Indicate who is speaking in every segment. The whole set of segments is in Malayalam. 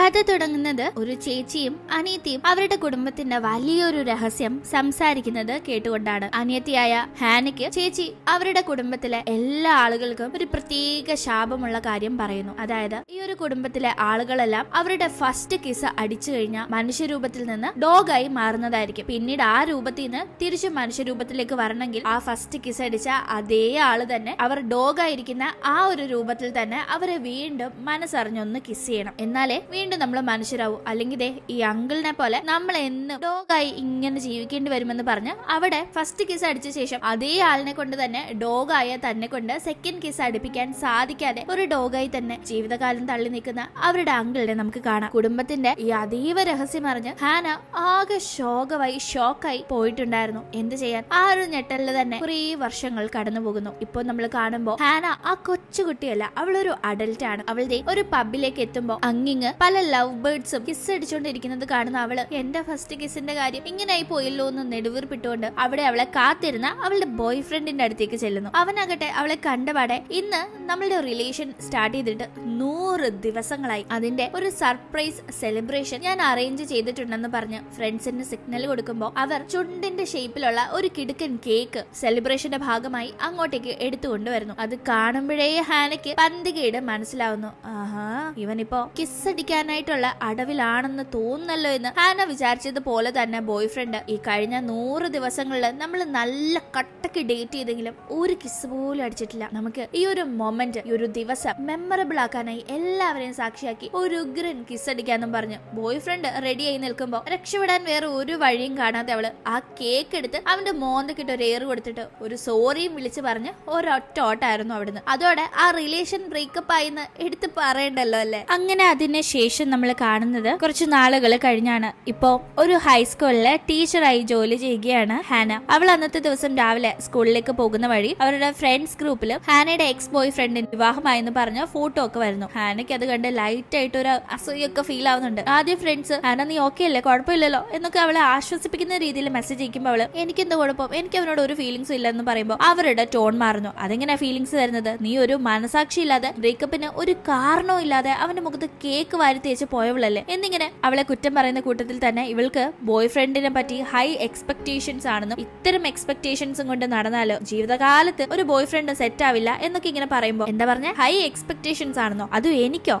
Speaker 1: കഥ തുടങ്ങുന്നത് ഒരു ചേച്ചിയും അനിയത്തിയും അവരുടെ കുടുംബത്തിന്റെ വലിയൊരു രഹസ്യം സംസാരിക്കുന്നത് കേട്ടുകൊണ്ടാണ് അനിയത്തിയായ ഹാനയ്ക്ക് ചേച്ചി അവരുടെ കുടുംബത്തിലെ എല്ലാ ആളുകൾക്കും ഒരു പ്രത്യേക ശാപമുള്ള കാര്യം പറയുന്നു അതായത് ഈ ഒരു കുടുംബത്തിലെ ആളുകളെല്ലാം അവരുടെ ഫസ്റ്റ് കിസ് അടിച്ചു കഴിഞ്ഞാൽ മനുഷ്യരൂപത്തിൽ നിന്ന് ഡോഗായി മാറുന്നതായിരിക്കും പിന്നീട് ആ രൂപത്തിൽ നിന്ന് തിരിച്ചു മനുഷ്യരൂപത്തിലേക്ക് വരണമെങ്കിൽ ആ ഫസ്റ്റ് കിസ് അടിച്ച അതേ ആള് തന്നെ അവർ ഡോഗായിരിക്കുന്ന ആ ഒരു രൂപത്തിൽ തന്നെ അവരെ വീണ്ടും മനസ്സറിഞ്ഞൊന്ന് കിസ് ചെയ്യണം എന്നാലേ വീണ്ടും വീണ്ടും നമ്മൾ മനുഷ്യരാവും അല്ലെങ്കിൽ ദേ ഈ അങ്കിളിനെ പോലെ നമ്മൾ എന്നും ഡോഗായി ഇങ്ങനെ ജീവിക്കേണ്ടി വരുമെന്ന് പറഞ്ഞ് അവിടെ ഫസ്റ്റ് കിസ് അടിച്ച ശേഷം അതേ ആളിനെ കൊണ്ട് തന്നെ ഡോഗായ തന്നെ കൊണ്ട് സെക്കൻഡ് കിസ് അടുപ്പിക്കാൻ സാധിക്കാതെ ഒരു ഡോഗായി തന്നെ ജീവിതകാലം തള്ളി നിൽക്കുന്ന അവരുടെ അങ്കിളിനെ നമുക്ക് കാണാം കുടുംബത്തിന്റെ ഈ അതീവ രഹസ്യം അറിഞ്ഞ് ഹാന ആകെ ശോകമായി ഷോക്കായി പോയിട്ടുണ്ടായിരുന്നു എന്ത് ചെയ്യാൻ ആ ഒരു ഞെട്ടലിൽ തന്നെ കുറേ വർഷങ്ങൾ കടന്നു പോകുന്നു ഇപ്പൊ നമ്മൾ കാണുമ്പോൾ ഹാന ആ കൊച്ചുകുട്ടിയല്ല അവളൊരു അഡൽട്ടാണ് ആണ് അവളുടെ ഒരു പബ്ബിലേക്ക് എത്തുമ്പോൾ അങ്ങിങ് പല അവളെ ലവ് ബേർഡ്സും കിസ് അടിച്ചോണ്ടിരിക്കുന്നത് കാണുന്ന അവള് എന്റെ ഫസ്റ്റ് കിസിന്റെ കാര്യം ഇങ്ങനെയായി പോയല്ലോ എന്ന് നെടുവീർപ്പിട്ടുകൊണ്ട് അവിടെ അവളെ കാത്തിരുന്ന അവളുടെ ബോയ് ഫ്രണ്ടിന്റെ അടുത്തേക്ക് ചെല്ലുന്നു അവനാകട്ടെ അവളെ കണ്ടപാടെ ഇന്ന് നമ്മളുടെ റിലേഷൻ സ്റ്റാർട്ട് ചെയ്തിട്ട് നൂറ് ദിവസങ്ങളായി അതിന്റെ ഒരു സർപ്രൈസ് സെലിബ്രേഷൻ ഞാൻ അറേഞ്ച് ചെയ്തിട്ടുണ്ടെന്ന് പറഞ്ഞ് ഫ്രണ്ട്സിന് സിഗ്നൽ കൊടുക്കുമ്പോൾ അവർ ചുണ്ടിന്റെ ഷേപ്പിലുള്ള ഒരു കിടുക്കൻ കേക്ക് സെലിബ്രേഷന്റെ ഭാഗമായി അങ്ങോട്ടേക്ക് എടുത്തുകൊണ്ടുവരുന്നു അത് കാണുമ്പോഴേ ഹാനയ്ക്ക് പന്തികയുടെ മനസ്സിലാവുന്നു ആഹാ ഇവനിപ്പോ കിസ് അടിക്കാൻ ചെയ്യാനായിട്ടുള്ള അടവിലാണെന്ന് തോന്നുന്നല്ലോ എന്ന് ഹാന വിചാരിച്ചതുപോലെ തന്നെ ബോയ് ഫ്രണ്ട് ഈ കഴിഞ്ഞ നൂറ് ദിവസങ്ങളിൽ നമ്മൾ നല്ല കട്ടക്ക് ഡേറ്റ് ചെയ്തെങ്കിലും ഒരു കിസ് പോലും അടിച്ചിട്ടില്ല നമുക്ക് ഈ ഒരു മൊമെന്റ് ഈ ഒരു ദിവസം മെമ്മറബിൾ ആക്കാനായി എല്ലാവരെയും സാക്ഷിയാക്കി ഒരു ഉഗ്രൻ കിസ് അടിക്കാന്നും പറഞ്ഞു ബോയ് ഫ്രണ്ട് റെഡിയായി നിൽക്കുമ്പോൾ രക്ഷപ്പെടാൻ വേറെ ഒരു വഴിയും കാണാതെ അവള് ആ കേക്ക് എടുത്ത് അവന്റെ മോന്തക്കിട്ട് ഒരു ഏറ് കൊടുത്തിട്ട് ഒരു സോറിയും വിളിച്ച് പറഞ്ഞ് ഒരൊറ്റ ഓട്ടായിരുന്നു അവിടുന്ന് അതോടെ ആ റിലേഷൻ ബ്രേക്കപ്പ് ആയിന്ന് എടുത്ത് പറയണ്ടല്ലോ അല്ലെ അങ്ങനെ അതിനെ ശേഷം നമ്മൾ കാണുന്നത് കുറച്ച് നാളുകൾ കഴിഞ്ഞാണ് ഇപ്പോ ഒരു ഹൈസ്കൂളിലെ ടീച്ചറായി ജോലി ചെയ്യുകയാണ് ഹാന അവൾ അന്നത്തെ ദിവസം രാവിലെ സ്കൂളിലേക്ക് പോകുന്ന വഴി അവരുടെ ഫ്രണ്ട്സ് ഗ്രൂപ്പിൽ ഹാനയുടെ എക്സ് ബോയ് ഫ്രണ്ടിന് വിവാഹമായെന്ന് പറഞ്ഞ ഫോട്ടോ ഒക്കെ വരുന്നു ഹാനയ്ക്ക് അത് കണ്ട് ലൈറ്റ് ആയിട്ട് ഒരു അസൂയൊക്കെ ഫീൽ ആവുന്നുണ്ട് ആദ്യം ഫ്രണ്ട്സ് ഹാന നീ ഓക്കെ അല്ലേ കുഴപ്പമില്ലല്ലോ എന്നൊക്കെ അവളെ ആശ്വസിപ്പിക്കുന്ന രീതിയിൽ മെസ്സേജ് അയക്കുമ്പോൾ അവള് എന്ത് കുഴപ്പം എനിക്ക് അവനോട് ഒരു ഫീലിംഗ്സ് ഇല്ലെന്ന് പറയുമ്പോൾ അവരുടെ ടോൺ മാറുന്നു അതെങ്ങനെ ഫീലിംഗ്സ് തരുന്നത് നീ ഒരു മനസാക്ഷി ഇല്ലാതെ ബ്രേക്കപ്പിന് ഒരു കാരണവും ഇല്ലാതെ അവന്റെ മുഖത്ത് കേക്ക് വാരി സാരി തേച്ച് പോയവളല്ലേ എന്നിങ്ങനെ അവളെ കുറ്റം പറയുന്ന കൂട്ടത്തിൽ തന്നെ ഇവൾക്ക് ബോയ് ഫ്രണ്ടിനെ പറ്റി ഹൈ എക്സ്പെക്ടേഷൻസ് ആണെന്നും ഇത്തരം എക്സ്പെക്ടേഷൻസും കൊണ്ട് നടന്നാലോ ജീവിതകാലത്ത് ഒരു ബോയ് ഫ്രണ്ട് സെറ്റ് ആവില്ല എന്നൊക്കെ ഇങ്ങനെ പറയുമ്പോ എന്താ പറഞ്ഞ ഹൈ എക്സ്പെക്ടേഷൻസ് ആണെന്നോ അതും എനിക്കോ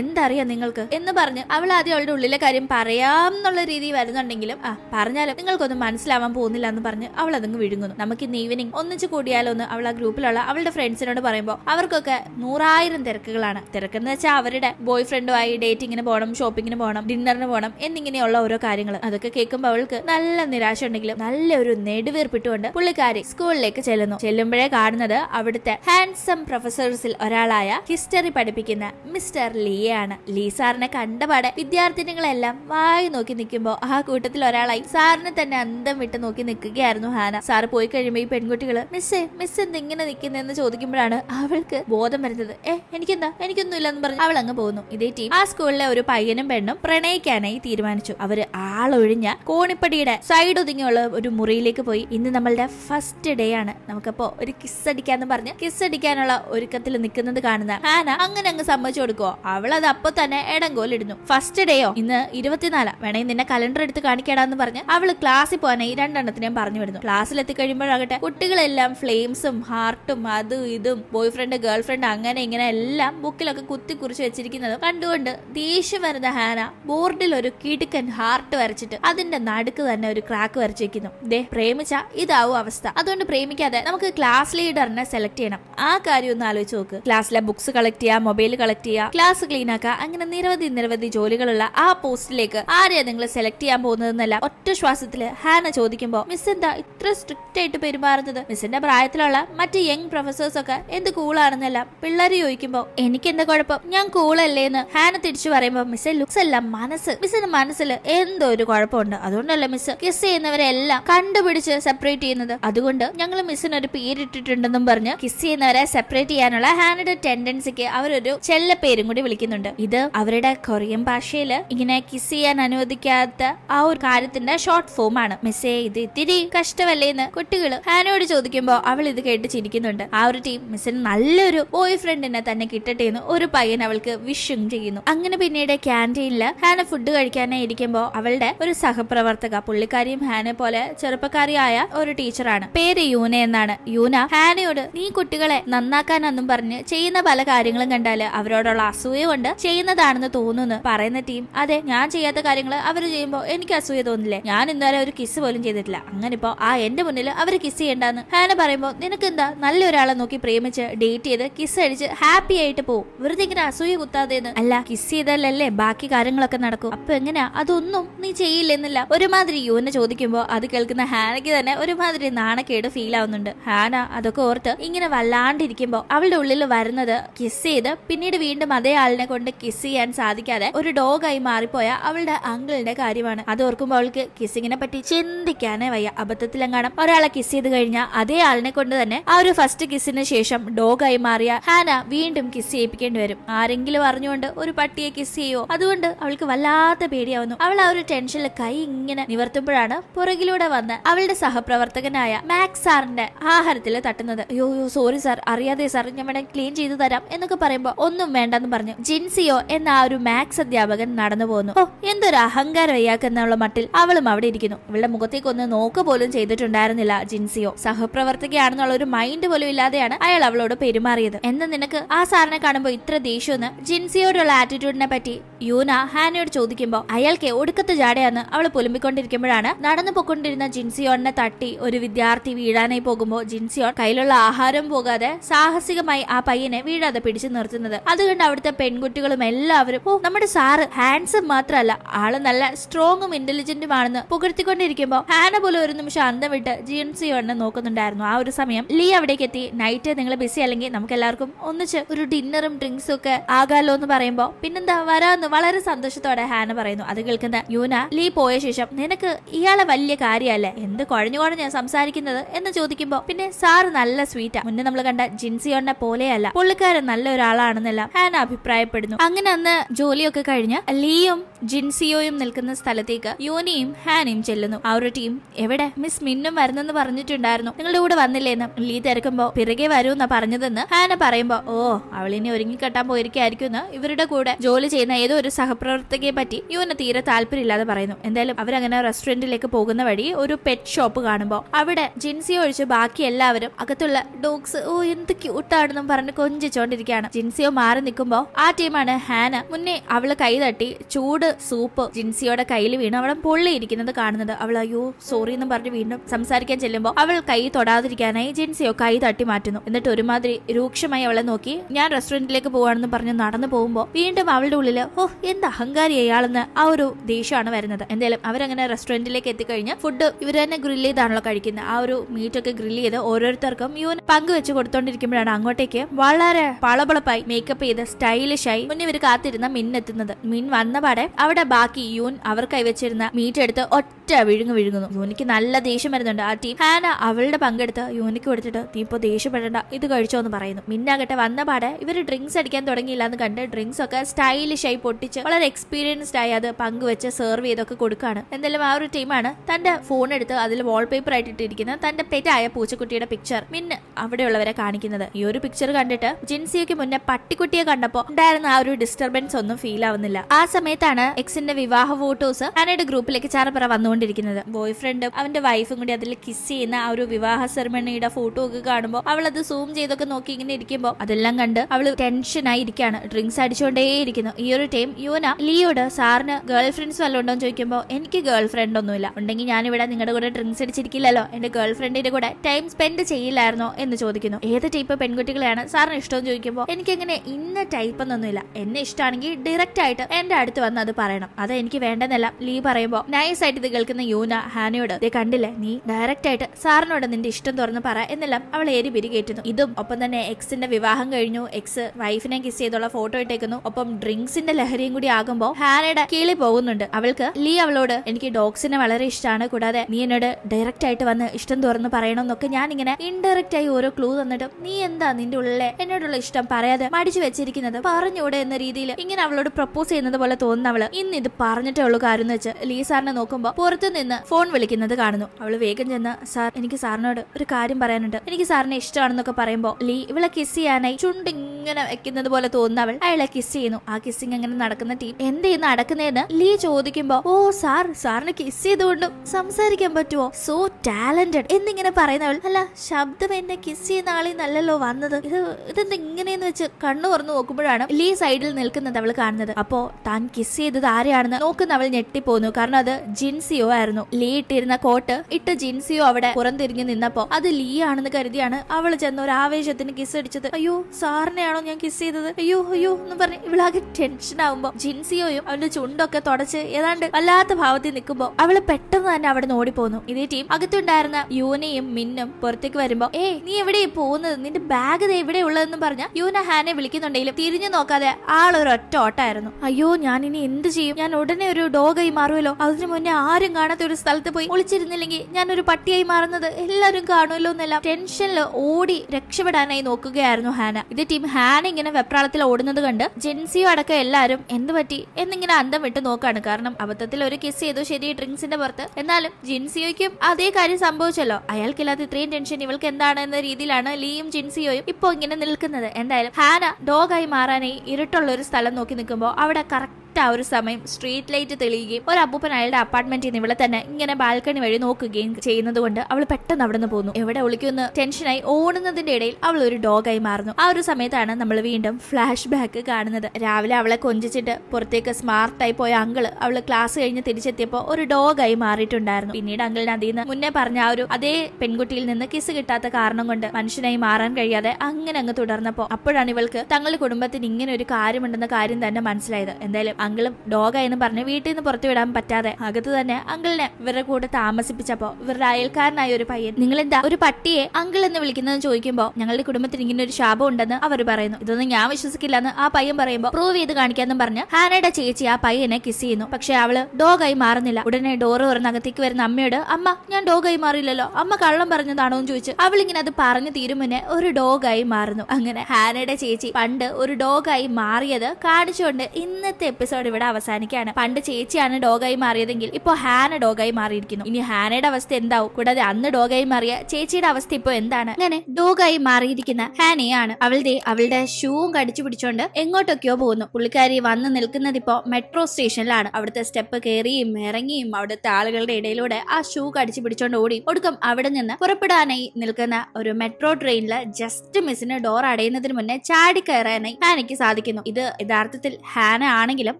Speaker 1: എന്തറിയാം നിങ്ങൾക്ക് എന്ന് പറഞ്ഞ് അവൾ ആദ്യം അവളുടെ ഉള്ളിലെ കാര്യം പറയാം എന്നുള്ള രീതി വരുന്നുണ്ടെങ്കിലും ആ പറഞ്ഞാലും നിങ്ങൾക്കൊന്നും മനസ്സിലാവാൻ പോകുന്നില്ല എന്ന് പറഞ്ഞ് അവൾ അതങ്ങ് വിഴുങ്ങുന്നു നമുക്ക് ഇന്ന് ഈവനിങ് ഒന്നിച്ച് കൂടിയാലൊന്ന് അവൾ ആ ഗ്രൂപ്പിലുള്ള അവളുടെ ഫ്രണ്ട്സിനോട് പറയുമ്പോൾ അവർക്കൊക്കെ നൂറായിരം തിരക്കുകളാണ് തിരക്കെന്ന് വെച്ചാൽ അവരുടെ ബോയ് ഫ്രണ്ടുമായി ഡേറ്റിങ്ങിന് പോകണം ഷോപ്പിങ്ങിന് പോകണം ഡിന്നറിന് പോകണം എന്നിങ്ങനെയുള്ള ഓരോ കാര്യങ്ങൾ അതൊക്കെ കേൾക്കുമ്പോൾ അവൾക്ക് നല്ല നിരാശ ഉണ്ടെങ്കിലും നല്ലൊരു നെടുവേർപ്പിട്ടുകൊണ്ട് പുള്ളിക്കാരി സ്കൂളിലേക്ക് ചെല്ലുന്നു ചെല്ലുമ്പോഴേ കാണുന്നത് അവിടുത്തെ ഹാൻസം പ്രൊഫസേഴ്സിൽ ഒരാളായ ഹിസ്റ്ററി പഠിപ്പിക്കുന്ന മിസ്റ്റർ ലി വരികയാണ് ലീ സാറിനെ കണ്ടപാടെ വിദ്യാർത്ഥിനികളെല്ലാം വായി നോക്കി നിൽക്കുമ്പോൾ ആ കൂട്ടത്തിൽ ഒരാളായി സാറിനെ തന്നെ അന്തം വിട്ട് നോക്കി നിൽക്കുകയായിരുന്നു ഹാന സാർ പോയി കഴിയുമ്പോൾ ഈ പെൺകുട്ടികൾ മിസ്സേ മിസ് എന്തിങ്ങനെ നിൽക്കുന്നതെന്ന് ചോദിക്കുമ്പോഴാണ് അവൾക്ക് ബോധം വരുന്നത് ഏ എനിക്കെന്താ എനിക്കൊന്നുമില്ലെന്ന് പറഞ്ഞു അവൾ അങ്ങ് പോകുന്നു ഇതേ ടീം ആ സ്കൂളിലെ ഒരു പയ്യനും പെണ്ണും പ്രണയിക്കാനായി തീരുമാനിച്ചു അവര് ആളൊഴിഞ്ഞ കോണിപ്പടിയുടെ സൈഡ് ഒതുങ്ങിയുള്ള ഒരു മുറിയിലേക്ക് പോയി ഇന്ന് നമ്മളുടെ ഫസ്റ്റ് ഡേ ആണ് നമുക്കപ്പോ ഒരു കിസ് അടിക്കാന്ന് പറഞ്ഞ് കിസ് അടിക്കാനുള്ള ഒരുക്കത്തിൽ നിൽക്കുന്നത് കാണുന്ന ഹാന അങ്ങനെ അങ്ങ് സമ്മതിച്ചു കൊടുക്കുവോ അവൾ അവൾ അത് അപ്പൊ തന്നെ ഇടങ്കോലിടുന്നു ഫസ്റ്റ് ഡേയോ ഇന്ന് ഇരുപത്തിനാലാ വേണമെങ്കിൽ നിന്നെ കലണ്ടർ എടുത്ത് കാണിക്കടാന്ന് പറഞ്ഞ് അവൾ ക്ലാസ്സിൽ പോകാനായി രണ്ടെണ്ണത്തിനെയും പറഞ്ഞു വിടുന്നു ക്ലാസ്സിലെത്തി കഴിയുമ്പോഴാകട്ടെ കുട്ടികളെല്ലാം ഫ്ലെയിംസും ഹാർട്ടും അതും ഇതും ബോയ് ഫ്രണ്ട് ഗേൾ ഫ്രണ്ട് അങ്ങനെ ഇങ്ങനെ എല്ലാം ബുക്കിലൊക്കെ കുത്തി കുറിച്ച് വെച്ചിരിക്കുന്നത് കണ്ടുകൊണ്ട് ദേഷ്യം വരുന്ന ഹാന ബോർഡിൽ ഒരു കിടുക്കൻ ഹാർട്ട് വരച്ചിട്ട് അതിന്റെ നടുക്ക് തന്നെ ഒരു ക്രാക്ക് വരച്ചിരിക്കുന്നു ദേ പ്രേമിച്ച ഇതാവും അവസ്ഥ അതുകൊണ്ട് പ്രേമിക്കാതെ നമുക്ക് ക്ലാസ് ലീഡറിനെ സെലക്ട് ചെയ്യണം ആ കാര്യം ഒന്ന് ആലോചിച്ച് നോക്ക് ക്ലാസ്സിലെ ബുക്സ് കളക്ട് ചെയ്യുക മൊബൈൽ കളക്ട് ചെയ്യുക ക്ലാസ് ക്ലീനാക്കുക അങ്ങനെ നിരവധി നിരവധി ജോലികളുള്ള ആ പോസ്റ്റിലേക്ക് ആരെയാ നിങ്ങൾ സെലക്ട് ചെയ്യാൻ പോകുന്നതെന്നല്ല ഒറ്റ ശ്വാസത്തില് ഹാന ചോദിക്കുമ്പോൾ മിസ് എന്താ ഇത്ര സ്ട്രിക്റ്റ് ആയിട്ട് പെരുമാറുന്നത് മിസ്സിന്റെ പ്രായത്തിലുള്ള മറ്റ് യങ് പ്രൊഫസേഴ്സ് ഒക്കെ എന്ത് കൂളാണെന്നല്ല പിള്ളേര് ചോദിക്കുമ്പോ എനിക്ക് എന്താ കുഴപ്പം ഞാൻ കൂളല്ലേ എന്ന് ഹാന തിരിച്ചു പറയുമ്പോൾ മിസ് ലുക്സ് അല്ല മനസ്സ് മിസ്സിന്റെ മനസ്സിൽ എന്തോ ഒരു കുഴപ്പമുണ്ട് അതുകൊണ്ടല്ല മിസ് കിസ് ചെയ്യുന്നവരെല്ലാം കണ്ടുപിടിച്ച് സെപ്പറേറ്റ് ചെയ്യുന്നത് അതുകൊണ്ട് ഞങ്ങൾ മിസ്സിന് ഒരു പേരിട്ടിട്ടുണ്ടെന്നും പറഞ്ഞ് കിസ് ചെയ്യുന്നവരെ സെപ്പറേറ്റ് ചെയ്യാനുള്ള ഹാനയുടെ ടെൻഡൻസിക്ക് അവരൊരു ചെല്ല പേരും കൂടി വിളിക്കും വിളിക്കുന്നുണ്ട് ഇത് അവരുടെ കൊറിയൻ ഭാഷയിൽ ഇങ്ങനെ കിസ് ചെയ്യാൻ അനുവദിക്കാത്ത ആ ഒരു കാര്യത്തിന്റെ ഷോർട്ട് ഫോം ആണ് മിസ്സേ ഇത് ഇത്തിരി കഷ്ടമല്ലേന്ന് കുട്ടികൾ ഹാനോട് ചോദിക്കുമ്പോൾ അവൾ ഇത് കേട്ട് ചിരിക്കുന്നുണ്ട് ആ ഒരു ടീം മിസ്സിന് നല്ലൊരു ബോയ് ഫ്രണ്ടിനെ തന്നെ കിട്ടട്ടെ എന്ന് ഒരു പയ്യൻ അവൾക്ക് വിഷും ചെയ്യുന്നു അങ്ങനെ പിന്നീട് ക്യാൻറ്റീനിൽ ഹാന ഫുഡ് കഴിക്കാനായി ഇരിക്കുമ്പോൾ അവളുടെ ഒരു സഹപ്രവർത്തക പുള്ളിക്കാരിയും ഹാനെ പോലെ ചെറുപ്പക്കാരിയായ ഒരു ടീച്ചറാണ് പേര് യൂന എന്നാണ് യൂന ഹാനയോട് നീ കുട്ടികളെ നന്നാക്കാനെന്നും പറഞ്ഞ് ചെയ്യുന്ന പല കാര്യങ്ങളും കണ്ടാൽ അവരോടുള്ള അസൂയ കൊണ്ട് ചെയ്യുന്നതാണെന്ന് തോന്നുന്നു പറയുന്ന ടീം അതെ ഞാൻ ചെയ്യാത്ത കാര്യങ്ങൾ അവർ ചെയ്യുമ്പോൾ എനിക്ക് അസൂയ തോന്നില്ലേ ഞാൻ ഇന്നുവരെ ഒരു കിസ് പോലും ചെയ്തിട്ടില്ല അങ്ങനെ ഇപ്പോ ആ എന്റെ മുന്നിൽ അവർ കിസ് ചെയ്യണ്ടെന്ന് ഹാന പറയുമ്പോൾ നിനക്കെന്താ ഒരാളെ നോക്കി പ്രേമിച്ച് ഡേറ്റ് ചെയ്ത് കിസ് അടിച്ച് ഹാപ്പി ആയിട്ട് പോകും വെറുതെ ഇങ്ങനെ അസൂയ കുത്താതെന്ന് അല്ല കിസ് ചെയ്തല്ലേ ബാക്കി കാര്യങ്ങളൊക്കെ നടക്കും അപ്പൊ എങ്ങനെയാ അതൊന്നും നീ ചെയ്യില്ലെന്നില്ല ഒരുമാതിരി യുവനെ ചോദിക്കുമ്പോൾ അത് കേൾക്കുന്ന ഹാനയ്ക്ക് തന്നെ ഒരുമാതിരി നാണക്കേട് ഫീൽ ആവുന്നുണ്ട് ഹാന അതൊക്കെ ഓർത്ത് ഇങ്ങനെ വല്ലാണ്ടിരിക്കുമ്പോൾ അവളുടെ ഉള്ളിൽ വരുന്നത് കിസ് ചെയ്ത് പിന്നീട് വീണ്ടും അതേ ആളുടെ അവളെ കൊണ്ട് കിസ് ചെയ്യാൻ സാധിക്കാതെ ഒരു ഡോഗായി മാറിപ്പോയ അവളുടെ അങ്കിളിന്റെ കാര്യമാണ് അത് ഓർക്കുമ്പോൾ അവൾക്ക് കിസ്സിങ്ങിനെ പറ്റി ചിന്തിക്കാനേ വയ്യ അബദ്ധത്തിലെങ്ങാണം ഒരാളെ കിസ് ചെയ്ത് കഴിഞ്ഞാൽ അതേ ആളിനെ കൊണ്ട് തന്നെ ആ ഒരു ഫസ്റ്റ് കിസ്സിന് ശേഷം ഡോഗായി മാറിയ ഹാന വീണ്ടും കിസ് ചെയ്യിപ്പിക്കേണ്ടി വരും ആരെങ്കിലും അറിഞ്ഞുകൊണ്ട് ഒരു പട്ടിയെ കിസ് ചെയ്യോ അതുകൊണ്ട് അവൾക്ക് വല്ലാത്ത പേടിയാവുന്നു അവൾ ആ ഒരു ടെൻഷനിൽ കൈ ഇങ്ങനെ നിവർത്തുമ്പോഴാണ് പുറകിലൂടെ വന്ന് അവളുടെ സഹപ്രവർത്തകനായ മാക്സ് സാറിന്റെ ആഹാരത്തിൽ തട്ടുന്നത് അയ്യോ സോറി സാർ അറിയാതെ സാർ ഞാൻ വേണമെങ്കിൽ ക്ലീൻ ചെയ്തു തരാം എന്നൊക്കെ പറയുമ്പോൾ ഒന്നും വേണ്ടെന്ന് പറഞ്ഞു ജിൻസിയോ എന്ന ആ ഒരു മാത്സ് അധ്യാപകൻ നടന്നു പോകുന്നു ഓ എന്തൊരു അഹങ്കാരം അയ്യാക്കെന്നുള്ള മട്ടിൽ അവളും അവിടെ ഇരിക്കുന്നു അവളുടെ ഒന്ന് നോക്ക് പോലും ചെയ്തിട്ടുണ്ടായിരുന്നില്ല ജിൻസിയോ സഹപ്രവർത്തകയാണെന്നുള്ള ഒരു മൈൻഡ് പോലും ഇല്ലാതെയാണ് അയാൾ അവളോട് പെരുമാറിയത് എന്ന് നിനക്ക് ആ സാറിനെ കാണുമ്പോൾ ഇത്ര ദേഷ്യമെന്ന് ജിൻസിയോടുള്ള ആറ്റിറ്റ്യൂഡിനെ പറ്റി യൂന ഹാനയോട് ചോദിക്കുമ്പോൾ അയാൾക്ക് ഒടുക്കത്ത് ജാടയാന്ന് അവൾ പുലമ്പിക്കൊണ്ടിരിക്കുമ്പോഴാണ് നടന്നു പോയിക്കൊണ്ടിരുന്ന ജിൻസിയോണിനെ തട്ടി ഒരു വിദ്യാർത്ഥി വീഴാനായി പോകുമ്പോൾ ജിൻസിയോൺ കയ്യിലുള്ള ആഹാരം പോകാതെ സാഹസികമായി ആ പയ്യനെ വീഴാതെ പിടിച്ചു നിർത്തുന്നത് അതുകൊണ്ട് അവിടുത്തെ പെൺ പെൺകുട്ടികളും എല്ലാവരും ഓ നമ്മുടെ സാറ് ഹാൻസം മാത്രമല്ല ആള് നല്ല സ്ട്രോങ്ങും ഇന്റലിജന്റും ആണെന്ന് പുകഴ്ത്തിക്കൊണ്ടിരിക്കുമ്പോൾ ഹാന പോലും ഒരു നിമിഷം അന്തം വിട്ട് ജിൻസി വണ്ണം നോക്കുന്നുണ്ടായിരുന്നു ആ ഒരു സമയം ലീ അവിടേക്ക് എത്തി നൈറ്റ് നിങ്ങൾ ബിസി അല്ലെങ്കിൽ നമുക്ക് എല്ലാവർക്കും ഒന്നിച്ച് ഒരു ഡിന്നറും ഡ്രിങ്ക്സും ഒക്കെ ആകാലോ എന്ന് പറയുമ്പോൾ പിന്നെന്താ വരാന്ന് വളരെ സന്തോഷത്തോടെ ഹാന പറയുന്നു അത് കേൾക്കുന്ന യൂന ലീ പോയ ശേഷം നിനക്ക് ഇയാളെ വലിയ കാര്യമല്ലേ എന്ത് കുഴഞ്ഞു കുഴഞ്ഞ സംസാരിക്കുന്നത് എന്ന് ചോദിക്കുമ്പോൾ പിന്നെ സാറ് നല്ല സ്വീറ്റാ മുന്നേ നമ്മൾ കണ്ട ജിൻസിയോണ്ണ പോലെയല്ല പുള്ളിക്കാരൻ നല്ല ഒരാളാണെന്നല്ല ഹാന അഭിപ്രായം ഭയപ്പെടുന്നു അങ്ങനെ അന്ന് ജോലിയൊക്കെ കഴിഞ്ഞ് ലീയും ജിൻസിയോയും നിൽക്കുന്ന സ്ഥലത്തേക്ക് യോനിയും ഹാനിയും ചെല്ലുന്നു ആ ടീം എവിടെ മിസ് മിന്നും വരുന്നെന്ന് പറഞ്ഞിട്ടുണ്ടായിരുന്നു നിങ്ങളുടെ കൂടെ വന്നില്ലേന്ന് ലീ തിരക്കുമ്പോ പിറകെ എന്ന് പറഞ്ഞതെന്ന് ഹാന പറയുമ്പോ ഓ അവളിനെ ഒരുങ്ങിക്കെട്ടാൻ പോയിരിക്കായിരിക്കും എന്ന് ഇവരുടെ കൂടെ ജോലി ചെയ്യുന്ന ഏതോ ഒരു സഹപ്രവർത്തകയെ പറ്റി യോന തീരെ താല്പര്യമില്ലാതെ പറയുന്നു എന്തായാലും അവരങ്ങനെ റെസ്റ്റോറന്റിലേക്ക് പോകുന്ന വഴി ഒരു പെറ്റ് ഷോപ്പ് കാണുമ്പോൾ അവിടെ ജിൻസി ഒഴിച്ച് ബാക്കി എല്ലാവരും അകത്തുള്ള ഡോഗ്സ് ഓ എന്ത് ക്യൂട്ടാണെന്നും പറഞ്ഞ് കൊഞ്ചിച്ചോണ്ടിരിക്കുകയാണ് ജിൻസിയോ മാറി നിൽക്കുമ്പോൾ ആ ടീമാണ് ഹാന മുന്നേ അവള് തട്ടി ചൂട് സൂപ്പ് ജിൻസിയോടെ കയ്യിൽ വീണ് അവളെ പൊള്ളിയിരിക്കുന്നത് കാണുന്നത് അവൾ അയ്യോ സോറി എന്ന് പറഞ്ഞ് വീണ്ടും സംസാരിക്കാൻ ചെല്ലുമ്പോൾ അവൾ കൈ തൊടാതിരിക്കാനായി ജിൻസിയോ കൈ തട്ടി മാറ്റുന്നു എന്നിട്ട് ഒരുമാതിരി രൂക്ഷമായി അവളെ നോക്കി ഞാൻ റെസ്റ്റോറന്റിലേക്ക് പോവാണെന്ന് പറഞ്ഞ് നടന്നു പോകുമ്പോ വീണ്ടും അവളുടെ ഉള്ളിൽ ഓഹ് എന്ത് അഹങ്കാരി അയാളെന്ന് ആ ഒരു ദേഷ്യമാണ് വരുന്നത് എന്തായാലും അവരങ്ങനെ റെസ്റ്റോറന്റിലേക്ക് എത്തിക്കഴിഞ്ഞ് ഫുഡ് ഇവർ തന്നെ ഗ്രില്ല് ചെയ്താണല്ലോ കഴിക്കുന്നത് ആ ഒരു മീറ്റ് ഒക്കെ ഗ്രില്ല് ചെയ്ത് ഓരോരുത്തർക്കും യൂൻ പങ്കുവെച്ച് കൊടുത്തോണ്ടിരിക്കുമ്പോഴാണ് അങ്ങോട്ടേക്ക് വളരെ പളപളപ്പായി മേക്കപ്പ് ചെയ്ത് സ്റ്റൈലിഷ് ആവശ്യമായി മുന്നിൽ ഇവർ കാത്തിരുന്ന മിൻ എത്തുന്നത് മിൻ വന്നപാടെ അവിടെ ബാക്കി യൂൻ അവർ കൈവച്ചിരുന്ന മീറ്റ് എടുത്ത് ഒറ്റ വിഴുങ്ങു വിഴുങ്ങുന്നു യൂനിക്ക് നല്ല ദേഷ്യം വരുന്നുണ്ട് ആ ടീം ഹാന അവളുടെ പങ്കെടുത്ത് യൂനിക്ക് കൊടുത്തിട്ട് നീ ഇപ്പോൾ ദേഷ്യപ്പെടേണ്ട ഇത് കഴിച്ചോ എന്ന് പറയുന്നു മിന്നാകട്ടെ വന്നപാടെ ഇവർ ഡ്രിങ്ക്സ് അടിക്കാൻ തുടങ്ങിയില്ല എന്ന് കണ്ട് ഡ്രിങ്ക്സ് ഒക്കെ സ്റ്റൈലിഷ് ആയി പൊട്ടിച്ച് വളരെ എക്സ്പീരിയൻസ്ഡ് ആയി അത് പങ്കുവെച്ച് സെർവ് ചെയ്തൊക്കെ കൊടുക്കുകയാണ് എന്തായാലും ആ ഒരു ടീമാണ് തന്റെ ഫോൺ എടുത്ത് അതിൽ വാൾപേപ്പർ ആയിട്ട് ഇട്ടിരിക്കുന്ന തന്റെ പെറ്റായ പൂച്ചക്കുട്ടിയുടെ പിക്ചർ മിന്ന് അവിടെയുള്ളവരെ കാണിക്കുന്നത് ഈ ഒരു പിക്ചർ കണ്ടിട്ട് ജിൻസിയൊക്കെ മുന്നേ പട്ടിക്കുട്ടിയെ കണ്ടപ്പോൾ പെട്ടെന്ന് ആ ഒരു ഡിസ്റ്റർബൻസ് ഒന്നും ഫീൽ ആവുന്നില്ല ആ സമയത്താണ് എക്സിന്റെ വിവാഹ ഫോട്ടോസ് ആനയുടെ ഗ്രൂപ്പിലേക്ക് ചാറപ്പറ വന്നുകൊണ്ടിരിക്കുന്നത് ബോയ് ഫ്രണ്ടും അവന്റെ വൈഫും കൂടി അതിൽ കിസ് ചെയ്യുന്ന ആ ഒരു വിവാഹ സെറമണിയുടെ ഫോട്ടോ ഒക്കെ കാണുമ്പോൾ അവൾ അത് സൂം ചെയ്തൊക്കെ നോക്കി ഇങ്ങനെ ഇരിക്കുമ്പോൾ അതെല്ലാം കണ്ട് അവൾ ടെൻഷനായി ഇരിക്കുകയാണ് ഡ്രിങ്ക്സ് അടിച്ചുകൊണ്ടേയിരിക്കുന്നു ഈ ഒരു ടൈം യുവന ലിയോട് സാറിന് ഗേൾ ഫ്രണ്ട്സ് വല്ലതുണ്ടോ എന്ന് ചോദിക്കുമ്പോൾ എനിക്ക് ഗേൾ ഫ്രണ്ട് ഒന്നുമില്ല ഉണ്ടെങ്കിൽ ഞാനിവിടെ നിങ്ങളുടെ കൂടെ ഡ്രിങ്ക്സ് അടിച്ചിരിക്കില്ലല്ലോ എന്റെ ഗേൾ ഫ്രണ്ടിന്റെ കൂടെ ടൈം സ്പെൻഡ് ചെയ്യില്ലായിരുന്നോ എന്ന് ചോദിക്കുന്നു ഏത് ടൈപ്പ് പെൺകുട്ടികളെയാണ് സാറിന് ഇഷ്ടം ചോദിക്കുമ്പോൾ എങ്ങനെ ഇന്ന ടൈപ്പ് ഒന്നുമില്ല എന്നെ ഇഷ്ടമാണെങ്കിൽ ഡയറക്റ്റ് ആയിട്ട് എന്റെ അടുത്ത് വന്ന് അത് പറയണം അത് എനിക്ക് വേണ്ടെന്നല്ല ലീ പറയുമ്പോ നൈസ് ആയിട്ട് ഇത് കേൾക്കുന്ന യൂന ഹാനയോട് ഇത് കണ്ടില്ലേ നീ ഡയറക്റ്റ് ആയിട്ട് സാറിനോട് നിന്റെ ഇഷ്ടം തുറന്ന് പറ എന്നെല്ലാം അവൾ ഏരി പിരികേറ്റുന്നു ഇതും ഒപ്പം തന്നെ എക്സിന്റെ വിവാഹം കഴിഞ്ഞു എക്സ് വൈഫിനെ കിസ് ചെയ്തുള്ള ഫോട്ടോ ഇട്ടേക്കുന്നു ഒപ്പം ഡ്രിങ്ക്സിന്റെ ലഹരിയും കൂടി ആകുമ്പോൾ ഹാനയുടെ കീളി പോകുന്നുണ്ട് അവൾക്ക് ലീ അവളോട് എനിക്ക് ഡോഗ്സിനെ വളരെ ഇഷ്ടമാണ് കൂടാതെ നീ എന്നോട് ഡയറക്റ്റ് ആയിട്ട് വന്ന് ഇഷ്ടം തുറന്ന് പറയണമെന്നൊക്കെ ഞാൻ ഇങ്ങനെ ഇൻഡയറക്റ്റ് ആയി ഓരോ ക്ലൂ തന്നിട്ടും നീ എന്താ നിന്റെ ഉള്ളിലെ എന്നോടുള്ള ഇഷ്ടം പറയാതെ മടിച്ചു വെച്ചിരിക്കുന്നത് പറ അറിഞ്ഞൂടെ എന്ന രീതിയിൽ ഇങ്ങനെ അവളോട് പ്രപ്പോസ് ചെയ്യുന്നത് പോലെ തോന്നുന്ന അവള് ഇന്ന് ഇത് പറഞ്ഞിട്ടേ ഉള്ളൂ കാര്യം എന്ന് വെച്ച് ലീ സാറിനെ നോക്കുമ്പോൾ പുറത്ത് നിന്ന് ഫോൺ വിളിക്കുന്നത് കാണുന്നു അവൾ വേഗം ചെന്ന് സാർ എനിക്ക് സാറിനോട് ഒരു കാര്യം പറയാനുണ്ട് എനിക്ക് സാറിനെ ഇഷ്ടമാണെന്നൊക്കെ പറയുമ്പോൾ ലീ ഇവളെ കിസ് ചെയ്യാനായി ചുണ്ടിങ്ങനെ വെക്കുന്നത് പോലെ തോന്നുന്ന അവൾ അയാളെ കിസ് ചെയ്യുന്നു ആ കിസ്സിങ് അങ്ങനെ നടക്കുന്ന ടീം എന്ത് ചെയ്യുന്ന നടക്കുന്നതെന്ന് ലീ ചോദിക്കുമ്പോൾ ഓ സാർ സാറിന് കിസ് ചെയ്തുകൊണ്ട് സംസാരിക്കാൻ പറ്റുമോ സോ ടാലന്റഡ് എന്നിങ്ങനെ പറയുന്നവൾ അല്ല ശബ്ദം എന്നെ കിസ് ചെയ്യുന്ന ആളെ നല്ലല്ലോ വന്നത് ഇത് ഇതെന്താ ഇങ്ങനെയെന്ന് വെച്ച് കണ്ണു തുറന്നു നോക്കുമ്പോഴാണ് പുള്ളി സൈഡിൽ നിൽക്കുന്നത് അവൾ കാണുന്നത് അപ്പോ താൻ കിസ് ചെയ്തത് ആരെയാണെന്ന് നോക്കുന്ന അവൾ ഞെട്ടിപ്പോന്നു കാരണം അത് ജിൻസിയോ ആയിരുന്നു ലീ ഇട്ടിരുന്ന കോട്ട് ഇട്ട് ജിൻസിയോ അവിടെ പുറംതിരിഞ്ഞു നിന്നപ്പോ അത് ലീ ആണെന്ന് കരുതിയാണ് അവൾ ചെന്ന ഒരു ആവേശത്തിന് കിസ് അടിച്ചത് അയ്യോ സാറിനെയാണോ ഞാൻ കിസ് ചെയ്തത് അയ്യോ അയ്യോ എന്ന് പറഞ്ഞ് ഇവളാകെ ടെൻഷൻ ആവുമ്പോ ജിൻസിയോയും അവന്റെ ചുണ്ടൊക്കെ തുടച്ച് ഏതാണ്ട് വല്ലാത്ത ഭാവത്തിൽ നിൽക്കുമ്പോ അവള് പെട്ടെന്ന് തന്നെ അവിടെ ഓടിപ്പോന്നു ഇതേ ടീം അകത്തുണ്ടായിരുന്ന യൂനയും മിന്നും പുറത്തേക്ക് വരുമ്പോ ഏയ് നീ എവിടെയാ പോകുന്നത് നിന്റെ ബാഗ് എവിടെയുള്ളതെന്ന് പറഞ്ഞ യൂന ഹാനെ വിളിക്കുന്നുണ്ടെങ്കിലും തിരിഞ്ഞു നോക്കാതെ ഒറ്റ ഓട്ടായിരുന്നു അയ്യോ ഞാൻ ഇനി എന്ത് ചെയ്യും ഞാൻ ഉടനെ ഒരു ഡോഗായി മാറുമല്ലോ അതിനു മുന്നേ ആരും കാണാത്ത ഒരു സ്ഥലത്ത് പോയി ഒളിച്ചിരുന്നില്ലെങ്കിൽ ഞാൻ ഒരു പട്ടിയായി മാറുന്നത് എല്ലാവരും കാണുമല്ലോ എന്നെല്ലാം ടെൻഷനിൽ ഓടി രക്ഷപ്പെടാനായി നോക്കുകയായിരുന്നു ഹാന ഇത് ടീം ഹാന ഇങ്ങനെ വെപ്രാളത്തിൽ ഓടുന്നത് കണ്ട് ജെൻസിയോ അടക്കം എല്ലാവരും എന്ത് പറ്റി എന്നിങ്ങനെ അന്തം വിട്ട് നോക്കാണ് കാരണം അബദ്ധത്തിൽ ഒരു കിസ് ചെയ്തു ശരി ഡ്രിങ്ക്സിന്റെ പുറത്ത് എന്നാലും ജിൻസിയോയ്ക്കും അതേ കാര്യം സംഭവിച്ചല്ലോ അയാൾക്കില്ലാത്ത ഇത്രയും ടെൻഷൻ ഇവൾക്ക് എന്താണ് എന്ന രീതിയിലാണ് ലീയും ജിൻസിയോയും ഇപ്പോൾ ഇങ്ങനെ നിൽക്കുന്നത് എന്തായാലും ഹാന ഡോഗായി മാറാനായി ഇരുട്ടുള്ളൊരു സ്ഥലം നോക്കി നിൽക്കുമ്പോൾ അവിടെ കറക്റ്റ് കറക്റ്റ് ആ ഒരു സമയം സ്ട്രീറ്റ് ലൈറ്റ് തെളിയുകയും ഒരു അപ്പൂപ്പൻ അയാളുടെ അപ്പാർട്ട്മെന്റിൽ നിന്ന് ഇവിടെ തന്നെ ഇങ്ങനെ ബാൽക്കണി വഴി നോക്കുകയും ചെയ്യുന്നത് കൊണ്ട് അവൾ പെട്ടെന്ന് അവിടെ നിന്ന് പോകുന്നു എവിടെ ഒളിക്കുമെന്ന് ടെൻഷനായി ഓടുന്നതിന്റെ ഇടയിൽ അവൾ ഒരു ഡോഗായി മാറുന്നു ആ ഒരു സമയത്താണ് നമ്മൾ വീണ്ടും ഫ്ലാഷ് ബാക്ക് കാണുന്നത് രാവിലെ അവളെ കൊഞ്ചിച്ചിട്ട് പുറത്തേക്ക് സ്മാർട്ടായി പോയ അങ്കിള് അവൾ ക്ലാസ് കഴിഞ്ഞ് തിരിച്ചെത്തിയപ്പോ ഒരു ഡോഗായി മാറിയിട്ടുണ്ടായിരുന്നു പിന്നീട് അങ്കിളിന് അതിൽ നിന്ന് മുന്നേ പറഞ്ഞ ആ ഒരു അതേ പെൺകുട്ടിയിൽ നിന്ന് കിസ് കിട്ടാത്ത കാരണം കൊണ്ട് മനുഷ്യനായി മാറാൻ കഴിയാതെ അങ്ങനെ അങ്ങ് തുടർന്നപ്പോൾ അപ്പോഴാണ് ഇവൾക്ക് തങ്ങളുടെ കുടുംബത്തിന് ഇങ്ങനെ ഒരു കാര്യമുണ്ടെന്ന കാര്യം തന്നെ മനസ്സിലായത് എന്തായാലും അങ്കിളും ഡോഗ എന്ന് പറഞ്ഞ് വീട്ടിൽ നിന്ന് പുറത്തു വിടാൻ പറ്റാതെ അകത്ത് തന്നെ അങ്കിളിനെ ഇവരുടെ കൂടെ താമസിപ്പിച്ചപ്പോ ഇവരുടെ അയൽക്കാരനായ ഒരു പയ്യൻ നിങ്ങൾ എന്താ ഒരു പട്ടിയെ അങ്കിൾ എന്ന് വിളിക്കുന്നത് ചോദിക്കുമ്പോ ഞങ്ങളുടെ കുടുംബത്തിന് ഇങ്ങനെ ഒരു ശാപം ഉണ്ടെന്ന് അവർ പറയുന്നു ഇതൊന്നും ഞാൻ വിശ്വസിക്കില്ലെന്ന് ആ പയ്യൻ പറയുമ്പോൾ പ്രൂവ് ചെയ്ത് കാണിക്കാന്നും പറഞ്ഞ് ഹാനയുടെ ചേച്ചി ആ പയ്യനെ കിസ് ചെയ്യുന്നു പക്ഷെ അവള് ഡോഗായി മാറുന്നില്ല ഉടനെ ഡോറ് തുറന്ന് അകത്തേക്ക് വരുന്ന അമ്മയോട് അമ്മ ഞാൻ ഡോഗായി മാറിയില്ലല്ലോ അമ്മ കള്ളം പറഞ്ഞതാണോ എന്ന് ചോദിച്ചു അവളിങ്ങനെ അത് പറഞ്ഞു തീരും മുന്നേ ഒരു ഡോഗായി മാറുന്നു അങ്ങനെ ഹാനയുടെ ചേച്ചി പണ്ട് ഒരു ഡോഗായി മാറിയത് കാണിച്ചുകൊണ്ട് ഇന്നത്തെ എപ്പിസോഡ് എപ്പിസോഡ് ഇവിടെ അവസാനിക്കുകയാണ് പണ്ട് ചേച്ചിയാണ് ഡോഗായി മാറിയതെങ്കിൽ ഇപ്പോൾ ഹാന ഡോഗായി മാറിയിരിക്കുന്നു ഇനി ഹാനയുടെ അവസ്ഥ എന്താവും കൂടാതെ അന്ന് ഡോഗായി മാറിയ ചേച്ചിയുടെ അവസ്ഥ ഇപ്പോൾ എന്താണ് അങ്ങനെ ഡോഗായി മാറിയിരിക്കുന്ന ഹാനയാണ് അവളുടെ അവളുടെ ഷൂവും കടിച്ചു പിടിച്ചോണ്ട് എങ്ങോട്ടൊക്കെയോ പോകുന്നു പുള്ളിക്കാരി വന്ന് നിൽക്കുന്നത് ഇപ്പോ മെട്രോ സ്റ്റേഷനിലാണ് അവിടുത്തെ സ്റ്റെപ്പ് കയറിയും ഇറങ്ങിയും അവിടുത്തെ ആളുകളുടെ ഇടയിലൂടെ ആ ഷൂ കടിച്ചു പിടിച്ചോണ്ട് ഓടി ഒടുക്കം അവിടെ നിന്ന് പുറപ്പെടാനായി നിൽക്കുന്ന ഒരു മെട്രോ ട്രെയിനിൽ ജസ്റ്റ് മിസ്സിന് ഡോർ അടയുന്നതിന് മുന്നേ ചാടി കയറാനായി ഹാനയ്ക്ക് സാധിക്കുന്നു ഇത് യഥാർത്ഥത്തിൽ ഹാന ആണെങ്കിലും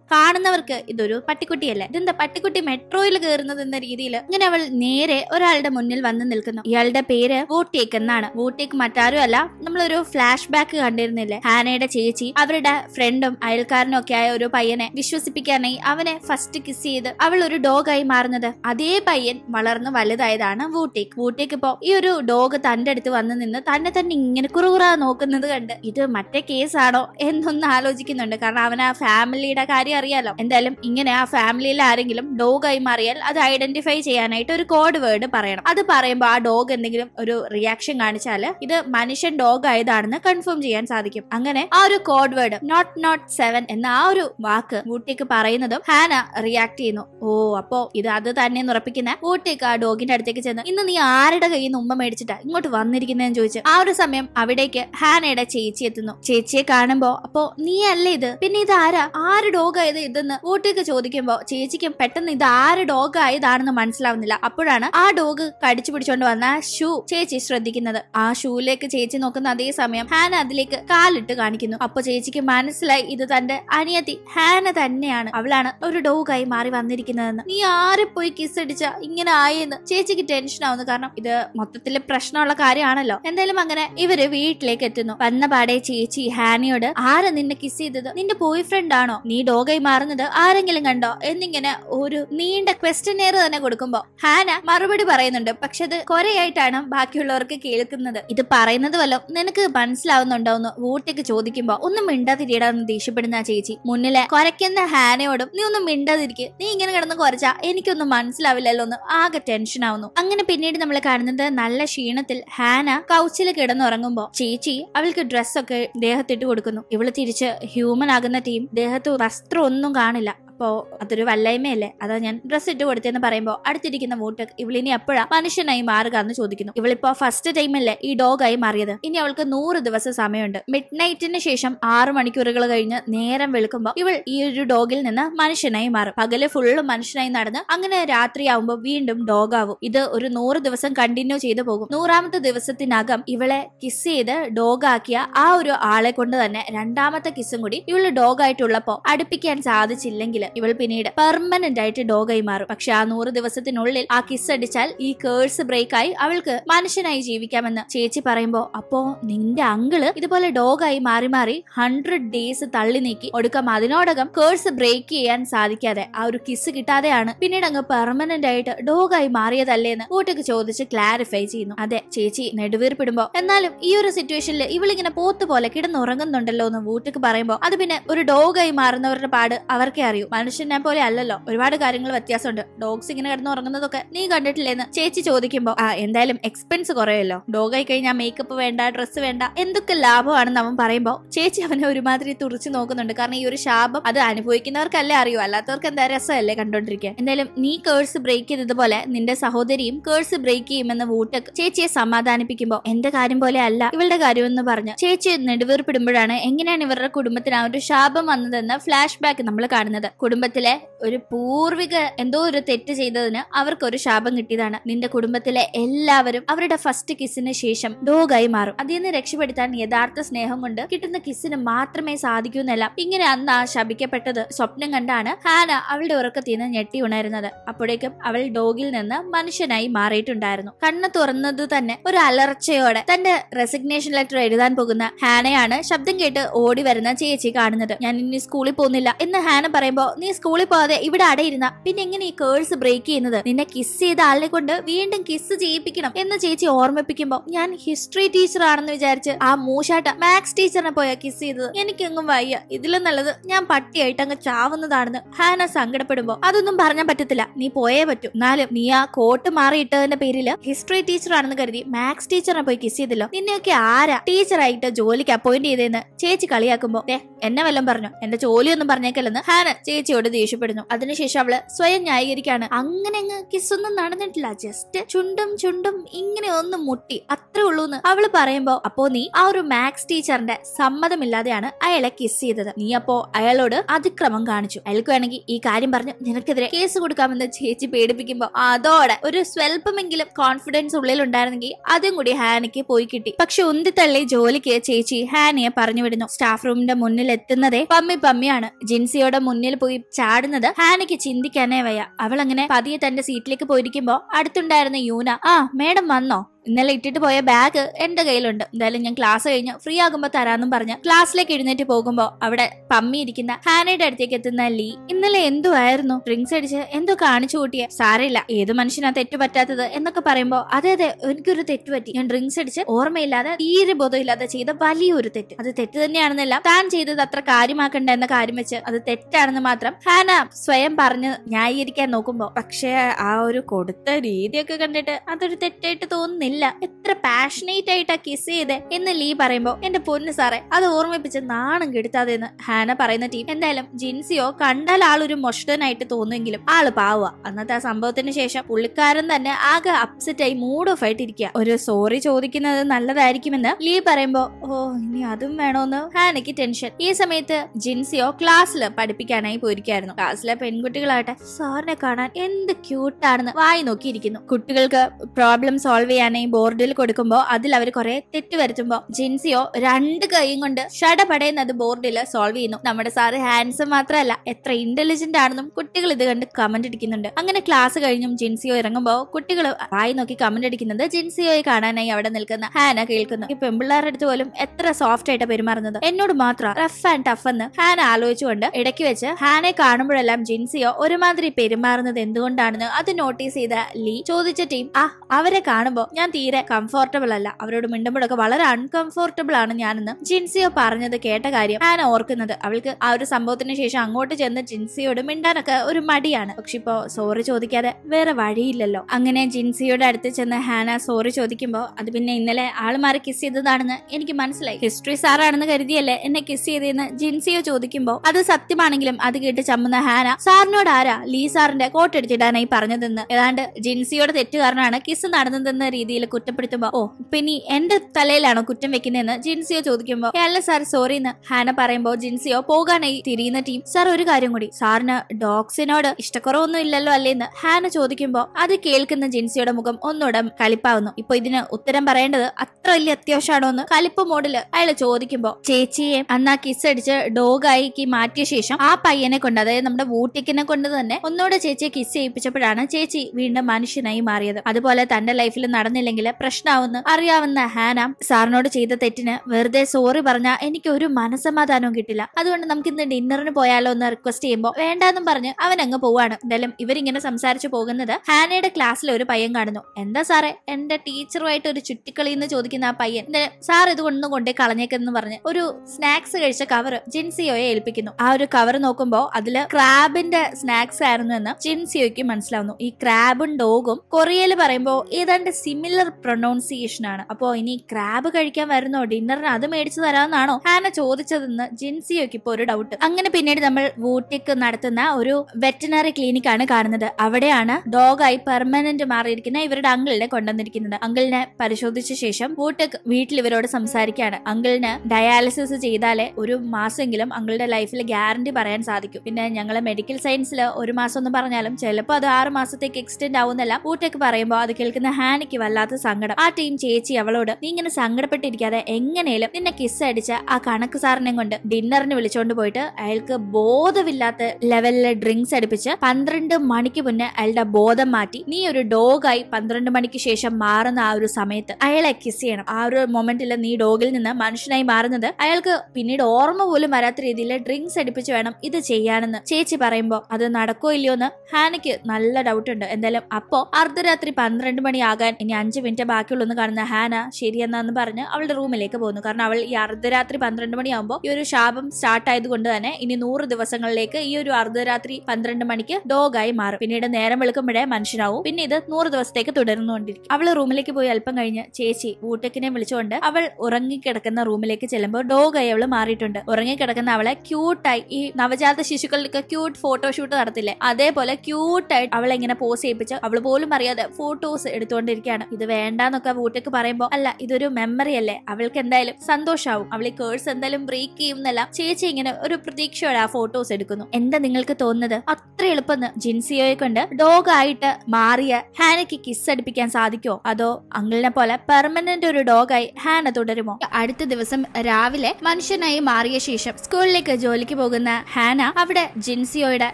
Speaker 1: കാണുന്നവർക്ക് ഇതൊരു പട്ടിക്കുട്ടിയല്ലേ ഇതെന്താ പട്ടിക്കുട്ടി മെട്രോയിൽ കയറുന്നത് എന്ന രീതിയിൽ ഇങ്ങനെ അവൾ നേരെ ഒരാളുടെ മുന്നിൽ വന്ന് നിൽക്കുന്നു ഇയാളുടെ പേര് വോട്ടേക്ക് എന്നാണ് വോട്ടേക്ക് മറ്റാരും അല്ല നമ്മളൊരു ഫ്ലാഷ് ബാക്ക് കണ്ടിരുന്നില്ലേ ഹാനയുടെ ചേച്ചി അവരുടെ ഫ്രണ്ടും അയൽക്കാരനും ഒക്കെ ആയ ഒരു പയ്യനെ വിശ്വസിപ്പിക്കാനായി അവനെ ഫസ്റ്റ് കിസ് ചെയ്ത് അവൾ ഒരു ഡോഗായി മാറുന്നത് അതേ പയ്യൻ വളർന്ന് വലുതായതാണ് വൂട്ടേക്ക് വൂട്ടേക്ക് ഇപ്പോ ഈ ഒരു ഡോഗ് തന്റെ അടുത്ത് വന്ന് നിന്ന് തന്നെ തന്നെ ഇങ്ങനെ കുറുകുറ നോക്കുന്നത് കണ്ട് ഇത് മറ്റേ കേസാണോ എന്നൊന്ന് ആലോചിക്കുന്നുണ്ട് കാരണം അവൻ ആ ഫാമിലിയുടെ കാര്യം കാര്യം അറിയാലോ എന്തായാലും ഇങ്ങനെ ആ ഫാമിലിയിൽ ആരെങ്കിലും ഡോഗ് ആയി മാറിയാൽ അത് ഐഡന്റിഫൈ ചെയ്യാനായിട്ട് ഒരു കോഡ് വേർഡ് പറയണം അത് പറയുമ്പോൾ ആ ഡോഗ് എന്തെങ്കിലും ഒരു റിയാക്ഷൻ കാണിച്ചാൽ ഇത് മനുഷ്യൻ ഡോഗ് ആയതാണെന്ന് കൺഫേം ചെയ്യാൻ സാധിക്കും അങ്ങനെ ആ ഒരു code word nought nought seven എന്ന ആ ഒരു വാക്ക് ഊട്ടിക്ക് പറയുന്നതും ഹാന റിയാക്ട് ചെയ്യുന്നു ഓ അപ്പോ ഇത് അത് തന്നെ ഉറപ്പിക്കുന്ന ഊട്ടിക്ക് ആ ഡോഗിന്റെ അടുത്തേക്ക് ചെന്ന് ഇന്ന് നീ ആരുടെ കയ്യിൽ നിന്ന് ഉമ്മ മേടിച്ചിട്ടാ ഇങ്ങോട്ട് വന്നിരിക്കുന്നതെന്ന് ചോദിച്ചു ആ ഒരു സമയം അവിടേക്ക് ഹാനയുടെ ചേച്ചി എത്തുന്നു ചേച്ചിയെ കാണുമ്പോ അപ്പോ നീ അല്ലേ ഇത് പിന്നെ ഇത് ആരാ ആര് ഡോഗ് ഡോഗായത് ഇതെന്ന് കൂട്ടിക്ക് ചോദിക്കുമ്പോൾ ചേച്ചിക്കും പെട്ടെന്ന് ഇത് ആര് ഡോഗ് ആയതാണെന്ന് മനസ്സിലാവുന്നില്ല അപ്പോഴാണ് ആ ഡോഗ് കടിച്ചു പിടിച്ചോണ്ട് വന്ന ഷൂ ചേച്ചി ശ്രദ്ധിക്കുന്നത് ആ ഷൂയിലേക്ക് ചേച്ചി നോക്കുന്ന അതേ സമയം ഹാന അതിലേക്ക് കാലിട്ട് കാണിക്കുന്നു അപ്പൊ ചേച്ചിക്ക് മനസ്സിലായി ഇത് തന്റെ അനിയത്തി ഹാന തന്നെയാണ് അവളാണ് ഒരു ഡോഗായി മാറി വന്നിരിക്കുന്നതെന്ന് നീ ആരെ പോയി കിസ് അടിച്ച ഇങ്ങനെ ആയെന്ന് ചേച്ചിക്ക് ടെൻഷൻ ആവുന്നു കാരണം ഇത് മൊത്തത്തില് പ്രശ്നമുള്ള കാര്യമാണല്ലോ എന്തായാലും അങ്ങനെ ഇവര് വീട്ടിലേക്ക് എത്തുന്നു വന്ന പാടെ ചേച്ചി ഹാനിയോട് ആരെ നിന്നെ കിസ് ചെയ്തത് നിന്റെ ബോയ് ഫ്രണ്ട് ആണോ നീ ഡോഗ് പുകയും മാറുന്നത് ആരെങ്കിലും കണ്ടോ എന്നിങ്ങനെ ഒരു നീണ്ട ക്വസ്റ്റ്യനെയർ തന്നെ കൊടുക്കുമ്പോൾ ഹാന മറുപടി പറയുന്നുണ്ട് പക്ഷെ അത് കൊരയായിട്ടാണ് ബാക്കിയുള്ളവർക്ക് കേൾക്കുന്നത് ഇത് പറയുന്നത് വല്ല നിനക്ക് മനസ്സിലാവുന്നുണ്ടോ എന്ന് വോട്ടിക്ക് ചോദിക്കുമ്പോൾ ഒന്നും മിണ്ടാതിരിയടാന്ന് ദേഷ്യപ്പെടുന്ന ചേച്ചി മുന്നിലെ കൊരയ്ക്കുന്ന ഹാനയോടും നീ ഒന്നും മിണ്ടാതിരിക്കുക നീ ഇങ്ങനെ കിടന്ന് കുറച്ചാ എനിക്കൊന്നും മനസ്സിലാവില്ലല്ലോ എന്ന് ആകെ ടെൻഷൻ ആവുന്നു അങ്ങനെ പിന്നീട് നമ്മൾ കാണുന്നത് നല്ല ക്ഷീണത്തിൽ ഹാന കൗച്ചിൽ കിടന്നുറങ്ങുമ്പോ ചേച്ചി അവൾക്ക് ഡ്രസ്സൊക്കെ ദേഹത്തിട്ട് കൊടുക്കുന്നു ഇവള് തിരിച്ച് ഹ്യൂമൻ ആകുന്ന ടീം ദേഹത്ത് വസ്ത്രം ചരിത്രം ഒന്നും കാണില്ല ഇപ്പോ അതൊരു വല്ലായ്മയല്ലേ അതാ ഞാൻ ഡ്രസ്സ് ഇട്ട് കൊടുത്തെന്ന് പറയുമ്പോൾ അടുത്തിരിക്കുന്ന വോട്ട് ഇവളിനി എപ്പോഴാ മനുഷ്യനായി മാറുക എന്ന് ചോദിക്കുന്നു ഇവളിപ്പോ ഫസ്റ്റ് ടൈമല്ലേ ഈ ഡോഗായി മാറിയത് ഇനി അവൾക്ക് നൂറ് ദിവസം സമയമുണ്ട് മിഡ് നൈറ്റിന് ശേഷം ആറ് മണിക്കൂറുകൾ കഴിഞ്ഞ് നേരം വെളുക്കുമ്പോൾ ഇവൾ ഈ ഒരു ഡോഗിൽ നിന്ന് മനുഷ്യനായി മാറും പകല് ഫുള്ള് മനുഷ്യനായി നടന്ന് അങ്ങനെ രാത്രിയാവുമ്പോൾ വീണ്ടും ഡോഗാവും ഇത് ഒരു നൂറ് ദിവസം കണ്ടിന്യൂ ചെയ്തു പോകും നൂറാമത്തെ ദിവസത്തിനകം ഇവളെ കിസ് ചെയ്ത് ഡോഗാക്കിയ ആ ഒരു ആളെ കൊണ്ട് തന്നെ രണ്ടാമത്തെ കിസ്സും കൂടി ഇവള് ഡോഗായിട്ടുള്ളപ്പോ അടുപ്പിക്കാൻ സാധിച്ചില്ലെങ്കിൽ ഇവൾ പിന്നീട് പെർമനന്റ് ആയിട്ട് ഡോഗായി മാറും പക്ഷെ ആ നൂറ് ദിവസത്തിനുള്ളിൽ ആ കിസ് അടിച്ചാൽ ഈ കേഴ്സ് ബ്രേക്ക് ആയി അവൾക്ക് മനുഷ്യനായി ജീവിക്കാമെന്ന് ചേച്ചി പറയുമ്പോ അപ്പോ നിന്റെ അങ്കിള് ഇതുപോലെ ഡോഗായി മാറി മാറി ഹൺഡ്രഡ് ഡേയ്സ് തള്ളി നീക്കി ഒടുക്കം അതിനോടകം കേഴ്സ് ബ്രേക്ക് ചെയ്യാൻ സാധിക്കാതെ ആ ഒരു കിസ് കിട്ടാതെയാണ് പിന്നീട് അങ്ങ് പെർമനന്റ് ആയിട്ട് ഡോഗായി മാറിയതല്ലേ എന്ന് കൂട്ടക്ക് ചോദിച്ച് ക്ലാരിഫൈ ചെയ്യുന്നു അതെ ചേച്ചി നെടുവീർപ്പിടുമ്പോ എന്നാലും ഈ ഒരു സിറ്റുവേഷനിൽ ഇവളിങ്ങനെ പോത്ത് പോലെ കിടന്നുറങ്ങുന്നുണ്ടല്ലോ എന്ന് വൂട്ടക്ക് പറയുമ്പോ അത് പിന്നെ ഒരു ഡോഗായി മാറുന്നവരുടെ പാട് അവർക്കേ അറിയൂ മനുഷ്യനെ പോലെ അല്ലല്ലോ ഒരുപാട് കാര്യങ്ങൾ വ്യത്യാസമുണ്ട് ഡോഗ്സ് ഇങ്ങനെ കിടന്ന് ഉറങ്ങുന്നതൊക്കെ നീ കണ്ടിട്ടില്ലെന്ന് ചേച്ചി ചോദിക്കുമ്പോൾ ആ എന്തായാലും എക്സ്പെൻസ് കുറയല്ലോ ഡോഗ് ആയി കഴിഞ്ഞാൽ മേക്കപ്പ് വേണ്ട ഡ്രസ്സ് വേണ്ട എന്തൊക്കെ ലാഭമാണെന്ന് അവൻ പറയുമ്പോൾ ചേച്ചി അവനെ ഒരുമാതിരി തുറച്ചു നോക്കുന്നുണ്ട് കാരണം ഈ ഒരു ശാപം അത് അനുഭവിക്കുന്നവർക്കല്ലേ അറിയൂ അല്ലാത്തവർക്ക് എന്താ രസമല്ലേ കണ്ടോണ്ടിരിക്കുക എന്തായാലും നീ കേഴ്സ് ബ്രേക്ക് ചെയ്തതുപോലെ നിന്റെ സഹോദരിയും കേഴ്സ് ബ്രേക്ക് ചെയ്യുമെന്ന് വൂട്ടക് ചേച്ചിയെ സമാധാനിപ്പിക്കുമ്പോൾ എന്റെ കാര്യം പോലെ അല്ല ഇവളുടെ കാര്യം എന്ന് പറഞ്ഞു ചേച്ചി നെടുവേർപ്പിടുമ്പോഴാണ് എങ്ങനെയാണ് ഇവരുടെ കുടുംബത്തിന് ആ ഒരു ശാപം വന്നതെന്ന് ഫ്ലാഷ് ബാക്ക് നമ്മൾ കാണുന്നത് കുടുംബത്തിലെ ഒരു പൂർവിക എന്തോ ഒരു തെറ്റ് ചെയ്തതിന് അവർക്കൊരു ശാപം കിട്ടിയതാണ് നിന്റെ കുടുംബത്തിലെ എല്ലാവരും അവരുടെ ഫസ്റ്റ് കിസ്സിന് ശേഷം ഡോഗായി മാറും അതിൽ നിന്ന് രക്ഷപ്പെടുത്താൻ യഥാർത്ഥ സ്നേഹം കൊണ്ട് കിട്ടുന്ന കിസ്സിന് മാത്രമേ സാധിക്കൂ എന്നല്ല ഇങ്ങനെ അന്ന് ആ ശപിക്കപ്പെട്ടത് സ്വപ്നം കണ്ടാണ് ഹാന അവളുടെ ഉറക്കത്തിൽ നിന്ന് ഞെട്ടി ഉണരുന്നത് അപ്പോഴേക്കും അവൾ ഡോഗിൽ നിന്ന് മനുഷ്യനായി മാറിയിട്ടുണ്ടായിരുന്നു കണ്ണ് തുറന്നത് തന്നെ ഒരു അലർച്ചയോടെ തന്റെ റെസിഗ്നേഷൻ ലെറ്റർ എഴുതാൻ പോകുന്ന ഹാനയാണ് ശബ്ദം കേട്ട് ഓടി വരുന്ന ചേച്ചി കാണുന്നത് ഞാൻ ഇനി സ്കൂളിൽ പോകുന്നില്ല എന്ന് ഹാന പറയുമ്പോ നീ സ്കൂളിൽ പോവാതെ ഇവിടെ അടയിരുന്ന പിന്നെ എങ്ങനെ ഈ കേഴ്സ് ബ്രേക്ക് ചെയ്യുന്നത് നിന്നെ കിസ് ചെയ്ത ആളിനെ കൊണ്ട് വീണ്ടും കിസ് ചെയ്യിപ്പിക്കണം എന്ന് ചേച്ചി ഓർമ്മിപ്പിക്കുമ്പോൾ ഞാൻ ഹിസ്റ്ററി ടീച്ചർ ആണെന്ന് വിചാരിച്ച് ആ മൂശാട്ട മാത്സ് ടീച്ചറിനെ പോയാ കിസ് ചെയ്തത് എനിക്കെങ്ങും വയ്യ ഇതിലും നല്ലത് ഞാൻ പട്ടിയായിട്ട് അങ്ങ് ചാവുന്നതാണെന്ന് ഹാന സങ്കടപ്പെടുമ്പോ അതൊന്നും പറഞ്ഞാൻ പറ്റത്തില്ല നീ പോയേ പറ്റൂ എന്നാലും നീ ആ കോട്ട് മാറിയിട്ടതിന്റെ പേരിൽ ഹിസ്റ്ററി ടീച്ചർ ആണെന്ന് കരുതി മാത്സ് ടീച്ചറിനെ പോയി കിസ് ചെയ്തല്ലോ നിന്നെയൊക്കെ ആരാ ടീച്ചറായിട്ട് ജോലിക്ക് അപ്പോയിന്റ് ചെയ്തതെന്ന് ചേച്ചി കളിയാക്കുമ്പോ എന്നെ വല്ലതും പറഞ്ഞു എന്റെ ജോലിയൊന്നും പറഞ്ഞേക്കല്ലെന്ന് ഹാന ചേച്ചി ചേച്ചിയോട് ദേഷ്യപ്പെടുന്നു അതിനുശേഷം അവള് സ്വയം ന്യായീകരിക്കാണ് അങ്ങനെ അങ്ങ് കിസ്സൊന്നും നടന്നിട്ടില്ല ജസ്റ്റ് ചുണ്ടും ചുണ്ടും ഇങ്ങനെ ഒന്ന് മുട്ടി അത്രേ ഉള്ളൂ എന്ന് അവള് പറയുമ്പോ അപ്പോ നീ ആ ഒരു മാത്സ് ടീച്ചറിന്റെ സമ്മതമില്ലാതെയാണ് അയാളെ കിസ് ചെയ്തത് നീ അപ്പോ അയാളോട് അതിക്രമം കാണിച്ചു അയാൾക്ക് വേണമെങ്കിൽ ഈ കാര്യം പറഞ്ഞു നിനക്കെതിരെ കേസ് കൊടുക്കാമെന്ന് ചേച്ചി പേടിപ്പിക്കുമ്പോ അതോടെ ഒരു സ്വല്പമെങ്കിലും കോൺഫിഡൻസ് ഉള്ളിൽ ഉണ്ടായിരുന്നെങ്കിൽ അതും കൂടി ഹാനിക്ക് പോയി കിട്ടി പക്ഷെ ഉന്തിത്തള്ളി ജോലിക്ക് ചേച്ചി ഹാനിയെ പറഞ്ഞു വിടുന്നു സ്റ്റാഫ് റൂമിന്റെ മുന്നിൽ എത്തുന്നതേ പമ്മി പമ്മിയാണ് ജിൻസിയോടെ മുന്നിൽ പോയി പോയി ചാടുന്നത് ഹാനയ്ക്ക് ചിന്തിക്കാനേ വയ്യ അവൾ അങ്ങനെ പതിയെ തന്റെ സീറ്റിലേക്ക് പോയിരിക്കുമ്പോ അടുത്തുണ്ടായിരുന്ന യൂന ആ മേഡം വന്നോ ഇന്നലെ ഇട്ടിട്ട് പോയ ബാഗ് എന്റെ കയ്യിലുണ്ട് എന്തായാലും ഞാൻ ക്ലാസ് കഴിഞ്ഞ് ഫ്രീ ആകുമ്പോൾ തരാന്നും പറഞ്ഞ് ക്ലാസ്സിലേക്ക് എഴുന്നേറ്റ് പോകുമ്പോൾ അവിടെ പമ്മി ഇരിക്കുന്ന ഹാനയുടെ അടുത്തേക്ക് എത്തുന്ന ലീ ഇന്നലെ എന്തോ ആയിരുന്നു ഡ്രിങ്ക്സ് അടിച്ച് എന്തോ കാണിച്ചു കൂട്ടിയ സാരയില്ല ഏത് മനുഷ്യനാ തെറ്റ് പറ്റാത്തത് എന്നൊക്കെ പറയുമ്പോ അതെ അതെ എനിക്കൊരു തെറ്റ് പറ്റി ഞാൻ ഡ്രിങ്ക്സ് അടിച്ച് ഓർമ്മയില്ലാതെ തീരെ ബോധമില്ലാതെ ചെയ്ത വലിയൊരു തെറ്റ് അത് തെറ്റ് തന്നെയാണെന്നല്ല താൻ ചെയ്തത് അത്ര കാര്യമാക്കണ്ട എന്ന കാര്യം വെച്ച് അത് തെറ്റാണെന്ന് മാത്രം ഹാന സ്വയം പറഞ്ഞ് ന്യായീകരിക്കാൻ നോക്കുമ്പോ പക്ഷേ ആ ഒരു കൊടുത്ത രീതിയൊക്കെ കണ്ടിട്ട് അതൊരു തെറ്റായിട്ട് തോന്നുന്നില്ല ഇല്ല എത്ര പാഷനേറ്റ് ആയിട്ടാ കിസ് ചെയ്തേ എന്ന് ലീ പറയുമ്പോൾ എന്റെ പൊന്നു സാറേ അത് ഓർമ്മിപ്പിച്ച് നാണം കെടുത്താതെ എന്ന് ഹാന പറയുന്ന ടീം എന്തായാലും ജിൻസിയോ കണ്ടാൽ ആളൊരു മൊഷ്ടനായിട്ട് തോന്നുമെങ്കിലും ആള് പാവുക അന്നത്തെ ആ സംഭവത്തിന് ശേഷം പുള്ളിക്കാരൻ തന്നെ ആകെ അപ്സെറ്റ് ആയി മൂഡ് ഓഫ് ആയിട്ട് ഇരിക്കുക ഒരു സോറി ചോദിക്കുന്നത് നല്ലതായിരിക്കുമെന്ന് ലീ പറയുമ്പോ ഓ ഇനി അതും വേണോന്ന് ഹാനയ്ക്ക് ടെൻഷൻ ഈ സമയത്ത് ജിൻസിയോ ക്ലാസ്സിൽ പഠിപ്പിക്കാനായി പോയിരിക്കായിരുന്നു ക്ലാസ്സിലെ പെൺകുട്ടികളാട്ടെ സാറിനെ കാണാൻ എന്ത് ക്യൂട്ടാണെന്ന് വായി നോക്കിയിരിക്കുന്നു കുട്ടികൾക്ക് പ്രോബ്ലം സോൾവ് ചെയ്യാനായി ബോർഡിൽ കൊടുക്കുമ്പോൾ അതിൽ അവർ കുറെ തെറ്റ് വരുത്തുമ്പോൾ ജിൻസിയോ രണ്ട് കൈയും കൊണ്ട് ഷടപടയുന്നത് ബോർഡിൽ സോൾവ് ചെയ്യുന്നു നമ്മുടെ സാറ് ഹാൻസം മാത്രമല്ല എത്ര ഇന്റലിജന്റ് ആണെന്നും കുട്ടികൾ ഇത് കണ്ട് കമന്റ് അടിക്കുന്നുണ്ട് അങ്ങനെ ക്ലാസ് കഴിഞ്ഞും ജിൻസിയോ ഇറങ്ങുമ്പോൾ കുട്ടികൾ വായി നോക്കി കമന്റ് അടിക്കുന്നത് ജിൻസിയോയെ കാണാനായി അവിടെ നിൽക്കുന്ന ഹാന കേൾക്കുന്നു ഈ പെമ്പിള്ളേരുടെ അടുത്ത് പോലും എത്ര സോഫ്റ്റ് ആയിട്ട് പെരുമാറുന്നത് എന്നോട് മാത്രം റഫ് ആൻഡ് ടഫ് എന്ന് ഹാന ആലോചിച്ചുകൊണ്ട് ഇടയ്ക്ക് വെച്ച് ഹാനെ കാണുമ്പോഴെല്ലാം ജിൻസിയോ ഒരുമാതിരി പെരുമാറുന്നത് എന്തുകൊണ്ടാണെന്ന് അത് നോട്ടീസ് ചെയ്ത ലീ ചോദിച്ച ടീം ആ അവരെ കാണുമ്പോൾ ഞാൻ ഞാൻ തീരെ കംഫോർട്ടബിൾ അല്ല അവരോട് മിണ്ടുമ്പോഴൊക്കെ വളരെ അൺകംഫോർട്ടബിൾ ആണ് ഞാനെന്ന് ജിൻസിയോ പറഞ്ഞത് കേട്ട കാര്യം ഞാൻ ഓർക്കുന്നത് അവൾക്ക് ആ ഒരു സംഭവത്തിന് ശേഷം അങ്ങോട്ട് ചെന്ന് ജിൻസിയോട് മിണ്ടാനൊക്കെ ഒരു മടിയാണ് പക്ഷെ ഇപ്പോ സോറി ചോദിക്കാതെ വേറെ വഴിയില്ലല്ലോ അങ്ങനെ ജിൻസിയോടെ അടുത്ത് ചെന്ന് ഹാന സോറി ചോദിക്കുമ്പോൾ അത് പിന്നെ ഇന്നലെ ആൾ മാറി കിസ് ചെയ്തതാണെന്ന് എനിക്ക് മനസ്സിലായി ഹിസ്റ്ററി സാറാണെന്ന് കരുതിയല്ലേ എന്നെ കിസ് ചെയ്തെന്ന് ജിൻസിയോ ചോദിക്കുമ്പോൾ അത് സത്യമാണെങ്കിലും അത് കേട്ട് ചമ്മുന്ന ഹാന സാറിനോട് ആരാ ലീ സാറിന്റെ കോട്ടെടുത്തിടാനായി പറഞ്ഞതെന്ന് ഏതാണ്ട് ജിൻസിയോടെ തെറ്റുകാരനാണ് കിസ് നടന്നതെന്ന രീതിയിൽ രീതിയിൽ കുറ്റപ്പെടുത്തുമ്പോ ഓ പിന്നെ എന്റെ തലയിലാണോ കുറ്റം വെക്കുന്നതെന്ന് ജിൻസിയോ ചോദിക്കുമ്പോൾ അല്ല സാർ സോറി എന്ന് ഹാന പറയുമ്പോൾ ജിൻസിയോ പോകാനായി തിരിയുന്ന ടീം സാർ ഒരു കാര്യം കൂടി സാറിന് ഡോഗ്സിനോട് ഇഷ്ടക്കുറവൊന്നും ഇല്ലല്ലോ അല്ലേന്ന് ഹാന ചോദിക്കുമ്പോൾ അത് കേൾക്കുന്ന ജിൻസിയുടെ മുഖം ഒന്നുകൂടെ കലിപ്പാവുന്നു ഇപ്പൊ ഇതിന് ഉത്തരം പറയേണ്ടത് അത്ര വലിയ അത്യാവശ്യമാണോ എന്ന് കലിപ്പ് മോഡില് അയാൾ ചോദിക്കുമ്പോൾ ചേച്ചിയെ അന്ന് ആ കിസ് അടിച്ച് ഡോഗായിക്ക് മാറ്റിയ ശേഷം ആ പയ്യനെ കൊണ്ട് അതായത് നമ്മുടെ വൂട്ടിക്കിനെ കൊണ്ട് തന്നെ ഒന്നുകൂടെ ചേച്ചിയെ കിസ് ചെയ്യിപ്പിച്ചപ്പോഴാണ് ചേച്ചി വീണ്ടും മനുഷ്യനായി മാറിയത് അതുപോലെ തന്റെ ലൈഫിൽ നടന്നില്ല പറഞ്ഞില്ലെങ്കിൽ പ്രശ്നമാവുമെന്ന് അറിയാവുന്ന ഹാന സാറിനോട് ചെയ്ത തെറ്റിന് വെറുതെ സോറി പറഞ്ഞ എനിക്ക് ഒരു മനസമാധാനവും കിട്ടില്ല അതുകൊണ്ട് നമുക്ക് ഇന്ന് ഡിന്നറിന് പോയാലോ എന്ന് റിക്വസ്റ്റ് ചെയ്യുമ്പോൾ വേണ്ടെന്നും പറഞ്ഞ് അവൻ അങ്ങ് പോവാണ് എന്തായാലും ഇവരിങ്ങനെ സംസാരിച്ചു പോകുന്നത് ഹാനയുടെ ക്ലാസ്സിൽ ഒരു പയ്യൻ കാണുന്നു എന്താ സാറേ എന്റെ ടീച്ചറുമായിട്ട് ഒരു ചുറ്റിക്കളി എന്ന് ചോദിക്കുന്ന ആ പയ്യൻ സാർ ഇത് കൊണ്ടൊന്നും കൊണ്ടേ കളഞ്ഞേക്കെന്ന് പറഞ്ഞ് ഒരു സ്നാക്സ് കഴിച്ച കവർ ജിൻസിയോയെ ഏൽപ്പിക്കുന്നു ആ ഒരു കവർ നോക്കുമ്പോൾ അതില് ക്രാബിന്റെ സ്നാക്സ് ആയിരുന്നു എന്ന് ജിൻസിയോയ്ക്ക് മനസ്സിലാവുന്നു ഈ ക്രാബും ഡോഗും കൊറിയയിൽ പറയുമ്പോൾ ഏതാണ്ട് സിമിലർ സിമിലർ പ്രൊണൗൺസിയേഷൻ ആണ് അപ്പോ ഇനി ക്രാബ് കഴിക്കാൻ വരുന്നോ ഡിന്നറിന് അത് മേടിച്ചു തരാമെന്നാണോ ഹാന ചോദിച്ചതെന്ന് ജിൻസിയോക്ക് ഇപ്പോൾ ഒരു ഡൗട്ട് അങ്ങനെ പിന്നീട് നമ്മൾ വൂട്ടിക്ക് നടത്തുന്ന ഒരു വെറ്റിനറി ക്ലിനിക് ആണ് കാണുന്നത് അവിടെയാണ് ഡോഗായി പെർമനന്റ് മാറിയിരിക്കുന്ന ഇവരുടെ അങ്കിളിനെ കൊണ്ടുവന്നിരിക്കുന്നത് അങ്കിളിനെ പരിശോധിച്ച ശേഷം വൂട്ടിക് വീട്ടിൽ ഇവരോട് സംസാരിക്കുകയാണ് അങ്കിളിന് ഡയാലിസിസ് ചെയ്താലേ ഒരു മാസമെങ്കിലും അങ്കിളുടെ ലൈഫിൽ ഗ്യാരണ്ടി പറയാൻ സാധിക്കും പിന്നെ ഞങ്ങളെ മെഡിക്കൽ സയൻസിൽ ഒരു മാസം എന്ന് പറഞ്ഞാലും ചിലപ്പോൾ അത് ആറ് മാസത്തേക്ക് എക്സ്റ്റെൻഡ് ആവുന്നല്ല വൂട്ടിക് പറയുമ്പോൾ അത് കേൾക്കുന്ന ഹാനിക്ക് വല്ലാത്ത വല്ലാത്ത സങ്കടം ആ ടീം ചേച്ചി അവളോട് നീ ഇങ്ങനെ സങ്കടപ്പെട്ടിരിക്കാതെ എങ്ങനെയും നിന്നെ കിസ് അടിച്ച ആ കണക്ക് സാറിനെ കൊണ്ട് ഡിന്നറിന് വിളിച്ചോണ്ട് പോയിട്ട് അയാൾക്ക് ബോധമില്ലാത്ത ലെവലിലെ ഡ്രിങ്ക്സ് അടുപ്പിച്ച് പന്ത്രണ്ട് മണിക്ക് മുന്നേ അയാളുടെ ബോധം മാറ്റി നീ ഒരു ഡോഗായി പന്ത്രണ്ട് മണിക്ക് ശേഷം മാറുന്ന ആ ഒരു സമയത്ത് അയാളെ കിസ് ചെയ്യണം ആ ഒരു മൊമെന്റിൽ നീ ഡോഗിൽ നിന്ന് മനുഷ്യനായി മാറുന്നത് അയാൾക്ക് പിന്നീട് ഓർമ്മ പോലും വരാത്ത രീതിയിൽ ഡ്രിങ്ക്സ് അടുപ്പിച്ച് വേണം ഇത് ചെയ്യാനെന്ന് ചേച്ചി പറയുമ്പോൾ അത് നടക്കോ ഇല്ലയോ എന്ന് ഹാനയ്ക്ക് നല്ല ഡൗട്ട് ഉണ്ട് എന്തായാലും അപ്പോ അർദ്ധരാത്രി പന്ത്രണ്ട് മണിയാകാൻ ഇനി അഞ്ച് അഞ്ച് മിനിറ്റ് ബാക്കിയുള്ളൂ കാണുന്ന ഹാന ശരിയെന്നാന്ന് പറഞ്ഞ് അവളുടെ റൂമിലേക്ക് പോകുന്നു കാരണം അവൾ ഈ അർദ്ധരാത്രി പന്ത്രണ്ട് മണിയാകുമ്പോൾ ഈ ഒരു ശാപം സ്റ്റാർട്ട് ആയതുകൊണ്ട് തന്നെ ഇനി നൂറ് ദിവസങ്ങളിലേക്ക് ഈ ഒരു അർദ്ധരാത്രി പന്ത്രണ്ട് മണിക്ക് ഡോഗായി മാറും പിന്നീട് നേരം വെളുക്കുമ്പോഴേ മനുഷ്യനാവും പിന്നെ ഇത് നൂറ് ദിവസത്തേക്ക് തുടരുന്നുകൊണ്ടിരിക്കും അവൾ റൂമിലേക്ക് പോയി അല്പം കഴിഞ്ഞ് ചേച്ചി ബൂട്ടക്കിനെ വിളിച്ചുകൊണ്ട് അവൾ ഉറങ്ങിക്കിടക്കുന്ന റൂമിലേക്ക് ചെല്ലുമ്പോൾ ഡോഗായി അവൾ മാറിയിട്ടുണ്ട് ഉറങ്ങിക്കിടക്കുന്ന അവളെ ക്യൂട്ടായി ഈ നവജാത ശിശുക്കളുടെ ക്യൂട്ട് ഫോട്ടോഷൂട്ട് നടത്തില്ലേ അതേപോലെ ക്യൂട്ടായിട്ട് അവളെ ഇങ്ങനെ പോസ് ചെയ്യിപ്പിച്ച് അവൾ പോലും അറിയാതെ ഫോട്ടോസ് എടുത്തുകൊണ്ടിരിക്കുകയാണ് ഇത് വേണ്ടാന്നൊക്കെ വീട്ടിലേക്ക് പറയുമ്പോൾ അല്ല ഇതൊരു മെമ്മറി അല്ലേ അവൾക്ക് എന്തായാലും സന്തോഷാവും അവൾ കേഴ്സ് എന്തായാലും ബ്രേക്ക് ചെയ്യും എന്നല്ല ചേച്ചി ഇങ്ങനെ ഒരു പ്രതീക്ഷയോടെ ആ ഫോട്ടോസ് എടുക്കുന്നു എന്താ നിങ്ങൾക്ക് തോന്നുന്നത് അത്ര എളുപ്പം ജിൻസിയോയെ കൊണ്ട് ഡോഗ് ആയിട്ട് മാറിയ ഹാനയ്ക്ക് കിസ് അടിപ്പിക്കാൻ സാധിക്കുമോ അതോ അങ്കിളിനെ പോലെ പെർമനന്റ് ഒരു ഡോഗായി ഹാന തുടരുമോ അടുത്ത ദിവസം രാവിലെ മനുഷ്യനായി മാറിയ ശേഷം സ്കൂളിലേക്ക് ജോലിക്ക് പോകുന്ന ഹാന അവിടെ ജിൻസിയോയുടെ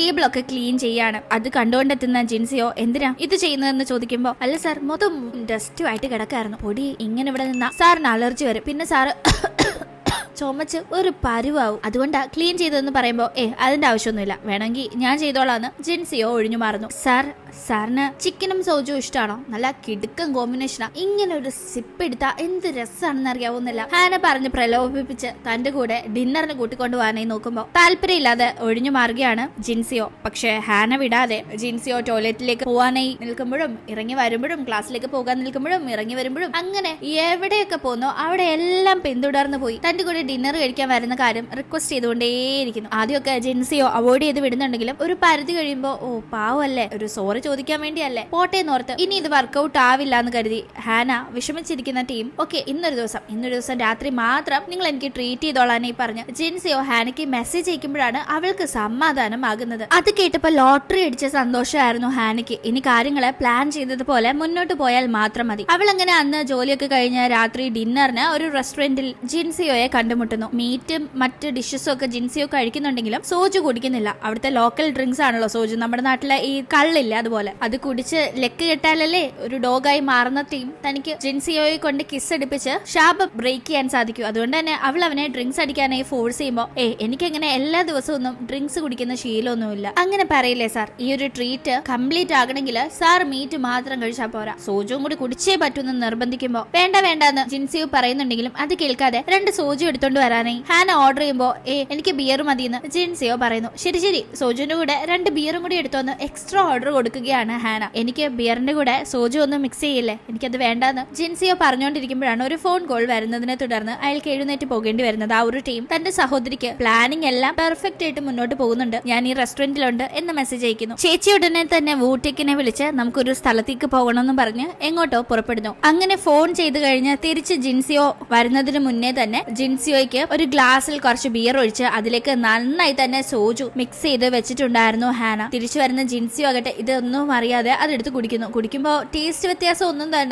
Speaker 1: ടേബിളൊക്കെ ക്ലീൻ ചെയ്യാണ് അത് കണ്ടുകൊണ്ടെത്തുന്ന ജിൻസിയോ എന്തിനാ ഇത് ചെയ്യുന്നതെന്ന് ചോദിക്കുമ്പോൾ അല്ല സാർ മൊത്തം ആയിട്ട് കിടക്കായിരുന്നു പൊടി ഇങ്ങനെ ഇവിടെ നിന്ന സാറിന് അലർജി വരും പിന്നെ സാറ് ചുമച്ച് ഒരു പരുവാവും അതുകൊണ്ടാ ക്ലീൻ ചെയ്തതെന്ന് പറയുമ്പോൾ ഏ അതിന്റെ ആവശ്യമൊന്നുമില്ല വേണമെങ്കിൽ ഞാൻ ചെയ്തോളാന്ന് ജിൻസിയോ ഒഴിഞ്ഞു മാറുന്നു സാർ സാറിന് ചിക്കനും സോജു ഇഷ്ടമാണോ നല്ല കിടുക്കൻ കോമ്പിനേഷനാ ഇങ്ങനെ ഒരു സിപ്പ് എടുത്താ എന്ത് രസമാണെന്ന് അറിയാവുന്നില്ല ഹാന പറഞ്ഞ് പ്രലോഭിപ്പിച്ച് തന്റെ കൂടെ ഡിന്നറിന് കൂട്ടിക്കൊണ്ടു പോകാനായി നോക്കുമ്പോൾ താല്പര്യമില്ലാതെ ഒഴിഞ്ഞു മാറുകയാണ് ജിൻസിയോ പക്ഷെ ഹാന വിടാതെ ജിൻസിയോ ടോയ്ലറ്റിലേക്ക് പോകാനായി നിൽക്കുമ്പോഴും ഇറങ്ങി വരുമ്പോഴും ക്ലാസ്സിലേക്ക് പോകാൻ നിൽക്കുമ്പോഴും ഇറങ്ങി വരുമ്പോഴും അങ്ങനെ എവിടെയൊക്കെ പോന്നോ അവിടെ എല്ലാം പിന്തുടർന്നു പോയി തന്റെ കൂടെ ഡിന്നർ കഴിക്കാൻ വരുന്ന കാര്യം റിക്വസ്റ്റ് ചെയ്തുകൊണ്ടേയിരിക്കുന്നു ആദ്യമൊക്കെ ജെൻസിയോ അവോയ്ഡ് ചെയ്ത് വിടുന്നുണ്ടെങ്കിലും ഒരു പരിധി കഴിയുമ്പോൾ ഓ പാവല്ലേ ഒരു സോറി ചോദിക്കാൻ വേണ്ടിയല്ലേ പോട്ടെ ഓർത്ത് ഇനി ഇത് വർക്കൗട്ട് ആവില്ല എന്ന് കരുതി ഹാന വിഷമിച്ചിരിക്കുന്ന ടീം ഓക്കെ ഇന്നൊരു ദിവസം ഇന്നൊരു ദിവസം രാത്രി മാത്രം നിങ്ങൾ എനിക്ക് ട്രീറ്റ് ഈ പറഞ്ഞ് ജെൻസിയോ ഹാനയ്ക്ക് മെസ്സേജ് അയക്കുമ്പോഴാണ് അവൾക്ക് സമാധാനം ആകുന്നത് അത് കേട്ടപ്പോൾ ലോട്ടറി അടിച്ച സന്തോഷമായിരുന്നു ഹാനയ്ക്ക് ഇനി കാര്യങ്ങളെ പ്ലാൻ ചെയ്തതുപോലെ മുന്നോട്ട് പോയാൽ മാത്രം മതി അവൾ അങ്ങനെ അന്ന് ജോലിയൊക്കെ കഴിഞ്ഞ രാത്രി ഡിന്നറിന് ഒരു റെസ്റ്റോറന്റിൽ ജിൻസിയോയെ കണ്ടു ബുദ്ധിമുട്ടുന്നു മീറ്റും മറ്റ് ഡിഷസും ഒക്കെ ഒക്കെ കഴിക്കുന്നുണ്ടെങ്കിലും സോജ് കുടിക്കുന്നില്ല അവിടുത്തെ ലോക്കൽ ഡ്രിങ്ക്സ് ആണല്ലോ സോജ് നമ്മുടെ നാട്ടിലെ ഈ കള്ളില്ല അതുപോലെ അത് കുടിച്ച് ലെക്ക് കെട്ടാലല്ലേ ഒരു ഡോഗായി മാറുന്ന ടീം തനിക്ക് ജിൻസിയോയെ കൊണ്ട് കിസ് എടുപ്പിച്ച് ഷാബ് ബ്രേക്ക് ചെയ്യാൻ സാധിക്കും അതുകൊണ്ട് തന്നെ അവൾ അവനെ ഡ്രിങ്ക്സ് അടിക്കാനായി ഫോഴ്സ് ചെയ്യുമ്പോൾ ഏ എനിക്കങ്ങനെ എല്ലാ ദിവസവും ഒന്നും ഡ്രിങ്ക്സ് കുടിക്കുന്ന ശീലമൊന്നുമില്ല അങ്ങനെ പറയില്ലേ സാർ ഈ ഒരു ട്രീറ്റ് കംപ്ലീറ്റ് ആകണമെങ്കിൽ സാർ മീറ്റ് മാത്രം കഴിച്ചാൽ പോരാ സോജും കൂടി കുടിച്ചേ പറ്റൂന്ന് നിർബന്ധിക്കുമ്പോൾ വേണ്ട വേണ്ടെന്ന് ജിൻസിയോ പറയുന്നുണ്ടെങ്കിലും അത് കേൾക്കാതെ രണ്ട് സോജു എടുത്തു എടുത്തോണ്ട് വരാനായി ഹാന ഓർഡർ ചെയ്യുമ്പോൾ ഏ എനിക്ക് ബിയർ മതിയെന്ന് ജിൻസിയോ പറയുന്നു ശരി ശരി സോജുവിന്റെ കൂടെ രണ്ട് ബിയറും കൂടി എടുത്തോന്ന് എക്സ്ട്രാ ഓർഡർ കൊടുക്കുകയാണ് ഹാന എനിക്ക് ബിയറിന്റെ കൂടെ സോജു ഒന്നും മിക്സ് ചെയ്യില്ലേ എനിക്കത് വേണ്ടെന്ന് ജിൻസിയോ പറഞ്ഞുകൊണ്ടിരിക്കുമ്പോഴാണ് ഒരു ഫോൺ കോൾ വരുന്നതിനെ തുടർന്ന് അയാൾക്ക് എഴുന്നേറ്റ് പോകേണ്ടി വരുന്നത് ആ ഒരു ടീം തന്റെ സഹോദരിക്ക് പ്ലാനിംഗ് എല്ലാം പെർഫെക്റ്റ് ആയിട്ട് മുന്നോട്ട് പോകുന്നുണ്ട് ഞാൻ ഈ റെസ്റ്റോറന്റിലുണ്ട് എന്ന് മെസ്സേജ് അയക്കുന്നു ചേച്ചി ഉടനെ തന്നെ വൂട്ടിക്കിനെ വിളിച്ച് നമുക്കൊരു സ്ഥലത്തേക്ക് പോകണമെന്ന് പറഞ്ഞ് എങ്ങോട്ടോ പുറപ്പെടുന്നു അങ്ങനെ ഫോൺ ചെയ്തു കഴിഞ്ഞ് തിരിച്ച് ജിൻസിയോ വരുന്നതിന് മുന്നേ തന്നെ ജിൻസി സിയോയ്ക്ക് ഒരു ഗ്ലാസ്സിൽ കുറച്ച് ബിയർ ഒഴിച്ച് അതിലേക്ക് നന്നായി തന്നെ സോജു മിക്സ് ചെയ്ത് വെച്ചിട്ടുണ്ടായിരുന്നു ഹാന തിരിച്ചു വരുന്ന ജിൻസിയോ ആകട്ടെ ഇതൊന്നും അറിയാതെ അതെടുത്ത് കുടിക്കുന്നു കുടിക്കുമ്പോൾ ടേസ്റ്റ് വ്യത്യാസം ഒന്നും തന്നെ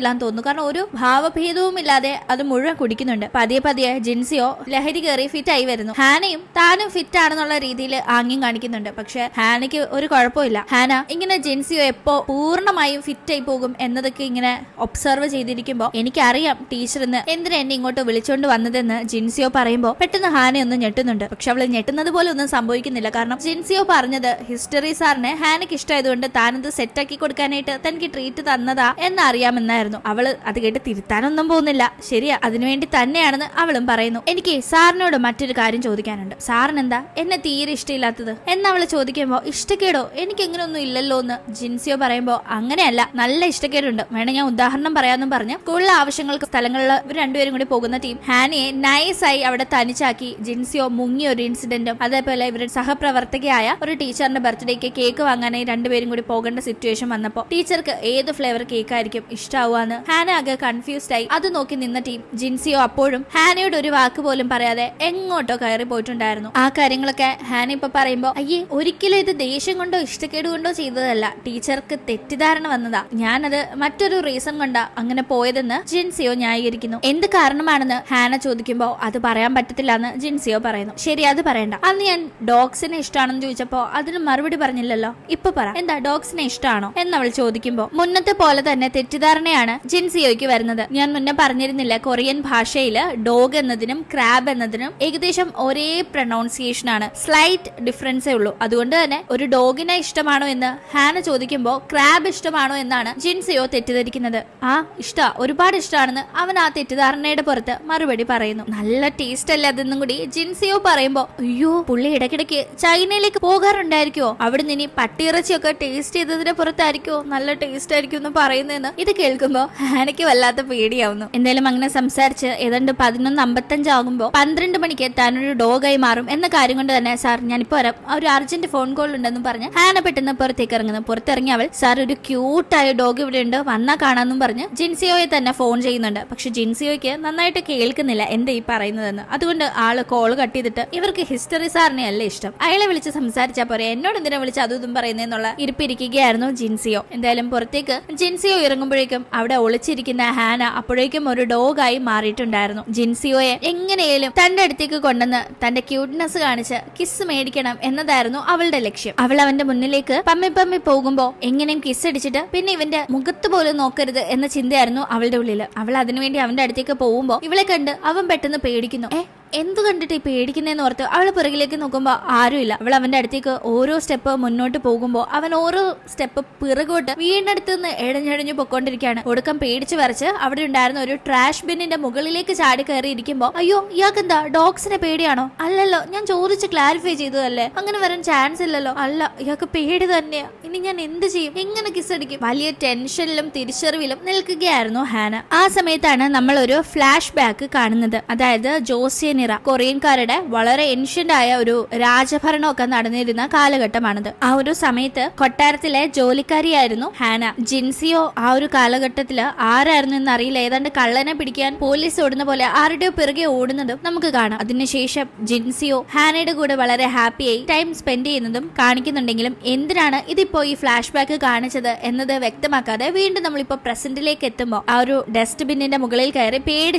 Speaker 1: എന്ന് തോന്നുന്നു കാരണം ഒരു ഭാവഭേദവും ഇല്ലാതെ അത് മുഴുവൻ കുടിക്കുന്നുണ്ട് പതിയെ പതിയെ ജിൻസിയോ ലഹരി കയറി ഫിറ്റ് ആയി വരുന്നു ഹാനയും താനും ഫിറ്റ് ആണെന്നുള്ള രീതിയിൽ ആംഗ്യം കാണിക്കുന്നുണ്ട് പക്ഷെ ഹാനയ്ക്ക് ഒരു കുഴപ്പമില്ല ഹാന ഇങ്ങനെ ജിൻസിയോ എപ്പോ പൂർണ്ണമായും ഫിറ്റ് ആയി പോകും എന്നതൊക്കെ ഇങ്ങനെ ഒബ്സർവ് ചെയ്തിരിക്കുമ്പോൾ എനിക്കറിയാം ടീച്ചറിന് എന്തിനാ എന്നെ ഇങ്ങോട്ട് വിളിച്ചോണ്ട് വന്നതെന്ന് ജിൻസിയോ പറയുമ്പോൾ പെട്ടെന്ന് ഹാനയൊന്നും ഒന്ന് ഞെട്ടുന്നുണ്ട് പക്ഷെ അവൾ ഞെട്ടുന്നത് പോലെ ഒന്നും സംഭവിക്കുന്നില്ല കാരണം ജിൻസിയോ പറഞ്ഞത് ഹിസ്റ്ററി സാറിന് ഹാനയ്ക്ക് ഇഷ്ടമായതുകൊണ്ട് താനത് സെറ്റാക്കി കൊടുക്കാനായിട്ട് തനിക്ക് ട്രീറ്റ് തന്നതാ എന്നറിയാമെന്നായിരുന്നു അവള് അത് കേട്ട് തിരുത്താനൊന്നും പോകുന്നില്ല ശരിയാ അതിനുവേണ്ടി തന്നെയാണെന്ന് അവളും പറയുന്നു എനിക്ക് സാറിനോട് മറ്റൊരു കാര്യം ചോദിക്കാനുണ്ട് സാറിനെന്താ എന്നെ തീരെ ഇഷ്ടമില്ലാത്തത് എന്നവള് ചോദിക്കുമ്പോ ഇഷ്ടക്കേടോ എനിക്ക് എങ്ങനെ ഇല്ലല്ലോ എന്ന് ജിൻസിയോ പറയുമ്പോ അങ്ങനെയല്ല നല്ല ഇഷ്ടക്കേടുണ്ട് വേണേ ഞാൻ ഉദാഹരണം പറയാമെന്നും പറഞ്ഞ് സ്കൂളിലെ ആവശ്യങ്ങൾക്ക് സ്ഥലങ്ങളിൽ രണ്ടുപേരും കൂടി പോകുന്ന ടീം ഹാനിയെ നൈസായി അവിടെ തനിച്ചാക്കി ജിൻസിയോ മുങ്ങിയ ഒരു ഇൻസിഡന്റും അതേപോലെ ഇവരുടെ സഹപ്രവർത്തകയായ ഒരു ടീച്ചറിന്റെ ബർത്ത്ഡേക്ക് കേക്ക് വാങ്ങാനായി രണ്ടുപേരും കൂടി പോകേണ്ട സിറ്റുവേഷൻ വന്നപ്പോൾ ടീച്ചർക്ക് ഏത് ഫ്ലേവർ കേക്ക് ആയിരിക്കും ഇഷ്ടാവുകയെന്ന് ഹാന ആകെ കൺഫ്യൂസ്ഡ് ആയി അത് നോക്കി നിന്ന ടീം ജിൻസിയോ അപ്പോഴും ഹാനയോട് ഒരു വാക്ക് പോലും പറയാതെ എങ്ങോട്ടോ കയറി പോയിട്ടുണ്ടായിരുന്നു ആ കാര്യങ്ങളൊക്കെ ഹാന ഇപ്പൊ പറയുമ്പോൾ അയ്യേ ഒരിക്കലും ഇത് ദേഷ്യം കൊണ്ടോ ഇഷ്ടക്കേട് കൊണ്ടോ ചെയ്തതല്ല ടീച്ചർക്ക് തെറ്റിദ്ധാരണ വന്നതാ ഞാനത് മറ്റൊരു റീസൺ കൊണ്ടാ അങ്ങനെ പോയതെന്ന് ജിൻസിയോ ന്യായീകരിക്കുന്നു എന്ത് കാരണമാണെന്ന് ഹാന ചോദിക്കും ചോദിക്കുമ്പോൾ അത് പറയാൻ പറ്റത്തില്ല എന്ന് ജിൻസിയോ പറയുന്നു ശരി അത് പറയണ്ട അന്ന് ഞാൻ ഡോഗ്സിനെ ഇഷ്ടമാണെന്ന് ചോദിച്ചപ്പോ അതിന് മറുപടി പറഞ്ഞില്ലല്ലോ ഇപ്പൊ പറ എന്താ ഡോഗ്സിനെ ഇഷ്ടമാണോ എന്നവൾ ചോദിക്കുമ്പോ മുന്നത്തെ പോലെ തന്നെ തെറ്റിദ്ധാരണയാണ് ജിൻസിയോയ്ക്ക് വരുന്നത് ഞാൻ മുന്നേ പറഞ്ഞിരുന്നില്ല കൊറിയൻ ഭാഷയില് ഡോഗ് എന്നതിനും ക്രാബ് എന്നതിനും ഏകദേശം ഒരേ പ്രൊണൗൺസിയേഷൻ ആണ് സ്ലൈറ്റ് ഡിഫറൻസേ ഉള്ളൂ അതുകൊണ്ട് തന്നെ ഒരു ഡോഗിനെ ഇഷ്ടമാണോ എന്ന് ഹാന ചോദിക്കുമ്പോ ക്രാബ് ഇഷ്ടമാണോ എന്നാണ് ജിൻസിയോ തെറ്റിദ്ധരിക്കുന്നത് ആ ഇഷ്ട ഒരുപാട് ഇഷ്ടമാണെന്ന് അവൻ ആ തെറ്റിദ്ധാരണയുടെ പുറത്ത് മറുപടി പറയുന്നു നല്ല ടേസ്റ്റ് അല്ല അതെന്നും കൂടി ജിൻസിയോ പറയുമ്പോ അയ്യോ പുള്ളി ഇടയ്ക്കിടയ്ക്ക് ചൈനയിലേക്ക് പോകാറുണ്ടായിരിക്കോ അവിടെ നിന്ന് ഇനി പട്ടിയിറച്ചിയൊക്കെ ടേസ്റ്റ് ചെയ്തതിന്റെ പുറത്തായിരിക്കോ നല്ല ടേസ്റ്റ് ആയിരിക്കും എന്ന് പറയുന്നതെന്ന് ഇത് കേൾക്കുമ്പോ എനിക്ക് വല്ലാത്ത പേടിയാവുന്നു എന്തായാലും അങ്ങനെ സംസാരിച്ച് ഏതാണ്ട് പതിനൊന്ന് അമ്പത്തഞ്ചാകുമ്പോ പന്ത്രണ്ട് മണിക്ക് താനൊരു ഡോഗായി മാറും എന്ന കാര്യം കൊണ്ട് തന്നെ സാർ ഞാനിപ്പോ വരാം ഒരു അർജന്റ് ഫോൺ കോൾ ഉണ്ടെന്ന് പറഞ്ഞ് ഹാന പെട്ടെന്ന് പുറത്തേക്ക് ഇറങ്ങുന്നു പുറത്തിറങ്ങി അവൾ സാർ ഒരു ക്യൂട്ടായ ഡോഗ് ഇവിടെ ഉണ്ട് വന്നാ കാണാന്നും പറഞ്ഞ് ജിൻസിയോയെ തന്നെ ഫോൺ ചെയ്യുന്നുണ്ട് പക്ഷെ ജിൻസിയോയ്ക്ക് നന്നായിട്ട് കേൾക്കുന്നില്ല എന്തേ ഈ പറയുന്നതെന്ന് അതുകൊണ്ട് ആള് കോൾ കട്ട് ചെയ്തിട്ട് ഇവർക്ക് ഹിസ്റ്ററി സാറിനെ അല്ല ഇഷ്ടം അയാളെ വിളിച്ച് സംസാരിച്ചാൽ പോരെ എന്നോട് എന്തിനാ വിളിച്ച് അതും ഇതും പറയുന്നതെന്നുള്ള ഇരിപ്പിരിക്കുകയായിരുന്നു ജിൻസിയോ എന്തായാലും പുറത്തേക്ക് ജിൻസിയോ ഇറങ്ങുമ്പോഴേക്കും അവിടെ ഒളിച്ചിരിക്കുന്ന ഹാന അപ്പോഴേക്കും ഒരു ഡോഗായി മാറിയിട്ടുണ്ടായിരുന്നു ജിൻസിയോയെ എങ്ങനെയും തന്റെ അടുത്തേക്ക് കൊണ്ടുവന്ന് തന്റെ ക്യൂട്ട്നെസ് കാണിച്ച് കിസ് മേടിക്കണം എന്നതായിരുന്നു അവളുടെ ലക്ഷ്യം അവൾ അവന്റെ മുന്നിലേക്ക് പമ്മി പമ്മി പോകുമ്പോ എങ്ങനെയും കിസ് അടിച്ചിട്ട് പിന്നെ ഇവന്റെ മുഖത്ത് പോലും നോക്കരുത് എന്ന ചിന്തയായിരുന്നു അവളുടെ ഉള്ളിൽ അവൾ അതിനുവേണ്ടി അവന്റെ അടുത്തേക്ക് പോകുമ്പോ ഇവളെ കണ്ട് അവൻ പെട്ടെന്ന് പെട്ടെന്ന് പേടിക്കുന്നു ഏ എന്തു കണ്ടിട്ട് ഈ പേടിക്കുന്നതെന്ന് ഓർത്ത് അവൾ പിറകിലേക്ക് നോക്കുമ്പോൾ ആരുമില്ല അവൾ അവന്റെ അടുത്തേക്ക് ഓരോ സ്റ്റെപ്പ് മുന്നോട്ട് പോകുമ്പോൾ അവൻ ഓരോ സ്റ്റെപ്പ് പിറകോട്ട് വീടിനടുത്ത് നിന്ന് എഴഞ്ഞെഴഞ്ഞു പൊക്കോണ്ടിരിക്കുകയാണ് ഒടുക്കം പേടിച്ച് വരച്ച് അവിടെ ഉണ്ടായിരുന്ന ഒരു ട്രാഷ് ബിന്നിന്റെ മുകളിലേക്ക് ചാടി കയറി ഇരിക്കുമ്പോൾ അയ്യോ ഇയാൾക്ക് എന്താ ഡോഗ്സിനെ പേടിയാണോ അല്ലല്ലോ ഞാൻ ചോദിച്ച് ക്ലാരിഫൈ ചെയ്തതല്ലേ അങ്ങനെ വരാൻ ചാൻസ് ഇല്ലല്ലോ അല്ല ഇയാൾക്ക് പേടി തന്നെയാ ഇനി ഞാൻ എന്ത് ചെയ്യും എങ്ങനെ കിസ് അടിക്കും വലിയ ടെൻഷനിലും തിരിച്ചറിവിലും നിൽക്കുകയായിരുന്നു ഹാന ആ സമയത്താണ് നമ്മൾ ഒരു ഫ്ലാഷ് ബാക്ക് കാണുന്നത് അതായത് ജോസിയൻ നിറ കൊറിയൻകാരുടെ വളരെ എൻഷ്യന്റ് ആയ ഒരു രാജഭരണമൊക്കെ നടന്നിരുന്ന കാലഘട്ടമാണിത് ആ ഒരു സമയത്ത് കൊട്ടാരത്തിലെ ജോലിക്കാരിയായിരുന്നു ഹാന ജിൻസിയോ ആ ഒരു കാലഘട്ടത്തിൽ ആരായിരുന്നു എന്ന് അറിയില്ല ഏതാണ്ട് കള്ളനെ പിടിക്കാൻ പോലീസ് ഓടുന്ന പോലെ ആരുടെയോ പിറകെ ഓടുന്നതും നമുക്ക് കാണാം അതിനുശേഷം ജിൻസിയോ ഹാനയുടെ കൂടെ വളരെ ഹാപ്പിയായി ടൈം സ്പെൻഡ് ചെയ്യുന്നതും കാണിക്കുന്നുണ്ടെങ്കിലും എന്തിനാണ് ഇതിപ്പോ ഈ ഫ്ലാഷ് ബാക്ക് കാണിച്ചത് എന്നത് വ്യക്തമാക്കാതെ വീണ്ടും നമ്മളിപ്പോ പ്രസന്റിലേക്ക് എത്തുമ്പോൾ ആ ഒരു ഡസ്റ്റ്ബിന്നിന്റെ മുകളിൽ കയറി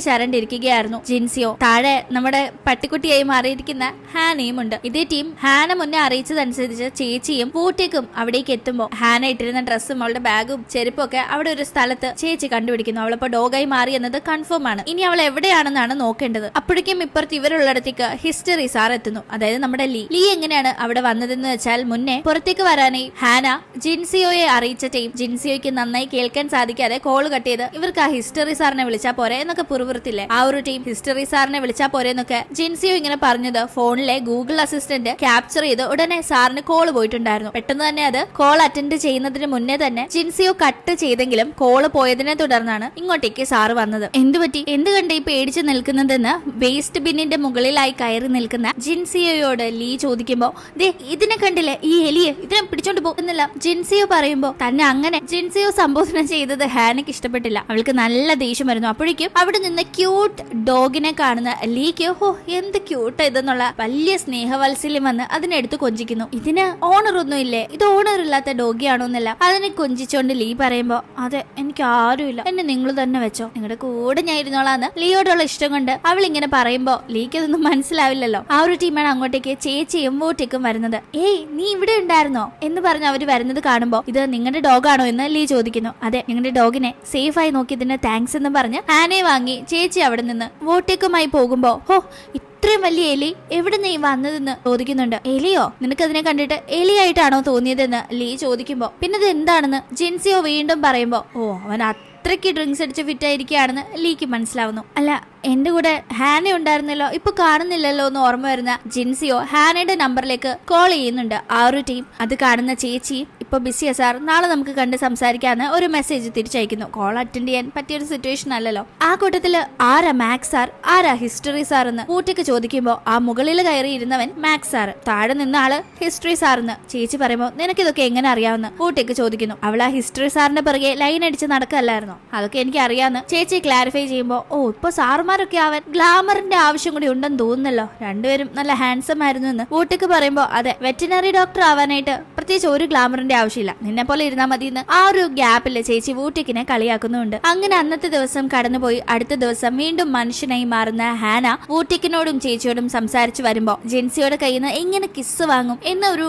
Speaker 1: ചരണ്ടിരിക്കുകയായിരുന്നു ജിൻസിയോ താഴെ നമ്മുടെ നമ്മുടെ പട്ടിക്കുട്ടിയായി മാറിയിരിക്കുന്ന ഹാനയും ഉണ്ട് ഇതേ ടീം ഹാന മുന്നേ അറിയിച്ചതനുസരിച്ച് ചേച്ചിയും പൂട്ടിക്കും അവിടേക്ക് എത്തുമ്പോൾ ഹാന ഇട്ടിരുന്ന ഡ്രസ്സും അവളുടെ ബാഗും ചെരുപ്പും ഒക്കെ അവിടെ ഒരു സ്ഥലത്ത് ചേച്ചി കണ്ടുപിടിക്കുന്നു അവളിപ്പോ ഡോഗായി മാറി എന്നത് കൺഫേം ആണ് ഇനി അവൾ എവിടെയാണെന്നാണ് നോക്കേണ്ടത് അപ്പോഴേക്കും ഇപ്പുറത്ത് ഇവരുള്ളിടത്തേക്ക് ഹിസ്റ്ററി സാർ എത്തുന്നു അതായത് നമ്മുടെ ലീ ലീ എങ്ങനെയാണ് അവിടെ വന്നതെന്ന് വെച്ചാൽ മുന്നേ പുറത്തേക്ക് വരാനായി ഹാന ജിൻസിയോയെ അറിയിച്ച ടീം ജിൻസിയോയ്ക്ക് നന്നായി കേൾക്കാൻ സാധിക്കാതെ കോൾ കട്ട് ചെയ്ത് ഇവർക്ക് ആ ഹിസ്റ്ററി സാറിനെ വിളിച്ചാൽ പോരെ എന്നൊക്കെ പുറവൃത്തില്ലേ ആ ഒരു ടീം ഹിസ്റ്ററി സാറിനെ വിളിച്ചാൽ പോരെ എന്നൊക്കെ ജിൻസിയോ ഇങ്ങനെ പറഞ്ഞത് ഫോണിലെ ഗൂഗിൾ അസിസ്റ്റന്റ് ക്യാപ്ചർ ചെയ്ത് ഉടനെ സാറിന് കോൾ പോയിട്ടുണ്ടായിരുന്നു പെട്ടെന്ന് തന്നെ അത് കോൾ അറ്റൻഡ് ചെയ്യുന്നതിന് മുന്നേ തന്നെ ജിൻസിയോ കട്ട് ചെയ്തെങ്കിലും കോള് പോയതിനെ തുടർന്നാണ് ഇങ്ങോട്ടേക്ക് സാറ് വന്നത് എന്തുപറ്റി എന്ത് കണ്ട് ഈ പേടിച്ച് നിൽക്കുന്നതെന്ന് വേസ്റ്റ് ബിന്നിന്റെ മുകളിലായി കയറി നിൽക്കുന്ന ജിൻസിയോയോട് ലീ ചോദിക്കുമ്പോ ദേ ഇതിനെ കണ്ടില്ലേ ഈ എലിയെ ഇതിനെ പിടിച്ചോണ്ട് പോകുന്നില്ല ജിൻസിയോ പറയുമ്പോ തന്നെ അങ്ങനെ ജിൻസിയോ സംബോധന ചെയ്തത് ഹാനയ്ക്ക് ഇഷ്ടപ്പെട്ടില്ല അവൾക്ക് നല്ല ദേഷ്യം വരുന്നു അപ്പോഴേക്കും അവിടെ നിന്ന് ക്യൂട്ട് ഡോഗിനെ കാണുന്ന ലീക്ക് ഓഹോ എന്ത് ക്യൂട്ട് ഇതെന്നുള്ള വലിയ സ്നേഹവത്സല്യം വന്ന് അതിനെടുത്ത് കൊഞ്ചിക്കുന്നു ഇതിന് ഓണർ ഒന്നും ഇല്ലേ ഇത് ഓണർ ഇല്ലാത്ത ഡോഗിയാണോ എന്നല്ല അതിനെ കൊഞ്ചിച്ചോണ്ട് ലീ പറയുമ്പോ അതെ എനിക്ക് ആരുമില്ല എന്നെ നിങ്ങൾ തന്നെ വെച്ചോ നിങ്ങളുടെ കൂടെ ഞാൻ ഇരുന്നോളാന്ന് ലീയോടുള്ള ഇഷ്ടം കൊണ്ട് അവൾ ഇങ്ങനെ പറയുമ്പോ ലീക്ക് ഇതൊന്നും മനസ്സിലാവില്ലല്ലോ ആ ഒരു ടീമാണ് അങ്ങോട്ടേക്ക് ചേച്ചിയും വോട്ടേക്കും വരുന്നത് ഏയ് നീ ഇവിടെ ഉണ്ടായിരുന്നോ എന്ന് പറഞ്ഞ് അവര് വരുന്നത് കാണുമ്പോ ഇത് നിങ്ങളുടെ ഡോഗാണോ എന്ന് ലീ ചോദിക്കുന്നു അതെ നിങ്ങളുടെ ഡോഗിനെ സേഫ് ആയി നോക്കിയതിന് താങ്ക്സ് എന്ന് പറഞ്ഞ് ആനയെ വാങ്ങി ചേച്ചി അവിടെ നിന്ന് വോട്ടേക്കുമായി പോകുമ്പോ ഹോ ഇത്രയും വലിയ എലി എവിടെ നീ വന്നതെന്ന് ചോദിക്കുന്നുണ്ട് എലിയോ നിനക്ക് അതിനെ കണ്ടിട്ട് എലിയായിട്ടാണോ തോന്നിയതെന്ന് ലീ ചോദിക്കുമ്പോ പിന്നെ ഇത് എന്താണെന്ന് ജിൻസിയോ വീണ്ടും പറയുമ്പോ ഓ അവൻ അത്രയ്ക്ക് ഡ്രിങ്ക്സ് അടിച്ച് ഫിറ്റ് ആയിരിക്കുകയാണെന്ന് ലീക്ക് മനസ്സിലാവുന്നു അല്ല എന്റെ കൂടെ ഹാന ഉണ്ടായിരുന്നല്ലോ ഇപ്പൊ കാണുന്നില്ലല്ലോ എന്ന് ഓർമ്മ വരുന്ന ജിൻസിയോ ഹാനയുടെ നമ്പറിലേക്ക് കോൾ ചെയ്യുന്നുണ്ട് ആ ഒരു ടീം അത് കാണുന്ന ചേച്ചി ഇപ്പോൾ ബിസിയാണ് സാർ നാളെ നമുക്ക് കണ്ട് സംസാരിക്കാന്ന് ഒരു മെസ്സേജ് തിരിച്ചയക്കുന്നു കോൾ അറ്റൻഡ് ചെയ്യാൻ പറ്റിയൊരു സിറ്റുവേഷൻ അല്ലല്ലോ ആ കൂട്ടത്തില് ആരാ മാക്സ് സാർ ആരാ ഹിസ്റ്ററി സാർ എന്ന് കൂട്ടിക്ക് ചോദിക്കുമ്പോൾ ആ മുകളിൽ കയറി ഇരുന്നവൻ മാക്സ് സാർ താഴെ നിന്ന ആള് ഹിസ്റ്ററി സാർ എന്ന് ചേച്ചി പറയുമ്പോൾ നിനക്കിതൊക്കെ എങ്ങനെ അറിയാവുന്ന കൂട്ടിക്ക് ചോദിക്കുന്നു അവൾ ആ ഹിസ്റ്ററി സാറിന്റെ പിറകെ ലൈൻ അടിച്ച് നടക്കല്ലായിരുന്നു അതൊക്കെ എനിക്ക് അറിയാന്ന് ചേച്ചി ക്ലാരിഫൈ ചെയ്യുമ്പോൾ ഓ ഇപ്പൊ സാറുമാരൊക്കെ അവൻ ഗ്ലാമറിന്റെ ആവശ്യം കൂടി ഉണ്ടെന്ന് തോന്നുന്നല്ലോ രണ്ടുപേരും നല്ല ഹാൻഡ്സം ആയിരുന്നു എന്ന് കൂട്ടിക്ക് പറയുമ്പോൾ അതെ വെറ്റിനറി ഡോക്ടർ ആവാനായിട്ട് പ്രത്യേകിച്ച് ഒരു ഗ്ലാമറിന്റെ ആവശ്യമില്ല നിന്നെ പോലെ ഇരുന്നാ മതി എന്ന് ആ ഒരു ഗ്യാപ്പില് ചേച്ചി വൂട്ടിക്കിനെ കളിയാക്കുന്നുണ്ട് അങ്ങനെ അന്നത്തെ ദിവസം കടന്നുപോയി അടുത്ത ദിവസം വീണ്ടും മനുഷ്യനായി മാറുന്ന ഹാന വൂട്ടിക്കിനോടും ചേച്ചിയോടും സംസാരിച്ചു വരുമ്പോ ജെൻസിയോടെ കയ്യിൽ നിന്ന് എങ്ങനെ കിസ് വാങ്ങും എന്നൊരു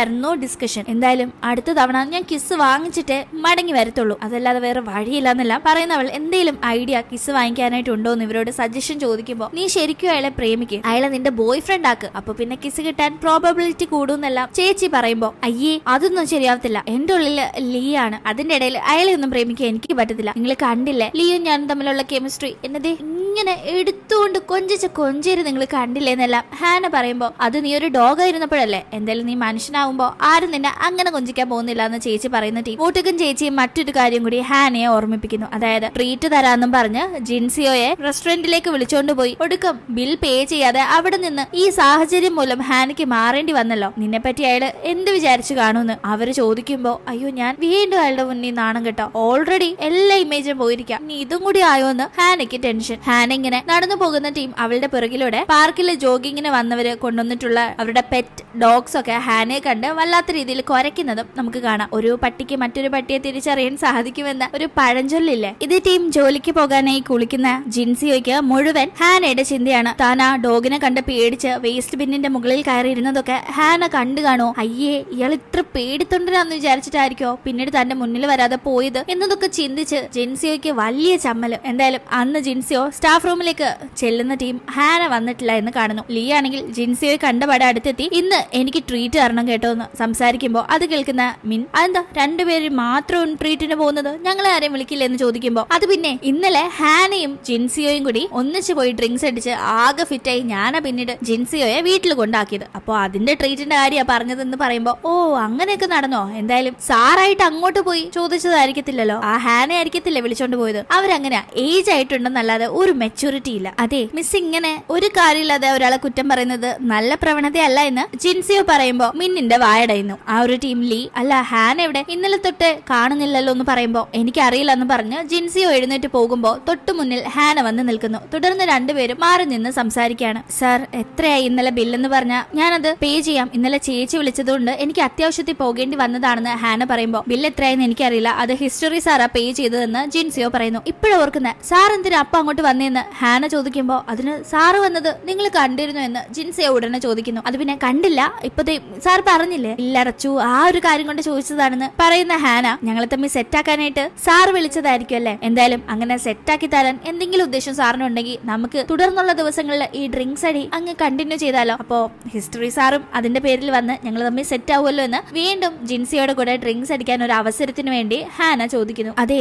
Speaker 1: ആയിരുന്നു ഡിസ്കഷൻ എന്തായാലും അടുത്ത തവണ ഞാൻ കിസ് വാങ്ങിച്ചിട്ടേ മടങ്ങി വരത്തുള്ളൂ അതല്ലാതെ വേറെ വഴിയില്ല എന്നല്ല പറയുന്നവൾ എന്തെങ്കിലും ഐഡിയ കിസ് വാങ്ങിക്കാനായിട്ട് ഉണ്ടോ എന്ന് ഇവരോട് സജഷൻ ചോദിക്കുമ്പോൾ നീ ശരിക്കും അയാളെ പ്രേമിക്കും അയാളെ നിന്റെ ബോയ് ഫ്രണ്ട് ആക്ക് അപ്പൊ പിന്നെ കിസ് കിട്ടാൻ പ്രോബബിലിറ്റി കൂടുമെന്നെല്ലാം ചേച്ചി പറയുമ്പോൾ അയ്യേ അതൊന്നും ശരി അറിയാവത്തില്ല എൻ്റെ ഉള്ളിൽ ലീ ആണ് അതിന്റെ ഇടയിൽ അയാളെ ഒന്നും പ്രേമിക്കാൻ എനിക്ക് പറ്റത്തില്ല നിങ്ങൾ കണ്ടില്ലേ ലീയും ഞാനും തമ്മിലുള്ള കെമിസ്ട്രി എന്നത് ഇങ്ങനെ എടുത്തുകൊണ്ട് കൊഞ്ചിച്ച കൊഞ്ചേരി നിങ്ങൾ കണ്ടില്ലേ എന്നെല്ലാം ഹാന പറയുമ്പോൾ അത് നീ ഒരു ഡോഗ് ആയിരുന്നപ്പോഴല്ലേ എന്തായാലും നീ മനുഷ്യനാവുമ്പോൾ ആരും നിന്നെ അങ്ങനെ കൊഞ്ചിക്കാൻ പോകുന്നില്ല എന്ന് ചേച്ചി പറയുന്ന ടീം കൂട്ടുക്കും ചേച്ചിയും മറ്റൊരു കാര്യം കൂടി ഹാനയെ ഓർമ്മിപ്പിക്കുന്നു അതായത് ട്രീറ്റ് തരാന്നും പറഞ്ഞ് ജിൻസിയോയെ റെസ്റ്റോറന്റിലേക്ക് വിളിച്ചോണ്ട് പോയി ഒടുക്കം ബിൽ പേ ചെയ്യാതെ അവിടെ നിന്ന് ഈ സാഹചര്യം മൂലം ഹാനയ്ക്ക് മാറേണ്ടി വന്നല്ലോ നിന്നെപ്പറ്റി അയാള് എന്ത് വിചാരിച്ചു കാണുമെന്ന് അവര് ചോദിക്കുമ്പോൾ അയ്യോ ഞാൻ വീണ്ടും അയാളുടെ മുന്നിൽ നാണം കേട്ടോ ഓൾറെഡി എല്ലാ ഇമേജും പോയിരിക്കാം ഇനി ഇതും കൂടി ആയോ എന്ന് ഹാനയ്ക്ക് ടെൻഷൻ ഹാന ഇങ്ങനെ നടന്നു പോകുന്ന ടീം അവളുടെ പിറകിലൂടെ പാർക്കിൽ ജോഗിങ്ങിന് വന്നവര് കൊണ്ടുവന്നിട്ടുള്ള അവരുടെ പെറ്റ് ഡോഗ്സ് ഒക്കെ ഹാനയെ കണ്ട് വല്ലാത്ത രീതിയിൽ കുരയ്ക്കുന്നതും നമുക്ക് കാണാം ഒരു പട്ടിക്ക് മറ്റൊരു പട്ടിയെ തിരിച്ചറിയാൻ സാധിക്കുമെന്ന് ഒരു പഴഞ്ചൊല്ലില്ലേ ഇത് ടീം ജോലിക്ക് പോകാനായി കുളിക്കുന്ന ജിൻസിയോയ്ക്ക് മുഴുവൻ ഹാനയുടെ ചിന്തയാണ് താൻ ആ ഡോഗിനെ കണ്ട് പേടിച്ച് വേസ്റ്റ് ബിന്നിന്റെ മുകളിൽ കയറിയിരുന്നതൊക്കെ ഹാന കണ്ടു കാണോ അയ്യേ ഇയാൾ ഇത്ര പേടിത്തൊണ്ട് കൊണ്ടുവരാമെന്ന് വിചാരിച്ചിട്ടായിരിക്കോ പിന്നീട് തന്റെ മുന്നിൽ വരാതെ പോയത് എന്നതൊക്കെ ചിന്തിച്ച് ജിൻസിയോയ്ക്ക് വലിയ ചമ്മല് എന്തായാലും അന്ന് ജിൻസിയോ സ്റ്റാഫ് റൂമിലേക്ക് ചെല്ലുന്ന ടീം ഹാന വന്നിട്ടില്ല എന്ന് കാണുന്നു ലീ ആണെങ്കിൽ ജിൻസിയോയെ കണ്ടപാടെ അടുത്തെത്തി ഇന്ന് എനിക്ക് ട്രീറ്റ് തരണം കേട്ടോ എന്ന് സംസാരിക്കുമ്പോൾ അത് കേൾക്കുന്ന മിൻ അതെന്താ രണ്ടുപേരും മാത്രം ട്രീറ്റിന് പോകുന്നത് ഞങ്ങളെ ആരെയും വിളിക്കില്ല എന്ന് ചോദിക്കുമ്പോൾ അത് പിന്നെ ഇന്നലെ ഹാനയും ജിൻസിയോയും കൂടി ഒന്നിച്ചു പോയി ഡ്രിങ്ക്സ് അടിച്ച് ആകെ ഫിറ്റായി ഞാനാ പിന്നീട് ജിൻസിയോയെ വീട്ടിൽ കൊണ്ടാക്കിയത് അപ്പോൾ അതിന്റെ ട്രീറ്റിന്റെ കാര്യമാണ് പറഞ്ഞതെന്ന് പറയുമ്പോൾ ഓ അങ്ങനെയൊക്കെ നടന്നോ എന്തായാലും സാറായിട്ട് അങ്ങോട്ട് പോയി ചോദിച്ചതായിരിക്കത്തില്ലല്ലോ ആ ഹാന ആയിരിക്കത്തില്ല വിളിച്ചോണ്ട് പോയത് അവരങ്ങനെ ഏജ് ആയിട്ടുണ്ടെന്നല്ലാതെ ഒരു മെച്ചൂരിറ്റി ഇല്ല അതെ മിസ് ഇങ്ങനെ ഒരു കാര്യമില്ലാതെ ഒരാളെ കുറ്റം പറയുന്നത് നല്ല പ്രവണതയല്ല എന്ന് ജിൻസിയോ പറയുമ്പോ മിന്നിന്റെ വായടയുന്നു ആ ഒരു ടീം ലീ അല്ല ഹാൻ എവിടെ ഇന്നലെ തൊട്ട് കാണുന്നില്ലല്ലോ എന്ന് പറയുമ്പോ എനിക്കറിയില്ല എന്ന് പറഞ്ഞ് ജിൻസിയോ എഴുന്നേറ്റ് പോകുമ്പോ തൊട്ടു മുന്നിൽ ഹാന വന്ന് നിൽക്കുന്നു തുടർന്ന് രണ്ടുപേരും മാറി നിന്ന് സംസാരിക്കുകയാണ് സാർ എത്രയായി ഇന്നലെ ബില്ലെന്ന് പറഞ്ഞ ഞാനത് പേ ചെയ്യാം ഇന്നലെ ചേച്ചി വിളിച്ചതുകൊണ്ട് എനിക്ക് അത്യാവശ്യത്തിൽ പോകേണ്ടി വേണ്ടി വന്നതാണെന്ന് ഹാന പറയുമ്പോൾ ബില്ല് എത്രയായെന്ന് എനിക്കറിയില്ല അത് ഹിസ്റ്ററി സാറാ പേ ചെയ്തതെന്ന് ജിൻസിയോ പറയുന്നു ഇപ്പോഴോർക്കുന്ന സാർ എന്തിനാ അപ്പ അങ്ങോട്ട് വന്നേന്ന് ഹാന ചോദിക്കുമ്പോൾ അതിന് സാറ് വന്നത് നിങ്ങൾ കണ്ടിരുന്നു എന്ന് ജിൻസിയോ ഉടനെ ചോദിക്കുന്നു അത് പിന്നെ കണ്ടില്ല ഇപ്പത്തെ സാർ പറഞ്ഞില്ലേ ഇല്ലറച്ചു ആ ഒരു കാര്യം കൊണ്ട് ചോദിച്ചതാണെന്ന് പറയുന്ന ഹാന ഞങ്ങളെ തമ്മിൽ സെറ്റാക്കാനായിട്ട് സാർ വിളിച്ചതായിരിക്കും അല്ലേ എന്തായാലും അങ്ങനെ സെറ്റാക്കി തരാൻ എന്തെങ്കിലും ഉദ്ദേശം സാറിനുണ്ടെങ്കിൽ നമുക്ക് തുടർന്നുള്ള ദിവസങ്ങളിൽ ഈ ഡ്രിങ്ക്സ് അടി അങ്ങ് കണ്ടിന്യൂ ചെയ്താലോ അപ്പോ ഹിസ്റ്ററി സാറും അതിന്റെ പേരിൽ വന്ന് ഞങ്ങൾ തമ്മിൽ സെറ്റ് ആവുമല്ലോ എന്ന് വീണ്ടും ജിൻസിയോട് കൂടെ ഡ്രിങ്ക്സ് അടിക്കാൻ ഒരു അവസരത്തിന് വേണ്ടി ഹാന ചോദിക്കുന്നു അതെ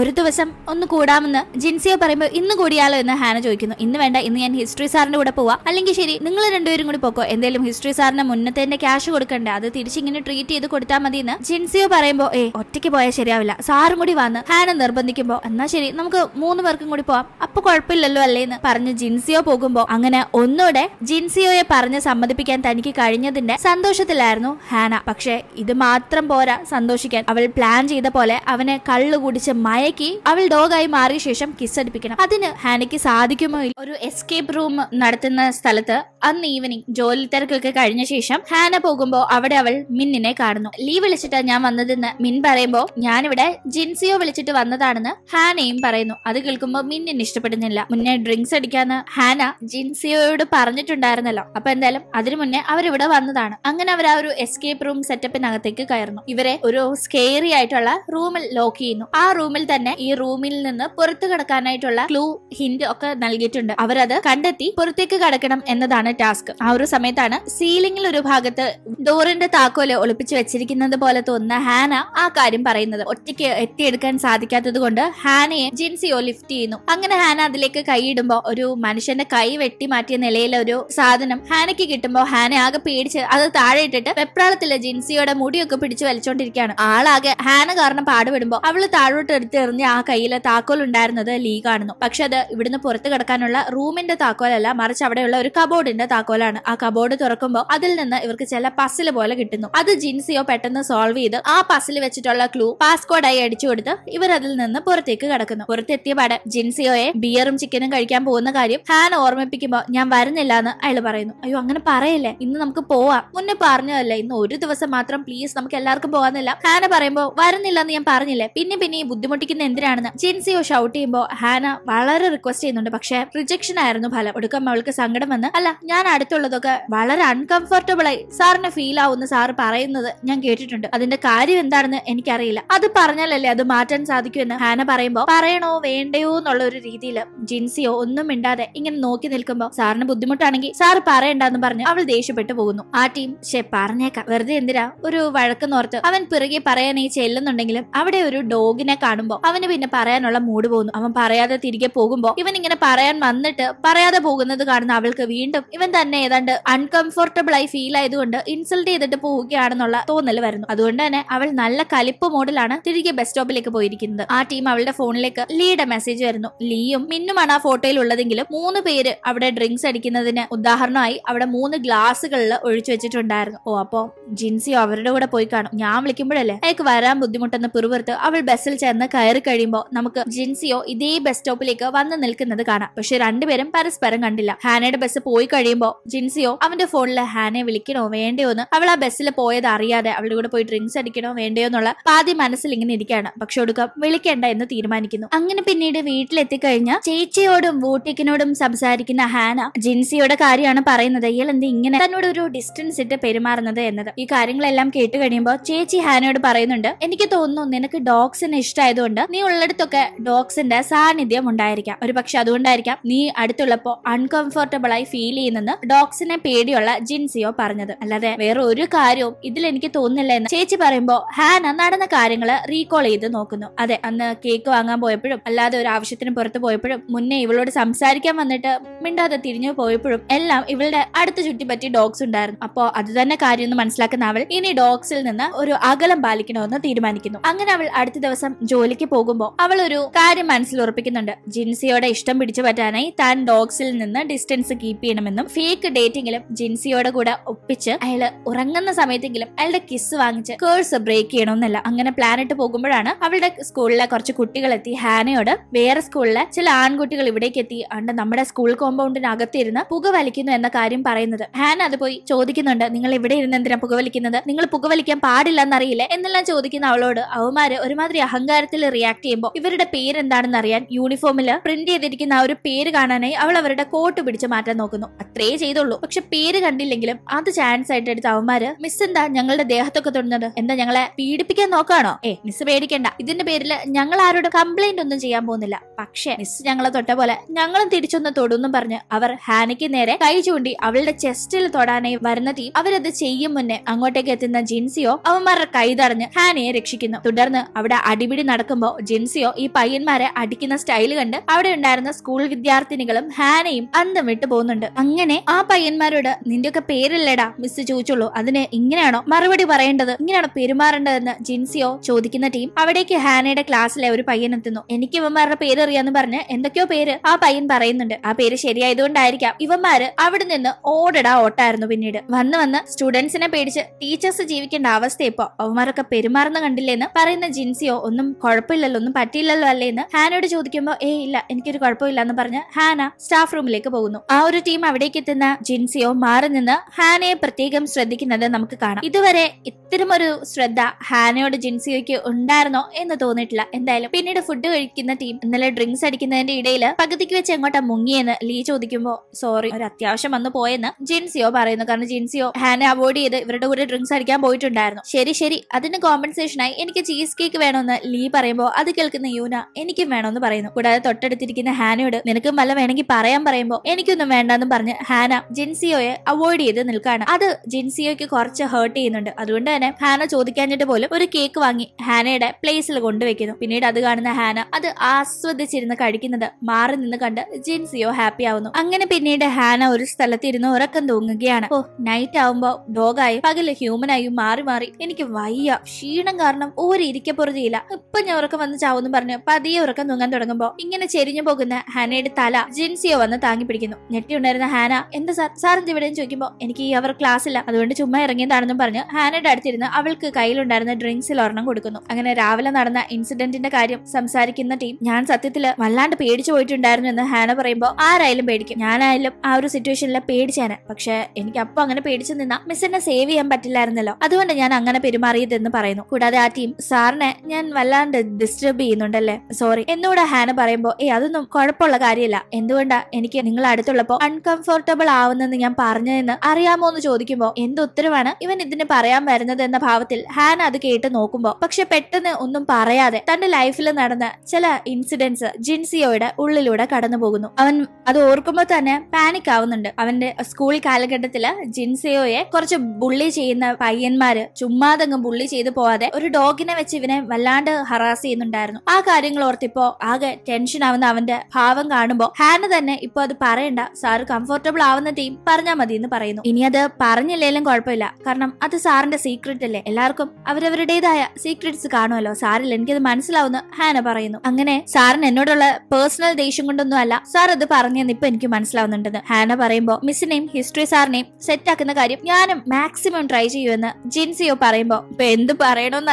Speaker 1: ഒരു ദിവസം ഒന്ന് കൂടാമെന്ന് ജിൻസിയോ പറയുമ്പോൾ ഇന്ന് കൂടിയാലോ എന്ന് ഹാന ചോദിക്കുന്നു ഇന്ന് വേണ്ട ഇന്ന് ഞാൻ ഹിസ്റ്ററി സാറിന്റെ കൂടെ പോവാ അല്ലെങ്കിൽ ശരി നിങ്ങൾ രണ്ടുപേരും കൂടി പോക്കോ എന്തെങ്കിലും ഹിസ്റ്ററി സാറിന്റെ മുന്നത്തെ ക്യാഷ് കൊടുക്കണ്ടേ അത് തിരിച്ചിങ്ങനെ ട്രീറ്റ് ചെയ്ത് കൊടുത്താൽ മതി എന്ന് ജിൻസിയോ പറയുമ്പോൾ ഏ ഒറ്റയ്ക്ക് പോയാൽ ശരിയാവില്ല സാറും കൂടി വന്ന് ഹാന നിർബന്ധിക്കുമ്പോ എന്നാ ശരി നമുക്ക് മൂന്ന് പേർക്കും കൂടി പോവാം അപ്പൊ കുഴപ്പമില്ലല്ലോ അല്ലേ എന്ന് പറഞ്ഞ് ജിൻസിയോ പോകുമ്പോൾ അങ്ങനെ ഒന്നുകൂടെ ജിൻസിയോയെ പറഞ്ഞ് സമ്മതിപ്പിക്കാൻ തനിക്ക് കഴിഞ്ഞതിന്റെ സന്തോഷത്തിലായിരുന്നു ഹാന പക്ഷേ ഇത് മാത്രം പോരാ സന്തോഷിക്കാൻ അവൾ പ്ലാൻ ചെയ്ത പോലെ അവനെ കള്ളു കുടിച്ച് മയക്കി അവൾ ഡോഗായി മാറിയ ശേഷം കിസ് അടിപ്പിക്കണം അതിന് ഹാനയ്ക്ക് സാധിക്കുമോ ഇല്ല ഒരു എസ്കേപ്പ് റൂം നടത്തുന്ന സ്ഥലത്ത് അന്ന് ഈവനിങ് ജോലി തിരക്കൊക്കെ കഴിഞ്ഞ ശേഷം ഹാന പോകുമ്പോൾ അവിടെ അവൾ മിന്നിനെ കാണുന്നു ലീവ് വിളിച്ചിട്ടാ ഞാൻ വന്നതെന്ന് മിൻ പറയുമ്പോൾ ഞാനിവിടെ ജിൻസിയോ വിളിച്ചിട്ട് വന്നതാണെന്ന് ഹാനയും പറയുന്നു അത് കേൾക്കുമ്പോൾ മിന്നിന് ഇഷ്ടപ്പെടുന്നില്ല മുന്നേ ഡ്രിങ്ക്സ് അടിക്കാന്ന് ഹാന ജിൻസിയോയോട് പറഞ്ഞിട്ടുണ്ടായിരുന്നല്ലോ അപ്പൊ എന്തായാലും അതിനു മുന്നേ അവരിവിടെ വന്നതാണ് അങ്ങനെ അവർ ആ ഒരു എസ്കേപ്പ് റൂം സെറ്റപ്പിന് റൂമിനകത്തേക്ക് കയറുന്നു ഇവരെ ഒരു സ്കേറി ആയിട്ടുള്ള റൂമിൽ ലോക്ക് ചെയ്യുന്നു ആ റൂമിൽ തന്നെ ഈ റൂമിൽ നിന്ന് പുറത്തു കടക്കാനായിട്ടുള്ള ക്ലൂ ഹിന്റ് ഒക്കെ നൽകിയിട്ടുണ്ട് അവരത് കണ്ടെത്തി പുറത്തേക്ക് കടക്കണം എന്നതാണ് ടാസ്ക് ആ ഒരു സമയത്താണ് സീലിംഗിൽ ഒരു ഭാഗത്ത് ഡോറിന്റെ താക്കോല് ഒളിപ്പിച്ച് വെച്ചിരിക്കുന്നത് പോലെ തോന്നുന്ന ഹാന ആ കാര്യം പറയുന്നത് ഒറ്റയ്ക്ക് എത്തിയെടുക്കാൻ സാധിക്കാത്തത് കൊണ്ട് ഹാനയെ ജിൻസിയോ ലിഫ്റ്റ് ചെയ്യുന്നു അങ്ങനെ ഹാന അതിലേക്ക് കൈയിടുമ്പോ ഒരു മനുഷ്യന്റെ കൈ വെട്ടി മാറ്റിയ നിലയിലെ ഒരു സാധനം ഹാനയ്ക്ക് കിട്ടുമ്പോൾ ഹാന ആകെ പേടിച്ച് അത് താഴെ ഇട്ടിട്ട് വെപ്രാളത്തിലെ ജിൻസിയോടെ മുടിയൊക്കെ പിടിച്ച് വലിച്ചോണ്ടിരിക്കുകയാണ് ആളാകെ ഹാന കാരണം പാടുപെടുമ്പോ അവള് താഴോട്ട് എടുത്ത് എറിഞ്ഞ് ആ കയ്യിലെ താക്കോൽ ഉണ്ടായിരുന്നത് ലീ കാണുന്നു പക്ഷെ അത് ഇവിടുന്ന് പുറത്ത് കിടക്കാനുള്ള റൂമിന്റെ താക്കോലല്ല മറിച്ച് അവിടെയുള്ള ഒരു കബോർഡിന്റെ താക്കോലാണ് ആ കബോർഡ് തുറക്കുമ്പോൾ അതിൽ നിന്ന് ഇവർക്ക് ചില പസിൽ പോലെ കിട്ടുന്നു അത് ജിൻസിയോ പെട്ടെന്ന് സോൾവ് ചെയ്ത് ആ പസിൽ വെച്ചിട്ടുള്ള ക്ലൂ പാസ്കോഡായി അടിച്ചു കൊടുത്ത് ഇവർ അതിൽ നിന്ന് പുറത്തേക്ക് കിടക്കുന്നു പുറത്തെത്തിയ പാടെ ജിൻസിയോയെ ബിയറും ചിക്കനും കഴിക്കാൻ പോകുന്ന കാര്യം ഹാൻ ഓർമ്മിപ്പിക്കുമ്പോൾ ഞാൻ വരുന്നില്ല എന്ന് അയാൾ പറയുന്നു അയ്യോ അങ്ങനെ പറയല്ലേ ഇന്ന് നമുക്ക് പോവാം മുന്നേ പറഞ്ഞതല്ലേ ഇന്ന് ഒരു ദിവസം മാത്രം പ്ലീസ് നമുക്ക് എല്ലാവർക്കും പോകാന്നില്ല ഹാന പറയുമ്പോ വരുന്നില്ല എന്ന് ഞാൻ പറഞ്ഞില്ലേ പിന്നെ പിന്നെ ഈ ബുദ്ധിമുട്ടിക്കുന്ന എന്തിനാണെന്ന് ജിൻസിയോ ഷൗട്ട് ചെയ്യുമ്പോൾ ഹാന വളരെ റിക്വസ്റ്റ് ചെയ്യുന്നുണ്ട് പക്ഷേ റിജക്ഷൻ ആയിരുന്നു ഫലം ഒടുക്കം അവൾക്ക് സങ്കടം വന്ന് അല്ല ഞാൻ അടുത്തുള്ളതൊക്കെ വളരെ അൺകംഫർട്ടബിൾ ആയി സാറിന് ഫീൽ ആവുന്ന സാറ് പറയുന്നത് ഞാൻ കേട്ടിട്ടുണ്ട് അതിന്റെ കാര്യം എന്താണെന്ന് എനിക്കറിയില്ല അത് പറഞ്ഞാലല്ലേ അത് മാറ്റാൻ സാധിക്കൂ എന്ന് ഹാന പറയുമ്പോ പറയണോ വേണ്ടയോ എന്നുള്ള ഒരു രീതിയിൽ ജിൻസിയോ ഒന്നും മിണ്ടാതെ ഇങ്ങനെ നോക്കി നിൽക്കുമ്പോൾ സാറിന് ബുദ്ധിമുട്ടാണെങ്കിൽ സാർ പറയണ്ടെന്ന് പറഞ്ഞ് അവൾ ദേഷ്യപ്പെട്ടു പോകുന്നു ആ ടീം ഷെ പറഞ്ഞേക്കാം വെറുതെ എന്തിനാ ഒരു ഒരു വഴക്ക് നോർത്ത് അവൻ പിറകെ പറയാനായി ചെല്ലുന്നുണ്ടെങ്കിലും അവിടെ ഒരു ഡോഗിനെ കാണുമ്പോൾ അവന് പിന്നെ പറയാനുള്ള മൂഡ് പോകുന്നു അവൻ പറയാതെ തിരികെ പോകുമ്പോൾ ഇവൻ ഇങ്ങനെ പറയാൻ വന്നിട്ട് പറയാതെ പോകുന്നത് കാണുന്ന അവൾക്ക് വീണ്ടും ഇവൻ തന്നെ ഏതാണ്ട് അൺകംഫോർട്ടബിൾ ആയി ഫീൽ ആയതുകൊണ്ട് ഇൻസൾട്ട് ചെയ്തിട്ട് പോവുകയാണെന്നുള്ള തോന്നൽ വരുന്നു അതുകൊണ്ട് തന്നെ അവൾ നല്ല കലിപ്പ് മോഡിലാണ് തിരികെ ബസ് സ്റ്റോപ്പിലേക്ക് പോയിരിക്കുന്നത് ആ ടീം അവളുടെ ഫോണിലേക്ക് ലീയുടെ മെസ്സേജ് വരുന്നു ലീയും മിന്നുമാണ് ആ ഫോട്ടോയിൽ ഉള്ളതെങ്കിലും മൂന്ന് പേര് അവിടെ ഡ്രിങ്ക്സ് അടിക്കുന്നതിന് ഉദാഹരണമായി അവിടെ മൂന്ന് ഗ്ലാസ്സുകളിൽ ഒഴിച്ചു വെച്ചിട്ടുണ്ടായിരുന്നു ഓ അപ്പോ ജിൻസി അവർ അവരുടെ കൂടെ പോയി കാണും ഞാൻ വിളിക്കുമ്പോഴല്ലേ അയാൾക്ക് വരാൻ ബുദ്ധിമുട്ടെന്ന് പിറുപുറത്ത് അവൾ ബസ്സിൽ ചേർന്ന് കയറി കഴിയുമ്പോൾ നമുക്ക് ജിൻസിയോ ഇതേ ബസ് സ്റ്റോപ്പിലേക്ക് വന്ന് നിൽക്കുന്നത് കാണാം പക്ഷെ രണ്ടുപേരും പരസ്പരം കണ്ടില്ല ഹാനയുടെ ബസ് പോയി കഴിയുമ്പോൾ ജിൻസിയോ അവന്റെ ഫോണിൽ ഹാനയെ വിളിക്കണോ വേണ്ടയോ എന്ന് അവൾ ആ ബസ്സിൽ പോയത് അറിയാതെ അവളുടെ കൂടെ പോയി ഡ്രിങ്ക്സ് അടിക്കണോ വേണ്ടയോ എന്നുള്ള പാതി മനസ്സിൽ ഇങ്ങനെ ഇരിക്കുകയാണ് പക്ഷെ ഒടുക്കം വിളിക്കേണ്ട എന്ന് തീരുമാനിക്കുന്നു അങ്ങനെ പിന്നീട് വീട്ടിലെത്തിക്കഴിഞ്ഞ ചേച്ചിയോടും വൂട്ടിക്കിനോടും സംസാരിക്കുന്ന ഹാന ജിൻസിയുടെ കാര്യമാണ് പറയുന്നത് ഇയാൾ എന്ത് ഇങ്ങനെ തന്നോട് ഒരു ഡിസ്റ്റൻസ് ഇട്ട് പെരുമാറുന്നത് എന്നത് ഈ കാര്യങ്ങളെല്ലാം എല്ലാം കേട്ട് കഴിയുമ്പോൾ ചേച്ചി ഹാനയോട് പറയുന്നുണ്ട് എനിക്ക് തോന്നുന്നു നിനക്ക് ഡോഗ്സിനെ ഇഷ്ടമായതുകൊണ്ട് നീ ഉള്ളിടത്തൊക്കെ ഡോഗ്സിന്റെ സാന്നിധ്യം ഉണ്ടായിരിക്കാം ഒരു പക്ഷെ അതുകൊണ്ടായിരിക്കാം നീ അടുത്തുള്ളപ്പോൾ അൺകംഫർട്ടബിൾ ആയി ഫീൽ ചെയ്യുന്നെന്ന് ഡോഗ്സിനെ പേടിയുള്ള ജിൻസിയോ പറഞ്ഞത് അല്ലാതെ വേറെ ഒരു കാര്യവും ഇതിൽ എനിക്ക് തോന്നുന്നില്ല എന്ന് ചേച്ചി പറയുമ്പോൾ ഹാന നടന്ന കാര്യങ്ങൾ റീകോൾ ചെയ്ത് നോക്കുന്നു അതെ അന്ന് കേക്ക് വാങ്ങാൻ പോയപ്പോഴും അല്ലാതെ ഒരു ആവശ്യത്തിന് പുറത്ത് പോയപ്പോഴും മുന്നേ ഇവളോട് സംസാരിക്കാൻ വന്നിട്ട് മിണ്ടാതെ തിരിഞ്ഞു പോയപ്പോഴും എല്ലാം ഇവളുടെ അടുത്ത് ചുറ്റിപ്പറ്റി ഡോഗ്സ് ഉണ്ടായിരുന്നു അപ്പോൾ അത് തന്നെ കാര്യം എന്ന് മനസ്സിലാക്കുന്ന അവൾ ഇനി ഡോഗ്സിൽ നിന്ന് ഒരു അകലം പാലിക്കണമെന്ന് തീരുമാനിക്കുന്നു അങ്ങനെ അവൾ അടുത്ത ദിവസം ജോലിക്ക് പോകുമ്പോൾ അവൾ ഒരു കാര്യം മനസ്സിൽ ഉറപ്പിക്കുന്നുണ്ട് ജിൻസിയോടെ ഇഷ്ടം പിടിച്ചു പറ്റാനായി താൻ ഡോഗ്സിൽ നിന്ന് ഡിസ്റ്റൻസ് കീപ്പ് ചെയ്യണമെന്നും ഫേക്ക് ഡേറ്റിംഗിലും ജിൻസിയോടെ കൂടെ ഒപ്പിച്ച് അയാള് ഉറങ്ങുന്ന സമയത്തെങ്കിലും അയാളുടെ കിസ് വാങ്ങിച്ച് കേഴ്സ് ബ്രേക്ക് ചെയ്യണമെന്നല്ല അങ്ങനെ പ്ലാനിട്ട് പോകുമ്പോഴാണ് അവളുടെ സ്കൂളിലെ കുറച്ച് കുട്ടികളെത്തി ഹാനയോട് വേറെ സ്കൂളിലെ ചില ആൺകുട്ടികൾ ഇവിടേക്ക് എത്തി അണ്ട് നമ്മുടെ സ്കൂൾ കോമ്പൗണ്ടിനകത്തിരുന്ന് പുക വലിക്കുന്നു എന്ന കാര്യം പറയുന്നത് ഹാന അത് പോയി ചോദിക്കുന്നുണ്ട് നിങ്ങൾ ഇവിടെ ഇരുന്ന് എന്തിനാ പുക വലിക്കുന്നത് നിങ്ങൾ പുകവലിക്കാൻ പാടില്ലെന്നറിയില്ല എന്നെല്ലാം ചോദിക്കുന്ന അവളോട് അവമാര് ഒരുമാതിരി അഹങ്കാരത്തിൽ റിയാക്ട് ചെയ്യുമ്പോൾ ഇവരുടെ പേരെന്താണെന്ന് അറിയാൻ യൂണിഫോമിൽ പ്രിന്റ് ചെയ്തിരിക്കുന്ന ആ ഒരു പേര് കാണാനായി അവൾ അവരുടെ കോട്ട് പിടിച്ച് മാറ്റാൻ നോക്കുന്നു അത്രേ ചെയ്തുള്ളൂ പക്ഷെ പേര് കണ്ടില്ലെങ്കിലും അത് ചാൻസ് ആയിട്ട് എടുത്ത അവന്മാര് മിസ് എന്താ ഞങ്ങളുടെ ദേഹത്തൊക്കെ തൊടുന്നത് എന്താ ഞങ്ങളെ പീഡിപ്പിക്കാൻ നോക്കാണോ ഏ മിസ് പേടിക്കണ്ട ഇതിന്റെ പേരിൽ ഞങ്ങൾ ആരോട് കംപ്ലൈന്റ് ഒന്നും ചെയ്യാൻ പോകുന്നില്ല പക്ഷെ മിസ് ഞങ്ങളെ തൊട്ട പോലെ ഞങ്ങളും തിരിച്ചൊന്ന് തൊടുന്നും പറഞ്ഞ് അവർ ഹാനയ്ക്ക് നേരെ കൈ ചൂണ്ടി അവളുടെ ചെസ്റ്റിൽ തൊടാനായി വരുന്ന തീ അവരത് ചെയ്യും മുന്നേ അങ്ങോട്ടേക്ക് എത്തുന്ന നിൽക്കുന്ന ജിൻസിയോ അവന്മാരുടെ കൈ തടഞ്ഞ് ഹാനയെ രക്ഷിക്കുന്നു തുടർന്ന് അവിടെ അടിപിടി നടക്കുമ്പോൾ ജിൻസിയോ ഈ പയ്യന്മാരെ അടിക്കുന്ന സ്റ്റൈൽ കണ്ട് അവിടെ ഉണ്ടായിരുന്ന സ്കൂൾ വിദ്യാർത്ഥിനികളും ഹാനയും അന്തം വിട്ടു പോകുന്നുണ്ട് അങ്ങനെ ആ പയ്യന്മാരോട് നിന്റെയൊക്കെ പേരില്ലടാ മിസ് ചോദിച്ചുള്ളൂ അതിന് ഇങ്ങനെയാണോ മറുപടി പറയേണ്ടത് ഇങ്ങനെയാണോ പെരുമാറേണ്ടതെന്ന് ജിൻസിയോ ചോദിക്കുന്ന ടീം അവിടേക്ക് ഹാനയുടെ ക്ലാസ്സിലെ ഒരു പയ്യൻ എത്തുന്നു എനിക്ക് ഇവന്മാരുടെ പേര് അറിയാന്ന് പറഞ്ഞ് എന്തൊക്കെയോ പേര് ആ പയ്യൻ പറയുന്നുണ്ട് ആ പേര് ശരിയായതുകൊണ്ടായിരിക്കാം ഇവന്മാര് അവിടെ നിന്ന് ഓടടാ ഓട്ടായിരുന്നു പിന്നീട് വന്ന് വന്ന് സ്റ്റുഡൻസിനെ പേടിച്ച് ടീച്ചേഴ്സ് ജീവിക്കേണ്ട അവസ്ഥ ഇപ്പോൾ അവന്മാരൊക്കെ പെരുമാറുന്ന കണ്ടില്ലെന്ന് പറയുന്ന ജിൻസിയോ ഒന്നും കുഴപ്പമില്ലല്ലോ ഒന്നും പറ്റിയില്ലല്ലോ അല്ലേ എന്ന് ഹാനോട് ചോദിക്കുമ്പോൾ ഏ ഇല്ല എനിക്കൊരു കുഴപ്പമില്ല എന്ന് പറഞ്ഞ് ഹാന സ്റ്റാഫ് റൂമിലേക്ക് പോകുന്നു ആ ഒരു ടീം അവിടേക്ക് എത്തുന്ന ജിൻസിയോ മാറി നിന്ന് ഹാനയെ പ്രത്യേകം ശ്രദ്ധിക്കുന്നത് നമുക്ക് കാണാം ഇതുവരെ ഇത്തരമൊരു ശ്രദ്ധ ഹാനയോട് ജിൻസിയോയ്ക്ക് ഉണ്ടായിരുന്നോ എന്ന് തോന്നിയിട്ടില്ല എന്തായാലും പിന്നീട് ഫുഡ് കഴിക്കുന്ന ടീം ഇന്നലെ ഡ്രിങ്ക്സ് അടിക്കുന്നതിന്റെ ഇടയിൽ പകുതിക്ക് വെച്ച് എങ്ങോട്ടാ മുങ്ങിയെന്ന് ലീ ചോദിക്കുമ്പോൾ സോറി ഒരു അത്യാവശ്യം വന്നു പോയെന്ന് ജിൻസിയോ പറയുന്നു കാരണം ജിൻസിയോ ഹാനെ അവോയ്ഡ് ചെയ്ത് ഇവരുടെ കൂടെ ഡ്രിങ്ക്സ് അടിക്കാൻ ചെയ്യാൻ പോയിട്ടുണ്ടായിരുന്നു ശരി ശരി അതിന് കോമ്പൻസേഷനായി എനിക്ക് ചീസ് കേക്ക് വേണമെന്ന് ലീ പറയുമ്പോൾ അത് കേൾക്കുന്ന യൂന എനിക്കും വേണമെന്ന് പറയുന്നു കൂടാതെ തൊട്ടടുത്തിരിക്കുന്ന ഹാനയോട് നിനക്കും വല്ല വേണമെങ്കിൽ പറയാൻ പറയുമ്പോൾ എനിക്കൊന്നും വേണ്ടെന്നും പറഞ്ഞ് ഹാന ജിൻസിയോയെ അവോയ്ഡ് ചെയ്ത് നിൽക്കുകയാണ് അത് ജിൻസിയോയ്ക്ക് കുറച്ച് ഹേർട്ട് ചെയ്യുന്നുണ്ട് അതുകൊണ്ട് തന്നെ ഹാന ചോദിക്കാഞ്ഞിട്ട് പോലും ഒരു കേക്ക് വാങ്ങി ഹാനയുടെ പ്ലേസിൽ കൊണ്ടുവയ്ക്കുന്നു പിന്നീട് അത് കാണുന്ന ഹാന അത് ആസ്വദിച്ചിരുന്ന് കഴിക്കുന്നത് മാറി നിന്ന് കണ്ട് ജിൻസിയോ ഹാപ്പി ആവുന്നു അങ്ങനെ പിന്നീട് ഹാന ഒരു സ്ഥലത്തിരുന്ന് ഉറക്കം തൂങ്ങുകയാണ് ഓ നൈറ്റ് ആവുമ്പോൾ ഡോഗായി ഹ്യൂമൻ ആയി വായും മാറി മാറി എനിക്ക് വയ്യ ക്ഷീണം കാരണം ഒരു ഇരിക്കപ്പുറതിയില്ല ഇപ്പൊ ഞാൻ ഉറക്കം വന്ന് ചാവുന്നു പറഞ്ഞു പതിയെ ഉറക്കം തൂങ്ങാൻ തുടങ്ങുമ്പോ ഇങ്ങനെ ചെരിഞ്ഞു പോകുന്ന ഹാനയുടെ തല ജിൻസിയോ വന്ന് താങ്ങി പിടിക്കുന്നു ഞെട്ടിയുണ്ടായിരുന്ന ഹാന എന്താ സാർ സാർ എന്ത് ഇവിടെയും ചോദിക്കുമ്പോൾ എനിക്ക് ഈ അവർ ക്ലാസ്സില്ല അതുകൊണ്ട് ചുമ്മാ ഇറങ്ങിയതാണെന്നും പറഞ്ഞ് ഹാനയുടെ അടുത്തിരുന്ന് അവൾക്ക് കയ്യിലുണ്ടായിരുന്ന ഡ്രിങ്ക്സിൽ ഒരെണ്ണം കൊടുക്കുന്നു അങ്ങനെ രാവിലെ നടന്ന ഇൻസിഡന്റിന്റെ കാര്യം സംസാരിക്കുന്ന ടീം ഞാൻ സത്യത്തില് വല്ലാണ്ട് പേടിച്ചു പോയിട്ടുണ്ടായിരുന്നു എന്ന് ഹാന പറയുമ്പോൾ ആരായാലും പേടിക്കും ഞാനായാലും ആ ഒരു സിറ്റുവേഷനിലെ പേടിച്ചാണ് പക്ഷെ എനിക്ക് അപ്പൊ അങ്ങനെ പേടിച്ചു നിന്നാ മിസ്സിനെ സേവ് ചെയ്യാൻ പറ്റില്ലായിരുന്നല്ലോ അതുകൊണ്ട് ഞാൻ അങ്ങനെ പെരുമാറിയതെന്ന് പറയുന്നു കൂടാതെ ആ ടീം സാറിനെ ഞാൻ വല്ലാണ്ട് ഡിസ്റ്റർബ് ചെയ്യുന്നുണ്ടല്ലേ സോറി എന്നോട് ഹാന പറയുമ്പോൾ ഏ അതൊന്നും കുഴപ്പമുള്ള കാര്യമല്ല എന്തുകൊണ്ടാ എനിക്ക് നിങ്ങൾ അടുത്തുള്ളപ്പോൾ അൺകംഫർട്ടബിൾ ആവുന്നെന്ന് ഞാൻ പറഞ്ഞതെന്ന് അറിയാമോ എന്ന് ചോദിക്കുമ്പോൾ എന്തുത്തരവാണ് ഇവൻ ഇതിന് പറയാൻ വരുന്നത് എന്ന ഭാവത്തിൽ ഹാൻ അത് കേട്ട് നോക്കുമ്പോൾ പക്ഷെ പെട്ടെന്ന് ഒന്നും പറയാതെ തന്റെ ലൈഫിൽ നടന്ന ചില ഇൻസിഡൻസ് ജിൻസിയോയുടെ ഉള്ളിലൂടെ കടന്നു പോകുന്നു അവൻ അത് ഓർക്കുമ്പോൾ തന്നെ പാനിക് ആവുന്നുണ്ട് അവന്റെ സ്കൂൾ കാലഘട്ടത്തില് ജിൻസിയോയെ കുറച്ച് ബുള്ളി ചെയ്യുന്ന പയ്യന്മാര് ചുമ്മാതെങ്ങും പുള്ളി ചെയ്തു പോവാതെ ഒരു ഡോഗിനെ വെച്ച് ഇവനെ വല്ലാണ്ട് ഹറാസ് ചെയ്യുന്നുണ്ടായിരുന്നു ആ കാര്യങ്ങൾ ഓർത്തിപ്പോ ആകെ ടെൻഷൻ ആവുന്ന അവന്റെ ഭാവം കാണുമ്പോ ഹാന തന്നെ ഇപ്പൊ അത് പറയണ്ട സാറ് കംഫർട്ടബിൾ ആവുന്ന ടീം പറഞ്ഞാൽ മതി എന്ന് പറയുന്നു ഇനി അത് പറഞ്ഞില്ലേലും കുഴപ്പമില്ല കാരണം അത് സാറിന്റെ സീക്രട്ട് അല്ലേ എല്ലാവർക്കും അവരവരുടേതായ സീക്രട്സ് കാണുമല്ലോ സാറിൽ എനിക്കത് മനസ്സിലാവുന്ന ഹാന പറയുന്നു അങ്ങനെ സാറിന് എന്നോടുള്ള പേഴ്സണൽ ദേഷ്യം കൊണ്ടൊന്നും അല്ല സാർ അത് പറഞ്ഞെന്ന് ഇപ്പൊ എനിക്ക് മനസ്സിലാവുന്നുണ്ടെന്ന് ഹാന പറയുമ്പോൾ മിസ്സിനെയും ഹിസ്റ്ററി സാറിനെയും സെറ്റ് ആക്കുന്ന കാര്യം ഞാനും മാക്സിമം ട്രൈ ചെയ്യുമെന്ന് ജിൻസിയോ പറയുമ്പോൾ ഇപ്പൊ എന്ത്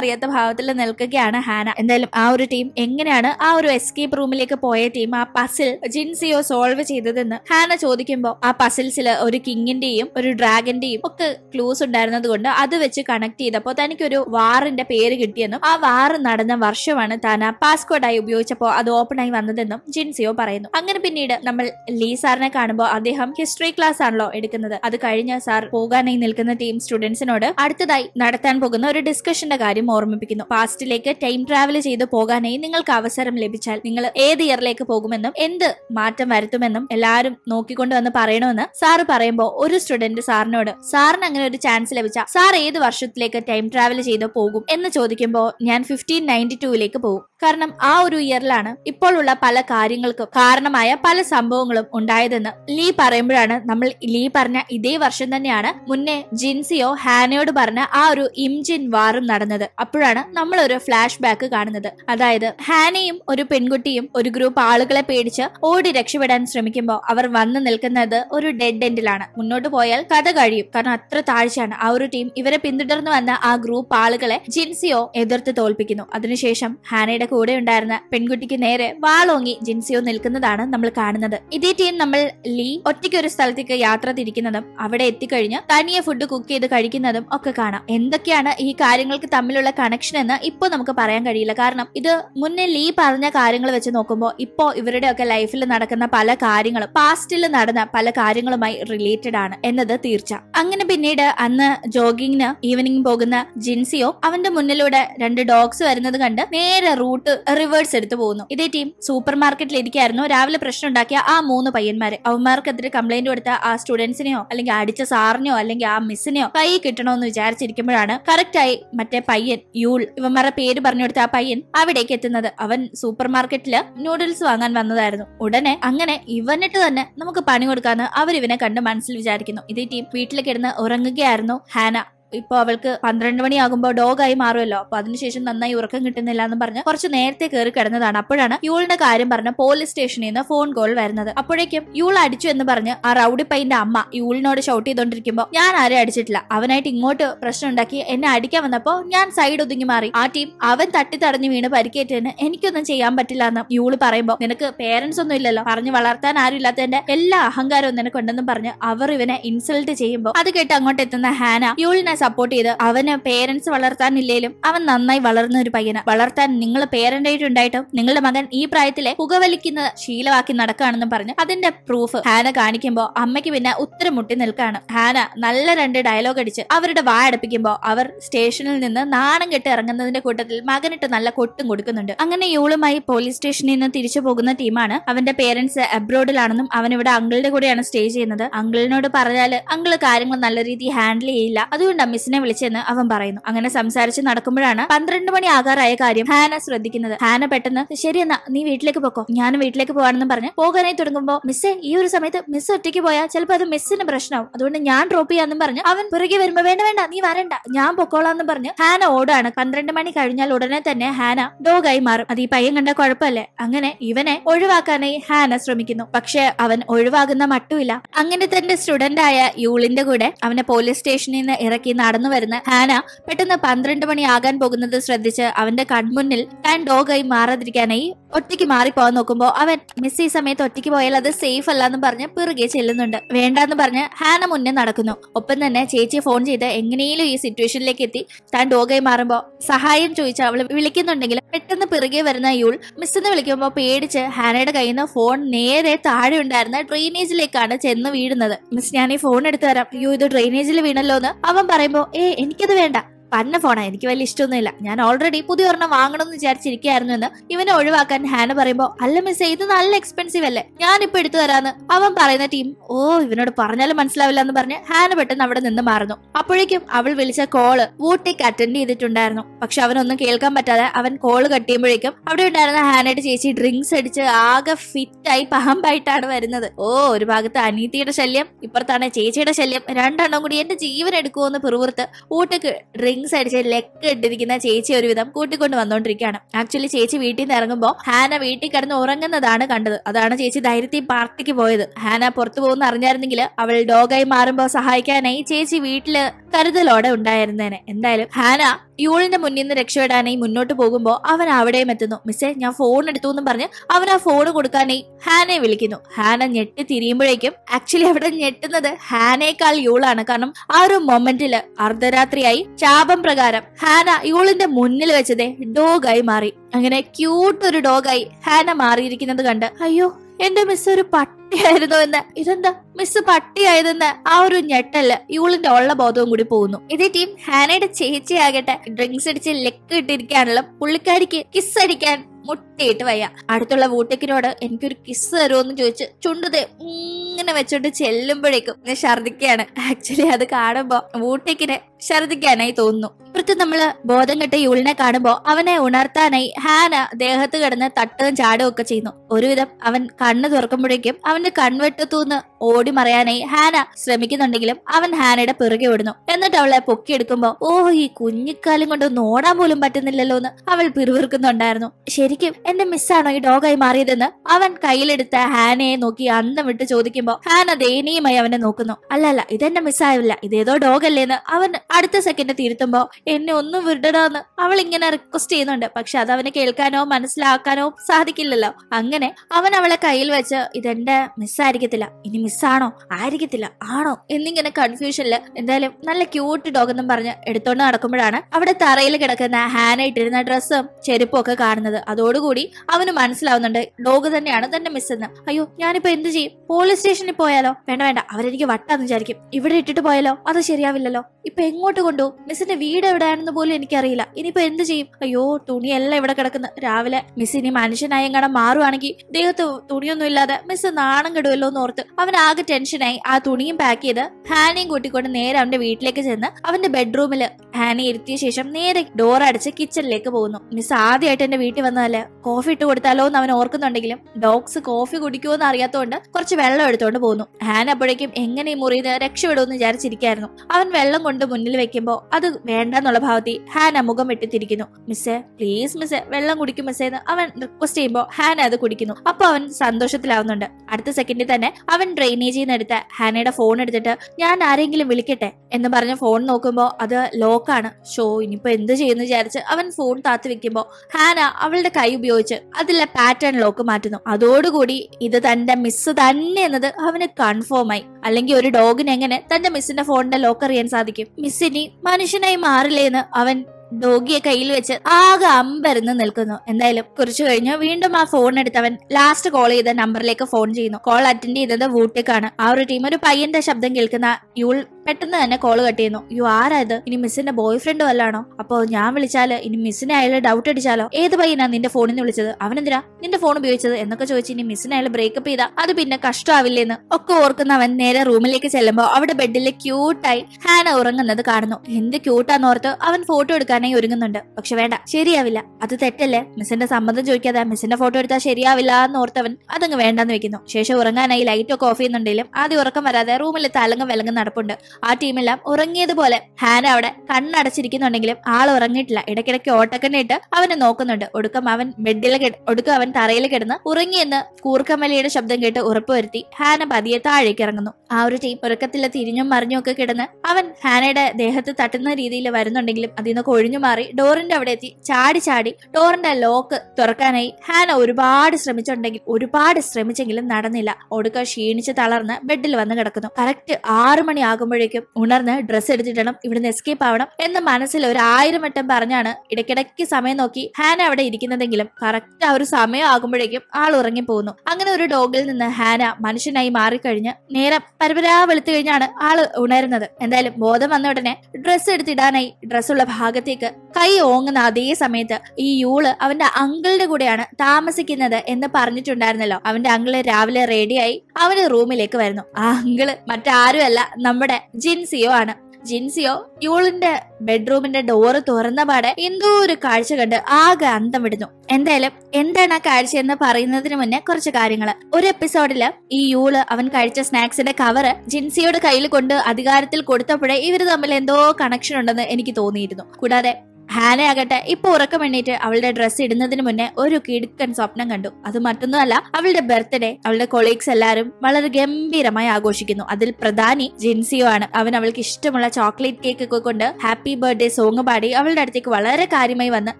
Speaker 1: അറിയാത്ത ഭാവത്തിൽ നിൽക്കുകയാണ് ഹാന എന്തായാലും ആ ഒരു ടീം എങ്ങനെയാണ് ആ ഒരു എസ്കേപ്പ് റൂമിലേക്ക് പോയ ടീം ആ പസിൽ ജിൻസിയോ സോൾവ് ചെയ്തതെന്ന് ഹാന ചോദിക്കുമ്പോൾ ആ പസിൽസിൽ ഒരു കിങ്ങിന്റെയും ഒരു ഡ്രാഗന്റെയും ഒക്കെ ക്ലൂസ് ഉണ്ടായിരുന്നത് കൊണ്ട് അത് വെച്ച് കണക്ട് ചെയ്തപ്പോൾ തനിക്കൊരു വാറിന്റെ പേര് കിട്ടിയെന്നും ആ വാറ് നടന്ന വർഷമാണ് താൻ ആ പാസ്കോഡായി ഉപയോഗിച്ചപ്പോൾ അത് ഓപ്പൺ ആയി വന്നതെന്നും ജിൻസിയോ പറയുന്നു അങ്ങനെ പിന്നീട് നമ്മൾ ലീ സാറിനെ കാണുമ്പോൾ അദ്ദേഹം ഹിസ്റ്ററി ക്ലാസ് ആണല്ലോ എടുക്കുന്നത് അത് കഴിഞ്ഞ സാർ പോകാനായി നിൽക്കുന്ന ടീം സ്റ്റുഡൻസിനോട് അടുത്തതായി നടത്താൻ പോകുന്ന ഒരു ഡിസ്കഷന്റെ കാര്യം ഓർമ്മിപ്പിക്കുന്നു പാസ്റ്റിലേക്ക് ടൈം ട്രാവൽ ചെയ്ത് പോകാനായി നിങ്ങൾക്ക് അവസരം ലഭിച്ചാൽ നിങ്ങൾ ഏത് ഇയറിലേക്ക് പോകുമെന്നും എന്ത് മാറ്റം വരുത്തുമെന്നും എല്ലാവരും നോക്കിക്കൊണ്ട് വന്ന് പറയണമെന്ന് സാറ് പറയുമ്പോൾ ഒരു സ്റ്റുഡന്റ് സാറിനോട് സാറിന് അങ്ങനെ ഒരു ചാൻസ് ലഭിച്ച സാർ ഏത് വർഷത്തിലേക്ക് ടൈം ട്രാവൽ ചെയ്ത് പോകും എന്ന് ചോദിക്കുമ്പോൾ ഞാൻ ഫിഫ്റ്റീൻ നയൻറ്റി ടുവിലേക്ക് പോകും കാരണം ആ ഒരു ഇയറിലാണ് ഇപ്പോഴുള്ള പല കാര്യങ്ങൾക്കും കാരണമായ പല സംഭവങ്ങളും ഉണ്ടായതെന്ന് ലീ പറയുമ്പോഴാണ് നമ്മൾ ലീ പറഞ്ഞ ഇതേ വർഷം തന്നെയാണ് മുന്നേ ജിൻസിയോ ഹാനയോട് എന്ന് പറഞ്ഞ ആ ഒരു ഇംജിൻ വാറും നടന്നത് അപ്പോഴാണ് നമ്മൾ ഒരു ഫ്ലാഷ് ബാക്ക് കാണുന്നത് അതായത് ഹാനയും ഒരു പെൺകുട്ടിയും ഒരു ഗ്രൂപ്പ് ആളുകളെ പേടിച്ച് ഓടി രക്ഷപ്പെടാൻ ശ്രമിക്കുമ്പോൾ അവർ വന്നു നിൽക്കുന്നത് ഒരു ഡെഡ് എൻഡിലാണ് മുന്നോട്ട് പോയാൽ കഥ കഴിയും കാരണം അത്ര താഴ്ചയാണ് ആ ഒരു ടീം ഇവരെ പിന്തുടർന്ന് വന്ന ആ ഗ്രൂപ്പ് ആളുകളെ ജിൻസിയോ എതിർത്ത് തോൽപ്പിക്കുന്നു അതിനുശേഷം ഹാനയുടെ കൂടെ ഉണ്ടായിരുന്ന പെൺകുട്ടിക്ക് നേരെ വാളോങ്ങി ജിൻസിയോ നിൽക്കുന്നതാണ് നമ്മൾ കാണുന്നത് ഇതേ ടീം നമ്മൾ ലീ ഒറ്റയ്ക്ക് ഒരു സ്ഥലത്തേക്ക് യാത്ര തിരിക്കുന്നതും അവിടെ എത്തിക്കഴിഞ്ഞ് തനിയെ ഫുഡ് കുക്ക് ചെയ്ത് കഴിക്കുന്നതും ഒക്കെ കാണാം എന്തൊക്കെയാണ് ഈ കാര്യങ്ങൾക്ക് തമ്മിലുള്ള കണക്ഷൻ എന്ന് ഇപ്പോൾ നമുക്ക് പറയാൻ കഴിയില്ല കാരണം ഇത് മുന്നേ ലീ പറഞ്ഞ കാര്യങ്ങൾ വെച്ച് നോക്കുമ്പോൾ ഇപ്പോൾ ഇവരുടെയൊക്കെ ലൈഫിൽ നടക്കുന്ന പല കാര്യങ്ങളും പാസ്റ്റിൽ നടന്ന പല കാര്യങ്ങളുമായി റിലേറ്റഡ് ആണ് എന്നത് തീർച്ച അങ്ങനെ പിന്നീട് അന്ന് ജോഗിങ്ങിന് ഈവനിങ് പോകുന്ന ജിൻസിയോ അവന്റെ മുന്നിലൂടെ രണ്ട് ഡോഗ്സ് വരുന്നത് കണ്ട് നേരെ റൂട്ട് റിവേഴ്സ് എടുത്തു പോകുന്നു ഇതേ ടീം സൂപ്പർ മാർക്കറ്റിൽ ഇരിക്കായിരുന്നു രാവിലെ പ്രശ്നം ഉണ്ടാക്കിയ ആ മൂന്ന് പയ്യന്മാരെ അവന്മാർക്കെതിരെ കംപ്ലൈന്റ് കൊടുത്ത ആ സ്റ്റുഡൻസിനെയോ അല്ലെങ്കിൽ അടിച്ച സാറിനെയോ അല്ലെങ്കിൽ ആ മിസ്സിനെയോ കൈ കിട്ടണമെന്ന് വിചാരിച്ചിരിക്കുമ്പോഴാണ് കറക്റ്റായി മറ്റേ പയ്യൻ യൂൾ ഇവന്മാരുടെ പേര് പറഞ്ഞു കൊടുത്ത ആ പയ്യൻ അവിടേക്ക് എത്തുന്നത് അവൻ സൂപ്പർ മാർക്കറ്റില് നൂഡിൽസ് വാങ്ങാൻ വന്നതായിരുന്നു ഉടനെ അങ്ങനെ ഇവനിട്ട് തന്നെ നമുക്ക് പണി കൊടുക്കാന്ന് ഇവനെ കണ്ട് മനസ്സിൽ വിചാരിക്കുന്നു ഇതേ ടീം വീട്ടിലേക്ക് കിടന്ന് ഉറങ്ങുകയായിരുന്നു ഹാന ഇപ്പോൾ അവൾക്ക് പന്ത്രണ്ട് ഡോഗ് ആയി മാറുമല്ലോ അപ്പൊ അതിനുശേഷം നന്നായി ഉറക്കം കിട്ടുന്നില്ല എന്ന് പറഞ്ഞ് കുറച്ച് നേരത്തെ കയറി കിടന്നതാണ് അപ്പോഴാണ് യൂളിന്റെ കാര്യം പറഞ്ഞ പോലീസ് സ്റ്റേഷനിൽ നിന്ന് ഫോൺ കോൾ വരുന്നത് അപ്പോഴേക്കും യൂൾ അടിച്ചു എന്ന് പറഞ്ഞ് ആ റൌഡി പൈന്റെ അമ്മ യൂളിനോട് ഷൗട്ട് ചെയ്തോണ്ടിരിക്കുമ്പോ ഞാൻ ആരെയും അടിച്ചിട്ടില്ല അവനായിട്ട് ഇങ്ങോട്ട് പ്രശ്നം ഉണ്ടാക്കി എന്നെ അടിക്കാൻ വന്നപ്പോൾ ഞാൻ സൈഡ് ഒതുങ്ങി മാറി ആ ടീം അവൻ തട്ടി തടഞ്ഞു വീണ് പരിക്കേറ്റതിന് എനിക്കൊന്നും ചെയ്യാൻ പറ്റില്ല എന്ന് യൂള് പറയുമ്പോ നിനക്ക് പേരൻസ് ഒന്നും ഇല്ലല്ലോ പറഞ്ഞു വളർത്താൻ ആരും ഇല്ലാത്തതിന്റെ എല്ലാ അഹങ്കാരവും നിനക്കുണ്ടെന്നും പറഞ്ഞ് അവർ ഇവനെ ഇൻസൾട്ട് ചെയ്യുമ്പോൾ അത് കേട്ട് അങ്ങോട്ട് എത്തുന്ന ഹാന യൂളിനെ സപ്പോർട്ട് ചെയ്ത് അവന് പേരൻസ് വളർത്താനില്ലേലും അവൻ നന്നായി വളർന്ന ഒരു പയ്യന വളർത്താൻ നിങ്ങൾ പേരന്റായിട്ട് ഉണ്ടായിട്ടും നിങ്ങളുടെ മകൻ ഈ പ്രായത്തിലെ പുകവലിക്കുന്ന ശീലമാക്കി നടക്കുകയാണെന്നും പറഞ്ഞ് അതിന്റെ പ്രൂഫ് ഹാന കാണിക്കുമ്പോൾ അമ്മയ്ക്ക് പിന്നെ ഉത്തരം മുട്ടി നിൽക്കാണ് ഹാന നല്ല രണ്ട് ഡയലോഗ് അടിച്ച് അവരുടെ വായടപ്പിക്കുമ്പോൾ അവർ സ്റ്റേഷനിൽ നിന്ന് നാണം കെട്ട് ഇറങ്ങുന്നതിന്റെ കൂട്ടത്തിൽ മകനിട്ട് നല്ല കൊട്ടും കൊടുക്കുന്നുണ്ട് അങ്ങനെ യൂളുമായി പോലീസ് സ്റ്റേഷനിൽ നിന്ന് തിരിച്ചു പോകുന്ന ടീമാണ് അവന്റെ പേരൻസ് അബ്രോഡിലാണെന്നും അവൻ ഇവിടെ അങ്കിളിന്റെ കൂടെയാണ് സ്റ്റേ ചെയ്യുന്നത് അങ്കിളിനോട് പറഞ്ഞാൽ അങ്കിള് കാര്യങ്ങൾ നല്ല രീതിയിൽ ഹാൻഡിൽ ചെയ്യില്ല അതുകൊണ്ട് മിസ്സിനെ വിളിച്ചെന്ന് അവൻ പറയുന്നു അങ്ങനെ സംസാരിച്ച് നടക്കുമ്പോഴാണ് പന്ത്രണ്ട് മണി ആകാറായ കാര്യം ഹാന ശ്രദ്ധിക്കുന്നത് ഹാന പെട്ടെന്ന് ശരി എന്നാ നീ വീട്ടിലേക്ക് പോക്കോ ഞാനും വീട്ടിലേക്ക് പോവാണെന്ന് പറഞ്ഞ് പോകാനായി തുടങ്ങുമ്പോൾ മിസ്സേ ഈ ഒരു സമയത്ത് മിസ് ഒറ്റയ്ക്ക് പോയാൽ ചിലപ്പോൾ അത് മിസ്സിന് പ്രശ്നമാവും അതുകൊണ്ട് ഞാൻ ഡ്രോപ്പ് ചെയ്യാന്നും പറഞ്ഞ് അവൻ പുറകെ വരുമ്പോ വേണ്ട വേണ്ട നീ വരണ്ട ഞാൻ പൊക്കോളാന്ന് പറഞ്ഞ് ഹാന ഓടാണ് പന്ത്രണ്ട് മണി കഴിഞ്ഞാൽ ഉടനെ തന്നെ ഹാന ഡോഗായി മാറും അത് ഈ പയ്യൻ കണ്ട കുഴപ്പമല്ലേ അങ്ങനെ ഇവനെ ഒഴിവാക്കാനായി ഹാന ശ്രമിക്കുന്നു പക്ഷെ അവൻ ഒഴിവാകുന്ന മട്ടുമില്ല അങ്ങനെ തന്റെ സ്റ്റുഡന്റ് ആയ യൂളിന്റെ കൂടെ അവനെ പോലീസ് സ്റ്റേഷനിൽ നിന്ന് ഇറക്കി നടന്നു വരുന്ന ഹാന പെട്ടെന്ന് പന്ത്രണ്ട് ആകാൻ പോകുന്നത് ശ്രദ്ധിച്ച് അവന്റെ കൺമുന്നിൽ താൻ ഡോഗായി മാറാതിരിക്കാനായി ഒറ്റയ്ക്ക് മാറിപ്പോവാൻ നോക്കുമ്പോൾ അവൻ മിസ് ഈ സമയത്ത് ഒറ്റയ്ക്ക് പോയാൽ അത് സേഫ് അല്ലാന്ന് പറഞ്ഞ് പിറകെ ചെല്ലുന്നുണ്ട് വേണ്ടെന്ന് പറഞ്ഞ് ഹാന മുന്നേ നടക്കുന്നു ഒപ്പം തന്നെ ചേച്ചി ഫോൺ ചെയ്ത് എങ്ങനെയും ഈ സിറ്റുവേഷനിലേക്ക് എത്തി താൻ ഡോഗായി മാറുമ്പോൾ സഹായം ചോദിച്ച് അവൾ വിളിക്കുന്നുണ്ടെങ്കിൽ പെട്ടെന്ന് പിറകെ വരുന്ന യൂൾ മിസ്സിന്ന് വിളിക്കുമ്പോൾ പേടിച്ച് ഹാനയുടെ കയ്യിൽ നിന്ന് ഫോൺ നേരെ താഴെ ഉണ്ടായിരുന്ന ഡ്രെയിനേജിലേക്കാണ് ചെന്ന് വീഴുന്നത് മിസ് ഞാൻ ഈ ഫോൺ എടുത്തു തരാം യു ഇത് ഡ്രെയിനേജിൽ വീണല്ലോ എന്ന് അവൻ പറയും പറയുമ്പോ ഏ എനിക്കത് വേണ്ട പന്ന ഫോണാ എനിക്ക് വലിയ ഇഷ്ടമൊന്നുമില്ല ഞാൻ ഓൾറെഡി പുതിയ ഒരെണ്ണം വാങ്ങണം എന്ന് വിചാരിച്ചിരിക്കുകയായിരുന്നു എന്ന് ഇവനെ ഒഴിവാക്കാൻ ഹാന പറയുമ്പോൾ അല്ല മിസ്സേ ഇത് നല്ല എക്സ്പെൻസീവ് അല്ലേ ഇപ്പൊ എടുത്തു തരാന്ന് അവൻ പറയുന്ന ടീം ഓ ഇവനോട് പറഞ്ഞാലും മനസ്സിലാവില്ല എന്ന് പറഞ്ഞ് ഹാന പെട്ടെന്ന് അവിടെ നിന്ന് മാറുന്നു അപ്പോഴേക്കും അവൾ വിളിച്ച കോള് വോട്ടേക്ക് അറ്റൻഡ് ചെയ്തിട്ടുണ്ടായിരുന്നു പക്ഷെ അവനൊന്നും കേൾക്കാൻ പറ്റാതെ അവൻ കോള് കട്ടിയുമ്പോഴേക്കും അവിടെ ഉണ്ടായിരുന്ന ഹാനയുടെ ചേച്ചി ഡ്രിങ്ക്സ് അടിച്ച് ആകെ ഫിറ്റായി പാമ്പായിട്ടാണ് വരുന്നത് ഓ ഒരു ഭാഗത്ത് അനീതിയുടെ ശല്യം ഇപ്പുറത്താണ് ചേച്ചിയുടെ ശല്യം രണ്ടെണ്ണം കൂടി എന്റെ ജീവൻ എന്ന് പിറുവിറുത്ത് വോട്ടേക്ക് ഡ്രിങ്ക് വിങ്സ് അടിച്ച് ലെക്ക് ഇട്ടിരിക്കുന്ന ചേച്ചി ഒരുവിധം കൂട്ടിക്കൊണ്ട് വന്നോണ്ടിരിക്കുകയാണ് ആക്ച്വലി ചേച്ചി വീട്ടിൽ നിന്ന് ഇറങ്ങുമ്പോൾ ഹാന വീട്ടിൽ കിടന്ന് ഉറങ്ങുന്നതാണ് കണ്ടത് അതാണ് ചേച്ചി ധൈര്യത്തിൽ പാർട്ടിക്ക് പോയത് ഹാന പുറത്തു പോകുന്ന അറിഞ്ഞായിരുന്നെങ്കിൽ അവൾ ഡോഗായി മാറുമ്പോൾ സഹായിക്കാനായി ചേച്ചി വീട്ടില് കരുതലോടെ ഉണ്ടായിരുന്നേനെ എന്തായാലും ഹാന യൂളിന്റെ മുന്നിൽ നിന്ന് രക്ഷപ്പെടാനായി മുന്നോട്ട് പോകുമ്പോൾ അവൻ അവിടെയും എത്തുന്നു മിസ്സേ ഞാൻ ഫോൺ എടുത്തു എന്നും പറഞ്ഞ് അവൻ ആ ഫോൺ കൊടുക്കാനായി ഹാനെ വിളിക്കുന്നു ഹാന ഞെട്ടി തിരിയുമ്പോഴേക്കും ആക്ച്വലി അവിടെ ഞെട്ടുന്നത് ഹാനേക്കാൾ യൂളാണ് കാരണം ആ ഒരു മൊമെന്റിൽ അർദ്ധരാത്രിയായി ചാപ ശാപം പ്രകാരം ഹാന ഇവളിന്റെ മുന്നിൽ വെച്ചത് ഡോഗായി മാറി അങ്ങനെ ക്യൂട്ട് ഒരു ഡോഗായി ഹാന മാറിയിരിക്കുന്നത് കണ്ട് അയ്യോ എന്റെ മിസ് ഒരു പട്ടിയായിരുന്നു എന്ന് ഇതെന്താ മിസ് പട്ടിയായതെന്ന് ആ ഒരു ഞെട്ടല് ഇവളിന്റെ ഉള്ള ബോധവും കൂടി പോകുന്നു ഇതേ ടീം ഹാനയുടെ ചേച്ചിയാകട്ടെ ഡ്രിങ്ക്സ് അടിച്ച് ലെക്ക് ഇട്ടിരിക്കാനുള്ള പുള്ളിക്കാരിക്ക് കിസ് അടിക്കാൻ മുട്ടയിട്ട് വയ്യ അടുത്തുള്ള വൂട്ടക്കിനോട് എനിക്കൊരു കിസ് തരുമെന്ന് ചോദിച്ച് ചുണ്ടത് ഇങ്ങനെ വെച്ചോണ്ട് ചെല്ലുമ്പോഴേക്കും ഞാൻ ഛർദിക്കുകയാണ് ആക്ച്വലി അത് കാണുമ്പോ വൂട്ടക്കിന് ഛർദിക്കാനായി തോന്നുന്നു ഇപ്പുറത്ത് നമ്മള് ബോധം കെട്ട യൂളിനെ കാണുമ്പോൾ അവനെ ഉണർത്താനായി ഹാന ദേഹത്ത് കിടന്ന് തട്ടും ചാടും ഒക്കെ ചെയ്യുന്നു ഒരുവിധം അവൻ കണ്ണ് തുറക്കുമ്പോഴേക്കും അവന്റെ കൺവെട്ടത്തുനിന്ന് ഓടി മറയാനായി ഹാന ശ്രമിക്കുന്നുണ്ടെങ്കിലും അവൻ ഹാനയുടെ പിറകെ ഓടുന്നു എന്നിട്ട് അവളെ പൊക്കിയെടുക്കുമ്പോൾ ഓ ഈ കുഞ്ഞിക്കാലം കൊണ്ട് ഓടാൻ പോലും പറ്റുന്നില്ലല്ലോ എന്ന് അവൾ പിറുവിറുക്കുന്നുണ്ടായിരുന്നു ശരിക്കും എന്റെ മിസ്സാണോ ഈ ഡോഗായി മാറിയതെന്ന് അവൻ കയ്യിലെടുത്ത ഹാനയെ നോക്കി അന്തം വിട്ട് ചോദിക്കുമ്പോൾ ഹാന ദയനീയമായി അവനെ നോക്കുന്നു അല്ല അല്ല ഇതെന്റെ മിസ്സായില്ല ഇതേതോ ഡോഗല്ലേന്ന് അവൻ അടുത്ത സെക്കൻഡ് തിരുത്തുമ്പോ എന്നെ ഒന്നും വിടടാന്ന് അവൾ ഇങ്ങനെ റിക്വസ്റ്റ് ചെയ്യുന്നുണ്ട് പക്ഷെ അത് അവന് കേൾക്കാനോ മനസ്സിലാക്കാനോ സാധിക്കില്ലല്ലോ അങ്ങനെ അവൻ അവളെ കയ്യിൽ വെച്ച് ഇതെന്റെ മിസ്സായിരിക്കത്തില്ല ഇനി മിസ്സാണോ ആയിരിക്കത്തില്ല ആണോ എന്നിങ്ങനെ കൺഫ്യൂഷനിൽ എന്തായാലും നല്ല ക്യൂട്ട് ഡോഗ് എന്നും പറഞ്ഞ് എടുത്തോണ്ട് നടക്കുമ്പോഴാണ് അവിടെ തറയിൽ കിടക്കുന്ന ഹാന ഇട്ടിരുന്ന ഡ്രസ്സും ചെരുപ്പും ഒക്കെ കാണുന്നത് അതോടുകൂടി അവന് മനസ്സിലാവുന്നുണ്ട് ഡോഗ് തന്നെയാണ് തന്റെ മിസ് എന്ന് അയ്യോ ഞാനിപ്പോ എന്ത് ചെയ്യും പോലീസ് സ്റ്റേഷനിൽ പോയാലോ വേണ്ട വേണ്ട അവരെനിക്ക് വട്ടാന്ന് വിചാരിക്കും ഇവിടെ ഇട്ടിട്ട് പോയാലോ അത് ശരിയാവില്ലല്ലോ ഇപ്പൊ എങ്ങനെ എങ്ങോട്ട് കൊണ്ടുപോകും മിസ്സിന്റെ വീട് എവിടെയാണെന്ന് പോലും എനിക്കറിയില്ല ഇനിയിപ്പോ എന്ത് ചെയ്യും അയ്യോ തുണിയെല്ലാം ഇവിടെ കിടക്കുന്നത് രാവിലെ മിസ് ഇനി മനുഷ്യനായി എങ്ങനെ മാറുവാണെങ്കിൽ ദേഹത്ത് തുണിയൊന്നും ഇല്ലാതെ മിസ് നാണം കെടുമല്ലോ എന്ന് ഓർത്ത് അവൻ ആകെ ടെൻഷനായി ആ തുണിയും പാക്ക് ചെയ്ത് ഹാനിയും കൂട്ടിക്കൊണ്ട് നേരെ അവന്റെ വീട്ടിലേക്ക് ചെന്ന് അവന്റെ ബെഡ്റൂമിൽ ഹാനി ഇരുത്തിയ ശേഷം നേരെ ഡോർ അടിച്ച് കിച്ചണിലേക്ക് പോകുന്നു മിസ് ആദ്യമായിട്ട് എന്റെ വീട്ടിൽ വന്നാല് കോഫി ഇട്ട് കൊടുത്താലോ എന്ന് അവൻ ഓർക്കുന്നുണ്ടെങ്കിലും ഡോഗ്സ് കോഫി കുടിക്കുമോ എന്ന് അറിയാത്തതുകൊണ്ട് കുറച്ച് വെള്ളം എടുത്തുകൊണ്ട് പോകുന്നു ഹാൻ അപ്പോഴേക്കും എങ്ങനെ ഈ മുറിയിൽ രക്ഷപ്പെടുമെന്ന് വിചാരിച്ചിരിക്കായിരുന്നു അവൻ വെള്ളം കൊണ്ട് മുന്നിൽ മുന്നിൽ വെക്കുമ്പോൾ അത് വേണ്ടെന്നുള്ള ഭാവത്തിൽ ഹാന മുഖം വെട്ടിത്തിരിക്കുന്നു മിസ്സേ പ്ലീസ് മിസ്സേ വെള്ളം കുടിക്കും മിസ്സേ എന്ന് അവൻ റിക്വസ്റ്റ് ചെയ്യുമ്പോൾ ഹാന അത് കുടിക്കുന്നു അപ്പോൾ അവൻ സന്തോഷത്തിലാവുന്നുണ്ട് അടുത്ത സെക്കൻഡിൽ തന്നെ അവൻ ഡ്രെയിനേജിൽ നിന്ന് എടുത്ത ഹാനയുടെ ഫോൺ എടുത്തിട്ട് ഞാൻ ആരെങ്കിലും വിളിക്കട്ടെ എന്ന് പറഞ്ഞ ഫോൺ നോക്കുമ്പോൾ അത് ലോക്കാണ് ഷോ ഇനിയിപ്പോൾ എന്ത് ചെയ്യുന്നു വിചാരിച്ച് അവൻ ഫോൺ താത്തു വെക്കുമ്പോൾ ഹാന അവളുടെ കൈ ഉപയോഗിച്ച് അതിലെ പാറ്റേൺ ലോക്ക് മാറ്റുന്നു അതോടുകൂടി ഇത് തന്റെ മിസ് തന്നെ എന്നത് അവന് കൺഫേം ആയി അല്ലെങ്കിൽ ഒരു ഡോഗിന് എങ്ങനെ തന്റെ മിസ്സിന്റെ ഫോണിന്റെ ലോക്ക് അറിയാൻ സാധിക്കും മിസ് ഇനി മനുഷ്യനായി മാറില്ലേന്ന് അവൻ ഡോഗിയെ കയ്യിൽ വെച്ച് ആകെ അമ്പരന്ന് നിൽക്കുന്നു എന്തായാലും കുറച്ചു കഴിഞ്ഞു വീണ്ടും ആ ഫോൺ എടുത്ത് അവൻ ലാസ്റ്റ് കോൾ ചെയ്ത നമ്പറിലേക്ക് ഫോൺ ചെയ്യുന്നു കോൾ അറ്റൻഡ് ചെയ്തത് വൂട്ടിക്കാണ് ആ ഒരു ടീം ഒരു പയ്യന്റെ ശബ്ദം കേൾക്കുന്ന യൂൾ പെട്ടെന്ന് തന്നെ കോൾ കട്ട് ചെയ്യുന്നു യു ആരായത് ഇനി മിസ്സിന്റെ ബോയ് ഫ്രണ്ട് വല്ലാണോ അപ്പോ ഞാൻ വിളിച്ചാല് ഇനി മിസ്സിനെ അയാളെ ഡൗട്ട് അടിച്ചാലോ ഏത് പയ്യനാ നിന്റെ ഫോണിൽ നിന്ന് വിളിച്ചത് അവനെന്തിനാ നിന്റെ ഫോൺ ഉപയോഗിച്ചത് എന്നൊക്കെ ചോദിച്ച് ഇനി മിസ്സിനെ അയാൾ ബ്രേക്കപ്പ് ചെയ്താ അത് പിന്നെ കഷ്ടമാവില്ലെന്ന് ഒക്കെ ഓർക്കുന്ന അവൻ നേരെ റൂമിലേക്ക് ചെല്ലുമ്പോൾ അവിടെ ബെഡിൽ ക്യൂട്ടായി ഹാന ഉറങ്ങുന്നത് കാണുന്നു എന്ത് ക്യൂട്ടാന്ന് ഓർത്ത് അവൻ ഫോട്ടോ എടുക്കാനായി ഒരുങ്ങുന്നുണ്ട് പക്ഷെ വേണ്ട ശരിയാവില്ല അത് തെറ്റല്ലേ മിസ്സിന്റെ സമ്മതം ചോദിക്കാതെ മിസ്സിന്റെ ഫോട്ടോ എടുത്താൽ ശരിയാവില്ല എന്ന് ഓർത്തവൻ അതങ്ങ് വേണ്ടെന്ന് വെക്കുന്നു ശേഷം ഉറങ്ങാനായി ലൈറ്റ് ഒക്കെ ഓഫ് ചെയ്യുന്നുണ്ടെങ്കിലും ആദ്യം ഉറക്കം വരാതെ റൂമിൽ തലങ്ങും വിലങ്ങും നടപ്പുണ്ട് ആ ടീമെല്ലാം ഉറങ്ങിയതുപോലെ ഹാന അവിടെ കണ്ണടച്ചിരിക്കുന്നുണ്ടെങ്കിലും ആൾ ഉറങ്ങിയിട്ടില്ല ഇടയ്ക്കിടയ്ക്ക് ഓട്ടക്കന്നെ ഇട്ട് അവനെ നോക്കുന്നുണ്ട് ഒടുക്കം അവൻ ബെഡിൽ ഒടുക്കം അവൻ തറയിൽ കിടന്ന് ഉറങ്ങിയെന്ന് കൂർക്കമലയുടെ ശബ്ദം കേട്ട് ഉറപ്പുവരുത്തി ഹാന പതിയെ താഴേക്ക് ഇറങ്ങുന്നു ആ ഒരു ടീം ഉറക്കത്തിലെ തിരിഞ്ഞും മറിഞ്ഞും ഒക്കെ കിടന്ന് അവൻ ഹാനയുടെ ദേഹത്ത് തട്ടുന്ന രീതിയിൽ വരുന്നുണ്ടെങ്കിലും അതിൽ നിന്ന് കൊഴിഞ്ഞു മാറി ഡോറിന്റെ അവിടെ എത്തി ചാടി ചാടി ഡോറിന്റെ ലോക്ക് തുറക്കാനായി ഹാന ഒരുപാട് ശ്രമിച്ചുണ്ടെങ്കിൽ ഒരുപാട് ശ്രമിച്ചെങ്കിലും നടന്നില്ല ഒടുക്ക ക്ഷീണിച്ച് തളർന്ന് ബെഡിൽ വന്ന് കിടക്കുന്നു കറക്റ്റ് ആറു ആകുമ്പോഴേ ആകുമ്പോഴേക്കും ഉണർന്ന് ഡ്രസ്സ് എടുത്തിടണം ഇവിടുന്ന് എസ്കേപ്പ് ആവണം എന്ന് മനസ്സിൽ ഒരു ആയിരം വട്ടം പറഞ്ഞാണ് ഇടയ്ക്കിടയ്ക്ക് സമയം നോക്കി ഹാന അവിടെ ഇരിക്കുന്നതെങ്കിലും കറക്റ്റ് ആ ഒരു സമയം ആകുമ്പോഴേക്കും ആൾ ഉറങ്ങി പോകുന്നു അങ്ങനെ ഒരു ഡോഗിൽ നിന്ന് ഹാന മനുഷ്യനായി മാറിക്കഴിഞ്ഞ് നേരം പരമ്പരാ വെളുത്തു കഴിഞ്ഞാണ് ആൾ ഉണരുന്നത് എന്തായാലും ബോധം വന്ന ഉടനെ ഡ്രസ്സ് എടുത്തിടാനായി ഡ്രസ്സുള്ള ഭാഗത്തേക്ക് കൈ ഓങ്ങുന്ന അതേ സമയത്ത് ഈ യൂള് അവന്റെ അങ്കിളിന്റെ കൂടെയാണ് താമസിക്കുന്നത് എന്ന് പറഞ്ഞിട്ടുണ്ടായിരുന്നല്ലോ അവന്റെ അങ്കിള് രാവിലെ റെഡിയായി അവന്റെ റൂമിലേക്ക് വരുന്നു ആ അങ്കിള് മറ്റാരുമല്ല നമ്മുടെ ജിൻസിയോ ആണ് ജിൻസിയോ യൂളിന്റെ ബെഡ്റൂമിന്റെ ഡോറ് തുറന്ന പാടെ എന്തോ ഒരു കാഴ്ച കണ്ട് ആകെ അന്തം വിടുന്നു എന്തായാലും എന്താണ് ആ കാഴ്ച എന്ന് പറയുന്നതിന് മുന്നേ കുറച്ച് കാര്യങ്ങൾ ഒരു എപ്പിസോഡില് ഈ യൂള് അവൻ കഴിച്ച സ്നാക്സിന്റെ കവറ് ജിൻസിയുടെ കയ്യിൽ കൊണ്ട് അധികാരത്തിൽ കൊടുത്തപ്പോഴേ ഇവര് തമ്മിൽ എന്തോ കണക്ഷൻ ഉണ്ടെന്ന് എനിക്ക് തോന്നിയിരുന്നു കൂടാതെ ഹാനയാകട്ടെ ഇപ്പൊ ഉറക്കം എണ്ണീറ്റ് അവളുടെ ഡ്രസ് ഇടുന്നതിന് മുന്നേ ഒരു കിടുക്കൻ സ്വപ്നം കണ്ടു അത് മറ്റൊന്നുമല്ല അവളുടെ ബർത്ത്ഡേ അവളുടെ കൊളീഗ്സ് എല്ലാരും വളരെ ഗംഭീരമായി ആഘോഷിക്കുന്നു അതിൽ പ്രധാനി ജിൻസിയോ ആണ് അവൻ അവൾക്ക് ഇഷ്ടമുള്ള ചോക്ലേറ്റ് കേക്ക് ഒക്കെ കൊണ്ട് ഹാപ്പി ബർത്ത്ഡേ സോങ് പാടി അവളുടെ അടുത്തേക്ക് വളരെ കാര്യമായി വന്ന്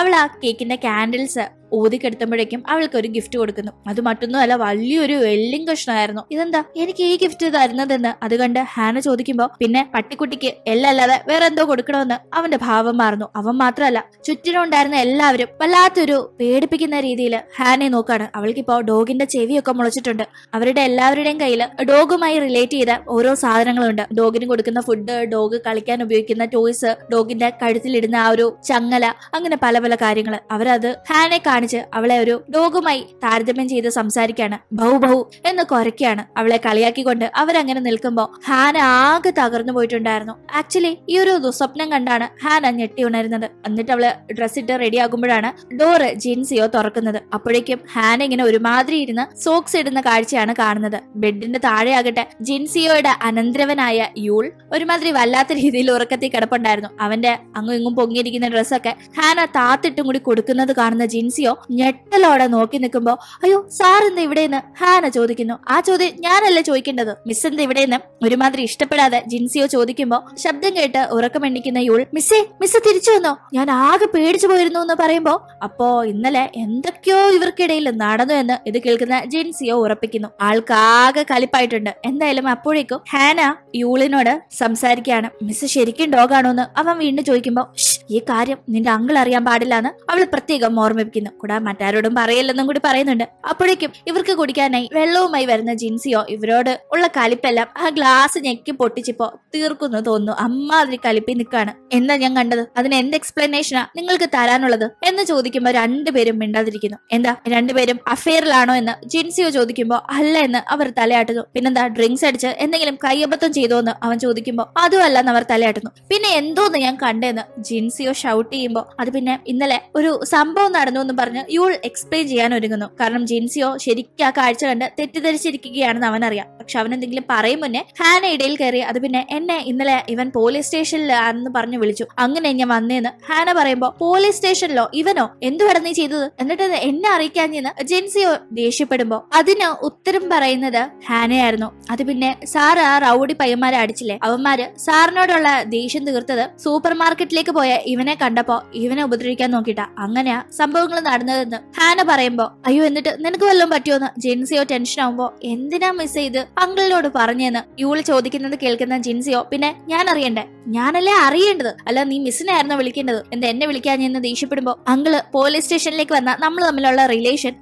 Speaker 1: അവൾ ആ കേക്കിന്റെ കാൻഡിൽസ് ഊതിക്കെടുത്തുമ്പോഴേക്കും അവൾക്ക് ഒരു ഗിഫ്റ്റ് കൊടുക്കുന്നു അത് മറ്റൊന്നുമല്ല വലിയൊരു വെല്ലിംഗ് കഷ്ണമായിരുന്നു ഇതെന്താ എനിക്ക് ഈ ഗിഫ്റ്റ് തരുന്നതെന്ന് അത് കണ്ട് ഹാന ചോദിക്കുമ്പോൾ പിന്നെ പട്ടിക്കുട്ടിക്ക് എല്ലല്ലാതെ വേറെ എന്തോ കൊടുക്കണമെന്ന് അവന്റെ ഭാവം മാറുന്നു അവൻ മാത്രമല്ല ചുറ്റിനുണ്ടായിരുന്ന എല്ലാവരും വല്ലാത്തൊരു പേടിപ്പിക്കുന്ന രീതിയിൽ ഹാനെ നോക്കാണ് അവൾക്കിപ്പോ ഡോഗിന്റെ ചെവിയൊക്കെ മുളച്ചിട്ടുണ്ട് അവരുടെ എല്ലാവരുടെയും കയ്യിൽ ഡോഗുമായി റിലേറ്റ് ചെയ്ത ഓരോ സാധനങ്ങളുണ്ട് ഡോഗിന് കൊടുക്കുന്ന ഫുഡ് ഡോഗ് കളിക്കാൻ ഉപയോഗിക്കുന്ന ടോയ്സ് ഡോഗിന്റെ കഴുത്തിലിടുന്ന ആ ഒരു ചങ്ങല അങ്ങനെ പല പല കാര്യങ്ങൾ അവരത് ഹാനെ കാണിച്ച് അവളെ ഒരു ഡോഗുമായി താരതമ്യം ചെയ്ത് സംസാരിക്കാണ് ബഹു ബഹു എന്ന് കൊരക്കാണ് അവളെ കളിയാക്കിക്കൊണ്ട് അവരങ്ങനെ നിൽക്കുമ്പോൾ ഹാൻ ആകെ തകർന്നു പോയിട്ടുണ്ടായിരുന്നു ആക്ച്വലി ഈ ഒരു ദുസ്വപ്നം കണ്ടാണ് ഹാൻ ഞെട്ടി ഉണരുന്നത് എന്നിട്ട് അവള് ഡ്രസ് ഇട്ട് റെഡി ആകുമ്പോഴാണ് ഡോറ് ജീൻസിയോ തുറക്കുന്നത് അപ്പോഴേക്കും ഹാൻ ഇങ്ങനെ ഒരുമാതിരി ഇരുന്ന് സോക്സ് ഇടുന്ന കാഴ്ചയാണ് കാണുന്നത് ബെഡിന്റെ താഴെയാകട്ടെ ജിൻസിയോയുടെ അനന്തരവനായ യൂൾ ഒരുമാതിരി വല്ലാത്ത രീതിയിൽ ഉറക്കത്തിൽ കിടപ്പുണ്ടായിരുന്നു അവന്റെ അങ്ങും ഇങ്ങും പൊങ്ങിയിരിക്കുന്ന ഡ്രസ്സൊക്കെ ഹാന താത്തിട്ടും കൂടി കൊടുക്കുന്നത് കാണുന്ന ജിൻസി ജെസ്സിയോ ഞെട്ടലോടെ നോക്കി നിൽക്കുമ്പോൾ അയ്യോ സാർ എന്ത് ഇവിടെയെന്ന് ഹാന ചോദിക്കുന്നു ആ ചോദ്യം ഞാനല്ലേ ചോദിക്കേണ്ടത് മിസ് എന്ത് ഇവിടെയെന്ന് ഒരുമാതിരി ഇഷ്ടപ്പെടാതെ ജിൻസിയോ ചോദിക്കുമ്പോൾ ശബ്ദം കേട്ട് ഉറക്കമെണ്ണിക്കുന്ന യുൾ മിസ്സേ മിസ് തിരിച്ചു വന്നോ ഞാൻ ആകെ പേടിച്ചു പോയിരുന്നു എന്ന് പറയുമ്പോൾ അപ്പോ ഇന്നലെ എന്തൊക്കെയോ ഇവർക്കിടയിൽ നടന്നു എന്ന് ഇത് കേൾക്കുന്ന ജിൻസിയോ ഉറപ്പിക്കുന്നു ആൾക്കാകെ കലിപ്പായിട്ടുണ്ട് എന്തായാലും അപ്പോഴേക്കും ഹാന യൂളിനോട് സംസാരിക്കുകയാണ് മിസ് ശരിക്കും ഡോഗാണോ എന്ന് അവൻ വീണ്ടും ചോദിക്കുമ്പോൾ ഈ കാര്യം നിന്റെ അങ്കിൾ അറിയാൻ പാടില്ല എന്ന് അവൾ പ്രത്യേകം ഓർമ്മിപ്പിക്കുന്നു കൂടാ മറ്റാരോടും പറയില്ലെന്നും കൂടി പറയുന്നുണ്ട് അപ്പോഴേക്കും ഇവർക്ക് കുടിക്കാനായി വെള്ളവുമായി വരുന്ന ജിൻസിയോ ഇവരോട് ഉള്ള കലിപ്പെല്ലാം ആ ഗ്ലാസ് ഞെക്കി പൊട്ടിച്ചപ്പോ തീർക്കുന്നു തോന്നുന്നു അമ്മാതിരി കലിപ്പി നിൽക്കാണ് എന്താ ഞാൻ കണ്ടത് അതിന് എന്ത് എക്സ്പ്ലനേഷനാ നിങ്ങൾക്ക് തരാനുള്ളത് എന്ന് ചോദിക്കുമ്പോൾ രണ്ടുപേരും മിണ്ടാതിരിക്കുന്നു എന്താ രണ്ടുപേരും അഫെയറിലാണോ എന്ന് ജിൻസിയോ ചോദിക്കുമ്പോൾ അല്ല എന്ന് അവർ തലയാട്ടുന്നു പിന്നെന്താ ഡ്രിങ്ക്സ് അടിച്ച് എന്തെങ്കിലും കയ്യബദ്ധം ചെയ്തോ എന്ന് അവൻ ചോദിക്കുമ്പോൾ അതുമല്ല എന്ന് അവർ തലയാട്ടുന്നു പിന്നെ എന്തോന്ന് ഞാൻ കണ്ടെന്ന് ജിൻസിയോ ഷൗട്ട് ചെയ്യുമ്പോൾ അത് പിന്നെ ഇന്നലെ ഒരു സംഭവം നടന്നു എന്ന് പറഞ്ഞ് യുൾ എക്സ്പ്ലെയിൻ ചെയ്യാൻ ഒരുങ്ങുന്നു കാരണം ജിൻസിയോ ശരിക്കും ആ കാഴ്ച കണ്ട് തെറ്റിദ്ധരിച്ചിരിക്കുകയാണെന്ന് അറിയാം പക്ഷെ അവൻ എന്തെങ്കിലും പറയും മുന്നേ ഹാന ഇടയിൽ കയറി അത് പിന്നെ എന്നെ ഇന്നലെ ഇവൻ പോലീസ് സ്റ്റേഷനിൽ ആണെന്ന് പറഞ്ഞു വിളിച്ചു അങ്ങനെ ഞാൻ വന്നേന്ന് ഹാന പറയുമ്പോ പോലീസ് സ്റ്റേഷനിലോ ഇവനോ എന്തുവാണ് നീ ചെയ്തത് എന്നിട്ട് എന്നെ അറിയിക്കാഞ്ഞെന്ന് ജിൻസിയോ ദേഷ്യപ്പെടുമ്പോ അതിന് ഉത്തരം പറയുന്നത് ഹാനയായിരുന്നു അത് പിന്നെ സാർ ആ റൗഡി പയ്യന്മാരെ അടിച്ചില്ലേ അവന്മാര് സാറിനോടുള്ള ദേഷ്യം തീർത്തത് സൂപ്പർ മാർക്കറ്റിലേക്ക് പോയ ഇവനെ കണ്ടപ്പോ ഇവനെ ഉപദ്രവിക്കാൻ നോക്കിട്ട അങ്ങനെയാ സംഭവങ്ങൾ നടന്നതെന്ന് ഹാന പറയുമ്പോ അയ്യോ എന്നിട്ട് നിനക്ക് വല്ലതും പറ്റിയോന്ന് ജിൻസിയോ ടെൻഷൻ ആവുമ്പോ എന്തിനാ മിസ് ചെയ്ത് അങ്കിളിനോട് പറഞ്ഞെന്ന് യൂള് ചോദിക്കുന്നത് കേൾക്കുന്ന ജിൻസിയോ പിന്നെ ഞാൻ അറിയണ്ടേ ഞാനല്ലേ അറിയേണ്ടത് അല്ല നീ മിസ്സിനായിരുന്നു വിളിക്കേണ്ടത് എന്താ എന്നെ വിളിക്കാൻ എന്ന് ദേഷ്യപ്പെടുമ്പോ അങ്കിള് പോലീസ് സ്റ്റേഷനിലേക്ക് വന്ന നമ്മൾ തമ്മിലുള്ള റിലേഷൻ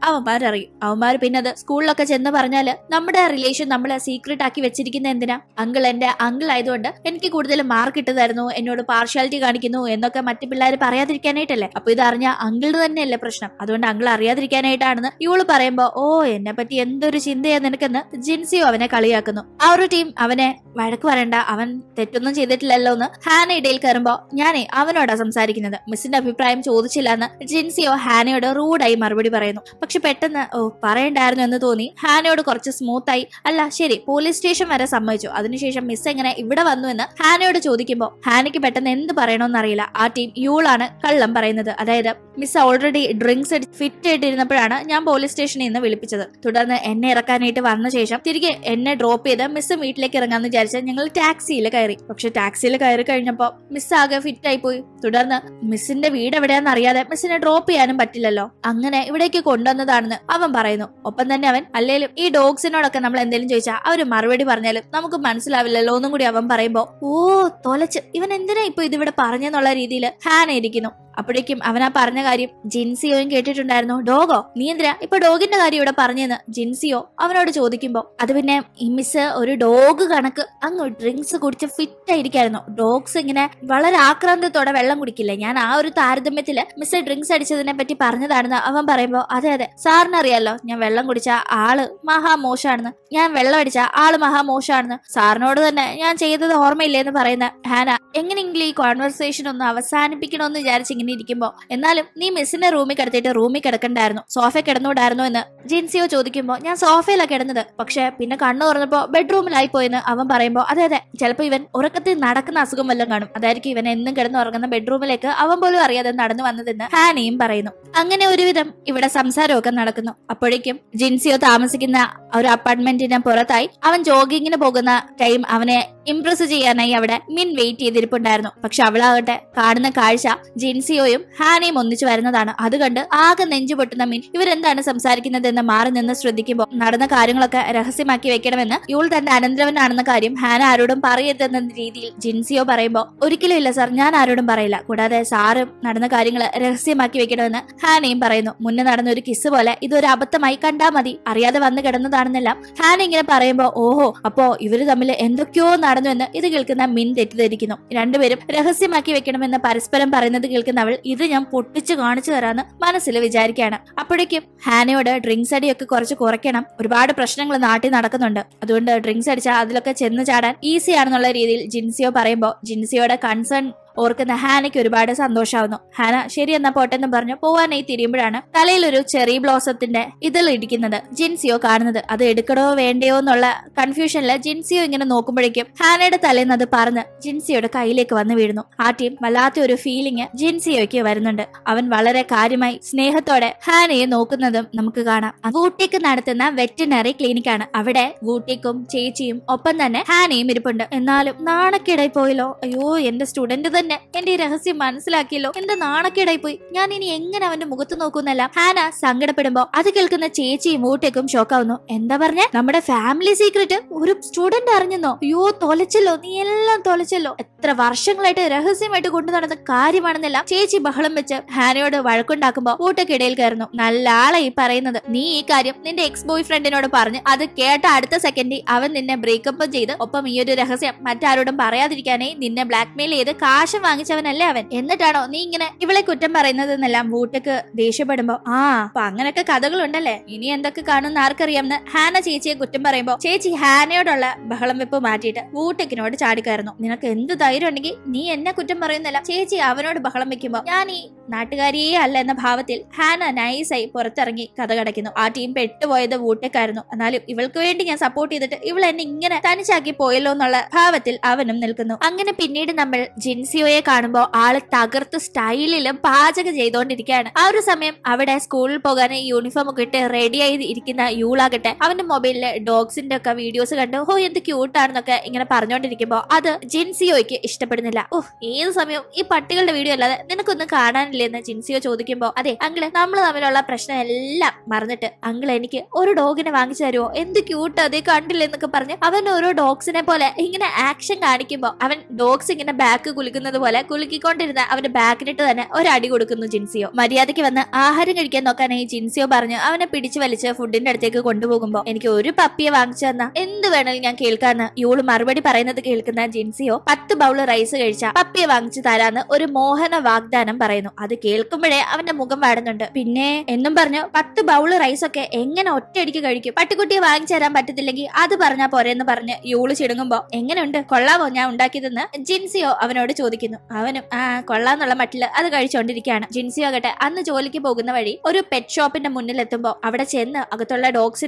Speaker 1: അറിയും അവന്മാർ പിന്നെ അത് സ്കൂളിലൊക്കെ ചെന്ന് പറഞ്ഞാല് നമ്മുടെ റിലേഷൻ നമ്മൾ സീക്രട്ട് ആക്കി വെച്ചിരിക്കുന്ന എന്തിനാ അങ്കിൾ എന്റെ അങ്കിൾ ആയതുകൊണ്ട് എനിക്ക് കൂടുതൽ മാർക്ക് ഇട്ടതായിരുന്നു എന്നോട് പാർഷ്യാലിറ്റി കാണിക്കുന്നു എന്നൊക്കെ മറ്റു പിള്ളേർ പറയാതിരിക്കാനായിട്ടല്ലേ അപ്പൊ ഇത് അറിഞ്ഞ അങ്കിള് തന്നെയല്ലേ പ്രശ്നം പ്രശ്നം അതുകൊണ്ട് അങ്കിൾ അറിയാതിരിക്കാനായിട്ടാണെന്ന് ഇവള് പറയുമ്പോ ഓ എന്നെ പറ്റി എന്തൊരു ചിന്തയാ നിനക്കെന്ന് ജിൻസിയോ അവനെ കളിയാക്കുന്നു ആ ഒരു ടീം അവനെ വഴക്ക് പറയണ്ട അവൻ തെറ്റൊന്നും ചെയ്തിട്ടില്ലല്ലോ എന്ന് ഹാന ഇടയിൽ കയറുമ്പോ ഞാനേ അവനോടാ സംസാരിക്കുന്നത് മിസ്സിന്റെ അഭിപ്രായം ചോദിച്ചില്ല എന്ന് ജിൻസിയോ ഹാനയോട് റൂഡായി മറുപടി പറയുന്നു പക്ഷെ പെട്ടെന്ന് ഓ പറയണ്ടായിരുന്നു എന്ന് തോന്നി ഹാനയോട് കുറച്ച് സ്മൂത്തായി അല്ല ശരി പോലീസ് സ്റ്റേഷൻ വരെ സമ്മതിച്ചു അതിനുശേഷം മിസ് എങ്ങനെ ഇവിടെ വന്നു എന്ന് ഹാനയോട് ചോദിക്കുമ്പോൾ ഹാനയ്ക്ക് പെട്ടെന്ന് എന്ത് പറയണോന്നറിയില്ല ആ ടീം യൂളാണ് കള്ളം പറയുന്നത് അതായത് മിസ് ഓൾറെഡി ഡ്രിങ്ക് റിങ്സ് ഫിറ്റ് ആയിട്ടിരുന്നപ്പോഴാണ് ഞാൻ പോലീസ് സ്റ്റേഷനിൽ നിന്ന് വിളിപ്പിച്ചത് തുടർന്ന് എന്നെ ഇറക്കാനായിട്ട് വന്ന ശേഷം തിരികെ എന്നെ ഡ്രോപ്പ് ചെയ്ത് മിസ്സും വീട്ടിലേക്ക് ഇറങ്ങാമെന്ന് വിചാരിച്ച് ഞങ്ങൾ ടാക്സിയിൽ കയറി പക്ഷെ ടാക്സിയിൽ കയറി കഴിഞ്ഞപ്പോൾ മിസ് ആകെ ഫിറ്റ് ആയി പോയി തുടർന്ന് മിസ്സിന്റെ വീട് എവിടെയാണെന്ന് അറിയാതെ മിസ്സിനെ ഡ്രോപ്പ് ചെയ്യാനും പറ്റില്ലല്ലോ അങ്ങനെ ഇവിടേക്ക് കൊണ്ടുവന്നതാണെന്ന് അവൻ പറയുന്നു ഒപ്പം തന്നെ അവൻ അല്ലെങ്കിലും ഈ ഡോഗ്സിനോടൊക്കെ നമ്മൾ എന്തെങ്കിലും ചോദിച്ചാൽ അവർ മറുപടി പറഞ്ഞാലും നമുക്ക് മനസ്സിലാവില്ലല്ലോ എന്നും കൂടി അവൻ പറയുമ്പോ ഓ തൊലച്ച് ഇവൻ എന്തിനാ ഇപ്പൊ ഇതിവിടെ പറഞ്ഞെന്നുള്ള രീതിയിൽ ഹാൻ ഇരിക്കുന്നു അപ്പോഴേക്കും അവൻ ആ പറഞ്ഞ കാര്യം ജിൻസിയോയും കേട്ടിട്ടുണ്ടായിരുന്നു ഡോഗോ നീ എന്തിനാ ഇപ്പൊ ഡോഗിന്റെ കാര്യം ഇവിടെ പറഞ്ഞെന്ന് ജിൻസിയോ അവനോട് ചോദിക്കുമ്പോൾ അത് പിന്നെ ഇമിസ് ഒരു ഡോഗ് കണക്ക് അങ്ങ് ഡ്രിങ്ക്സ് കുടിച്ച് ഫിറ്റ് ആയിരിക്കായിരുന്നു ഡോഗ്സ് ഇങ്ങനെ വളരെ ആക്രാന്തത്തോടെ വെള്ളം കുടിക്കില്ല ഞാൻ ആ ഒരു താരതമ്യത്തില് മിസ് ഡ്രിങ്ക്സ് അടിച്ചതിനെ പറ്റി പറഞ്ഞതാണെന്ന് അവൻ പറയുമ്പോൾ അതെ അതെ സാറിനറിയാലോ ഞാൻ വെള്ളം കുടിച്ച ആള് മഹാമോശാണെന്ന് ഞാൻ വെള്ളം അടിച്ച ആള് മഹാമോശാണെന്ന് സാറിനോട് തന്നെ ഞാൻ ചെയ്തത് ഓർമ്മയില്ലേ എന്ന് പറയുന്ന ഹാന എങ്ങനെയെങ്കിലും ഈ കോൺവെർസേഷൻ ഒന്ന് അവസാനിപ്പിക്കണമെന്ന് വിചാരിച്ചിങ്ങനെ ഇങ്ങനെ ഇരിക്കുമ്പോ എന്നാലും നീ മിസ്സിന്റെ റൂമിൽ കിടത്തിയിട്ട് റൂമിൽ കിടക്കണ്ടായിരുന്നു സോഫ കിടന്നോടായിരുന്നു എന്ന് ജിൻസിയോ ചോദിക്കുമ്പോൾ ഞാൻ സോഫയിലാണ് കിടന്നത് പക്ഷേ പിന്നെ കണ്ണു തുറന്നപ്പോൾ ബെഡ്റൂമിലായി പോയെന്ന് അവൻ പറയുമ്പോൾ അതെ അതെ ചിലപ്പോ ഇവൻ ഉറക്കത്തിൽ നടക്കുന്ന അസുഖം വല്ലതും കാണും അതായിരിക്കും ഇവൻ എന്നും കിടന്നുറങ്ങുന്ന ബെഡ്റൂമിലേക്ക് അവൻ പോലും അറിയാതെ നടന്നു വന്നതെന്ന് ഹാനിയും പറയുന്നു അങ്ങനെ ഒരുവിധം ഇവിടെ സംസാരമൊക്കെ നടക്കുന്നു അപ്പോഴേക്കും ജിൻസിയോ താമസിക്കുന്ന ഒരു അപ്പാർട്ട്മെന്റിന് പുറത്തായി അവൻ ജോഗിങ്ങിന് പോകുന്ന ടൈം അവനെ ഇംപ്രസ് ചെയ്യാനായി അവിടെ മിൻ വെയിറ്റ് ചെയ്തിരിപ്പുണ്ടായിരുന്നു പക്ഷെ അവളാകട്ടെ കാണുന്ന കാഴ്ച ജിൻസി സിയോയും ഹാനയും ഒന്നിച്ചു വരുന്നതാണ് അത് കണ്ട് ആകെ നെഞ്ചു പൊട്ടുന്ന മിൻ ഇവരെന്താണ് സംസാരിക്കുന്നതെന്ന് മാറി നിന്ന് ശ്രദ്ധിക്കുമ്പോൾ നടന്ന കാര്യങ്ങളൊക്കെ രഹസ്യമാക്കി വെക്കണമെന്ന് യൂൾ തന്റെ അനന്തരവനാണെന്ന കാര്യം ഹാന ആരോടും പറയരുതെന്ന രീതിയിൽ ജിൻസിയോ പറയുമ്പോൾ ഒരിക്കലും ഇല്ല സാർ ഞാൻ ആരോടും പറയില്ല കൂടാതെ സാറും നടന്ന കാര്യങ്ങൾ രഹസ്യമാക്കി വെക്കണമെന്ന് ഹാനയും പറയുന്നു മുന്നേ നടന്ന ഒരു കിസ് പോലെ ഇതൊരു അബദ്ധമായി കണ്ടാ മതി അറിയാതെ വന്നു കിടന്നതാണെന്നെല്ലാം ഹാന ഇങ്ങനെ പറയുമ്പോൾ ഓഹോ അപ്പോ ഇവര് തമ്മിൽ എന്തൊക്കെയോ നടന്നു എന്ന് ഇത് കേൾക്കുന്ന മിൻ തെറ്റിദ്ധരിക്കുന്നു രണ്ടുപേരും രഹസ്യമാക്കി വെക്കണമെന്ന് പരസ്പരം പറയുന്നത് കേൾക്കുന്ന അവൾ ഇത് ഞാൻ പൊട്ടിച്ചു കാണിച്ചു തരാന്ന് മനസ്സിൽ വിചാരിക്കുകയാണ് അപ്പോഴേക്കും ഹാനയോട് ഡ്രിങ്ക്സ് അടിയൊക്കെ കുറച്ച് കുറയ്ക്കണം ഒരുപാട് പ്രശ്നങ്ങൾ നാട്ടിൽ നടക്കുന്നുണ്ട് അതുകൊണ്ട് ഡ്രിങ്ക്സ് അടിച്ചാൽ അതിലൊക്കെ ചെന്ന് ചാടാൻ ഈസിയാണെന്നുള്ള രീതിയിൽ ജിൻസിയോ പറയുമ്പോൾ ജിൻസിയോടെ കൺസേൺ ഓർക്കുന്ന ഹാനയ്ക്ക് ഒരുപാട് സന്തോഷമാവുന്നു ഹാന ശരി എന്നാ പോട്ടെന്ന് പറഞ്ഞു പോവാനായി തിരിയുമ്പോഴാണ് തലയിൽ ഒരു ചെറിയ ബ്ലോസത്തിന്റെ ഇതിൽ ഇടിക്കുന്നത് ജിൻസിയോ കാണുന്നത് അത് എടുക്കണോ വേണ്ടയോ എന്നുള്ള കൺഫ്യൂഷനിൽ ജിൻസിയോ ഇങ്ങനെ നോക്കുമ്പോഴേക്കും ഹാനയുടെ തലേന്ന് അത് പറഞ്ഞ് ജിൻസിയോടെ കയ്യിലേക്ക് വന്നു വീഴുന്നു ആ ടീം വല്ലാത്ത ഒരു ഫീലിംഗ് ജിൻസിയോയ്ക്ക് വരുന്നുണ്ട് അവൻ വളരെ കാര്യമായി സ്നേഹത്തോടെ ഹാനയെ നോക്കുന്നതും നമുക്ക് കാണാം വൂട്ടിക്ക് നടത്തുന്ന വെറ്റിനറി ക്ലിനിക്കാണ് അവിടെ വൂട്ടിക്കും ചേച്ചിയും ഒപ്പം തന്നെ ഹാനയും ഇരിപ്പുണ്ട് എന്നാലും നാണക്കിടയിൽ പോയല്ലോ അയ്യോ എന്റെ സ്റ്റുഡന്റ് തന്നെ എന്റെ രഹസ്യം മനസ്സിലാക്കിയല്ലോ എന്താ നാണക്കേടായി പോയി ഞാൻ ഇനി എങ്ങനെ അവന്റെ മുഖത്ത് നോക്കുന്നല്ല ഹാന സങ്കടപ്പെടുമ്പോ അത് കേൾക്കുന്ന ചേച്ചിയും ഊട്ടേക്കും ഷോക്കാവുന്നു എന്താ പറഞ്ഞ നമ്മുടെ ഫാമിലി സീക്രട്ട് ഒരു സ്റ്റുഡന്റ് അറിഞ്ഞെന്നോ അയ്യോ തൊലച്ചല്ലോ നീ എല്ലാം തൊലച്ചല്ലോ എത്ര വർഷങ്ങളായിട്ട് രഹസ്യമായിട്ട് കൊണ്ടു നടന്ന ചേച്ചി ബഹളം വെച്ച് ഹാനയോട് വഴക്കുണ്ടാക്കുമ്പോ ഊട്ടക്കിടയിൽ കയറുന്നു നല്ല ഈ പറയുന്നത് നീ ഈ കാര്യം നിന്റെ എക്സ് ബോയ് ഫ്രണ്ടിനോട് പറഞ്ഞ് അത് കേട്ട അടുത്ത സെക്കൻഡിൽ അവൻ നിന്നെ ബ്രേക്കപ്പ് ചെയ്ത് ഒപ്പം ഈ ഒരു രഹസ്യം മറ്റാരോടും പറയാതിരിക്കാനായി നിന്നെ ബ്ലാക്ക്മെയിൽ ചെയ്ത് കാശ് കാശം വാങ്ങിച്ചവനല്ലേ അവൻ എന്നിട്ടാണോ നീ ഇങ്ങനെ ഇവളെ കുറ്റം പറയുന്നത് എന്നെല്ലാം വൂട്ടക്ക് ദേഷ്യപ്പെടുമ്പോ ആ അപ്പൊ അങ്ങനൊക്കെ കഥകളുണ്ടല്ലേ ഇനി എന്തൊക്കെ കാണുന്ന ആർക്കറിയാമെന്ന് ഹാന ചേച്ചിയെ കുറ്റം പറയുമ്പോ ചേച്ചി ഹാനയോടുള്ള ബഹളം വെപ്പ് മാറ്റിയിട്ട് വൂട്ടക്കിനോട് ചാടിക്കായിരുന്നു നിനക്ക് എന്ത് ധൈര്യം ഉണ്ടെങ്കിൽ നീ എന്നെ കുറ്റം പറയുന്നില്ല ചേച്ചി അവനോട് ബഹളം വെക്കുമ്പോ ഞാൻ ഈ നാട്ടുകാരിയേ അല്ല എന്ന ഭാവത്തിൽ ഹാന നൈസായി പുറത്തിറങ്ങി കഥ കടക്കുന്നു ആ ടീം പെട്ടുപോയത് വൂട്ടക്കായിരുന്നു എന്നാലും ഇവൾക്ക് വേണ്ടി ഞാൻ സപ്പോർട്ട് ചെയ്തിട്ട് ഇവൾ എന്നെ ഇങ്ങനെ തനിച്ചാക്കി പോയല്ലോ എന്നുള്ള ഭാവത്തിൽ അവനും നിൽക്കുന്നു അങ്ങനെ പിന്നീട് നമ്മൾ ജിൻസി വീഡിയോയെ കാണുമ്പോൾ ആള് തകർത്ത് സ്റ്റൈലിലും പാചകം ചെയ്തുകൊണ്ടിരിക്കുകയാണ് ആ ഒരു സമയം അവിടെ സ്കൂളിൽ പോകാൻ യൂണിഫോം ഒക്കെ ഇട്ട് റെഡി ആയി ഇരിക്കുന്ന യൂളാകട്ടെ അവന്റെ മൊബൈലിൽ ഡോഗ്സിന്റെ ഒക്കെ വീഡിയോസ് കണ്ട് ഓ എന്ത് ക്യൂട്ടാണെന്നൊക്കെ ഇങ്ങനെ പറഞ്ഞുകൊണ്ടിരിക്കുമ്പോൾ അത് ജിൻസിയോയ്ക്ക് ഇഷ്ടപ്പെടുന്നില്ല ഓഹ് ഏത് സമയവും ഈ പട്ടികളുടെ വീഡിയോ അല്ലാതെ നിനക്കൊന്നും കാണാനില്ലെന്ന് ജിൻസിയോ ചോദിക്കുമ്പോൾ അതെ അങ്കിള് നമ്മൾ തമ്മിലുള്ള പ്രശ്നം എല്ലാം മറന്നിട്ട് അങ്കിൾ എനിക്ക് ഒരു ഡോഗിനെ വാങ്ങിച്ചു തരുമോ എന്ത് ക്യൂട്ട് അതേ കണ്ടില്ലെന്നൊക്കെ പറഞ്ഞ് അവൻ ഓരോ ഡോഗ്സിനെ പോലെ ഇങ്ങനെ ആക്ഷൻ കാണിക്കുമ്പോൾ അവൻ ഡോഗ്സ് ഇങ്ങനെ ബാക്ക് കുലിക്കുന്നത് ചെയ്യുന്നത് പോലെ കുലുക്കിക്കൊണ്ടിരുന്ന അവന്റെ ബാക്കിലിട്ട് തന്നെ ഒരടി കൊടുക്കുന്നു ജിൻസിയോ മര്യാദയ്ക്ക് വന്ന് ആഹാരം കഴിക്കാൻ നോക്കാനായി ജിൻസിയോ പറഞ്ഞു അവനെ പിടിച്ചു വലിച്ച് ഫുഡിന്റെ അടുത്തേക്ക് കൊണ്ടുപോകുമ്പോൾ എനിക്ക് ഒരു പപ്പിയെ വാങ്ങിച്ചു തന്ന എന്ത് വേണമെങ്കിലും ഞാൻ കേൾക്കാന്ന് യൂള് മറുപടി പറയുന്നത് കേൾക്കുന്ന ജിൻസിയോ പത്ത് ബൗള് റൈസ് കഴിച്ച പപ്പിയെ വാങ്ങിച്ചു തരാന്ന് ഒരു മോഹന വാഗ്ദാനം പറയുന്നു അത് കേൾക്കുമ്പോഴേ അവന്റെ മുഖം വാടുന്നുണ്ട് പിന്നെ എന്നും പറഞ്ഞു പത്ത് ബൗള് റൈസ് ഒക്കെ എങ്ങനെ ഒറ്റയടിക്ക് കഴിക്കും പട്ടിക്കുട്ടിയെ വാങ്ങിച്ചു തരാൻ പറ്റത്തില്ലെങ്കിൽ അത് പറഞ്ഞാ പോരെന്ന് പറഞ്ഞ് യൂള് ചിടുങ്ങുമ്പോ എങ്ങനെയുണ്ട് കൊള്ളാവോ ഞാൻ ഉണ്ടാക്കിയതെന്ന് ജിൻസിയോ അവനോട് ചോദിക്കും കഴിക്കുന്നു അവനും ആ കൊള്ളാന്നുള്ള മട്ടില് അത് കഴിച്ചുകൊണ്ടിരിക്കുകയാണ് ജിൻസി ആകട്ടെ അന്ന് ജോലിക്ക് പോകുന്ന വഴി ഒരു പെറ്റ് ഷോപ്പിന്റെ മുന്നിലെത്തുമ്പോൾ അവിടെ ചെന്ന് അകത്തുള്ള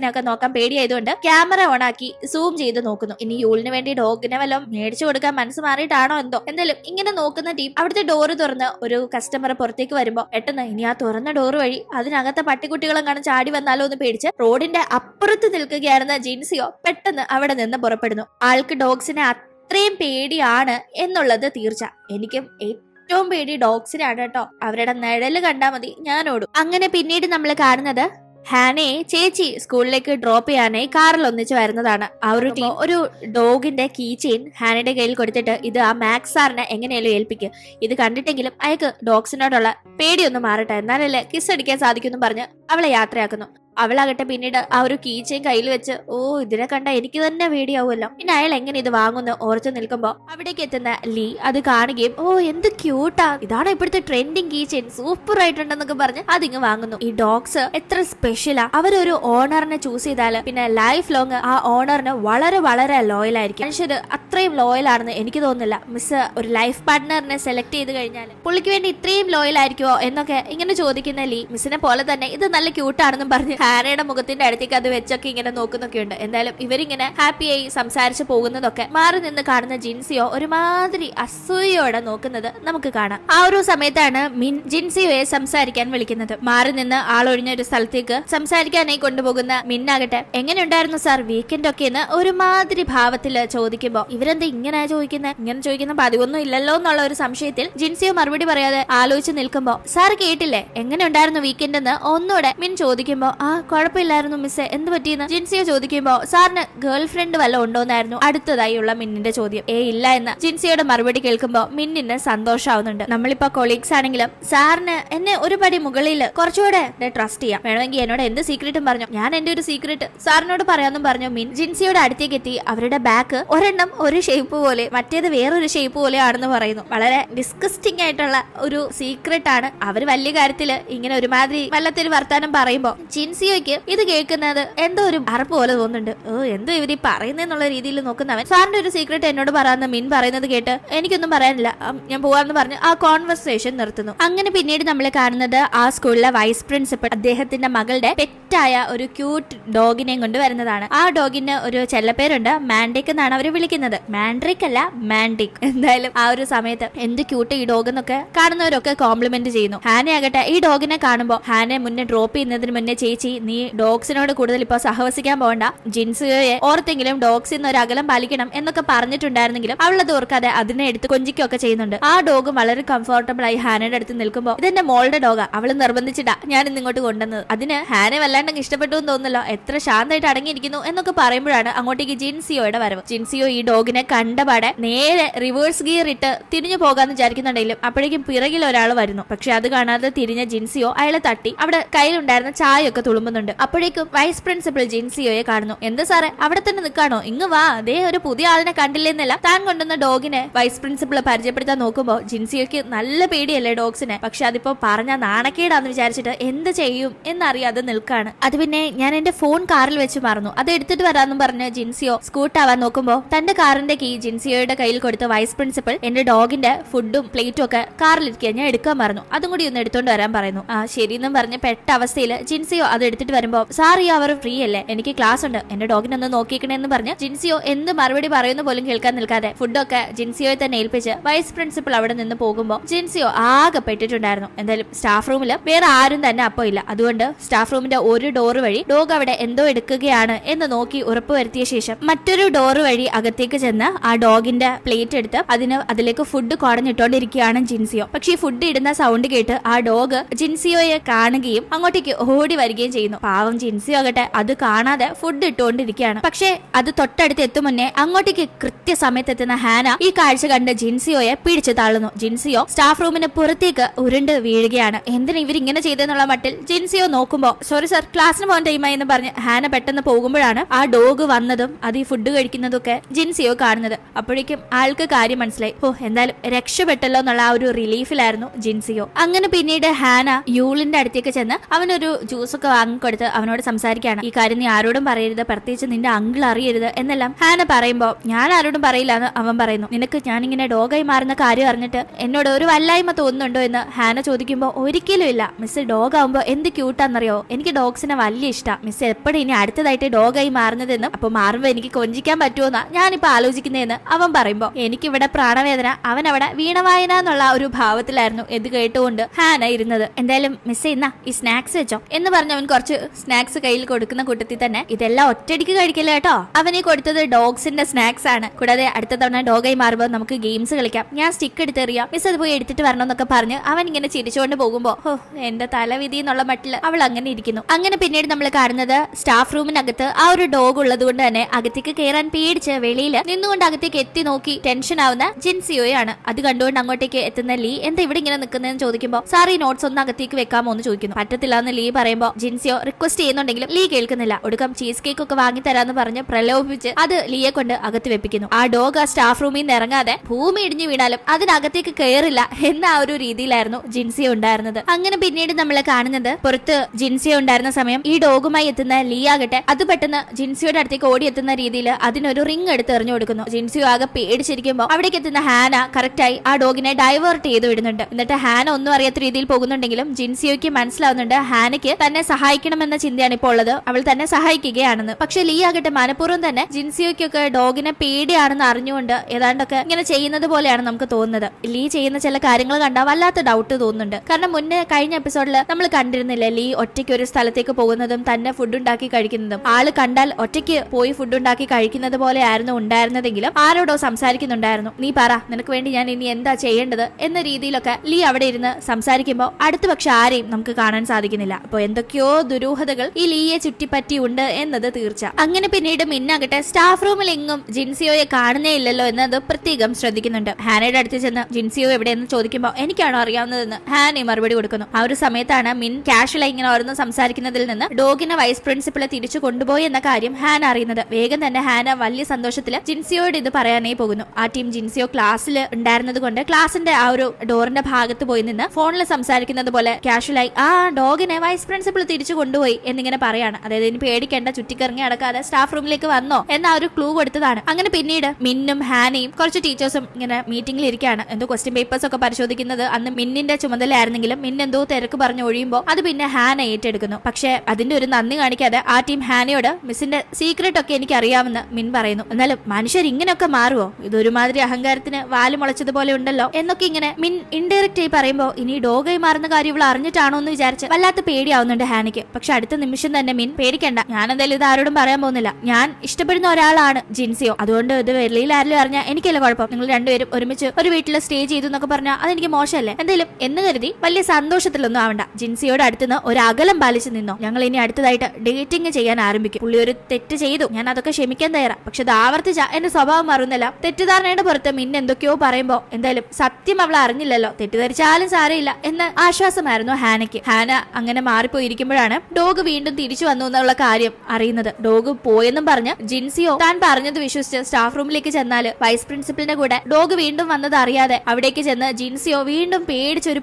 Speaker 1: ഒക്കെ നോക്കാൻ പേടിയായതുകൊണ്ട് ക്യാമറ ഓൺ ആക്കി സൂം ചെയ്ത് നോക്കുന്നു ഇനി യൂളിന് വേണ്ടി ഡോഗിനെ വല്ലതും മേടിച്ചു കൊടുക്കാൻ മനസ്സ് മാറിയിട്ടാണോ എന്തോ എന്തായാലും ഇങ്ങനെ നോക്കുന്ന ടീം അവിടുത്തെ ഡോറ് തുറന്ന് ഒരു കസ്റ്റമർ പുറത്തേക്ക് വരുമ്പോൾ പെട്ടെന്ന് ഇനി ആ തുറന്ന ഡോറ് വഴി അതിനകത്തെ പട്ടിക്കുട്ടികളും കാണാൻ ചാടി വന്നാലോ എന്ന് പേടിച്ച് റോഡിന്റെ അപ്പുറത്ത് നിൽക്കുകയായിരുന്ന ജിൻസിയോ പെട്ടെന്ന് അവിടെ നിന്ന് പുറപ്പെടുന്നു ആൾക്ക് ഡോഗ്സിനെ അത്രയും പേടിയാണ് എന്നുള്ളത് തീർച്ച എനിക്കും ഏറ്റവും പേടി ഡോഗ്സിനാണ് കേട്ടോ അവരുടെ നിഴല് കണ്ടാൽ മതി ഞാനോടും അങ്ങനെ പിന്നീട് നമ്മൾ കാണുന്നത് ഹാനയെ ചേച്ചി സ്കൂളിലേക്ക് ഡ്രോപ്പ് ചെയ്യാനായി കാറിൽ ഒന്നിച്ച് വരുന്നതാണ് ആ ഒരു ടീം ഒരു ഡോഗിന്റെ കീ ചെയിൻ ഹാനയുടെ കയ്യിൽ കൊടുത്തിട്ട് ഇത് ആ മാക്സ് സാറിനെ എങ്ങനെയാലും ഏൽപ്പിക്കും ഇത് കണ്ടിട്ടെങ്കിലും അയാൾക്ക് ഡോഗ്സിനോടുള്ള പേടിയൊന്നും മാറട്ടെ എന്നാലല്ലേ കിസ് അടിക്കാൻ സാധിക്കുമെന്ന് പറഞ്ഞ് അവളെ യാത്രയാക്കുന്നു അവളാകട്ടെ പിന്നീട് ആ ഒരു കീച്ചയും കയ്യിൽ വെച്ച് ഓ ഇതിനെ കണ്ട എനിക്ക് തന്നെ വേടിയാവുമല്ലോ പിന്നെ അയാൾ എങ്ങനെ ഇത് വാങ്ങുന്നു ഓർച്ചു നിൽക്കുമ്പോൾ അവിടേക്ക് എത്തുന്ന ലീ അത് കാണുകയും ഓ എന്ത് ക്യൂട്ടാ ഇതാണ് ഇപ്പോഴത്തെ ട്രെൻഡിങ് കീ സൂപ്പർ ആയിട്ടുണ്ടെന്നൊക്കെ പറഞ്ഞ് അതിങ്ങ് വാങ്ങുന്നു ഈ ഡോഗ്സ് എത്ര സ്പെഷ്യലാ അവരൊരു ഓണറിനെ ചൂസ് ചെയ്താൽ പിന്നെ ലൈഫ് ലോങ് ആ ഓണറിന് വളരെ വളരെ ലോയൽ ആയിരിക്കും മനുഷ്യർ അത്രയും ലോയൽ ആണെന്ന് എനിക്ക് തോന്നുന്നില്ല മിസ് ഒരു ലൈഫ് പാർട്ട്ണറിനെ സെലക്ട് ചെയ്ത് കഴിഞ്ഞാൽ പുള്ളിക്ക് വേണ്ടി ഇത്രയും ലോയൽ ആയിരിക്കുമോ എന്നൊക്കെ ഇങ്ങനെ ചോദിക്കുന്ന ലീ മിസ്സിനെ പോലെ തന്നെ ഇത് നല്ല ക്യൂട്ടാണെന്നും പറഞ്ഞ് ഹാനയുടെ മുഖത്തിന്റെ അടുത്തേക്ക് അത് വെച്ചൊക്കെ ഇങ്ങനെ നോക്കുന്നൊക്കെ ഉണ്ട് എന്തായാലും ഇവരിങ്ങനെ ഹാപ്പിയായി സംസാരിച്ച് പോകുന്നതൊക്കെ മാറി നിന്ന് കാണുന്ന ജിൻസിയോ ഒരുമാതിരി അസൂയോടെ നോക്കുന്നത് നമുക്ക് കാണാം ആ ഒരു സമയത്താണ് മിൻ ജിൻസിയോയെ സംസാരിക്കാൻ വിളിക്കുന്നത് മാറി നിന്ന് ആളൊഴിഞ്ഞ ഒരു സ്ഥലത്തേക്ക് സംസാരിക്കാനായി കൊണ്ടുപോകുന്ന മിന്നാകട്ടെ എങ്ങനെയുണ്ടായിരുന്നു സാർ വീക്കെൻഡ് ഒക്കെ എന്ന് ഒരുമാതിരി ഭാവത്തിൽ ചോദിക്കുമ്പോ ഇവരെന്താ ഇങ്ങനെ ചോദിക്കുന്നത് ഇങ്ങനെ ചോദിക്കുന്ന പതിവൊന്നും ഇല്ലല്ലോ എന്നുള്ള ഒരു സംശയത്തിൽ ജിൻസിയോ മറുപടി പറയാതെ ആലോചിച്ച് നിൽക്കുമ്പോ സാർ കേട്ടില്ലേ എങ്ങനെ ഉണ്ടായിരുന്നു വീക്കെൻഡ് എന്ന് ഒന്നുകൂടെ മിൻ ചോദിക്കുമ്പോ കുഴപ്പമില്ലായിരുന്നു മിസ് എന്ത് പറ്റിയെന്ന് ജിൻസിയെ ചോദിക്കുമ്പോൾ സാറിന് ഗേൾ ഫ്രണ്ട് വല്ല ഉണ്ടോന്നായിരുന്നു അടുത്തതായി ഉള്ള മിന്നിന്റെ ചോദ്യം ഏ ഇല്ല എന്ന് ജിൻസിയുടെ മറുപടി കേൾക്കുമ്പോൾ മിന്നിന് സന്തോഷമാവുന്നുണ്ട് നമ്മളിപ്പോ കൊളീഗ്സ് ആണെങ്കിലും സാറിന് എന്നെ ഒരു പടി മുകളിൽ കുറച്ചുകൂടെ ട്രസ്റ്റ് ചെയ്യാം വേണമെങ്കിൽ എന്നോട് എന്ത് സീക്രട്ടും പറഞ്ഞു ഞാൻ എന്റെ ഒരു സീക്രട്ട് സാറിനോട് പറയാമെന്നും പറഞ്ഞു മിൻ ജിൻസിയുടെ അടുത്തേക്ക് എത്തി അവരുടെ ബാക്ക് ഒരെണ്ണം ഒരു ഷേപ്പ് പോലെ മറ്റേത് വേറൊരു ഷേപ്പ് പോലെ ആണെന്ന് പറയുന്നു വളരെ ഡിസ്കസ്റ്റിംഗ് ആയിട്ടുള്ള ഒരു സീക്രട്ട് ആണ് അവർ വലിയ കാര്യത്തിൽ ഇങ്ങനെ ഒരുമാതിരി വല്ലത്തിൽ വർത്താനം പറയുമ്പോൾ ജിൻസി സിയോയ്ക്ക് ഇത് കേൾക്കുന്നത് എന്തോ ഒരു അറപ്പ് പോലെ തോന്നുന്നുണ്ട് ഓ എന്തോ ഇവർ ഈ പറയുന്നെന്നുള്ള രീതിയിൽ നോക്കുന്നവൻ സാറിന്റെ ഒരു സീക്രട്ട് എന്നോട് പറയാമെന്ന് മിൻ പറയുന്നത് കേട്ട് എനിക്കൊന്നും പറയാനില്ല ഞാൻ പോവാന്ന് പറഞ്ഞ് ആ കോൺവെർസേഷൻ നിർത്തുന്നു അങ്ങനെ പിന്നീട് നമ്മൾ കാണുന്നത് ആ സ്കൂളിലെ വൈസ് പ്രിൻസിപ്പൽ അദ്ദേഹത്തിന്റെ മകളുടെ പെറ്റായ ഒരു ക്യൂട്ട് ഡോഗിനെയും കൊണ്ട് വരുന്നതാണ് ആ ഡോഗിന് ഒരു ചെല്ലപ്പേരുണ്ട് മാൻഡിക് എന്നാണ് അവർ വിളിക്കുന്നത് മാൻഡ്രിക് അല്ല മാൻഡിക് എന്തായാലും ആ ഒരു സമയത്ത് എന്ത് ക്യൂട്ട് ഈ ഡോഗ് എന്നൊക്കെ കാണുന്നവരൊക്കെ കോംപ്ലിമെന്റ് ചെയ്യുന്നു ഹാനെ ആകട്ടെ ഈ ഡോഗിനെ കാണുമ്പോൾ ഹാനെ മുന്നേ ഡ്രോപ്പ് ചെയ്യുന്നതിന് മുന്നേ ചേച്ചി നീ ഡോഗ്സിനോട് കൂടുതൽ ഇപ്പൊ സഹവസിക്കാൻ പോകണ്ട ജിൻസുയെ ഓർത്തെങ്കിലും ഡോഗ്സിൽ നിന്ന് ഒരു അകലം പാലിക്കണം എന്നൊക്കെ പറഞ്ഞിട്ടുണ്ടായിരുന്നെങ്കിലും അവളത് ഓർക്കാതെ അതിനെ എടുത്ത് കൊഞ്ചിക്കൊക്കെ ചെയ്യുന്നുണ്ട് ആ ഡോഗ് വളരെ കംഫർട്ടബിൾ ആയി ഹാനയുടെ അടുത്ത് നിൽക്കുമ്പോൾ ഇതെന്റെ മോളുടെ ഡോഗാ അവൾ നിർബന്ധിച്ചിട്ടാ ഞാൻ ഇന്ന് ഇങ്ങോട്ട് കൊണ്ടുവന്നത് അതിന് ഹാനെ വല്ലാണ്ടെങ്കിൽ ഇഷ്ടപ്പെട്ടു എന്ന് തോന്നുന്നല്ലോ എത്ര ശാന്തമായിട്ട് അടങ്ങിയിരിക്കുന്നു എന്നൊക്കെ പറയുമ്പോഴാണ് അങ്ങോട്ടേക്ക് ജിൻസിയോയുടെ വരവ് ജിൻസിയോ ഈ ഡോഗിനെ കണ്ടപാടെ നേരെ റിവേഴ്സ് ഗിയർ ഇട്ട് തിരിഞ്ഞു പോകാന്ന് വിചാരിക്കുന്നുണ്ടെങ്കിലും അപ്പോഴേക്കും പിറകിൽ ഒരാൾ വരുന്നു പക്ഷെ അത് കാണാതെ തിരിഞ്ഞ ജിൻസിയോ അയാളെ തട്ടി അവിടെ കയ്യിലുണ്ടായിരുന്ന ചായയൊക്കെ തുളുമ്പ് തുമ്പുന്നുണ്ട് അപ്പോഴേക്കും വൈസ് പ്രിൻസിപ്പൽ ജിൻസിയോയെ കാണുന്നു എന്ത് സാറേ അവിടെ തന്നെ നിൽക്കാണോ ഇങ്ങ് വാ അതേ ഒരു പുതിയ ആളിനെ കണ്ടില്ലെന്നല്ല താൻ കൊണ്ടുവന്ന ഡോഗിനെ വൈസ് പ്രിൻസിപ്പൾ പരിചയപ്പെടുത്താൻ നോക്കുമ്പോൾ ജിൻസിയോയ്ക്ക് നല്ല പേടിയല്ലേ ഡോഗ്സിനെ പക്ഷെ അതിപ്പോ പറഞ്ഞ നാണക്കേടാന്ന് വിചാരിച്ചിട്ട് എന്ത് ചെയ്യും എന്നറിയാതെ നിൽക്കാണ് അത് പിന്നെ ഞാൻ എന്റെ ഫോൺ കാറിൽ വെച്ച് മറന്നു അത് എടുത്തിട്ട് വരാമെന്നും പറഞ്ഞ് ജിൻസിയോ സ്കൂട്ടാവാൻ നോക്കുമ്പോൾ തന്റെ കാറിന്റെ കീ ജിൻസിയോയുടെ കയ്യിൽ കൊടുത്ത വൈസ് പ്രിൻസിപ്പൽ എന്റെ ഡോഗിന്റെ ഫുഡും പ്ലേറ്റും ഒക്കെ കാറിലിരിക്കുക ഞാൻ എടുക്കാൻ മറന്നു അതും കൂടി ഒന്ന് എടുത്തോണ്ട് വരാൻ പറയുന്നു ആ എന്നും പറഞ്ഞ് പെട്ട അവസ്ഥയിൽ ജിൻസിയോ അത് എടുത്തിട്ട് വരുമ്പോൾ സാർ അവർ ഫ്രീ അല്ലേ എനിക്ക് ക്ലാസ് ഉണ്ട് എന്റെ ഡോഗിനെ ഒന്ന് നോക്കിക്കണേ എന്ന് പറഞ്ഞ് ജിൻസിയോ എന്ത് മറുപടി പറയുന്ന പോലും കേൾക്കാൻ നിൽക്കാതെ ഫുഡൊക്കെ ജിൻസിയോയെ തന്നെ ഏൽപ്പിച്ച് വൈസ് പ്രിൻസിപ്പൾ അവിടെ നിന്ന് പോകുമ്പോ ജിൻസിയോ ആകെ പെട്ടിട്ടുണ്ടായിരുന്നു എന്തായാലും സ്റ്റാഫ് റൂമിൽ വേറെ ആരും തന്നെ അപ്പോൾ ഇല്ല അതുകൊണ്ട് സ്റ്റാഫ് റൂമിന്റെ ഒരു ഡോർ വഴി ഡോഗ് അവിടെ എന്തോ എടുക്കുകയാണ് എന്ന് നോക്കി ഉറപ്പുവരുത്തിയ ശേഷം മറ്റൊരു ഡോർ വഴി അകത്തേക്ക് ചെന്ന് ആ ഡോഗിന്റെ പ്ലേറ്റ് എടുത്ത് അതിന് അതിലേക്ക് ഫുഡ് കുടഞ്ഞിട്ടോണ്ടിരിക്കുകയാണ് ജിൻസിയോ പക്ഷേ ഈ ഫുഡ് ഇടുന്ന സൗണ്ട് കേട്ട് ആ ഡോഗ് ജിൻസിയോയെ കാണുകയും അങ്ങോട്ടേക്ക് ഓടി വരികയും ചെയ്യുന്നു പാവം ജിൻസി ആകട്ടെ അത് കാണാതെ ഫുഡ് ഇട്ടുകൊണ്ടിരിക്കുകയാണ് പക്ഷേ അത് തൊട്ടടുത്ത് എത്തുമുന്നേ അങ്ങോട്ടേക്ക് കൃത്യസമയത്ത് എത്തുന്ന ഹാന ഈ കാഴ്ച കണ്ട് ജിൻസിയോയെ പിടിച്ചു താളുന്നു ജിൻസിയോ സ്റ്റാഫ് റൂമിന് പുറത്തേക്ക് ഉരുണ്ട് വീഴുകയാണ് എന്തിനു ഇവരിങ്ങനെ ചെയ്തെന്നുള്ള മട്ടിൽ ജിൻസിയോ നോക്കുമ്പോ സോറി സർ ക്ലാസ്സിന് പോകാൻ ടൈമായി എന്ന് പറഞ്ഞ് ഹാന പെട്ടെന്ന് പോകുമ്പോഴാണ് ആ ഡോഗ് വന്നതും അത് ഈ ഫുഡ് കഴിക്കുന്നതും ഒക്കെ ജിൻസിയോ കാണുന്നത് അപ്പോഴേക്കും ആൾക്ക് കാര്യം മനസ്സിലായി ഓ എന്തായാലും രക്ഷപ്പെട്ടല്ലോ എന്നുള്ള ആ ഒരു റിലീഫിലായിരുന്നു ജിൻസിയോ അങ്ങനെ പിന്നീട് ഹാന യൂളിന്റെ അടുത്തേക്ക് ചെന്ന് അവനൊരു ജ്യൂസൊക്കെ വാങ്ങി താങ്ങി കൊടുത്ത് അവനോട് സംസാരിക്കുകയാണ് ഈ കാര്യം നീ ആരോടും പറയരുത് പ്രത്യേകിച്ച് നിന്റെ അങ്കിൾ അറിയരുത് എന്നെല്ലാം ഹാന പറയുമ്പോൾ ഞാൻ ആരോടും പറയില്ല എന്ന് അവൻ പറയുന്നു നിനക്ക് ഞാൻ ഇങ്ങനെ ഡോഗായി മാറുന്ന കാര്യം അറിഞ്ഞിട്ട് എന്നോട് ഒരു വല്ലായ്മ തോന്നുന്നുണ്ടോ എന്ന് ഹാന ചോദിക്കുമ്പോൾ ഒരിക്കലും ഇല്ല മിസ് ഡോഗ് ആവുമ്പോൾ എന്ത് ക്യൂട്ടാന്നറിയോ എനിക്ക് ഡോഗ്സിനെ വലിയ ഇഷ്ടം മിസ് എപ്പോഴും ഇനി അടുത്തതായിട്ട് ഡോഗായി മാറുന്നതെന്നും അപ്പൊ മാറുമ്പോ എനിക്ക് കൊഞ്ചിക്കാൻ പറ്റുമെന്നാ ഞാനിപ്പോ ആലോചിക്കുന്നതെന്ന് അവൻ പറയുമ്പോൾ എനിക്കിവിടെ പ്രാണവേദന അവൻ അവിടെ വീണവായന എന്നുള്ള ഒരു ഭാവത്തിലായിരുന്നു എന്ത് കേട്ടുകൊണ്ട് ഹാന ഇരുന്നത് എന്തായാലും മിസ് ഇന്ന ഈ സ്നാക്സ് വെച്ചോ എന്ന് പറഞ്ഞവൻ കുറച്ച് സ്നാക്സ് കയ്യിൽ കൊടുക്കുന്ന കൂട്ടത്തിൽ തന്നെ ഇതെല്ലാം ഒറ്റയടിക്ക് കഴിക്കില്ല കേട്ടോ അവന് കൊടുത്തത് ഡോഗ്സിന്റെ സ്നാക്സ് ആണ് കൂടാതെ അടുത്ത തവണ ഡോഗായി മാറുമ്പോൾ നമുക്ക് ഗെയിംസ് കളിക്കാം ഞാൻ സ്റ്റിക്ക് എടുത്തെറിയാം മിസ് അത് പോയി എടുത്തിട്ട് വരണം എന്നൊക്കെ പറഞ്ഞ് അവൻ ഇങ്ങനെ ചിരിച്ചുകൊണ്ട് പോകുമ്പോ ഓ എന്റെ തലവിധി എന്നുള്ള മട്ടിൽ അവൾ അങ്ങനെ ഇരിക്കുന്നു അങ്ങനെ പിന്നീട് നമ്മൾ കാണുന്നത് സ്റ്റാഫ് റൂമിനകത്ത് ആ ഒരു ഡോഗ് ഉള്ളത് കൊണ്ട് തന്നെ അകത്തേക്ക് കയറാൻ പേടിച്ച് വെളിയിൽ നിന്നുകൊണ്ട് അകത്തേക്ക് എത്തി നോക്കി ടെൻഷൻ ആവുന്ന ജിൻസിയോയാണ് അത് കണ്ടുകൊണ്ട് അങ്ങോട്ടേക്ക് എത്തുന്ന ലീ എന്താ ഇവിടെ ഇങ്ങനെ നിൽക്കുന്നതെന്ന് ചോദിക്കുമ്പോൾ സാറി നോട്ട്സ് ഒന്ന് അകത്തേക്ക് വെക്കാമോ എന്ന് ചോദിക്കുന്നു പറ്റത്തില്ല എന്ന് ലീ പറയുമ്പോൾ ജിൻസി ഏജൻസിയോ റിക്വസ്റ്റ് ചെയ്യുന്നുണ്ടെങ്കിലും ലീ കേൾക്കുന്നില്ല ഒടുക്കം ചീസ് കേക്ക് ഒക്കെ വാങ്ങി തരാന്ന് പറഞ്ഞ് പ്രലോഭിപ്പിച്ച് അത് ലീയെ കൊണ്ട് അകത്ത് വെപ്പിക്കുന്നു ആ ഡോഗ് ആ സ്റ്റാഫ് റൂമിൽ നിന്ന് ഇറങ്ങാതെ ഭൂമി ഇടിഞ്ഞു വീണാലും അതിനകത്തേക്ക് കയറില്ല എന്ന ആ ഒരു രീതിയിലായിരുന്നു ജിൻസിയ ഉണ്ടായിരുന്നത് അങ്ങനെ പിന്നീട് നമ്മൾ കാണുന്നത് പുറത്ത് ജിൻസിയ ഉണ്ടായിരുന്ന സമയം ഈ ഡോഗുമായി എത്തുന്ന ലീ ആകട്ടെ അത് പെട്ടെന്ന് ജിൻസിയുടെ അടുത്തേക്ക് ഓടി എത്തുന്ന രീതിയിൽ അതിനൊരു റിംഗ് എടുത്ത് എറിഞ്ഞു കൊടുക്കുന്നു ജിൻസിയോ ആകെ പേടിച്ചിരിക്കുമ്പോൾ അവിടേക്ക് എത്തുന്ന ഹാന കറക്റ്റായി ആ ഡോഗിനെ ഡൈവേർട്ട് ചെയ്ത് വിടുന്നുണ്ട് എന്നിട്ട് ഹാന ഒന്നും അറിയാത്ത രീതിയിൽ പോകുന്നുണ്ടെങ്കിലും ജിൻസിയോയ്ക്ക് മനസ്സിലാവുന്നുണ്ട് ഹാനയ്ക്ക് തന്നെ സഹായം സഹായിക്കണമെന്ന ചിന്തയാണ് ഇപ്പോൾ ഉള്ളത് അവൾ തന്നെ സഹായിക്കുകയാണെന്ന് പക്ഷെ ലീ ആകട്ടെ മനഃപൂർവ്വം തന്നെ ജിൻസിയോക്കൊക്കെ ഡോഗിനെ പേടിയാണെന്ന് അറിഞ്ഞുകൊണ്ട് ഏതാണ്ടൊക്കെ ഇങ്ങനെ ചെയ്യുന്നത് പോലെയാണ് നമുക്ക് തോന്നുന്നത് ലീ ചെയ്യുന്ന ചില കാര്യങ്ങൾ കണ്ടാൽ വല്ലാത്ത ഡൗട്ട് തോന്നുന്നുണ്ട് കാരണം മുന്നേ കഴിഞ്ഞ എപ്പിസോഡിൽ നമ്മൾ കണ്ടിരുന്നില്ല ലീ ഒറ്റയ്ക്ക് ഒരു സ്ഥലത്തേക്ക് പോകുന്നതും തന്നെ ഫുഡ് ഉണ്ടാക്കി കഴിക്കുന്നതും ആള് കണ്ടാൽ ഒറ്റയ്ക്ക് പോയി ഫുഡ് ഉണ്ടാക്കി കഴിക്കുന്നത് പോലെയായിരുന്നു ഉണ്ടായിരുന്നതെങ്കിലും ആരോടോ സംസാരിക്കുന്നുണ്ടായിരുന്നു നീ പറ നിനക്ക് വേണ്ടി ഞാൻ ഇനി എന്താ ചെയ്യേണ്ടത് എന്ന രീതിയിലൊക്കെ ലീ അവിടെ ഇരുന്ന് സംസാരിക്കുമ്പോൾ അടുത്ത പക്ഷെ ആരെയും നമുക്ക് കാണാൻ സാധിക്കുന്നില്ല അപ്പോൾ എന്തൊക്കെയോ ദുരൂഹതകൾ ഈ ലീയെ ചുറ്റിപ്പറ്റിയുണ്ട് എന്നത് തീർച്ച അങ്ങനെ പിന്നീട് മിന്നാകട്ടെ സ്റ്റാഫ് റൂമിൽ എങ്ങും ജിൻസിയോയെ കാണുന്നേ ഇല്ലല്ലോ എന്നത് പ്രത്യേകം ശ്രദ്ധിക്കുന്നുണ്ട് ഹാനയുടെ അടുത്ത് ചെന്ന് ജിൻസിയോ എവിടെയെന്ന് ചോദിക്കുമ്പോൾ എനിക്കാണോ അറിയാവുന്നതെന്ന് ഹാനി മറുപടി കൊടുക്കുന്നു ആ ഒരു സമയത്താണ് മിൻ കാഷ്വലായി ഇങ്ങനെ ഓരോന്ന് സംസാരിക്കുന്നതിൽ നിന്ന് ഡോഗിനെ വൈസ് പ്രിൻസിപ്പളെ തിരിച്ചു കൊണ്ടുപോയി എന്ന കാര്യം ഹാൻ അറിയുന്നത് വേഗം തന്നെ ഹാന വലിയ സന്തോഷത്തിൽ ജിൻസിയോയുടെ ഇത് പറയാനേ പോകുന്നു ആ ടീം ജിൻസിയോ ക്ലാസ്സിൽ ഉണ്ടായിരുന്നത് കൊണ്ട് ക്ലാസിന്റെ ആ ഒരു ഡോറിന്റെ ഭാഗത്ത് പോയി നിന്ന് ഫോണിൽ സംസാരിക്കുന്നത് പോലെ കാഷ്വലായി ആ ഡോഗിനെ വൈസ് പ്രിൻസിപ്പൾ തിരിച്ചു തിരിച്ചു കൊണ്ടുപോയി എന്നിങ്ങനെ പറയാണ് അതായത് ഇനി പേടിക്കേണ്ട ചുറ്റിക്കറങ്ങി അടക്കാതെ സ്റ്റാഫ് റൂമിലേക്ക് വന്നോ എന്ന ഒരു ക്ലൂ കൊടുത്തതാണ് അങ്ങനെ പിന്നീട് മിന്നും ഹാനയും കുറച്ച് ടീച്ചേഴ്സും ഇങ്ങനെ മീറ്റിംഗിൽ ഇരിക്കുകയാണ് എന്തോ ക്വസ്റ്റ്യൻ പേപ്പേഴ്സ് ഒക്കെ പരിശോധിക്കുന്നത് അന്ന് മിന്നിന്റെ ചുമതലയായിരുന്നെങ്കിലും മിന്ന് എന്തോ തിരക്ക് പറഞ്ഞു ഒഴിയുമ്പോൾ അത് പിന്നെ ഹാന ഏറ്റെടുക്കുന്നു പക്ഷെ അതിന്റെ ഒരു നന്ദി കാണിക്കാതെ ആ ടീം ഹാനയോട് മിസ്സിന്റെ സീക്രട്ട് ഒക്കെ എനിക്ക് അറിയാമെന്ന് മിൻ പറയുന്നു എന്നാലും മനുഷ്യർ ഇങ്ങനെയൊക്കെ മാറുമോ ഇതൊരുമാതിരി അഹങ്കാരത്തിന് വാല് മുളച്ചതുപോലെ ഉണ്ടല്ലോ എന്നൊക്കെ ഇങ്ങനെ മിൻ ഇൻഡയറക്റ്റ് ആയി പറയുമ്പോൾ ഇനി ഡോഗായി മാറുന്ന കാര്യം ഇവൾ അറിഞ്ഞിട്ടാണോ എന്ന് വിചാരിച്ച് വല്ലാത്ത പേടിയാവുന്നുണ്ട് ഹാനയ്ക്ക് പക്ഷെ അടുത്ത നിമിഷം തന്നെ മിൻ പേടിക്കണ്ട ഞാൻ എന്തായാലും ഇത് ആരോടും പറയാൻ പോകുന്നില്ല ഞാൻ ഇഷ്ടപ്പെടുന്ന ഒരാളാണ് ജിൻസിയോ അതുകൊണ്ട് ഇത് വെള്ളിയിൽ ആരെങ്കിലും അറിഞ്ഞാൽ എനിക്കല്ല കുഴപ്പം നിങ്ങൾ രണ്ടുപേരും ഒരുമിച്ച് ഒരു വീട്ടിൽ സ്റ്റേ ചെയ്തു എന്നൊക്കെ പറഞ്ഞാൽ അതെനിക്ക് മോശമല്ലേ എന്തായാലും എന്ന് കരുതി വലിയ സന്തോഷത്തിലൊന്നും ആവണ്ട ജിൻസിയോട് അടുത്തുനിന്ന് ഒരു അകലം പാലിച്ചു നിന്നോ ഞങ്ങൾ ഇനി അടുത്തതായിട്ട് ഡേറ്റിംഗ് ചെയ്യാൻ ആരംഭിക്കും പുള്ളി ഒരു തെറ്റ് ചെയ്തു ഞാൻ അതൊക്കെ ക്ഷമിക്കാൻ തയ്യാറാ പക്ഷെ അത് ആവർത്തിച്ച എന്റെ സ്വഭാവം മാറുന്നില്ല തെറ്റിദ്ധാരണയുടെ പുറത്ത് മിൻ എന്തൊക്കെയോ പറയുമ്പോ എന്തായാലും സത്യം അവൾ അറിഞ്ഞില്ലല്ലോ തെറ്റിദ്ധരിച്ചാലും സാരമില്ല എന്ന ആശ്വാസമായിരുന്നു ഹാനയ്ക്ക് ഹാന അങ്ങനെ മാറിപ്പോയിരിക്കുമ്പോഴാണ് പിന്നീടാണ് ഡോഗ് വീണ്ടും തിരിച്ചു വന്നു എന്നുള്ള കാര്യം അറിയുന്നത് ഡോഗ് പോയെന്നും പറഞ്ഞ് ജിൻസിയോ താൻ പറഞ്ഞത് വിശ്വസിച്ച് സ്റ്റാഫ് റൂമിലേക്ക് ചെന്നാൽ വൈസ് പ്രിൻസിപ്പലിന്റെ കൂടെ ഡോഗ് വീണ്ടും വന്നത് അറിയാതെ അവിടേക്ക് ചെന്ന് ജിൻസിയോ വീണ്ടും പേടിച്ച് ഒരു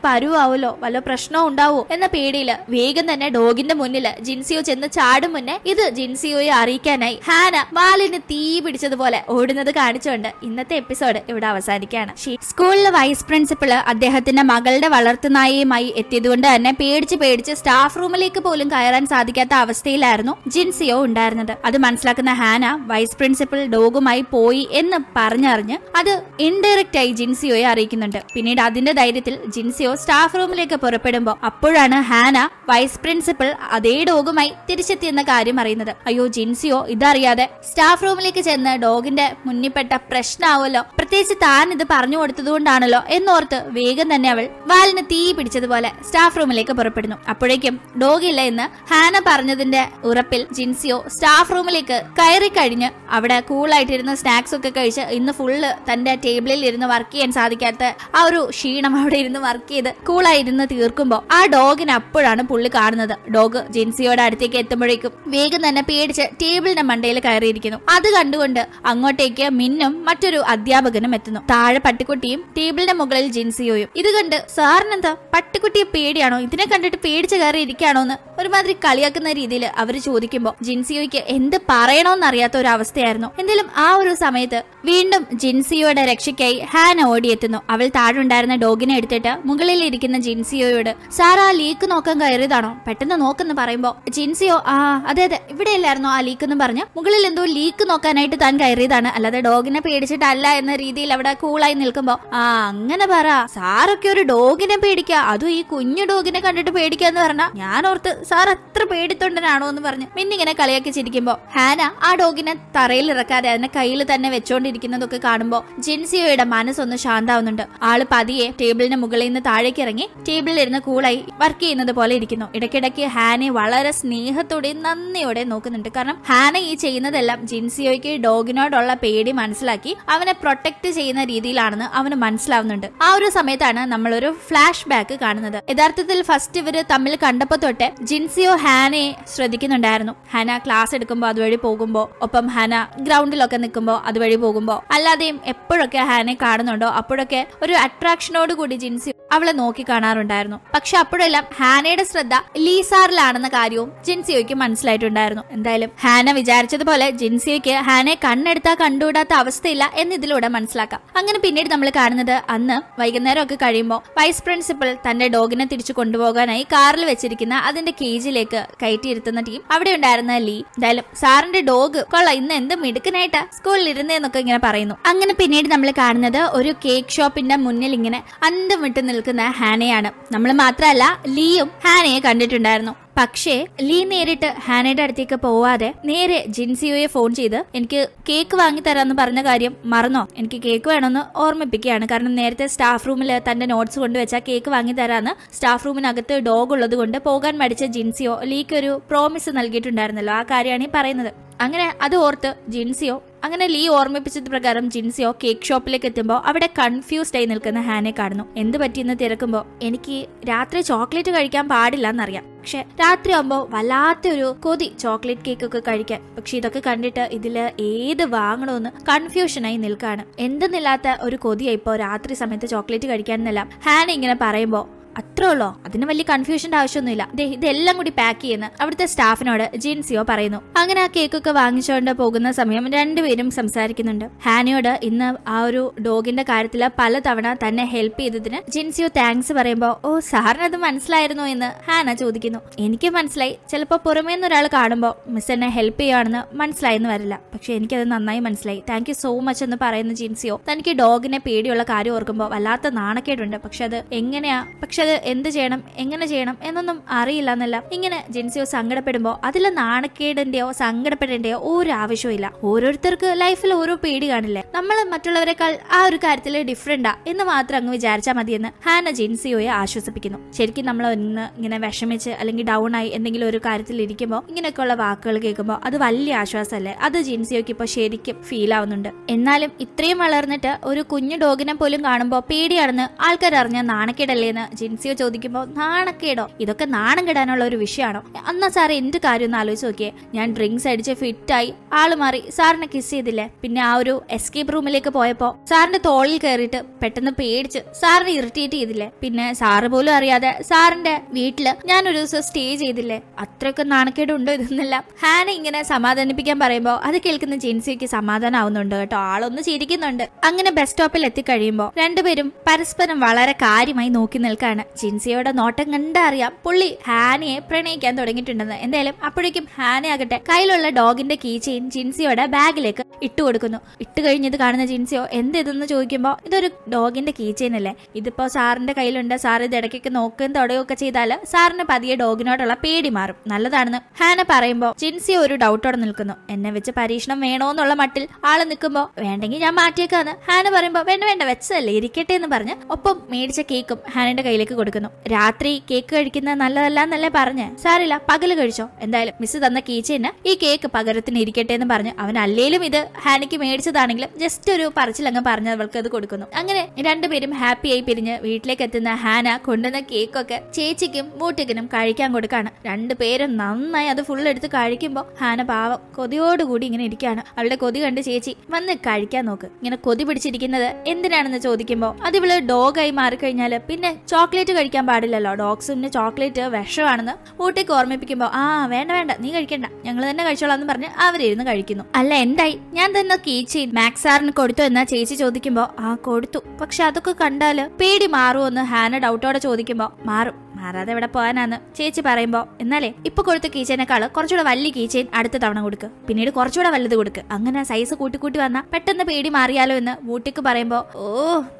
Speaker 1: വല്ല പ്രശ്നവും ഉണ്ടാവോ എന്ന പേടിയിൽ വേഗം തന്നെ ഡോഗിന്റെ മുന്നിൽ ജിൻസിയോ ചെന്ന് ചാടും മുന്നേ ഇത് ജിൻസിയോയെ അറിയിക്കാനായി ഹാന വാലിന് തീ പിടിച്ചതുപോലെ ഓടുന്നത് കാണിച്ചുകൊണ്ട് ഇന്നത്തെ എപ്പിസോഡ് ഇവിടെ അവസാനിക്കുകയാണ് സ്കൂളിലെ വൈസ് പ്രിൻസിപ്പള് അദ്ദേഹത്തിന്റെ മകളുടെ വളർത്തുനായയുമായി എത്തിയതുകൊണ്ട് തന്നെ പേടിച്ച് പേടിച്ച് സ്റ്റാഫ് റൂമിലേക്ക് പോലും കയറാൻ സാധിക്കാത്ത അവസ്ഥയിലായിരുന്നു ജിൻസിയോ ഉണ്ടായിരുന്നത് അത് മനസ്സിലാക്കുന്ന ഹാന വൈസ് പ്രിൻസിപ്പൽ ഡോഗുമായി പോയി എന്ന് പറഞ്ഞറിഞ്ഞ് അത് ഇൻഡയറക്റ്റ് ആയി ജിൻസിയോയെ അറിയിക്കുന്നുണ്ട് പിന്നീട് അതിന്റെ ധൈര്യത്തിൽ ജിൻസിയോ സ്റ്റാഫ് റൂമിലേക്ക് പുറപ്പെടുമ്പോൾ അപ്പോഴാണ് ഹാന വൈസ് പ്രിൻസിപ്പൽ അതേ ഡോഗുമായി തിരിച്ചെത്തിയെന്ന കാര്യം അറിയുന്നത് അയ്യോ ജിൻസിയോ ഇതറിയാതെ സ്റ്റാഫ് റൂമിലേക്ക് ചെന്ന് ഡോഗിന്റെ മുന്നിൽപ്പെട്ട പ്രശ്നമാവുമല്ലോ പ്രത്യേകിച്ച് താൻ ഇത് പറഞ്ഞു കൊടുത്തതുകൊണ്ടാണല്ലോ എന്നോർത്ത് വേഗം തന്നെ അവൾ വാലിന് തീ പിടിച്ചതുപോലെ സ്റ്റാഫ് റൂമിലേക്ക് പുറപ്പെടുന്നു അപ്പോഴേക്കും ഡോഗിൽ എന്ന് ഹാന പറഞ്ഞതിന്റെ ഉറപ്പിൽ ജിൻസിയോ സ്റ്റാഫ് റൂമിലേക്ക് കയറി കഴിഞ്ഞ് അവിടെ കൂളായിട്ടിരുന്ന സ്നാക്സ് ഒക്കെ കഴിച്ച് ഇന്ന് ഫുള്ള് തന്റെ ടേബിളിൽ ഇരുന്ന് വർക്ക് ചെയ്യാൻ സാധിക്കാത്ത ആ ഒരു ക്ഷീണം അവിടെ ഇരുന്ന് വർക്ക് ചെയ്ത് കൂളായി ഇരുന്ന് തീർക്കുമ്പോൾ ആ ഡോഗിന് അപ്പോഴാണ് പുള്ളി കാണുന്നത് ഡോഗ് ജിൻസിയോടെ അടുത്തേക്ക് എത്തുമ്പോഴേക്കും വേഗം തന്നെ പേടിച്ച് ടേബിളിന്റെ മണ്ടയിൽ കയറിയിരിക്കുന്നു അത് കണ്ടുകൊണ്ട് അങ്ങോട്ടേക്ക് മിന്നും മറ്റൊരു അധ്യാപകനും എത്തുന്നു താഴെ പട്ടിക്കുട്ടിയും ടേബിളിന്റെ മുകളിൽ ജിൻസിയോയും ഇത് കണ്ട് സാറിനെന്താ പട്ടിക്കുട്ടിയെ പേടിയാണോ ഇതിനെ കണ്ടിട്ട് പേടിച്ച് കയറി ഇരിക്കുകയാണോ എന്ന് ഒരുമാതിരി കളിയാക്കുന്ന രീതിയിൽ അവർ ചോദിക്കുമ്പോൾ ജിൻസിയോയ്ക്ക് എന്ത് പറയണമെന്നറിയാത്ത ഒരു അവസ്ഥയായിരുന്നു എന്തായാലും ആ ഒരു സമയത്ത് വീണ്ടും ജിൻസിയോയുടെ രക്ഷയ്ക്കായി ഹാൻ ഓടിയെത്തുന്നു അവൾ താഴുണ്ടായിരുന്ന ഡോഗിനെ എടുത്തിട്ട് മുകളിലിരിക്കുന്ന ജിൻസിയോയോട് സാറാ ആ ലീക്ക് നോക്കാൻ കയറിയതാണോ പെട്ടെന്ന് നോക്കെന്ന് പറയുമ്പോ ജിൻസിയോ ആ അതെ അതെ ഇവിടെയല്ലായിരുന്നോ ആ ലീക്ക് എന്ന് പറഞ്ഞ് മുകളിൽ എന്തോ ലീക്ക് നോക്കാനായിട്ട് താൻ കയറിയതാണ് അല്ലാതെ ഡോഗിനെ പേടിച്ചിട്ടല്ല എന്ന രീതിയിൽ അവിടെ കൂളായി നിൽക്കുമ്പോ ആ അങ്ങനെ പറ സാറൊക്കെ ഒരു ഡോഗിനെ പേടിക്ക അതും ഈ കുഞ്ഞു ഡോഗിനെ കണ്ടിട്ട് പേടിക്ക എന്ന് പറഞ്ഞാ ഞാൻ ഓർത്ത് സാർ അത്ര പേടിത്തൊണ്ടനാണോ എന്ന് പറഞ്ഞ് മിന്നിങ്ങനെ കളിയാക്കി ചിരിക്കുമ്പോ ഹാന ആ ഡോഗിനെ തറയിൽ ഇറക്കാതെ അതിന്റെ കയ്യിൽ തന്നെ വെച്ചോണ്ട് ഇരിക്കുന്നതൊക്കെ കാണുമ്പോൾ ജിൻസിയോയുടെ മനസ്സൊന്ന് ശാന്താവുന്നുണ്ട് ആള് പതിയെ ടേബിളിന് മുകളിൽ നിന്ന് താഴേക്ക് ഇറങ്ങി ടേബിളിൽ ഇരുന്ന് കൂളായി വർക്ക് ചെയ്യുന്നത് പോലെ ഇരിക്കുന്നു ഇടയ്ക്കിടയ്ക്ക് ഹാനെ വളരെ സ്നേഹത്തോടെയും നന്ദിയോടെ നോക്കുന്നുണ്ട് കാരണം ഹാന ഈ ചെയ്യുന്നതെല്ലാം ജിൻസിയോയ്ക്ക് ഡോഗിനോടുള്ള പേടി മനസ്സിലാക്കി അവനെ പ്രൊട്ടക്ട് ചെയ്യുന്ന രീതിയിലാണെന്ന് അവന് മനസ്സിലാവുന്നുണ്ട് ആ ഒരു സമയത്താണ് നമ്മളൊരു ഫ്ലാഷ് ബാക്ക് കാണുന്നത് യഥാർത്ഥത്തിൽ ഫസ്റ്റ് ഇവര് തമ്മിൽ കണ്ടപ്പോ തൊട്ട് ജിൻസിയോ ഹാനയെ ശ്രദ്ധിക്കുന്നുണ്ടായിരുന്നു ഹാന ക്ലാസ് എടുക്കുമ്പോ അതുവഴി പോകുമ്പോ ഒപ്പം ഹാന ഗ്രൗണ്ടിലൊക്കെ നിൽക്കുമ്പോ അതുവഴി പോകുമ്പോൾ പോകുമ്പോ അല്ലാതെയും എപ്പോഴൊക്കെ ഹാനെ കാണുന്നുണ്ടോ അപ്പോഴൊക്കെ ഒരു അട്രാക്ഷനോട് കൂടി ജിൻസി അവളെ നോക്കി കാണാറുണ്ടായിരുന്നു പക്ഷെ അപ്പോഴെല്ലാം ഹാനയുടെ ശ്രദ്ധ ലീസാറിലാണെന്ന കാര്യവും ജിൻസിയോയ്ക്ക് മനസ്സിലായിട്ടുണ്ടായിരുന്നു എന്തായാലും ഹാന വിചാരിച്ചതുപോലെ ജിൻസിയോയ്ക്ക് ഹാനെ കണ്ണെടുത്താ കണ്ടുകൂടാത്ത അവസ്ഥയില്ല എന്ന് ഇതിലൂടെ മനസ്സിലാക്കാം അങ്ങനെ പിന്നീട് നമ്മൾ കാണുന്നത് അന്ന് വൈകുന്നേരമൊക്കെ കഴിയുമ്പോൾ വൈസ് പ്രിൻസിപ്പൽ തന്റെ ഡോഗിനെ തിരിച്ചു കൊണ്ടുപോകാനായി കാറിൽ വെച്ചിരിക്കുന്ന അതിന്റെ കേജിലേക്ക് കയറ്റിയിരുത്തുന്ന ടീം അവിടെ ഉണ്ടായിരുന്ന ലീ എന്തായാലും സാറിന്റെ ഡോഗ് കൊള്ള ഇന്ന് എന്ത് മിടുക്കനായിട്ട് സ്കൂളിൽ ഇരുന്നേന്നൊക്കെ ഇങ്ങനെ പറയുന്നു അങ്ങനെ പിന്നീട് നമ്മൾ കാണുന്നത് ഒരു കേക്ക് ഷോപ്പിന്റെ മുന്നിൽ ഇങ്ങനെ അന്തം വിട്ട് നിൽക്കുന്ന ഹാനയാണ് നമ്മൾ മാത്രമല്ല ലീയും ഹാനയെ കണ്ടിട്ടുണ്ടായിരുന്നു പക്ഷേ ലീ നേരിട്ട് ഹാനയുടെ അടുത്തേക്ക് പോവാതെ നേരെ ജിൻസിയോയെ ഫോൺ ചെയ്ത് എനിക്ക് കേക്ക് വാങ്ങി തരാമെന്ന് പറഞ്ഞ കാര്യം മറന്നോ എനിക്ക് കേക്ക് വേണമെന്ന് ഓർമ്മിപ്പിക്കുകയാണ് കാരണം നേരത്തെ സ്റ്റാഫ് റൂമിൽ തന്റെ നോട്ട്സ് കൊണ്ടുവച്ച കേക്ക് വാങ്ങി തരാന്ന് സ്റ്റാഫ് റൂമിനകത്ത് ഡോഗ് ഉള്ളത് കൊണ്ട് പോകാൻ മടിച്ച ജിൻസിയോ ലീക്ക് ഒരു പ്രോമിസ് നൽകിയിട്ടുണ്ടായിരുന്നല്ലോ ആ കാര്യമാണ് ഈ പറയുന്നത് അങ്ങനെ അത് ഓർത്ത് ജിൻസിയോ അങ്ങനെ ലീ ഓർമ്മിപ്പിച്ചത് പ്രകാരം ജിൻസിയോ കേക്ക് ഷോപ്പിലേക്ക് എത്തുമ്പോൾ അവിടെ കൺഫ്യൂസ്ഡ് ആയി നിൽക്കുന്ന ഹാനെ കാണുന്നു എന്ത് പറ്റിയെന്ന് തിരക്കുമ്പോൾ എനിക്ക് രാത്രി ചോക്ലേറ്റ് കഴിക്കാൻ പാടില്ല എന്നറിയാം പക്ഷെ രാത്രി ആകുമ്പോൾ വല്ലാത്തൊരു കൊതി ചോക്ലേറ്റ് കേക്ക് ഒക്കെ കഴിക്കാൻ പക്ഷെ ഇതൊക്കെ കണ്ടിട്ട് ഇതിൽ ഏത് വാങ്ങണമെന്ന് കൺഫ്യൂഷനായി നിൽക്കുകയാണ് എന്തെന്നില്ലാത്ത ഒരു കൊതിയായി ഇപ്പോൾ രാത്രി സമയത്ത് ചോക്ലേറ്റ് കഴിക്കാൻ എന്നല്ല ഹാൻ ഇങ്ങനെ പറയുമ്പോൾ അത്രേ ഉള്ളോ അതിന് വലിയ കൺഫ്യൂഷന്റെ ആവശ്യമൊന്നുമില്ല ഇതെല്ലാം കൂടി പാക്ക് ചെയ്യുന്ന അവിടുത്തെ സ്റ്റാഫിനോട് ജിൻസിയോ പറയുന്നു അങ്ങനെ ആ കേക്കൊക്കെ വാങ്ങിച്ചുകൊണ്ട് പോകുന്ന സമയം രണ്ടുപേരും സംസാരിക്കുന്നുണ്ട് ഹാനിയോട് ഇന്ന് ആ ഒരു ഡോഗിന്റെ കാര്യത്തിൽ പലതവണ തന്നെ ഹെൽപ്പ് ചെയ്തതിന് ജിൻസിയോ താങ്ക്സ് പറയുമ്പോൾ ഓ സാറിന് അത് മനസ്സിലായിരുന്നു എന്ന് ഹാന ചോദിക്കുന്നു എനിക്ക് മനസ്സിലായി ചിലപ്പോ പുറമേ നിന്ന് ഒരാൾ കാണുമ്പോൾ മിസ് എന്നെ ഹെൽപ്പ് ചെയ്യുകയാണെന്ന് മനസ്സിലായെന്ന് വരില്ല പക്ഷെ എനിക്കത് നന്നായി മനസ്സിലായി താങ്ക് യു സോ മച്ച് എന്ന് പറയുന്ന ജിൻസിയോ തനിക്ക് ഡോഗിനെ പേടിയുള്ള കാര്യം ഓർക്കുമ്പോൾ വല്ലാത്ത നാണക്കേടുണ്ട് പക്ഷെ അത് എങ്ങനെയാ പക്ഷെ പക്ഷെ അത് എന്ത് ചെയ്യണം എങ്ങനെ ചെയ്യണം എന്നൊന്നും അറിയില്ല എന്നല്ല ഇങ്ങനെ ജിൻസിയോ സങ്കടപ്പെടുമ്പോൾ അതിൽ നാണക്കേടിന്റെയോ സങ്കടപ്പെടേണ്ടയോ ഒരു ആവശ്യമില്ല ഓരോരുത്തർക്ക് ലൈഫിൽ ഓരോ പേടി കാണില്ലേ നമ്മൾ മറ്റുള്ളവരെക്കാൾ ആ ഒരു കാര്യത്തിൽ ഡിഫറെന്റാ എന്ന് മാത്രം അങ്ങ് വിചാരിച്ചാൽ മതിയെന്ന് ഹാന ജിൻസിയോയെ ആശ്വസിപ്പിക്കുന്നു ശരിക്കും നമ്മൾ ഒന്ന് ഇങ്ങനെ വിഷമിച്ച് അല്ലെങ്കിൽ ഡൗൺ ആയി എന്തെങ്കിലും ഒരു കാര്യത്തിൽ ഇരിക്കുമ്പോൾ ഇങ്ങനെയൊക്കെയുള്ള വാക്കുകൾ കേൾക്കുമ്പോൾ അത് വലിയ ആശ്വാസമല്ലേ അത് ജിൻസിയോക്ക് ഇപ്പോൾ ശരിക്കും ഫീൽ ആവുന്നുണ്ട് എന്നാലും ഇത്രയും വളർന്നിട്ട് ഒരു കുഞ്ഞു ഡോഗിനെ പോലും കാണുമ്പോൾ പേടിയാണെന്ന് ആൾക്കാർ അറിഞ്ഞ നാണക്കേടല്ലേ എന്ന് ലിൻസിയോ ചോദിക്കുമ്പോൾ നാണക്കേടോ ഇതൊക്കെ നാണം കിടാനുള്ള ഒരു വിഷയമാണോ അന്നാ സാറേ എന്റെ കാര്യം ഒന്ന് ആലോചിച്ച് നോക്കിയേ ഞാൻ ഡ്രിങ്ക്സ് അടിച്ച് ഫിറ്റായി ആള് മാറി സാറിനെ കിസ് ചെയ്തില്ലേ പിന്നെ ആ ഒരു എസ്കേപ്പ് റൂമിലേക്ക് പോയപ്പോ സാറിന്റെ തോളിൽ കയറിയിട്ട് പെട്ടെന്ന് പേടിച്ച് സാറിനെ ഇറിറ്റേറ്റ് ചെയ്തില്ലേ പിന്നെ സാറ് പോലും അറിയാതെ സാറിന്റെ വീട്ടില് ഞാൻ ഒരു ദിവസം സ്റ്റേ ചെയ്തില്ലേ അത്രയൊക്കെ നാണക്കേടുണ്ടോ ഇതെന്നല്ല ഹാന ഇങ്ങനെ സമാധാനിപ്പിക്കാൻ പറയുമ്പോൾ അത് കേൾക്കുന്ന ജിൻസിക്ക് സമാധാനം ആവുന്നുണ്ട് കേട്ടോ ആളൊന്ന് ചിരിക്കുന്നുണ്ട് അങ്ങനെ ബസ് സ്റ്റോപ്പിൽ എത്തിക്കഴിയുമ്പോ രണ്ടുപേരും പരസ്പരം വളരെ കാര്യമായി നോക്കി നിൽക്കാണ് ആണ് ജിൻസിയോടെ നോട്ടം കണ്ടറിയാം പുള്ളി ഹാനിയെ പ്രണയിക്കാൻ തുടങ്ങിയിട്ടുണ്ടെന്ന് എന്തായാലും അപ്പോഴേക്കും ആകട്ടെ കയ്യിലുള്ള ഡോഗിന്റെ കീ ചെയിൻ ജിൻസിയോടെ ബാഗിലേക്ക് ഇട്ടു കൊടുക്കുന്നു ഇട്ട് കഴിഞ്ഞത് കാണുന്ന ജിൻസിയോ എന്ത് ഇതെന്ന് ചോദിക്കുമ്പോൾ ഇതൊരു ഡോഗിന്റെ കീ ചെയിൻ അല്ലേ ഇതിപ്പോ സാറിന്റെ കയ്യിലുണ്ട് സാർ ഇത് ഇടയ്ക്കൊക്കെ നോക്കുകയും തുടയുകയൊക്കെ ചെയ്താൽ സാറിന് പതിയെ ഡോഗിനോടുള്ള പേടി മാറും നല്ലതാണെന്ന് ഹാന പറയുമ്പോൾ ജിൻസിയോ ഒരു ഡൗട്ടോടെ നിൽക്കുന്നു എന്നെ വെച്ച് പരീക്ഷണം വേണോന്നുള്ള മട്ടിൽ ആള് നിൽക്കുമ്പോൾ വേണ്ടെങ്കിൽ ഞാൻ മാറ്റിയേക്കാന്ന് ഹാന പറയുമ്പോൾ വേണ്ട വേണ്ട വെച്ചതല്ലേ ഇരിക്കട്ടെ എന്ന് പറഞ്ഞ് ഒപ്പം മേടിച്ച കേക്കും ഹാനിന്റെ കയ്യിലേക്ക് കേക്ക് കൊടുക്കുന്നു രാത്രി കേക്ക് കഴിക്കുന്നത് നല്ലതല്ല എന്നല്ലേ പറഞ്ഞ് സാരില്ല പകല് കഴിച്ചോ എന്തായാലും മിസ് തന്ന കീച്ചേന് ഈ കേക്ക് പകരത്തിന് ഇരിക്കട്ടെ എന്ന് പറഞ്ഞു അവൻ അല്ലേലും ഇത് ഹാനിക്ക് മേടിച്ചതാണെങ്കിലും ജസ്റ്റ് ഒരു പറച്ചിലങ്ങ് പറഞ്ഞ് അവൾക്ക് അത് കൊടുക്കുന്നു അങ്ങനെ രണ്ടുപേരും ഹാപ്പിയായി പിരിഞ്ഞ് വീട്ടിലേക്ക് എത്തുന്ന ഹാന കൊണ്ടുവന്ന കേക്കൊക്കെ ചേച്ചിക്കും മൂട്ടിക്കിനും കഴിക്കാൻ കൊടുക്കാണ് രണ്ടുപേരും നന്നായി അത് ഫുൾ എടുത്ത് കഴിക്കുമ്പോൾ ഹാന പാവം കൊതിയോടുകൂടി ഇങ്ങനെ ഇരിക്കുകയാണ് അവളുടെ കൊതി കണ്ട് ചേച്ചി വന്ന് കഴിക്കാൻ നോക്ക് ഇങ്ങനെ കൊതി പിടിച്ചിരിക്കുന്നത് എന്തിനാണെന്ന് ചോദിക്കുമ്പോൾ അത് ഇവള് ഡോഗായി മാറിക്കഴിഞ്ഞാല് പിന്നെ ചോക്ലേറ്റ് ചോക്ലേറ്റ് കഴിക്കാൻ പാടില്ലല്ലോ ഡോഗ്സിന് ചോക്ലേറ്റ് വിഷമാണെന്ന് ഊട്ടിക്ക് ഓർമ്മിപ്പിക്കുമ്പോൾ ആ വേണ്ട വേണ്ട നീ കഴിക്കണ്ട ഞങ്ങൾ തന്നെ കഴിച്ചോളാം എന്ന് പറഞ്ഞ് അവരിരുന്ന് കഴിക്കുന്നു അല്ല എന്തായി ഞാൻ തന്നെ കീച്ചി മാക്സ് കൊടുത്തു എന്നാ ചേച്ചി ചോദിക്കുമ്പോൾ ആ കൊടുത്തു പക്ഷെ അതൊക്കെ കണ്ടാല് പേടി മാറുമെന്ന് ഹാന ഡൗട്ടോടെ ചോദിക്കുമ്പോൾ മാറും മാറാതെ എവിടെ പോകാനാന്ന് ചേച്ചി പറയുമ്പോ എന്നാലേ ഇപ്പൊ കൊടുത്ത കീച്ചേനേക്കാൾ കുറച്ചുകൂടെ വലിയ കീച്ചേൻ അടുത്ത തവണ കൊടുക്ക് പിന്നീട് കുറച്ചുകൂടെ വലുത് കൊടുക്ക് അങ്ങനെ സൈസ് കൂട്ടിക്കൂട്ടി വന്ന പെട്ടെന്ന് പേടി മാറിയാലോ എന്ന് വൂട്ടിക്ക് പറയുമ്പോ ഓ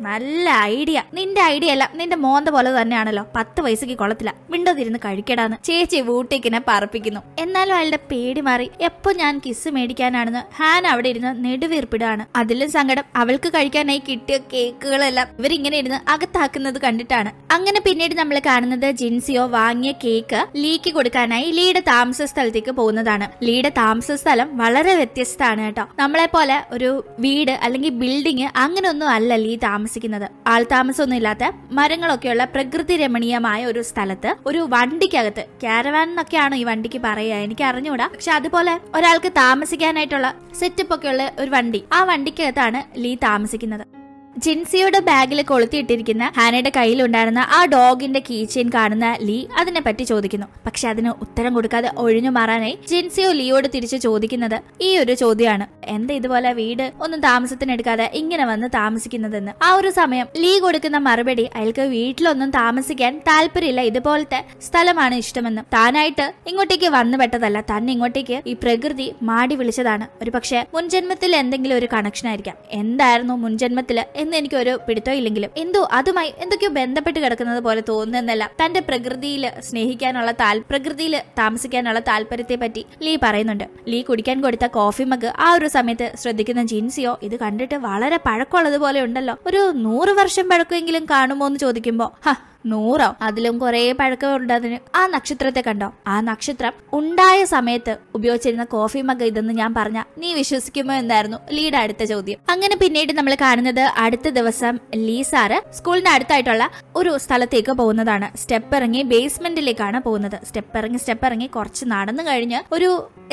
Speaker 1: നല്ല ഐഡിയ നിന്റെ ഐഡിയ അല്ല നിന്റെ മോന്ത പോലെ തന്നെയാണല്ലോ പത്ത് വയസ്സിക്ക് കൊള്ളത്തില്ല വിണ്ടോ തിരുന്ന് കഴിക്കടാന്ന് ചേച്ചി വൂട്ടിക്കിനെ പറപ്പിക്കുന്നു എന്നാലും അയാളുടെ പേടി മാറി എപ്പോ ഞാൻ കിസ് മേടിക്കാനാണെന്ന് ഹാൻ അവിടെ ഇരുന്ന് നെടുവീർപ്പിടാണ് അതിലും സങ്കടം അവൾക്ക് കഴിക്കാനായി കിട്ടിയ കേക്കുകളെല്ലാം ഇവരിങ്ങനെ ഇരുന്ന് അകത്താക്കുന്നത് കണ്ടിട്ടാണ് അങ്ങനെ പിന്നീട് നമ്മൾ കാണുന്നത് ജിൻസിയോ വാങ്ങിയ കേക്ക് ലീക്ക് കൊടുക്കാനായി ലീയുടെ താമസ സ്ഥലത്തേക്ക് പോകുന്നതാണ് ലീയുടെ താമസ സ്ഥലം വളരെ വ്യത്യസ്തമാണ് കേട്ടോ നമ്മളെ പോലെ ഒരു വീട് അല്ലെങ്കിൽ ബിൽഡിംഗ് അങ്ങനെയൊന്നും അല്ല ലീ താമസിക്കുന്നത് ആൾ താമസമൊന്നും ഇല്ലാത്ത മരങ്ങളൊക്കെയുള്ള പ്രകൃതി രമണീയമായ ഒരു സ്ഥലത്ത് ഒരു വണ്ടിക്കകത്ത് കാരവാൻ എന്നൊക്കെയാണോ ഈ വണ്ടിക്ക് പറയുക എനിക്ക് അറിഞ്ഞുകൂടാ പക്ഷെ അതുപോലെ ഒരാൾക്ക് താമസിക്കാനായിട്ടുള്ള സെറ്റപ്പ് ഒക്കെയുള്ള ഒരു വണ്ടി ആ വണ്ടിക്കകത്താണ് ലീ താമസിക്കുന്നത് ജിൻസിയുടെ ബാഗിൽ കൊളുത്തിയിട്ടിരിക്കുന്ന ഹാനയുടെ കയ്യിലുണ്ടായിരുന്ന ആ ഡോഗിന്റെ കീ ചെയിൻ കാണുന്ന ലീ അതിനെ പറ്റി ചോദിക്കുന്നു പക്ഷെ അതിന് ഉത്തരം കൊടുക്കാതെ ഒഴിഞ്ഞു മാറാനായി ജിൻസിയോ ലീയോട് തിരിച്ചു ചോദിക്കുന്നത് ഈ ഒരു ചോദ്യമാണ് എന്താ ഇതുപോലെ വീട് ഒന്നും താമസത്തിനെടുക്കാതെ ഇങ്ങനെ വന്ന് താമസിക്കുന്നതെന്ന് ആ ഒരു സമയം ലീ കൊടുക്കുന്ന മറുപടി അയാൾക്ക് വീട്ടിലൊന്നും താമസിക്കാൻ താല്പര്യമില്ല ഇതുപോലത്തെ സ്ഥലമാണ് ഇഷ്ടമെന്നും താനായിട്ട് ഇങ്ങോട്ടേക്ക് വന്നു പെട്ടതല്ല തന്നെ ഇങ്ങോട്ടേക്ക് ഈ പ്രകൃതി മാടി വിളിച്ചതാണ് ഒരു പക്ഷെ മുൻജന്മത്തിൽ എന്തെങ്കിലും ഒരു കണക്ഷൻ ആയിരിക്കാം എന്തായിരുന്നു മുൻജന്മത്തില് എന്ന് എനിക്കൊരു പിടുത്തോ ഇല്ലെങ്കിലും എന്തോ അതുമായി എന്തൊക്കെയോ ബന്ധപ്പെട്ട് കിടക്കുന്നത് പോലെ തോന്നുന്നല്ല തന്റെ പ്രകൃതിയിൽ സ്നേഹിക്കാനുള്ള താൽ പ്രകൃതിയിൽ താമസിക്കാനുള്ള താല്പര്യത്തെ പറ്റി ലീ പറയുന്നുണ്ട് ലീ കുടിക്കാൻ കൊടുത്ത കോഫി മഗ് ആ ഒരു സമയത്ത് ശ്രദ്ധിക്കുന്ന ജിൻസിയോ ഇത് കണ്ടിട്ട് വളരെ പഴക്കമുള്ളതുപോലെ ഉണ്ടല്ലോ ഒരു നൂറ് വർഷം പഴക്കമെങ്കിലും കാണുമോ എന്ന് ചോദിക്കുമ്പോൾ നൂറോ അതിലും കുറേ ഉണ്ട് അതിന് ആ നക്ഷത്രത്തെ കണ്ടോ ആ നക്ഷത്രം ഉണ്ടായ സമയത്ത് ഉപയോഗിച്ചിരുന്ന കോഫി മഗ് ഇതെന്ന് ഞാൻ പറഞ്ഞ നീ വിശ്വസിക്കുമോ എന്നായിരുന്നു ലീഡ് അടുത്ത ചോദ്യം അങ്ങനെ പിന്നീട് നമ്മൾ കാണുന്നത് അടുത്ത ദിവസം ലീസാറ് സ്കൂളിന് സ്കൂളിന്റെ അടുത്തായിട്ടുള്ള ഒരു സ്ഥലത്തേക്ക് പോകുന്നതാണ് സ്റ്റെപ്പ് ഇറങ്ങി ബേസ്മെന്റിലേക്കാണ് പോകുന്നത് സ്റ്റെപ്പ് ഇറങ്ങി സ്റ്റെപ്പ് ഇറങ്ങി കുറച്ച് നടന്നു കഴിഞ്ഞ് ഒരു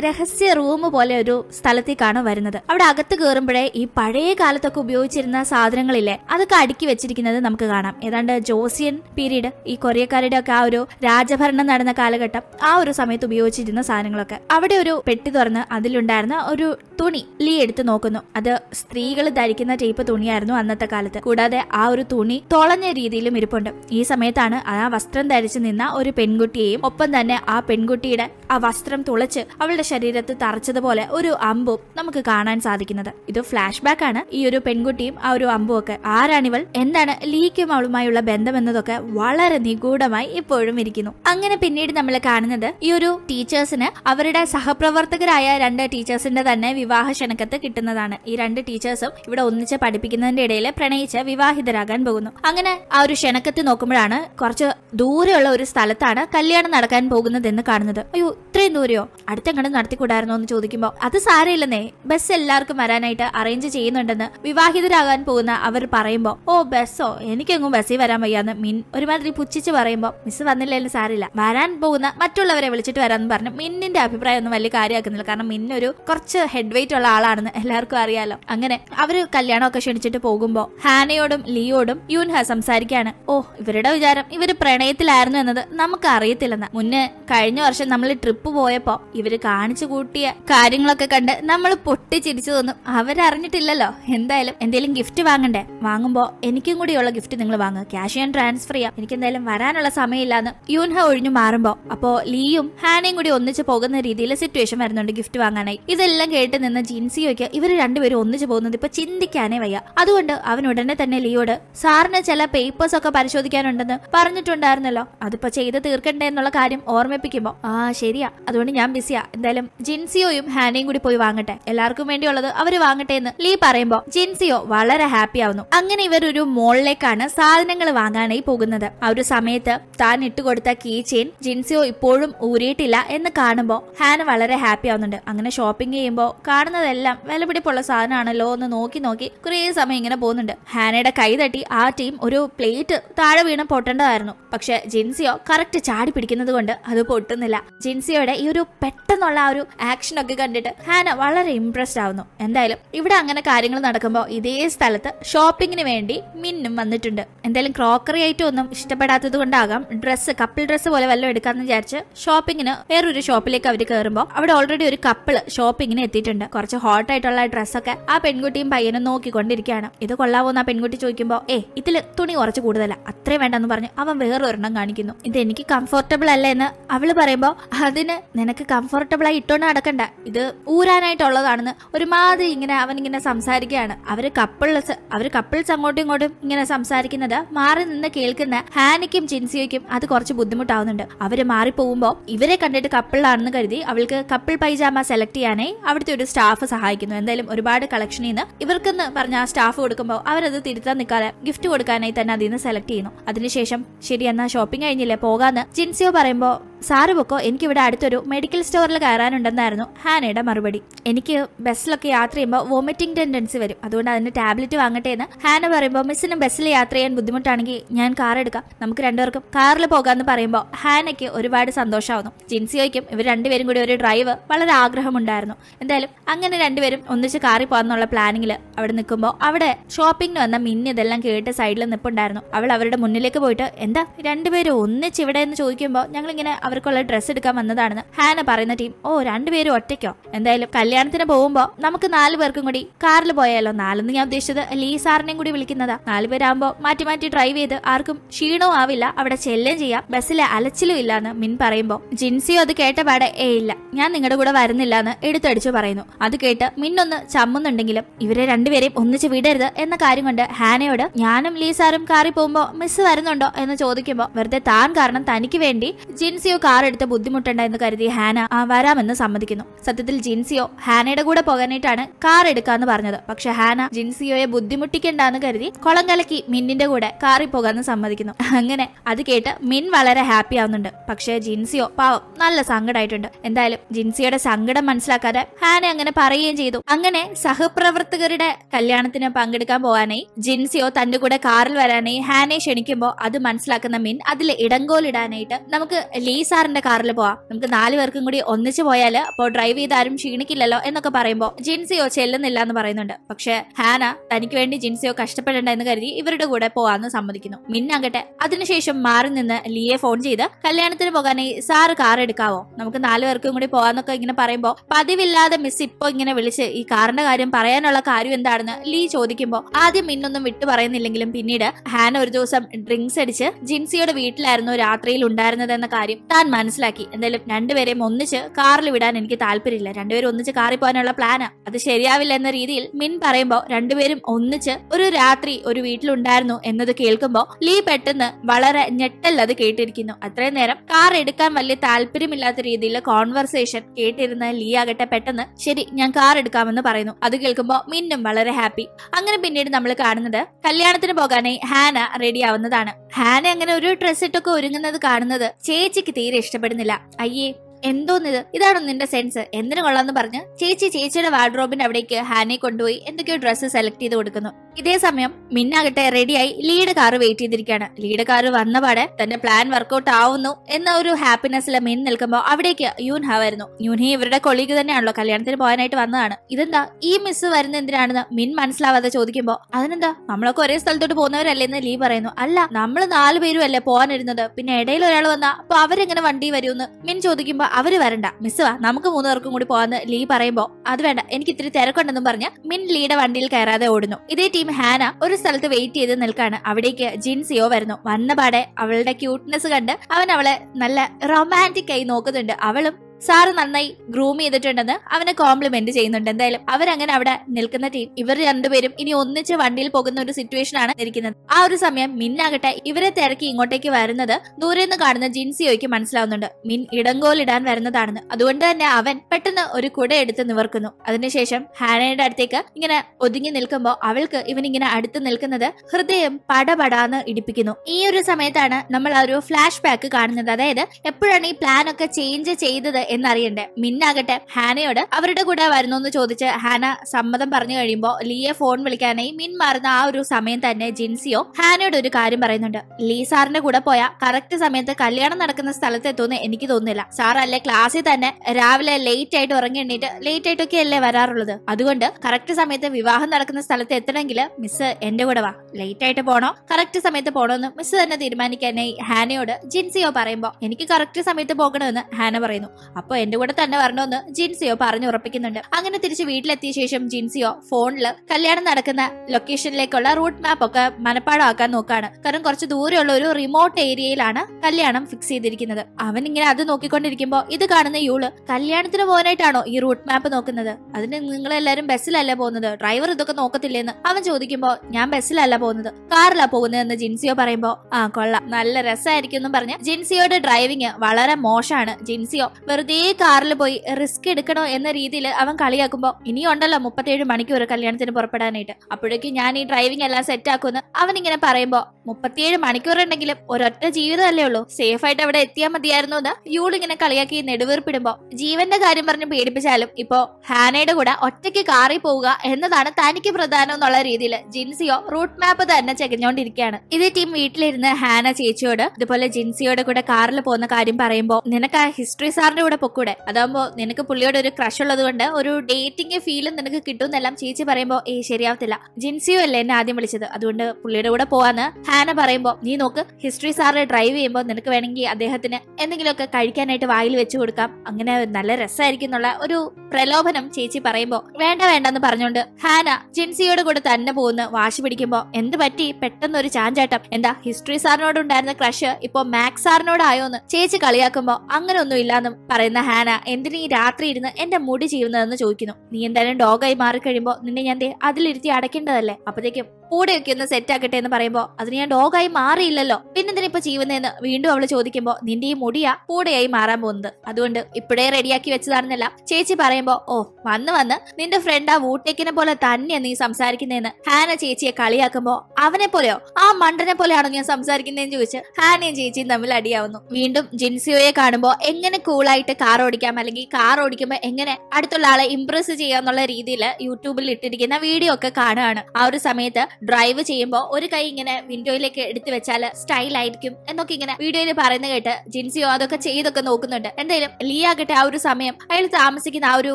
Speaker 1: രഹസ്യ റൂം പോലെ ഒരു സ്ഥലത്തേക്കാണ് വരുന്നത് അവിടെ അകത്ത് കയറുമ്പോഴേ ഈ പഴയ കാലത്തൊക്കെ ഉപയോഗിച്ചിരുന്ന സാധനങ്ങളില്ലേ അതൊക്കെ അടുക്കി വെച്ചിരിക്കുന്നത് നമുക്ക് കാണാം ഏതാണ്ട് ജോസിയൻ പീരീഡ് ഈ കൊറിയക്കാരുടെ ഒക്കെ ആ ഒരു രാജഭരണം നടന്ന കാലഘട്ടം ആ ഒരു സമയത്ത് ഉപയോഗിച്ചിരുന്ന സാധനങ്ങളൊക്കെ അവിടെ ഒരു പെട്ടി തുറന്ന് അതിലുണ്ടായിരുന്ന ഒരു തുണി ലീ എടുത്ത് നോക്കുന്നു അത് സ്ത്രീകൾ ധരിക്കുന്ന ടൈപ്പ് തുണിയായിരുന്നു അന്നത്തെ കാലത്ത് കൂടാതെ ആ ഒരു തുണി തുളഞ്ഞ രീതിയിലും ഇരിപ്പുണ്ട് ഈ സമയത്താണ് ആ വസ്ത്രം ധരിച്ചു നിന്ന ഒരു പെൺകുട്ടിയെയും ഒപ്പം തന്നെ ആ പെൺകുട്ടിയുടെ ആ വസ്ത്രം തുളച്ച് അവളുടെ ശരീരത്ത് തറച്ചതുപോലെ ഒരു അമ്പും നമുക്ക് കാണാൻ സാധിക്കുന്നത് ഇത് ഫ്ലാഷ് ബാക്ക് ആണ് ഈ ഒരു പെൺകുട്ടിയും ആ ഒരു അമ്പും ഒക്കെ ആരാണിവൾ എന്താണ് ലീക്കും അവളുമായുള്ള ബന്ധം എന്നതൊക്കെ വളരെ നിഗൂഢമായി ഇപ്പോഴും ഇരിക്കുന്നു അങ്ങനെ പിന്നീട് നമ്മൾ കാണുന്നത് ഈ ഒരു ടീച്ചേഴ്സിന് അവരുടെ സഹപ്രവർത്തകരായ രണ്ട് ടീച്ചേഴ്സിന്റെ തന്നെ വിവാഹ ക്ഷണക്കത്ത് കിട്ടുന്നതാണ് ഈ രണ്ട് ടീച്ചേഴ്സും ഇവിടെ ഒന്നിച്ച് പഠിപ്പിക്കുന്നതിന്റെ ഇടയിൽ പ്രണയിച്ച് വിവാഹിതരാകാൻ പോകുന്നു അങ്ങനെ ആ ഒരു ക്ഷണക്കത്ത് നോക്കുമ്പോഴാണ് കുറച്ച് ദൂരെയുള്ള ഒരു സ്ഥലത്താണ് കല്യാണം നടക്കാൻ പോകുന്നതെന്ന് കാണുന്നത് അയ്യോ ഇത്രയും ദൂരെയോ അടുത്തെങ്ങാണ്ട് നടത്തിക്കൂടായിരുന്നോ എന്ന് ചോദിക്കുമ്പോൾ അത് സാരയില്ലെന്നേ ബസ് എല്ലാവർക്കും വരാനായിട്ട് അറേഞ്ച് ചെയ്യുന്നുണ്ടെന്ന് വിവാഹിതരാകാൻ പോകുന്ന അവർ പറയുമ്പോൾ ഓ ബസ്സോ എനിക്കെങ്ങും ബസ്സിൽ വരാൻ വയ്യാന്ന് മിൻ ഒരുമാതിരി പുച്ഛിച്ച് പറയുമ്പോൾ മിസ് വന്നില്ലല്ലോ സാരില്ല വരാൻ പോകുന്ന മറ്റുള്ളവരെ വിളിച്ചിട്ട് വരാമെന്ന് പറഞ്ഞു മിന്നിന്റെ അഭിപ്രായം ഒന്നും വലിയ കാര്യമാക്കുന്നില്ല കാരണം മിന്നൊരു കുറച്ച് ഹെഡ് വെയിറ്റ് ഉള്ള ആളാണെന്ന് എല്ലാവർക്കും അറിയാലോ അങ്ങനെ അവര് കല്യാണമൊക്കെ ക്ഷണിച്ചിട്ട് പോകുമ്പോൾ ഹാനയോടും ലിയോടും യൂൻഹ സംസാരിക്കുകയാണ് ഓ ഇവരുടെ വിചാരം ഇവര് പ്രണയത്തിലായിരുന്നു എന്നത് നമുക്ക് അറിയത്തില്ലെന്ന് മുന്നേ കഴിഞ്ഞ വർഷം നമ്മൾ ട്രിപ്പ് പോയപ്പോ ഇവര് കാണിച്ചു കൂട്ടിയ കാര്യങ്ങളൊക്കെ കണ്ട് നമ്മൾ പൊട്ടിച്ചിരിച്ചു തോന്നും അവരറിഞ്ഞിട്ടില്ലല്ലോ എന്തായാലും എന്തെങ്കിലും ഗിഫ്റ്റ് വാങ്ങണ്ടേ വാങ്ങുമ്പോ എനിക്കും കൂടിയുള്ള ഗിഫ്റ്റ് നിങ്ങൾ വാങ്ങുക ക്യാഷ് ഞാൻ ട്രാൻസ്ഫർ ചെയ്യാം പറയാം എനിക്ക് എന്തായാലും വരാനുള്ള സമയമില്ലാന്ന് യൂൻഹ ഒഴിഞ്ഞു മാറുമ്പോ അപ്പോ ലീയും ഹാനയും കൂടി ഒന്നിച്ച് പോകുന്ന രീതിയിൽ സിറ്റുവേഷൻ വരുന്നുണ്ട് ഗിഫ്റ്റ് വാങ്ങാനായി ഇതെല്ലാം കേട്ട് നിന്ന് ജിൻസിയോയ്ക്ക് ഇവര് രണ്ടുപേരും ഒന്നിച്ച് പോകുന്നത് ഇപ്പൊ ചിന്തിക്കാനേ വയ്യ അതുകൊണ്ട് അവൻ ഉടനെ തന്നെ ലിയോട് സാറിന് ചില പേപ്പേഴ്സ് ഒക്കെ പരിശോധിക്കാനുണ്ടെന്ന് പറഞ്ഞിട്ടുണ്ടായിരുന്നല്ലോ അതിപ്പോ ചെയ്ത് തീർക്കണ്ടേ എന്നുള്ള കാര്യം ഓർമ്മിപ്പിക്കുമ്പോ ആ ശരിയാ അതുകൊണ്ട് ഞാൻ ബിസിയാ എന്തായാലും ജിൻസിയോയും ഹാനയും കൂടി പോയി വാങ്ങട്ടെ എല്ലാവർക്കും വേണ്ടിയുള്ളത് അവര് വാങ്ങട്ടെ എന്ന് ലീ പറയുമ്പോ ജിൻസിയോ വളരെ ഹാപ്പി ആവുന്നു അങ്ങനെ ഇവരൊരു മോളിലേക്കാണ് സാധനങ്ങൾ വാങ്ങാനായി പോകുന്നത് പോകുന്നത് ആ ഒരു സമയത്ത് താൻ ഇട്ടുകൊടുത്ത കീ ചെയിൻ ജിൻസിയോ ഇപ്പോഴും ഊരിയിട്ടില്ല എന്ന് കാണുമ്പോൾ ഹാന വളരെ ഹാപ്പി ആവുന്നുണ്ട് അങ്ങനെ ഷോപ്പിംഗ് ചെയ്യുമ്പോൾ കാണുന്നതെല്ലാം വിലപിടിപ്പുള്ള സാധനമാണല്ലോ എന്ന് നോക്കി നോക്കി കുറേ സമയം ഇങ്ങനെ പോകുന്നുണ്ട് ഹാനയുടെ കൈ തട്ടി ആ ടീം ഒരു പ്ലേറ്റ് താഴെ വീണ പൊട്ടേണ്ടതായിരുന്നു പക്ഷെ ജിൻസിയോ കറക്റ്റ് ചാടി പിടിക്കുന്നത് കൊണ്ട് അത് പൊട്ടുന്നില്ല ജിൻസിയോയുടെ ഈ ഒരു പെട്ടെന്നുള്ള ആ ഒരു ആക്ഷൻ ഒക്കെ കണ്ടിട്ട് ഹാന വളരെ ഇംപ്രസ്ഡ് ആവുന്നു എന്തായാലും ഇവിടെ അങ്ങനെ കാര്യങ്ങൾ നടക്കുമ്പോൾ ഇതേ സ്ഥലത്ത് ഷോപ്പിങ്ങിന് വേണ്ടി മിന്നും വന്നിട്ടുണ്ട് എന്തായാലും ക്രോക്കറി ആയിട്ടൊന്നും ഇഷ്ടപ്പെടാത്തത് കൊണ്ടാകാം ഡ്രസ്സ് കപ്പിൾ ഡ്രസ്സ് പോലെ വല്ലതും എടുക്കാന്ന് വിചാരിച്ച് ഷോപ്പിങ്ങിന് വേറൊരു ഷോപ്പിലേക്ക് അവർ കയറുമ്പോൾ അവിടെ ഓൾറെഡി ഒരു കപ്പിള് ഷോപ്പിങ്ങിന് എത്തിയിട്ടുണ്ട് കുറച്ച് ഹോട്ട് ആയിട്ടുള്ള ഡ്രസ്സൊക്കെ ആ പെൺകുട്ടിയും പയ്യനും നോക്കിക്കൊണ്ടിരിക്കുകയാണ് ഇത് കൊള്ളാവുന്ന ആ പെൺകുട്ടി ചോദിക്കുമ്പോൾ ഏ ഇതിൽ തുണി കുറച്ച് കൂടുതലാണ് അത്രയും വേണ്ടെന്ന് പറഞ്ഞു അവൻ വേറൊരെണ്ണം കാണിക്കുന്നു ഇത് എനിക്ക് കംഫർട്ടബിൾ അല്ല എന്ന് അവള് പറയുമ്പോൾ അതിന് നിനക്ക് കംഫോർട്ടബിൾ ആയി ഇട്ടോണ്ട് നടക്കണ്ട ഇത് ഊരാനായിട്ടുള്ളതാണെന്ന് ഒരുമാതിരി ഇങ്ങനെ അവൻ ഇങ്ങനെ സംസാരിക്കുകയാണ് അവര് കപ്പിൾസ് അവര് കപ്പിൾസ് അങ്ങോട്ടും ഇങ്ങോട്ടും ഇങ്ങനെ സംസാരിക്കുന്നത് മാറി നിന്ന് കേൾക്കുന്ന നിന്ന് ഹാനിക്കും ജിൻസിയോയ്ക്കും അത് കുറച്ച് ബുദ്ധിമുട്ടാവുന്നുണ്ട് അവര് മാറിപ്പോകുമ്പോൾ ഇവരെ കണ്ടിട്ട് കപ്പിളാണെന്ന് കരുതി അവൾക്ക് കപ്പിൾ പൈജാമ സെലക്ട് ചെയ്യാനായി അവിടുത്തെ ഒരു സ്റ്റാഫ് സഹായിക്കുന്നു എന്തായാലും ഒരുപാട് കളക്ഷൻ ചെയ്യുന്നു ഇവർക്കെന്ന് പറഞ്ഞ ആ സ്റ്റാഫ് കൊടുക്കുമ്പോൾ അവരത് തിരുത്താൻ നിൽക്കാതെ ഗിഫ്റ്റ് കൊടുക്കാനായി തന്നെ അതിൽ നിന്ന് സെലക്ട് ചെയ്യുന്നു അതിനുശേഷം ശരി എന്നാ ഷോപ്പിംഗ് കഴിഞ്ഞില്ലേ പോകാന്ന് ജിൻസിയോ പറയുമ്പോൾ സാറ് പൊക്കോ എനിക്കിവിടെ അടുത്തൊരു മെഡിക്കൽ സ്റ്റോറിൽ കയറാനുണ്ടെന്നായിരുന്നു ഹാനയുടെ മറുപടി എനിക്ക് ബസ്സിലൊക്കെ യാത്ര ചെയ്യുമ്പോൾ വോമിറ്റിംഗ് ടെൻഡൻസി വരും അതുകൊണ്ട് അതിന് ടാബ്ലറ്റ് വാങ്ങട്ടെ എന്ന് ഹാന പറയുമ്പോൾ മിസ്സിന് ബസ്സിൽ യാത്ര ചെയ്യാൻ ബുദ്ധിമുട്ടാണെങ്കിൽ ഞാൻ കാർ എടുക്കാം നമുക്ക് രണ്ടുപേർക്കും കാറിൽ പോകാമെന്ന് പറയുമ്പോൾ ഹാനയ്ക്ക് ഒരുപാട് സന്തോഷമാവുന്നു ജിൻസിയോയ്ക്കും ഇവർ രണ്ടുപേരും കൂടി ഒരു ഡ്രൈവ് വളരെ ആഗ്രഹമുണ്ടായിരുന്നു എന്തായാലും അങ്ങനെ രണ്ടുപേരും ഒന്നിച്ച് കാറിൽ പോകാമെന്നുള്ള പ്ലാനിങ്ങിൽ അവിടെ നിൽക്കുമ്പോൾ അവിടെ ഷോപ്പിംഗിന് വന്ന മിന്നി ഇതെല്ലാം കേട്ട് സൈഡിൽ നിൽപ്പുണ്ടായിരുന്നു അവൾ അവരുടെ മുന്നിലേക്ക് പോയിട്ട് എന്താ രണ്ടുപേരും ഒന്നിച്ച് ഇവിടെ എന്ന് ചോദിക്കുമ്പോൾ ഞങ്ങളിങ്ങനെ അവർക്കുള്ള ഡ്രസ്സ് എടുക്കാൻ വന്നതാണെന്ന് ഹാന പറയുന്ന ടീം ഓ രണ്ടുപേരും ഒറ്റയ്ക്കോ എന്തായാലും കല്യാണത്തിന് പോകുമ്പോ നമുക്ക് നാല് പേർക്കും കൂടി കാറിൽ പോയാലോ നാലെന്ന് ഞാൻ ഉദ്ദേശിച്ചത് ലീ സാറിനെയും കൂടി വിളിക്കുന്നതാ നാലുപേരാകുമ്പോ മാറ്റി മാറ്റി ഡ്രൈവ് ചെയ്ത് ആർക്കും ക്ഷീണവും ആവില്ല അവിടെ ചെല്ലം ചെയ്യാം ബസ്സിലെ അലച്ചിലും ഇല്ലാന്ന് മിൻ പറയുമ്പോ ജിൻസിയോ അത് കേട്ട പാടെ ഏ ഇല്ല ഞാൻ നിങ്ങളുടെ കൂടെ വരുന്നില്ല എന്ന് എടുത്തടിച്ചു പറയുന്നു അത് കേട്ട് മിന്നൊന്ന് ചമ്മുന്നുണ്ടെങ്കിലും ഇവരെ രണ്ടുപേരെയും ഒന്നിച്ച് വിടരുത് എന്ന കാര്യം കൊണ്ട് ഹാനയോട് ഞാനും ലീസാറും കാറി പോകുമ്പോ മിസ് വരുന്നുണ്ടോ എന്ന് ചോദിക്കുമ്പോ വെറുതെ താൻ കാരണം തനിക്ക് വേണ്ടി ജിൻസിയോ കാർ എടുത്ത് ബുദ്ധിമുട്ടണ്ട എന്ന് കരുതി ഹാന വരാമെന്ന് സമ്മതിക്കുന്നു സത്യത്തിൽ ജിൻസിയോ ഹാനയുടെ കൂടെ പോകാനായിട്ടാണ് കാർ എടുക്കാന്ന് പറഞ്ഞത് പക്ഷെ ഹാന ജിൻസിയോയെ ബുദ്ധിമുട്ടിക്കണ്ടെന്ന് കരുതി കൊളം കലക്കി മിന്നിന്റെ കൂടെ കാറിൽ പോകാന്ന് സമ്മതിക്കുന്നു അങ്ങനെ അത് കേട്ട് മിൻ വളരെ ഹാപ്പി ആവുന്നുണ്ട് പക്ഷെ ജിൻസിയോ പാവം നല്ല സങ്കടമായിട്ടുണ്ട് എന്തായാലും ജിൻസിയുടെ സങ്കടം മനസ്സിലാക്കാതെ ഹാന അങ്ങനെ പറയുകയും ചെയ്തു അങ്ങനെ സഹപ്രവർത്തകരുടെ കല്യാണത്തിന് പങ്കെടുക്കാൻ പോകാനായി ജിൻസിയോ തന്റെ കൂടെ കാറിൽ വരാനായി ഹാനെ ക്ഷണിക്കുമ്പോ അത് മനസ്സിലാക്കുന്ന മിൻ അതിൽ ഇടങ്കോലിടാനായിട്ട് നമുക്ക് ലീ സാറിന്റെ കാറിൽ പോവാം നമുക്ക് നാലു പേർക്കും കൂടി ഒന്നിച്ചു പോയാൽ അപ്പോൾ ഡ്രൈവ് ചെയ്ത് ആരും ക്ഷീണിക്കില്ലല്ലോ എന്നൊക്കെ പറയുമ്പോൾ ജിൻസിയോ ചെല്ലുന്നില്ല എന്ന് പറയുന്നുണ്ട് പക്ഷെ ഹാന തനിക്ക് വേണ്ടി ജിൻസിയോ കഷ്ടപ്പെടേണ്ട എന്ന് കരുതി ഇവരുടെ കൂടെ പോവാന്ന് സമ്മതിക്കുന്നു മിന്നാകട്ടെ അതിനുശേഷം മാറി നിന്ന് ലിയെ ഫോൺ ചെയ്ത് കല്യാണത്തിന് പോകാനായി സാറ് കാർ എടുക്കാവോ നമുക്ക് നാലു പേർക്കും കൂടി പോവാന്നൊക്കെ ഇങ്ങനെ പറയുമ്പോൾ പതിവില്ലാതെ മിസ് ഇപ്പോ ഇങ്ങനെ വിളിച്ച് ഈ കാറിന്റെ കാര്യം പറയാനുള്ള കാര്യം എന്താണെന്ന് ലീ ചോദിക്കുമ്പോൾ ആദ്യം മിന്നൊന്നും വിട്ടു പറയുന്നില്ലെങ്കിലും പിന്നീട് ഹാന ഒരു ദിവസം ഡ്രിങ്ക്സ് അടിച്ച് ജിൻസിയുടെ വീട്ടിലായിരുന്നു രാത്രിയിൽ ഉണ്ടായിരുന്നത് എന്ന കാര്യം ഞാൻ മനസ്സിലാക്കി എന്തായാലും രണ്ടുപേരെയും ഒന്നിച്ച് കാറിൽ വിടാൻ എനിക്ക് താല്പര്യമില്ല രണ്ടുപേരും ഒന്നിച്ച് കാറിൽ പോകാനുള്ള പ്ലാന അത് ശരിയാവില്ല എന്ന രീതിയിൽ മിൻ പറയുമ്പോൾ രണ്ടുപേരും ഒന്നിച്ച് ഒരു രാത്രി ഒരു വീട്ടിലുണ്ടായിരുന്നു എന്നത് കേൾക്കുമ്പോൾ ലീ പെട്ടെന്ന് വളരെ ഞെട്ടല്ലത് കേട്ടിരിക്കുന്നു അത്രയും നേരം കാർ എടുക്കാൻ വലിയ താല്പര്യമില്ലാത്ത രീതിയിൽ കോൺവെർസേഷൻ കേട്ടിരുന്ന ലീ ആകട്ടെ പെട്ടെന്ന് ശരി ഞാൻ കാർ എടുക്കാമെന്ന് പറയുന്നു അത് കേൾക്കുമ്പോൾ മിന്നും വളരെ ഹാപ്പി അങ്ങനെ പിന്നീട് നമ്മൾ കാണുന്നത് കല്യാണത്തിന് പോകാനായി ഹാന റെഡി ആവുന്നതാണ് ഹാന അങ്ങനെ ഒരു ഡ്രസ് ഇട്ടൊക്കെ ഒരുങ്ങുന്നത് കാണുന്നത് ചേച്ചിക്ക് തീരെ ഇഷ്ടപ്പെടുന്നില്ല അയ്യേ എന്തോന്നിത് ഇതാണോ നിന്റെ സെൻസ് എന്തിനു കൊള്ളാന്ന് പറഞ്ഞ് ചേച്ചി ചേച്ചിയുടെ വാർഡ്രോബിന്റെ അവിടേക്ക് ഹാനെ കൊണ്ടുപോയി എന്തൊക്കെയോ ഡ്രസ്സ് സെലക്ട് ചെയ്ത് കൊടുക്കുന്നു ഇതേ സമയം മിന്നാകട്ടെ റെഡിയായി ലീഡ് കാർ വെയിറ്റ് ചെയ്തിരിക്കുകയാണ് ലീഡ് കാർ വന്നപാടെ തന്റെ പ്ലാൻ വർക്ക്ഔട്ട് ആവുന്നു എന്ന ഒരു ഹാപ്പിനെസ്സിൽ മിൻ നിൽക്കുമ്പോൾ അവിടേക്ക് യൂൻഹ വരുന്നു യൂൻഹി ഇവരുടെ കൊളീഗ് തന്നെയാണല്ലോ കല്യാണത്തിന് പോകാനായിട്ട് വന്നതാണ് ഇതെന്താ ഈ മിസ് വരുന്ന എന്തിനാണെന്ന് മിൻ മനസ്സിലാവാതെ ചോദിക്കുമ്പോൾ അതിനെന്താ നമ്മളൊക്കെ ഒരേ സ്ഥലത്തോട്ട് പോകുന്നവരല്ലേ എന്ന് ലീ പറയുന്നു അല്ല നമ്മൾ നാലുപേരും അല്ലേ പോകാനിരുന്നത് പിന്നെ ഇടയിൽ ഒരാൾ വന്നാ അപ്പൊ അവരെങ്ങനെ വണ്ടി വരുമെന്ന് മിൻ ചോദിക്കുമ്പോൾ അവര് വരണ്ട മിസ്സുവ നമുക്ക് മൂന്ന് പേർക്കും കൂടി പോവാന്ന് ലീ പറയുമ്പോ അത് വേണ്ട എനിക്ക് ഇത്തിരി തിരക്കുണ്ടെന്നും പറഞ്ഞ് മിൻ ലീയുടെ വണ്ടിയിൽ കയറാതെ ഓടുന്നു ഇതേ ടീം ഹാന ഒരു സ്ഥലത്ത് വെയിറ്റ് ചെയ്ത് നിൽക്കാണ് അവിടേക്ക് ജിൻസിയോ വരുന്നു വന്ന പാടെ അവളുടെ ക്യൂട്ട്നെസ് കണ്ട് അവൻ അവളെ നല്ല റൊമാൻറ്റിക് ആയി നോക്കുന്നുണ്ട് അവളും സാറ് നന്നായി ഗ്രൂം ചെയ്തിട്ടുണ്ടെന്ന് അവനെ കോംപ്ലിമെന്റ് ചെയ്യുന്നുണ്ട് എന്തായാലും അവരങ്ങനെ അവിടെ നിൽക്കുന്ന ടീം ഇവർ രണ്ടുപേരും ഇനി ഒന്നിച്ച് വണ്ടിയിൽ പോകുന്ന ഒരു സിറ്റുവേഷൻ ആണ് ഇരിക്കുന്നത് ആ ഒരു സമയം മിന്നാകട്ടെ ഇവരെ തിരക്കി ഇങ്ങോട്ടേക്ക് വരുന്നത് ദൂരെ നിന്ന് കാണുന്ന ജിൻസിയോയ്ക്ക് മനസ്സിലാവുന്നുണ്ട് മിൻ ഇടങ്കോലിടാൻ വരുന്നതാണെന്ന് അതുകൊണ്ട് തന്നെ അവൻ പെട്ടെന്ന് ഒരു കുട എടുത്ത് നിവർക്കുന്നു അതിനുശേഷം ഹാനയുടെ അടുത്തേക്ക് ഇങ്ങനെ ഒതുങ്ങി നിൽക്കുമ്പോൾ അവൾക്ക് ഇവൻ ഇങ്ങനെ അടുത്ത് നിൽക്കുന്നത് ഹൃദയം പടപടാന്ന് ഇടിപ്പിക്കുന്നു ഈ ഒരു സമയത്താണ് നമ്മൾ ആ ഒരു ഫ്ലാഷ് ബാക്ക് കാണുന്നത് അതായത് എപ്പോഴാണ് ഈ പ്ലാൻ ഒക്കെ ചേഞ്ച് ചെയ്തത് എന്നറിയണ്ടേ മിന്നാകട്ടെ ഹാനയോട് അവരുടെ കൂടെ വരുന്നു എന്ന് ചോദിച്ച് ഹാന സമ്മതം പറഞ്ഞു കഴിയുമ്പോൾ ലീയെ ഫോൺ വിളിക്കാനായി മിൻ മാറുന്ന ആ ഒരു സമയം തന്നെ ജിൻസിയോ ഹാനയോട് ഒരു കാര്യം പറയുന്നുണ്ട് ലീ സാറിന്റെ കൂടെ പോയ കറക്റ്റ് സമയത്ത് കല്യാണം നടക്കുന്ന സ്ഥലത്ത് എത്തുമെന്ന് എനിക്ക് തോന്നുന്നില്ല സാർ അല്ലെ ക്ലാസ്സിൽ തന്നെ രാവിലെ ലേറ്റ് ആയിട്ട് ഉറങ്ങി എണ്ണീറ്റ് ലേറ്റ് ആയിട്ടൊക്കെ അല്ലേ വരാറുള്ളത് അതുകൊണ്ട് കറക്റ്റ് സമയത്ത് വിവാഹം നടക്കുന്ന സ്ഥലത്ത് എത്തണമെങ്കിൽ മിസ് എന്റെ കൂടെ വാ ലേറ്റ് ആയിട്ട് പോണോ കറക്റ്റ് സമയത്ത് പോണോ എന്ന് മിസ് തന്നെ തീരുമാനിക്കാനായി ഹാനയോട് ജിൻസിയോ പറയുമ്പോൾ എനിക്ക് കറക്റ്റ് സമയത്ത് പോകണമെന്ന് ഹാന പറയുന്നു അപ്പൊ എൻ്റെ കൂടെ തന്നെ വരണമെന്ന് ജിൻസിയോ പറഞ്ഞു ഉറപ്പിക്കുന്നുണ്ട് അങ്ങനെ തിരിച്ച് വീട്ടിലെത്തിയ ശേഷം ജിൻസിയോ ഫോണിൽ കല്യാണം നടക്കുന്ന ലൊക്കേഷനിലേക്കുള്ള റൂട്ട് മാപ്പ് ഒക്കെ മനപ്പാടമാക്കാൻ നോക്കാണ് കാരണം കുറച്ച് ദൂരെയുള്ള ഒരു റിമോട്ട് ഏരിയയിലാണ് കല്യാണം ഫിക്സ് ചെയ്തിരിക്കുന്നത് അവൻ ഇങ്ങനെ അത് നോക്കിക്കൊണ്ടിരിക്കുമ്പോ ഇത് കാണുന്ന യൂള് കല്യാണത്തിന് പോകാനായിട്ടാണോ ഈ റൂട്ട് മാപ്പ് നോക്കുന്നത് അതിന് നിങ്ങൾ എല്ലാവരും ബസ്സിലല്ല പോകുന്നത് ഡ്രൈവർ ഇതൊക്കെ നോക്കത്തില്ലെന്ന് അവൻ ചോദിക്കുമ്പോൾ ഞാൻ ബസ്സിലല്ല പോകുന്നത് കാറിലാ പോകുന്നതെന്ന് ജിൻസിയോ പറയുമ്പോൾ ആ കൊള്ളാം നല്ല രസമായിരിക്കും എന്നും പറഞ്ഞ് ജിൻസിയോയുടെ ഡ്രൈവിംഗ് വളരെ മോശമാണ് ജിൻസിയോ വെറുതെ വെറുതെ കാറിൽ പോയി റിസ്ക് എടുക്കണോ എന്ന രീതിയിൽ അവൻ കളിയാക്കുമ്പോൾ ഇനിയുണ്ടല്ലോ മുപ്പത്തേഴ് മണിക്കൂർ കല്യാണത്തിന് പുറപ്പെടാനായിട്ട് അപ്പോഴേക്കും ഞാൻ ഈ ഡ്രൈവിംഗ് എല്ലാം സെറ്റ് ആക്കുമെന്ന് അവൻ ഇങ്ങനെ പറയുമ്പോൾ മുപ്പത്തിയേഴ് മണിക്കൂർ ഉണ്ടെങ്കിലും ഒരൊറ്റ ജീവിതമല്ലേ ഉള്ളൂ സേഫ് ആയിട്ട് അവിടെ എത്തിയാൽ മതിയായിരുന്നു എന്ന് യൂൾ ഇങ്ങനെ കളിയാക്കി നെടുവീർപ്പിടുമ്പോൾ ജീവന്റെ കാര്യം പറഞ്ഞ് പേടിപ്പിച്ചാലും ഇപ്പോ ഹാനയുടെ കൂടെ ഒറ്റയ്ക്ക് കാറി പോവുക എന്നതാണ് തനിക്ക് പ്രധാനം എന്നുള്ള രീതിയിൽ ജിൻസിയോ റൂട്ട് മാപ്പ് തന്നെ ചെകഞ്ഞോണ്ടിരിക്കുകയാണ് ഇത് ടീം വീട്ടിലിരുന്ന് ഹാന ചേച്ചിയോട് ഇതുപോലെ ജിൻസിയോടെ കൂടെ കാറിൽ പോകുന്ന കാര്യം പറയുമ്പോൾ നിനക്ക് ആ ഹിസ്റ്ററി സാറിന്റെ കൂടെ പൊക്കൂടെ അതാകുമ്പോ നിനക്ക് പുള്ളിയോട് ഒരു ക്രഷ് ഉള്ളത് കൊണ്ട് ഒരു ഡേറ്റിംഗ് ഫീലും നിനക്ക് എന്നെല്ലാം ചേച്ചി പറയുമ്പോൾ ഏ ശരിയാവത്തില്ല ജിൻസിയോ അല്ലേ എന്നെ ആദ്യം വിളിച്ചത് അതുകൊണ്ട് പുള്ളിയുടെ കൂടെ പോവാന്ന് ഹാന പറയുമ്പോൾ നീ നോക്ക് ഹിസ്റ്ററി സാറിനെ ഡ്രൈവ് ചെയ്യുമ്പോൾ നിനക്ക് വേണമെങ്കിൽ അദ്ദേഹത്തിന് എന്തെങ്കിലുമൊക്കെ കഴിക്കാനായിട്ട് വായിൽ വെച്ചു കൊടുക്കാം അങ്ങനെ നല്ല രസമായിരിക്കും എന്നുള്ള ഒരു പ്രലോഭനം ചേച്ചി പറയുമ്പോൾ വേണ്ട വേണ്ടെന്ന് പറഞ്ഞുകൊണ്ട് ഹാന ജിൻസിയോട് കൂടെ തന്നെ പോകുന്നു വാശി പിടിക്കുമ്പോ എന്ത് പറ്റി പെട്ടെന്ന് ഒരു ചാഞ്ചാട്ടം എന്താ ഹിസ്റ്ററി സാറിനോടുണ്ടായിരുന്ന ക്രഷ് ഇപ്പോൾ മാക്സ് സാറിനോടായോന്ന് ചേച്ചി കളിയാക്കുമ്പോൾ അങ്ങനെ ഒന്നും ഇല്ലാന്നും പറയുന്നു പറയുന്ന ഹാന ഈ രാത്രി ഇരുന്ന് എന്റെ മുടി ചെയ്യുന്നതെന്ന് ചോദിക്കുന്നു നീ എന്തായാലും ഡോഗായി മാറിക്കഴിയുമ്പോ നിന്നെ ഞാൻ അതിലിരുത്തി അടയ്ക്കേണ്ടതല്ലേ അപ്പോഴേക്കും കൂടെയൊക്കെ ഒന്ന് സെറ്റ് ആക്കട്ടെ എന്ന് പറയുമ്പോൾ അതിന് ഞാൻ ഡോഗായി മാറിയില്ലല്ലോ പിന്നെന്തിനിപ്പോ ചെയ്യുന്നതെന്ന് വീണ്ടും അവള് ചോദിക്കുമ്പോൾ നിന്റെ ഈ മുടിയാ കൂടെയായി മാറാൻ പോകുന്നത് അതുകൊണ്ട് ഇപ്പഴേ റെഡിയാക്കി വെച്ചതാണെന്നല്ല ചേച്ചി പറയുമ്പോ ഓ വന്ന് വന്ന് നിന്റെ ഫ്രണ്ട് ആ വൂട്ടേക്കിനെ പോലെ തന്നെയാ നീ സംസാരിക്കുന്നതെന്ന് ഹാന ചേച്ചിയെ കളിയാക്കുമ്പോ അവനെ പോലെയോ ആ മണ്ടനെ പോലെയാണോ ഞാൻ സംസാരിക്കുന്നതെന്ന് ചോദിച്ച് ഹാനയും ചേച്ചിയും തമ്മിൽ അടിയാവുന്നു വീണ്ടും ജിൻസിയോയെ കാണുമ്പോൾ എങ്ങനെ കൂളായിട്ട് കാർ ഓടിക്കാം അല്ലെങ്കിൽ കാർ ഓടിക്കുമ്പോൾ എങ്ങനെ അടുത്തുള്ള ആളെ ഇംപ്രസ് ചെയ്യാന്നുള്ള രീതിയിൽ യൂട്യൂബിൽ ഇട്ടിരിക്കുന്ന വീഡിയോ ഒക്കെ കാണുകയാണ് ആ ഒരു സമയത്ത് ഡ്രൈവ് ചെയ്യുമ്പോൾ ഒരു കൈ ഇങ്ങനെ വിൻഡോയിലേക്ക് എടുത്തു വെച്ചാൽ സ്റ്റൈലായിരിക്കും എന്നൊക്കെ ഇങ്ങനെ വീഡിയോയിൽ പറയുന്ന കേട്ട് ജിൻസിയോ അതൊക്കെ ചെയ്തൊക്കെ നോക്കുന്നുണ്ട് എന്തായാലും ലീ ആകട്ടെ ആ ഒരു സമയം അയാൾ താമസിക്കുന്ന ആ ഒരു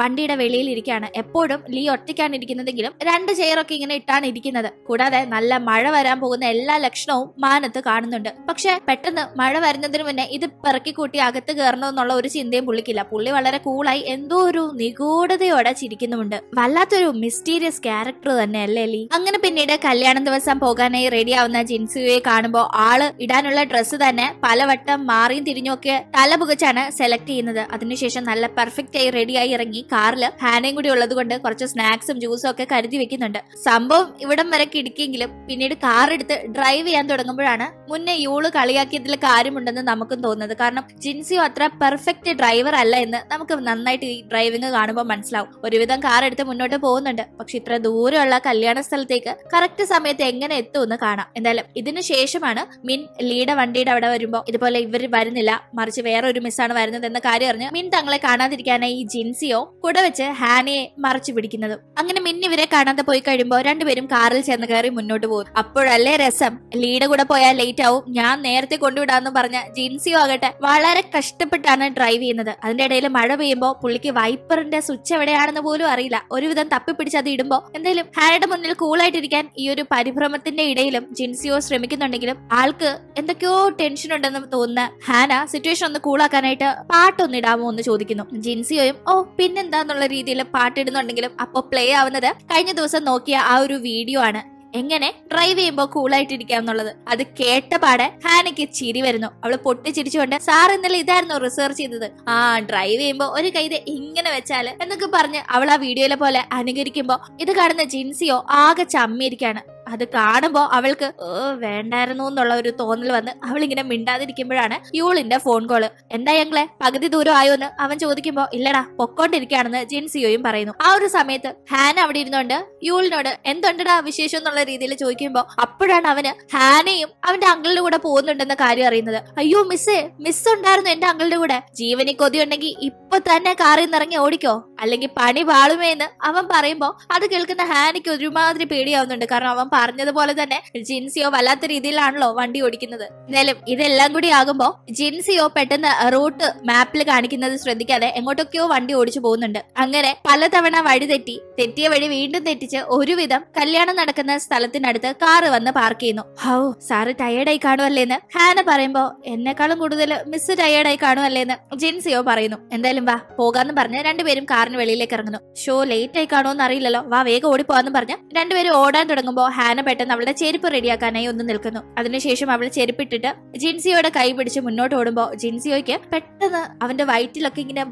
Speaker 1: വണ്ടിയുടെ വെളിയിൽ ഇരിക്കുകയാണ് എപ്പോഴും ലീ ഒറ്റയ്ക്കാണ് ഇരിക്കുന്നതെങ്കിലും രണ്ട് ചെയറൊക്കെ ഇങ്ങനെ ഇട്ടാണ് ഇരിക്കുന്നത് കൂടാതെ നല്ല മഴ വരാൻ പോകുന്ന എല്ലാ ലക്ഷണവും മാനത്ത് കാണുന്നുണ്ട് പക്ഷെ പെട്ടെന്ന് മഴ വരുന്നതിന് മുന്നേ ഇത് പിറക്കിക്കൂട്ടി അകത്ത് കയറണമെന്നുള്ള ഒരു ചിന്തയും പുള്ളിക്കില്ല പുള്ളി വളരെ കൂളായി എന്തോ ഒരു നിഗൂഢതയോടെ ചിരിക്കുന്നുമുണ്ട് വല്ലാത്തൊരു മിസ്റ്റീരിയസ് ക്യാരക്ടർ തന്നെ അല്ലേ ലീ അങ്ങനെ പിന്നീട് പിന്നീട് കല്യാണ ദിവസം പോകാനായി റെഡിയാവുന്ന ജിൻസുവെ കാണുമ്പോൾ ആള് ഇടാനുള്ള ഡ്രസ്സ് തന്നെ പലവട്ടം മാറിയും തിരിഞ്ഞൊക്കെ തല പുകച്ചാണ് സെലക്ട് ചെയ്യുന്നത് അതിനുശേഷം നല്ല പെർഫെക്റ്റ് ആയി റെഡിയായി ഇറങ്ങി കാറിൽ ഹാനയും കൂടി ഉള്ളത് കൊണ്ട് കുറച്ച് സ്നാക്സും ജ്യൂസും ഒക്കെ കരുതി വെക്കുന്നുണ്ട് സംഭവം ഇവിടം വരെ കിടക്കിയെങ്കിലും പിന്നീട് കാർ എടുത്ത് ഡ്രൈവ് ചെയ്യാൻ തുടങ്ങുമ്പോഴാണ് മുന്നേ യൂള് കളിയാക്കിയതിൽ കാര്യമുണ്ടെന്ന് നമുക്കും തോന്നുന്നത് കാരണം ജിൻസിയോ അത്ര പെർഫെക്റ്റ് ഡ്രൈവർ അല്ല എന്ന് നമുക്ക് നന്നായിട്ട് ഈ ഡ്രൈവിംഗ് കാണുമ്പോൾ മനസ്സിലാവും ഒരുവിധം കാർ എടുത്ത് മുന്നോട്ട് പോകുന്നുണ്ട് പക്ഷെ ഇത്ര ദൂരമുള്ള കല്യാണ സ്ഥലത്തേക്ക് കറക്റ്റ് സമയത്ത് എങ്ങനെ എന്ന് കാണാം എന്തായാലും ഇതിനു ശേഷമാണ് മിൻ ലീഡ വണ്ടിയുടെ അവിടെ വരുമ്പോൾ ഇതുപോലെ ഇവർ വരുന്നില്ല മറിച്ച് വേറെ ഒരു മിസ്സാണ് വരുന്നത് എന്ന കാര്യം അറിഞ്ഞ് മിൻ തങ്ങളെ കാണാതിരിക്കാനായി ഈ ജിൻസിയോ കൂടെ വെച്ച് ഹാനിയെ മറിച്ചു പിടിക്കുന്നത് അങ്ങനെ മിൻ ഇവരെ കാണാതെ പോയി കഴിയുമ്പോൾ രണ്ടുപേരും കാറിൽ ചേർന്ന് കയറി മുന്നോട്ട് പോകും അപ്പോഴല്ലേ രസം ലീഡ കൂടെ പോയാൽ ലേറ്റ് ആവും ഞാൻ നേരത്തെ കൊണ്ടുവിടാന്ന് പറഞ്ഞ ജിൻസിയോ ആകട്ടെ വളരെ കഷ്ടപ്പെട്ടാണ് ഡ്രൈവ് ചെയ്യുന്നത് അതിന്റെ ഇടയിൽ മഴ പെയ്യുമ്പോ പുള്ളിക്ക് വൈപ്പറിന്റെ സ്വിച്ച് എവിടെയാണെന്ന് പോലും അറിയില്ല ഒരുവിധം തപ്പിപ്പിടിച്ച് അത് ഇടുമ്പോ എന്തായാലും ഹാരിയുടെ മുന്നിൽ കൂളായിട്ടിരിക്കാൻ ഈ ഒരു പരിഭ്രമത്തിന്റെ ഇടയിലും ജിൻസിയോ ശ്രമിക്കുന്നുണ്ടെങ്കിലും ആൾക്ക് എന്തൊക്കെയോ ടെൻഷൻ ഉണ്ടെന്ന് തോന്നുന്ന ഹാന സിറ്റുവേഷൻ ഒന്ന് കൂളാക്കാനായിട്ട് പാട്ടൊന്നിടാമോ എന്ന് ചോദിക്കുന്നു ജിൻസിയോയും ഓ പിന്നെന്താന്നുള്ള രീതിയിൽ പാട്ടിടുന്നുണ്ടെങ്കിലും അപ്പോൾ പ്ലേ ആവുന്നത് കഴിഞ്ഞ ദിവസം നോക്കിയ ആ ഒരു വീഡിയോ ആണ് എങ്ങനെ ഡ്രൈവ് ചെയ്യുമ്പോൾ കൂളായിട്ട് ഇരിക്കാം എന്നുള്ളത് അത് കേട്ട പാടെ ഹാനയ്ക്ക് ചിരി വരുന്നു അവള് പൊട്ടി ചിരിച്ചുകൊണ്ട് സാർ ഇന്നലെ ഇതായിരുന്നു റിസർച്ച് ചെയ്തത് ആ ഡ്രൈവ് ചെയ്യുമ്പോൾ ഒരു കൈ ഇങ്ങനെ വെച്ചാല് എന്നൊക്കെ പറഞ്ഞ് അവൾ ആ വീഡിയോയിലെ പോലെ അനുകരിക്കുമ്പോൾ ഇത് കാണുന്ന ജിൻസിയോ ആകെ ചമ്മിയിരിക്കാണ് അത് കാണുമ്പോൾ അവൾക്ക് വേണ്ടായിരുന്നു എന്നുള്ള ഒരു തോന്നൽ വന്ന് അവൾ ഇങ്ങനെ മിണ്ടാതിരിക്കുമ്പോഴാണ് യൂളിന്റെ ഫോൺ കോള് എന്താ ഞങ്ങളെ പകുതി ദൂരം ആയോ എന്ന് അവൻ ചോദിക്കുമ്പോൾ ഇല്ലടാ പൊക്കോണ്ടിരിക്കുകയാണെന്ന് ജിൻസിയോയും പറയുന്നു ആ ഒരു സമയത്ത് ഹാൻ അവിടെ ഇരുന്നോണ്ട് യൂളിനോട് എന്തുണ്ടടാ വിശേഷം എന്നുള്ള രീതിയിൽ ചോദിക്കുമ്പോൾ അപ്പോഴാണ് അവന് ഹാനയും അവന്റെ അങ്കിളിന്റെ കൂടെ പോകുന്നുണ്ടെന്ന കാര്യം അറിയുന്നത് അയ്യോ മിസ്സേ മിസ് ഉണ്ടായിരുന്നു എന്റെ അങ്കിളിന്റെ കൂടെ ജീവനി ഉണ്ടെങ്കിൽ ഇപ്പൊ തന്നെ കാറിൽ നിന്ന് ഓടിക്കോ അല്ലെങ്കിൽ പണി പാളുമേ എന്ന് അവൻ പറയുമ്പോൾ അത് കേൾക്കുന്ന ഹാനിക്ക് ഒരുമാതിരി പേടിയാവുന്നുണ്ട് കാരണം അവൻ പറഞ്ഞതുപോലെ തന്നെ ജിൻസിയോ വല്ലാത്ത രീതിയിലാണല്ലോ വണ്ടി ഓടിക്കുന്നത് എന്തായാലും ഇതെല്ലാം കൂടി ആകുമ്പോൾ ജിൻസിയോ പെട്ടെന്ന് റൂട്ട് മാപ്പിൽ കാണിക്കുന്നത് ശ്രദ്ധിക്കാതെ എങ്ങോട്ടൊക്കെയോ വണ്ടി ഓടിച്ചു പോകുന്നുണ്ട് അങ്ങനെ പലതവണ വഴി തെറ്റി തെറ്റിയ വഴി വീണ്ടും തെറ്റിച്ച് ഒരുവിധം കല്യാണം നടക്കുന്ന സ്ഥലത്തിനടുത്ത് കാറ് വന്ന് പാർക്ക് ചെയ്യുന്നു ഹൗ സാറ് ടയേർഡായി കാണുമല്ലേന്ന് ഹാന പറയുമ്പോ എന്നെക്കാളും കൂടുതൽ മിസ് ടയേർഡായി കാണുമല്ലേന്ന് ജിൻസിയോ പറയുന്നു എന്തായാലും വാ പോകാന്ന് പറഞ്ഞ് രണ്ടുപേരും കാറിന് വെളിയിലേക്ക് ഇറങ്ങുന്നു ഷോ ലേറ്റ് ആയി കാണുമെന്ന് അറിയില്ലല്ലോ വാ വേഗം ഓടിപ്പോവാന്ന് പറഞ്ഞ് രണ്ടുപേരും ഓടാൻ തുടങ്ങുമ്പോൾ ഹാന പെട്ടെന്ന് അവളുടെ ചെരുപ്പ് റെഡിയാക്കാനായി ഒന്ന് നിൽക്കുന്നു അതിനുശേഷം അവൾ ചെരുപ്പിട്ടിട്ട് ജിൻസിയോടെ കൈ പിടിച്ച് മുന്നോട്ട് ഓടുമ്പോൾ ജിൻസിയോയ്ക്ക് പെട്ടെന്ന് അവന്റെ വയറ്റിലൊക്കെ ഇങ്ങനെ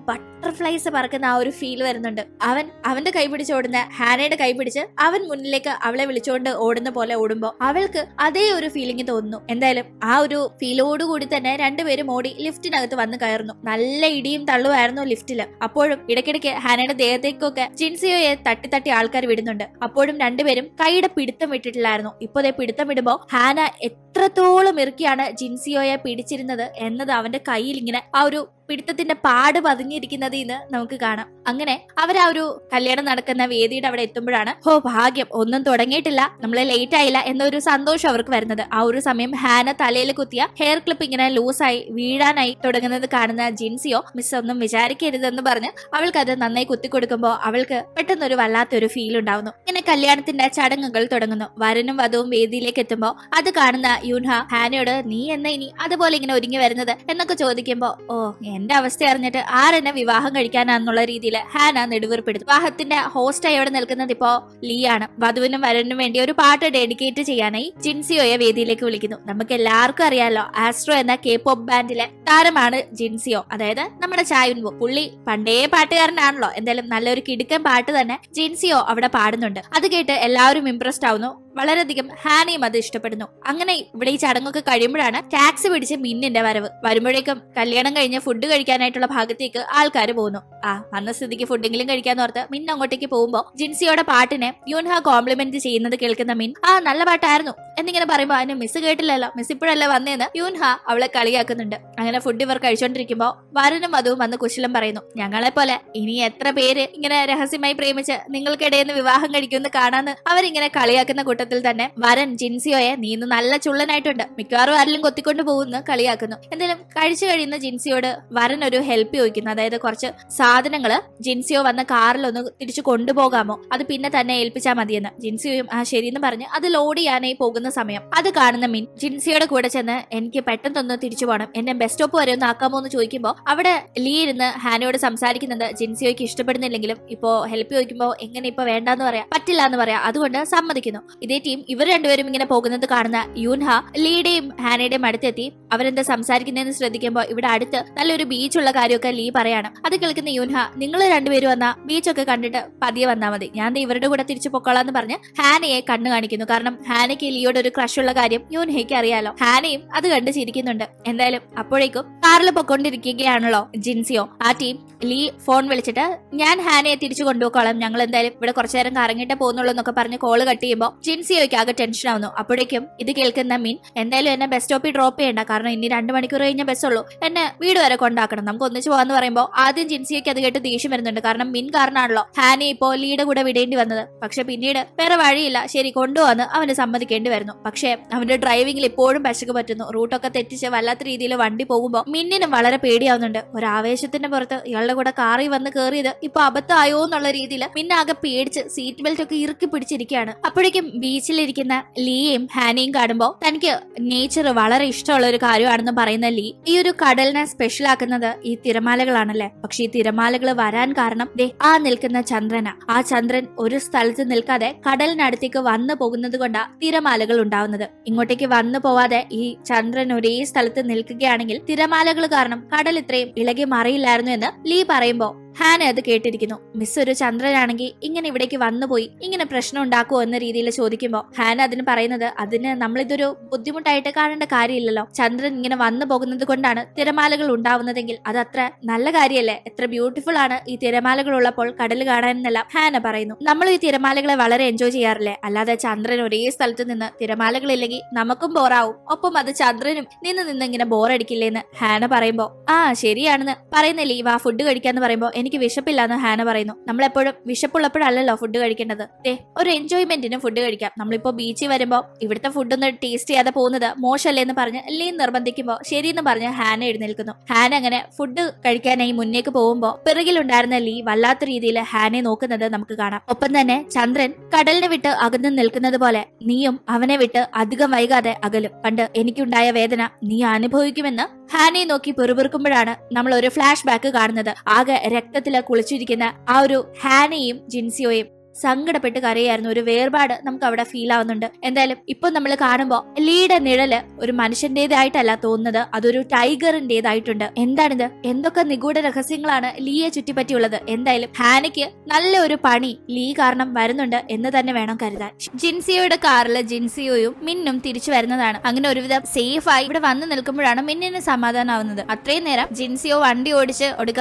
Speaker 1: ബട്ടർഫ്ലൈസ് പറക്കുന്ന ആ ഒരു ഫീൽ വരുന്നുണ്ട് അവൻ അവന്റെ കൈ പിടിച്ച് ഓടുന്ന ഹാനയുടെ കൈ പിടിച്ച് അവൻ മുന്നിലേക്ക് അവളെ വിളിച്ചുകൊണ്ട് ഓടുന്ന പോലെ ഓടുമ്പോൾ അവൾക്ക് അതേ ഒരു ഫീലിംഗ് തോന്നുന്നു എന്തായാലും ആ ഒരു ഫീലോടുകൂടി തന്നെ രണ്ടുപേരും ഓടി ലിഫ്റ്റിനകത്ത് വന്ന് കയറുന്നു നല്ല ഇടിയും തള്ളുമായിരുന്നു ലിഫ്റ്റിൽ അപ്പോഴും ഇടയ്ക്കിടയ്ക്ക് ഹാനയുടെ ദേഹത്തേക്കൊക്കെ ജിൻസിയോയെ തട്ടി തട്ടി ആൾക്കാർ വിടുന്നുണ്ട് അപ്പോഴും രണ്ടുപേരും കൈയുടെ പിടുത്തം വിട്ടിട്ടില്ലായിരുന്നു ഇപ്പോൾ ഇതേ പിടുത്തം വിടുമ്പോൾ ഹാന എത്രത്തോളം ഇറുക്കിയാണ് ജിൻസിയോയെ പിടിച്ചിരുന്നത് എന്നത് അവന്റെ കയ്യിൽ ഇങ്ങനെ ആ ഒരു പിടുത്തത്തിന്റെ പാട് പതിഞ്ഞിരിക്കുന്നത് ഇന്ന് നമുക്ക് കാണാം അങ്ങനെ അവർ ആ ഒരു കല്യാണം നടക്കുന്ന വേദിയുടെ അവിടെ എത്തുമ്പോഴാണ് ഹോ ഭാഗ്യം ഒന്നും തുടങ്ങിയിട്ടില്ല നമ്മളെ ലേറ്റ് ആയില്ല എന്നൊരു സന്തോഷം അവർക്ക് വരുന്നത് ആ ഒരു സമയം ഹാന തലയിൽ കുത്തിയ ഹെയർ ക്ലിപ്പ് ഇങ്ങനെ ലൂസായി വീഴാനായി തുടങ്ങുന്നത് കാണുന്ന ജിൻസിയോ മിസ് ഒന്നും വിചാരിക്കരുതെന്ന് പറഞ്ഞ് അവൾക്ക് അത് നന്നായി കുത്തിക്കൊടുക്കുമ്പോൾ അവൾക്ക് പെട്ടെന്നൊരു വല്ലാത്തൊരു ഫീൽ ഉണ്ടാവുന്നു ഇങ്ങനെ കല്യാണത്തിന്റെ ചടങ്ങുകൾ തുടങ്ങുന്നു വരനും വധവും വേദിയിലേക്ക് എത്തുമ്പോൾ അത് കാണുന്ന യുൻഹ ഹാനയോട് നീ എന്ന ഇനി അതുപോലെ ഇങ്ങനെ ഒരുങ്ങി വരുന്നത് എന്നൊക്കെ ചോദിക്കുമ്പോൾ ഓ എന്റെ അവസ്ഥ അറിഞ്ഞിട്ട് ആരെന്നെ വിവാഹം കഴിക്കാനാന്നുള്ള രീതിയിൽ ഹാന നെടുവീർപ്പെടുത്തു വിവാഹത്തിന്റെ ആയി അവിടെ നിൽക്കുന്നത് ഇപ്പോ ലീ ആണ് വധുവിനും വരനും വേണ്ടി ഒരു പാട്ട് ഡെഡിക്കേറ്റ് ചെയ്യാനായി ജിൻസിയോയെ വേദിയിലേക്ക് വിളിക്കുന്നു നമുക്ക് എല്ലാവർക്കും അറിയാലോ ആസ്ട്രോ എന്ന കെ പോപ്പ് ബാൻഡിലെ താരമാണ് ജിൻസിയോ അതായത് നമ്മുടെ ചായുൻവു പുള്ളി പണ്ടേ പാട്ടുകാരനാണല്ലോ എന്തായാലും നല്ലൊരു കിടുക്കൻ പാട്ട് തന്നെ ജിൻസിയോ അവിടെ പാടുന്നുണ്ട് അത് കേട്ട് എല്ലാവരും ഇംപ്രസ്ഡ് ആവുന്നു വളരെയധികം ഹാനിയും അത് ഇഷ്ടപ്പെടുന്നു അങ്ങനെ ഇവിടെ ഈ ചടങ്ങൊക്കെ കഴിയുമ്പോഴാണ് ടാക്സി പിടിച്ച് മിന്നിന്റെ വരവ് വരുമ്പോഴേക്കും കല്യാണം കഴിഞ്ഞ് ഫുഡ് കഴിക്കാനായിട്ടുള്ള ഭാഗത്തേക്ക് ആൾക്കാർ പോകുന്നു ആ വന്ന സ്ഥിതിക്ക് ഫുഡെങ്കിലും കഴിക്കാന്ന് ഓർത്ത് മിൻ അങ്ങോട്ടേക്ക് പോകുമ്പോൾ ജിൻസിയോടെ പാട്ടിനെ യുൻഹ കോംപ്ലിമെന്റ് ചെയ്യുന്നത് കേൾക്കുന്ന മിൻ ആ നല്ല പാട്ടായിരുന്നു എന്നിങ്ങനെ പറയുമ്പോൾ അതിന് മിസ് കേട്ടില്ലല്ലോ മിസ് ഇപ്പോഴല്ല വന്നേന്ന് യുൻഹ അവളെ കളിയാക്കുന്നുണ്ട് അങ്ങനെ ഫുഡ് ഇവർ കഴിച്ചോണ്ടിരിക്കുമ്പോൾ വരനും വധുവും വന്ന് കുശലം പറയുന്നു ഞങ്ങളെ പോലെ ഇനി എത്ര പേര് ഇങ്ങനെ രഹസ്യമായി പ്രേമിച്ച് നിങ്ങൾക്കിടയിൽ നിന്ന് വിവാഹം കഴിക്കുമെന്ന് കാണാന്ന് അവരിങ്ങനെ കളിയാക്കുന്ന കൂട്ടത്തിൽ തന്നെ വരൻ ജിൻസിയോയെ നീ ഇന്ന് നല്ല ചുള്ളനായിട്ടുണ്ട് മിക്കവാറും ആരെങ്കിലും കൊത്തിക്കൊണ്ട് പോകുന്ന കളിയാക്കുന്നു എന്തായാലും കഴിച്ചു കഴിയുന്ന ജിൻസിയോട് വരൻ ഒരു ഹെൽപ്പ് ചോദിക്കുന്നു അതായത് കുറച്ച് സാധനങ്ങൾ ജിൻസിയോ വന്ന കാറിൽ ഒന്ന് തിരിച്ചു കൊണ്ടുപോകാമോ അത് പിന്നെ തന്നെ ഏൽപ്പിച്ചാൽ മതിയെന്ന് ജിൻസിയോയും ആ ശരിയെന്ന് പറഞ്ഞ് അത് ലോഡ് ചെയ്യാനായി പോകുന്ന സമയം അത് കാണുന്ന മിൻ ജിൻസിയോടെ കൂടെ ചെന്ന് എനിക്ക് ഒന്ന് തിരിച്ചു പോകണം എന്നെ ബസ് സ്റ്റോപ്പ് വരെ ഒന്ന് ആക്കാമോ എന്ന് ചോദിക്കുമ്പോൾ അവിടെ ലീ ഇരുന്ന് ഹാനയോട് സംസാരിക്കുന്നത് ജിൻസിയോയ്ക്ക് ഇഷ്ടപ്പെടുന്നില്ലെങ്കിലും ഇപ്പോ ഹെൽപ്പ് ചോദിക്കുമ്പോൾ എങ്ങനെ ഇപ്പൊ വേണ്ടെന്ന് പറയാം പറ്റില്ല എന്ന് പറയാം അതുകൊണ്ട് സമ്മതിക്കുന്നു ഇതേ ടീം ഇവർ രണ്ടുപേരും ഇങ്ങനെ പോകുന്നത് കാണുന്ന യൂൻഹ ലീയുടെയും ഹാനയുടെയും അടുത്തെത്തി അവരെന്താ സംസാരിക്കുന്നതെന്ന് ശ്രദ്ധിക്കുമ്പോൾ ഇവിടെ അടുത്ത് നല്ലൊരു ബീച്ചുള്ള കാര്യമൊക്കെ ലീ പറയാണ് അത് കേൾക്കുന്ന യൂൻഹ നിങ്ങൾ രണ്ടുപേരും വന്നാ ബീച്ചൊക്കെ കണ്ടിട്ട് പതിയെ വന്നാൽ മതി ഞാൻ ഇവരുടെ കൂടെ തിരിച്ചു പൊക്കോളാന്ന് പറഞ്ഞ് ഹാനയെ കണ്ണു കാണിക്കുന്നു കാരണം ഹാനയ്ക്ക് ലിയോട് ഒരു ക്രഷുള്ള കാര്യം യൂൻഹയ്ക്ക് അറിയാലോ ഹാനയും അത് കണ്ട് ചിരിക്കുന്നുണ്ട് എന്തായാലും അപ്പോഴേക്കും കാറിൽ പൊക്കോണ്ടിരിക്കുകയാണല്ലോ ജിൻസിയോ ആ ടീം ലീ ഫോൺ വിളിച്ചിട്ട് ഞാൻ ഹാനയെ തിരിച്ചു കൊണ്ടുപോക്കോളാം ഞങ്ങൾ എന്തായാലും ഇവിടെ കുറച്ചു നേരം കറങ്ങിയിട്ട് പോകുന്നുള്ളൂ എന്നൊക്കെ പറഞ്ഞ് കോള് കട്ട് ചെയ്യുമ്പോൾ സിയോയ്ക്ക് ആകെ ടെൻഷൻ ആവുന്നു അപ്പോഴേക്കും ഇത് കേൾക്കുന്ന മിൻ എന്തായാലും എന്നെ ബസ് സ്റ്റോപ്പിൽ ഡ്രോപ്പ് ചെയ്യണ്ട കാരണം ഇനി രണ്ട് മണിക്കൂർ കഴിഞ്ഞ ബസ്സുള്ളൂ എന്നെ വീട് വരെ കൊണ്ടാക്കണം നമുക്ക് ഒന്നിച്ച് പോകാന്ന് പറയുമ്പോൾ ആദ്യം ജിൻസിയൊക്കെ അത് കേട്ട് ദേഷ്യം വരുന്നുണ്ട് കാരണം മിൻ കാരണമാണല്ലോ ഹാനി ഇപ്പോൾ ലീഡ് കൂടെ വിടേണ്ടി വന്നത് പക്ഷെ പിന്നീട് വേറെ വഴിയില്ല ശരി കൊണ്ടുവന്ന് അവന് സമ്മതിക്കേണ്ടി വരുന്നു പക്ഷേ അവന്റെ ഡ്രൈവിംഗിൽ ഇപ്പോഴും പശക്ക് പറ്റുന്നു റൂട്ടൊക്കെ തെറ്റിച്ച് വല്ലാത്ത രീതിയിൽ വണ്ടി പോകുമ്പോൾ മിന്നിനും വളരെ പേടിയാവുന്നുണ്ട് ഒരു ആവേശത്തിന്റെ പുറത്ത് ഇയാളുടെ കൂടെ കാറി വന്ന് കയറിയത് ഇപ്പൊ അബദ്ധമായോ എന്നുള്ള രീതിയിൽ മിന്നാകെ പേടിച്ച് സീറ്റ് ബെൽറ്റ് ഒക്കെ ഇറുക്കി പിടിച്ചിരിക്കുകയാണ് അപ്പോഴേക്കും ബീച്ചിലിരിക്കുന്ന ലീയും ഹാനിയും കാണുമ്പോൾ തനിക്ക് നേച്ചർ വളരെ ഇഷ്ടമുള്ള ഒരു കാര്യമാണെന്ന് പറയുന്ന ലീ ഈ ഒരു കടലിനെ സ്പെഷ്യൽ ആക്കുന്നത് ഈ തിരമാലകളാണല്ലേ പക്ഷെ ഈ തിരമാലകൾ വരാൻ കാരണം ദേ ആ നിൽക്കുന്ന ചന്ദ്രന ആ ചന്ദ്രൻ ഒരു സ്ഥലത്ത് നിൽക്കാതെ കടലിനടുത്തേക്ക് വന്നു പോകുന്നത് കൊണ്ടാ തിരമാലകൾ ഉണ്ടാവുന്നത് ഇങ്ങോട്ടേക്ക് വന്നു പോവാതെ ഈ ചന്ദ്രൻ ഒരേ സ്ഥലത്ത് നിൽക്കുകയാണെങ്കിൽ തിരമാലകൾ കാരണം കടൽ ഇത്രയും ഇളകി മറിയില്ലായിരുന്നു എന്ന് ലീ പറയുമ്പോൾ ഹാന അത് കേട്ടിരിക്കുന്നു മിസ് ഒരു ചന്ദ്രനാണെങ്കിൽ ഇങ്ങനെ ഇവിടേക്ക് വന്നുപോയി ഇങ്ങനെ പ്രശ്നം ഉണ്ടാക്കുമോ എന്ന രീതിയിൽ ചോദിക്കുമ്പോൾ ഹാന അതിന് പറയുന്നത് അതിന് നമ്മളിതൊരു ബുദ്ധിമുട്ടായിട്ട് കാണേണ്ട കാര്യമില്ലല്ലോ ചന്ദ്രൻ ഇങ്ങനെ വന്നു പോകുന്നത് കൊണ്ടാണ് തിരമാലകൾ ഉണ്ടാവുന്നതെങ്കിൽ അത് അത്ര നല്ല കാര്യമല്ലേ എത്ര ബ്യൂട്ടിഫുൾ ആണ് ഈ തിരമാലകൾ ഉള്ളപ്പോൾ കടൽ കാണാനെന്നല്ല ഹാന പറയുന്നു നമ്മൾ ഈ തിരമാലകളെ വളരെ എൻജോയ് ചെയ്യാറില്ലേ അല്ലാതെ ചന്ദ്രൻ ഒരേ സ്ഥലത്ത് നിന്ന് തിരമാലകളില്ലെങ്കിൽ നമുക്കും ബോറാവും ഒപ്പം അത് ചന്ദ്രനും നിന്ന് നിന്ന് ഇങ്ങനെ ബോറടിക്കില്ലേന്ന് ഹാന പറയുമ്പോൾ ആ ശരിയാണെന്ന് പറയുന്നില്ലേ വാ ഫുഡ് കഴിക്കാന്ന് പറയുമ്പോ എനിക്ക് വിശപ്പില്ലാന്ന് ഹാന പറയുന്നു നമ്മളെപ്പോഴും വിശപ്പുള്ളപ്പോഴല്ലോ ഫുഡ് കഴിക്കേണ്ടത് ദേ ഒരു എൻജോയ്മെന്റിന് ഫുഡ് കഴിക്കാം നമ്മളിപ്പോ ബീച്ചിൽ വരുമ്പോൾ ഇവിടുത്തെ ഒന്ന് ടേസ്റ്റ് ചെയ്യാതെ പോകുന്നത് മോശമല്ലേ എന്ന് പറഞ്ഞ് ലീൻ നിർബന്ധിക്കുമ്പോൾ ശരിയെന്ന് പറഞ്ഞ് ഹാന എഴുന്നേൽക്കുന്നു ഹാന അങ്ങനെ ഫുഡ് കഴിക്കാനായി മുന്നേക്ക് പോകുമ്പോ പിറകിലുണ്ടായിരുന്ന ലീ വല്ലാത്ത രീതിയിൽ ഹാനെ നോക്കുന്നത് നമുക്ക് കാണാം ഒപ്പം തന്നെ ചന്ദ്രൻ കടലിനെ വിട്ട് അകന്നു നിൽക്കുന്നത് പോലെ നീയും അവനെ വിട്ട് അധികം വൈകാതെ അകലും പണ്ട് എനിക്കുണ്ടായ വേദന നീ അനുഭവിക്കുമെന്ന് ഹാനെ നോക്കി പെറുപെറുക്കുമ്പോഴാണ് നമ്മൾ ഒരു ഫ്ലാഷ് ബാക്ക് കാണുന്നത് ആകെ രക്തത്തിൽ കുളിച്ചിരിക്കുന്ന ആ ഒരു ഹാനയും ജിൻസിയോയും സങ്കടപ്പെട്ട് കരയായിരുന്നു ഒരു വേർപാട് നമുക്ക് അവിടെ ഫീൽ ആവുന്നുണ്ട് എന്തായാലും ഇപ്പൊ നമ്മൾ കാണുമ്പോൾ എലിയുടെ നിഴല് ഒരു മനുഷ്യന്റേതായിട്ടല്ല തോന്നുന്നത് അതൊരു ടൈഗറിന്റേതായിട്ടുണ്ട് എന്താണിത് എന്തൊക്കെ നിഗൂഢ രഹസ്യങ്ങളാണ് ലീയെ ചുറ്റിപ്പറ്റിയുള്ളത് എന്തായാലും ഹാനയ്ക്ക് നല്ല ഒരു പണി ലീ കാരണം വരുന്നുണ്ട് എന്ന് തന്നെ വേണം കരുതാൻ ജിൻസിയോയുടെ കാറിൽ ജിൻസിയോയും മിന്നും തിരിച്ചു വരുന്നതാണ് അങ്ങനെ ഒരുവിധം സേഫ് ആയി ഇവിടെ വന്നു നിൽക്കുമ്പോഴാണ് മിന്നിന് ആവുന്നത് അത്രയും നേരം ജിൻസിയോ വണ്ടി ഓടിച്ച് ഒടുക്കം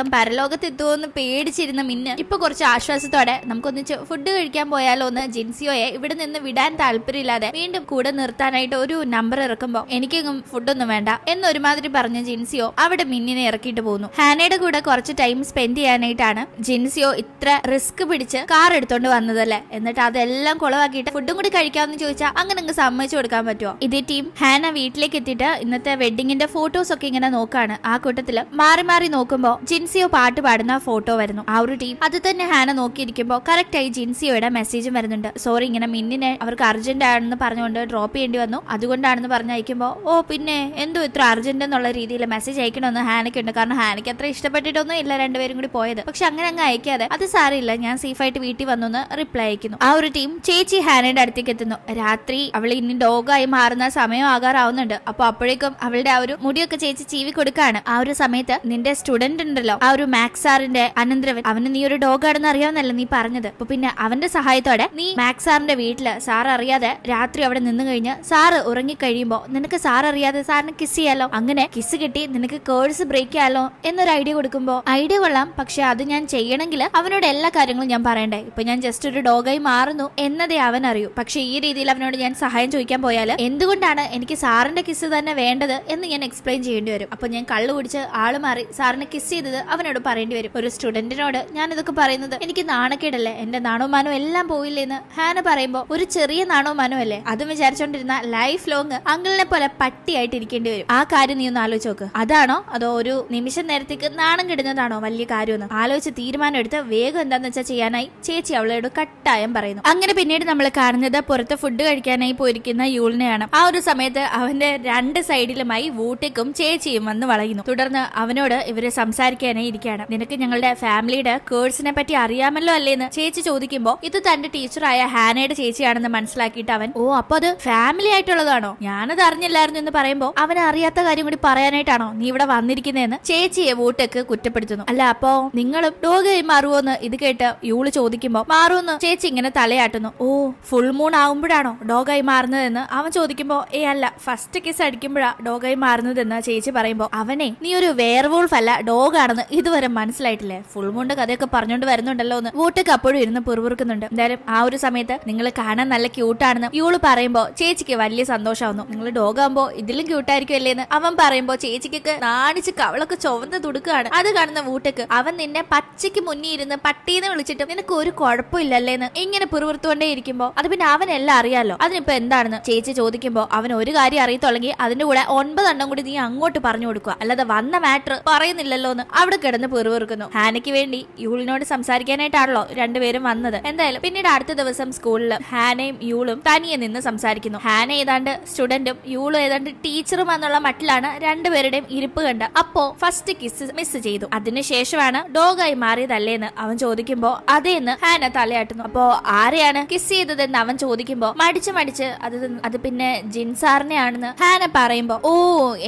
Speaker 1: എന്ന് പേടിച്ചിരുന്ന മിന്ന് ഇപ്പൊ കുറച്ച് ആശ്വാസത്തോടെ നമുക്കൊന്നിച്ച് ഫുഡ് ഫുഡ് കഴിക്കാൻ പോയാലോ എന്ന് ജിൻസിയോയെ ഇവിടെ നിന്ന് വിടാൻ താല്പര്യമില്ലാതെ വീണ്ടും കൂടെ നിർത്താനായിട്ട് ഒരു നമ്പർ ഇറക്കുമ്പോ എനിക്കെങ്ങും ഫുഡൊന്നും വേണ്ട എന്നൊരുമാതിരി പറഞ്ഞ ജിൻസിയോ അവിടെ മിന്നിനെ ഇറക്കിയിട്ട് പോകുന്നു ഹാനയുടെ കൂടെ കുറച്ച് ടൈം സ്പെൻഡ് ചെയ്യാനായിട്ടാണ് ജിൻസിയോ ഇത്ര റിസ്ക് പിടിച്ച് കാർ എടുത്തോണ്ട് വന്നതല്ലേ എന്നിട്ട് അതെല്ലാം കുളവാക്കിയിട്ട് ഫുഡും കൂടി കഴിക്കാമെന്ന് ചോദിച്ചാൽ അങ്ങനെ അങ്ങ് സമ്മതിച്ചു കൊടുക്കാൻ പറ്റുമോ ഇതേ ടീം ഹാന വീട്ടിലേക്ക് എത്തിയിട്ട് ഇന്നത്തെ വെഡിങ്ങിന്റെ ഫോട്ടോസ് ഒക്കെ ഇങ്ങനെ നോക്കാണ് ആ കൂട്ടത്തില് മാറി മാറി നോക്കുമ്പോൾ ജിൻസിയോ പാട്ട് പാടുന്ന ഫോട്ടോ വരുന്നു ആ ഒരു ടീം അത് തന്നെ ഹാന നോക്കിയിരിക്കുമ്പോൾ ആയി ജിൻസി നാൻസിയോയുടെ മെസ്സേജും വരുന്നുണ്ട് സോറി ഇങ്ങനെ മിന്നിനെ അവർക്ക് അർജന്റ് ആണെന്ന് പറഞ്ഞുകൊണ്ട് ഡ്രോപ്പ് ചെയ്യേണ്ടി വന്നു അതുകൊണ്ടാണെന്ന് പറഞ്ഞയക്കുമ്പോൾ ഓ പിന്നെ എന്തോ ഇത്ര അർജന്റ് എന്നുള്ള രീതിയിൽ മെസ്സേജ് അയക്കണമെന്ന് ഹാനയ്ക്കുണ്ട് കാരണം ഹാനയ്ക്ക് അത്ര ഇഷ്ടപ്പെട്ടിട്ടൊന്നും ഇല്ല രണ്ടുപേരും കൂടി പോയത് പക്ഷെ അങ്ങനെ അങ്ങ് അയക്കാതെ അത് സാരമില്ല ഞാൻ സേഫായിട്ട് വീട്ടിൽ വന്നു റിപ്ലൈ അയക്കുന്നു ആ ഒരു ടീം ചേച്ചി ഹാനയുടെ അടുത്തേക്ക് എത്തുന്നു രാത്രി അവൾ ഇനി ഡോഗായി മാറുന്ന സമയം ആകാറാവുന്നുണ്ട് അപ്പൊ അപ്പോഴേക്കും അവളുടെ ആ ഒരു മുടിയൊക്കെ ചേച്ചി ചീവി കൊടുക്കാണ് ആ ഒരു സമയത്ത് നിന്റെ സ്റ്റുഡന്റ് ഉണ്ടല്ലോ ആ ഒരു മാക്സാറിന്റെ അനന്തരവൻ അവന് നീ ഒരു ഡോഗാണെന്ന് അറിയാവുന്നല്ലോ നീ പറഞ്ഞത് അപ്പൊ പിന്നെ അവന്റെ സഹായത്തോടെ നീ മാക്സ് സാറിന്റെ വീട്ടില് സാർ അറിയാതെ രാത്രി അവിടെ നിന്ന് കഴിഞ്ഞ് സാറ് ഉറങ്ങിക്കഴിയുമ്പോ നിനക്ക് സാർ അറിയാതെ സാറിന് കിസ് ചെയ്യാലോ അങ്ങനെ കിസ് കിട്ടി നിനക്ക് കേഴ്സ് ബ്രേക്ക് ചെയ്യാലോ എന്നൊരു ഐഡിയ കൊടുക്കുമ്പോ ഐഡിയ കൊള്ളാം പക്ഷെ അത് ഞാൻ ചെയ്യണമെങ്കിൽ അവനോട് എല്ലാ കാര്യങ്ങളും ഞാൻ പറയണ്ടേ ഇപ്പൊ ഞാൻ ജസ്റ്റ് ഒരു ഡോഗായി മാറുന്നു എന്നതേ അവൻ അറിയൂ പക്ഷെ ഈ രീതിയിൽ അവനോട് ഞാൻ സഹായം ചോദിക്കാൻ പോയാൽ എന്തുകൊണ്ടാണ് എനിക്ക് സാറിന്റെ കിസ് തന്നെ വേണ്ടത് എന്ന് ഞാൻ എക്സ്പ്ലെയിൻ ചെയ്യേണ്ടി വരും അപ്പൊ ഞാൻ കള്ളു കുടിച്ച് ആള് മാറി സാറിനെ കിസ് ചെയ്തത് അവനോട് പറയേണ്ടി വരും ഒരു സ്റ്റുഡന്റിനോട് ഞാൻ ഇതൊക്കെ പറയുന്നത് എനിക്ക് നാണക്കേടല്ലേ എന്റെ നാണവും മനു എല്ലാം പോയില്ലെന്ന് ഹാന പറയുമ്പോൾ ഒരു ചെറിയ നാണോ മനു അല്ലേ അതും വിചാരിച്ചോണ്ടിരുന്ന ലൈഫ് ലോങ് അങ്കിളിനെ പോലെ പട്ടിയായിട്ട് ഇരിക്കേണ്ടി വരും ആ കാര്യം നീ ഒന്ന് ആലോചിച്ച് നോക്ക് അതാണോ അതോ ഒരു നിമിഷം നേരത്തേക്ക് നാണം കിടുന്നതാണോ വലിയ കാര്യം ആലോചിച്ച് തീരുമാനം എടുത്ത് വേഗം എന്താന്ന് വെച്ചാൽ ചെയ്യാനായി ചേച്ചി അവളോട് കട്ടായം പറയുന്നു അങ്ങനെ പിന്നീട് നമ്മൾ കാണുന്നത് പുറത്ത് ഫുഡ് കഴിക്കാനായി പോയിരിക്കുന്ന യൂളിനെയാണ് ആ ഒരു സമയത്ത് അവന്റെ രണ്ട് സൈഡിലുമായി വൂട്ടിക്കും ചേച്ചിയും വന്ന് വളയുന്നു തുടർന്ന് അവനോട് ഇവര് സംസാരിക്കാനായി ഇരിക്കുകയാണ് നിനക്ക് ഞങ്ങളുടെ ഫാമിലിയുടെ കേഴ്സിനെ പറ്റി അറിയാമല്ലോ അല്ലേന്ന് ചേച്ചി ചോദിക്കും കാണിക്കുമ്പോൾ ഇത് തന്റെ ടീച്ചറായ ഹാനയുടെ ചേച്ചിയാണെന്ന് മനസ്സിലാക്കിയിട്ട് അവൻ ഓ അപ്പൊ അത് ഫാമിലി ആയിട്ടുള്ളതാണോ ഞാനത് അറിഞ്ഞില്ലായിരുന്നു എന്ന് പറയുമ്പോൾ അവൻ അറിയാത്ത കാര്യം കൂടി പറയാനായിട്ടാണോ നീ ഇവിടെ വന്നിരിക്കുന്നതെന്ന് ചേച്ചിയെ വോട്ടൊക്കെ കുറ്റപ്പെടുത്തുന്നു അല്ല അപ്പോ നിങ്ങൾ ഡോഗായി എന്ന് ഇത് കേട്ട് യൂള് ചോദിക്കുമ്പോൾ മാറുമെന്ന് ചേച്ചി ഇങ്ങനെ തലയാട്ടുന്നു ഓ ഫുൾ മൂൺ ആവുമ്പോഴാണോ ഡോഗായി മാറുന്നതെന്ന് അവൻ ചോദിക്കുമ്പോൾ ഏ അല്ല ഫസ്റ്റ് കിസ് അടിക്കുമ്പോഴാ ഡോഗായി മാറുന്നതെന്ന് ചേച്ചി പറയുമ്പോൾ അവനെ നീ ഒരു വേർവോൾഫ് അല്ല ഡോഗാണെന്ന് ഇതുവരെ മനസ്സിലായിട്ടില്ലേ ഫുൾ മൂണിന്റെ കഥയൊക്കെ പറഞ്ഞുകൊണ്ട് വരുന്നുണ്ടല്ലോ എന്ന് വോട്ടൊക്കെ അപ്പോഴും ഇരുന്ന് പൂർവ്വ പിറുപിറുക്കുന്നുണ്ട് എന്തായാലും ആ ഒരു സമയത്ത് നിങ്ങൾ കാണാൻ നല്ല ക്യൂട്ടാണെന്ന് ഇവള് പറയുമ്പോൾ ചേച്ചിക്ക് വലിയ സന്തോഷമാവുന്നു നിങ്ങൾ ഡോഗ് ആകുമ്പോൾ ഇതിലും ക്യൂട്ടായിരിക്കും അല്ലേന്ന് അവൻ പറയുമ്പോൾ ചേച്ചിക്ക് നാണിച്ച് കവളൊക്കെ ചുവന്ന് തുടുക്കുകയാണ് അത് കാണുന്ന വൂട്ടക്ക് അവൻ നിന്നെ പച്ചയ്ക്ക് മുന്നിൽ ഇരുന്ന് പട്ടീന്ന് വിളിച്ചിട്ട് നിനക്ക് ഒരു കുഴപ്പമില്ലല്ലേന്ന് ഇങ്ങനെ പിറുപിറുത്തുകൊണ്ടേ ഇരിക്കുമ്പോൾ അത് പിന്നെ അവനെല്ലാം അറിയാലോ അതിനിപ്പോ എന്താണെന്ന് ചേച്ചി ചോദിക്കുമ്പോൾ അവൻ ഒരു കാര്യം അറിയത്തുള്ളെങ്കിൽ അതിന്റെ കൂടെ ഒൻപതെണ്ണം കൂടി നീ അങ്ങോട്ട് പറഞ്ഞു കൊടുക്കുക അല്ലാതെ വന്ന മാറ്റർ പറയുന്നില്ലല്ലോ എന്ന് അവിടെ കിടന്ന് പിറുപിറുക്കുന്നു ഹാനയ്ക്ക് വേണ്ടി യൂളിനോട് സംസാരിക്കാനായിട്ടാണല്ലോ രണ്ടുപേരും വന്നത് പറയുന്നത് എന്തായാലും പിന്നീട് അടുത്ത ദിവസം സ്കൂളിൽ ഹാനയും യൂളും തനിയെ നിന്ന് സംസാരിക്കുന്നു ഹാന ഏതാണ്ട് സ്റ്റുഡന്റും യൂളും ഏതാണ്ട് ടീച്ചറും എന്നുള്ള മട്ടിലാണ് രണ്ടുപേരുടെയും ഇരിപ്പ് കണ്ട് അപ്പോ ഫസ്റ്റ് കിസ് മിസ് ചെയ്തു അതിനുശേഷമാണ് ഡോഗായി മാറിയതല്ലേന്ന് അവൻ ചോദിക്കുമ്പോ അതേന്ന് ഹാന തലയാട്ടുന്നു അപ്പോ ആരെയാണ് കിസ് ചെയ്തതെന്ന് അവൻ ചോദിക്കുമ്പോ മടിച്ച് മടിച്ച് അത് അത് പിന്നെ ജിൻസാറിനെ ആണെന്ന് ഹാന പറയുമ്പോ ഓ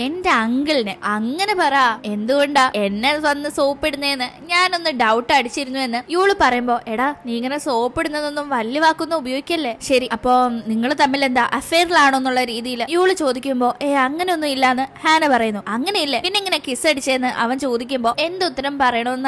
Speaker 1: എന്റെ അങ്കിളിനെ അങ്ങനെ പറ എന്തുകൊണ്ടാ എന്നെ വന്ന് സോപ്പിടുന്നേന്ന് ഞാനൊന്ന് ഡൗട്ട് അടിച്ചിരുന്നു എന്ന് യൂള് പറയുമ്പോ എടാ നീ ഇങ്ങനെ സോപ്പ് ഇടുന്നതൊന്നും വലിയ വാക്കൊന്നും ഉപയോഗിക്കല്ലേ ശരി അപ്പോ നിങ്ങൾ തമ്മിൽ എന്താ അഫെയറിലാണോ എന്നുള്ള രീതിയിൽ യൂള് ചോദിക്കുമ്പോ ഏ അങ്ങനെയൊന്നും ഇല്ലാന്ന് ഹാന പറയുന്നു അങ്ങനെയില്ല പിന്നെ ഇങ്ങനെ കിസ് അടിച്ചെന്ന് അവൻ ചോദിക്കുമ്പോ എന്തുത്തരം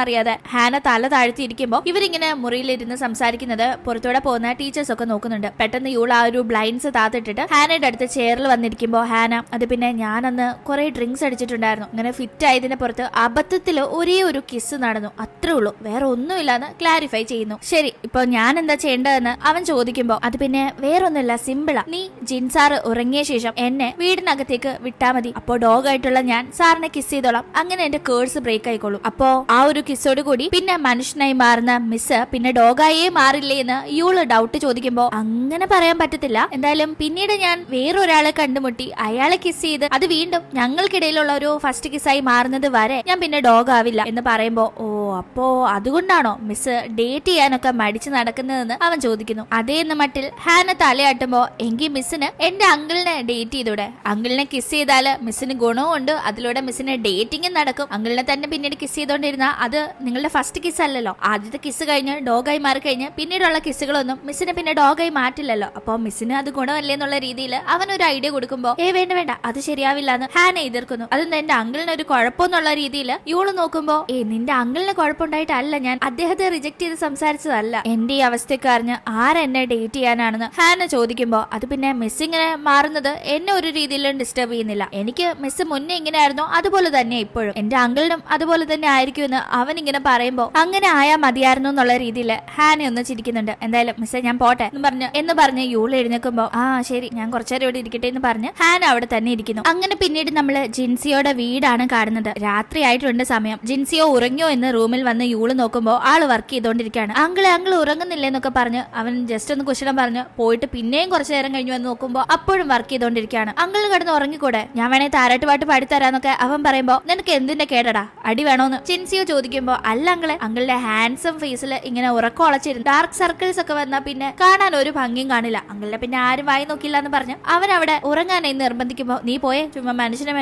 Speaker 1: അറിയാതെ ഹാന തല താഴ്ത്തിയിരിക്കുമ്പോ ഇവരിങ്ങനെ മുറിയിലിരുന്ന് സംസാരിക്കുന്നത് പുറത്തൂടെ പോകുന്ന ടീച്ചേഴ്സ് ഒക്കെ നോക്കുന്നുണ്ട് പെട്ടെന്ന് യൂൾ ആ ഒരു ബ്ലൈൻഡ്സ് താത്തിട്ടിട്ട് ഹാനയുടെ അടുത്ത് ചെയറിൽ വന്നിരിക്കുമ്പോ ഹാന അത് പിന്നെ ഞാൻ അന്ന് കുറെ ഡ്രിങ്ക്സ് അടിച്ചിട്ടുണ്ടായിരുന്നു ഇങ്ങനെ ഫിറ്റ് ആയതിനെ പുറത്ത് അബദ്ധത്തിൽ ഒരേ ഒരു കിസ് നടന്നു അത്രേ ഉള്ളൂ വേറെ ഒന്നുമില്ലാന്ന് ക്ലാരിഫൈ ചെയ്യുന്നു ശരി ഇപ്പൊ അപ്പോ ഞാൻ എന്താ ചെയ്യേണ്ടതെന്ന് അവൻ ചോദിക്കുമ്പോൾ അത് പിന്നെ വേറൊന്നുമില്ല സിമ്പിളാ നീ ജിൻസാറ് ഉറങ്ങിയ ശേഷം എന്നെ വീടിനകത്തേക്ക് വിട്ടാ മതി അപ്പോ ഡോഗ് ആയിട്ടുള്ള ഞാൻ സാറിനെ കിസ് ചെയ്തോളാം അങ്ങനെ എന്റെ കേഴ്സ് ബ്രേക്ക് ആയിക്കോളും അപ്പോ ആ ഒരു കിസ്സോട് കൂടി പിന്നെ മനുഷ്യനായി മാറുന്ന മിസ് പിന്നെ ഡോഗായേ മാറില്ലേ എന്ന് യൂള് ഡൗട്ട് ചോദിക്കുമ്പോൾ അങ്ങനെ പറയാൻ പറ്റത്തില്ല എന്തായാലും പിന്നീട് ഞാൻ വേറൊരാളെ കണ്ടുമുട്ടി അയാളെ കിസ് ചെയ്ത് അത് വീണ്ടും ഞങ്ങൾക്കിടയിലുള്ള ഒരു ഫസ്റ്റ് കിസ്സായി മാറുന്നത് വരെ ഞാൻ പിന്നെ ഡോഗ് ആവില്ല എന്ന് പറയുമ്പോൾ ഓ അപ്പോ അതുകൊണ്ടാണോ മിസ് ഡേറ്റ് ചെയ്യാനൊക്കെ മടിച്ചു നടക്കുന്നതെന്ന് അവൻ ചോദിക്കുന്നു അതേ എന്ന മട്ടിൽ ഹാന തലയാട്ടുമ്പോ എങ്കിൽ മിസ്സിന് എന്റെ അങ്കിളിനെ ഡേറ്റ് ചെയ്തൂടെ അങ്കിളിനെ കിസ് ചെയ്താല് മിസ്സിന് ഉണ്ട് അതിലൂടെ മിസ്സിന് ഡേറ്റിംഗും നടക്കും അങ്കിളിനെ തന്നെ പിന്നീട് കിസ് ചെയ്തോണ്ടിരുന്ന അത് നിങ്ങളുടെ ഫസ്റ്റ് കിസ് അല്ലല്ലോ ആദ്യത്തെ കിസ് കഴിഞ്ഞ് ഡോഗായി മാറി കഴിഞ്ഞ് പിന്നീടുള്ള കിസ്സുകളൊന്നും മിസ്സിനെ പിന്നെ ഡോഗായി മാറ്റില്ലല്ലോ അപ്പോൾ മിസ്സിന് അത് ഗുണമല്ലേ എന്നുള്ള രീതിയിൽ അവൻ ഒരു ഐഡിയ കൊടുക്കുമ്പോൾ ഏ വേണ്ട വേണ്ട അത് ശരിയാവില്ല എന്ന് ഹാന എതിർക്കുന്നു അതൊന്നും എന്റെ അങ്കിളിന് ഒരു കുഴപ്പമെന്നുള്ള രീതിയിൽ ഇവള് നോക്കുമ്പോൾ ഏ നിന്റെ അങ്കിളിന് കുഴപ്പമുണ്ടായിട്ടല്ല ഞാൻ അദ്ദേഹത്തെ റിജക്ട് ചെയ്ത് സംസാരിച്ചതല്ല എന്റെ ഈ അറിഞ്ഞ് ആരെന്നെ ഡേറ്റ് ചെയ്യാനാണെന്ന് ഹാന ചോദിക്കുമ്പോൾ അത് പിന്നെ മിസ്സിങ്ങനെ മാറുന്നത് എന്നെ ഒരു രീതിയിലും ഡിസ്റ്റർബ് ചെയ്യുന്നില്ല എനിക്ക് മിസ് മുന്നേ ഇങ്ങനെയായിരുന്നു അതുപോലെ തന്നെ ഇപ്പോഴും എൻ്റെ അങ്കിളിനും അതുപോലെ തന്നെ ആയിരിക്കുമെന്ന് അവൻ ഇങ്ങനെ പറയുമ്പോൾ അങ്ങനെ ആയാ മതിയായിരുന്നു എന്നുള്ള രീതിയിൽ ഹാന ഒന്ന് ചിരിക്കുന്നുണ്ട് എന്തായാലും മിസ്സെ ഞാൻ പോട്ടെ എന്ന് പറഞ്ഞു എന്ന് പറഞ്ഞ് യൂൾ എഴുന്നേക്കുമ്പോ ആ ശരി ഞാൻ കുറച്ചേരം ഇവിടെ ഇരിക്കട്ടെ എന്ന് പറഞ്ഞ് ഹാൻ അവിടെ തന്നെ ഇരിക്കുന്നു അങ്ങനെ പിന്നീട് നമ്മൾ ജിൻസിയോടെ വീടാണ് കാണുന്നത് രാത്രി ആയിട്ടുണ്ട് സമയം ജിൻസിയോ ഉറങ്ങിയോ എന്ന് റൂമിൽ വന്ന് യൂള് നോക്കുമ്പോൾ ആള് വർക്ക് ചെയ്തുകൊണ്ടിരിക്കുകയാണ് അങ്കിള് അങ്കിള് ഉറങ്ങുന്നില്ല എന്നൊക്കെ പറഞ്ഞ് അവൻ ജസ്റ്റ് ഒന്ന് കുശലം പറഞ്ഞ് പോയിട്ട് പിന്നെയും കുറച്ചു നേരം കഴിഞ്ഞു വന്ന് നോക്കുമ്പോൾ അപ്പോഴും വർക്ക് ചെയ്തുകൊണ്ടിരിക്കുകയാണ് അങ്കിൾ കിടന്ന് ഉറങ്ങിക്കൂടെ ഞാൻ വേണേ താരാട്ട് പാട്ട് പാടിത്തരാന്നൊക്കെ അവൻ പറയുമ്പോൾ നിനക്ക് എന്തിന്റെ കേടടാ അടി വേണോന്ന് ചിൻസിയോ ചോദിക്കുമ്പോൾ അല്ല അങ്കിളെ അങ്കിളുടെ ഹാൻഡ്സും ഫേസിൽ ഇങ്ങനെ ഉറക്കം ഉളച്ചിരുന്നു ഡാർക്ക് സർക്കിൾസ് ഒക്കെ വന്നാൽ പിന്നെ കാണാൻ ഒരു ഭംഗിയും കാണില്ല അങ്കിളിനെ പിന്നെ ആരും വായി നോക്കില്ല എന്ന് പറഞ്ഞ് അവൻ അവിടെ ഉറങ്ങാനായി നിർബന്ധിക്കുമ്പോ നീ പോയേ ചുമ്മാ മനുഷ്യനെ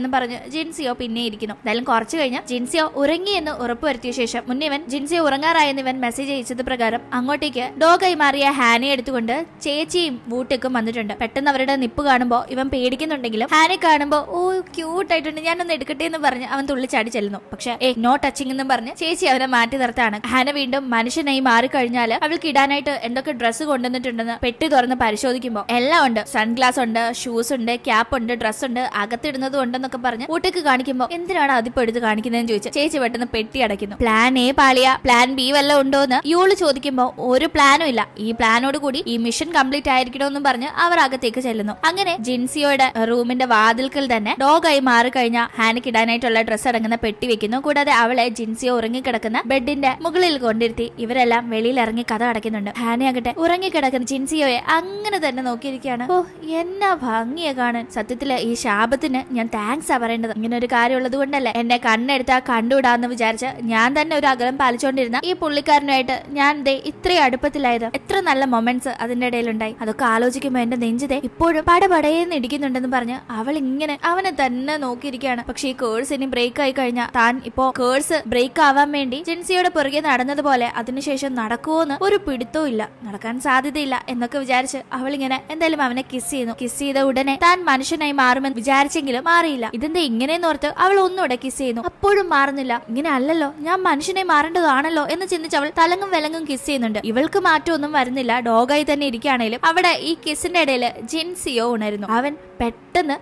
Speaker 1: എന്ന് പറഞ്ഞ് ജിൻസിയോ പിന്നെ ഇരിക്കുന്നു എന്തായാലും കുറച്ച് കഴിഞ്ഞ് ജിൻസിയോ ഉറങ്ങിയെന്ന് ഉറപ്പുവരുത്തിയ ശേഷം മുന്നിവൻ ജിൻസിയോ ഉറങ്ങാറായെന്ന് ഇവൻ മെസ്സേജ് അയച്ചത് പ്രകാരം അങ്ങോട്ടേക്ക് ഡോ മാറിയ ഹാനെ എടുത്തുകൊണ്ട് ചേച്ചിയും ബൂട്ടേക്കും വന്നിട്ടുണ്ട് പെട്ടെന്ന് അവരുടെ നിപ്പ് കാണുമ്പോൾ ഇവൻ പേടിക്കുന്നുണ്ടെങ്കിലും ഹാനെ കാണുമ്പോൾ ഓ ക്യൂട്ട് ആയിട്ടുണ്ട് ഞാനൊന്ന് എടുക്കട്ടെ എന്ന് പറഞ്ഞ് അവൻ തുള്ളിച്ചാടി ചെല്ലുന്നു പക്ഷെ ഏ നോ ടച്ചിങ് എന്ന് പറഞ്ഞ് ചേച്ചി അവനെ മാറ്റി നിർത്താണ് ഹാന വീണ്ടും മനുഷ്യനായി മാറിക്കഴിഞ്ഞാൽ അവൾക്ക് ഇടാനായിട്ട് എന്തൊക്കെ ഡ്രസ്സ് കൊണ്ടുവന്നിട്ടുണ്ടെന്ന് പെട്ടി തുറന്ന് പരിശോധിക്കുമ്പോൾ എല്ലാം ഉണ്ട് സൺഗ്ലാസ് ഉണ്ട് ഷൂസ് ഉണ്ട് ക്യാപ്പ് ഉണ്ട് ഡ്രസ്സ് ഉണ്ട് അകത്തിടുന്നത് ഉണ്ടെന്നൊക്കെ പറഞ്ഞ് കൂട്ടേക്ക് കാണിക്കുമ്പോൾ എന്തിനാണ് അതിപ്പോ എടുത്ത് കാണിക്കുന്നതെന്ന് ചോദിച്ചാൽ ചേച്ചി പെട്ടെന്ന് പെട്ടി അടയ്ക്കുന്നു പ്ലാൻ എ പാളിയ പ്ലാൻ ബി വല്ല ഉണ്ടോ എന്ന് യൂള് ചോദിക്കുമ്പോൾ ഒരു പ്ലാനും ഇല്ല ഈ പ്ലാനോട് കൂടി ഈ മിഷൻ കംപ്ലീറ്റ് ആയിരിക്കണമെന്നും പറഞ്ഞ് അവർ അകത്തേക്ക് ചെല്ലുന്നു അങ്ങനെ ജിൻസിയോയുടെ റൂമിന്റെ വാതിൽക്കൽ തന്നെ ഡോഗായി മാറിക്കഴിഞ്ഞ ഹാനിക്ക് ഇടാനായിട്ടുള്ള ഡ്രസ്സ് അടങ്ങുന്ന പെട്ടി വെക്കുന്നു കൂടാതെ അവളെ ജിൻസിയോ ഉറങ്ങിക്കിടക്കുന്ന ബെഡിന്റെ മുകളിൽ കൊണ്ടിരുത്തി ഇവരെല്ലാം വെളിയിൽ ഇറങ്ങി കഥ അടയ്ക്കുന്നുണ്ട് ഹാനയാകട്ടെ ഉറങ്ങിക്കിടക്കുന്ന ജിൻസിയോയെ അങ്ങനെ തന്നെ നോക്കിയിരിക്കുകയാണ് ഓ എന്നാ ഭംഗിയെ കാണാൻ സത്യത്തില് ഈ ശാപത്തിന് ഞാൻ താങ്ക്സ് ആ പറയേണ്ടത് ഇങ്ങനെ ഒരു കാര്യമുള്ളത് കൊണ്ടല്ലേ എന്നെ കണ്ണെടുത്താ കണ്ടുവിടാന്ന് വിചാരിച്ച് ഞാൻ തന്നെ ഒരു അകലം പാലിച്ചുകൊണ്ടിരുന്ന ഈ പുള്ളിക്കാരനുമായിട്ട് ഞാൻ ദേ ഇത്രയും അടുപ്പത്തിലായത് എത്ര നല്ല മൊമെന്റ്സ് അതിന്റെ ഇടയിലുണ്ടായി അതൊക്കെ ആലോചിക്കുമ്പോൾ എന്റെ നെഞ്ചിതെ ഇപ്പോഴും പടപടയെന്ന് ഇടിക്കുന്നുണ്ടെന്ന് പറഞ്ഞ് അവൾ ഇങ്ങനെ അവനെ തന്നെ നോക്കിയിരിക്കുകയാണ് പക്ഷെ ഈ കേഴ്സ് ഇനി ബ്രേക്ക് ആയി കഴിഞ്ഞാൽ താൻ ഇപ്പോ കേഴ്സ് ബ്രേക്ക് ആവാൻ വേണ്ടി ജിൻസിയുടെ പുറകെ നടന്നതുപോലെ അതിനുശേഷം എന്ന് ഒരു പിടുത്തവും ഇല്ല നടക്കാൻ സാധ്യതയില്ല എന്നൊക്കെ വിചാരിച്ച് അവൾ ഇങ്ങനെ എന്തായാലും അവനെ കിസ് ചെയ്യുന്നു കിസ് ചെയ്ത ഉടനെ താൻ മനുഷ്യനായി മാറുമെന്ന് വിചാരിച്ചെങ്കിലും മാറിയില്ല ഇതിന്റെ ഇങ്ങനെയെന്ന് ഓർത്ത് അവൾ ഒന്നുകൂടെ കിസ് ചെയ്യുന്നു അപ്പോഴും മാറുന്നില്ല ഇങ്ങനെ അല്ലല്ലോ ഞാൻ മനുഷ്യനെ മാറേണ്ടതാണല്ലോ എന്ന് ചിന്തിച്ച് അവൾ തലങ്ങും വിലങ്ങും കിസ് ചെയ്യുന്നുണ്ട് ഇവൾക്ക് മാറ്റമൊന്നും വരുന്നില്ല ഡോഗായി തന്നെ ഇരിക്കുകയാണെങ്കിലും അവിടെ ഈ കിസിന്റെ ഇടയിൽ ജിൻസിയോ ഉണരുന്നു അവൻ പെട്ടെന്ന്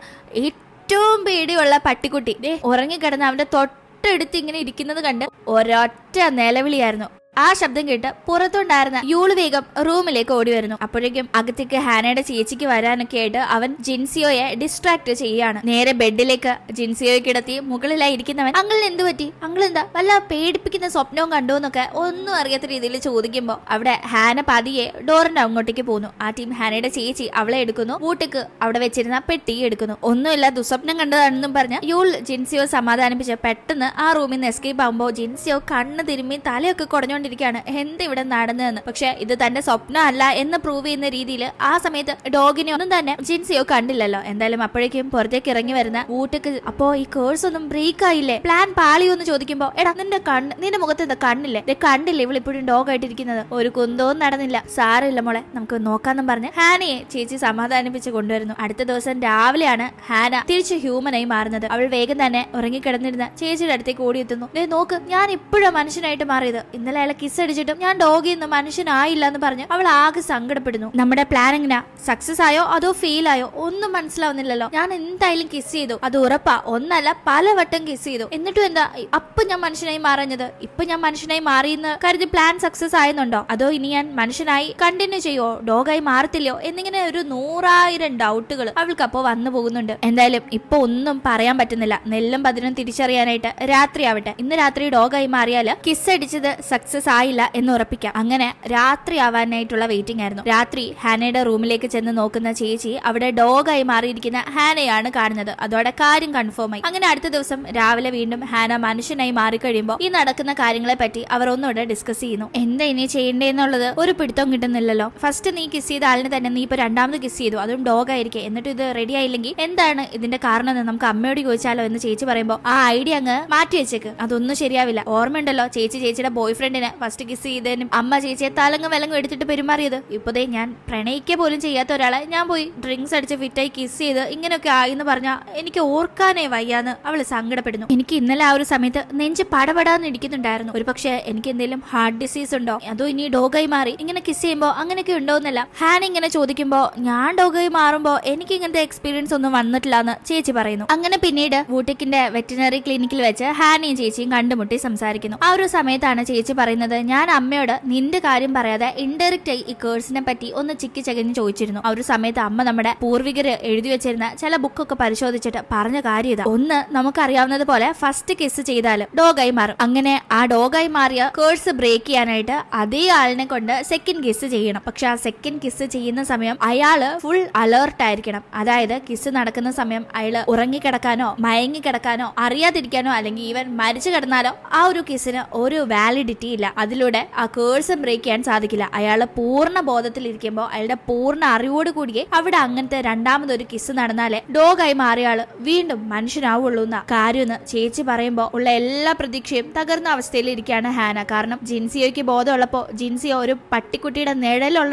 Speaker 1: ഏറ്റവും പേടിയുള്ള പട്ടിക്കുട്ടി ഉറങ്ങിക്കിടന്ന് അവന്റെ തൊട്ടടുത്ത് ഇങ്ങനെ ഇരിക്കുന്നത് കണ്ട് ഒരൊറ്റ നിലവിളിയായിരുന്നു ആ ശബ്ദം കേട്ട് പുറത്തുണ്ടായിരുന്ന യൂള് വേഗം റൂമിലേക്ക് ഓടി വരുന്നു അപ്പോഴേക്കും അകത്തേക്ക് ഹാനയുടെ ചേച്ചിക്ക് വരാനൊക്കെ ആയിട്ട് അവൻ ജിൻസിയോയെ ഡിസ്ട്രാക്ട് ചെയ്യാണ് നേരെ ബെഡിലേക്ക് ജിൻസിയോയെ കിടത്തി മുകളിലായി ഇരിക്കുന്നവൻ അങ്കിളിന് എന്ത് പറ്റി അങ്കിൾ എന്താ വല്ല പേടിപ്പിക്കുന്ന സ്വപ്നവും കണ്ടോന്നൊക്കെ എന്നൊക്കെ ഒന്നും അറിയാത്ത രീതിയിൽ ചോദിക്കുമ്പോൾ അവിടെ ഹാന പതിയെ ഡോറിന്റെ അങ്ങോട്ടേക്ക് പോകുന്നു ആ ടീം ഹാനയുടെ ചേച്ചി അവളെ എടുക്കുന്നു വീട്ടിക്ക് അവിടെ വെച്ചിരുന്ന പെട്ടി എടുക്കുന്നു ഒന്നുമില്ല ദുസ്വപ്നം കണ്ടതാണെന്നും പറഞ്ഞ യൂൾ ജിൻസിയോ സമാധാനിപ്പിച്ച് പെട്ടെന്ന് ആ റൂമിൽ നിന്ന് എസ്കേപ്പ് ആകുമ്പോൾ ജിൻസിയോ കണ്ണ് തിരുമ്മി തലയൊക്കെ കുടഞ്ഞുകൊണ്ട് ചോദിച്ചുകൊണ്ടിരിക്കുകയാണ് എന്ത് ഇവിടെ നടന്നതെന്ന് പക്ഷെ ഇത് തന്റെ സ്വപ്നമല്ല എന്ന് പ്രൂവ് ചെയ്യുന്ന രീതിയിൽ ആ സമയത്ത് ഡോഗിനെ ഒന്നും തന്നെ ജിൻസിയോ കണ്ടില്ലല്ലോ എന്തായാലും അപ്പോഴേക്കും പുറത്തേക്ക് ഇറങ്ങി വരുന്ന ഊട്ടക്ക് അപ്പോ ഈ കേഴ്സ് ഒന്നും ബ്രേക്ക് ആയില്ലേ പ്ലാൻ പാളിയോ എന്ന് ചോദിക്കുമ്പോ എടാ നിന്റെ കണ്ണ് നിന്റെ മുഖത്ത് എന്താ കണ്ണില്ലേ കണ്ടില്ലേ ഇപ്പോഴും ഡോഗ് ആയിട്ടിരിക്കുന്നത് ഒരു കുന്തവും നടന്നില്ല സാരമില്ല മോളെ നമുക്ക് നോക്കാന്നും പറഞ്ഞ് ഹാനയെ ചേച്ചി സമാധാനിപ്പിച്ച് കൊണ്ടുവരുന്നു അടുത്ത ദിവസം രാവിലെയാണ് ഹാന തിരിച്ച് ഹ്യൂമനായി മാറുന്നത് അവൾ വേഗം തന്നെ ഉറങ്ങിക്കിടന്നിരുന്ന ചേച്ചിയുടെ അടുത്തേക്ക് ഓടിയെത്തുന്നു നോക്ക് ഞാൻ ഇപ്പോഴും മനുഷ്യനായിട്ട് മാറിയത് ഇന്നലെ അയാളെ കിസ് അടിച്ചിട്ടും ഞാൻ ഡോഗി എന്ന് മനുഷ്യനായില്ല എന്ന് പറഞ്ഞ് അവൾ ആകെ സങ്കടപ്പെടുന്നു നമ്മുടെ പ്ലാൻ എങ്ങനെ സക്സസ് ആയോ അതോ ഫെയിൽ ആയോ ഒന്നും മനസ്സിലാവുന്നില്ലല്ലോ ഞാൻ എന്തായാലും കിസ് ചെയ്തു അത് ഉറപ്പാ ഒന്നല്ല പലവട്ടം കിസ് ചെയ്തു എന്നിട്ടും എന്താ അപ്പൊ ഞാൻ മനുഷ്യനായി മാറഞ്ഞത് ഇപ്പൊ ഞാൻ മനുഷ്യനായി മാറിയെന്ന് കരുതി പ്ലാൻ സക്സസ് ആയെന്നുണ്ടോ അതോ ഇനി ഞാൻ മനുഷ്യനായി കണ്ടിന്യൂ ചെയ്യോ ഡോഗായി മാറത്തില്ലയോ എന്നിങ്ങനെ ഒരു നൂറായിരം ഡൗട്ടുകൾ അവൾക്ക് അപ്പോ വന്നു പോകുന്നുണ്ട് എന്തായാലും ഇപ്പൊ ഒന്നും പറയാൻ പറ്റുന്നില്ല നെല്ലും പതിനും തിരിച്ചറിയാനായിട്ട് രാത്രി ആവട്ടെ ഇന്ന് രാത്രി ഡോഗായി മാറിയാല് കിസ് അടിച്ചത് സക്സസ് കേസ് ആയില്ല എന്ന് ഉറപ്പിക്കാം അങ്ങനെ രാത്രി ആവാനായിട്ടുള്ള വെയിറ്റിംഗ് ആയിരുന്നു രാത്രി ഹാനയുടെ റൂമിലേക്ക് ചെന്ന് നോക്കുന്ന ചേച്ചി അവിടെ ഡോഗായി മാറിയിരിക്കുന്ന ഹാനയാണ് കാണുന്നത് അതോടെ കാര്യം കൺഫേം ആയി അങ്ങനെ അടുത്ത ദിവസം രാവിലെ വീണ്ടും ഹാന മനുഷ്യനായി മാറിക്കഴിയുമ്പോൾ ഈ നടക്കുന്ന കാര്യങ്ങളെ പറ്റി അവർ ഒന്നുകൂടെ ഡിസ്കസ് ചെയ്യുന്നു എന്താ ഇനി ചെയ്യേണ്ടതെന്നുള്ളത് ഒരു പിടുത്തം കിട്ടുന്നില്ലല്ലോ ഫസ്റ്റ് നീ കിസ് ചെയ്ത ആളിനെ തന്നെ നീ ഇപ്പൊ രണ്ടാമത് കിസ് ചെയ്തു അതും ആയിരിക്കും എന്നിട്ട് ഇത് റെഡി ആയില്ലെങ്കിൽ എന്താണ് ഇതിന്റെ കാരണം എന്ന് നമുക്ക് അമ്മയോട് ചോദിച്ചാലോ എന്ന് ചേച്ചി പറയുമ്പോൾ ആ ഐഡിയ അങ്ങ് മാറ്റി വെച്ചേക്ക് അതൊന്നും ശരിയാവില്ല ഓർമ്മയുണ്ടല്ലോ ചേച്ചി ചേച്ചിയുടെ ബോയ് എന്തിനാ ഫസ്റ്റ് കിസ് ചെയ്തതിനും അമ്മ ചേച്ചിയെ തലങ്ങും വിലങ്ങും എടുത്തിട്ട് പെരുമാറിയത് ഇപ്പോഴേ ഞാൻ പ്രണയിക്ക പോലും ചെയ്യാത്ത ഒരാളെ ഞാൻ പോയി ഡ്രിങ്ക്സ് അടിച്ച് ഫിറ്റായി കിസ് ചെയ്ത് ഇങ്ങനെയൊക്കെ ആയിന്ന് പറഞ്ഞാൽ എനിക്ക് ഓർക്കാനേ വയ്യാന്ന് അവൾ സങ്കടപ്പെടുന്നു എനിക്ക് ഇന്നലെ ആ ഒരു സമയത്ത് നെഞ്ച് പടപടാന്ന് ഇരിക്കുന്നുണ്ടായിരുന്നു ഒരു പക്ഷേ എനിക്ക് എന്തെങ്കിലും ഹാർട്ട് ഡിസീസ് ഉണ്ടോ അതോ ഇനി ഡോഗായി മാറി ഇങ്ങനെ കിസ് ചെയ്യുമ്പോൾ അങ്ങനെയൊക്കെ ഉണ്ടോന്നല്ല ഹാൻ ഇങ്ങനെ ചോദിക്കുമ്പോൾ ഞാൻ ഡോഗായി മാറുമ്പോൾ എനിക്ക് ഇങ്ങനത്തെ എക്സ്പീരിയൻസ് ഒന്നും വന്നിട്ടില്ല എന്ന് ചേച്ചി പറയുന്നു അങ്ങനെ പിന്നീട് ബൂട്ടിക്കിന്റെ വെറ്റിനറി ക്ലിനിക്കിൽ വെച്ച് ഹാനിയും ചേച്ചിയും കണ്ടുമുട്ടി സംസാരിക്കുന്നു ആ ഒരു സമയത്താണ് ചേച്ചി പറയുന്നത് പറയുന്നത് ഞാൻ അമ്മയോട് നിന്റെ കാര്യം പറയാതെ ഇൻഡയറക്റ്റ് ആയി ഈ കേഴ്സിനെ പറ്റി ഒന്ന് ചിക്കി ചകഞ്ഞ് ചോദിച്ചിരുന്നു ആ ഒരു സമയത്ത് അമ്മ നമ്മുടെ പൂർവികർ എഴുതി വെച്ചിരുന്ന ചില ബുക്കൊക്കെ പരിശോധിച്ചിട്ട് പറഞ്ഞ കാര്യം ഇതാ ഒന്ന് നമുക്കറിയാവുന്നത് പോലെ ഫസ്റ്റ് കിസ് ചെയ്താൽ ഡോഗായി മാറും അങ്ങനെ ആ ഡോഗായി മാറിയ കേഴ്സ് ബ്രേക്ക് ചെയ്യാനായിട്ട് അതേ ആളിനെ കൊണ്ട് സെക്കൻഡ് കിസ് ചെയ്യണം പക്ഷെ ആ സെക്കൻഡ് കിസ് ചെയ്യുന്ന സമയം അയാള് ഫുൾ അലേർട്ട് ആയിരിക്കണം അതായത് കിസ് നടക്കുന്ന സമയം അയാള് ഉറങ്ങിക്കിടക്കാനോ മയങ്ങിക്കിടക്കാനോ അറിയാതിരിക്കാനോ അല്ലെങ്കിൽ ഈവൻ മരിച്ചു കിടന്നാലോ ആ ഒരു കിസിന് ഒരു വാലിഡിറ്റി ഇല്ല സാധിക്കില്ല അതിലൂടെ ആ കേഴ്സ് ബ്രേക്ക് ചെയ്യാൻ സാധിക്കില്ല അയാളെ പൂർണ്ണ ബോധത്തിലിരിക്കുമ്പോൾ അയാളുടെ പൂർണ്ണ അറിവോട് കൂടിയേ അവിടെ അങ്ങനത്തെ രണ്ടാമതൊരു കിസ് നടന്നാലേ ഡോഗായി മാറിയ വീണ്ടും മനുഷ്യനാവുള്ളൂ എന്ന കാര്യമെന്ന് ചേച്ചി പറയുമ്പോൾ ഉള്ള എല്ലാ പ്രതീക്ഷയും തകർന്ന അവസ്ഥയിലിരിക്കുകയാണ് ഹാന കാരണം ജിൻസിയോയ്ക്ക് ബോധമുള്ളപ്പോൾ ജിൻസിയോ ഒരു പട്ടിക്കുട്ടിയുടെ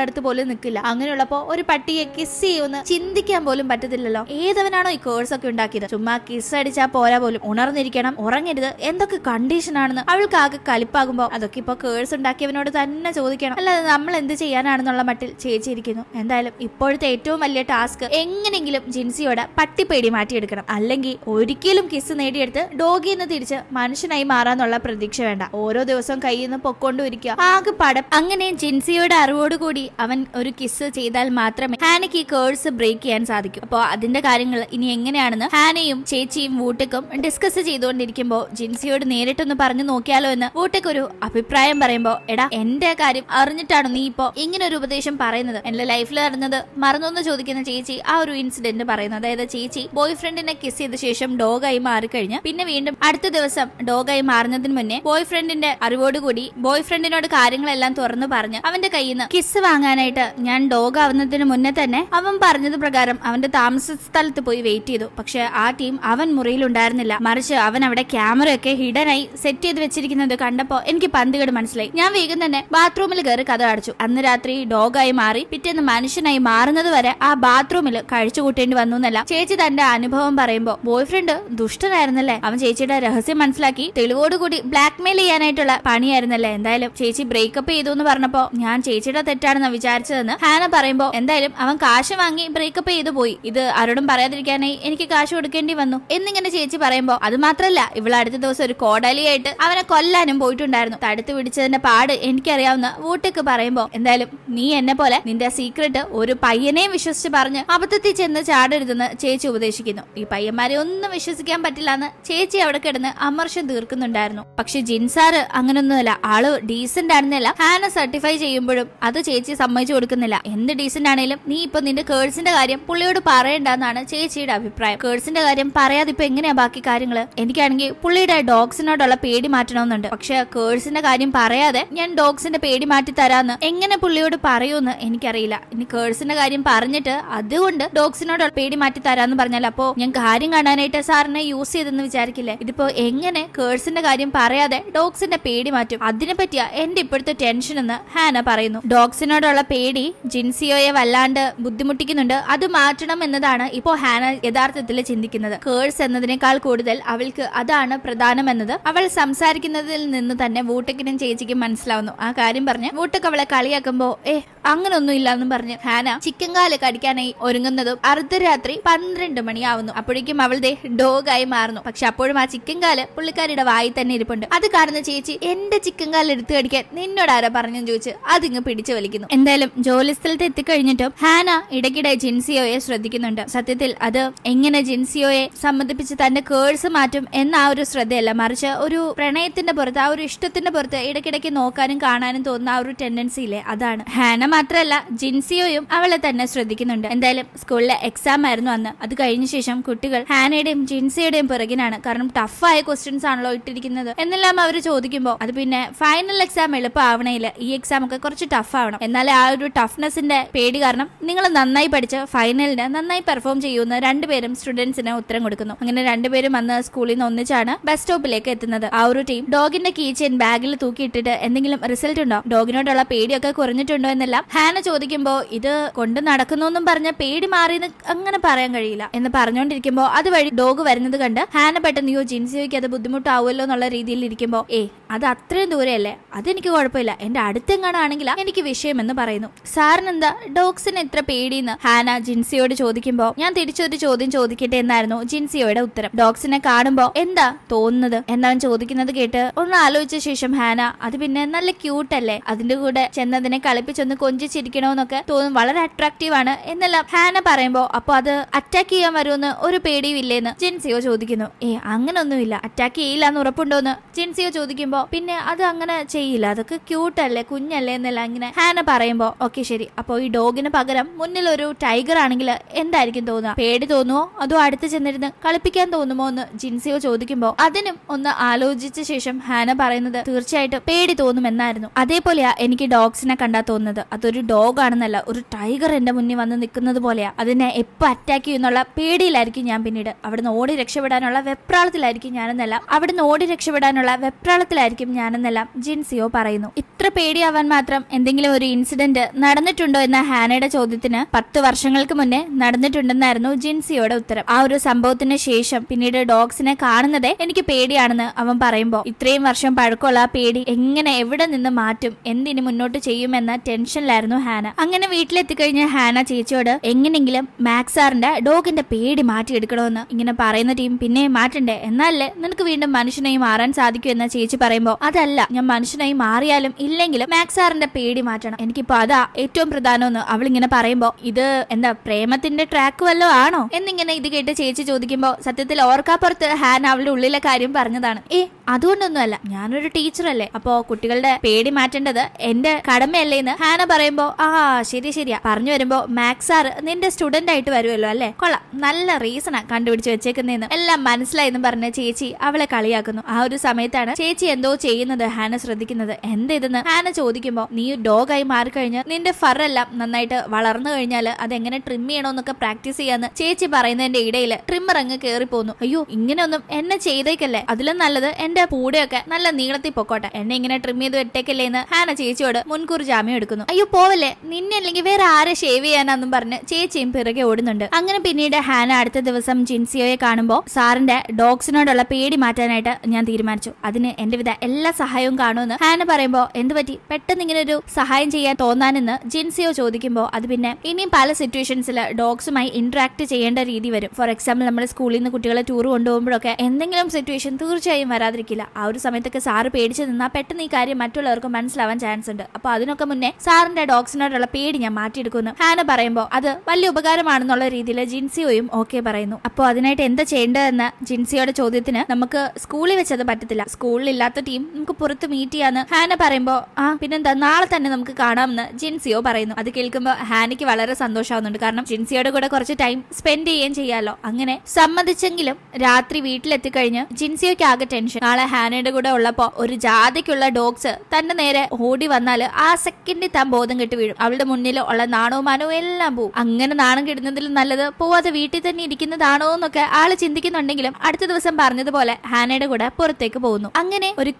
Speaker 1: അടുത്ത് പോലും നിൽക്കില്ല അങ്ങനെയുള്ളപ്പോൾ ഒരു പട്ടിയെ കിസ് ചെയ്യുമെന്ന് ചിന്തിക്കാൻ പോലും പറ്റത്തില്ലല്ലോ ഏതവനാണോ ഈ കേഴ്സ് ഒക്കെ ഉണ്ടാക്കിയത് ചുമ്മാ കിസ് അടിച്ചാൽ പോരാ പോലും ഉണർന്നിരിക്കണം ഉറങ്ങരുത് എന്തൊക്കെ കണ്ടീഷൻ ആണെന്ന് അവൾക്ക് ആകെ കലിപ്പാകുമ്പോൾ അതൊക്കെ ഇപ്പോൾ കേഴ്സ് ഉണ്ടാക്കിയവനോട് തന്നെ ചോദിക്കണം അല്ലാതെ നമ്മൾ എന്ത് ചെയ്യാനാണെന്നുള്ള മട്ടിൽ ചേച്ചിയിരിക്കുന്നു എന്തായാലും ഇപ്പോഴത്തെ ഏറ്റവും വലിയ ടാസ്ക് എങ്ങനെങ്കിലും ജിൻസിയോട് പട്ടിപ്പേടി മാറ്റിയെടുക്കണം അല്ലെങ്കിൽ ഒരിക്കലും കിസ് നേടിയെടുത്ത് ഡോഗി എന്ന് തിരിച്ച് മനുഷ്യനായി മാറാന്നുള്ള പ്രതീക്ഷ വേണ്ട ഓരോ ദിവസവും കയ്യിൽ നിന്ന് പൊക്കൊണ്ടിരിക്കുക ആകെ പടം അങ്ങനെ ജിൻസിയുടെ അറിവോടുകൂടി അവൻ ഒരു കിസ് ചെയ്താൽ മാത്രമേ ഹാനയ്ക്ക് ഈ കേഴ്സ് ബ്രേക്ക് ചെയ്യാൻ സാധിക്കൂ അപ്പോൾ അതിന്റെ കാര്യങ്ങൾ ഇനി എങ്ങനെയാണെന്ന് ഹാനയും ചേച്ചിയും വൂട്ടക്കും ഡിസ്കസ് ചെയ്തുകൊണ്ടിരിക്കുമ്പോൾ ജിൻസിയോട് നേരിട്ടൊന്ന് പറഞ്ഞു നോക്കിയാലോ എന്ന് വൂട്ടക്ക് ഒരു അഭിപ്രായം അഭിപ്രായം പറയുമ്പോ എടാ എന്റെ കാര്യം അറിഞ്ഞിട്ടാണ് നീ ഇപ്പോ ഇങ്ങനെ ഒരു ഉപദേശം പറയുന്നത് എന്റെ ലൈഫിൽ അറിഞ്ഞത് മറന്നൊന്ന് ചോദിക്കുന്ന ചേച്ചി ആ ഒരു ഇൻസിഡന്റ് പറയുന്നു അതായത് ചേച്ചി ബോയ് ഫ്രണ്ടിനെ കിസ് ചെയ്ത ശേഷം ഡോഗായി മാറിക്കഴിഞ്ഞ് പിന്നെ വീണ്ടും അടുത്ത ദിവസം ഡോഗായി മാറുന്നതിന് മുന്നേ ബോയ് ഫ്രണ്ടിന്റെ അറിവോടുകൂടി ബോയ് ഫ്രണ്ടിനോട് കാര്യങ്ങളെല്ലാം തുറന്നു പറഞ്ഞ് അവന്റെ കയ്യിൽ നിന്ന് കിസ് വാങ്ങാനായിട്ട് ഞാൻ ഡോഗ് ആവുന്നതിന് മുന്നേ തന്നെ അവൻ പറഞ്ഞത് പ്രകാരം അവന്റെ താമസ സ്ഥലത്ത് പോയി വെയിറ്റ് ചെയ്തു പക്ഷെ ആ ടീം അവൻ മുറിയിൽ ഉണ്ടായിരുന്നില്ല മറിച്ച് അവൻ അവിടെ ക്യാമറയൊക്കെ ഹിഡനായി സെറ്റ് ചെയ്ത് വെച്ചിരിക്കുന്നത് കണ്ടപ്പോ എനിക്ക് പന്തുകൾ ഗതികേട് മനസ്സിലായി ഞാൻ വേഗം തന്നെ ബാത്റൂമിൽ കയറി കഥ അടച്ചു അന്ന് രാത്രി ഡോഗായി മാറി പിറ്റേന്ന് മനുഷ്യനായി മാറുന്നത് വരെ ആ ബാത്റൂമിൽ കഴിച്ചു കൂട്ടേണ്ടി വന്നു എന്നല്ല ചേച്ചി തന്റെ അനുഭവം പറയുമ്പോ ബോയ് ഫ്രണ്ട് ദുഷ്ടനായിരുന്നല്ലേ അവൻ ചേച്ചിയുടെ രഹസ്യം മനസ്സിലാക്കി തെളിവോടുകൂടി ബ്ലാക്ക്മെയിൽ ചെയ്യാനായിട്ടുള്ള പണിയായിരുന്നല്ലേ എന്തായാലും ചേച്ചി ബ്രേക്കപ്പ് ചെയ്തു എന്ന് പറഞ്ഞപ്പോ ഞാൻ ചേച്ചിയുടെ തെറ്റാണെന്ന് വിചാരിച്ചതെന്ന് ഹാന പറയുമ്പോ എന്തായാലും അവൻ കാശ് വാങ്ങി ബ്രേക്കപ്പ് ചെയ്തു പോയി ഇത് ആരോടും പറയാതിരിക്കാനായി എനിക്ക് കാശ് കൊടുക്കേണ്ടി വന്നു എന്നിങ്ങനെ ചേച്ചി പറയുമ്പോ അത് മാത്രല്ല ഇവൾ അടുത്ത ദിവസം ഒരു കോടാലിയായിട്ട് അവനെ കൊല്ലാനും പോയിട്ടുണ്ടായിരുന്നു തടുത്ത് പിടിച്ചതിന്റെ പാട് എനിക്കറിയാവുന്ന വൂട്ടക്ക് പറയുമ്പോ എന്തായാലും നീ എന്നെ പോലെ നിന്റെ സീക്രട്ട് ഒരു പയ്യനെയും വിശ്വസിച്ച് പറഞ്ഞ് അബദ്ധത്തിൽ ചെന്ന് ചാടരുതെന്ന് ചേച്ചി ഉപദേശിക്കുന്നു ഈ പയ്യന്മാരെ ഒന്നും വിശ്വസിക്കാൻ പറ്റില്ല എന്ന് ചേച്ചി അവിടെ കിടന്ന് അമർഷം തീർക്കുന്നുണ്ടായിരുന്നു പക്ഷെ ജിൻസാറ് അങ്ങനൊന്നുമല്ല ആള് ഡീസന്റ് ആണെന്നല്ല ഹാന സർട്ടിഫൈ ചെയ്യുമ്പോഴും അത് ചേച്ചി സമ്മതിച്ചു കൊടുക്കുന്നില്ല എന്ത് ഡീസന്റ് ആണെങ്കിലും നീ ഇപ്പൊ നിന്റെ കേഴ്സിന്റെ കാര്യം പുള്ളിയോട് പറയണ്ടെന്നാണ് ചേച്ചിയുടെ അഭിപ്രായം കേഴ്സിന്റെ കാര്യം പറയാതെ ഇപ്പൊ എങ്ങനെയാ ബാക്കി കാര്യങ്ങള് എനിക്കാണെങ്കിൽ പുള്ളിയുടെ ഡോഗ്സിനോടുള്ള പേടി മാറ്റണമെന്നുണ്ട് പക്ഷെ കേഴ്സിന്റെ കാര്യം കാര്യം പറയാതെ ഞാൻ ഡോഗ്സിന്റെ പേടി മാറ്റി തരാന്ന് എങ്ങനെ പുള്ളിയോട് പറയൂന്ന് എനിക്കറിയില്ല ഇനി കേഴ്സിന്റെ കാര്യം പറഞ്ഞിട്ട് അതുകൊണ്ട് ഡോഗ്സിനോട് പേടി മാറ്റി തരാന്ന് പറഞ്ഞാൽ അപ്പോ ഞാൻ കാര്യം കാണാനായിട്ട് സാറിനെ യൂസ് ചെയ്തെന്ന് വിചാരിക്കില്ലേ ഇതിപ്പോ എങ്ങനെ കേഴ്സിന്റെ കാര്യം പറയാതെ ഡോഗ്സിന്റെ പേടി മാറ്റും അതിനെ പറ്റിയാ എന്റെ ഇപ്പോഴത്തെ ടെൻഷൻ എന്ന് ഹാന പറയുന്നു ഡോഗ്സിനോടുള്ള പേടി ജിൻസിയോയെ വല്ലാണ്ട് ബുദ്ധിമുട്ടിക്കുന്നുണ്ട് അത് മാറ്റണം എന്നതാണ് ഇപ്പോ ഹാന യഥാർത്ഥത്തിൽ ചിന്തിക്കുന്നത് കേഴ്സ് എന്നതിനേക്കാൾ കൂടുതൽ അവൾക്ക് അതാണ് പ്രധാനമെന്നത് അവൾ സംസാരിക്കുന്നതിൽ നിന്ന് തന്നെ വൂട്ടയ്ക്ക് അർജുനേട്ടനും ചേച്ചിക്കും മനസ്സിലാവുന്നു ആ കാര്യം പറഞ്ഞ് വൂട്ടൊക്കെ കളിയാക്കുമ്പോ ഏ അങ്ങനൊന്നും ഇല്ലാന്നും പറഞ്ഞ് ഹാന ചിക്കൻ കാല് കടിക്കാനായി ഒരുങ്ങുന്നതും അർദ്ധരാത്രി പന്ത്രണ്ട് മണിയാവുന്നു അപ്പോഴേക്കും അവളുടെ ഡോഗായി മാറുന്നു പക്ഷെ അപ്പോഴും ആ ചിക്കൻ കാല് പുള്ളിക്കാരിയുടെ വായി തന്നെ ഇരിപ്പുണ്ട് അത് കാണുന്ന ചേച്ചി എന്റെ ചിക്കൻ കാല് എടുത്തു കടിക്കാൻ നിന്നോട് ആരാ പറഞ്ഞു ചോദിച്ച് അതിങ്ങ് പിടിച്ചു വലിക്കുന്നു എന്തായാലും ജോലിസ്ഥലത്ത് എത്തിക്കഴിഞ്ഞിട്ടും ഹാന ഇടയ്ക്കിടെ ജിൻസിയോയെ ശ്രദ്ധിക്കുന്നുണ്ട് സത്യത്തിൽ അത് എങ്ങനെ ജിൻസിയോയെ സംബന്ധിപ്പിച്ച് തന്റെ കേഴ്സ് മാറ്റും എന്ന ആ ഒരു ശ്രദ്ധയല്ല മറിച്ച് ഒരു പ്രണയത്തിന്റെ പുറത്ത് ആ ഒരു ഇഷ്ടത്തിന്റെ പുറത്ത് മുഖത്ത് ഇടയ്ക്കിടയ്ക്ക് നോക്കാനും കാണാനും തോന്നുന്ന ആ ഒരു ടെൻഡൻസി ഇല്ലേ അതാണ് ഹാന മാത്രമല്ല ജിൻസിയോയും അവളെ തന്നെ ശ്രദ്ധിക്കുന്നുണ്ട് എന്തായാലും സ്കൂളിലെ എക്സാം ആയിരുന്നു അന്ന് അത് കഴിഞ്ഞ ശേഷം കുട്ടികൾ ഹാനയുടെയും ജിൻസിയുടെയും പിറകിനാണ് കാരണം ടഫായ ക്വസ്റ്റ്യൻസ് ആണല്ലോ ഇട്ടിരിക്കുന്നത് എന്നെല്ലാം അവർ ചോദിക്കുമ്പോൾ അത് പിന്നെ ഫൈനൽ എക്സാം എളുപ്പമാവണേല് ഈ എക്സാം ഒക്കെ കുറച്ച് ടഫ് ആവണം എന്നാലേ ആ ഒരു ടഫ്നെസിന്റെ പേടി കാരണം നിങ്ങൾ നന്നായി പഠിച്ച് ഫൈനലിന് നന്നായി പെർഫോം ചെയ്യുമെന്ന് രണ്ടുപേരും സ്റ്റുഡൻസിന് ഉത്തരം കൊടുക്കുന്നു അങ്ങനെ രണ്ടുപേരും അന്ന് സ്കൂളിൽ നിന്ന് ഒന്നിച്ചാണ് ബസ് സ്റ്റോപ്പിലേക്ക് എത്തുന്നത് ആ ഒരു ടീം ഡോഗിന്റെ കീ ചെയിൻ ബാഗിൽ തൂക്കിയിട്ടിട്ട് എന്തെങ്കിലും റിസൾട്ട് ഉണ്ടോ ഡോഗിനോടുള്ള പേടിയൊക്കെ കുറഞ്ഞിട്ടുണ്ടോ എന്നെല്ലാം ഹാന ചോദിക്കുമ്പോൾ ഇത് കൊണ്ട് നടക്കുന്നു എന്നും പറഞ്ഞ പേടി മാറിയെന്ന് അങ്ങനെ പറയാൻ കഴിയില്ല എന്ന് അത് അതുവഴി ഡോഗ് വരുന്നത് കണ്ട് ഹാന പെട്ടെന്ന് യോ ജിൻസിയോയ്ക്ക് അത് ബുദ്ധിമുട്ടാവുമല്ലോ എന്നുള്ള രീതിയിൽ ഇരിക്കുമ്പോ ഏ അത് അത്രയും ദൂരെയല്ലേ അതെനിക്ക് കുഴപ്പമില്ല എന്റെ അടുത്തെങ്ങാണാണെങ്കിൽ എനിക്ക് വിഷയമെന്ന് പറയുന്നു സാറിനെന്താ ഡോഗ്സിന് എത്ര പേടിയെന്ന് ഹാന ജിൻസിയോട് ചോദിക്കുമ്പോൾ ഞാൻ തിരിച്ചൊരു ചോദ്യം ചോദിക്കട്ടെ എന്നായിരുന്നു ജിൻസിയോയുടെ ഉത്തരം ഡോഗ്സിനെ കാണുമ്പോൾ എന്താ തോന്നുന്നത് എന്നാണ് ചോദിക്കുന്നത് കേട്ട് ഒന്ന് ആലോചിച്ച ശേഷം ഹാന ബനാന അത് പിന്നെ നല്ല ക്യൂട്ടല്ലേ അതിന്റെ കൂടെ ചെന്നതിനെ കളിപ്പിച്ചൊന്ന് കൊഞ്ചിച്ചിരിക്കണമെന്നൊക്കെ തോന്നും വളരെ അട്രാക്റ്റീവ് ആണ് എന്നെല്ലാം ഹാന പറയുമ്പോ അപ്പൊ അത് അറ്റാക്ക് ചെയ്യാൻ വരുമെന്ന് ഒരു പേടിയും ഇല്ലേന്ന് ജിൻസിയോ ചോദിക്കുന്നു ഏ അങ്ങനൊന്നുമില്ല അറ്റാക്ക് ചെയ്യില്ല എന്ന് ഉറപ്പുണ്ടോന്ന് ജിൻസിയോ ചോദിക്കുമ്പോ പിന്നെ അത് അങ്ങനെ ചെയ്യില്ല അതൊക്കെ ക്യൂട്ടല്ലേ കുഞ്ഞല്ലേ എന്നെല്ലാം ഇങ്ങനെ ഹാന പറയുമ്പോ ഓക്കെ ശരി അപ്പൊ ഈ ഡോഗിന് പകരം മുന്നിൽ ഒരു ടൈഗർ ആണെങ്കിൽ എന്തായിരിക്കും തോന്നുക പേടി തോന്നുമോ അതോ അടുത്ത് ചെന്നിരുന്ന് കളിപ്പിക്കാൻ തോന്നുമോ എന്ന് ജിൻസിയോ ചോദിക്കുമ്പോ അതിനും ഒന്ന് ആലോചിച്ച ശേഷം ഹാന പറയുന്നത് തീർച്ചയായും ആയിട്ട് പേടി തോന്നുമെന്നായിരുന്നു അതേപോലെയാ എനിക്ക് ഡോഗ്സിനെ കണ്ടാ തോന്നുന്നത് അതൊരു ഡോഗ് ആണെന്നല്ല ഒരു ടൈഗർ എന്റെ മുന്നിൽ വന്ന് നിൽക്കുന്നത് പോലെയാ അതിനെ എപ്പോ അറ്റാക്ക് ചെയ്യുന്നുള്ള പേടിയിലായിരിക്കും ഞാൻ പിന്നീട് അവിടുന്ന് ഓടി രക്ഷപ്പെടാനുള്ള വെപ്രാളത്തിലായിരിക്കും ഞാനെന്നല്ല അവിടുന്ന് ഓടി രക്ഷപ്പെടാനുള്ള വെപ്രാളത്തിലായിരിക്കും ഞാനെന്നല്ല ജിൻസിയോ പറയുന്നു ഇത്ര പേടിയാവാൻ മാത്രം എന്തെങ്കിലും ഒരു ഇൻസിഡന്റ് നടന്നിട്ടുണ്ടോ എന്ന ഹാനയുടെ ചോദ്യത്തിന് പത്ത് വർഷങ്ങൾക്ക് മുന്നേ നടന്നിട്ടുണ്ടെന്നായിരുന്നു ജിൻസിയോടെ ഉത്തരം ആ ഒരു സംഭവത്തിന് ശേഷം പിന്നീട് ഡോഗ്സിനെ കാണുന്നതേ എനിക്ക് പേടിയാണെന്ന് അവൻ പറയുമ്പോൾ ഇത്രയും വർഷം പഴക്കമുള്ള പേടി ജോലി എങ്ങനെ എവിടെ നിന്ന് മാറ്റും എന്തിനു മുന്നോട്ട് ചെയ്യുമെന്ന ടെൻഷനിലായിരുന്നു ഹാന അങ്ങനെ വീട്ടിലെത്തിക്കഴിഞ്ഞ ഹാന ചേച്ചിയോട് എങ്ങനെങ്കിലും മാക്സ് സാറിന്റെ ഡോഗിന്റെ പേടി മാറ്റിയെടുക്കണമെന്ന് ഇങ്ങനെ പറയുന്ന ടീം പിന്നെ മാറ്റണ്ടേ എന്നല്ലേ നിനക്ക് വീണ്ടും മനുഷ്യനായി മാറാൻ സാധിക്കൂ എന്ന ചേച്ചി പറയുമ്പോൾ അതല്ല ഞാൻ മനുഷ്യനായി മാറിയാലും ഇല്ലെങ്കിലും മാക്സ് സാറിന്റെ പേടി മാറ്റണം എനിക്കിപ്പോ അതാ ഏറ്റവും പ്രധാനമെന്ന് അവൾ ഇങ്ങനെ പറയുമ്പോൾ ഇത് എന്താ പ്രേമത്തിന്റെ ട്രാക്ക് വല്ലോ ആണോ എന്നിങ്ങനെ ഇത് കേട്ട് ചേച്ചി ചോദിക്കുമ്പോൾ സത്യത്തിൽ ഓർക്കാപ്പുറത്ത് ഹാൻ അവളുടെ ഉള്ളിലെ കാര്യം പറഞ്ഞതാണ് ഏ അതുകൊണ്ടൊന്നുമല്ല ഞാനൊരു ടീച്ചറല്ലേ അല്ലേ അപ്പോ കുട്ടികളുടെ പേടി മാറ്റേണ്ടത് എന്റെ കടമയല്ലേ എന്ന് ഹാന പറയുമ്പോ ആ ശരി ശരിയാ പറഞ്ഞു വരുമ്പോ മാക്സ് സാർ നിന്റെ സ്റ്റുഡന്റ് ആയിട്ട് വരുമല്ലോ അല്ലേ കൊള്ളാം നല്ല റീസണാ കണ്ടുപിടിച്ച് വെച്ചേക്കുന്നതെന്ന് എല്ലാം മനസ്സിലായെന്ന് പറഞ്ഞ ചേച്ചി അവളെ കളിയാക്കുന്നു ആ ഒരു സമയത്താണ് ചേച്ചി എന്തോ ചെയ്യുന്നത് ഹാന ശ്രദ്ധിക്കുന്നത് എന്തെന്ന് ഹാന ചോദിക്കുമ്പോൾ നീ ഡോഗായി മാറിക്കഴിഞ്ഞാൽ നിന്റെ ഫറെല്ലാം നന്നായിട്ട് വളർന്നു കഴിഞ്ഞാൽ അതെങ്ങനെ ട്രിം ചെയ്യണോന്നൊക്കെ പ്രാക്ടീസ് ചെയ്യാന്ന് ചേച്ചി പറയുന്നതിന്റെ ഇടയിൽ ട്രിമ്മർ അങ്ങ് കയറി പോകുന്നു അയ്യോ ഇങ്ങനെയൊന്നും എന്നെ ചെയ്തേക്കല്ലേ അതിലും നല്ലത് എന്റെ പൂടെയൊക്കെ നല്ല നീളത്തിൽ പൊക്കോട്ടെ എന്നെ ഇങ്ങനെ ട്രിം ചെയ്ത് വെട്ടേക്കല്ലേ എന്ന് ഹാന ചേച്ചിയോട് മുൻകൂർ ജാമ്യം എടുക്കുന്നു അയ്യോ പോവല്ലേ നിന്നെ അല്ലെങ്കിൽ വേറെ ആരെ ഷേവ് ചെയ്യാനാന്നും പറഞ്ഞ് ചേച്ചിയും പിറകെ ഓടുന്നുണ്ട് അങ്ങനെ പിന്നീട് ഹാന അടുത്ത ദിവസം ജിൻസിയോയെ കാണുമ്പോൾ സാറിന്റെ ഡോഗ്സിനോടുള്ള പേടി മാറ്റാനായിട്ട് ഞാൻ തീരുമാനിച്ചു അതിന് എന്റെ വിധ എല്ലാ സഹായവും കാണുമെന്ന് ഹാന പറയുമ്പോൾ എന്തുപറ്റി പറ്റി പെട്ടെന്ന് ഇങ്ങനെ ഒരു സഹായം ചെയ്യാൻ തോന്നാനെന്ന് ജിൻസിയോ ചോദിക്കുമ്പോൾ അത് പിന്നെ ഇനിയും പല സിറ്റുവേഷൻസിൽ ഡോഗ്സുമായി ഇന്ററാക്ട് ചെയ്യേണ്ട രീതി വരും ഫോർ എക്സാമ്പിൾ നമ്മൾ സ്കൂളിൽ നിന്ന് കുട്ടികളെ ടൂർ കൊണ്ടുപോകുമ്പോഴൊക്കെ എന്തെങ്കിലും സിറ്റുവേഷൻ തീർച്ചയായും വരാതിരിക്കില്ല ആ ഒരു സമയത്തൊക്കെ സാറ് പേടിച്ചു നിന്നാൽ പെട്ടെന്ന് ഈ കാര്യം മറ്റുള്ളവർക്ക് മനസ്സിലാവാൻ ചാൻസ് ഉണ്ട് അപ്പോൾ അതിനൊക്കെ മുന്നേ സാറിന്റെ ഡോക്സിനോടുള്ള പേടി ഞാൻ മാറ്റിയെടുക്കുന്നു ഹാന പറയുമ്പോൾ അത് വലിയ ഉപകാരമാണെന്നുള്ള രീതിയിൽ ജിൻസിയോയും ഓക്കെ പറയുന്നു അപ്പോൾ അതിനായിട്ട് എന്താ ചെയ്യേണ്ടതെന്ന് ജിൻസിയോടെ ചോദ്യത്തിന് നമുക്ക് സ്കൂളിൽ വെച്ചത് പറ്റത്തില്ല ഇല്ലാത്ത ടീം നമുക്ക് പുറത്ത് മീറ്റ് ചെയ്യാന്ന് ഹാന പറയുമ്പോൾ ആ പിന്നെന്താ നാളെ തന്നെ നമുക്ക് കാണാമെന്ന് ജിൻസിയോ പറയുന്നു അത് കേൾക്കുമ്പോൾ ഹാനിക്ക് വളരെ സന്തോഷമാവുന്നുണ്ട് കാരണം ജിൻസിയോടെ കൂടെ കുറച്ച് ടൈം സ്പെൻഡ് ചെയ്യാൻ ചെയ്യാലോ അങ്ങനെ സമ്മതിച്ചെങ്കിലും രാത്രി വീട്ടിലെത്തിക്കഴിഞ്ഞ് ജിൻസിയോക്ക് ആകെ ടെൻഷൻ നാളെ ഹാനയുടെ കൂടെ ഉള്ളപ്പോൾ ഒരു ജാ രാധയ്ക്കുള്ള ഡോഗ്സ് തന്റെ നേരെ ഓടി വന്നാൽ ആ സെക്കൻഡിൽ താൻ ബോധം കെട്ടി വീഴും അവളുടെ മുന്നിൽ ഉള്ള നാണവും മാനവും എല്ലാം പോവും അങ്ങനെ നാണം കെടുന്നതിൽ നല്ലത് പോവാതെ വീട്ടിൽ തന്നെ ഇരിക്കുന്നതാണോ എന്നൊക്കെ ആള് ചിന്തിക്കുന്നുണ്ടെങ്കിലും അടുത്ത ദിവസം പറഞ്ഞതുപോലെ ഹാനയുടെ കൂടെ പുറത്തേക്ക് പോകുന്നു അങ്ങനെ ഒരു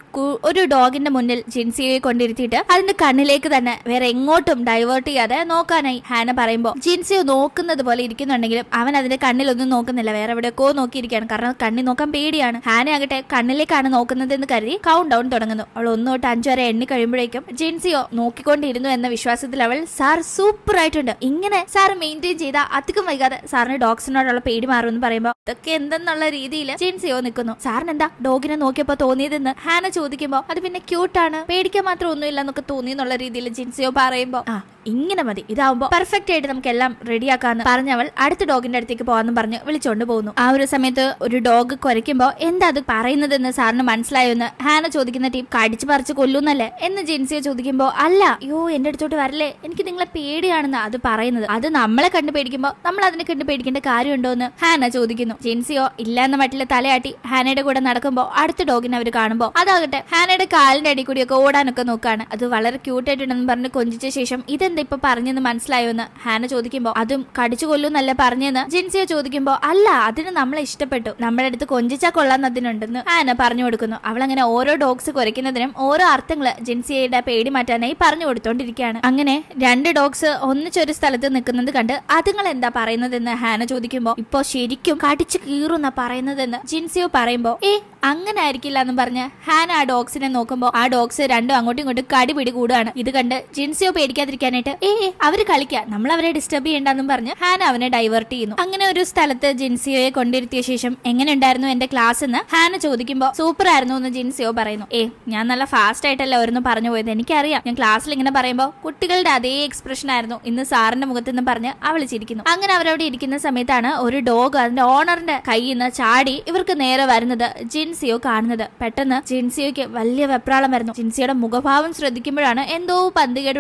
Speaker 1: ഒരു ഡോഗിന്റെ മുന്നിൽ ജിൻസിയെ കൊണ്ടിരുത്തിയിട്ട് അതിന്റെ കണ്ണിലേക്ക് തന്നെ വേറെ എങ്ങോട്ടും ഡൈവേർട്ട് ചെയ്യാതെ നോക്കാനായി ഹാന പറയുമ്പോൾ ജിൻസിയെ നോക്കുന്നത് പോലെ ഇരിക്കുന്നുണ്ടെങ്കിലും അവൻ അതിന്റെ കണ്ണിലൊന്നും നോക്കുന്നില്ല വേറെ എവിടെയൊക്കെ നോക്കിയിരിക്കുകയാണ് കാരണം കണ്ണിൽ നോക്കാൻ പേടിയാണ് ഹാന ആകട്ടെ കണ്ണിലേക്കാണ് നോക്കുന്നതെന്ന് കരുതി കൗണ്ട് ഡൗൺ തുടങ്ങും തുടങ്ങുന്നു അവൾ ഒന്ന് തൊട്ട് അഞ്ചു വരെ എണ്ണി കഴിയുമ്പോഴേക്കും ജിൻസിയോ നോക്കിക്കൊണ്ടിരുന്നു എന്ന വിശ്വാസത്തിൽ അവൾ സാർ സൂപ്പർ ആയിട്ടുണ്ട് ഇങ്ങനെ സാർ മെയിൻറ്റെയിൻ ചെയ്ത അധികം വൈകാതെ സാറിന് ഡോഗ്സിനോടുള്ള പേടി മാറുമെന്ന് പറയുമ്പോൾ ഇതൊക്കെ എന്തെന്നുള്ള രീതിയിൽ ജിൻസിയോ നിൽക്കുന്നു സാറിന് എന്താ ഡോഗിനെ നോക്കിയപ്പോൾ തോന്നിയതെന്ന് ഹാന ചോദിക്കുമ്പോൾ അത് പിന്നെ ക്യൂട്ടാണ് പേടിക്കാൻ മാത്രം ഒന്നുമില്ല എന്നൊക്കെ തോന്നി എന്നുള്ള രീതിയിൽ ജിൻസിയോ പറയുമ്പോൾ ആ ഇങ്ങനെ മതി ഇതാവുമ്പോൾ പെർഫെക്റ്റ് ആയിട്ട് നമുക്ക് എല്ലാം റെഡിയാക്കാന്ന് പറഞ്ഞവൾ അടുത്ത ഡോഗിന്റെ അടുത്തേക്ക് പോവാന്ന് പറഞ്ഞ് വിളിച്ചോണ്ട് പോകുന്നു ആ ഒരു സമയത്ത് ഒരു ഡോഗ് കുരയ്ക്കുമ്പോൾ എന്താ അത് പറയുന്നതെന്ന് സാറിന് മനസ്സിലായോന്ന് ഹാന ചോദിക്കുന്ന ടീം കടിച്ചു പറിച്ച് കൊല്ലുന്നല്ലേ എന്ന് ജിൻസിയെ ചോദിക്കുമ്പോൾ അല്ല യോ എന്റെ അടുത്തോട്ട് വരല്ലേ എനിക്ക് നിങ്ങളെ പേടിയാണെന്ന് അത് പറയുന്നത് അത് നമ്മളെ കണ്ടു പേടിക്കുമ്പോൾ നമ്മൾ അതിനെ കണ്ടു പേടിക്കേണ്ട കാര്യമുണ്ടോ എന്ന് ഹാന ചോദിക്കുന്നു ജിൻസിയോ ഇല്ല എന്ന മട്ടിലെ തലയാട്ടി ഹാനയുടെ കൂടെ നടക്കുമ്പോൾ അടുത്ത ഡോഗിനെ അവർ കാണുമ്പോൾ അതാകട്ടെ ഹാനയുടെ കാലിന്റെ അടി കൂടിയൊക്കെ ഓടാനൊക്കെ നോക്കാണ് അത് വളരെ ക്യൂട്ടായിട്ടുണ്ടെന്ന് പറഞ്ഞ് കൊഞ്ചിച്ച ശേഷം ഇത് എന്താ ഇപ്പൊ പറഞ്ഞെന്ന് മനസ്സിലായോന്ന് ഹാന ചോദിക്കുമ്പോൾ അതും കടിച്ചു കൊല്ലൂന്നല്ല പറഞ്ഞെന്ന് ജിൻസിയ ചോദിക്കുമ്പോൾ അല്ല അതിന് നമ്മളെ ഇഷ്ടപ്പെട്ടു നമ്മുടെ അടുത്ത് കൊഞ്ചിച്ചാ അതിനുണ്ടെന്ന് ഹാന പറഞ്ഞു കൊടുക്കുന്നു അവൾ അങ്ങനെ ഓരോ ഡോഗ്സ് കുറയ്ക്കുന്നതിനും ഓരോ അർത്ഥങ്ങള് ജിൻസിയയുടെ പേടി മാറ്റാനായി പറഞ്ഞു കൊടുത്തോണ്ടിരിക്കുകയാണ് അങ്ങനെ രണ്ട് ഡോഗ്സ് ഒന്നിച്ചൊരു സ്ഥലത്ത് നിൽക്കുന്നത് കണ്ട് അതുങ്ങൾ എന്താ പറയുന്നതെന്ന് ഹാന ചോദിക്കുമ്പോൾ ഇപ്പോ ശരിക്കും കടിച്ചു കീറുന്ന പറയുന്നതെന്ന് ജിൻസിയോ പറയുമ്പോൾ ഏ അങ്ങനെ ആയിരിക്കില്ല എന്ന് പറഞ്ഞ് ഹാൻ ആ ഡോഗ്സിനെ നോക്കുമ്പോൾ ആ ഡോഗ്സ് രണ്ടും അങ്ങോട്ടും ഇങ്ങോട്ടും കടിപിടി കൂടുകയാണ് ഇത് കണ്ട് ജിൻസിയോ പേടിക്കാതിരിക്കാനായിട്ട് ഏ അവര് കളിക്കുക നമ്മൾ അവരെ ഡിസ്റ്റർബ് ചെയ്യണ്ടെന്നും പറഞ്ഞ് ഹാൻ അവനെ ഡൈവേർട്ട് ചെയ്യുന്നു അങ്ങനെ ഒരു സ്ഥലത്ത് ജിൻസിയോയെ കൊണ്ടിരുത്തിയ ശേഷം എങ്ങനെ ഉണ്ടായിരുന്നു എന്റെ ക്ലാസ് എന്ന് ഹാന ചോദിക്കുമ്പോൾ സൂപ്പർ ആയിരുന്നു എന്ന് ജിൻസിയോ പറയുന്നു ഏ ഞാൻ നല്ല ഫാസ്റ്റ് ആയിട്ടല്ല അവരൊന്ന് പറഞ്ഞു പോയത് എനിക്കറിയാം ഞാൻ ക്ലാസ്സിൽ ഇങ്ങനെ പറയുമ്പോൾ കുട്ടികളുടെ അതേ എക്സ്പ്രഷൻ ആയിരുന്നു ഇന്ന് സാറിന്റെ മുഖത്തെന്ന് പറഞ്ഞ് അവൾ ചിരിക്കുന്നു അങ്ങനെ അവരവിടെ ഇരിക്കുന്ന സമയത്താണ് ഒരു ഡോഗ് അതിന്റെ ഓണറിന്റെ കയ്യിൽ നിന്ന് ചാടി ഇവർക്ക് നേരെ വരുന്നത് ജിൻ ജിൻസിയോ കാണുന്നത് പെട്ടെന്ന് ജിൻസിയോയ്ക്ക് വലിയ വെപ്രാളം വരുന്നു ജിൻസിയുടെ മുഖഭാവം ശ്രദ്ധിക്കുമ്പോഴാണ് എന്തോ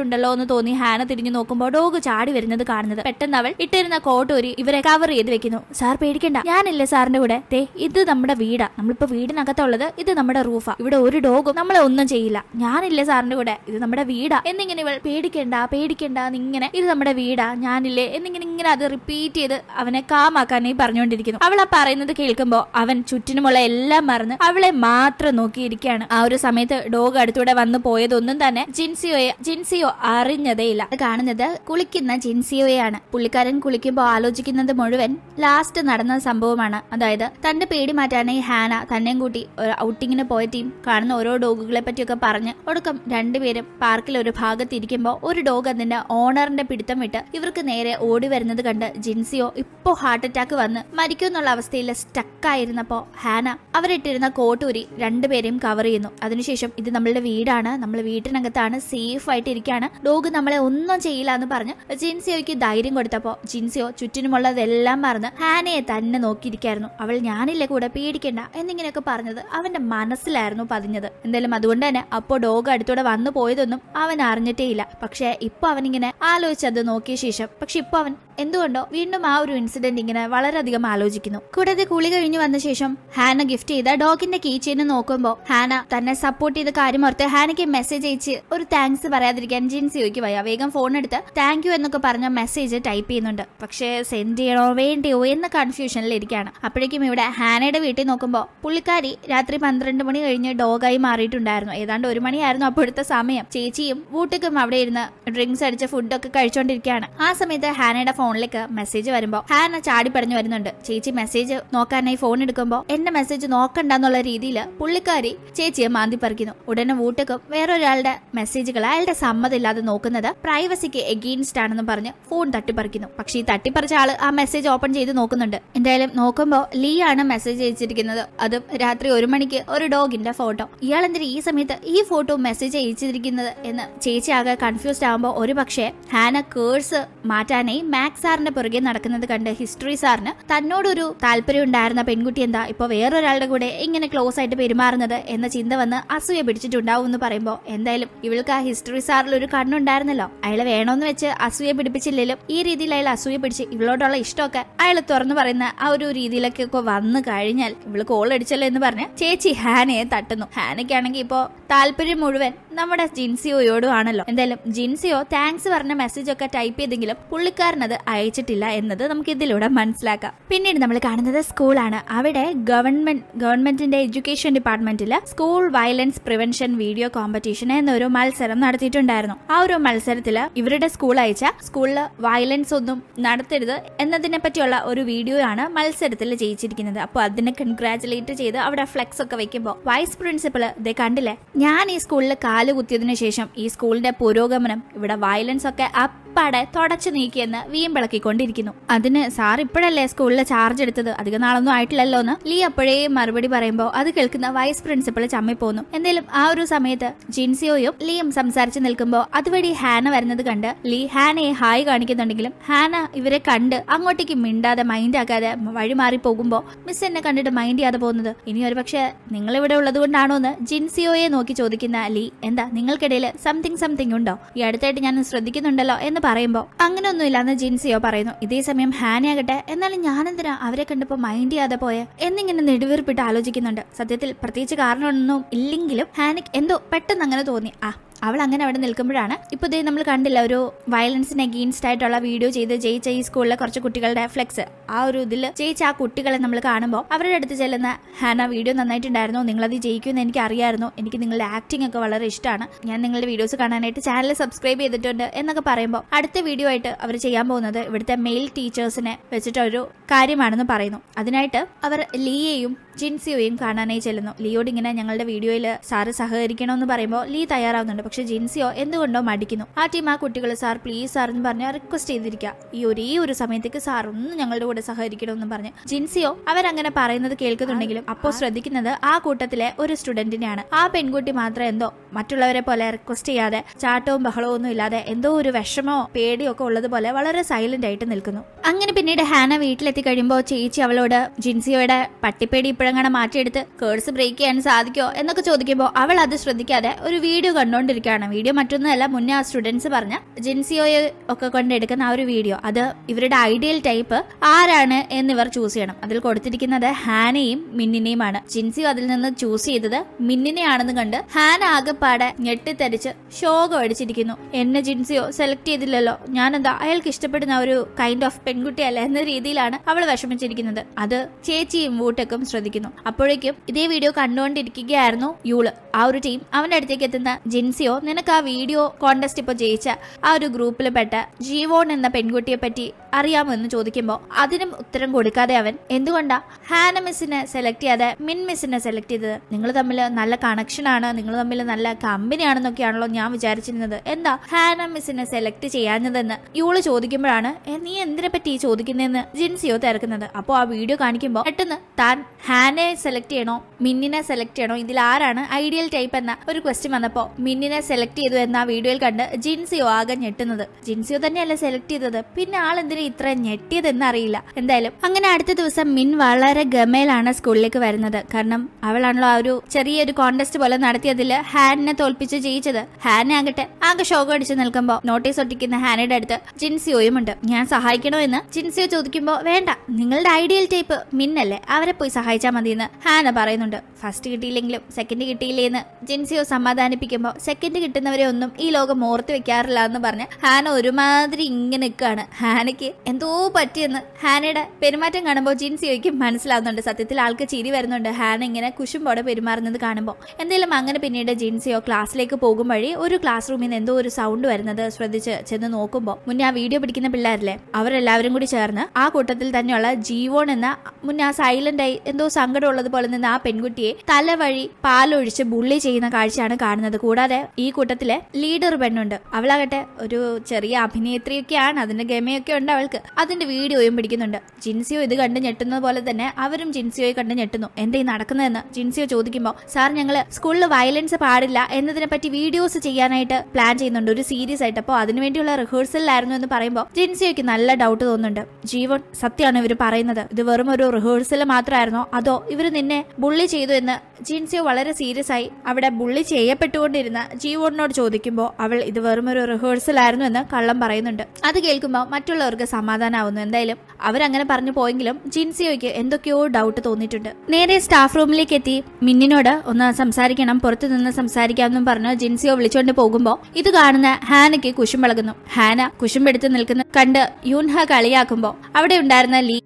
Speaker 1: ഉണ്ടല്ലോ എന്ന് തോന്നി ഹാന തിരിഞ്ഞു നോക്കുമ്പോൾ ഡോഗ് ചാടി വരുന്നത് കാണുന്നത് പെട്ടെന്ന് അവൾ ഇട്ടിരുന്ന കോട്ടൂരി ഇവരെ കവർ ചെയ്ത് വെക്കുന്നു സാർ പേടിക്കണ്ട ഞാനില്ലേ സാറിന്റെ കൂടെ ദേ ഇത് നമ്മുടെ വീടാ നമ്മളിപ്പോ വീടിനകത്തുള്ളത് ഇത് നമ്മുടെ റൂഫാ ഇവിടെ ഒരു ഡോഗും നമ്മളെ ഒന്നും ചെയ്യില്ല ഞാനില്ലേ സാറിന്റെ കൂടെ ഇത് നമ്മുടെ വീടാ എന്നിങ്ങനെ ഇവൾ പേടിക്കണ്ട പേടിക്കണ്ട എന്നിങ്ങനെ ഇത് നമ്മുടെ വീടാ ഞാനില്ലേ എന്നിങ്ങനെ ഇങ്ങനെ അത് റിപ്പീറ്റ് ചെയ്ത് അവനെ കാമാക്കാനായി പറഞ്ഞുകൊണ്ടിരിക്കുന്നു അവൾ ആ പറയുന്നത് കേൾക്കുമ്പോൾ അവൻ ചുറ്റിനുമുള്ള എല്ലാം മറന്ന് പറഞ്ഞ് അവളെ മാത്രം നോക്കിയിരിക്കുകയാണ് ആ ഒരു സമയത്ത് ഡോഗ് അടുത്തൂടെ വന്നു പോയതൊന്നും തന്നെ ജിൻസിയോയെ ജിൻസിയോ അറിഞ്ഞതേയില്ല കാണുന്നത് കുളിക്കുന്ന ജിൻസിയോയാണ് പുള്ളിക്കാരൻ കുളിക്കുമ്പോൾ ആലോചിക്കുന്നത് മുഴുവൻ ലാസ്റ്റ് നടന്ന സംഭവമാണ് അതായത് തന്റെ പേടി മാറ്റാനായി ഹാന തന്നെയും കൂട്ടി ഔട്ടിങ്ങിന് പോയ ടീം കാണുന്ന ഓരോ ഡോഗുകളെ പറ്റിയൊക്കെ പറഞ്ഞ് ഒടുക്കം രണ്ടുപേരും പാർക്കിൽ ഒരു ഭാഗത്തിരിക്കുമ്പോൾ ഒരു ഡോഗ് അതിന്റെ ഓണറിന്റെ പിടുത്തം വിട്ട് ഇവർക്ക് നേരെ ഓടി വരുന്നത് കണ്ട് ജിൻസിയോ ഇപ്പോ ഹാർട്ട് അറ്റാക്ക് വന്ന് മരിക്കുമെന്നുള്ള അവസ്ഥയിൽ സ്റ്റക്കായിരുന്നപ്പോ ഹാന അവരെ വരുന്ന കോട്ടൂരി രണ്ടുപേരെയും കവർ ചെയ്യുന്നു അതിനുശേഷം ഇത് നമ്മളുടെ വീടാണ് നമ്മൾ വീട്ടിനകത്താണ് സേഫ് ആയിട്ട് ഇരിക്കുകയാണ് ഡോഗ് നമ്മളെ ഒന്നും ചെയ്യില്ല എന്ന് പറഞ്ഞ് ജിൻസിയോയ്ക്ക് ധൈര്യം കൊടുത്തപ്പോൾ ജിൻസിയോ ചുറ്റിനുമുള്ളതെല്ലാം മറന്ന് ഹാനയെ തന്നെ നോക്കിയിരിക്കായിരുന്നു അവൾ ഞാനില്ലേ കൂടെ പേടിക്കണ്ട എന്നിങ്ങനെയൊക്കെ പറഞ്ഞത് അവന്റെ മനസ്സിലായിരുന്നു പതിഞ്ഞത് എന്തായാലും അതുകൊണ്ട് തന്നെ അപ്പോൾ ഡോഗ് അടുത്തൂടെ വന്നു പോയതൊന്നും അവൻ അറിഞ്ഞിട്ടേയില്ല പക്ഷേ ഇപ്പൊ ഇങ്ങനെ ആലോചിച്ചത് നോക്കിയ ശേഷം പക്ഷെ ഇപ്പൊ അവൻ എന്തുകൊണ്ടോ വീണ്ടും ആ ഒരു ഇൻസിഡന്റ് ഇങ്ങനെ വളരെയധികം ആലോചിക്കുന്നു കൂടാതെ കുളി കഴിഞ്ഞു വന്ന ശേഷം ഹാന ഗിഫ്റ്റ് ചെയ്ത ഡോഗിന്റെ കീ ചെയിന് നോക്കുമ്പോൾ ഹാന തന്നെ സപ്പോർട്ട് ചെയ്ത കാര്യം ഓർത്ത് ഹാനയ്ക്ക് മെസ്സേജ് അയച്ച് ഒരു താങ്ക്സ് പറയാതിരിക്കാൻ ജിൻസിയോയ്ക്ക് വയ്യ വേഗം ഫോൺ എടുത്ത് താങ്ക് യു എന്നൊക്കെ പറഞ്ഞ മെസ്സേജ് ടൈപ്പ് ചെയ്യുന്നുണ്ട് പക്ഷേ സെൻഡ് ചെയ്യണോ വേണ്ടിയോ എന്ന കൺഫ്യൂഷനിലിരിക്കുകയാണ് അപ്പോഴേക്കും ഇവിടെ ഹാനയുടെ വീട്ടിൽ നോക്കുമ്പോൾ പുള്ളിക്കാരി രാത്രി പന്ത്രണ്ട് മണി കഴിഞ്ഞ് ഡോഗായി മാറിയിട്ടുണ്ടായിരുന്നു ഏതാണ്ട് ഒരു മണിയായിരുന്നു അപ്പോഴത്തെ സമയം ചേച്ചിയും വൂട്ടിക്കും അവിടെ ഇരുന്ന് ഡ്രിങ്ക്സ് അടിച്ച് ഫുഡൊക്കെ കഴിച്ചുകൊണ്ടിരിക്കുകയാണ് ആ സമയത്ത് ഹാനയുടെ ഫോണിലേക്ക് മെസ്സേജ് വരുമ്പോ ഹാന ചാടി പറഞ്ഞു വരുന്നുണ്ട് ചേച്ചി മെസ്സേജ് നോക്കാനായി ഫോൺ എടുക്കുമ്പോൾ എന്റെ മെസ്സേജ് നോക്കണം കണ്ടെന്നുള്ള രീതിയിൽ പുള്ളിക്കാരി ചേച്ചിയെ മാന്തി പറിക്കുന്നു ഉടനെ വൂട്ടക്കും വേറൊരാളുടെ മെസ്സേജുകൾ അയാളുടെ ഇല്ലാതെ നോക്കുന്നത് പ്രൈവസിക്ക് എഗെയിൻസ്റ്റ് ആണെന്ന് പറഞ്ഞ് ഫോൺ തട്ടിപ്പറിക്കുന്നു പക്ഷെ ഈ തട്ടിപ്പറിച്ച ആള് ആ മെസ്സേജ് ഓപ്പൺ ചെയ്ത് നോക്കുന്നുണ്ട് എന്തായാലും നോക്കുമ്പോൾ ലീ ആണ് മെസ്സേജ് അയച്ചിരിക്കുന്നത് അതും രാത്രി ഒരു മണിക്ക് ഒരു ഡോഗിന്റെ ഫോട്ടോ ഇയാൾ എന്തിനാ ഈ സമയത്ത് ഈ ഫോട്ടോ മെസ്സേജ് അയച്ചിരിക്കുന്നത് എന്ന് ചേച്ചി ആകെ കൺഫ്യൂസ്ഡ് ആകുമ്പോ ഒരു പക്ഷേ ഹാന കേഴ്സ് മാറ്റാനായി മാക്സ് സാറിന്റെ പുറകെ നടക്കുന്നത് കണ്ട് ഹിസ്റ്ററി സാറിന് തന്നോടൊരു താല്പര്യം ഉണ്ടായിരുന്ന പെൺകുട്ടി എന്താ ഇപ്പൊ വേറൊരാളുടെ കൂടെ ഇങ്ങനെ ക്ലോസ് ആയിട്ട് പെരുമാറുന്നത് എന്ന ചിന്ത വന്ന് അസൂയ പിടിച്ചിട്ടുണ്ടാവും എന്ന് പറയുമ്പോൾ എന്തായാലും ഇവൾക്ക് ആ ഹിസ്റ്ററി സാറിൽ ഒരു കണ്ണുണ്ടായിരുന്നല്ലോ അയാളെ വേണമെന്ന് വെച്ച് അസൂയ പിടിപ്പിച്ചില്ലെങ്കിലും ഈ രീതിയിൽ അയാൾ അസൂയ പിടിച്ച് ഇവളോടുള്ള ഇഷ്ടമൊക്കെ അയാൾ തുറന്നു പറയുന്ന ആ ഒരു രീതിയിലൊക്കെ ഒക്കെ വന്നു കഴിഞ്ഞാൽ ഇവള് കോൾ അടിച്ചല്ലോ എന്ന് പറഞ്ഞ ചേച്ചി ഹാനയെ തട്ടുന്നു ഹാനയ്ക്കാണെങ്കിൽ ഇപ്പോ താല്പര്യം മുഴുവൻ നമ്മുടെ ജിൻസിയോയോടും ആണല്ലോ എന്തായാലും ജിൻസിയോ താങ്ക്സ് പറഞ്ഞ മെസ്സേജ് ഒക്കെ ടൈപ്പ് ചെയ്തെങ്കിലും പുള്ളിക്കാരനത് അയച്ചിട്ടില്ല എന്നത് നമുക്ക് ഇതിലൂടെ മനസ്സിലാക്കാം പിന്നീട് നമ്മൾ കാണുന്നത് സ്കൂളാണ് അവിടെ ഗവൺമെന്റ് ഗവൺമെന്റ് ഗവൺമെന്റിന്റെ എഡ്യൂക്കേഷൻ ഡിപ്പാർട്ട്മെന്റിൽ school violence prevention video competition എന്നൊരു മത്സരം നടത്തിയിട്ടുണ്ടായിരുന്നു ആ ഒരു മത്സരത്തിൽ ഇവരുടെ സ്കൂൾ അയച്ച സ്കൂളിൽ വയലൻസ് ഒന്നും നടത്തരുത് എന്നതിനെ പറ്റിയുള്ള ഒരു വീഡിയോ ആണ് മത്സരത്തിൽ ജയിച്ചിരിക്കുന്നത് അപ്പോൾ അതിനെ കൺഗ്രാചുലേറ്റ് ചെയ്ത് അവിടെ ഫ്ലെക്സ് ഒക്കെ വെക്കുമ്പോൾ വൈസ് പ്രിൻസിപ്പൾ ഇത് കണ്ടില്ലേ ഞാൻ ഈ സ്കൂളിൽ കാല് കുത്തിയതിനു ശേഷം ഈ സ്കൂളിന്റെ പുരോഗമനം ഇവിടെ വയലൻസ് ഒക്കെ അപ്പാടെ തുടച്ചു നീക്കിയെന്ന് വീമ്പിളക്കിക്കൊണ്ടിരിക്കുന്നു അതിന് സാർ ഇപ്പോഴല്ലേ സ്കൂളിൽ ചാർജ് എടുത്തത് അധികം നാളൊന്നും ആയിട്ടില്ലല്ലോ എന്ന് ലീ അപ്പോഴേ മറുപടി പറയുമ്പോൾ അത് കേൾക്കുന്ന വൈസ് പ്രിൻസിപ്പൾ പോന്നു എന്തേലും ആ ഒരു സമയത്ത് ജിൻസിയോയും ലീയും സംസാരിച്ചു നിൽക്കുമ്പോൾ അതുവഴി ഹാന വരുന്നത് കണ്ട് ലീ ഹാനയെ ഹായ് കാണിക്കുന്നുണ്ടെങ്കിലും ഹാന ഇവരെ കണ്ട് അങ്ങോട്ടേക്ക് മിണ്ടാതെ മൈൻഡ് ആക്കാതെ വഴി മാറി പോകുമ്പോൾ മിസ് എന്നെ കണ്ടിട്ട് മൈൻഡ് ചെയ്യാതെ പോകുന്നത് ഇനി ഒരു പക്ഷേ നിങ്ങൾ ഇവിടെ ഉള്ളത് കൊണ്ടാണോ എന്ന് ജിൻസിയോയെ നോക്കി ചോദിക്കുന്ന ലീ എന്താ നിങ്ങൾക്കിടയിൽ സംതിങ് സംതിങ് ഉണ്ടോ ഈ അടുത്തായിട്ട് ഞാൻ ശ്രദ്ധിക്കുന്നുണ്ടല്ലോ എന്ന് പറയുമ്പോൾ അങ്ങനെയൊന്നുമില്ലാന്ന് ജിൻസിയോ പറയുന്നു ഇതേ സമയം ഹാനയാകട്ടെ എന്നാലും ഞാനെന്തിനാ അവരെ കണ്ടപ്പോൾ മൈൻഡ് ചെയ്യാതെ പോയെ എന്നിങ്ങനെ നെടുവീർപ്പിട്ട് ആലോചിച്ചു ആലോചിക്കുന്നുണ്ട് സത്യത്തിൽ പ്രത്യേകിച്ച് കാരണമൊന്നും ഇല്ലെങ്കിലും ഹാനിക് എന്തോ പെട്ടെന്ന് അങ്ങനെ തോന്നി ആ അവൾ അങ്ങനെ അവിടെ നിൽക്കുമ്പോഴാണ് ഇപ്പൊ ഇതേ നമ്മൾ കണ്ടില്ല ഒരു വയലൻസിന് അഗെയിൻസ്റ്റ് ആയിട്ടുള്ള വീഡിയോ ചെയ്ത് ജയിച്ച ഈ സ്കൂളിലെ കുറച്ച് കുട്ടികളുടെ ഫ്ലെക്സ് ആ ഒരു ഇതിൽ ജയിച്ച ആ കുട്ടികളെ നമ്മൾ കാണുമ്പോൾ അവരുടെ അടുത്ത് ചെല്ലുന്ന ഹാന വീഡിയോ നന്നായിട്ടുണ്ടായിരുന്നു നിങ്ങളത് ജയിക്കുമെന്ന് എനിക്ക് അറിയായിരുന്നു എനിക്ക് നിങ്ങളുടെ ആക്ടിംഗ് ഒക്കെ വളരെ ഇഷ്ടമാണ് ഞാൻ നിങ്ങളുടെ വീഡിയോസ് കാണാനായിട്ട് ചാനൽ സബ്സ്ക്രൈബ് ചെയ്തിട്ടുണ്ട് എന്നൊക്കെ പറയുമ്പോൾ അടുത്ത വീഡിയോ ആയിട്ട് അവർ ചെയ്യാൻ പോകുന്നത് ഇവിടുത്തെ മെയിൽ ടീച്ചേഴ്സിനെ വെച്ചിട്ട് ഒരു കാര്യമാണെന്ന് പറയുന്നു അതിനായിട്ട് അവർ ലീയെയും ജിൻസിയോയും കാണാനായി ചെല്ലുന്നു ലിയോട് ഇങ്ങനെ ഞങ്ങളുടെ വീഡിയോയിൽ സാറ് സഹകരിക്കണമെന്ന് പറയുമ്പോൾ ലീ തയ്യാറാവുന്നുണ്ട് പക്ഷെ ജിൻസിയോ എന്തുകൊണ്ടോ മടിക്കുന്നു ആ ടീം ആ കുട്ടികളെ സാർ പ്ലീസ് സാർ എന്ന് പറഞ്ഞ് റിക്വസ്റ്റ് ചെയ്തിരിക്കുക ഈ ഒരേ ഒരു സമയത്തേക്ക് സാർ ഒന്ന് ഞങ്ങളുടെ കൂടെ സഹകരിക്കണമെന്ന് പറഞ്ഞ് ജിൻസിയോ അവരങ്ങനെ പറയുന്നത് കേൾക്കുന്നുണ്ടെങ്കിലും അപ്പോ ശ്രദ്ധിക്കുന്നത് ആ കൂട്ടത്തിലെ ഒരു സ്റ്റുഡന്റിനെയാണ് ആ പെൺകുട്ടി മാത്രം എന്തോ മറ്റുള്ളവരെ പോലെ റിക്വസ്റ്റ് ചെയ്യാതെ ചാട്ടവും ബഹളവും ഒന്നും ഇല്ലാതെ എന്തോ ഒരു വിഷമോ പേടിയോ ഒക്കെ ഉള്ളതുപോലെ വളരെ സൈലന്റ് ആയിട്ട് നിൽക്കുന്നു അങ്ങനെ പിന്നീട് ഹാന വീട്ടിലെത്തി കഴിയുമ്പോൾ ചേച്ചി അവളോട് ജിൻസിയോയുടെ പട്ടിപ്പേടി ഇപ്പോഴങ്ങനെ മാറ്റിയെടുത്ത് കേഴ്സ് ബ്രേക്ക് ചെയ്യാൻ സാധിക്കുമോ എന്നൊക്കെ ചോദിക്കുമ്പോൾ അവൾ അത് ശ്രദ്ധിക്കാതെ ഒരു വീഡിയോ കണ്ടുകൊണ്ടിരിക്കും വീഡിയോയ്ക്കാണ് വീഡിയോ മറ്റൊന്നുമല്ല മുന്നേ ആ സ്റ്റുഡൻസ് പറഞ്ഞ ജിൻസിയോയെ ഒക്കെ കൊണ്ടെടുക്കുന്ന ആ ഒരു വീഡിയോ അത് ഇവരുടെ ഐഡിയൽ ടൈപ്പ് ആരാണ് എന്നിവർ ചൂസ് ചെയ്യണം അതിൽ കൊടുത്തിരിക്കുന്നത് ഹാനയും മിന്നിനെയുമാണ് ജിൻസിയോ അതിൽ നിന്ന് ചൂസ് ചെയ്തത് മിന്നിനെയാണെന്ന് കണ്ട് ഹാന ആകെപ്പാടെ ഞെട്ടിത്തരിച്ച് ശോകം അടിച്ചിരിക്കുന്നു എന്നെ ജിൻസിയോ സെലക്ട് ചെയ്തില്ലല്ലോ ഞാനെന്താ അയാൾക്ക് ഇഷ്ടപ്പെടുന്ന ഒരു കൈൻഡ് ഓഫ് പെൺകുട്ടിയല്ല എന്ന രീതിയിലാണ് അവൾ വിഷമിച്ചിരിക്കുന്നത് അത് ചേച്ചിയും വൂട്ടക്കും ശ്രദ്ധിക്കുന്നു അപ്പോഴേക്കും ഇതേ വീഡിയോ കണ്ടുകൊണ്ടിരിക്കുകയായിരുന്നു യൂള് ആ ഒരു ടീം അവന്റെ അടുത്തേക്ക് എത്തുന്ന ജിൻസിയോ അറിയോ നിനക്ക് ആ വീഡിയോ കോണ്ടസ്റ്റ് ഇപ്പൊ ജയിച്ച ആ ഒരു ഗ്രൂപ്പിൽ പെട്ട ജീവോൺ എന്ന പെൺകുട്ടിയെ പറ്റി അറിയാമോ എന്ന് ചോദിക്കുമ്പോൾ അതിനും ഉത്തരം കൊടുക്കാതെ അവൻ എന്തുകൊണ്ടാ ഹാന മിസ്സിനെ സെലക്ട് ചെയ്യാതെ മിൻ മിസ്സിനെ സെലക്ട് ചെയ്തത് നിങ്ങൾ തമ്മിൽ നല്ല കണക്ഷൻ ആണ് നിങ്ങൾ തമ്മിൽ നല്ല കമ്പനി ആണെന്നൊക്കെയാണല്ലോ ഞാൻ വിചാരിച്ചിരുന്നത് എന്താ ഹാന മിസ്സിനെ സെലക്ട് ചെയ്യാഞ്ഞതെന്ന് യൂള് ചോദിക്കുമ്പോഴാണ് നീ എന്തിനെ പറ്റി ചോദിക്കുന്നതെന്ന് ജിൻസിയോ തിരക്കുന്നത് അപ്പോൾ ആ വീഡിയോ കാണിക്കുമ്പോൾ പെട്ടെന്ന് താൻ ഹാനെ സെലക്ട് ചെയ്യണോ മിന്നിനെ സെലക്ട് ചെയ്യണോ ഇതിൽ ആരാണ് ഐഡിയൽ ടൈപ്പ് എന്ന ഒരു ക്വസ്റ്റ്യൻ വന്നപ്പോൾ മിന്നിനെ ജിൻസിനെ സെലക്ട് ചെയ്തു എന്ന വീഡിയോയിൽ കണ്ട് ജിൻസിയോ ആകെ ഞെട്ടുന്നത് ജിൻസിയോ തന്നെയല്ല സെലക്ട് ചെയ്തത് പിന്നെ ആൾ ആളെന്തിനും ഇത്ര ഞെട്ടിയതെന്ന് അറിയില്ല എന്തായാലും അങ്ങനെ അടുത്ത ദിവസം മിൻ വളരെ ഗമയിലാണ് സ്കൂളിലേക്ക് വരുന്നത് കാരണം അവളാണല്ലോ ആ ഒരു ചെറിയൊരു കോണ്ടസ്റ്റ് പോലെ നടത്തിയതിൽ ഹാനിനെ തോൽപ്പിച്ച് ജയിച്ചത് ഹാനെ ആകട്ടെ ആകെ ഷോക്ക് അടിച്ചു നിൽക്കുമ്പോൾ നോട്ടീസ് ഒട്ടിക്കുന്ന ഹാനയുടെ അടുത്ത് ജിൻസിയോയും ഉണ്ട് ഞാൻ സഹായിക്കണോ എന്ന് ജിൻസിയോ ചോദിക്കുമ്പോൾ വേണ്ട നിങ്ങളുടെ ഐഡിയൽ ടൈപ്പ് മിന്നല്ലേ അവരെ പോയി സഹായിച്ചാൽ മതിയെന്ന് ഹാന പറയുന്നുണ്ട് ഫസ്റ്റ് കിട്ടിയില്ലെങ്കിലും സെക്കൻഡ് കിട്ടിയില്ലേ എന്ന് ജിൻസിയോ സമാധാനിപ്പിക്കുമ്പോൾ സെക്കൻഡ് കിട്ടുന്നവരെ ഒന്നും ഈ ലോകം ഓർത്ത് വെക്കാറില്ല എന്ന് പറഞ്ഞ് ഹാന ഒരുമാതിരി ഇങ്ങനെ നിൽക്കുകയാണ് ഹാനയ്ക്ക് എന്തോ പറ്റിയെന്ന് ഹാനയുടെ പെരുമാറ്റം കാണുമ്പോൾ ജിൻസിയോയ്ക്ക് മനസ്സിലാവുന്നുണ്ട് സത്യത്തിൽ ആൾക്ക് ചിരി വരുന്നുണ്ട് ഹാന ഇങ്ങനെ കുശുമ്പോടെ പെരുമാറുന്നത് കാണുമ്പോൾ എന്തെങ്കിലും അങ്ങനെ പിന്നീട് ജിൻസിയോ ക്ലാസ്സിലേക്ക് പോകും വഴി ഒരു ക്ലാസ് റൂമിൽ നിന്ന് എന്തോ ഒരു സൗണ്ട് വരുന്നത് ശ്രദ്ധിച്ച് ചെന്ന് നോക്കുമ്പോൾ മുന്നേ ആ വീഡിയോ പിടിക്കുന്ന പിള്ളേരില്ലേ അവരെല്ലാവരും കൂടി ചേർന്ന് ആ കൂട്ടത്തിൽ തന്നെയുള്ള ജീവോൺ എന്ന മുന്നേ ആ സൈലന്റ് ആയി എന്തോ സങ്കടമുള്ളത് പോലെ നിന്ന് ആ പെൺകുട്ടിയെ തലവഴി പാലൊഴിച്ച് ബുള്ളി ചെയ്യുന്ന കാഴ്ചയാണ് കാണുന്നത് കൂടാതെ ഈ കൂട്ടത്തിലെ ലീഡർ പെണ്ണുണ്ട് അവളാകട്ടെ ഒരു ചെറിയ അഭിനേത്രിയൊക്കെയാണ് അതിന്റെ ഗമയൊക്കെ ഉണ്ട് അവൾക്ക് അതിന്റെ വീഡിയോയും പിടിക്കുന്നുണ്ട് ജിൻസിയോ ഇത് കണ്ട് ഞെട്ടുന്നത് പോലെ തന്നെ അവരും ജിൻസിയോയെ കണ്ട് ഞെട്ടുന്നു എന്താ ഈ നടക്കുന്നതെന്ന് ജിൻസിയോ ചോദിക്കുമ്പോൾ സാർ ഞങ്ങൾ സ്കൂളിൽ വയലൻസ് പാടില്ല എന്നതിനെ പറ്റി വീഡിയോസ് ചെയ്യാനായിട്ട് പ്ലാൻ ചെയ്യുന്നുണ്ട് ഒരു സീരീസ് ആയിട്ട് അപ്പോൾ അതിനുവേണ്ടിയുള്ള റിഹേഴ്സലിലായിരുന്നു എന്ന് പറയുമ്പോൾ ജിൻസിയോയ്ക്ക് നല്ല ഡൗട്ട് തോന്നുന്നുണ്ട് ജീവൻ സത്യമാണ് ഇവർ പറയുന്നത് ഇത് വെറും ഒരു റിഹേഴ്സൽ മാത്രമായിരുന്നോ അതോ ഇവർ നിന്നെ ബുള്ളി ചെയ്തു എന്ന് ജീൻസിയോ വളരെ സീരിയസ് ആയി അവിടെ ബുള്ളി ചെയ്യപ്പെട്ടുകൊണ്ടിരുന്ന ജീവോടിനോട് ചോദിക്കുമ്പോൾ അവൾ ഇത് വെറുമൊരു റിഹേഴ്സൽ ആയിരുന്നു എന്ന് കള്ളം പറയുന്നുണ്ട് അത് കേൾക്കുമ്പോൾ മറ്റുള്ളവർക്ക് സമാധാനമാവുന്നു എന്തായാലും അവരങ്ങനെ പറഞ്ഞു പോയെങ്കിലും ജിൻസിയോയ്ക്ക് എന്തൊക്കെയോ ഡൗട്ട് തോന്നിയിട്ടുണ്ട് നേരെ സ്റ്റാഫ് റൂമിലേക്ക് എത്തി മിന്നിനോട് ഒന്ന് സംസാരിക്കണം പുറത്തു നിന്ന് സംസാരിക്കാമെന്നും പറഞ്ഞ് ജിൻസിയോ വിളിച്ചുകൊണ്ട് പോകുമ്പോൾ ഇത് കാണുന്ന ഹാനയ്ക്ക് കുശും വളകുന്നു ഹാന കുശും എടുത്ത് നിൽക്കുന്ന കണ്ട് യൂൻഹ കളിയാക്കുമ്പോൾ അവിടെ ഉണ്ടായിരുന്ന ലീ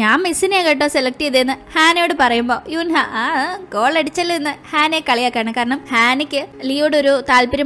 Speaker 1: ഞാൻ മിസ്സിനെ കേട്ടോ സെലക്ട് ചെയ്തതെന്ന് ഹാനയോട് പറയുമ്പോൾ യുൻഹ ആ ഗോൾ അടിച്ചല്ലോ എന്ന് ഹാനയെ കളിയാക്കാണ് കാരണം ഹാനയ്ക്ക് ലിയോട് ഒരു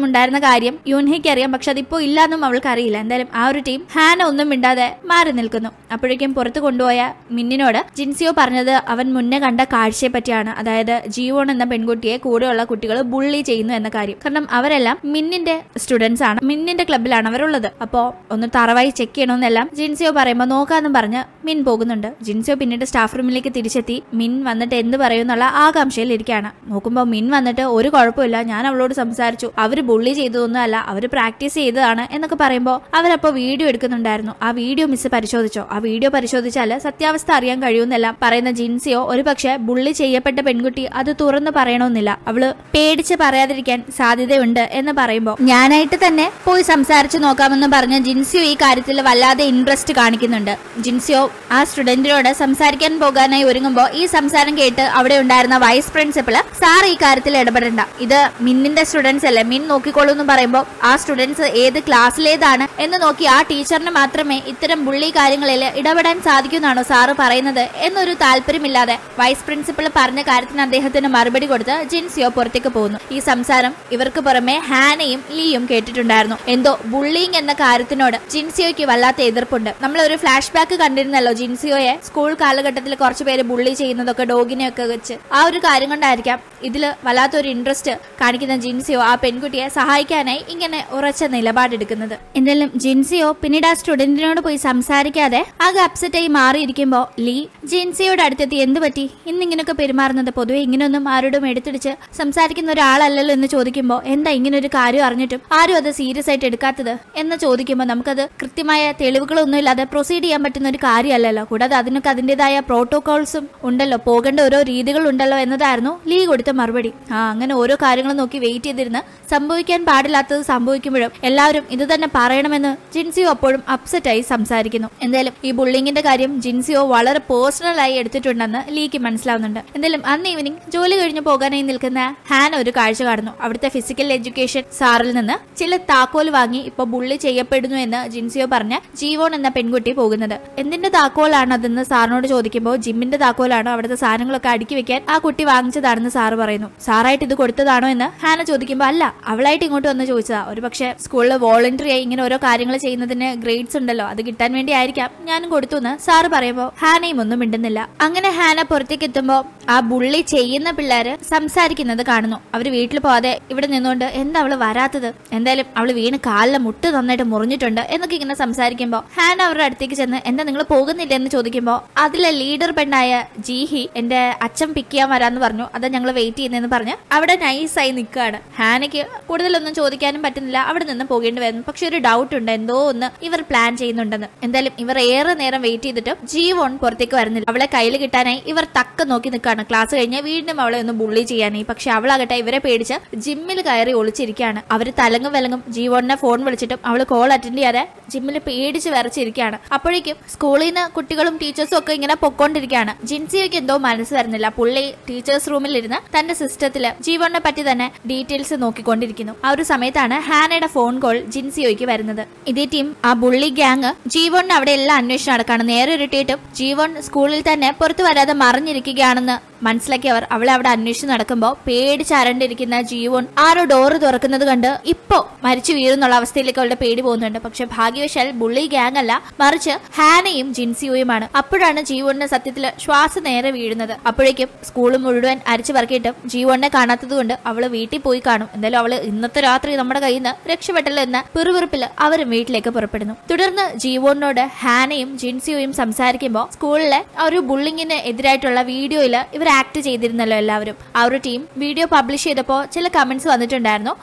Speaker 1: ഉണ്ടായിരുന്ന കാര്യം യുൻഹയ്ക്ക് അറിയാം പക്ഷെ അതിപ്പോ ഇല്ലാന്നും അവൾക്ക് അറിയില്ല എന്തായാലും ആ ഒരു ടീം ഹാന ഒന്നും മിണ്ടാതെ മാറി നിൽക്കുന്നു അപ്പോഴേക്കും പുറത്തു കൊണ്ടുപോയ മിന്നിനോട് ജിൻസിയോ പറഞ്ഞത് അവൻ മുന്നേ കണ്ട കാഴ്ചയെ പറ്റിയാണ് അതായത് ജീവോൺ എന്ന പെൺകുട്ടിയെ കൂടെയുള്ള കുട്ടികൾ ബുള്ളി ചെയ്യുന്നു എന്ന കാര്യം കാരണം അവരെല്ലാം മിന്നിന്റെ സ്റ്റുഡൻസ് ആണ് മിന്നിന്റെ ക്ലബിലാണ് അവരുള്ളത് അപ്പോ ഒന്ന് തറവായി ചെക്ക് ചെയ്യണമെന്നെല്ലാം ജിൻസിയോ പറയുമ്പോൾ നോക്കാന്നും പറഞ്ഞ് മിൻ പോകുന്നുണ്ട് പറയുന്നുണ്ട് ജിൻസോ പിന്നീട് സ്റ്റാഫ് റൂമിലേക്ക് തിരിച്ചെത്തി മിൻ വന്നിട്ട് എന്ത് പറയും എന്നുള്ള ആകാംക്ഷയിലിരിക്കുകയാണ് നോക്കുമ്പോൾ മിൻ വന്നിട്ട് ഒരു കുഴപ്പമില്ല ഞാൻ അവളോട് സംസാരിച്ചു അവർ ബുള്ളി ചെയ്തതൊന്നും അല്ല അവർ പ്രാക്ടീസ് ചെയ്തതാണ് എന്നൊക്കെ പറയുമ്പോൾ അവരപ്പോൾ വീഡിയോ എടുക്കുന്നുണ്ടായിരുന്നു ആ വീഡിയോ മിസ് പരിശോധിച്ചോ ആ വീഡിയോ പരിശോധിച്ചാൽ സത്യാവസ്ഥ അറിയാൻ കഴിയുമെന്നെല്ലാം പറയുന്ന ജിൻസിയോ ഒരു പക്ഷേ ബുള്ളി ചെയ്യപ്പെട്ട പെൺകുട്ടി അത് തുറന്നു പറയണമെന്നില്ല അവള് പേടിച്ച് പറയാതിരിക്കാൻ സാധ്യതയുണ്ട് എന്ന് പറയുമ്പോൾ ഞാനായിട്ട് തന്നെ പോയി സംസാരിച്ചു നോക്കാമെന്ന് പറഞ്ഞ ജിൻസിയോ ഈ കാര്യത്തിൽ വല്ലാതെ ഇൻട്രസ്റ്റ് കാണിക്കുന്നുണ്ട് ജിൻസിയോ ആ സ്റ്റുഡൻസ് സുരേന്ദ്രനോട് സംസാരിക്കാൻ പോകാനായി ഒരുങ്ങുമ്പോൾ ഈ സംസാരം കേട്ട് അവിടെ ഉണ്ടായിരുന്ന വൈസ് പ്രിൻസിപ്പള് സാർ ഈ കാര്യത്തിൽ ഇടപെടണ്ട ഇത് മിന്നിന്റെ സ്റ്റുഡൻസ് അല്ലേ മിൻ നോക്കിക്കോളൂ എന്ന് പറയുമ്പോൾ ആ സ്റ്റുഡൻസ് ഏത് ക്ലാസ്സിലേതാണ് എന്ന് നോക്കി ആ ടീച്ചറിന് മാത്രമേ ഇത്തരം ബുള്ളി കാര്യങ്ങളിൽ ഇടപെടാൻ സാധിക്കുന്നാണോ സാറ് പറയുന്നത് എന്നൊരു താല്പര്യമില്ലാതെ വൈസ് പ്രിൻസിപ്പൾ പറഞ്ഞ കാര്യത്തിന് അദ്ദേഹത്തിന് മറുപടി കൊടുത്ത് ജിൻസിയോ പുറത്തേക്ക് പോകുന്നു ഈ സംസാരം ഇവർക്ക് പുറമെ ഹാനയും ലീയും കേട്ടിട്ടുണ്ടായിരുന്നു എന്തോ ബുള്ളിങ് എന്ന കാര്യത്തിനോട് ജിൻസിയോയ്ക്ക് വല്ലാത്ത എതിർപ്പുണ്ട് നമ്മൾ ഒരു ഫ്ലാഷ് ബാക്ക് കണ്ടിരുന്നല്ലോ ജിൻസിയോയെ പേരെ സ്കൂൾ കാലഘട്ടത്തിൽ കുറച്ച് പേര് ബുള്ളി ചെയ്യുന്നതൊക്കെ ഡോഗിനെയൊക്കെ വെച്ച് ആ ഒരു കാര്യം കൊണ്ടായിരിക്കാം ഇതിൽ വല്ലാത്തൊരു ഇൻട്രസ്റ്റ് കാണിക്കുന്ന ജിൻസിയോ ആ പെൺകുട്ടിയെ സഹായിക്കാനായി ഇങ്ങനെ ഉറച്ച നിലപാടെടുക്കുന്നത് എന്തായാലും ജിൻസിയോ പിന്നീട് ആ സ്റ്റുഡന്റിനോട് പോയി സംസാരിക്കാതെ ആകെ അപ്സെറ്റായി മാറിയിരിക്കുമ്പോൾ ലീ ജിൻസിയോട് അടുത്തെത്തി എന്ത് പറ്റി ഇന്നിങ്ങനൊക്കെ പെരുമാറുന്നത് പൊതുവെ ഇങ്ങനെയൊന്നും ആരോടും എടുത്തിടിച്ച് സംസാരിക്കുന്ന ഒരാളല്ലല്ലോ എന്ന് ചോദിക്കുമ്പോൾ എന്താ ഇങ്ങനെ ഒരു കാര്യം അറിഞ്ഞിട്ടും ആരും അത് സീരിയസ് ആയിട്ട് എടുക്കാത്തത് എന്ന് ചോദിക്കുമ്പോൾ നമുക്കത് കൃത്യമായ തെളിവുകളൊന്നും ഇല്ലാതെ പ്രൊസീഡ് ചെയ്യാൻ പറ്റുന്ന ഒരു കാര്യമല്ലല്ലോ കൂടാതെ അതിനൊക്കെ അതിൻ്റെതായ പ്രോട്ടോകോൾസും ഉണ്ടല്ലോ പോകേണ്ട ഓരോ രീതികൾ ഉണ്ടല്ലോ എന്നതായിരുന്നു ലീ കൊടുത്ത മറുപടി ആ അങ്ങനെ ഓരോ കാര്യങ്ങളും നോക്കി വെയിറ്റ് ചെയ്തിരുന്ന് സംഭവിക്കാൻ പാടില്ലാത്തത് സംഭവിക്കുമ്പോഴും എല്ലാവരും ഇത് തന്നെ പറയണമെന്ന് ജിൻസിയോ അപ്പോഴും അപ്സെറ്റായി സംസാരിക്കുന്നു എന്തായാലും ഈ ബുള്ളിങ്ങിന്റെ കാര്യം ജിൻസിയോ വളരെ പേഴ്സണലായി എടുത്തിട്ടുണ്ടെന്ന് ലീക്ക് മനസ്സിലാവുന്നുണ്ട് എന്തായാലും അന്ന് ഈവനിങ് ജോലി കഴിഞ്ഞു പോകാനായി നിൽക്കുന്ന ഹാൻ ഒരു കാഴ്ച കാണുന്നു അവിടുത്തെ ഫിസിക്കൽ എഡ്യൂക്കേഷൻ സാറിൽ നിന്ന് ചില താക്കോൽ വാങ്ങി ഇപ്പൊ ബുള്ളി ചെയ്യപ്പെടുന്നു എന്ന് ജിൻസിയോ പറഞ്ഞ ജീവോൺ എന്ന പെൺകുട്ടി പോകുന്നത് എന്തിന്റെ താക്കോലാണത് അതെന്ന് സാറിനോട് ചോദിക്കുമ്പോൾ ജിമ്മിന്റെ താക്കോലാണ് അവിടുത്തെ സാധനങ്ങളൊക്കെ അടുക്കി വെക്കാൻ ആ കുട്ടി വാങ്ങിച്ചതാണെന്ന് സാറ് പറയുന്നു സാറായിട്ട് ഇത് കൊടുത്തതാണോ എന്ന് ഹാന ചോദിക്കുമ്പോൾ അല്ല അവളായിട്ട് ഇങ്ങോട്ട് വന്ന് ചോദിച്ചതാ ഒരു പക്ഷേ സ്കൂളിൽ വോളണ്ടറി ആയി ഇങ്ങനെ ഓരോ കാര്യങ്ങൾ ചെയ്യുന്നതിന് ഗ്രേഡ്സ് ഉണ്ടല്ലോ അത് കിട്ടാൻ വേണ്ടി ആയിരിക്കാം ഞാനും കൊടുത്തു എന്ന് സാറ് പറയുമ്പോൾ ഹാനയും ഒന്നും മിണ്ടുന്നില്ല അങ്ങനെ ഹാന പുറത്തേക്ക് എത്തുമ്പോൾ ആ ബുള്ളി ചെയ്യുന്ന പിള്ളേര് സംസാരിക്കുന്നത് കാണുന്നു അവർ വീട്ടിൽ പോവാതെ ഇവിടെ നിന്നുകൊണ്ട് എന്താ അവള് വരാത്തത് എന്തായാലും അവള് വീണ് കാലിലെ മുട്ട് നന്നായിട്ട് മുറിഞ്ഞിട്ടുണ്ട് എന്നൊക്കെ ഇങ്ങനെ സംസാരിക്കുമ്പോൾ ഹാന അവരുടെ അടുത്തേക്ക് ചെന്ന് എന്താ നിങ്ങൾ പോകുന്നില്ല എന്ന് ചോദിക്കും ഇരിക്കുമ്പോൾ അതിലെ ലീഡർ പെണ്ണായ ജീഹി എന്റെ അച്ഛൻ പിക്ക് ചെയ്യാൻ വരാന്ന് പറഞ്ഞു അതാ ഞങ്ങൾ വെയിറ്റ് ചെയ്യുന്നതെന്ന് പറഞ്ഞ് അവിടെ നൈസായി നിൽക്കുകയാണ് ഹാനയ്ക്ക് കൂടുതലൊന്നും ചോദിക്കാനും പറ്റുന്നില്ല അവിടെ നിന്ന് പോകേണ്ടി വരുന്നു പക്ഷെ ഒരു ഡൗട്ട് ഉണ്ട് എന്തോ ഒന്ന് ഇവർ പ്ലാൻ ചെയ്യുന്നുണ്ടെന്ന് എന്തായാലും ഇവർ ഏറെ നേരം വെയിറ്റ് ചെയ്തിട്ട് ജീവോൺ പുറത്തേക്ക് വരുന്നില്ല അവളെ കയ്യിൽ കിട്ടാനായി ഇവർ തക്ക നോക്കി നിൽക്കുകയാണ് ക്ലാസ് കഴിഞ്ഞ് വീണ്ടും അവളെ ഒന്ന് ബുള്ളി ചെയ്യാനായി പക്ഷെ അവളാകട്ടെ ഇവരെ പേടിച്ച് ജിമ്മിൽ കയറി ഒളിച്ചിരിക്കുകയാണ് അവർ തലങ്ങും വിലങ്ങും ജീവോണിനെ ഫോൺ വിളിച്ചിട്ടും അവള് കോൾ അറ്റൻഡ് ചെയ്യാതെ ജിമ്മിൽ പേടിച്ച് വരച്ചിരിക്കുകയാണ് അപ്പോഴേക്കും സ്കൂളിൽ നിന്ന് കുട്ടികളും ടീച്ചേഴ്സും ഒക്കെ ഇങ്ങനെ പൊക്കോണ്ടിരിക്കുകയാണ് ജിൻസിയൊക്കെ എന്തോ മനസ്സ് വരുന്നില്ല പുള്ളി ടീച്ചേഴ്സ് റൂമിൽ ഇരുന്ന് തന്റെ സിസ്റ്റത്തില് ജീവനെ പറ്റി തന്നെ ഡീറ്റെയിൽസ് നോക്കിക്കൊണ്ടിരിക്കുന്നു ആ ഒരു സമയത്താണ് ഹാനയുടെ ഫോൺ കോൾ ജിൻസിയോയ്ക്ക് വരുന്നത് ഇതേ ടീം ആ ബുള്ളി ഗ്യാങ് ജീവോണിന് അവിടെ എല്ലാം അന്വേഷണം നടക്കാണ് നേരെ ഇരുട്ടിയിട്ടും ജീവോൺ സ്കൂളിൽ തന്നെ പുറത്തു വരാതെ മറിഞ്ഞിരിക്കുകയാണെന്ന് മനസ്സിലാക്കി അവർ അവളെ അവിടെ അന്വേഷിച്ച് നടക്കുമ്പോൾ പേടിച്ചരണ്ടിരിക്കുന്ന ജീവൻ ആരോ ഡോറ് തുറക്കുന്നത് കണ്ട് ഇപ്പോ മരിച്ചു വീഴുന്നുള്ള അവസ്ഥയിലേക്ക് അവളുടെ പേടി പോകുന്നുണ്ട് പക്ഷെ ഭാഗ്യവശാൽ ബുള്ളി ഗ്യാങ് അല്ല മറിച്ച് ഹാനയും ജിൻസിയുമാണ് അപ്പോഴാണ് ജീവോണിന് സത്യത്തിൽ ശ്വാസം നേരെ വീഴുന്നത് അപ്പോഴേക്കും സ്കൂൾ മുഴുവൻ അരിച്ചു പറക്കിയിട്ടും ജീവോണിനെ കാണാത്തത് കൊണ്ട് അവള് വീട്ടിൽ പോയി കാണും എന്തായാലും അവള് ഇന്നത്തെ രാത്രി നമ്മുടെ കയ്യിൽ നിന്ന് രക്ഷപ്പെട്ടല്ലോ എന്ന പിറുപിറുപ്പിൽ അവരും വീട്ടിലേക്ക് പുറപ്പെടുന്നു തുടർന്ന് ജീവോണിനോട് ഹാനയും ജിൻസിയുയും സംസാരിക്കുമ്പോൾ സ്കൂളിലെ ഒരു ബുള്ളിങ്ങിന് എതിരായിട്ടുള്ള വീഡിയോയിൽ ഇവർ ആക്ട് ചെയ്തിരുന്നല്ലോ എല്ലാവരും ആ ഒരു ടീം വീഡിയോ പബ്ലിഷ് ചെയ്തപ്പോൾ ചില കമന്റ്സ് വന്നിട്ടുണ്ടായിരുന്നു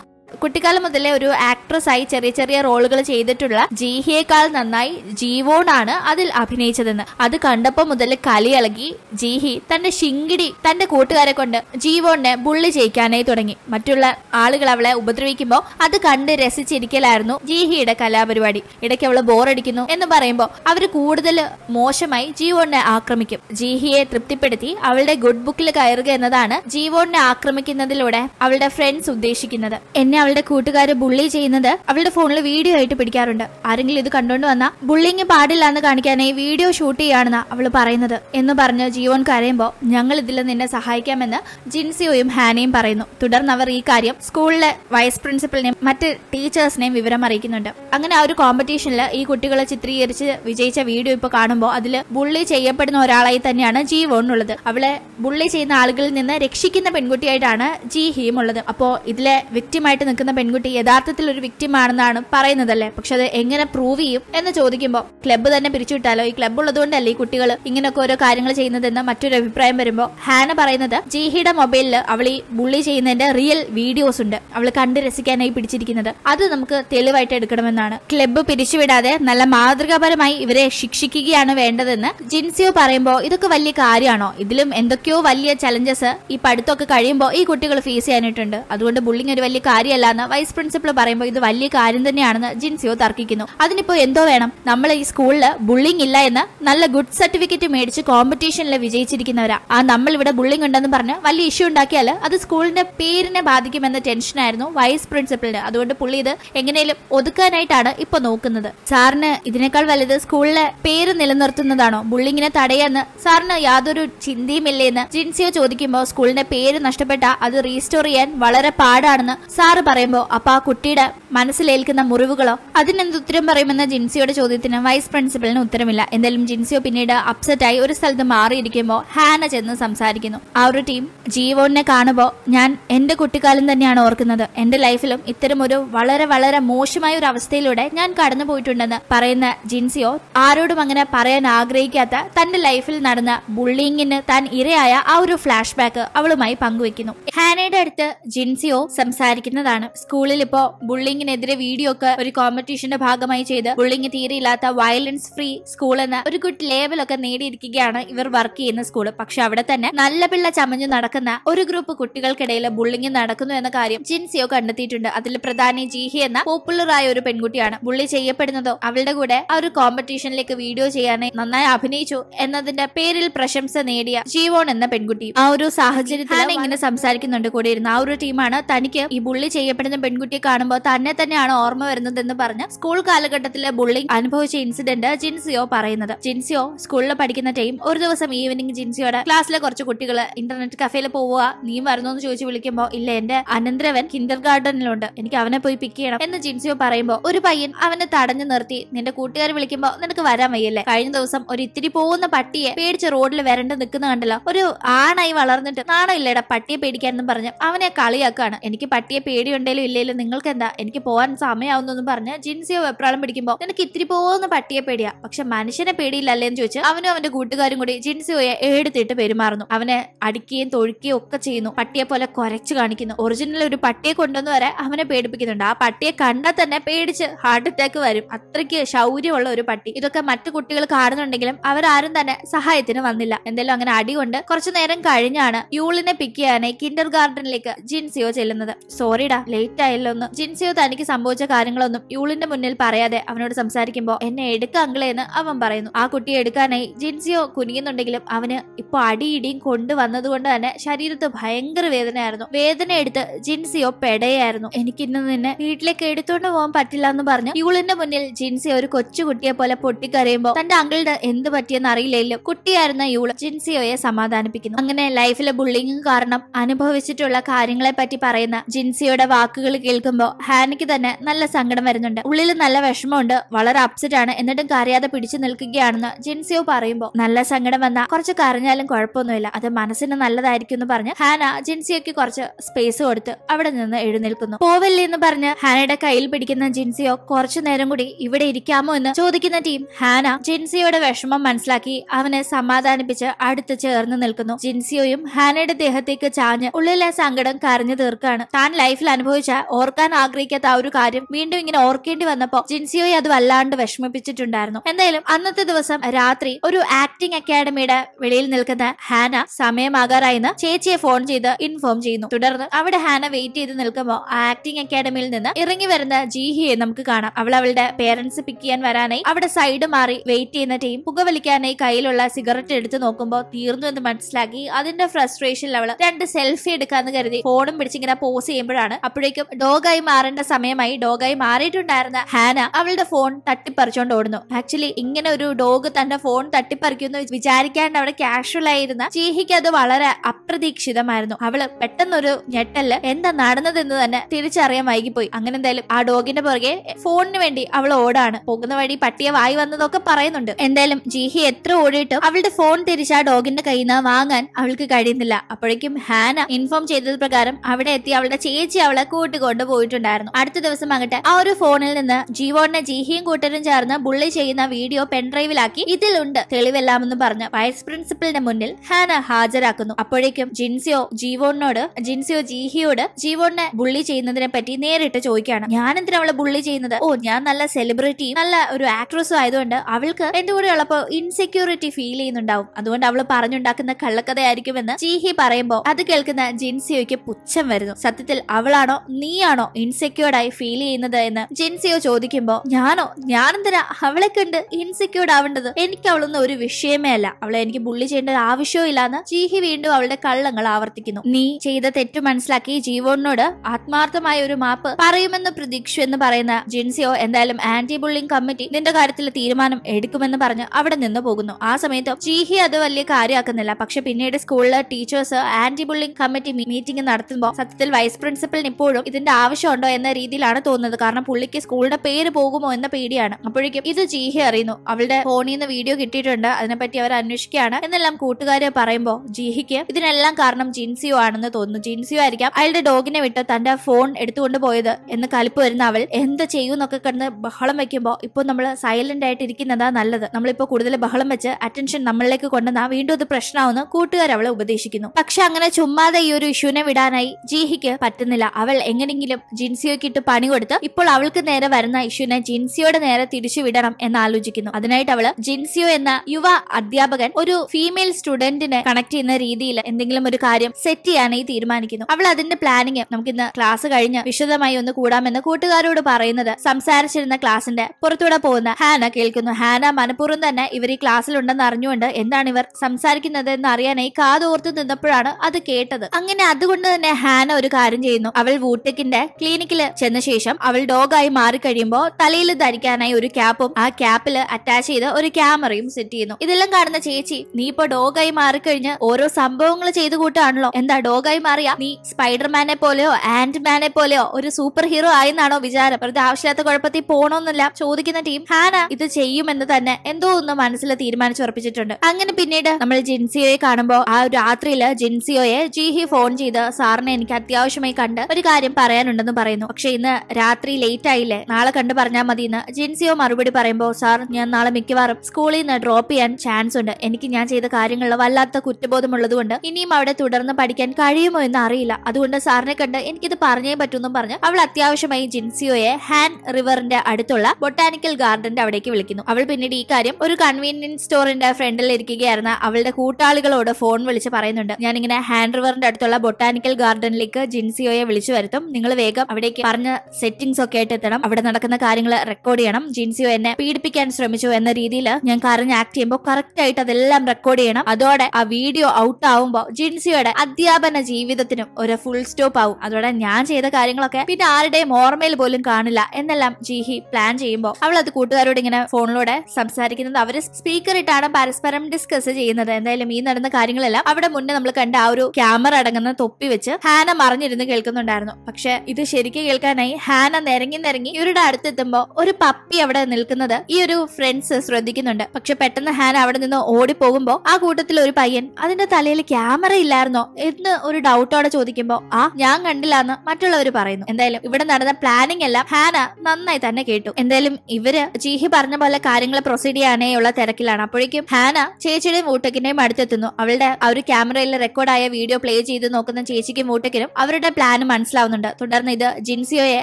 Speaker 1: കുട്ടിക്കാലം മുതലേ ഒരു ആക്ട്രസ് ആയി ചെറിയ ചെറിയ റോളുകൾ ചെയ്തിട്ടുള്ള ജീഹിയേക്കാൾ നന്നായി ആണ് അതിൽ അഭിനയിച്ചതെന്ന് അത് കണ്ടപ്പോൾ മുതൽ കലിയിളകി ജീഹി തന്റെ ശിങ്കിടി തന്റെ കൂട്ടുകാരെ കൊണ്ട് ജീവോണിനെ ബുള്ളി ചെയ്യിക്കാനായി തുടങ്ങി മറ്റുള്ള ആളുകൾ അവളെ ഉപദ്രവിക്കുമ്പോൾ അത് കണ്ട് രസിച്ചിരിക്കലായിരുന്നു ജീഹിയുടെ കലാപരിപാടി ഇടയ്ക്ക് അവള് ബോറടിക്കുന്നു എന്ന് പറയുമ്പോൾ അവർ കൂടുതൽ മോശമായി ജീവോണിനെ ആക്രമിക്കും ജീഹിയെ തൃപ്തിപ്പെടുത്തി അവളുടെ ഗുഡ് ബുക്കിൽ കയറുക എന്നതാണ് ജീവോണിനെ ആക്രമിക്കുന്നതിലൂടെ അവളുടെ ഫ്രണ്ട്സ് ഉദ്ദേശിക്കുന്നത് എന്നെ പിന്നെ അവളുടെ കൂട്ടുകാർ ബുള്ളി ചെയ്യുന്നത് അവളുടെ ഫോണിൽ വീഡിയോ ആയിട്ട് പിടിക്കാറുണ്ട് ആരെങ്കിലും ഇത് കണ്ടുകൊണ്ട് വന്നാ ബുള്ളിങ് പാടില്ല എന്ന് കാണിക്കാനായി വീഡിയോ ഷൂട്ട് ചെയ്യാണെന്ന അവൾ പറയുന്നത് എന്ന് പറഞ്ഞ് ജീവൻ കരയുമ്പോ ഞങ്ങൾ ഇതിൽ നിന്നെ സഹായിക്കാമെന്ന് ജിൻസിയോയും ഹാനയും പറയുന്നു തുടർന്ന് അവർ ഈ കാര്യം സ്കൂളിലെ വൈസ് പ്രിൻസിപ്പലിനെയും മറ്റ് ടീച്ചേഴ്സിനെയും വിവരം അറിയിക്കുന്നുണ്ട് അങ്ങനെ ആ ഒരു കോമ്പറ്റീഷനിൽ ഈ കുട്ടികളെ ചിത്രീകരിച്ച് വിജയിച്ച വീഡിയോ ഇപ്പോൾ കാണുമ്പോൾ അതിൽ ബുള്ളി ചെയ്യപ്പെടുന്ന ഒരാളായി തന്നെയാണ് ജീവൻ ഉള്ളത് അവളെ ബുള്ളി ചെയ്യുന്ന ആളുകളിൽ നിന്ന് രക്ഷിക്കുന്ന പെൺകുട്ടിയായിട്ടാണ് ജി ഹീം ഉള്ളത് അപ്പോൾ ഇതിലെ വ്യക്തിമായിട്ട് ആയിട്ട് നിൽക്കുന്ന പെൺകുട്ടി യഥാർത്ഥത്തിൽ ഒരു വിക്ടിം ആണെന്നാണ് പറയുന്നതല്ലേ പക്ഷെ അത് എങ്ങനെ പ്രൂവ് ചെയ്യും എന്ന് ചോദിക്കുമ്പോൾ ക്ലബ്ബ് തന്നെ പിരിച്ചുവിട്ടാലോ ഈ ക്ലബ്ബ് ഉള്ളതുകൊണ്ടല്ലേ ഈ കുട്ടികൾ ഇങ്ങനെയൊക്കെ ഓരോ കാര്യങ്ങൾ ചെയ്യുന്നതെന്ന് മറ്റൊരു അഭിപ്രായം വരുമ്പോൾ ഹാന പറയുന്നത് ജീഹിയുടെ മൊബൈലിൽ അവൾ ഈ ബുള്ളി ചെയ്യുന്നതിന്റെ റിയൽ വീഡിയോസ് ഉണ്ട് അവൾ കണ്ട് രസിക്കാനായി പിടിച്ചിരിക്കുന്നത് അത് നമുക്ക് തെളിവായിട്ട് എടുക്കണമെന്നാണ് ക്ലബ്ബ് പിരിച്ചുവിടാതെ നല്ല മാതൃകാപരമായി ഇവരെ ശിക്ഷിക്കുകയാണ് വേണ്ടതെന്ന് ജിൻസിയോ പറയുമ്പോൾ ഇതൊക്കെ വലിയ കാര്യമാണോ ഇതിലും എന്തൊക്കെയോ വലിയ ചലഞ്ചസ് ഈ പഠിത്തമൊക്കെ കഴിയുമ്പോൾ ഈ കുട്ടികൾ ഫേസ് ചെയ്യാനായിട്ടുണ്ട് അതുകൊണ്ട് ബുള്ളിങ് ഒരു വലിയ കാര്യം ശരിയല്ല എന്ന് വൈസ് പ്രിൻസിപ്പൾ പറയുമ്പോൾ ഇത് വലിയ കാര്യം തന്നെയാണെന്ന് ജിൻസിയോ തർക്കിക്കുന്നു അതിനിപ്പോ എന്തോ വേണം നമ്മൾ ഈ സ്കൂളിൽ ബുള്ളിംഗ് ഇല്ല എന്ന് നല്ല ഗുഡ് സർട്ടിഫിക്കറ്റ് മേടിച്ച് കോമ്പറ്റീഷനിൽ വിജയിച്ചിരിക്കുന്നവരാ ആ നമ്മൾ ഇവിടെ ബുള്ളിംഗ് ഉണ്ടെന്ന് പറഞ്ഞ് വലിയ ഇഷ്യൂ ഉണ്ടാക്കിയാൽ അത് സ്കൂളിന്റെ പേരിനെ ബാധിക്കുമെന്ന ടെൻഷനായിരുന്നു വൈസ് പ്രിൻസിപ്പളിന് അതുകൊണ്ട് പുള്ളി ഇത് എങ്ങനെയും ഒതുക്കാനായിട്ടാണ് ഇപ്പൊ നോക്കുന്നത് സാറിന് ഇതിനേക്കാൾ വലുത് സ്കൂളിലെ പേര് നിലനിർത്തുന്നതാണോ ബുള്ളിങ്ങിനെ തടയാന്ന് സാറിന് യാതൊരു ചിന്തയുമില്ലേന്ന് ജിൻസിയോ ചോദിക്കുമ്പോൾ സ്കൂളിന്റെ പേര് നഷ്ടപ്പെട്ട അത് റീസ്റ്റോർ ചെയ്യാൻ വളരെ പാടാണെന്ന് സാറ് പറയുമ്പോൾ അപ്പൊ ആ കുട്ടിയുടെ മനസ്സിലേൽക്കുന്ന മുറിവുകളോ അതിനെന്ത് ഉത്തരം പറയുമെന്ന ജിൻസിയുടെ ചോദ്യത്തിന് വൈസ് പ്രിൻസിപ്പലിന് ഉത്തരമില്ല എന്തായാലും ജിൻസിയോ പിന്നീട് അപ്സെറ്റായി ഒരു സ്ഥലത്ത് മാറിയിരിക്കുമ്പോൾ ഹാന ചെന്ന് സംസാരിക്കുന്നു ആ ഒരു ടീം ജീവോനെ കാണുമ്പോൾ ഞാൻ എൻ്റെ കുട്ടിക്കാലം തന്നെയാണ് ഓർക്കുന്നത് എൻ്റെ ലൈഫിലും ഇത്തരം ഒരു വളരെ വളരെ മോശമായ ഒരു അവസ്ഥയിലൂടെ ഞാൻ കടന്നു പോയിട്ടുണ്ടെന്ന് പറയുന്ന ജിൻസിയോ ആരോടും അങ്ങനെ പറയാൻ ആഗ്രഹിക്കാത്ത തന്റെ ലൈഫിൽ നടന്ന ബുള്ളിങ്ങിന് താൻ ഇരയായ ആ ഒരു ഫ്ലാഷ് ബാക്ക് അവളുമായി പങ്കുവെക്കുന്നു ഹാനയുടെ അടുത്ത് ജിൻസിയോ സംസാരിക്കുന്നതാണ് ഇതാണ് സ്കൂളിൽ ഇപ്പോ ബുള്ളിങ്ങിനെതിരെ വീഡിയോ ഒക്കെ ഒരു കോമ്പറ്റീഷന്റെ ഭാഗമായി ചെയ്ത് ബുള്ളിങ് തീരെയില്ലാത്ത വയലൻസ് ഫ്രീ സ്കൂൾ എന്ന ഒരു ഗുഡ് ലേബലൊക്കെ നേടിയിരിക്കുകയാണ് ഇവർ വർക്ക് ചെയ്യുന്ന സ്കൂൾ പക്ഷെ അവിടെ തന്നെ നല്ല പിള്ള ചമഞ്ഞു നടക്കുന്ന ഒരു ഗ്രൂപ്പ് കുട്ടികൾക്കിടയിൽ ബുള്ളിങ് നടക്കുന്നു എന്ന കാര്യം ജിൻസിയോ കണ്ടെത്തിയിട്ടുണ്ട് അതിൽ പ്രധാനി ജീഹി എന്ന പോപ്പുലറായ ഒരു പെൺകുട്ടിയാണ് ബുള്ളി ചെയ്യപ്പെടുന്നതോ അവളുടെ കൂടെ ആ ഒരു കോമ്പറ്റീഷനിലേക്ക് വീഡിയോ ചെയ്യാനേ നന്നായി അഭിനയിച്ചു എന്നതിന്റെ പേരിൽ പ്രശംസ നേടിയ ജീവോൺ എന്ന പെൺകുട്ടി ആ ഒരു സാഹചര്യത്തിൽ ഇങ്ങനെ സംസാരിക്കുന്നുണ്ട് കൂടെ ആ ഒരു ടീമാണ് തനിക്ക് ഈ ബുള്ളി ചെയ്യപ്പെടുന്ന പെൺകുട്ടിയെ കാണുമ്പോൾ തന്നെ തന്നെയാണ് ഓർമ്മ വരുന്നതെന്ന് പറഞ്ഞ് സ്കൂൾ കാലഘട്ടത്തിലെ ബുള്ളിംഗ് അനുഭവിച്ച ഇൻസിഡന്റ് ജിൻസിയോ പറയുന്നത് ജിൻസിയോ സ്കൂളിൽ പഠിക്കുന്ന ടൈം ഒരു ദിവസം ഈവനിങ് ജിൻസിയോടെ ക്ലാസ്സിലെ കുറച്ച് കുട്ടികൾ ഇന്റർനെറ്റ് കഫേയിൽ പോവുക നീ വരുന്നു എന്ന് ചോദിച്ചു വിളിക്കുമ്പോൾ ഇല്ല എന്റെ അനന്തരവൻ കിൻഡർ ഗാർഡനിലുണ്ട് എനിക്ക് അവനെ പോയി പിക്ക് ചെയ്യണം എന്ന് ജിൻസിയോ പറയുമ്പോൾ ഒരു പയ്യൻ അവനെ തടഞ്ഞു നിർത്തി നിന്റെ കൂട്ടുകാർ വിളിക്കുമ്പോൾ നിനക്ക് വരാൻ വയ്യല്ലേ കഴിഞ്ഞ ദിവസം ഒരു ഇത്തിരി പോകുന്ന പട്ടിയെ പേടിച്ച് റോഡിൽ വരണ്ട് നിൽക്കുന്ന കണ്ടല്ലോ ഒരു ആണായി വളർന്നിട്ട് നാണമില്ലേടാ പട്ടിയെ പേടിക്കാൻ പറഞ്ഞ് അവനെ കളിയാക്കാണ് എനിക്ക് പട്ടിയെ പേടി ഉണ്ടെങ്കിലും ഇല്ലെങ്കിലും നിങ്ങൾക്ക് എന്താ എനിക്ക് പോകാൻ സമയമാവുന്നെന്ന് പറഞ്ഞ് ജിൻസിയോ വെപ്രാളം പിടിക്കുമ്പോൾ നിനക്ക് ഇത്തിരി പോകുന്ന പട്ടിയെ പേടിയാ പക്ഷെ മനുഷ്യനെ പേടിയില്ലല്ലേ എന്ന് ചോദിച്ചു അവനും അവന്റെ കൂട്ടുകാരും കൂടി ജിൻസിയോയെ ഏടുത്തിട്ട് പെരുമാറുന്നു അവനെ അടിക്കുകയും തൊഴുക്കുകയും ഒക്കെ ചെയ്യുന്നു പട്ടിയെ പോലെ കുറച്ച് കാണിക്കുന്നു ഒറിജിനൽ ഒരു പട്ടിയെ കൊണ്ടുവന്ന് വരെ അവനെ പേടിപ്പിക്കുന്നുണ്ട് ആ പട്ടിയെ കണ്ടാൽ തന്നെ പേടിച്ച് ഹാർട്ട് അറ്റാക്ക് വരും അത്രയ്ക്ക് ശൗര്യമുള്ള ഒരു പട്ടി ഇതൊക്കെ മറ്റു കുട്ടികൾ കാണുന്നുണ്ടെങ്കിലും അവരാരും തന്നെ സഹായത്തിന് വന്നില്ല എന്തായാലും അങ്ങനെ അടികൊണ്ട് കുറച്ചു നേരം കഴിഞ്ഞാണ് യൂളിനെ പിക്ക് ചെയ്യാനായി കിൻഡർ ഗാർഡനിലേക്ക് ജിൻസിയോ ചെല്ലുന്നത് സോറിടാ ലേറ്റ് ആയല്ലോ എന്ന് ജിൻസിയോ തനിക്ക് സംഭവിച്ച കാര്യങ്ങളൊന്നും യൂളിന്റെ മുന്നിൽ പറയാതെ അവനോട് സംസാരിക്കുമ്പോൾ എന്നെ എടുക്ക അങ്കിളെ എന്ന് അവൻ പറയുന്നു ആ കുട്ടിയെ എടുക്കാനായി ജിൻസിയോ കുനിയുന്നുണ്ടെങ്കിലും അവന് ഇപ്പോൾ അടിയിടിയും കൊണ്ടുവന്നതുകൊണ്ട് തന്നെ ശരീരത്ത് ഭയങ്കര വേദനയായിരുന്നു വേദന എടുത്ത് ജിൻസിയോ പെടയായിരുന്നു എനിക്ക് ഇന്ന് നിന്നെ വീട്ടിലേക്ക് എടുത്തുകൊണ്ട് പോകാൻ പറ്റില്ല എന്ന് പറഞ്ഞു യൂളിന്റെ മുന്നിൽ ജിൻസിയോ ഒരു കൊച്ചുകുട്ടിയെ പോലെ പൊട്ടിക്കരയുമ്പോൾ തന്റെ അങ്കിളിന് എന്ത് പറ്റിയെന്ന് അറിയില്ലെങ്കിലും കുട്ടിയായിരുന്ന യൂൾ ജിൻസിയോയെ സമാധാനിപ്പിക്കുന്നു അങ്ങനെ ലൈഫിലെ ബുള്ളിങ്ങും കാരണം അനുഭവിച്ചിട്ടുള്ള കാര്യങ്ങളെ പറ്റി പറയുന്ന ജിൻസിയോടെ അയാളുടെ വാക്കുകൾ കേൾക്കുമ്പോൾ ഹാനിക്ക് തന്നെ നല്ല സങ്കടം വരുന്നുണ്ട് ഉള്ളിൽ നല്ല വിഷമമുണ്ട് വളരെ അപ്സെറ്റ് ആണ് എന്നിട്ടും കരയാതെ പിടിച്ചു നിൽക്കുകയാണെന്ന് ജിൻസിയോ പറയുമ്പോൾ നല്ല സങ്കടം വന്ന കുറച്ച് കരഞ്ഞാലും കുഴപ്പമൊന്നുമില്ല അത് മനസ്സിന് നല്ലതായിരിക്കും എന്ന് പറഞ്ഞ് ഹാന ജിൻസിയോക്ക് കുറച്ച് സ്പേസ് കൊടുത്ത് അവിടെ നിന്ന് എഴുന്നേൽക്കുന്നു പോവല്ലേ എന്ന് പറഞ്ഞ് ഹാനയുടെ കയ്യിൽ പിടിക്കുന്ന ജിൻസിയോ കുറച്ചു നേരം കൂടി ഇവിടെ ഇരിക്കാമോ എന്ന് ചോദിക്കുന്ന ടീം ഹാന ജിൻസിയോയുടെ വിഷമം മനസ്സിലാക്കി അവനെ സമാധാനിപ്പിച്ച് അടുത്ത് ചേർന്ന് നിൽക്കുന്നു ജിൻസിയോയും ഹാനയുടെ ദേഹത്തേക്ക് ചാഞ്ഞ് ഉള്ളിലെ സങ്കടം കരഞ്ഞു തീർക്കാണ് താൻ ലൈഫിൽ അനുഭവിച്ച ഓർക്കാൻ ആഗ്രഹിക്കാത്ത ആ ഒരു കാര്യം വീണ്ടും ഇങ്ങനെ ഓർക്കേണ്ടി വന്നപ്പോൾ ജിൻസിയോയെ അത് വല്ലാണ്ട് വിഷമിപ്പിച്ചിട്ടുണ്ടായിരുന്നു എന്തായാലും അന്നത്തെ ദിവസം രാത്രി ഒരു ആക്ടിംഗ് അക്കാഡമിയുടെ വെളിയിൽ നിൽക്കുന്ന ഹാന സമയമാകാറായെന്ന് ചേച്ചിയെ ഫോൺ ചെയ്ത് ഇൻഫോം ചെയ്യുന്നു തുടർന്ന് അവിടെ ഹാന വെയിറ്റ് ചെയ്ത് നിൽക്കുമ്പോൾ ആ ആക്ടിംഗ് അക്കാഡമിയിൽ നിന്ന് ഇറങ്ങി വരുന്ന ജീഹിയെ നമുക്ക് കാണാം അവൾ അവളുടെ പേരൻസ് പിക്ക് ചെയ്യാൻ വരാനായി അവിടെ സൈഡ് മാറി വെയിറ്റ് ചെയ്യുന്ന ടീം പുകവലിക്കാനായി കയ്യിലുള്ള സിഗരറ്റ് എടുത്ത് നോക്കുമ്പോൾ തീർന്നു എന്ന് മനസ്സിലാക്കി അതിന്റെ ഫ്രസ്ട്രേഷനിൽ അവള് രണ്ട് സെൽഫി എടുക്കാന്ന് കരുതി ഫോണും പിടിച്ചിങ്ങനെ പോസ് ചെയ്യുമ്പോഴാണ് അപ്പോഴേക്കും ഡോഗായി മാറേണ്ട സമയമായി ഡോഗായി മാറിയിട്ടുണ്ടായിരുന്ന ഹാന അവളുടെ ഫോൺ തട്ടിപ്പറിച്ചോണ്ട് ഓടുന്നു ആക്ച്വലി ഇങ്ങനെ ഒരു ഡോഗ് തന്റെ ഫോൺ തട്ടിപ്പറിക്കുന്നു വിചാരിക്കാണ്ട് അവിടെ കാഷ്വൽ ആയിരുന്ന ചീഹിക്ക് അത് വളരെ അപ്രതീക്ഷിതമായിരുന്നു അവള് പെട്ടെന്നൊരു ഞെട്ടല് എന്താ നടന്നതെന്ന് തന്നെ തിരിച്ചറിയാൻ വൈകിപ്പോയി അങ്ങനെ എന്തായാലും ആ ഡോഗിന്റെ പുറകെ ഫോണിന് വേണ്ടി അവൾ ഓടാണ് പോകുന്ന വഴി പട്ടിയെ വായി വന്നതൊക്കെ പറയുന്നുണ്ട് എന്തായാലും ജീഹി എത്ര ഓടിയിട്ടും അവളുടെ ഫോൺ തിരിച്ച് ആ ഡോഗിന്റെ കയ്യിൽ നിന്ന് വാങ്ങാൻ അവൾക്ക് കഴിയുന്നില്ല അപ്പോഴേക്കും ഹാന ഇൻഫോം ചെയ്തത് പ്രകാരം അവിടെ എത്തി അവളുടെ ചേച്ചി അവൾ അവളെ കൂട്ടി കൊണ്ടുപോയിട്ടുണ്ടായിരുന്നു അടുത്ത ദിവസം അങ്ങട്ട് ആ ഒരു ഫോണിൽ നിന്ന് ജീവോണിനെ ജീഹിയും കൂട്ടരും ചേർന്ന് ബുള്ളി ചെയ്യുന്ന വീഡിയോ പെൻഡ്രൈവിലാക്കി ഇതിലുണ്ട് തെളിവെല്ലാമെന്ന് പറഞ്ഞ് വൈസ് പ്രിൻസിപ്പലിന്റെ മുന്നിൽ ഹാന ഹാജരാക്കുന്നു അപ്പോഴേക്കും ജിൻസിയോ ജീവോണിനോട് ജിൻസിയോ ജീഹിയോട് ജീവോണിനെ ബുള്ളി ചെയ്യുന്നതിനെ പറ്റി നേരിട്ട് ചോദിക്കുകയാണ് ഞാൻ എന്തിനാ അവളെ ബുള്ളി ചെയ്യുന്നത് ഓ ഞാൻ നല്ല സെലിബ്രിറ്റിയും നല്ല ഒരു ആക്ട്രസും ആയതുകൊണ്ട് അവൾക്ക് എന്റെ കൂടെ ഉള്ളപ്പോ ഇൻസെക്യൂരിറ്റി ഫീൽ ചെയ്യുന്നുണ്ടാവും അതുകൊണ്ട് അവൾ പറഞ്ഞുണ്ടാക്കുന്ന കള്ളക്കഥയായിരിക്കുമെന്ന് ജീഹി പറയുമ്പോൾ അത് കേൾക്കുന്ന ജിൻസിയോയ്ക്ക് പുച്ഛം വരുന്നു സത്യത്തിൽ അവളാണ് ആണോ നീയാണോ ഇൻസെക്യൂർഡായി ഫീൽ ചെയ്യുന്നത് എന്ന് ജിൻസിയോ ചോദിക്കുമ്പോൾ ഞാനോ ഞാനെന്തിനാ അവളെ കണ്ട് ഇൻസെക്യൂർഡ് ആവേണ്ടത് എനിക്ക് അവളൊന്നും ഒരു വിഷയമേ അല്ല അവളെ എനിക്ക് ബുള്ളി ചെയ്യേണ്ട ആവശ്യവും ഇല്ലാന്ന് ജീഹി വീണ്ടും അവളുടെ കള്ളങ്ങൾ ആവർത്തിക്കുന്നു നീ ചെയ്ത തെറ്റ് മനസ്സിലാക്കി ജീവോണിനോട് ആത്മാർത്ഥമായ ഒരു മാപ്പ് പറയുമെന്ന് പ്രതീക്ഷ എന്ന് പറയുന്ന ജിൻസിയോ എന്തായാലും ആന്റി ബുള്ളിംഗ് കമ്മിറ്റി നിന്റെ കാര്യത്തിൽ തീരുമാനം എടുക്കുമെന്ന് പറഞ്ഞ് അവിടെ നിന്ന് പോകുന്നു ആ സമയത്ത് ജീഹി അത് വലിയ കാര്യമാക്കുന്നില്ല പക്ഷെ പിന്നീട് സ്കൂളിലെ teachers anti bullying committee meeting നടത്തുമ്പോൾ സത്യത്തിൽ വൈസ് പ്രിൻസിപ്പലിന് ഇപ്പോഴും ഇതിന്റെ ആവശ്യമുണ്ടോ എന്ന രീതിയിലാണ് തോന്നുന്നത് കാരണം പുള്ളിക്ക് സ്കൂളിന്റെ പേര് പോകുമോ എന്ന പേടിയാണ് അപ്പോഴേക്കും ഇത് ജീഹി അറിയുന്നു അവളുടെ ഫോണിൽ നിന്ന് വീഡിയോ കിട്ടിയിട്ടുണ്ട് അതിനെപ്പറ്റി അവർ അന്വേഷിക്കുകയാണ് എന്നെല്ലാം കൂട്ടുകാരെ പറയുമ്പോൾ ജീഹിക്ക് ഇതിനെല്ലാം കാരണം ജിൻസിയോ ആണെന്ന് തോന്നുന്നു ജിൻസിയോ ആയിരിക്കാം അയാളുടെ ഡോഗിനെ വിട്ട് തന്റെ ഫോൺ എടുത്തുകൊണ്ട് പോയത് എന്ന് കലിപ്പ് വരുന്ന അവൾ എന്ത് എന്നൊക്കെ കിടന്ന് ബഹളം വെക്കുമ്പോൾ ഇപ്പോൾ നമ്മൾ സൈലന്റ് ആയിട്ട് ഇരിക്കുന്നതാ നല്ലത് നമ്മളിപ്പോൾ കൂടുതൽ ബഹളം വെച്ച് അറ്റൻഷൻ നമ്മളിലേക്ക് കൊണ്ടുവന്നാ വീണ്ടും ഇത് പ്രശ്നമാവുന്ന കൂട്ടുകാർ അവളെ ഉപദേശിക്കുന്നു പക്ഷെ അങ്ങനെ ചുമ്മാതെ ഈ ഒരു ഇഷ്യൂനെ വിടാനായി ജീഹിക്ക് പറ്റുന്നില്ല അവൾ എങ്ങനെയെങ്കിലും ജിൻസിയോക്ക് ഇട്ട് പണി കൊടുത്ത് ഇപ്പോൾ അവൾക്ക് നേരെ വരുന്ന ഇഷ്യൂനെ ജിൻസിയോടെ നേരെ തിരിച്ചു വിടണം എന്ന് ആലോചിക്കുന്നു അതിനായിട്ട് അവള് ജിൻസിയോ എന്ന യുവ അധ്യാപകൻ ഒരു ഫീമെയിൽ സ്റ്റുഡന്റിനെ കണക്ട് ചെയ്യുന്ന രീതിയിൽ എന്തെങ്കിലും ഒരു കാര്യം സെറ്റ് ചെയ്യാനായി തീരുമാനിക്കുന്നു അവൾ അതിന്റെ പ്ലാനിങ് നമുക്ക് ഇന്ന് ക്ലാസ് കഴിഞ്ഞ് വിശദമായി ഒന്ന് കൂടാമെന്ന് കൂട്ടുകാരോട് പറയുന്നത് സംസാരിച്ചിരുന്ന ക്ലാസിന്റെ പുറത്തൂടെ പോകുന്ന ഹാന കേൾക്കുന്നു ഹാന മനഃപൂർവ്വം തന്നെ ഇവർ ഈ ക്ലാസ്സിലുണ്ടെന്ന് അറിഞ്ഞുകൊണ്ട് എന്താണ് ഇവർ സംസാരിക്കുന്നത് എന്ന് അറിയാനായി കാതോർത്ത് നിന്നപ്പോഴാണ് അത് കേട്ടത് അങ്ങനെ അതുകൊണ്ട് തന്നെ ഹാന ഒരു കാര്യം ചെയ്യുന്നു അവൾ വൂട്ടക്കിന്റെ ക്ലിനിക്കിൽ ചെന്ന ശേഷം അവൾ ഡോഗായി കഴിയുമ്പോൾ തലയിൽ ധരിക്കാനായി ഒരു ക്യാപ്പും ആ ക്യാപ്പിൽ അറ്റാച്ച് ചെയ്ത് ഒരു ക്യാമറയും സെറ്റ് ചെയ്യുന്നു ഇതെല്ലാം കാണുന്ന ചേച്ചി നീ ഇപ്പൊ ഡോഗായി മാറിക്കഴിഞ്ഞ് ഓരോ സംഭവങ്ങൾ ചെയ്തു കൂട്ടാണല്ലോ എന്താ ഡോഗായി മാറിയ നീ സ്പൈഡർമാനെ പോലെയോ ആന്റ്മാനെ പോലെയോ ഒരു സൂപ്പർ ഹീറോ ആയെന്നാണോ വിചാരം വെറുതെ ആവശ്യമില്ലാത്ത കുഴപ്പത്തിൽ പോണോന്നല്ല ചോദിക്കുന്ന ടീം ഹാന ഇത് ചെയ്യുമെന്ന് തന്നെ എന്തോ ഒന്ന് മനസ്സിൽ തീരുമാനിച്ചുറപ്പിച്ചിട്ടുണ്ട് അങ്ങനെ പിന്നീട് നമ്മൾ ജിൻസിയോയെ കാണുമ്പോൾ ആ ഒരു രാത്രിയില് ജിൻസിയോയെ ജിഹി ഫോൺ ചെയ്ത് സാറിനെ എനിക്ക് അത്യാവശ്യമായി കണ്ട് ഒരു കാര്യം പറയാനുണ്ടെന്ന് പറയുന്നു പക്ഷെ ഇന്ന് രാത്രി ലേറ്റ് ആയില്ലേ നാളെ കണ്ടു പറഞ്ഞാൽ മതി എന്ന് ജിൻസിയോ മറുപടി പറയുമ്പോൾ സാർ ഞാൻ നാളെ മിക്കവാറും സ്കൂളിൽ നിന്ന് ഡ്രോപ്പ് ചെയ്യാൻ ചാൻസ് ഉണ്ട് എനിക്ക് ഞാൻ ചെയ്ത കാര്യങ്ങളിൽ വല്ലാത്ത കുറ്റബോധമുള്ളതുകൊണ്ട് ഇനിയും അവിടെ തുടർന്ന് പഠിക്കാൻ കഴിയുമോ എന്ന് അറിയില്ല അതുകൊണ്ട് സാറിനെ കണ്ട് എനിക്കിത് പറഞ്ഞേ പറ്റൂന്നും പറഞ്ഞ് അവൾ അത്യാവശ്യമായി ജിൻസിയോയെ ഹാൻ റിവറിന്റെ അടുത്തുള്ള ബൊട്ടാനിക്കൽ ഗാർഡന്റെ അവിടേക്ക് വിളിക്കുന്നു അവൾ പിന്നീട് ഈ കാര്യം ഒരു കൺവീനിയൻസ് സ്റ്റോറിന്റെ ഫ്രണ്ടിൽ ഇരിക്കുകയായിരുന്ന അവളുടെ കൂട്ടാളികളോട് ഫോൺ വിളിച്ച് പറയുന്നുണ്ട് ഞാനിങ്ങനെ ഹാൻ റിവറിന്റെ അടുത്തുള്ള ബൊട്ടാനിക്കൽ ഗാർഡനിലേക്ക് ജിൻസിയോയെ വിളിച്ചു വിളിച്ചു വരുത്തും നിങ്ങൾ വേഗം അവിടേക്ക് പറഞ്ഞ സെറ്റിംഗ്സ് ഒക്കെ ആയിട്ട് എത്തണം അവിടെ നടക്കുന്ന കാര്യങ്ങൾ റെക്കോർഡ് ചെയ്യണം ജിൻസിയോ എന്നെ പീഡിപ്പിക്കാൻ ശ്രമിച്ചു എന്ന രീതിയിൽ ഞാൻ കറിഞ്ഞ് ആക്ട് ചെയ്യുമ്പോൾ കറക്റ്റ് ആയിട്ട് അതെല്ലാം റെക്കോർഡ് ചെയ്യണം അതോടെ ആ വീഡിയോ ഔട്ട് ആവുമ്പോൾ ജിൻസിയോടെ അധ്യാപന ജീവിതത്തിനും ഒരു ഫുൾ സ്റ്റോപ്പ് ആവും അതോടെ ഞാൻ ചെയ്ത കാര്യങ്ങളൊക്കെ പിന്നെ ആരുടെയും ഓർമ്മയിൽ പോലും കാണില്ല എന്നെല്ലാം ജിഹി പ്ലാൻ ചെയ്യുമ്പോൾ അവൾ അത് കൂട്ടുകാരോട് ഇങ്ങനെ ഫോണിലൂടെ സംസാരിക്കുന്നത് അവര് സ്പീക്കർ ഇട്ടാണ് പരസ്പരം ഡിസ്കസ് ചെയ്യുന്നത് എന്തായാലും ഈ നടന്ന കാര്യങ്ങളെല്ലാം അവിടെ മുന്നേ നമ്മൾ കണ്ട ആ ഒരു ക്യാമറ അടങ്ങുന്ന തൊപ്പി വെച്ച് ഹാന മറിഞ്ഞിരുന്ന് കേൾക്കുന്നുണ്ടായിരുന്നു ഉണ്ടായിരുന്നു പക്ഷെ ഇത് ശരിക്കും കേൾക്കാനായി ഹാന നിരങ്ങി നിരങ്ങി ഇവരുടെ അടുത്തെത്തുമ്പോ ഒരു പപ്പി അവിടെ നിൽക്കുന്നത് ഈ ഒരു ഫ്രണ്ട്സ് ശ്രദ്ധിക്കുന്നുണ്ട് പക്ഷെ പെട്ടെന്ന് ഹാൻ അവിടെ നിന്ന് ഓടി പോകുമ്പോൾ ആ കൂട്ടത്തിൽ ഒരു പയ്യൻ അതിന്റെ തലയിൽ ക്യാമറ ഇല്ലായിരുന്നോ എന്ന് ഒരു ഡൗട്ടോടെ ചോദിക്കുമ്പോൾ ആ ഞാൻ കണ്ടില്ല എന്ന് മറ്റുള്ളവർ പറയുന്നു എന്തായാലും ഇവിടെ നടന്ന പ്ലാനിംഗ് എല്ലാം ഹാന നന്നായി തന്നെ കേട്ടു എന്തായാലും ഇവര് ജീഹി പറഞ്ഞ പോലെ കാര്യങ്ങൾ പ്രൊസീഡ് ചെയ്യാനേ ഉള്ള തിരക്കിലാണ് അപ്പോഴേക്കും ഹാന ചേച്ചിയുടെയും വൂട്ടക്കിന്റെയും അടുത്തെത്തുന്നു അവളുടെ ആ ഒരു ക്യാമറയിൽ റെക്കോർഡായ വീഡിയോ പ്ലേ ചെയ്ത് നോക്കുന്ന ചേച്ചിക്കും വൂട്ടക്കിനും അവരുടെ പ്ലാൻ മനസ്സിലാവുന്നുണ്ട് തുടർന്ന് ഇത് ജിൻസിയോയെ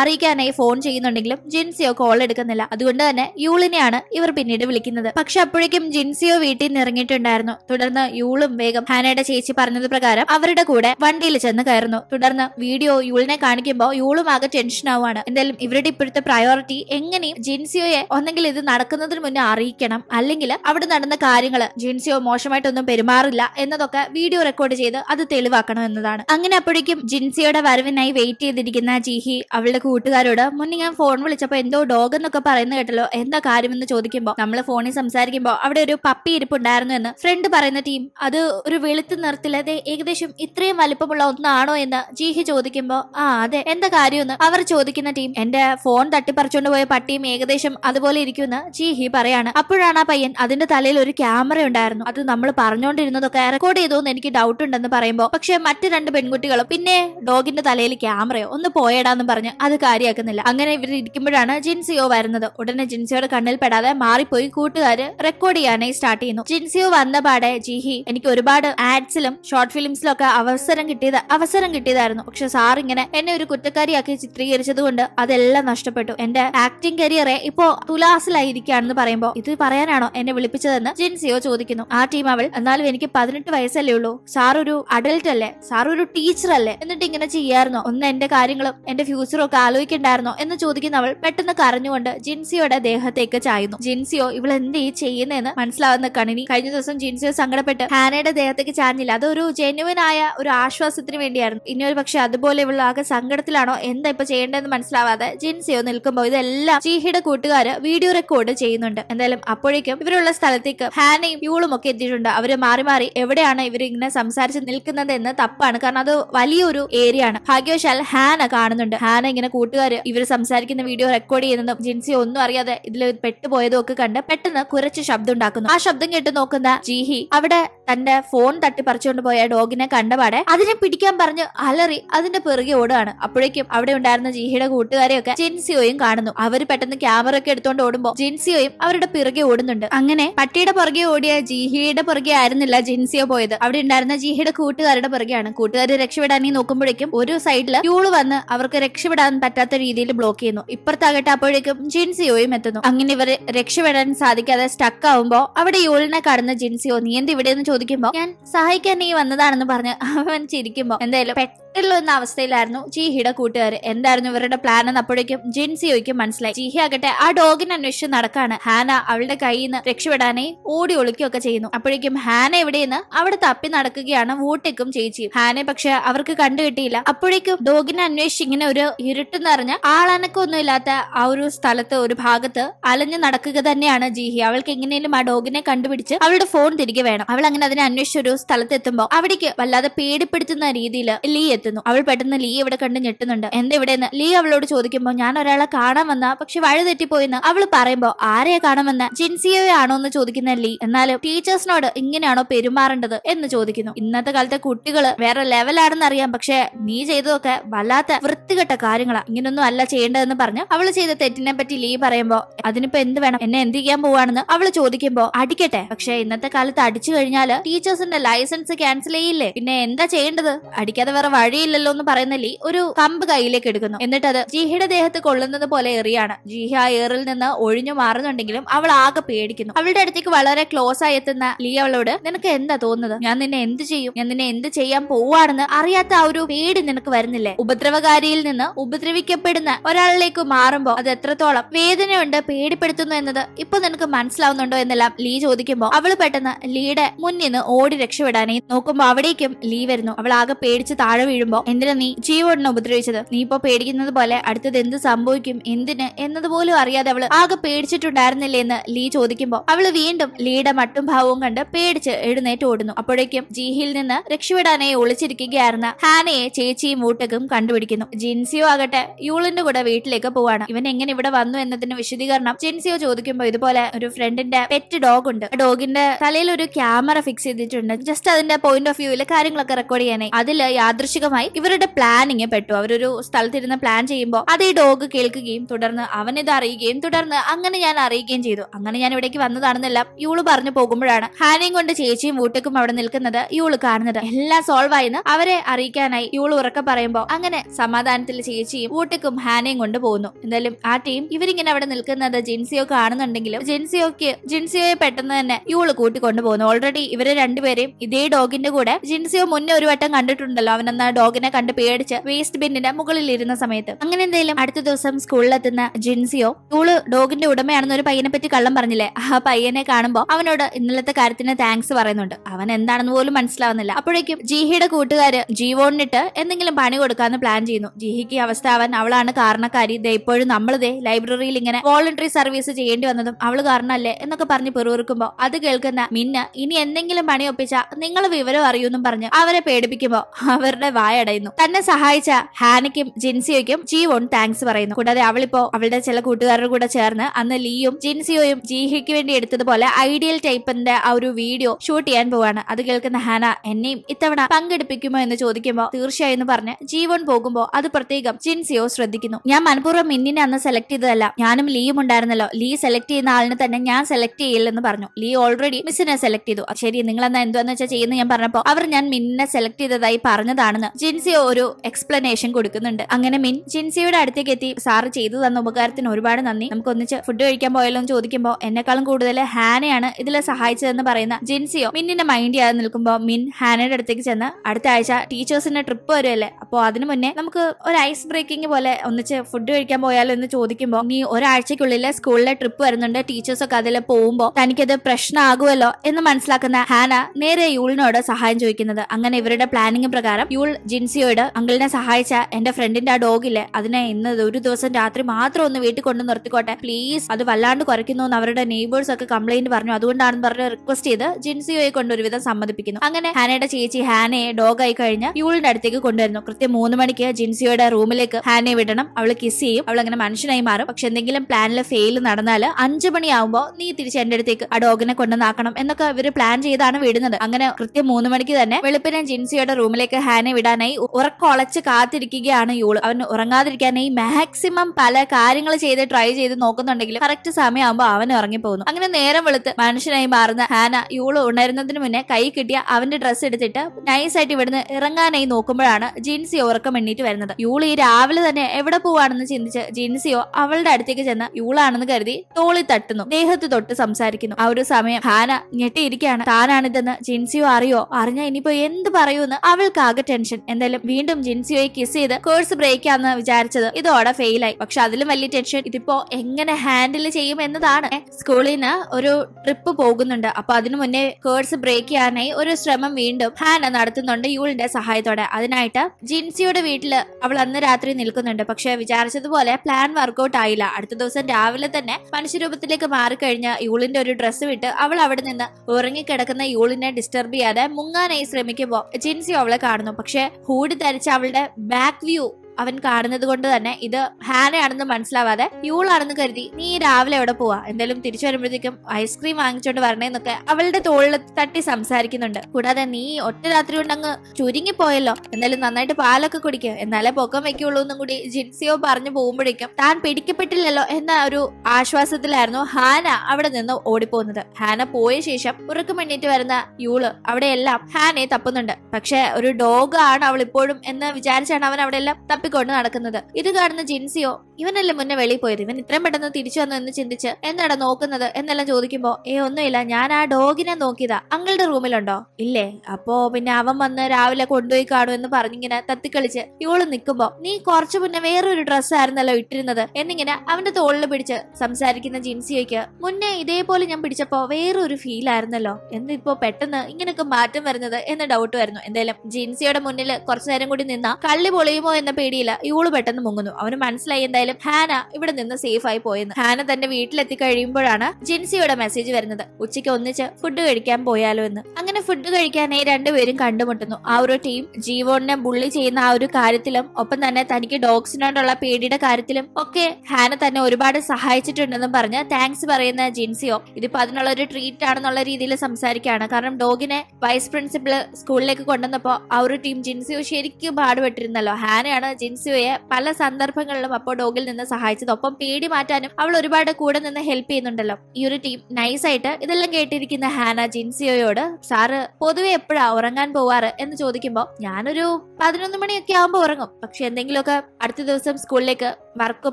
Speaker 1: അറിയിക്കാനായി ഫോൺ ചെയ്യുന്നുണ്ടെങ്കിലും ജിൻസിയോ കോൾ എടുക്കുന്നില്ല അതുകൊണ്ട് തന്നെ യൂളിനെയാണ് ഇവർ പിന്നീട് വിളിക്കുന്നത് പക്ഷെ അപ്പോഴേക്കും ജിൻസിയോ വീട്ടിൽ നിന്ന് ഇറങ്ങിയിട്ടുണ്ടായിരുന്നു തുടർന്ന് യൂളും വേഗം ഹാനയുടെ ചേച്ചി പറഞ്ഞത് പ്രകാരം അവരുടെ കൂടെ വണ്ടിയിൽ ചെന്ന് കയറുന്നു തുടർന്ന് വീഡിയോ യൂളിനെ കാണിക്കുമ്പോൾ യൂളും ആകെ ടെൻഷൻ ആവുകയാണ് എന്തായാലും ഇവരുടെ ഇപ്പോഴത്തെ പ്രയോറിറ്റി എങ്ങനെയും ജിൻസിയോയെ ഒന്നെങ്കിൽ ഇത് നടക്കുന്നതിന് മുന്നേ അറിയിക്കണം അല്ലെങ്കിൽ അവിടെ നടന്ന കാര്യങ്ങൾ ജിൻസിയോ മോശമായിട്ടൊന്നും പെരുമാറില്ല എന്നതൊക്കെ വീഡിയോ റെക്കോർഡ് ചെയ്ത് അത് തെളിവാക്കണം എന്നതാണ് അങ്ങനെ അപ്പോഴേക്കും ജിൻസിയോടെ വരവിന് ഫോണിനായി വെയിറ്റ് ചെയ്തിരിക്കുന്ന ജിഹി അവളുടെ കൂട്ടുകാരോട് മുന്നേ ഞാൻ ഫോൺ വിളിച്ചപ്പോൾ എന്തോ ഡോഗ് എന്നൊക്കെ പറയുന്ന കേട്ടല്ലോ എന്താ കാര്യമെന്ന് ചോദിക്കുമ്പോൾ നമ്മൾ ഫോണിൽ സംസാരിക്കുമ്പോൾ അവിടെ ഒരു പപ്പി ഇരിപ്പുണ്ടായിരുന്നു എന്ന് ഫ്രണ്ട് പറയുന്ന ടീം അത് ഒരു വെളുത്ത് നിർത്തില്ലാതെ ഏകദേശം ഇത്രയും വലിപ്പമുള്ള ഒന്നാണോ എന്ന് ജിഹി ചോദിക്കുമ്പോൾ ആ അതെ എന്താ കാര്യമെന്ന് അവർ ചോദിക്കുന്ന ടീം എന്റെ ഫോൺ തട്ടിപ്പറിച്ചോണ്ട് പോയ പട്ടിയും ഏകദേശം അതുപോലെ ഇരിക്കുമെന്ന് ജിഹി പറയാണ് അപ്പോഴാണ് ആ പയ്യൻ അതിന്റെ തലയിൽ ഒരു ക്യാമറ ഉണ്ടായിരുന്നു അത് നമ്മൾ പറഞ്ഞുകൊണ്ടിരുന്നതൊക്കെ റെക്കോർഡ് ചെയ്തോന്ന് എനിക്ക് ഡൗട്ട് ഉണ്ടെന്ന് പറയുമ്പോൾ പക്ഷെ മറ്റു രണ്ട് പെൺകുട്ടികളും പിന്നെ ഡോഗിന്റെ തലയിൽ കയ്യിൽ ക്യാമറയോ ഒന്ന് പോയടാന്ന് പറഞ്ഞ് അത് കാര്യമാക്കുന്നില്ല അങ്ങനെ ഇവർ ഇരിക്കുമ്പോഴാണ് ജിൻസിയോ വരുന്നത് ഉടനെ ജിൻസിയോടെ കണ്ണിൽ പെടാതെ മാറിപ്പോയി കൂട്ടുകാര് റെക്കോർഡ് ചെയ്യാനായി സ്റ്റാർട്ട് ചെയ്യുന്നു ജിൻസിയോ വന്ന പാടെ ജിഹി എനിക്ക് ഒരുപാട് ആഡ്സിലും ഷോർട്ട് ഫിലിംസിലും ഒക്കെ അവസരം കിട്ടിയത് അവസരം കിട്ടിയതായിരുന്നു പക്ഷെ സാർ ഇങ്ങനെ എന്നെ ഒരു കുറ്റക്കാരിയാക്കി ചിത്രീകരിച്ചത് കൊണ്ട് അതെല്ലാം നഷ്ടപ്പെട്ടു എന്റെ ആക്ടിംഗ് കരിയറെ ഇപ്പോ തുലാസിലായിരിക്കുകയാണെന്ന് പറയുമ്പോൾ ഇത് പറയാനാണോ എന്നെ വിളിപ്പിച്ചതെന്ന് ജിൻസിയോ ചോദിക്കുന്നു ആ ടീം അവൾ എന്നാലും എനിക്ക് പതിനെട്ട് വയസ്സല്ലേ ഉള്ളൂ സാർ ഒരു അഡൽട്ട് അല്ലേ സാർ ഒരു ടീച്ചർ അല്ലേ എന്നിട്ട് ഇങ്ങനെ ചെയ്യാറുണ്ട് ആലോചിച്ചിരുന്നോ ഒന്ന് എന്റെ കാര്യങ്ങളും എന്റെ ഫ്യൂച്ചറും ഒക്കെ ആലോചിക്കണ്ടായിരുന്നോ എന്ന് ചോദിക്കുന്നവൾ പെട്ടെന്ന് കരഞ്ഞുകൊണ്ട് ജിൻസിയുടെ ദേഹത്തേക്ക് ചായുന്നു ജിൻസിയോ ഇവൾ എന്ത് ഈ ചെയ്യുന്നതെന്ന് മനസ്സിലാവുന്ന കണിനി കഴിഞ്ഞ ദിവസം ജിൻസിയോ സങ്കടപ്പെട്ട് ഹാനയുടെ ദേഹത്തേക്ക് ചാഞ്ഞില്ല അതൊരു ജെന്യുവൻ ആയ ഒരു ആശ്വാസത്തിന് വേണ്ടിയായിരുന്നു ഇനി ഒരു പക്ഷെ അതുപോലെ ഇവൾ ആകെ സങ്കടത്തിലാണോ എന്താ ഇപ്പൊ ചെയ്യേണ്ടതെന്ന് മനസ്സിലാവാതെ ജിൻസിയോ നിൽക്കുമ്പോൾ ഇതെല്ലാം ചീഹയുടെ കൂട്ടുകാര് വീഡിയോ റെക്കോർഡ് ചെയ്യുന്നുണ്ട് എന്തായാലും അപ്പോഴേക്കും ഇവരുള്ള സ്ഥലത്തേക്ക് ഹാനയും യൂളും ഒക്കെ എത്തിയിട്ടുണ്ട് അവര് മാറി മാറി എവിടെയാണ് ഇവർ ഇങ്ങനെ സംസാരിച്ച് നിൽക്കുന്നത് എന്ന് തപ്പാണ് കാരണം അത് വലിയൊരു ഏരിയ ആണ് ഭാഗ്യവശാൽ ഹാന കാണുന്നുണ്ട് ഹാന ഇങ്ങനെ കൂട്ടുകാർ ഇവർ സംസാരിക്കുന്ന വീഡിയോ റെക്കോർഡ് ചെയ്യുന്നതും ജിൻസി ഒന്നും അറിയാതെ ഇതിൽ പെട്ടുപോയതും ഒക്കെ കണ്ട് പെട്ടെന്ന് കുറച്ച് ശബ്ദം ഉണ്ടാക്കുന്നു ആ ശബ്ദം കേട്ട് നോക്കുന്ന ജീഹി അവിടെ തന്റെ ഫോൺ തട്ടിപ്പറിച്ചുകൊണ്ട് പോയ ഡോഗിനെ കണ്ടപാടെ അതിനെ പിടിക്കാൻ പറഞ്ഞു അലറി അതിന്റെ പിറകെ ഓടുകയാണ് അപ്പോഴേക്കും അവിടെ ഉണ്ടായിരുന്ന ജീഹിയുടെ കൂട്ടുകാരെയൊക്കെ ജിൻസിയോയും കാണുന്നു അവർ പെട്ടെന്ന് ക്യാമറ ഒക്കെ എടുത്തോണ്ട് ഓടുമ്പോൾ ജിൻസിയോയും അവരുടെ പിറകെ ഓടുന്നുണ്ട് അങ്ങനെ പട്ടിയുടെ പുറകെ ഓടിയ ജീഹിയുടെ പുറകെ ആയിരുന്നില്ല ജിൻസിയോ പോയത് അവിടെ ഉണ്ടായിരുന്ന ജീഹിയുടെ കൂട്ടുകാരുടെ പുറകെയാണ് കൂട്ടുകാരെ രക്ഷപ്പെടാനീ നോക്കുമ്പോഴേക്കും ഒരു സൈഡ് സൈഡില് യൂള് വന്ന് അവർക്ക് രക്ഷപ്പെടാൻ പറ്റാത്ത രീതിയിൽ ബ്ലോക്ക് ചെയ്യുന്നു ഇപ്പുറത്താകട്ടെ അപ്പോഴേക്കും ജിൻസിയോയും എത്തുന്നു അങ്ങനെ ഇവർ രക്ഷപ്പെടാൻ സാധിക്കാതെ സ്റ്റക്ക് ആവുമ്പോ അവിടെ യൂളിനെ കടന്ന് ജിൻസിയോ നീ എന്ത് ഇവിടെ എന്ന് ചോദിക്കുമ്പോ ഞാൻ സഹായിക്കാൻ നീ വന്നതാണെന്ന് പറഞ്ഞ് അവൻ ചിരിക്കുമ്പോ എന്തായാലും ഉള്ള എന്ന അവസ്ഥയിലായിരുന്നു ജീഹിയുടെ കൂട്ടുകാർ എന്തായിരുന്നു ഇവരുടെ പ്ലാൻ എന്ന് അപ്പോഴേക്കും ജിൻസിയോയ്ക്കും മനസ്സിലായി ജിഹി ആകട്ടെ ആ ഡോഗിനെ അന്വേഷിച്ച് നടക്കാണ് ഹാന അവളുടെ കയ്യിൽ നിന്ന് രക്ഷപ്പെടാനായി ഓടി ഒളിക്കുകയൊക്കെ ചെയ്യുന്നു അപ്പോഴേക്കും ഹാന എവിടെയെന്ന് അവിടെ തപ്പി നടക്കുകയാണ് വൂട്ടിക്കും ചേച്ചിയും ഹാനെ പക്ഷെ അവർക്ക് കണ്ടുകിട്ടിയില്ല അപ്പോഴേക്കും ഡോഗിനെ അന്വേഷിച്ച് ഇങ്ങനെ ഒരു ഇരുട്ട് നിറഞ്ഞ ആളനക്കൊന്നും ഇല്ലാത്ത ആ ഒരു സ്ഥലത്ത് ഒരു ഭാഗത്ത് അലഞ്ഞു നടക്കുക തന്നെയാണ് ജിഹി അവൾക്ക് എങ്ങനെയും ആ ഡോഗിനെ കണ്ടുപിടിച്ച് അവളുടെ ഫോൺ തിരികെ വേണം അവൾ അങ്ങനെ അതിനെ അന്വേഷിച്ച ഒരു സ്ഥലത്ത് എത്തുമ്പോൾ അവിടേക്ക് വല്ലാതെ പേടിപ്പെടുത്തുന്ന രീതിയിൽ ലീ എത്തും എത്തുന്നു അവൾ പെട്ടെന്ന് ലീ ഇവിടെ കണ്ട് ഞെട്ടുന്നുണ്ട് എന്താ ഇവിടെയെന്ന് ലീ അവളോട് ചോദിക്കുമ്പോൾ ഞാൻ ഒരാളെ കാണാൻ വന്ന പക്ഷെ വഴിതെറ്റിപ്പോയെന്ന് അവൾ പറയുമ്പോൾ ആരെയാ കാണാൻ വന്ന ജിൻസിയോ ആണോ എന്ന് ചോദിക്കുന്ന ലീ എന്നാലും ടീച്ചേഴ്സിനോട് ഇങ്ങനെയാണോ പെരുമാറേണ്ടത് എന്ന് ചോദിക്കുന്നു ഇന്നത്തെ കാലത്തെ കുട്ടികൾ വേറെ ലെവലാണെന്ന് അറിയാം പക്ഷെ നീ ചെയ്തതൊക്കെ വല്ലാത്ത വൃത്തികെട്ട കാര്യങ്ങളാ ഇങ്ങനൊന്നും അല്ല ചെയ്യേണ്ടതെന്ന് പറഞ്ഞ് അവൾ ചെയ്ത തെറ്റിനെ പറ്റി ലീ പറയുമ്പോ അതിനിപ്പോ എന്ത് വേണം എന്നെ എന്ത് ചെയ്യാൻ പോവാണെന്ന് അവൾ ചോദിക്കുമ്പോ അടിക്കട്ടെ പക്ഷെ ഇന്നത്തെ കാലത്ത് അടിച്ചു കഴിഞ്ഞാല് ടീച്ചേഴ്സിന്റെ ലൈസൻസ് ക്യാൻസൽ ചെയ്യില്ലേ പിന്നെ എന്താ ചെയ്യേണ്ടത് അടിക്കാതെ വേറെ വഴി വഴിയില്ലല്ലോ എന്ന് പറയുന്ന ലീ ഒരു കമ്പ് കയ്യിലേക്ക് എടുക്കുന്നു എന്നിട്ട് അത് ജിഹയുടെ ദേഹത്ത് കൊള്ളുന്നത് പോലെ എറിയാണ് ജിഹ ആ എറിൽ നിന്ന് ഒഴിഞ്ഞു മാറുന്നുണ്ടെങ്കിലും അവൾ ആകെ പേടിക്കുന്നു അവളുടെ അടുത്തേക്ക് വളരെ ക്ലോസ് ആയി എത്തുന്ന ലീ അവളോട് നിനക്ക് എന്താ തോന്നുന്നത് ഞാൻ നിന്നെ എന്ത് ചെയ്യും ഞാൻ നിന്നെ എന്ത് ചെയ്യാൻ പോവാണെന്ന് അറിയാത്ത ആ ഒരു പേടി നിനക്ക് വരുന്നില്ലേ ഉപദ്രവകാരിയിൽ നിന്ന് ഉപദ്രവിക്കപ്പെടുന്ന ഒരാളിലേക്ക് മാറുമ്പോൾ അത് എത്രത്തോളം വേദനയുണ്ട് പേടിപ്പെടുത്തുന്നു എന്നത് ഇപ്പൊ നിനക്ക് മനസ്സിലാവുന്നുണ്ടോ എന്നെല്ലാം ലീ ചോദിക്കുമ്പോൾ അവൾ പെട്ടെന്ന് ലീയുടെ മുന്നിൽ നിന്ന് ഓടി രക്ഷപ്പെടാനായി നോക്കുമ്പോ അവിടേക്കും ലീ വരുന്നു അവൾ ആകെ പേടിച്ച് താഴെ വീഴും വരുമ്പോ എന്തിനാ നീ ജീവോടിനെ ഉപദ്രവിച്ചത് നീ ഇപ്പൊ പേടിക്കുന്നത് പോലെ അടുത്തത് എന്ത് സംഭവിക്കും എന്തിന് എന്നതുപോലും അറിയാതെ അവള് ആകെ പേടിച്ചിട്ടുണ്ടായിരുന്നില്ലേ എന്ന് ലീ ചോദിക്കുമ്പോ അവള് വീണ്ടും ലീയുടെ മട്ടും ഭാവവും കണ്ട് പേടിച്ച് എഴുന്നേറ്റ് ഓടുന്നു അപ്പോഴേക്കും ജീഹിൽ നിന്ന് രക്ഷപ്പെടാനായി ഒളിച്ചിരിക്കുകയായിരുന്ന ഹാനയെ ചേച്ചിയും ഊട്ടകും കണ്ടുപിടിക്കുന്നു ജിൻസിയോ ആകട്ടെ യൂളിന്റെ കൂടെ വീട്ടിലേക്ക് പോവാണ് ഇവൻ എങ്ങനെ ഇവിടെ വന്നു എന്നതിന് വിശദീകരണം ജിൻസിയോ ചോദിക്കുമ്പോ ഇതുപോലെ ഒരു ഫ്രണ്ടിന്റെ പെറ്റ് ഡോഗ് ഉണ്ട് ഡോഗിന്റെ തലയിൽ ഒരു ക്യാമറ ഫിക്സ് ചെയ്തിട്ടുണ്ട് ജസ്റ്റ് അതിന്റെ പോയിന്റ് ഓഫ് വ്യൂയില് കാര്യങ്ങളൊക്കെ റെക്കോർഡ് ചെയ്യാനായി അതില് യാദൃശിക ഭാഗമായി ഇവരുടെ പ്ലാനിങ് പെട്ടു അവരൊരു സ്ഥലത്തിരുന്ന് പ്ലാൻ ചെയ്യുമ്പോൾ അതേ ഡോഗ് കേൾക്കുകയും തുടർന്ന് അവനിത് അറിയുകയും തുടർന്ന് അങ്ങനെ ഞാൻ അറിയുകയും ചെയ്തു അങ്ങനെ ഞാൻ ഇവിടേക്ക് വന്നതാണെന്നെല്ലാം യൂള് പറഞ്ഞു പോകുമ്പോഴാണ് ഹാനിയും കൊണ്ട് ചേച്ചിയും വൂട്ടക്കും അവിടെ നിൽക്കുന്നത് യൂള് കാണുന്നത് എല്ലാം സോൾവ് ആയെന്ന് അവരെ അറിയിക്കാനായി യൂള് ഉറക്കം പറയുമ്പോൾ അങ്ങനെ സമാധാനത്തിൽ ചേച്ചിയും വൂട്ടക്കും ഹാനിയും കൊണ്ട് പോകുന്നു എന്തായാലും ആ ടീം ഇവരിങ്ങനെ അവിടെ നിൽക്കുന്നത് ജിൻസിയോ കാണുന്നുണ്ടെങ്കിലും ജിൻസിയോക്ക് ജിൻസിയോയെ പെട്ടെന്ന് തന്നെ യൂള് കൂട്ടിക്കൊണ്ടു പോകുന്നു ഓൾറെഡി ഇവരെ രണ്ടുപേരെയും ഇതേ ഡോഗിന്റെ കൂടെ ജിൻസിയോ മുന്നേ ഒരു വട്ടം കണ്ടിട്ടുണ്ടല്ലോ അവനെന്നാ ഡോഗിനെ കണ്ട് പേടിച്ച് വേസ്റ്റ് ബിന്നിന്റെ മുകളിൽ ഇരുന്ന സമയത്ത് അങ്ങനെ എന്തെങ്കിലും അടുത്ത ദിവസം സ്കൂളിലെത്തുന്ന ജിൻസിയോ സ്കൂള് ഡോഗിന്റെ ഉടമയാണെന്ന് ഒരു പയ്യനെ പറ്റി കള്ളം പറഞ്ഞില്ലേ ആ പയ്യനെ കാണുമ്പോൾ അവനോട് ഇന്നലത്തെ കാര്യത്തിന് താങ്ക്സ് പറയുന്നുണ്ട് അവൻ എന്താണെന്ന് പോലും മനസ്സിലാവുന്നില്ല അപ്പോഴേക്കും ജീഹിയുടെ കൂട്ടുകാര് ജീവോണിട്ട് എന്തെങ്കിലും പണി കൊടുക്കാന്ന് പ്ലാൻ ചെയ്യുന്നു ജീഹിക്ക് അവസ്ഥ അവൻ അവളാണ് കാരണക്കാരി ദേ ഇപ്പോഴും നമ്മളിതേ ലൈബ്രറിയിൽ ഇങ്ങനെ വോളണ്ടറി സർവീസ് ചെയ്യേണ്ടി വന്നതും അവള് കാരണല്ലേ എന്നൊക്കെ പറഞ്ഞ് പെറുവിറുക്കുമ്പോ അത് കേൾക്കുന്ന മിന്ന ഇനി എന്തെങ്കിലും പണി ഒപ്പിച്ച നിങ്ങൾ വിവരം അറിയൂന്നും പറഞ്ഞ് അവരെ പേടിപ്പിക്കുമ്പോ അവരുടെ ചായ തന്നെ സഹായിച്ച ഹാനയ്ക്കും ജിൻസിയോയ്ക്കും ജീവോൺ താങ്ക്സ് പറയുന്നു കൂടാതെ അവളിപ്പോ അവളുടെ ചില കൂട്ടുകാരുടെ കൂടെ ചേർന്ന് അന്ന് ലീയും ജിൻസിയോയും ജീഹിക്ക് വേണ്ടി എടുത്തതുപോലെ ഐഡിയൽ ടൈപ്പിന്റെ ആ ഒരു വീഡിയോ ഷൂട്ട് ചെയ്യാൻ പോവാണ് അത് കേൾക്കുന്ന ഹാന എന്നെയും ഇത്തവണ പങ്കെടുപ്പിക്കുമോ എന്ന് ചോദിക്കുമ്പോൾ തീർച്ചയായും എന്ന് പറഞ്ഞ് ജീവോൺ പോകുമ്പോൾ അത് പ്രത്യേകം ജിൻസിയോ ശ്രദ്ധിക്കുന്നു ഞാൻ മനഃപൂർവ്വം മിന്നിനെ അന്ന് സെലക്ട് ചെയ്തതല്ല ഞാനും ലീയും ഉണ്ടായിരുന്നല്ലോ ലീ സെലക്ട് ചെയ്യുന്ന ആളിനെ തന്നെ ഞാൻ സെലക്ട് ചെയ്യില്ലെന്ന് പറഞ്ഞു ലീ ഓൾറെഡി മിസ്സിനെ സെലക്ട് ചെയ്തു ശരി നിങ്ങൾ എന്താ എന്തുവാന്ന് വെച്ചാൽ ചെയ്യുന്ന ഞാൻ പറഞ്ഞപ്പോൾ അവർ ഞാൻ മിന്നിനെ സെലക്ട് ചെയ്തതായി പറഞ്ഞതാണെന്ന് ജിൻസിയോ ഒരു എക്സ്പ്ലനേഷൻ കൊടുക്കുന്നുണ്ട് അങ്ങനെ മിൻ ജിൻസിയുടെ അടുത്തേക്ക് എത്തി സാറ് ചെയ്തു തന്ന ഉപകാരത്തിന് ഒരുപാട് നന്ദി നമുക്ക് ഒന്നിച്ച് ഫുഡ് കഴിക്കാൻ പോയാലോ എന്ന് ചോദിക്കുമ്പോൾ എന്നെക്കാളും കൂടുതൽ ഹാനയാണ് ഇതിൽ സഹായിച്ചതെന്ന് പറയുന്ന ജിൻസിയോ മിന്നിന്റെ മൈൻഡ് ചെയ്യാതെ നിൽക്കുമ്പോൾ മിൻ ഹാനയുടെ അടുത്തേക്ക് ചെന്ന് അടുത്ത ആഴ്ച ടീച്ചേഴ്സിന്റെ ട്രിപ്പ് വരുമല്ലേ അപ്പോൾ അതിനു മുന്നേ നമുക്ക് ഒരു ഐസ് ബ്രേക്കിംഗ് പോലെ ഒന്നിച്ച് ഫുഡ് കഴിക്കാൻ പോയാലോ എന്ന് ചോദിക്കുമ്പോൾ നീ ഒരാഴ്ചക്കുള്ളിൽ സ്കൂളിലെ ട്രിപ്പ് വരുന്നുണ്ട് ടീച്ചേഴ്സൊക്കെ അതിൽ പോകുമ്പോൾ തനിക്കത് പ്രശ്നമാകുമല്ലോ എന്ന് മനസ്സിലാക്കുന്ന ഹാന നേരെ യൂളിനോട് സഹായം ചോദിക്കുന്നത് അങ്ങനെ ഇവരുടെ പ്ലാനിംഗ് പ്രകാരം യൂൾ ജിൻസിയോട് അങ്കിളിനെ സഹായിച്ച എന്റെ ഫ്രണ്ടിന്റെ ആ ഡോഗില്ലേ അതിനെ ഇന്ന് ഒരു ദിവസം രാത്രി മാത്രം ഒന്ന് വീട്ടിൽ കൊണ്ട് നിർത്തിക്കോട്ടെ പ്ലീസ് അത് വല്ലാണ്ട് കുറയ്ക്കുന്നു എന്ന് അവരുടെ നെയ്ബേഴ്സ് ഒക്കെ കംപ്ലൈന്റ് പറഞ്ഞു അതുകൊണ്ടാണെന്ന് പറഞ്ഞ് റിക്വസ്റ്റ് ചെയ്ത് ജിൻസിയോയെ കൊണ്ട് കൊണ്ടൊരുവിധം സമ്മതിപ്പിക്കുന്നു അങ്ങനെ ഹാനയുടെ ചേച്ചി ഹാനയെ ഡോഗ് ആയി കഴിഞ്ഞ് യൂളിന്റെ അടുത്തേക്ക് കൊണ്ടുവരുന്നു കൃത്യം മൂന്ന് മണിക്ക് ജിൻസിയോയുടെ റൂമിലേക്ക് ഹാനയെ വിടണം അവൾ കിസ് ചെയ്യും അവൾ അങ്ങനെ മനുഷ്യനായി മാറും പക്ഷെ എന്തെങ്കിലും പ്ലാനിൽ ഫെയിൽ നടന്നാൽ അഞ്ചു മണിയാവുമ്പോ നീ തിരിച്ച് എന്റെ അടുത്തേക്ക് ആ ഡോഗിനെ കൊണ്ടുവന്നാക്കണം എന്നൊക്കെ ഇവര് പ്ലാൻ ചെയ്താണ് വിടുന്നത് അങ്ങനെ കൃത്യം മൂന്ന് മണിക്ക് തന്നെ വെളുപ്പിനെ ജിൻസിയുടെ റൂമിലേക്ക് ഹാനെ വിടാൻ ഉറങ്ങാനായി ഉറക്കൊളച്ച് കാത്തിരിക്കുകയാണ് യൂൾ അവൻ ഉറങ്ങാതിരിക്കാനായി മാക്സിമം പല കാര്യങ്ങൾ ചെയ്ത് ട്രൈ ചെയ്ത് നോക്കുന്നുണ്ടെങ്കിലും കറക്റ്റ് സമയമാകുമ്പോൾ അവൻ ഉറങ്ങിപ്പോകുന്നു അങ്ങനെ നേരം വെളുത്ത് മനുഷ്യനായി മാറുന്ന ഹാന യൂൾ ഉണരുന്നതിന് മുന്നേ കൈ കിട്ടിയ അവന്റെ ഡ്രസ്സ് എടുത്തിട്ട് നൈസായിട്ട് ഇവിടുന്ന് ഇറങ്ങാനായി നോക്കുമ്പോഴാണ് ജിൻസിയോ ഉറക്കം എണ്ണീറ്റ് വരുന്നത് യൂൾ ഈ രാവിലെ തന്നെ എവിടെ പോവാണെന്ന് ചിന്തിച്ച് ജിൻസിയോ അവളുടെ അടുത്തേക്ക് ചെന്ന് യൂളാണെന്ന് കരുതി തോളി തട്ടുന്നു ദേഹത്ത് തൊട്ട് സംസാരിക്കുന്നു ആ ഒരു സമയം ഹാന ഞെട്ടിയിരിക്കുകയാണ് താനാണിതെന്ന് ജിൻസിയോ അറിയോ അറിഞ്ഞ ഇനിയിപ്പോ എന്ത് പറയൂന്ന് അവൾക്കാകെ ടെൻഷൻ എന്തായാലും വീണ്ടും ജിൻസിയോയെ കിസ് ചെയ്ത് കോഴ്സ് ബ്രേക്ക് ആണെന്ന് വിചാരിച്ചത് ഇതോടെ ഫെയിലായി പക്ഷെ അതിലും വലിയ ടെൻഷൻ ഇതിപ്പോ എങ്ങനെ ഹാൻഡിൽ ചെയ്യും എന്നതാണ് സ്കൂളിൽ നിന്ന് ഒരു ട്രിപ്പ് പോകുന്നുണ്ട് അപ്പൊ അതിനു മുന്നേ കോഴ്സ് ബ്രേക്ക് ചെയ്യാനായി ഒരു ശ്രമം വീണ്ടും ഹാന നടത്തുന്നുണ്ട് യൂളിന്റെ സഹായത്തോടെ അതിനായിട്ട് ജിൻസിയുടെ വീട്ടില് അവൾ അന്ന് രാത്രി നിൽക്കുന്നുണ്ട് പക്ഷെ വിചാരിച്ചതുപോലെ പ്ലാൻ വർക്ക്ഔട്ട് ആയില്ല അടുത്ത ദിവസം രാവിലെ തന്നെ മനുഷ്യരൂപത്തിലേക്ക് മാറിക്കഴിഞ്ഞ യൂളിന്റെ ഒരു ഡ്രസ്സ് വിട്ട് അവൾ അവിടെ നിന്ന് ഉറങ്ങിക്കിടക്കുന്ന യൂളിനെ ഡിസ്റ്റർബ് ചെയ്യാതെ മുങ്ങാനായി ശ്രമിക്കുമ്പോൾ ജിൻസി അവളെ കാണുന്നു പക്ഷെ ഹൂഡ് ധരിച്ച അവളുടെ ബാക്ക് വ്യൂ അവൻ കാണുന്നത് കൊണ്ട് തന്നെ ഇത് ഹാനയാണെന്ന് മനസ്സിലാവാതെ യൂളാണെന്ന് കരുതി നീ രാവിലെ എവിടെ പോവാ എന്തായാലും തിരിച്ചു വരുമ്പോഴത്തേക്കും ഐസ്ക്രീം വാങ്ങിച്ചോണ്ട് വരണേന്നൊക്കെ അവളുടെ തോളിൽ തട്ടി സംസാരിക്കുന്നുണ്ട് കൂടാതെ നീ ഒറ്റ രാത്രി കൊണ്ട് അങ്ങ് പോയല്ലോ എന്തായാലും നന്നായിട്ട് പാലൊക്കെ കുടിക്കുക എന്നാലേ പൊക്കം വെക്കുള്ളൂ എന്നും കൂടി ജിൻസിയോ പറഞ്ഞു പോകുമ്പോഴേക്കും താൻ പിടിക്കപ്പെട്ടില്ലല്ലോ എന്ന ഒരു ആശ്വാസത്തിലായിരുന്നു ഹാന അവിടെ നിന്ന് ഓടിപ്പോകുന്നത് ഹാന പോയ ശേഷം ഉറക്കമെണ്ണിട്ട് വരുന്ന യൂള് അവിടെയെല്ലാം ഹാനയെ തപ്പുന്നുണ്ട് പക്ഷെ ഒരു ഡോഗ് ആണ് അവൾ ഇപ്പോഴും എന്ന് വിചാരിച്ചാണ് അവൻ അവിടെയെല്ലാം തപ്പി തപ്പിക്കൊണ്ട് നടക്കുന്നത് ഇത് കാണുന്ന ജിൻസിയോ ഇവനല്ലേ മുന്നേ വെളിയിൽ പോയത് ഇവൻ ഇത്രയും പെട്ടെന്ന് തിരിച്ചു വന്നു എന്ന് ചിന്തിച്ച് എന്നാടാ നോക്കുന്നത് എന്നെല്ലാം ചോദിക്കുമ്പോ ഏ ഒന്നുമില്ല ഞാൻ ആ ഡോഗിനെ നോക്കിയതാ അങ്ങളുടെ റൂമിലുണ്ടോ ഇല്ലേ അപ്പോ പിന്നെ അവൻ വന്ന് രാവിലെ കൊണ്ടുപോയി കാണും എന്ന് പറഞ്ഞിങ്ങനെ തത്തിക്കളിച്ച് ഇവള് നിൽക്കുമ്പോ നീ കുറച്ചു മുന്നേ വേറൊരു ഡ്രസ് ആയിരുന്നല്ലോ ഇട്ടിരുന്നത് എന്നിങ്ങനെ അവന്റെ തോളിൽ പിടിച്ച് സംസാരിക്കുന്ന ജിൻസിയോയ്ക്ക് മുന്നേ ഇതേപോലെ ഞാൻ പിടിച്ചപ്പോ വേറൊരു ഫീൽ ആയിരുന്നല്ലോ എന്നിപ്പോ പെട്ടെന്ന് ഇങ്ങനെയൊക്കെ മാറ്റം വരുന്നത് എന്ന് ഡൗട്ട് വരുന്നു എന്തായാലും ജിൻസിയുടെ മുന്നിൽ കുറച്ചു നേരം കൂടി നിന്ന കള്ളി പൊളിയുമോ എന്ന പേടി പിടിയില്ല ഇവള് പെട്ടെന്ന് മുങ്ങുന്നു അവന് മനസ്സിലായി എന്തായാലും ഹാന ഇവിടെ നിന്ന് സേഫ് ആയി പോയെന്ന് ഹാന തന്റെ വീട്ടിലെത്തി കഴിയുമ്പോഴാണ് ജിൻസിയുടെ മെസ്സേജ് വരുന്നത് ഉച്ചയ്ക്ക് ഒന്നിച്ച് ഫുഡ് കഴിക്കാൻ പോയാലോ എന്ന് അങ്ങനെ ഫുഡ് കഴിക്കാനായി രണ്ടുപേരും കണ്ടുമുട്ടുന്നു ആ ഒരു ടീം ജീവോണിനെ ബുള്ളി ചെയ്യുന്ന ആ ഒരു കാര്യത്തിലും ഒപ്പം തന്നെ തനിക്ക് ഡോഗ്സിനോടുള്ള പേടിയുടെ കാര്യത്തിലും ഒക്കെ ഹാന തന്നെ ഒരുപാട് സഹായിച്ചിട്ടുണ്ടെന്നും പറഞ്ഞ് താങ്ക്സ് പറയുന്ന ജിൻസിയോ ഇതിപ്പോ അതിനുള്ള ഒരു ട്രീറ്റ് ആണെന്നുള്ള രീതിയിൽ സംസാരിക്കുകയാണ് കാരണം ഡോഗിനെ വൈസ് പ്രിൻസിപ്പള് സ്കൂളിലേക്ക് കൊണ്ടുവന്നപ്പോ ആ ഒരു ടീം ജിൻസിയോ ശരിക്കും പാടുപെട്ടിരുന്നല്ലോ ഹാനയാണ് ജിൻസിയോയെ പല സന്ദർഭങ്ങളിലും അപ്പോ ഡോഗിൽ നിന്ന് സഹായിച്ചത് ഒപ്പം പേടി മാറ്റാനും അവൾ ഒരുപാട് കൂടെ നിന്ന് ഹെൽപ്പ് ചെയ്യുന്നുണ്ടല്ലോ ഈ ഒരു ടീം നൈസായിട്ട് ഇതെല്ലാം കേട്ടിരിക്കുന്ന ഹാന ജിൻസിയോയോട് സാറ് പൊതുവെ എപ്പോഴാ ഉറങ്ങാൻ പോവാറ് എന്ന് ചോദിക്കുമ്പോൾ ഞാനൊരു പതിനൊന്ന് മണിയൊക്കെ ആവുമ്പോ ഉറങ്ങും പക്ഷെ എന്തെങ്കിലുമൊക്കെ അടുത്ത ദിവസം സ്കൂളിലേക്ക് വർക്ക്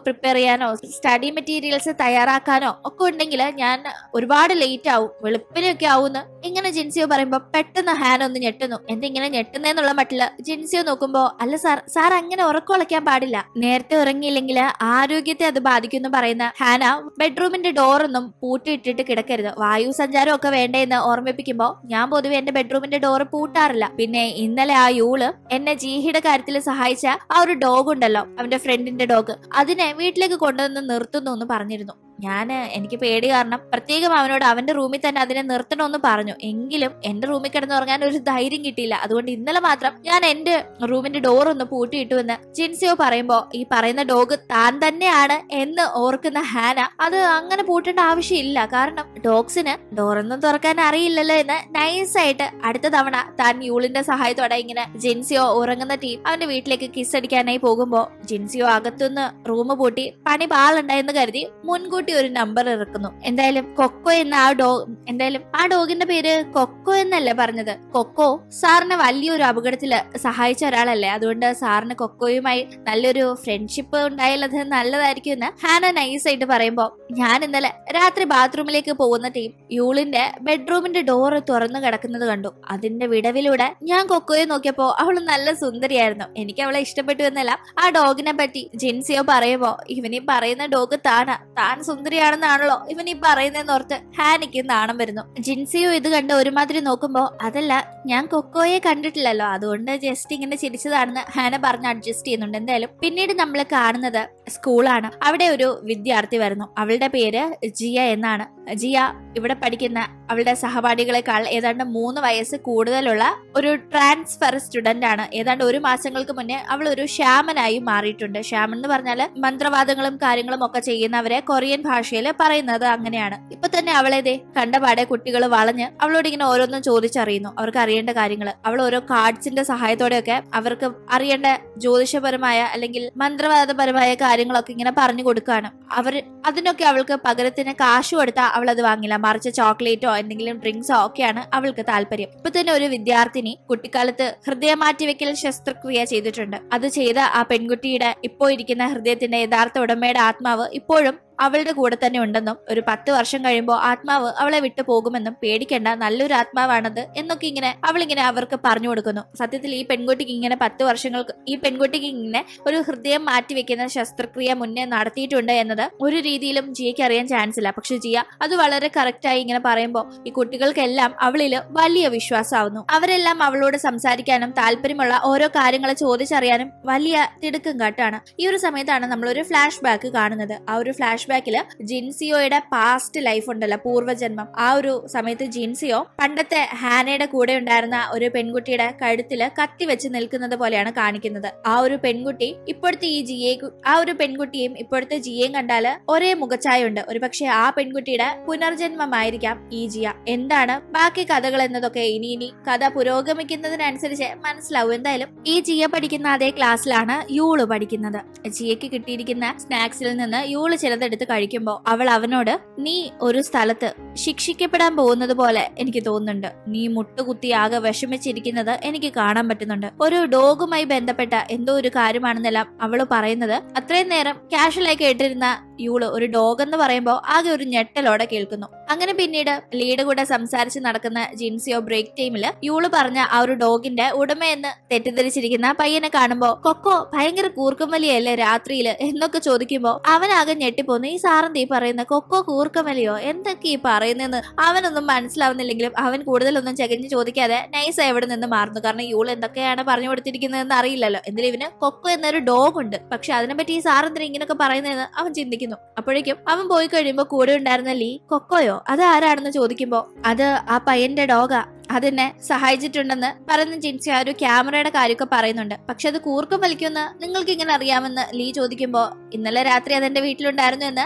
Speaker 1: പ്രിപ്പയർ ചെയ്യാനോ സ്റ്റഡി മെറ്റീരിയൽസ് തയ്യാറാക്കാനോ ഒക്കെ ഉണ്ടെങ്കിൽ ഞാൻ ഒരുപാട് ലേറ്റ് ആവും വെളുപ്പിനൊക്കെ ആവുമെന്ന് ഇങ്ങനെ ജിൻസിയോ പറയുമ്പോൾ പെട്ടെന്ന് ഹാൻ ഒന്ന് ഞെട്ടുന്നു എന്തിങ്ങനെ ഞെട്ടുന്നേന്നുള്ള മട്ടില് ജിൻസിയോ നോക്കുമ്പോൾ അല്ല സാർ സാർ അങ്ങനെ ഉറക്കുളയ്ക്കാൻ പാടില്ല നേരത്തെ ഉറങ്ങിയില്ലെങ്കിൽ ആരോഗ്യത്തെ അത് ബാധിക്കുമെന്ന് പറയുന്ന ഹാന ബെഡ്റൂമിന്റെ ഡോറൊന്നും പൂട്ടിയിട്ടിട്ട് കിടക്കരുത് വായു സഞ്ചാരം ഒക്കെ വേണ്ടെന്ന് ഓർമ്മിപ്പിക്കുമ്പോൾ ഞാൻ പൊതുവെ എന്റെ ബെഡ്റൂമിന്റെ ഡോറ് പൂട്ടാറില്ല പിന്നെ ഇന്നലെ ആ യൂള് എന്നെ ജീഹിയുടെ e കാര്യത്തിൽ സഹായിച്ച ആ ഒരു ഡോഗ് ഉണ്ടല്ലോ അവന്റെ ഫ്രണ്ടിന്റെ ഡോഗ് അതിനെ വീട്ടിലേക്ക് കൊണ്ടുവന്ന് നിർത്തുന്നു എന്ന് പറഞ്ഞിരുന്നു ഞാൻ എനിക്ക് പേടി കാരണം പ്രത്യേകം അവനോട് അവൻ്റെ റൂമിൽ തന്നെ അതിനെ നിർത്തണമെന്ന് പറഞ്ഞു എങ്കിലും എൻ്റെ റൂമിൽ കിടന്ന് ഉറങ്ങാൻ ഒരു ധൈര്യം കിട്ടിയില്ല അതുകൊണ്ട് ഇന്നലെ മാത്രം ഞാൻ എൻ്റെ റൂമിൻ്റെ ഡോർ ഒന്ന് പൂട്ടിയിട്ടു എന്ന് ജിൻസിയോ പറയുമ്പോൾ ഈ പറയുന്ന ഡോഗ് താൻ തന്നെയാണ് എന്ന് ഓർക്കുന്ന ഹാന അത് അങ്ങനെ പൂട്ടേണ്ട ആവശ്യമില്ല കാരണം ഡോഗ്സിന് ഡോറൊന്നും തുറക്കാൻ അറിയില്ലല്ലോ എന്ന് നൈസായിട്ട് അടുത്ത തവണ താൻ യൂളിന്റെ സഹായത്തോടെ ഇങ്ങനെ ജിൻസിയോ ഉറങ്ങുന്ന ടീം അവന്റെ വീട്ടിലേക്ക് കിസ് അടിക്കാനായി പോകുമ്പോൾ ജിൻസിയോ അകത്തുനിന്ന് റൂം പൂട്ടി പണി പാളുണ്ടായെന്ന് കരുതി മുൻകൂട്ടി വേണ്ടി ഒരു നമ്പർ ഇറക്കുന്നു എന്തായാലും കൊക്കോ എന്ന ആ ഡോ എന്തായാലും ആ ഡോഗിന്റെ പേര് കൊക്കോ എന്നല്ലേ പറഞ്ഞത് കൊക്കോ സാറിനെ വലിയൊരു അപകടത്തിൽ സഹായിച്ച ഒരാളല്ലേ അതുകൊണ്ട് സാറിന് കൊക്കോയുമായി നല്ലൊരു ഫ്രണ്ട്ഷിപ്പ് ഉണ്ടായാലത് നല്ലതായിരിക്കും എന്ന് ഹാന ആയിട്ട് പറയുമ്പോൾ ഞാൻ ഇന്നലെ രാത്രി ബാത്റൂമിലേക്ക് പോകുന്ന ടീം യൂളിന്റെ ബെഡ്റൂമിന്റെ ഡോറ് തുറന്നു കിടക്കുന്നത് കണ്ടു അതിന്റെ വിടവിലൂടെ ഞാൻ കൊക്കോയെ നോക്കിയപ്പോ അവൾ നല്ല സുന്ദരിയായിരുന്നു എനിക്ക് അവളെ ഇഷ്ടപ്പെട്ടു എന്നല്ല ആ ഡോഗിനെ പറ്റി ജിൻസിയോ പറയുമ്പോ ഇവനീ പറയുന്ന ഡോഗ് താന താൻ സുന്ദരിയാണെന്നാണല്ലോ ഇവൻ ഈ പറയുന്നതെന്ന് ഓർത്ത് ഹാനിക്ക് നാണം വരുന്നു ജിൻസിയോ ഇത് കണ്ട് ഒരുമാതിരി നോക്കുമ്പോൾ അതല്ല ഞാൻ കൊക്കോയെ കണ്ടിട്ടില്ലല്ലോ അതുകൊണ്ട് ജസ്റ്റ് ഇങ്ങനെ ചിരിച്ചതാണെന്ന് ഹാന പറഞ്ഞ് അഡ്ജസ്റ്റ് ചെയ്യുന്നുണ്ട് എന്തായാലും പിന്നീട് നമ്മൾ കാണുന്നത് സ്കൂളാണ് അവിടെ ഒരു വിദ്യാർത്ഥി വരുന്നു അവളുടെ പേര് ജിയ എന്നാണ് ജിയ ഇവിടെ പഠിക്കുന്ന അവളുടെ സഹപാഠികളെക്കാൾ ഏതാണ്ട് മൂന്ന് വയസ്സ് കൂടുതലുള്ള ഒരു ട്രാൻസ്ഫർ സ്റ്റുഡന്റ് ആണ് ഏതാണ്ട് ഒരു മാസങ്ങൾക്ക് മുന്നേ അവൾ ഒരു ശ്യാമനായി മാറിയിട്ടുണ്ട് ശ്യാമൻ എന്ന് പറഞ്ഞാൽ മന്ത്രവാദങ്ങളും കാര്യങ്ങളും ഒക്കെ ചെയ്യുന്നവരെ കൊറിയൻ ഭാഷയിൽ പറയുന്നത് അങ്ങനെയാണ് ഇപ്പൊ തന്നെ അവളേതേ കണ്ടപാടെ കുട്ടികൾ വളഞ്ഞ് അവളോട് ഇങ്ങനെ ഓരോന്നും ചോദിച്ചറിയുന്നു അവർക്ക് അറിയേണ്ട കാര്യങ്ങൾ അവൾ ഓരോ കാർഡ്സിന്റെ സഹായത്തോടെയൊക്കെ അവർക്ക് അറിയേണ്ട ജ്യോതിഷപരമായ അല്ലെങ്കിൽ മന്ത്രവാദപരമായ കാര്യങ്ങളൊക്കെ ഇങ്ങനെ പറഞ്ഞു കൊടുക്കുകയാണ് അവർ അതിനൊക്കെ അവൾക്ക് പകരത്തിന് കാശ് കൊടുത്താൽ അവൾ അത് വാങ്ങില്ല മറിച്ച് ചോക്ലേറ്റോ എന്തെങ്കിലും ഡ്രിങ്ക്സോ ഒക്കെയാണ് അവൾക്ക് താല്പര്യം ഇപ്പൊ തന്നെ ഒരു വിദ്യാർത്ഥിനി കുട്ടിക്കാലത്ത് ഹൃദയ മാറ്റിവെക്കൽ ശസ്ത്രക്രിയ ചെയ്തിട്ടുണ്ട് അത് ചെയ്ത ആ പെൺകുട്ടിയുടെ ഇപ്പോ ഇരിക്കുന്ന ഹൃദയത്തിന്റെ യഥാർത്ഥ ഉടമയുടെ ആത്മാവ് ഇപ്പോഴും അവളുടെ കൂടെ തന്നെ ഉണ്ടെന്നും ഒരു പത്ത് വർഷം കഴിയുമ്പോൾ ആത്മാവ് അവളെ വിട്ടു പോകുമെന്നും പേടിക്കേണ്ട നല്ലൊരു ആത്മാവാണത് എന്നൊക്കെ ഇങ്ങനെ അവളിങ്ങനെ അവർക്ക് പറഞ്ഞു കൊടുക്കുന്നു സത്യത്തിൽ ഈ പെൺകുട്ടിക്ക് ഇങ്ങനെ പത്ത് വർഷങ്ങൾക്ക് ഈ പെൺകുട്ടിക്ക് ഇങ്ങനെ ഒരു ഹൃദയം മാറ്റിവെക്കുന്ന ശസ്ത്രക്രിയ മുന്നേ നടത്തിയിട്ടുണ്ട് എന്നത് ഒരു രീതിയിലും ജിയയ്ക്ക് അറിയാൻ ചാൻസ് ഇല്ല പക്ഷെ ജിയ അത് വളരെ കറക്റ്റായി ഇങ്ങനെ പറയുമ്പോൾ ഈ കുട്ടികൾക്കെല്ലാം അവളിൽ വലിയ വിശ്വാസമാവുന്നു അവരെല്ലാം അവളോട് സംസാരിക്കാനും താല്പര്യമുള്ള ഓരോ കാര്യങ്ങളെ ചോദിച്ചറിയാനും വലിയ തിടുക്കം കാട്ടാണ് ഈ ഒരു സമയത്താണ് നമ്മളൊരു ഫ്ലാഷ് ബാക്ക് കാണുന്നത് ആ ഒരു ഫ്ലാഷ് ബാക്കിൽ ജിൻസിയോയുടെ പാസ്റ്റ് ലൈഫ് ഉണ്ടല്ലോ പൂർവ്വജന്മം ആ ഒരു സമയത്ത് ജിൻസിയോ പണ്ടത്തെ ഹാനയുടെ കൂടെ ഉണ്ടായിരുന്ന ഒരു പെൺകുട്ടിയുടെ കഴുത്തിൽ കത്തി വെച്ച് നിൽക്കുന്നത് പോലെയാണ് കാണിക്കുന്നത് ആ ഒരു പെൺകുട്ടി ഇപ്പോഴത്തെ ഈ ജിയെ ആ ഒരു പെൺകുട്ടിയും ഇപ്പോഴത്തെ ജിയെയും കണ്ടാൽ ഒരേ ഉണ്ട് ഒരു പക്ഷേ ആ പെൺകുട്ടിയുടെ പുനർജന്മമായിരിക്കാം ഈ ജിയ എന്താണ് ബാക്കി കഥകൾ എന്നതൊക്കെ ഇനി ഇനി കഥ പുരോഗമിക്കുന്നതിനനുസരിച്ച് മനസ്സിലാവും എന്തായാലും ഈ ജിയ പഠിക്കുന്ന അതേ ക്ലാസ്സിലാണ് യൂള് പഠിക്കുന്നത് ജിയക്ക് കിട്ടിയിരിക്കുന്ന സ്നാക്സിൽ നിന്ന് യൂള് ചിലത് എടുത്ത് കഴിക്കുമ്പോൾ അവൾ അവനോട് നീ ഒരു സ്ഥലത്ത് ശിക്ഷിക്കപ്പെടാൻ പോകുന്നത് പോലെ എനിക്ക് തോന്നുന്നുണ്ട് നീ മുട്ടുകുത്തി ആകെ വിഷമിച്ചിരിക്കുന്നത് എനിക്ക് കാണാൻ പറ്റുന്നുണ്ട് ഒരു ഡോഗുമായി ബന്ധപ്പെട്ട എന്തോ ഒരു കാര്യമാണെന്നെല്ലാം അവൾ പറയുന്നത് അത്രയും നേരം കാഷ്വലായി കേട്ടിരുന്ന യൂള് ഒരു ഡോഗ് എന്ന് പറയുമ്പോൾ ആകെ ഒരു ഞെട്ടലോടെ കേൾക്കുന്നു അങ്ങനെ പിന്നീട് ലീഡ് കൂടെ സംസാരിച്ച് നടക്കുന്ന ജിൻസിയോ ബ്രേക്ക് ടൈമിൽ യൂള് പറഞ്ഞ ആ ഒരു ഡോഗിന്റെ ഉടമയെന്ന് തെറ്റിദ്ധരിച്ചിരിക്കുന്ന പയ്യനെ കാണുമ്പോ കൊക്കോ ഭയങ്കര വലിയല്ലേ രാത്രിയില് എന്നൊക്കെ ചോദിക്കുമ്പോ അവനാകെ ഞെട്ടിപ്പോന്ന് ഈ സാറന്തി പറയുന്ന കൊക്കോ കൂർക്കമലിയോ എന്തൊക്കെ ഈ പറയുന്നെന്ന് അവനൊന്നും മനസ്സിലാവുന്നില്ലെങ്കിലും അവൻ കൂടുതലൊന്നും ചകഞ്ഞ് ചോദിക്കാതെ നൈസ എവിടെ നിന്ന് മാറുന്നു കാരണം യൂൾ എന്തൊക്കെയാണ് പറഞ്ഞു കൊടുത്തിരിക്കുന്നതെന്ന് അറിയില്ലല്ലോ എന്തിനും ഇവന് കൊക്കോ എന്നൊരു ഡോഗ് ഉണ്ട് പക്ഷെ അതിനെപ്പറ്റി ഈ സാറന്തിന് ഇങ്ങനെയൊക്കെ പറയുന്നതെന്ന് അവൻ ചിന്തിക്കുന്നു അപ്പോഴേക്കും അവൻ പോയി കഴിയുമ്പോൾ കൂടെ ഉണ്ടായിരുന്ന ലീ കൊക്കോയോ അത് ആരാണെന്ന് ചോദിക്കുമ്പോൾ അത് ആ പയ്യന്റെ ഡോഗാ അതെന്നെ സഹായിച്ചിട്ടുണ്ടെന്ന് പറയുന്ന ജിൻസി ആ ഒരു ക്യാമറയുടെ കാര്യമൊക്കെ പറയുന്നുണ്ട് പക്ഷെ അത് കൂർക്കും വലിക്കുമെന്ന് നിങ്ങൾക്ക് ഇങ്ങനെ അറിയാമെന്ന് ലീ ചോദിക്കുമ്പോൾ ഇന്നലെ രാത്രി അതെന്റെ വീട്ടിലുണ്ടായിരുന്നു എന്ന്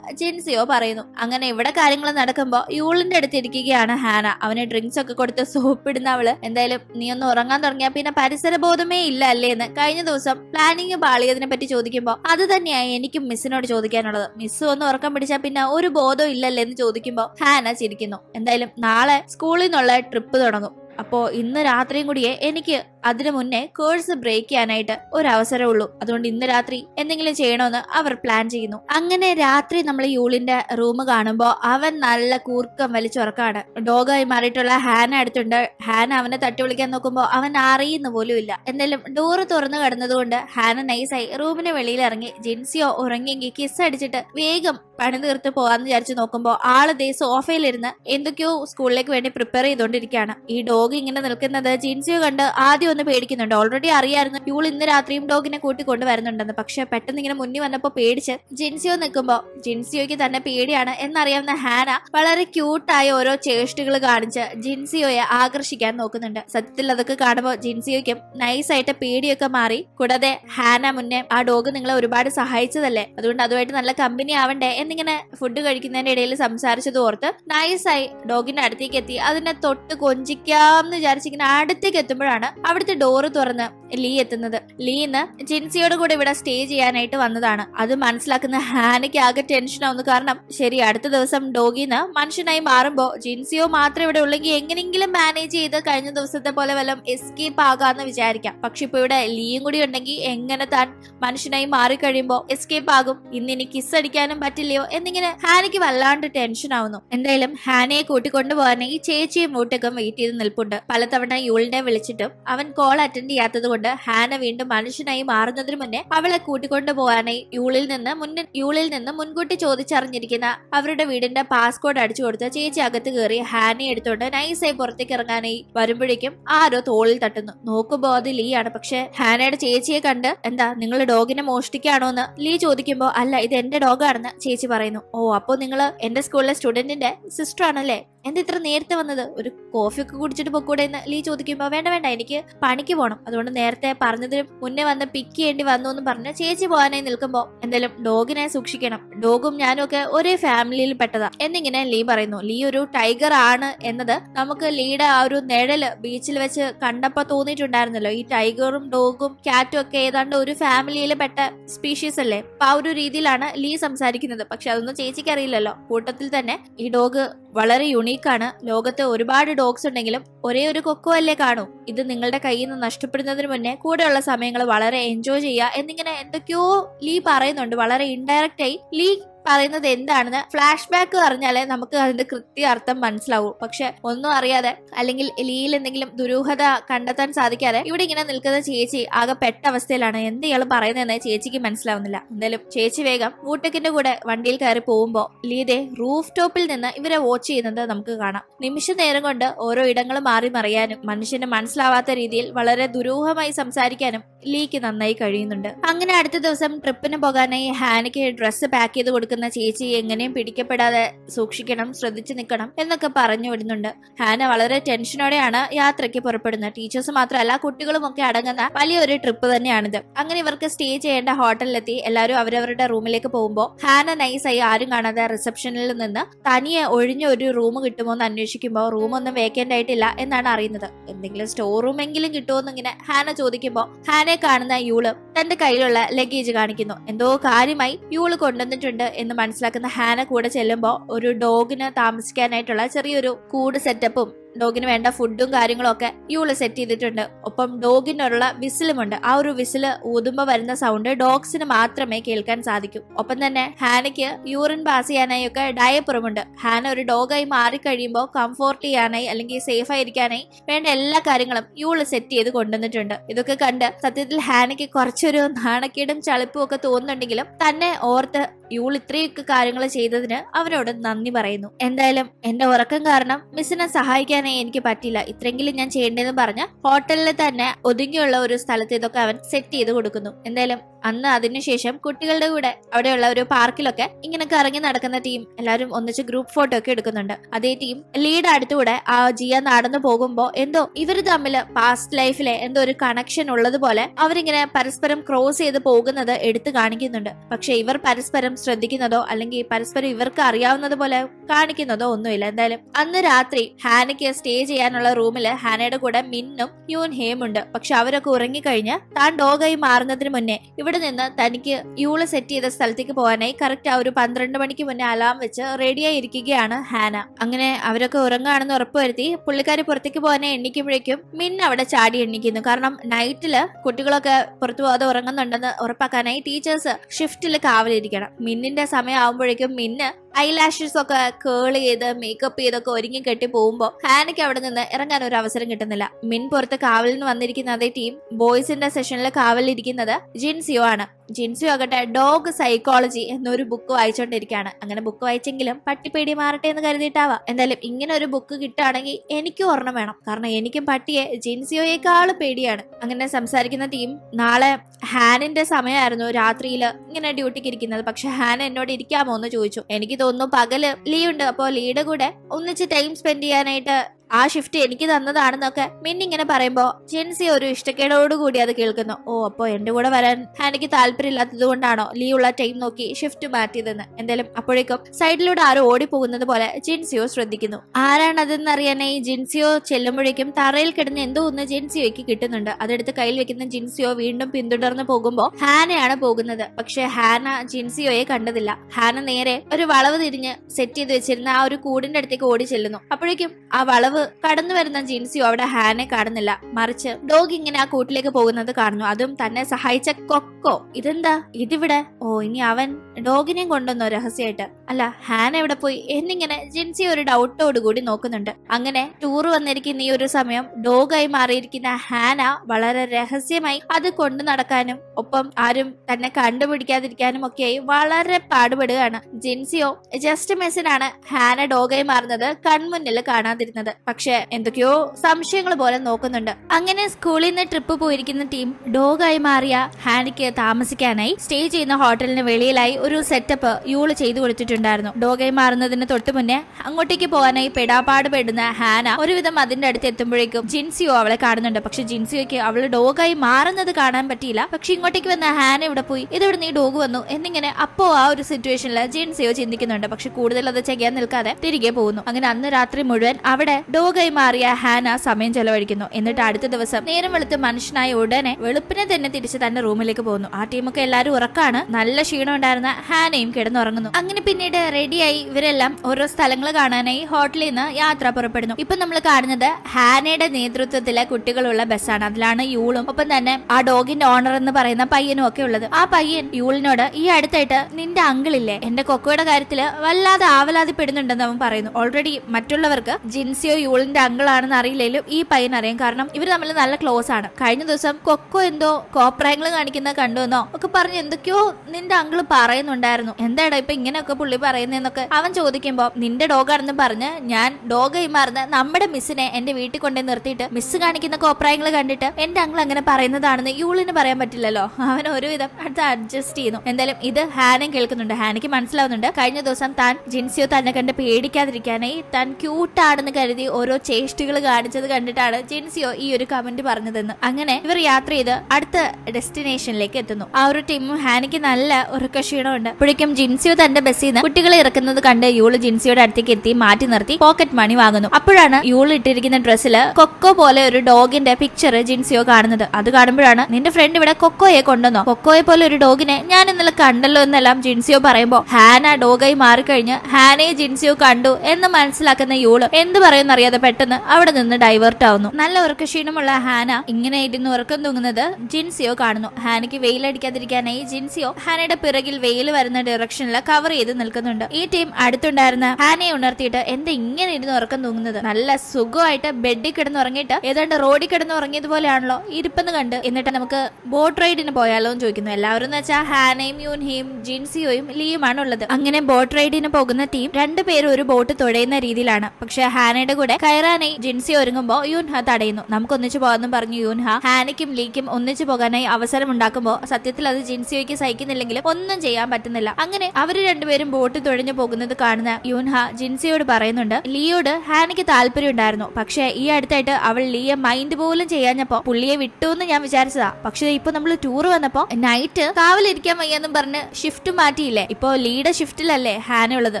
Speaker 1: ജിൻസിയോ പറയുന്നു അങ്ങനെ ഇവിടെ കാര്യങ്ങൾ നടക്കുമ്പോൾ യൂളിന്റെ അടുത്ത് ഇരിക്കുകയാണ് ഹാന അവനെ ഡ്രിങ്ക്സ് ഒക്കെ കൊടുത്ത് സോപ്പ് ഇടുന്ന അവള് എന്തായാലും നീ ഒന്ന് ഉറങ്ങാൻ തുടങ്ങിയാ പിന്നെ പരിസര ബോധമേ ഇല്ല അല്ലേ എന്ന് കഴിഞ്ഞ ദിവസം പ്ലാനിങ് പാളിയതിനെ പറ്റി ചോദിക്കുമ്പോൾ അത് തന്നെയായി എനിക്കും മിസ്സിനോട് ചോദിക്കാനുള്ളത് മിസ് ഒന്ന് ഉറക്കം പിടിച്ചാൽ പിന്നെ ഒരു ബോധം ഇല്ലല്ലേ എന്ന് ചോദിക്കുമ്പോൾ ഹാന ചിരിക്കുന്നു എന്തായാലും നാളെ സ്കൂളിൽ നിന്നുള്ള ട്രിപ്പ് തുടങ്ങും അപ്പോൾ ഇന്ന് രാത്രിയും കൂടിയേ എനിക്ക് അതിനു മുന്നേ കോഴ്സ് ബ്രേക്ക് ചെയ്യാനായിട്ട് ഒരു അവസരമുള്ളൂ അതുകൊണ്ട് ഇന്ന് രാത്രി എന്തെങ്കിലും ചെയ്യണമെന്ന് അവർ പ്ലാൻ ചെയ്യുന്നു അങ്ങനെ രാത്രി നമ്മൾ യൂളിന്റെ റൂം കാണുമ്പോൾ അവൻ നല്ല കൂർക്കം വലിച്ചുറക്കാണ് ഡോഗായി മാറിയിട്ടുള്ള ഹാൻ എടുത്തുണ്ട് ഹാൻ അവനെ തട്ടി വിളിക്കാൻ നോക്കുമ്പോൾ അവൻ അറിയുന്ന പോലും ഇല്ല എന്തായാലും ഡോറ് തുറന്നു കിടന്നതുകൊണ്ട് ഹാന നൈസായി റൂമിന് വെളിയിൽ ഇറങ്ങി ജിൻസിയോ ഉറങ്ങിയെങ്കിൽ കിസ് അടിച്ചിട്ട് വേഗം പണി തീർത്ത് പോകാന്ന് വിചാരിച്ചു നോക്കുമ്പോൾ ആള് ദേ സോഫയിലിരുന്ന് എന്തൊക്കെയോ സ്കൂളിലേക്ക് വേണ്ടി പ്രിപ്പയർ ചെയ്തുകൊണ്ടിരിക്കുകയാണ് ഈ ഡോഗ് ഇങ്ങനെ നിൽക്കുന്നത് ജിൻസിയോ കണ്ട് ആദ്യം വന്ന് പേടിക്കുന്നുണ്ട് ഓൾറെഡി അറിയായിരുന്നു യൂൾ ഇന്ന് രാത്രിയും ഡോഗിനെ കൂട്ടി കൊണ്ടുവരുന്നുണ്ടെന്ന് പക്ഷെ പെട്ടെന്ന് ഇങ്ങനെ മുന്നിൽ വന്നപ്പോൾ പേടിച്ച് ജിൻസിയോ നിൽക്കുമ്പോ ജിൻസിയോയ്ക്ക് തന്നെ പേടിയാണ് എന്നറിയാവുന്ന ഹാന വളരെ ക്യൂട്ടായ ഓരോ ചേഷ്ടകൾ കാണിച്ച് ജിൻസിയോയെ ആകർഷിക്കാൻ നോക്കുന്നുണ്ട് സത്യത്തിൽ അതൊക്കെ കാണുമ്പോൾ ജിൻസിയോയ്ക്കും നൈസായിട്ട് പേടിയൊക്കെ മാറി കൂടാതെ ഹാന മുന്നേ ആ ഡോഗ് നിങ്ങളെ ഒരുപാട് സഹായിച്ചതല്ലേ അതുകൊണ്ട് അതുമായിട്ട് നല്ല കമ്പനി ആവണ്ടേ എന്നിങ്ങനെ ഫുഡ് കഴിക്കുന്നതിന്റെ ഇടയിൽ സംസാരിച്ചത് ഓർത്ത് നൈസായി ഡോഗിന്റെ അടുത്തേക്ക് എത്തി അതിനെ തൊട്ട് കൊഞ്ചിക്കാം എന്ന് വിചാരിച്ചിങ്ങനെ അടുത്തേക്ക് എത്തുമ്പോഴാണ് അവിടെ അവിടുത്തെ ഡോറ് തുറന്ന് ലീ എത്തുന്നത് ലീന്ന് ജിൻസിയോട് കൂടെ ഇവിടെ സ്റ്റേ ചെയ്യാനായിട്ട് വന്നതാണ് അത് മനസ്സിലാക്കുന്ന ഹാനയ്ക്ക് ആകെ ടെൻഷനാവുന്നു കാരണം ശരി അടുത്ത ദിവസം ഡോഗിന്ന് മനുഷ്യനായി മാറുമ്പോൾ ജിൻസിയോ മാത്രം ഇവിടെ ഉള്ളെങ്കിൽ എങ്ങനെങ്കിലും മാനേജ് ചെയ്ത് കഴിഞ്ഞ ദിവസത്തെ പോലെ വല്ലതും എസ്കേപ്പ് ആകാന്ന് വിചാരിക്കാം പക്ഷെ ഇപ്പൊ ഇവിടെ ലീയും കൂടി ഉണ്ടെങ്കിൽ എങ്ങനെ താൻ മനുഷ്യനായി മാറിക്കഴിയുമ്പോൾ എസ്കേപ്പ് ആകും ഇന്ന് ഇനി കിസ് അടിക്കാനും പറ്റില്ലയോ എന്നിങ്ങനെ ഹാനയ്ക്ക് വല്ലാണ്ട് ടെൻഷൻ ആവുന്നു എന്തായാലും ഹാനയെ കൂട്ടിക്കൊണ്ടുപോകാൻ ഈ ചേച്ചിയും മൂട്ടകം വെയിറ്റ് ചെയ്ത് നിൽപ്പുണ്ട് പലതവണ യൂളിനെ വിളിച്ചിട്ടും അവൻ കോൾ അറ്റൻഡ് ചെയ്യാത്തത് കൊണ്ട് ഹാന വീണ്ടും മനുഷ്യനായി മാറുന്നതിന് മുന്നേ അവളെ കൂട്ടിക്കൊണ്ടു പോകാനായി യൂളിൽ നിന്ന് യൂളിൽ നിന്ന് മുൻകൂട്ടി ചോദിച്ചറിഞ്ഞിരിക്കുന്ന അവരുടെ വീടിന്റെ പാസ്പോർട്ട് അടിച്ചു കൊടുത്ത് ചേച്ചി അകത്ത് കയറി ഹാനെ എടുത്തോണ്ട് നൈസായി പുറത്തേക്ക് ഇറങ്ങാനായി വരുമ്പോഴേക്കും ആരോ തോളിൽ തട്ടുന്നു നോക്കുമ്പോ അത് ലീ ആണ് പക്ഷെ ഹാനയുടെ ചേച്ചിയെ കണ്ട് എന്താ നിങ്ങൾ ഡോഗിനെ മോഷ്ടിക്കാണോ എന്ന് ലീ ചോദിക്കുമ്പോ അല്ല ഇത് എന്റെ ഡോഗാണെന്ന് ചേച്ചി പറയുന്നു ഓ അപ്പോ നിങ്ങള് എന്റെ സ്കൂളിലെ സ്റ്റുഡന്റിന്റെ സിസ്റ്റർ ആണല്ലേ എന്താ ഇത്ര നേരത്തെ വന്നത് ഒരു കോഫി ഒക്കെ കുടിച്ചിട്ട് പൊക്കൂടെ എന്ന് ലീ ചോദിക്കുമ്പോൾ വേണ്ട വേണ്ട എനിക്ക് പണിക്ക് പോകണം അതുകൊണ്ട് നേരത്തെ പറഞ്ഞതിന് മുന്നേ വന്ന് പിക്ക് ചെയ്യേണ്ടി വന്നു എന്ന് പറഞ്ഞ് ചേച്ചി പോകാനായി നിൽക്കുമ്പോൾ എന്തായാലും ഡോഗിനെ സൂക്ഷിക്കണം ഡോഗും ഞാനും ഒക്കെ ഒരേ ഫാമിലിയിൽ പെട്ടതാ എന്നിങ്ങനെ ലീ പറയുന്നു ലീ ഒരു ടൈഗർ ആണ് എന്നത് നമുക്ക് ലീയുടെ ആ ഒരു നിഴല് ബീച്ചിൽ വെച്ച് കണ്ടപ്പോൾ തോന്നിയിട്ടുണ്ടായിരുന്നല്ലോ ഈ ടൈഗറും ഡോഗും ക്യാറ്റും ഒക്കെ ഏതാണ്ട് ഒരു ഫാമിലിയിൽ പെട്ട സ്പീഷീസ് അല്ലേ അപ്പൊ ആ ഒരു രീതിയിലാണ് ലീ സംസാരിക്കുന്നത് പക്ഷെ അതൊന്നും ചേച്ചിക്ക് അറിയില്ലല്ലോ കൂട്ടത്തിൽ തന്നെ ഈ ഡോഗ് വളരെ യുണീക്കാണ് ലോകത്ത് ഒരുപാട് ഡോഗ്സ് ഉണ്ടെങ്കിലും ഒരേ ഒരു കൊക്കോ അല്ലേ കാണൂ ഇത് നിങ്ങളുടെ കയ്യിൽ നിന്ന് നഷ്ടപ്പെടുന്നതിന് മുന്നേ കൂടെയുള്ള സമയങ്ങൾ വളരെ എൻജോയ് ചെയ്യുക എന്നിങ്ങനെ എന്തൊക്കെയോ ലീ പറയുന്നുണ്ട് വളരെ ഇൻഡയറക്റ്റ് ആയി ലീ പറയുന്നത് എന്താണെന്ന് ഫ്ലാഷ് ബാക്ക് പറഞ്ഞാലേ നമുക്ക് അതിന്റെ കൃത്യ അർത്ഥം മനസ്സിലാവൂ പക്ഷെ ഒന്നും അറിയാതെ അല്ലെങ്കിൽ ലീയിൽ എന്തെങ്കിലും ദുരൂഹത കണ്ടെത്താൻ സാധിക്കാതെ ഇവിടെ ഇങ്ങനെ നിൽക്കുന്ന ചേച്ചി ആകെ പെട്ട അവസ്ഥയിലാണ് എന്ത് ഇയാൾ പറയുന്നതെന്ന് ചേച്ചിക്ക് മനസ്സിലാവുന്നില്ല എന്തായാലും ചേച്ചി വേഗം മൂട്ടക്കിന്റെ കൂടെ വണ്ടിയിൽ കയറി പോകുമ്പോൾ ലീതെ റൂഫ് ടോപ്പിൽ നിന്ന് ഇവരെ വാച്ച് ചെയ്യുന്നത് നമുക്ക് കാണാം നിമിഷ നേരം കൊണ്ട് ഓരോ ഇടങ്ങൾ മാറി മറിയാനും മനുഷ്യന് മനസ്സിലാവാത്ത രീതിയിൽ വളരെ ദുരൂഹമായി സംസാരിക്കാനും ലീക്ക് നന്നായി കഴിയുന്നുണ്ട് അങ്ങനെ അടുത്ത ദിവസം ട്രിപ്പിന് പോകാനായി ഹാനിക്ക് ഡ്രസ്സ് പാക്ക് ചെയ്ത് കൊടുക്കുന്ന ചേച്ചി എങ്ങനെയും പിടിക്കപ്പെടാതെ സൂക്ഷിക്കണം ശ്രദ്ധിച്ചു നിൽക്കണം എന്നൊക്കെ പറഞ്ഞു വിടുന്നുണ്ട് ഹാന വളരെ ടെൻഷനോടെയാണ് യാത്രയ്ക്ക് പുറപ്പെടുന്നത് ടീച്ചേഴ്സ് മാത്രമല്ല കുട്ടികളും ഒക്കെ അടങ്ങുന്ന വലിയൊരു ട്രിപ്പ് തന്നെയാണിത് അങ്ങനെ ഇവർക്ക് സ്റ്റേ ചെയ്യേണ്ട ഹോട്ടലിലെത്തി എല്ലാവരും അവരവരുടെ റൂമിലേക്ക് പോകുമ്പോൾ ഹാന നൈസായി ആരും കാണാതെ റിസപ്ഷനിൽ നിന്ന് തനിയെ ഒഴിഞ്ഞ ഒരു റൂം കിട്ടുമോ എന്ന് അന്വേഷിക്കുമ്പോൾ റൂം ഒന്നും ആയിട്ടില്ല എന്നാണ് അറിയുന്നത് എന്തെങ്കിലും സ്റ്റോർ റൂം എങ്കിലും കിട്ടുമോ ഇങ്ങനെ ഹാന ചോദിക്കുമ്പോൾ ഹാനെ കാണുന്ന യൂള് തന്റെ കയ്യിലുള്ള ലഗേജ് കാണിക്കുന്നു എന്തോ കാര്യമായി യൂള് കൊണ്ടുവന്നിട്ടുണ്ട് എന്ന് മനസ്സിലാക്കുന്ന ഹാന കൂടെ ചെല്ലുമ്പോൾ ഒരു ഡോഗിന് താമസിക്കാനായിട്ടുള്ള ചെറിയൊരു കൂട് സെറ്റപ്പും ഡോഗിന് വേണ്ട ഫുഡും കാര്യങ്ങളും ഒക്കെ യൂള് സെറ്റ് ചെയ്തിട്ടുണ്ട് ഒപ്പം ഡോഗിനുള്ള വിസിലുമുണ്ട് ആ ഒരു വിസില് ഊതുമ്പോ വരുന്ന സൗണ്ട് ഡോഗ്സിന് മാത്രമേ കേൾക്കാൻ സാധിക്കൂ ഒപ്പം തന്നെ ഹാനയ്ക്ക് യൂറിൻ പാസ് ചെയ്യാനായി ഒക്കെ ഡയപ്പറുമുണ്ട് ഹാന ഒരു ഡോഗായി മാറിക്കഴിയുമ്പോൾ കംഫോർട്ട് ചെയ്യാനായി അല്ലെങ്കിൽ സേഫ് ആയിരിക്കാനായി വേണ്ട എല്ലാ കാര്യങ്ങളും യൂള് സെറ്റ് ചെയ്ത് കൊണ്ടുവന്നിട്ടുണ്ട് ഇതൊക്കെ കണ്ട് സത്യത്തിൽ ഹാനയ്ക്ക് കുറച്ചൊരു നാണക്കേടും ചളിപ്പും ഒക്കെ തോന്നുന്നുണ്ടെങ്കിലും തന്നെ ഓർത്ത് യൂൾ ഇത്രയൊക്കെ കാര്യങ്ങൾ ചെയ്തതിന് അവരോട് നന്ദി പറയുന്നു എന്തായാലും എന്റെ ഉറക്കം കാരണം മിസ്സിനെ സഹായിക്കാൻ സഹിക്കാനേ എനിക്ക് പറ്റില്ല ഇത്രയെങ്കിലും ഞാൻ ചെയ്യേണ്ടതെന്ന് പറഞ്ഞ് ഹോട്ടലിൽ തന്നെ ഒതുങ്ങിയുള്ള ഒരു സ്ഥലത്ത് ഇതൊക്കെ അവൻ സെറ്റ് ചെയ്ത് കൊടുക്കുന്നു എന്തായാലും അന്ന് അതിനുശേഷം കുട്ടികളുടെ കൂടെ അവിടെയുള്ള ഒരു പാർക്കിലൊക്കെ ഇങ്ങനെ കറങ്ങി നടക്കുന്ന ടീം എല്ലാവരും ഒന്നിച്ച് ഗ്രൂപ്പ് ഫോട്ടോ ഒക്കെ എടുക്കുന്നുണ്ട് അതേ ടീം ലീഡ് അടുത്തുകൂടെ ആ ജിയ നടന്നു പോകുമ്പോൾ എന്തോ ഇവർ തമ്മിൽ പാസ്റ്റ് ലൈഫിലെ എന്തോ ഒരു കണക്ഷൻ ഉള്ളതുപോലെ അവരിങ്ങനെ പരസ്പരം ക്രോസ് ചെയ്ത് പോകുന്നത് എടുത്തു കാണിക്കുന്നുണ്ട് പക്ഷെ ഇവർ പരസ്പരം ശ്രദ്ധിക്കുന്നതോ അല്ലെങ്കിൽ പരസ്പരം ഇവർക്ക് അറിയാവുന്നത് പോലെ കാണിക്കുന്നതോ ഒന്നുമില്ല എന്തായാലും അന്ന് രാത്രി ഹാനയ്ക്ക് സ്റ്റേ ചെയ്യാനുള്ള റൂമില് ഹാനയുടെ കൂടെ മിന്നും യൂൻ ഹേമുണ്ട് പക്ഷെ അവരൊക്കെ ഉറങ്ങിക്കഴിഞ്ഞ് താൻ ഡോഗായി മാറുന്നതിന് മുന്നേ ഇവർ അവിടെ നിന്ന് തനിക്ക് യൂള് സെറ്റ് ചെയ്ത സ്ഥലത്തേക്ക് പോകാനായി കറക്റ്റ് ആ ഒരു പന്ത്രണ്ട് മണിക്ക് മുന്നേ അലാം വെച്ച് റെഡിയായി ഇരിക്കുകയാണ് ഹാന അങ്ങനെ അവരൊക്കെ ഉറങ്ങുകയാണെന്ന് ഉറപ്പുവരുത്തി പുള്ളിക്കാരി പുറത്തേക്ക് പോകാനെ എണ്ണിക്കുമ്പോഴേക്കും മിൻ അവിടെ ചാടി എണ്ണിക്കുന്നു കാരണം നൈറ്റില് കുട്ടികളൊക്കെ പുറത്തു പോകാതെ ഉറങ്ങുന്നുണ്ടെന്ന് ഉറപ്പാക്കാനായി ടീച്ചേഴ്സ് ഷിഫ്റ്റിൽ കാവലിരിക്കണം മിന്നിന്റെ സമയം ആകുമ്പോഴേക്കും മിന്ന് ഐലാഷസ് ഒക്കെ കേൾ ചെയ്ത് മേക്കപ്പ് ചെയ്തൊക്കെ ഒരുങ്ങി കെട്ടി പോകുമ്പോൾ ഹാനയ്ക്ക് അവിടെ നിന്ന് ഇറങ്ങാൻ ഒരു അവസരം കിട്ടുന്നില്ല മിൻ പുറത്ത് കാവലിൽ നിന്ന് വന്നിരിക്കുന്ന അതേ ടീം ബോയ്സിന്റെ സെഷനിൽ കാവലിരിക്കുന്നത് ജിൻസിയോ ആണ് ജിൻസു ആകട്ടെ ഡോഗ് സൈക്കോളജി എന്നൊരു ബുക്ക് വായിച്ചുകൊണ്ടിരിക്കുകയാണ് അങ്ങനെ ബുക്ക് വായിച്ചെങ്കിലും പട്ടിപ്പേടി മാറട്ടെ എന്ന് കരുതിയിട്ടാവാം എന്തായാലും ഇങ്ങനെ ഒരു ബുക്ക് കിട്ടുകയാണെങ്കിൽ എനിക്കും ഓർമ്മ വേണം കാരണം എനിക്കും പട്ടിയെ ജിൻസിയോയേക്കാളും പേടിയാണ് അങ്ങനെ സംസാരിക്കുന്ന ടീം നാളെ ഹാനിന്റെ സമയമായിരുന്നു രാത്രിയിൽ ഇങ്ങനെ ഡ്യൂട്ടിക്ക് ഇരിക്കുന്നത് പക്ഷെ ഹാൻ എന്നോട് ഇരിക്കാമോ എന്ന് ചോദിച്ചു എനിക്ക് തോന്നുന്നു പകല് ലീവ് ഉണ്ട് അപ്പോൾ ലീഡ് കൂടെ ഒന്നിച്ച് ടൈം സ്പെൻഡ് ചെയ്യാനായിട്ട് ആ ഷിഫ്റ്റ് എനിക്ക് തന്നതാണെന്നൊക്കെ മിന്നിങ്ങനെ പറയുമ്പോൾ ജിൻസി ഒരു ഇഷ്ടക്കേടോടുകൂടി അത് കേൾക്കുന്നു ഓ അപ്പോ എന്റെ കൂടെ വരാൻ ഹാനിക്ക് താല്പര്യമില്ലാത്തത് കൊണ്ടാണോ ലീവ് ഉള്ള ടൈം നോക്കി ഷിഫ്റ്റ് മാറ്റിയതെന്ന് എന്തായാലും അപ്പോഴേക്കും സൈഡിലൂടെ ആരോ ഓടിപ്പോകുന്നത് പോലെ ജിൻസിയോ ശ്രദ്ധിക്കുന്നു ആരാണതെന്ന് അറിയാനായി ജിൻസിയോ ചെല്ലുമ്പോഴേക്കും തറയിൽ കിടന്ന് എന്തോ ഒന്ന് ജിൻസിയോയ്ക്ക് കിട്ടുന്നുണ്ട് അതെടുത്ത് കയ്യിൽ വെക്കുന്ന ജിൻസിയോ വീണ്ടും പിന്തുടർന്ന് പോകുമ്പോൾ ഹാനയാണ് പോകുന്നത് പക്ഷെ ഹാന ജിൻസിയോയെ കണ്ടതില്ല ഹാന നേരെ ഒരു വളവ് തിരിഞ്ഞ് സെറ്റ് ചെയ്ത് വെച്ചിരുന്ന ആ ഒരു കൂടിന്റെ അടുത്തേക്ക് ഓടി ചെല്ലുന്നു അപ്പോഴേക്കും ആ വളവ് കടന്നു വരുന്ന ജിൻസിയോ അവിടെ ഹാനെ കാണുന്നില്ല മറിച്ച് ഡോഗ് ഇങ്ങനെ ആ കൂട്ടിലേക്ക് പോകുന്നത് കാണുന്നു അതും തന്നെ സഹായിച്ച കൊക്കോ ഇതെന്താ ഇതിവിടെ ഓ ഇനി അവൻ ഡോഗിനെയും കൊണ്ടുവന്നു രഹസ്യമായിട്ട് അല്ല ഹാൻ എവിടെ പോയി എന്നിങ്ങനെ ജിൻസി ഒരു ഡൗട്ടോട് കൂടി നോക്കുന്നുണ്ട് അങ്ങനെ ടൂർ വന്നിരിക്കുന്ന ഈ ഒരു സമയം ഡോഗായി മാറിയിരിക്കുന്ന ഹാന വളരെ രഹസ്യമായി അത് കൊണ്ടു നടക്കാനും ഒപ്പം ആരും തന്നെ കണ്ടുപിടിക്കാതിരിക്കാനും ഒക്കെയായി വളരെ പാടുപെടുകയാണ് ജിൻസിയോ ജസ്റ്റ് മെസ്സിനാണ് ഹാന ഡോഗായി മാറുന്നത് കൺമുന്നിൽ കാണാതിരുന്നത് പക്ഷെ എന്തൊക്കെയോ സംശയങ്ങൾ പോലെ നോക്കുന്നുണ്ട് അങ്ങനെ സ്കൂളിൽ നിന്ന് ട്രിപ്പ് പോയിരിക്കുന്ന ടീം ഡോഗായി മാറിയ ഹാനയ്ക്ക് താമസിക്കാനായി സ്റ്റേ ചെയ്യുന്ന ഹോട്ടലിന് വെളിയിലായി ഒരു സെറ്റപ്പ് യൂള് ചെയ്തു കൊടുത്തിട്ടുണ്ടായിരുന്നു ഡോഗൈ മാറുന്നതിന് തൊട്ട് മുന്നേ അങ്ങോട്ടേക്ക് പോകാനായി പെടാപ്പാട് പെടുന്ന ഹാന ഒരുവിധം അതിന്റെ അടുത്ത് എത്തുമ്പോഴേക്കും ജിൻസിയോ അവളെ കാണുന്നുണ്ട് പക്ഷെ ജിൻസിയോക്ക് അവൾ ഡോഗായി മാറുന്നത് കാണാൻ പറ്റിയില്ല പക്ഷെ ഇങ്ങോട്ടേക്ക് വന്ന ഹാന ഇവിടെ പോയി ഇതിവിടെ നീ ഡോഗ് വന്നു എന്നിങ്ങനെ അപ്പോ ആ ഒരു സിറ്റുവേഷനിൽ ജിൻസിയോ ചിന്തിക്കുന്നുണ്ട് പക്ഷെ കൂടുതൽ അത് ചെയ്യാൻ നിൽക്കാതെ തിരികെ പോകുന്നു അങ്ങനെ അന്ന് രാത്രി മുഴുവൻ അവിടെ ഡോഗായി മാറിയ ഹാന സമയം ചെലവഴിക്കുന്നു എന്നിട്ട് അടുത്ത ദിവസം നേരം വെളുത്ത് മനുഷ്യനായ ഉടനെ വെളുപ്പിനെ തന്നെ തിരിച്ച് തന്റെ റൂമിലേക്ക് പോകുന്നു ആ ടീമൊക്കെ എല്ലാവരും ഉറക്കാണ് നല്ല ക്ഷീണം ഉണ്ടായിരുന്ന ഹാനയും കിടന്നുറങ്ങുന്നു അങ്ങനെ പിന്നീട് റെഡിയായി ഇവരെല്ലാം ഓരോ സ്ഥലങ്ങൾ കാണാനായി ഹോട്ടലിൽ നിന്ന് യാത്ര പുറപ്പെടുന്നു ഇപ്പൊ നമ്മൾ കാണുന്നത് ഹാനയുടെ നേതൃത്വത്തിലെ കുട്ടികളുള്ള ബസ്സാണ് അതിലാണ് യൂളും ഒപ്പം തന്നെ ആ ഡോഗിന്റെ ഓണർ എന്ന് പറയുന്ന പയ്യനും ഒക്കെ ഉള്ളത് ആ പയ്യൻ യൂളിനോട് ഈ അടുത്തായിട്ട് നിന്റെ അങ്കിളില്ലേ എന്റെ കൊക്കോയുടെ കാര്യത്തിൽ വല്ലാതെ ആവലാതിപ്പെടുന്നുണ്ടെന്ന് അവൻ പറയുന്നു ഓൾറെഡി മറ്റുള്ളവർക്ക് ജിൻസിയോ യൂളിന്റെ അങ്കിളാണെന്ന് അറിയില്ലെങ്കിലും ഈ പയ്യൻ അറിയാം കാരണം ഇവർ തമ്മിൽ നല്ല ക്ലോസ് ആണ് കഴിഞ്ഞ ദിവസം കൊക്കോ എന്തോ കോപ്രായങ്ങൾ കാണിക്കുന്ന കണ്ടുവന്നോ ഒക്കെ പറഞ്ഞ് എന്തൊക്കെയോ നിന്റെ അങ്കിള് പറയുന്നു പറയുന്നുണ്ടായിരുന്നു എന്താടാ ഇപ്പൊ ഇങ്ങനെയൊക്കെ പുള്ളി പറയുന്നതെന്നൊക്കെ അവൻ ചോദിക്കുമ്പോൾ നിന്റെ ഡോഗാണെന്ന് പറഞ്ഞ് ഞാൻ ഡോഗ് മാറുന്ന നമ്മുടെ മിസ്സിനെ എന്റെ വീട്ടിൽ കൊണ്ടു നിർത്തിയിട്ട് മിസ് കാണിക്കുന്ന കോപ്രായങ്ങൾ കണ്ടിട്ട് എന്റെ അങ്ങൾ അങ്ങനെ പറയുന്നതാണെന്ന് യൂളിന് പറയാൻ പറ്റില്ലല്ലോ അവൻ ഒരുവിധം അടുത്ത് അഡ്ജസ്റ്റ് ചെയ്യുന്നു എന്തായാലും ഇത് ഹാനും കേൾക്കുന്നുണ്ട് ഹാനിക്ക് മനസ്സിലാവുന്നുണ്ട് കഴിഞ്ഞ ദിവസം താൻ ജിൻസിയോ തന്നെ കണ്ട് പേടിക്കാതിരിക്കാനായി താൻ ക്യൂട്ടാണെന്ന് കരുതി ഓരോ ചേഷ്ടികൾ കാണിച്ചത് കണ്ടിട്ടാണ് ജിൻസിയോ ഈ ഒരു കമന്റ് പറഞ്ഞതെന്ന് അങ്ങനെ ഇവർ യാത്ര ചെയ്ത് അടുത്ത ഡെസ്റ്റിനേഷനിലേക്ക് എത്തുന്നു ആ ഒരു ടീമും ഹാനിക്ക് നല്ല ഉറക്കക്ഷീണം മരണമുണ്ട് പുഴയ്ക്കും ജിൻസിയോ തന്റെ ബസ്സിൽ നിന്ന് കുട്ടികളെ ഇറക്കുന്നത് കണ്ട് യൂള് ജിൻസിയുടെ അടുത്തേക്ക് എത്തി മാറ്റി നിർത്തി പോക്കറ്റ് മണി വാങ്ങുന്നു അപ്പോഴാണ് യൂൾ ഇട്ടിരിക്കുന്ന ഡ്രസ്സിൽ കൊക്കോ പോലെ ഒരു ഡോഗിന്റെ പിക്ചർ ജിൻസിയോ കാണുന്നത് അത് കാണുമ്പോഴാണ് നിന്റെ ഫ്രണ്ട് ഇവിടെ കൊക്കോയെ കൊണ്ടുവന്നോ കൊക്കോയെ പോലെ ഒരു ഡോഗിനെ ഞാൻ ഇന്നലെ കണ്ടല്ലോ എന്നെല്ലാം ജിൻസിയോ പറയുമ്പോൾ ഹാന ഡോഗായി മാറിക്കഴിഞ്ഞ് ഹാനയെ ജിൻസിയോ കണ്ടു എന്ന് മനസ്സിലാക്കുന്ന യൂള് എന്ത് പറയുമെന്നറിയാതെ പെട്ടെന്ന് അവിടെ നിന്ന് ഡൈവേർട്ട് ആവുന്നു നല്ല ഉറക്ക ക്ഷീണമുള്ള ഹാന ഇങ്ങനെ ഇരുന്ന് ഉറക്കം തൂങ്ങുന്നത് ജിൻസിയോ കാണുന്നു ഹാനയ്ക്ക് വെയിലടിക്കാതിരിക്കാനായി ജിൻസിയോ ഹാനയുടെ പിറകിൽ വെയിൽ വെയിൽ വരുന്ന ഡയറക്ഷനിൽ കവർ ചെയ്ത് നിൽക്കുന്നുണ്ട് ഈ ടീം അടുത്തുണ്ടായിരുന്ന ഹാനയെ ഉണർത്തിയിട്ട് എന്താ ഇങ്ങനെ ഇരുന്ന് ഉറക്കം തൂങ്ങുന്നത് നല്ല സുഖമായിട്ട് ബെഡിൽ കിടന്ന് ഉറങ്ങിയിട്ട് ഏതാണ്ട് റോഡിൽ കിടന്ന് ഉറങ്ങിയതുപോലെയാണല്ലോ ഇരിപ്പെന്ന് കണ്ട് എന്നിട്ട് നമുക്ക് ബോട്ട് റൈഡിന് പോയാലോ എന്ന് ചോദിക്കുന്നു എല്ലാവരും എന്ന് വെച്ചാൽ ഹാനയും യൂൻഹിയും ജിൻസിയോയും ആണ് ഉള്ളത് അങ്ങനെ ബോട്ട് റൈഡിന് പോകുന്ന ടീം രണ്ടുപേരും ഒരു ബോട്ട് തുഴയുന്ന രീതിയിലാണ് പക്ഷെ ഹാനയുടെ കൂടെ കയറാനായി ജിൻസി ഒരുങ്ങുമ്പോ യൂൻഹ തടയുന്നു നമുക്ക് ഒന്നിച്ച് പോകാന്ന് പറഞ്ഞു യൂൻഹ ഹാനയ്ക്കും ലീക്കും ഒന്നിച്ചു പോകാനായി അവസരം ഉണ്ടാക്കുമ്പോൾ സത്യത്തിൽ അത് ജിൻസിയോയ്ക്ക് സഹിക്കുന്നില്ലെങ്കിലും ഒന്നും ചെയ്യാൻ പറ്റുന്നില്ല അങ്ങനെ അവര് രണ്ടുപേരും ബോട്ട് തുഴഞ്ഞു പോകുന്നത് കാണുന്ന യൂൻഹ ജിൻസിയോട് പറയുന്നുണ്ട് ലീയോട് ഹാനിക്ക് താല്പര്യം ഉണ്ടായിരുന്നു പക്ഷെ ഈ അടുത്തായിട്ട് അവൾ ലീയെ മൈൻഡ് പോലും ചെയ്യാഞ്ഞപ്പോ പുള്ളിയെ വിട്ടു എന്ന് ഞാൻ വിചാരിച്ചതാ പക്ഷെ ഇപ്പൊ നമ്മൾ ടൂർ വന്നപ്പോ നൈറ്റ് കാവലിരിക്കാൻ വയ്യെന്നും പറഞ്ഞ് ഷിഫ്റ്റ് മാറ്റിയില്ലേ ഇപ്പൊ ലീയുടെ ഷിഫ്റ്റിലല്ലേ ഹാന ഉള്ളത്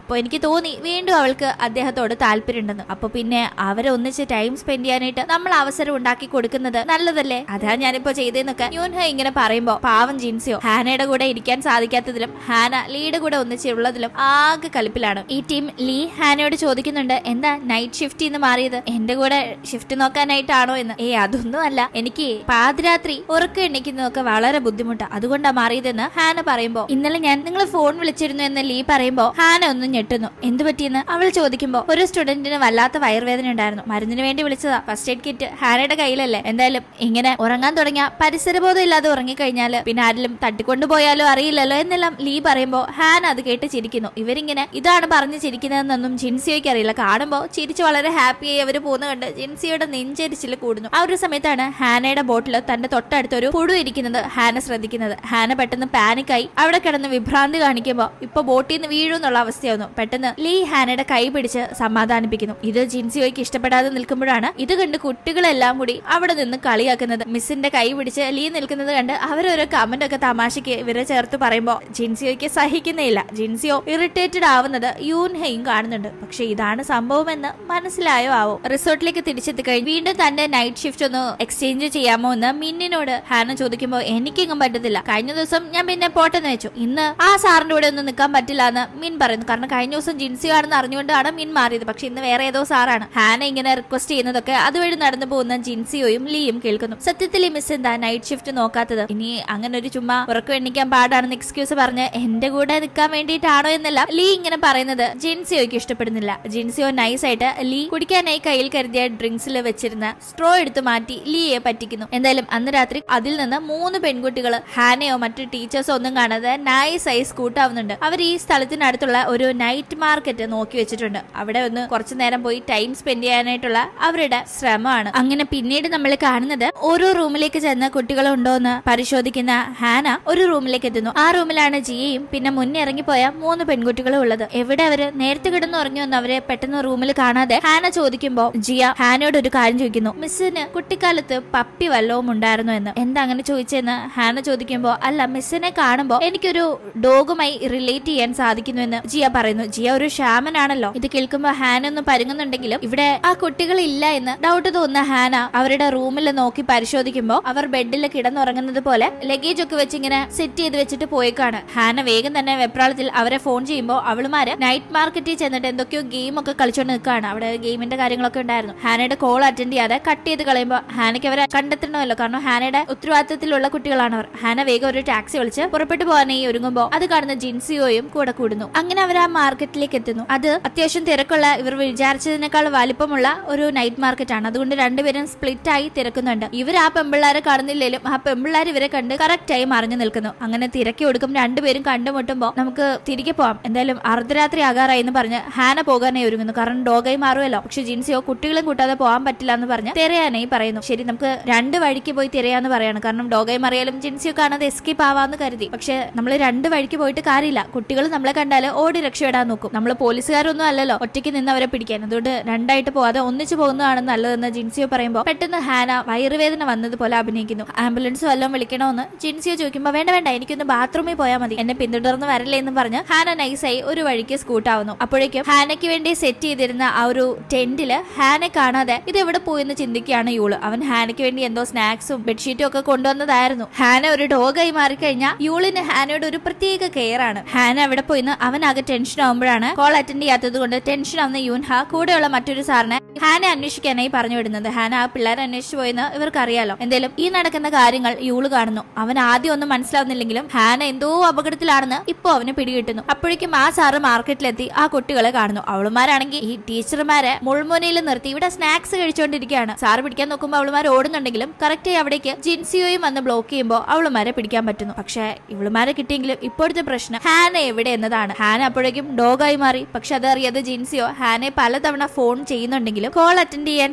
Speaker 1: അപ്പൊ എനിക്ക് തോന്നി വീണ്ടും അവൾക്ക് അദ്ദേഹത്തോട് താല്പര്യമുണ്ടെന്ന് അപ്പൊ പിന്നെ അവരെ ടൈം സ്പെൻഡ് ചെയ്യാനായിട്ട് നമ്മൾ അവസരം ഉണ്ടാക്കി കൊടുക്കുന്നത് നല്ലതല്ലേ അതാ ഞാനിപ്പോ ചെയ്തേന്നൊക്കെ യൂൻഹ ഇങ്ങനെ പറയുമ്പോ പാവം ജിൻസിയോ ഹാനയുടെ കൂടെ ഇരിക്കാൻ സാധിക്കാത്തതിൽ ചെയ്യുന്നതിലും ഹാന ലീഡ് കൂടെ ഒന്നിച്ചുള്ളതിലും ആകെ കലിപ്പിലാണ് ഈ ടീം ലീ ഹാനയോട് ചോദിക്കുന്നുണ്ട് എന്താ നൈറ്റ് ഷിഫ്റ്റ് ഇന്ന് മാറിയത് എന്റെ കൂടെ ഷിഫ്റ്റ് നോക്കാനായിട്ടാണോ എന്ന് ഏ അതൊന്നും അല്ല എനിക്ക് പാതിരാത്രി ഉറക്കം എണ്ണിക്കുന്നതൊക്കെ വളരെ ബുദ്ധിമുട്ടാണ് അതുകൊണ്ടാ മാറിയതെന്ന് ഹാന പറയുമ്പോ ഇന്നലെ ഞാൻ നിങ്ങൾ ഫോൺ വിളിച്ചിരുന്നു എന്ന് ലീ പറയുമ്പോ ഹാന ഒന്ന് ഞെട്ടുന്നു എന്ത് പറ്റിയെന്ന് അവൾ ചോദിക്കുമ്പോ ഒരു സ്റ്റുഡന്റിന് വല്ലാത്ത വയർവേദന ഉണ്ടായിരുന്നു മരുന്നിന് വേണ്ടി വിളിച്ചതാ ഫസ്റ്റ് എയ്ഡ് കിറ്റ് ഹാനയുടെ കയ്യിലല്ലേ എന്തായാലും ഇങ്ങനെ ഉറങ്ങാൻ തുടങ്ങിയ പരിസരബോധം ഇല്ലാതെ ഉറങ്ങിക്കഴിഞ്ഞാല് പിന്നെ ആരെങ്കിലും തട്ടിക്കൊണ്ടുപോയാലോ അറിയില്ലല്ലോ എന്നുള്ള എല്ലാം ലീ പറയുമ്പോൾ ഹാൻ അത് കേട്ട് ചിരിക്കുന്നു ഇവരിങ്ങനെ ഇതാണ് പറഞ്ഞ് ചിരിക്കുന്നതെന്നൊന്നും ജിൻസിയോയ്ക്ക് അറിയില്ല കാണുമ്പോൾ ചിരിച്ച് വളരെ ഹാപ്പിയായി അവര് പോകുന്ന കണ്ട് ജിൻസിയുടെ നെഞ്ചരിച്ചിൽ കൂടുന്നു ആ ഒരു സമയത്താണ് ഹാനയുടെ ബോട്ടിൽ തന്റെ തൊട്ടടുത്തൊരു പുഴു ഇരിക്കുന്നത് ഹാന ശ്രദ്ധിക്കുന്നത് ഹാന പെട്ടെന്ന് പാനിക്കായി അവിടെ കിടന്ന് വിഭ്രാന്തി കാണിക്കുമ്പോൾ ഇപ്പൊ ബോട്ടിൽ നിന്ന് വീഴുന്നുള്ള അവസ്ഥയാവുന്നു പെട്ടെന്ന് ലീ ഹാനയുടെ കൈ പിടിച്ച് സമാധാനിപ്പിക്കുന്നു ഇത് ജിൻസിയോയ്ക്ക് ഇഷ്ടപ്പെടാതെ നിൽക്കുമ്പോഴാണ് ഇത് കണ്ട് കുട്ടികളെല്ലാം കൂടി അവിടെ നിന്ന് കളിയാക്കുന്നത് മിസ്സിന്റെ കൈ പിടിച്ച് ലീ നിൽക്കുന്നത് കണ്ട് അവരൊരു കമന്റ് ഒക്കെ തമാശയ്ക്ക് ഇവരെ ചേർത്ത് പറയുമ്പോ ജിൻസിയോയ്ക്ക് സഹിക്കുന്നില്ല ജിൻസിയോ ഇറിറ്റേറ്റഡ് ആവുന്നത് യൂൻഹയും കാണുന്നുണ്ട് പക്ഷെ ഇതാണ് സംഭവമെന്ന് മനസ്സിലായോ ആവോ റിസോർട്ടിലേക്ക് തിരിച്ചെത്തി കഴിഞ്ഞ് വീണ്ടും തന്റെ നൈറ്റ് ഷിഫ്റ്റ് ഒന്ന് എക്സ്ചേഞ്ച് ചെയ്യാമോ എന്ന് മിന്നിനോട് ഹാന ചോദിക്കുമ്പോൾ എനിക്കെങ്ങും പറ്റത്തില്ല കഴിഞ്ഞ ദിവസം ഞാൻ പിന്നെ പോട്ടെന്ന് വെച്ചു ഇന്ന് ആ സാറിന്റെ കൂടെ ഒന്നും നിൽക്കാൻ പറ്റില്ല എന്ന് മിൻ പറയുന്നു കാരണം കഴിഞ്ഞ ദിവസം ജിൻസിയോ ആണെന്ന് അറിഞ്ഞുകൊണ്ടാണ് മിൻ മാറിയത് പക്ഷെ ഇന്ന് വേറെ ഏതോ സാറാണ് ഹാന ഇങ്ങനെ റിക്വസ്റ്റ് ചെയ്യുന്നതൊക്കെ അതുവഴി നടന്നു പോകുന്ന ജിൻസിയോയും ലീയും കേൾക്കുന്നു സത്യത്തിൽ മിസ് എന്താ നൈറ്റ് ഷിഫ്റ്റ് നോക്കാത്തത് ഇനി അങ്ങനെ ഒരു ചുമ്മാ ഉറക്കം എണ്ണിക്കാൻ പാടാണെന്ന് എക്സ്ക്യൂസ് പറഞ്ഞ് എന്റെ കൂടെ നിൽക്കാൻ വേണ്ടിയിട്ടാണോ എന്നല്ല ലീ ഇങ്ങനെ പറയുന്നത് ജിൻസിയോയ്ക്ക് ഇഷ്ടപ്പെടുന്നില്ല ജിൻസിയോ നൈസായിട്ട് ലീ കുടിക്കാനായി കയ്യിൽ കരുതിയ ഡ്രിങ്ക്സിൽ വെച്ചിരുന്ന സ്ട്രോ എടുത്തു മാറ്റി ലീയെ പറ്റിക്കുന്നു എന്തായാലും അന്ന് രാത്രി അതിൽ നിന്ന് മൂന്ന് പെൺകുട്ടികൾ ഹാനയോ മറ്റു ടീച്ചേഴ്സോ ഒന്നും കാണാതെ നൈസായി സ്കൂട്ടാവുന്നുണ്ട് അവർ ഈ സ്ഥലത്തിനടുത്തുള്ള ഒരു നൈറ്റ് മാർക്കറ്റ് നോക്കി വെച്ചിട്ടുണ്ട് അവിടെ ഒന്ന് കുറച്ചു നേരം പോയി ടൈം സ്പെൻഡ് ചെയ്യാനായിട്ടുള്ള അവരുടെ ശ്രമമാണ് അങ്ങനെ പിന്നീട് നമ്മൾ കാണുന്നത് ഓരോ റൂമിലേക്ക് ചെന്ന് കുട്ടികളുണ്ടോ എന്ന് പരിശോധിക്കുന്ന ഹാന ഒരു റൂമിലേക്ക് എത്തുന്നു ആ റൂമിലാണ് കൂടെയാണ് ജിയയും പിന്നെ ഇറങ്ങിപ്പോയ മൂന്ന് പെൺകുട്ടികളും ഉള്ളത് എവിടെ അവര് നേരത്തെ കിടന്ന് ഉറങ്ങിയൊന്ന് അവരെ പെട്ടെന്ന് റൂമിൽ കാണാതെ ഹാന ചോദിക്കുമ്പോൾ ജിയ ഹാനയോട് ഒരു കാര്യം ചോദിക്കുന്നു മിസ്സിന് കുട്ടിക്കാലത്ത് പപ്പി വല്ലവും ഉണ്ടായിരുന്നു എന്ന് എന്താ അങ്ങനെ ചോദിച്ചെന്ന് ഹാന ചോദിക്കുമ്പോൾ അല്ല മിസ്സിനെ കാണുമ്പോൾ എനിക്കൊരു ഡോഗുമായി റിലേറ്റ് ചെയ്യാൻ സാധിക്കുന്നു എന്ന് ജിയ പറയുന്നു ജിയ ഒരു ഷാമനാണല്ലോ ഇത് കേൾക്കുമ്പോൾ ഹാന ഒന്ന് പരുങ്ങുന്നുണ്ടെങ്കിലും ഇവിടെ ആ കുട്ടികൾ ഇല്ല എന്ന് ഡൗട്ട് തോന്നുന്ന ഹാന അവരുടെ റൂമിൽ നോക്കി പരിശോധിക്കുമ്പോൾ അവർ ബെഡിൽ കിടന്നുറങ്ങുന്നത് പോലെ ലഗേജ് ഒക്കെ വെച്ച് ഇങ്ങനെ സെറ്റ് ചെയ്ത് വെച്ചിട്ട് പോയേക്കാണ് ഹാന വേഗം തന്നെ വെപ്രാളത്തിൽ അവരെ ഫോൺ ചെയ്യുമ്പോൾ അവളുമാര് നൈറ്റ് മാർക്കറ്റിൽ ചെന്നിട്ട് എന്തൊക്കെയോ ഗെയിം ഒക്കെ കളിച്ചോണ്ട് നിൽക്കുകയാണ് അവിടെ ഗെയിമിന്റെ കാര്യങ്ങളൊക്കെ ഉണ്ടായിരുന്നു ഹാനയുടെ കോൾ അറ്റൻഡ് ചെയ്യാതെ കട്ട് ചെയ്ത് കളയുമ്പോൾ ഹാനയ്ക്ക് അവരെ കണ്ടെത്തണമല്ലോ കാരണം ഹാനയുടെ ഉത്തരവാദിത്തത്തിലുള്ള കുട്ടികളാണ് അവർ ഹാന വേഗം ഒരു ടാക്സി വിളിച്ച് പുറപ്പെട്ടു പോകാനായി ഒരുങ്ങുമ്പോൾ അത് കാണുന്ന ജിൻസിയോയും കൂടെ കൂടുന്നു അങ്ങനെ അവർ ആ മാർക്കറ്റിലേക്ക് എത്തുന്നു അത് അത്യാവശ്യം തിരക്കുള്ള ഇവർ വിചാരിച്ചതിനേക്കാൾ വലിപ്പമുള്ള ഒരു നൈറ്റ് മാർക്കറ്റ് ആണ് അതുകൊണ്ട് രണ്ടുപേരും സ്പ്ലിറ്റ് ആയി തിരക്കുന്നുണ്ട് ഇവർ ആ പെമ്പിള്ളാരെ കാണുന്നില്ലെങ്കിലും ആ പെമ്പിള്ളാർ ഇവരെ കണ്ട് കറക്റ്റ് ആയി മറിഞ്ഞു നിൽക്കുന്നു അങ്ങനെ തിരക്കി ഒടുക്കും രണ്ടുപേരും കണ്ടുമുട്ടുമ്പോൾ നമുക്ക് തിരികെ പോവാം എന്തായാലും അർദ്ധരാത്രി ആകാറായി എന്ന് പറഞ്ഞ് ഹാന പോകാനേ ഒരുങ്ങുന്നു കാരണം ഡോഗായി മാറുമല്ലോ പക്ഷെ ജിൻസിയോ കുട്ടികളും കൂട്ടാതെ പോകാൻ പറ്റില്ല എന്ന് പറഞ്ഞ് തിരയാനായി പറയുന്നു ശരി നമുക്ക് രണ്ട് വഴിക്ക് പോയി തിരയാന്ന് പറയാണ് കാരണം ഡോഗായി മാറിയാലും ജിൻസിയോ കാണാതെ എസ്കേപ്പ് ആവാന്ന് കരുതി പക്ഷെ നമ്മൾ രണ്ട് വഴിക്ക് പോയിട്ട് കാര്യമില്ല കുട്ടികൾ നമ്മളെ കണ്ടാൽ ഓടി രക്ഷപ്പെടാൻ നോക്കും നമ്മൾ പോലീസുകാരൊന്നും അല്ലല്ലോ ഒറ്റയ്ക്ക് നിന്ന് അവരെ പിടിക്കാൻ അതുകൊണ്ട് രണ്ടായിട്ട് പോകാതെ ഒന്നിച്ചു പോകുന്നതാണ് നല്ലതെന്ന് ജിൻസിയോ പറയുമ്പോൾ പെട്ടെന്ന് ഹാന വയറുവേദന വന്നതുപോലെ അഭിനയിക്കുന്നു ആംബുലൻസ് വല്ലതും വിളിക്കണമെന്ന് ജിൻസിയോ ചോദിക്കുമ്പോൾ വേണ്ട വേണ്ട എനിക്കൊന്ന് ബാത്റൂമിൽ പോയാൽ മതി എന്നെ പിന്തുടർന്ന് വരല്ലേ എന്ന് പറഞ്ഞ് ഹാന നൈസായി ഒരു വഴിക്ക് സ്കൂട്ടാവുന്നു അപ്പോഴേക്കും ഹാനയ്ക്ക് വേണ്ടി സെറ്റ് ചെയ്തിരുന്ന ആ ഒരു ടെന്റില് ഹാനെ കാണാതെ ഇത് എവിടെ പോയെന്ന് ചിന്തിക്കുകയാണ് യൂള് അവൻ ഹാനയ്ക്ക് വേണ്ടി എന്തോ സ്നാക്സും ബെഡ്ഷീറ്റും ഒക്കെ കൊണ്ടുവന്നതായിരുന്നു ഹാന ഒരു ഡോഗായി മാറിക്കഴിഞ്ഞാൽ യൂളിന് ഹാനയുടെ ഒരു പ്രത്യേക കെയർ ആണ് ഹാന അവിടെ പോയിന്ന് ആകെ ടെൻഷൻ ആവുമ്പോഴാണ് കോൾ അറ്റൻഡ് ചെയ്യാത്തത് കൊണ്ട് ടെൻഷൻ ആവുന്ന യൂൻഹ കൂടെയുള്ള മറ്റൊരു സാറിനെ ഹാന അന്വേഷിക്കാനായി പറഞ്ഞു വിടുന്നത് ഹാന ആ പിള്ളേരെ അന്വേഷിച്ചു പോയെന്ന് ഇവർക്കറിയാലോ എന്തേലും ഈ നടക്കുന്ന കാര്യങ്ങൾ യൂള് കാണുന്നു അവൻ ആദ്യം ഒന്നും മനസ്സിലാവുന്നില്ലെങ്കിലും ഹാന എന്തോ അപകടത്തിലാണെന്ന് ഇപ്പോ അവന് പിടികിട്ടുന്നു അപ്പോഴേക്കും ആ സാറ് മാർക്കറ്റിലെത്തി ആ കുട്ടികളെ കാണുന്നു അവളുമാരാണെങ്കിൽ ഈ ടീച്ചർമാരെ മുൾമുനയിൽ നിർത്തി ഇവിടെ സ്നാക്സ് കഴിച്ചുകൊണ്ടിരിക്കുകയാണ് സാറ് പിടിക്കാൻ നോക്കുമ്പോൾ അവളുമാർ ഓടുന്നുണ്ടെങ്കിലും കറക്റ്റ് അവിടേക്ക് ജിൻസിയോയും വന്ന് ബ്ലോക്ക് ചെയ്യുമ്പോൾ അവളുമാരെ പിടിക്കാൻ പറ്റുന്നു പക്ഷേ ഇവളുമാരെ കിട്ടിയെങ്കിലും ഇപ്പോഴത്തെ പ്രശ്നം ഹാന എവിടെ എന്നതാണ് ഹാന അപ്പോഴേക്കും ഡോഗായി മാറി പക്ഷെ അതറിയാതെ ജിൻസിയോ ഹാനെ പലതവണ ഫോൺ ചെയ്യുന്നുണ്ടെങ്കിലും കോൾ അറ്റൻഡ് ചെയ്യാൻ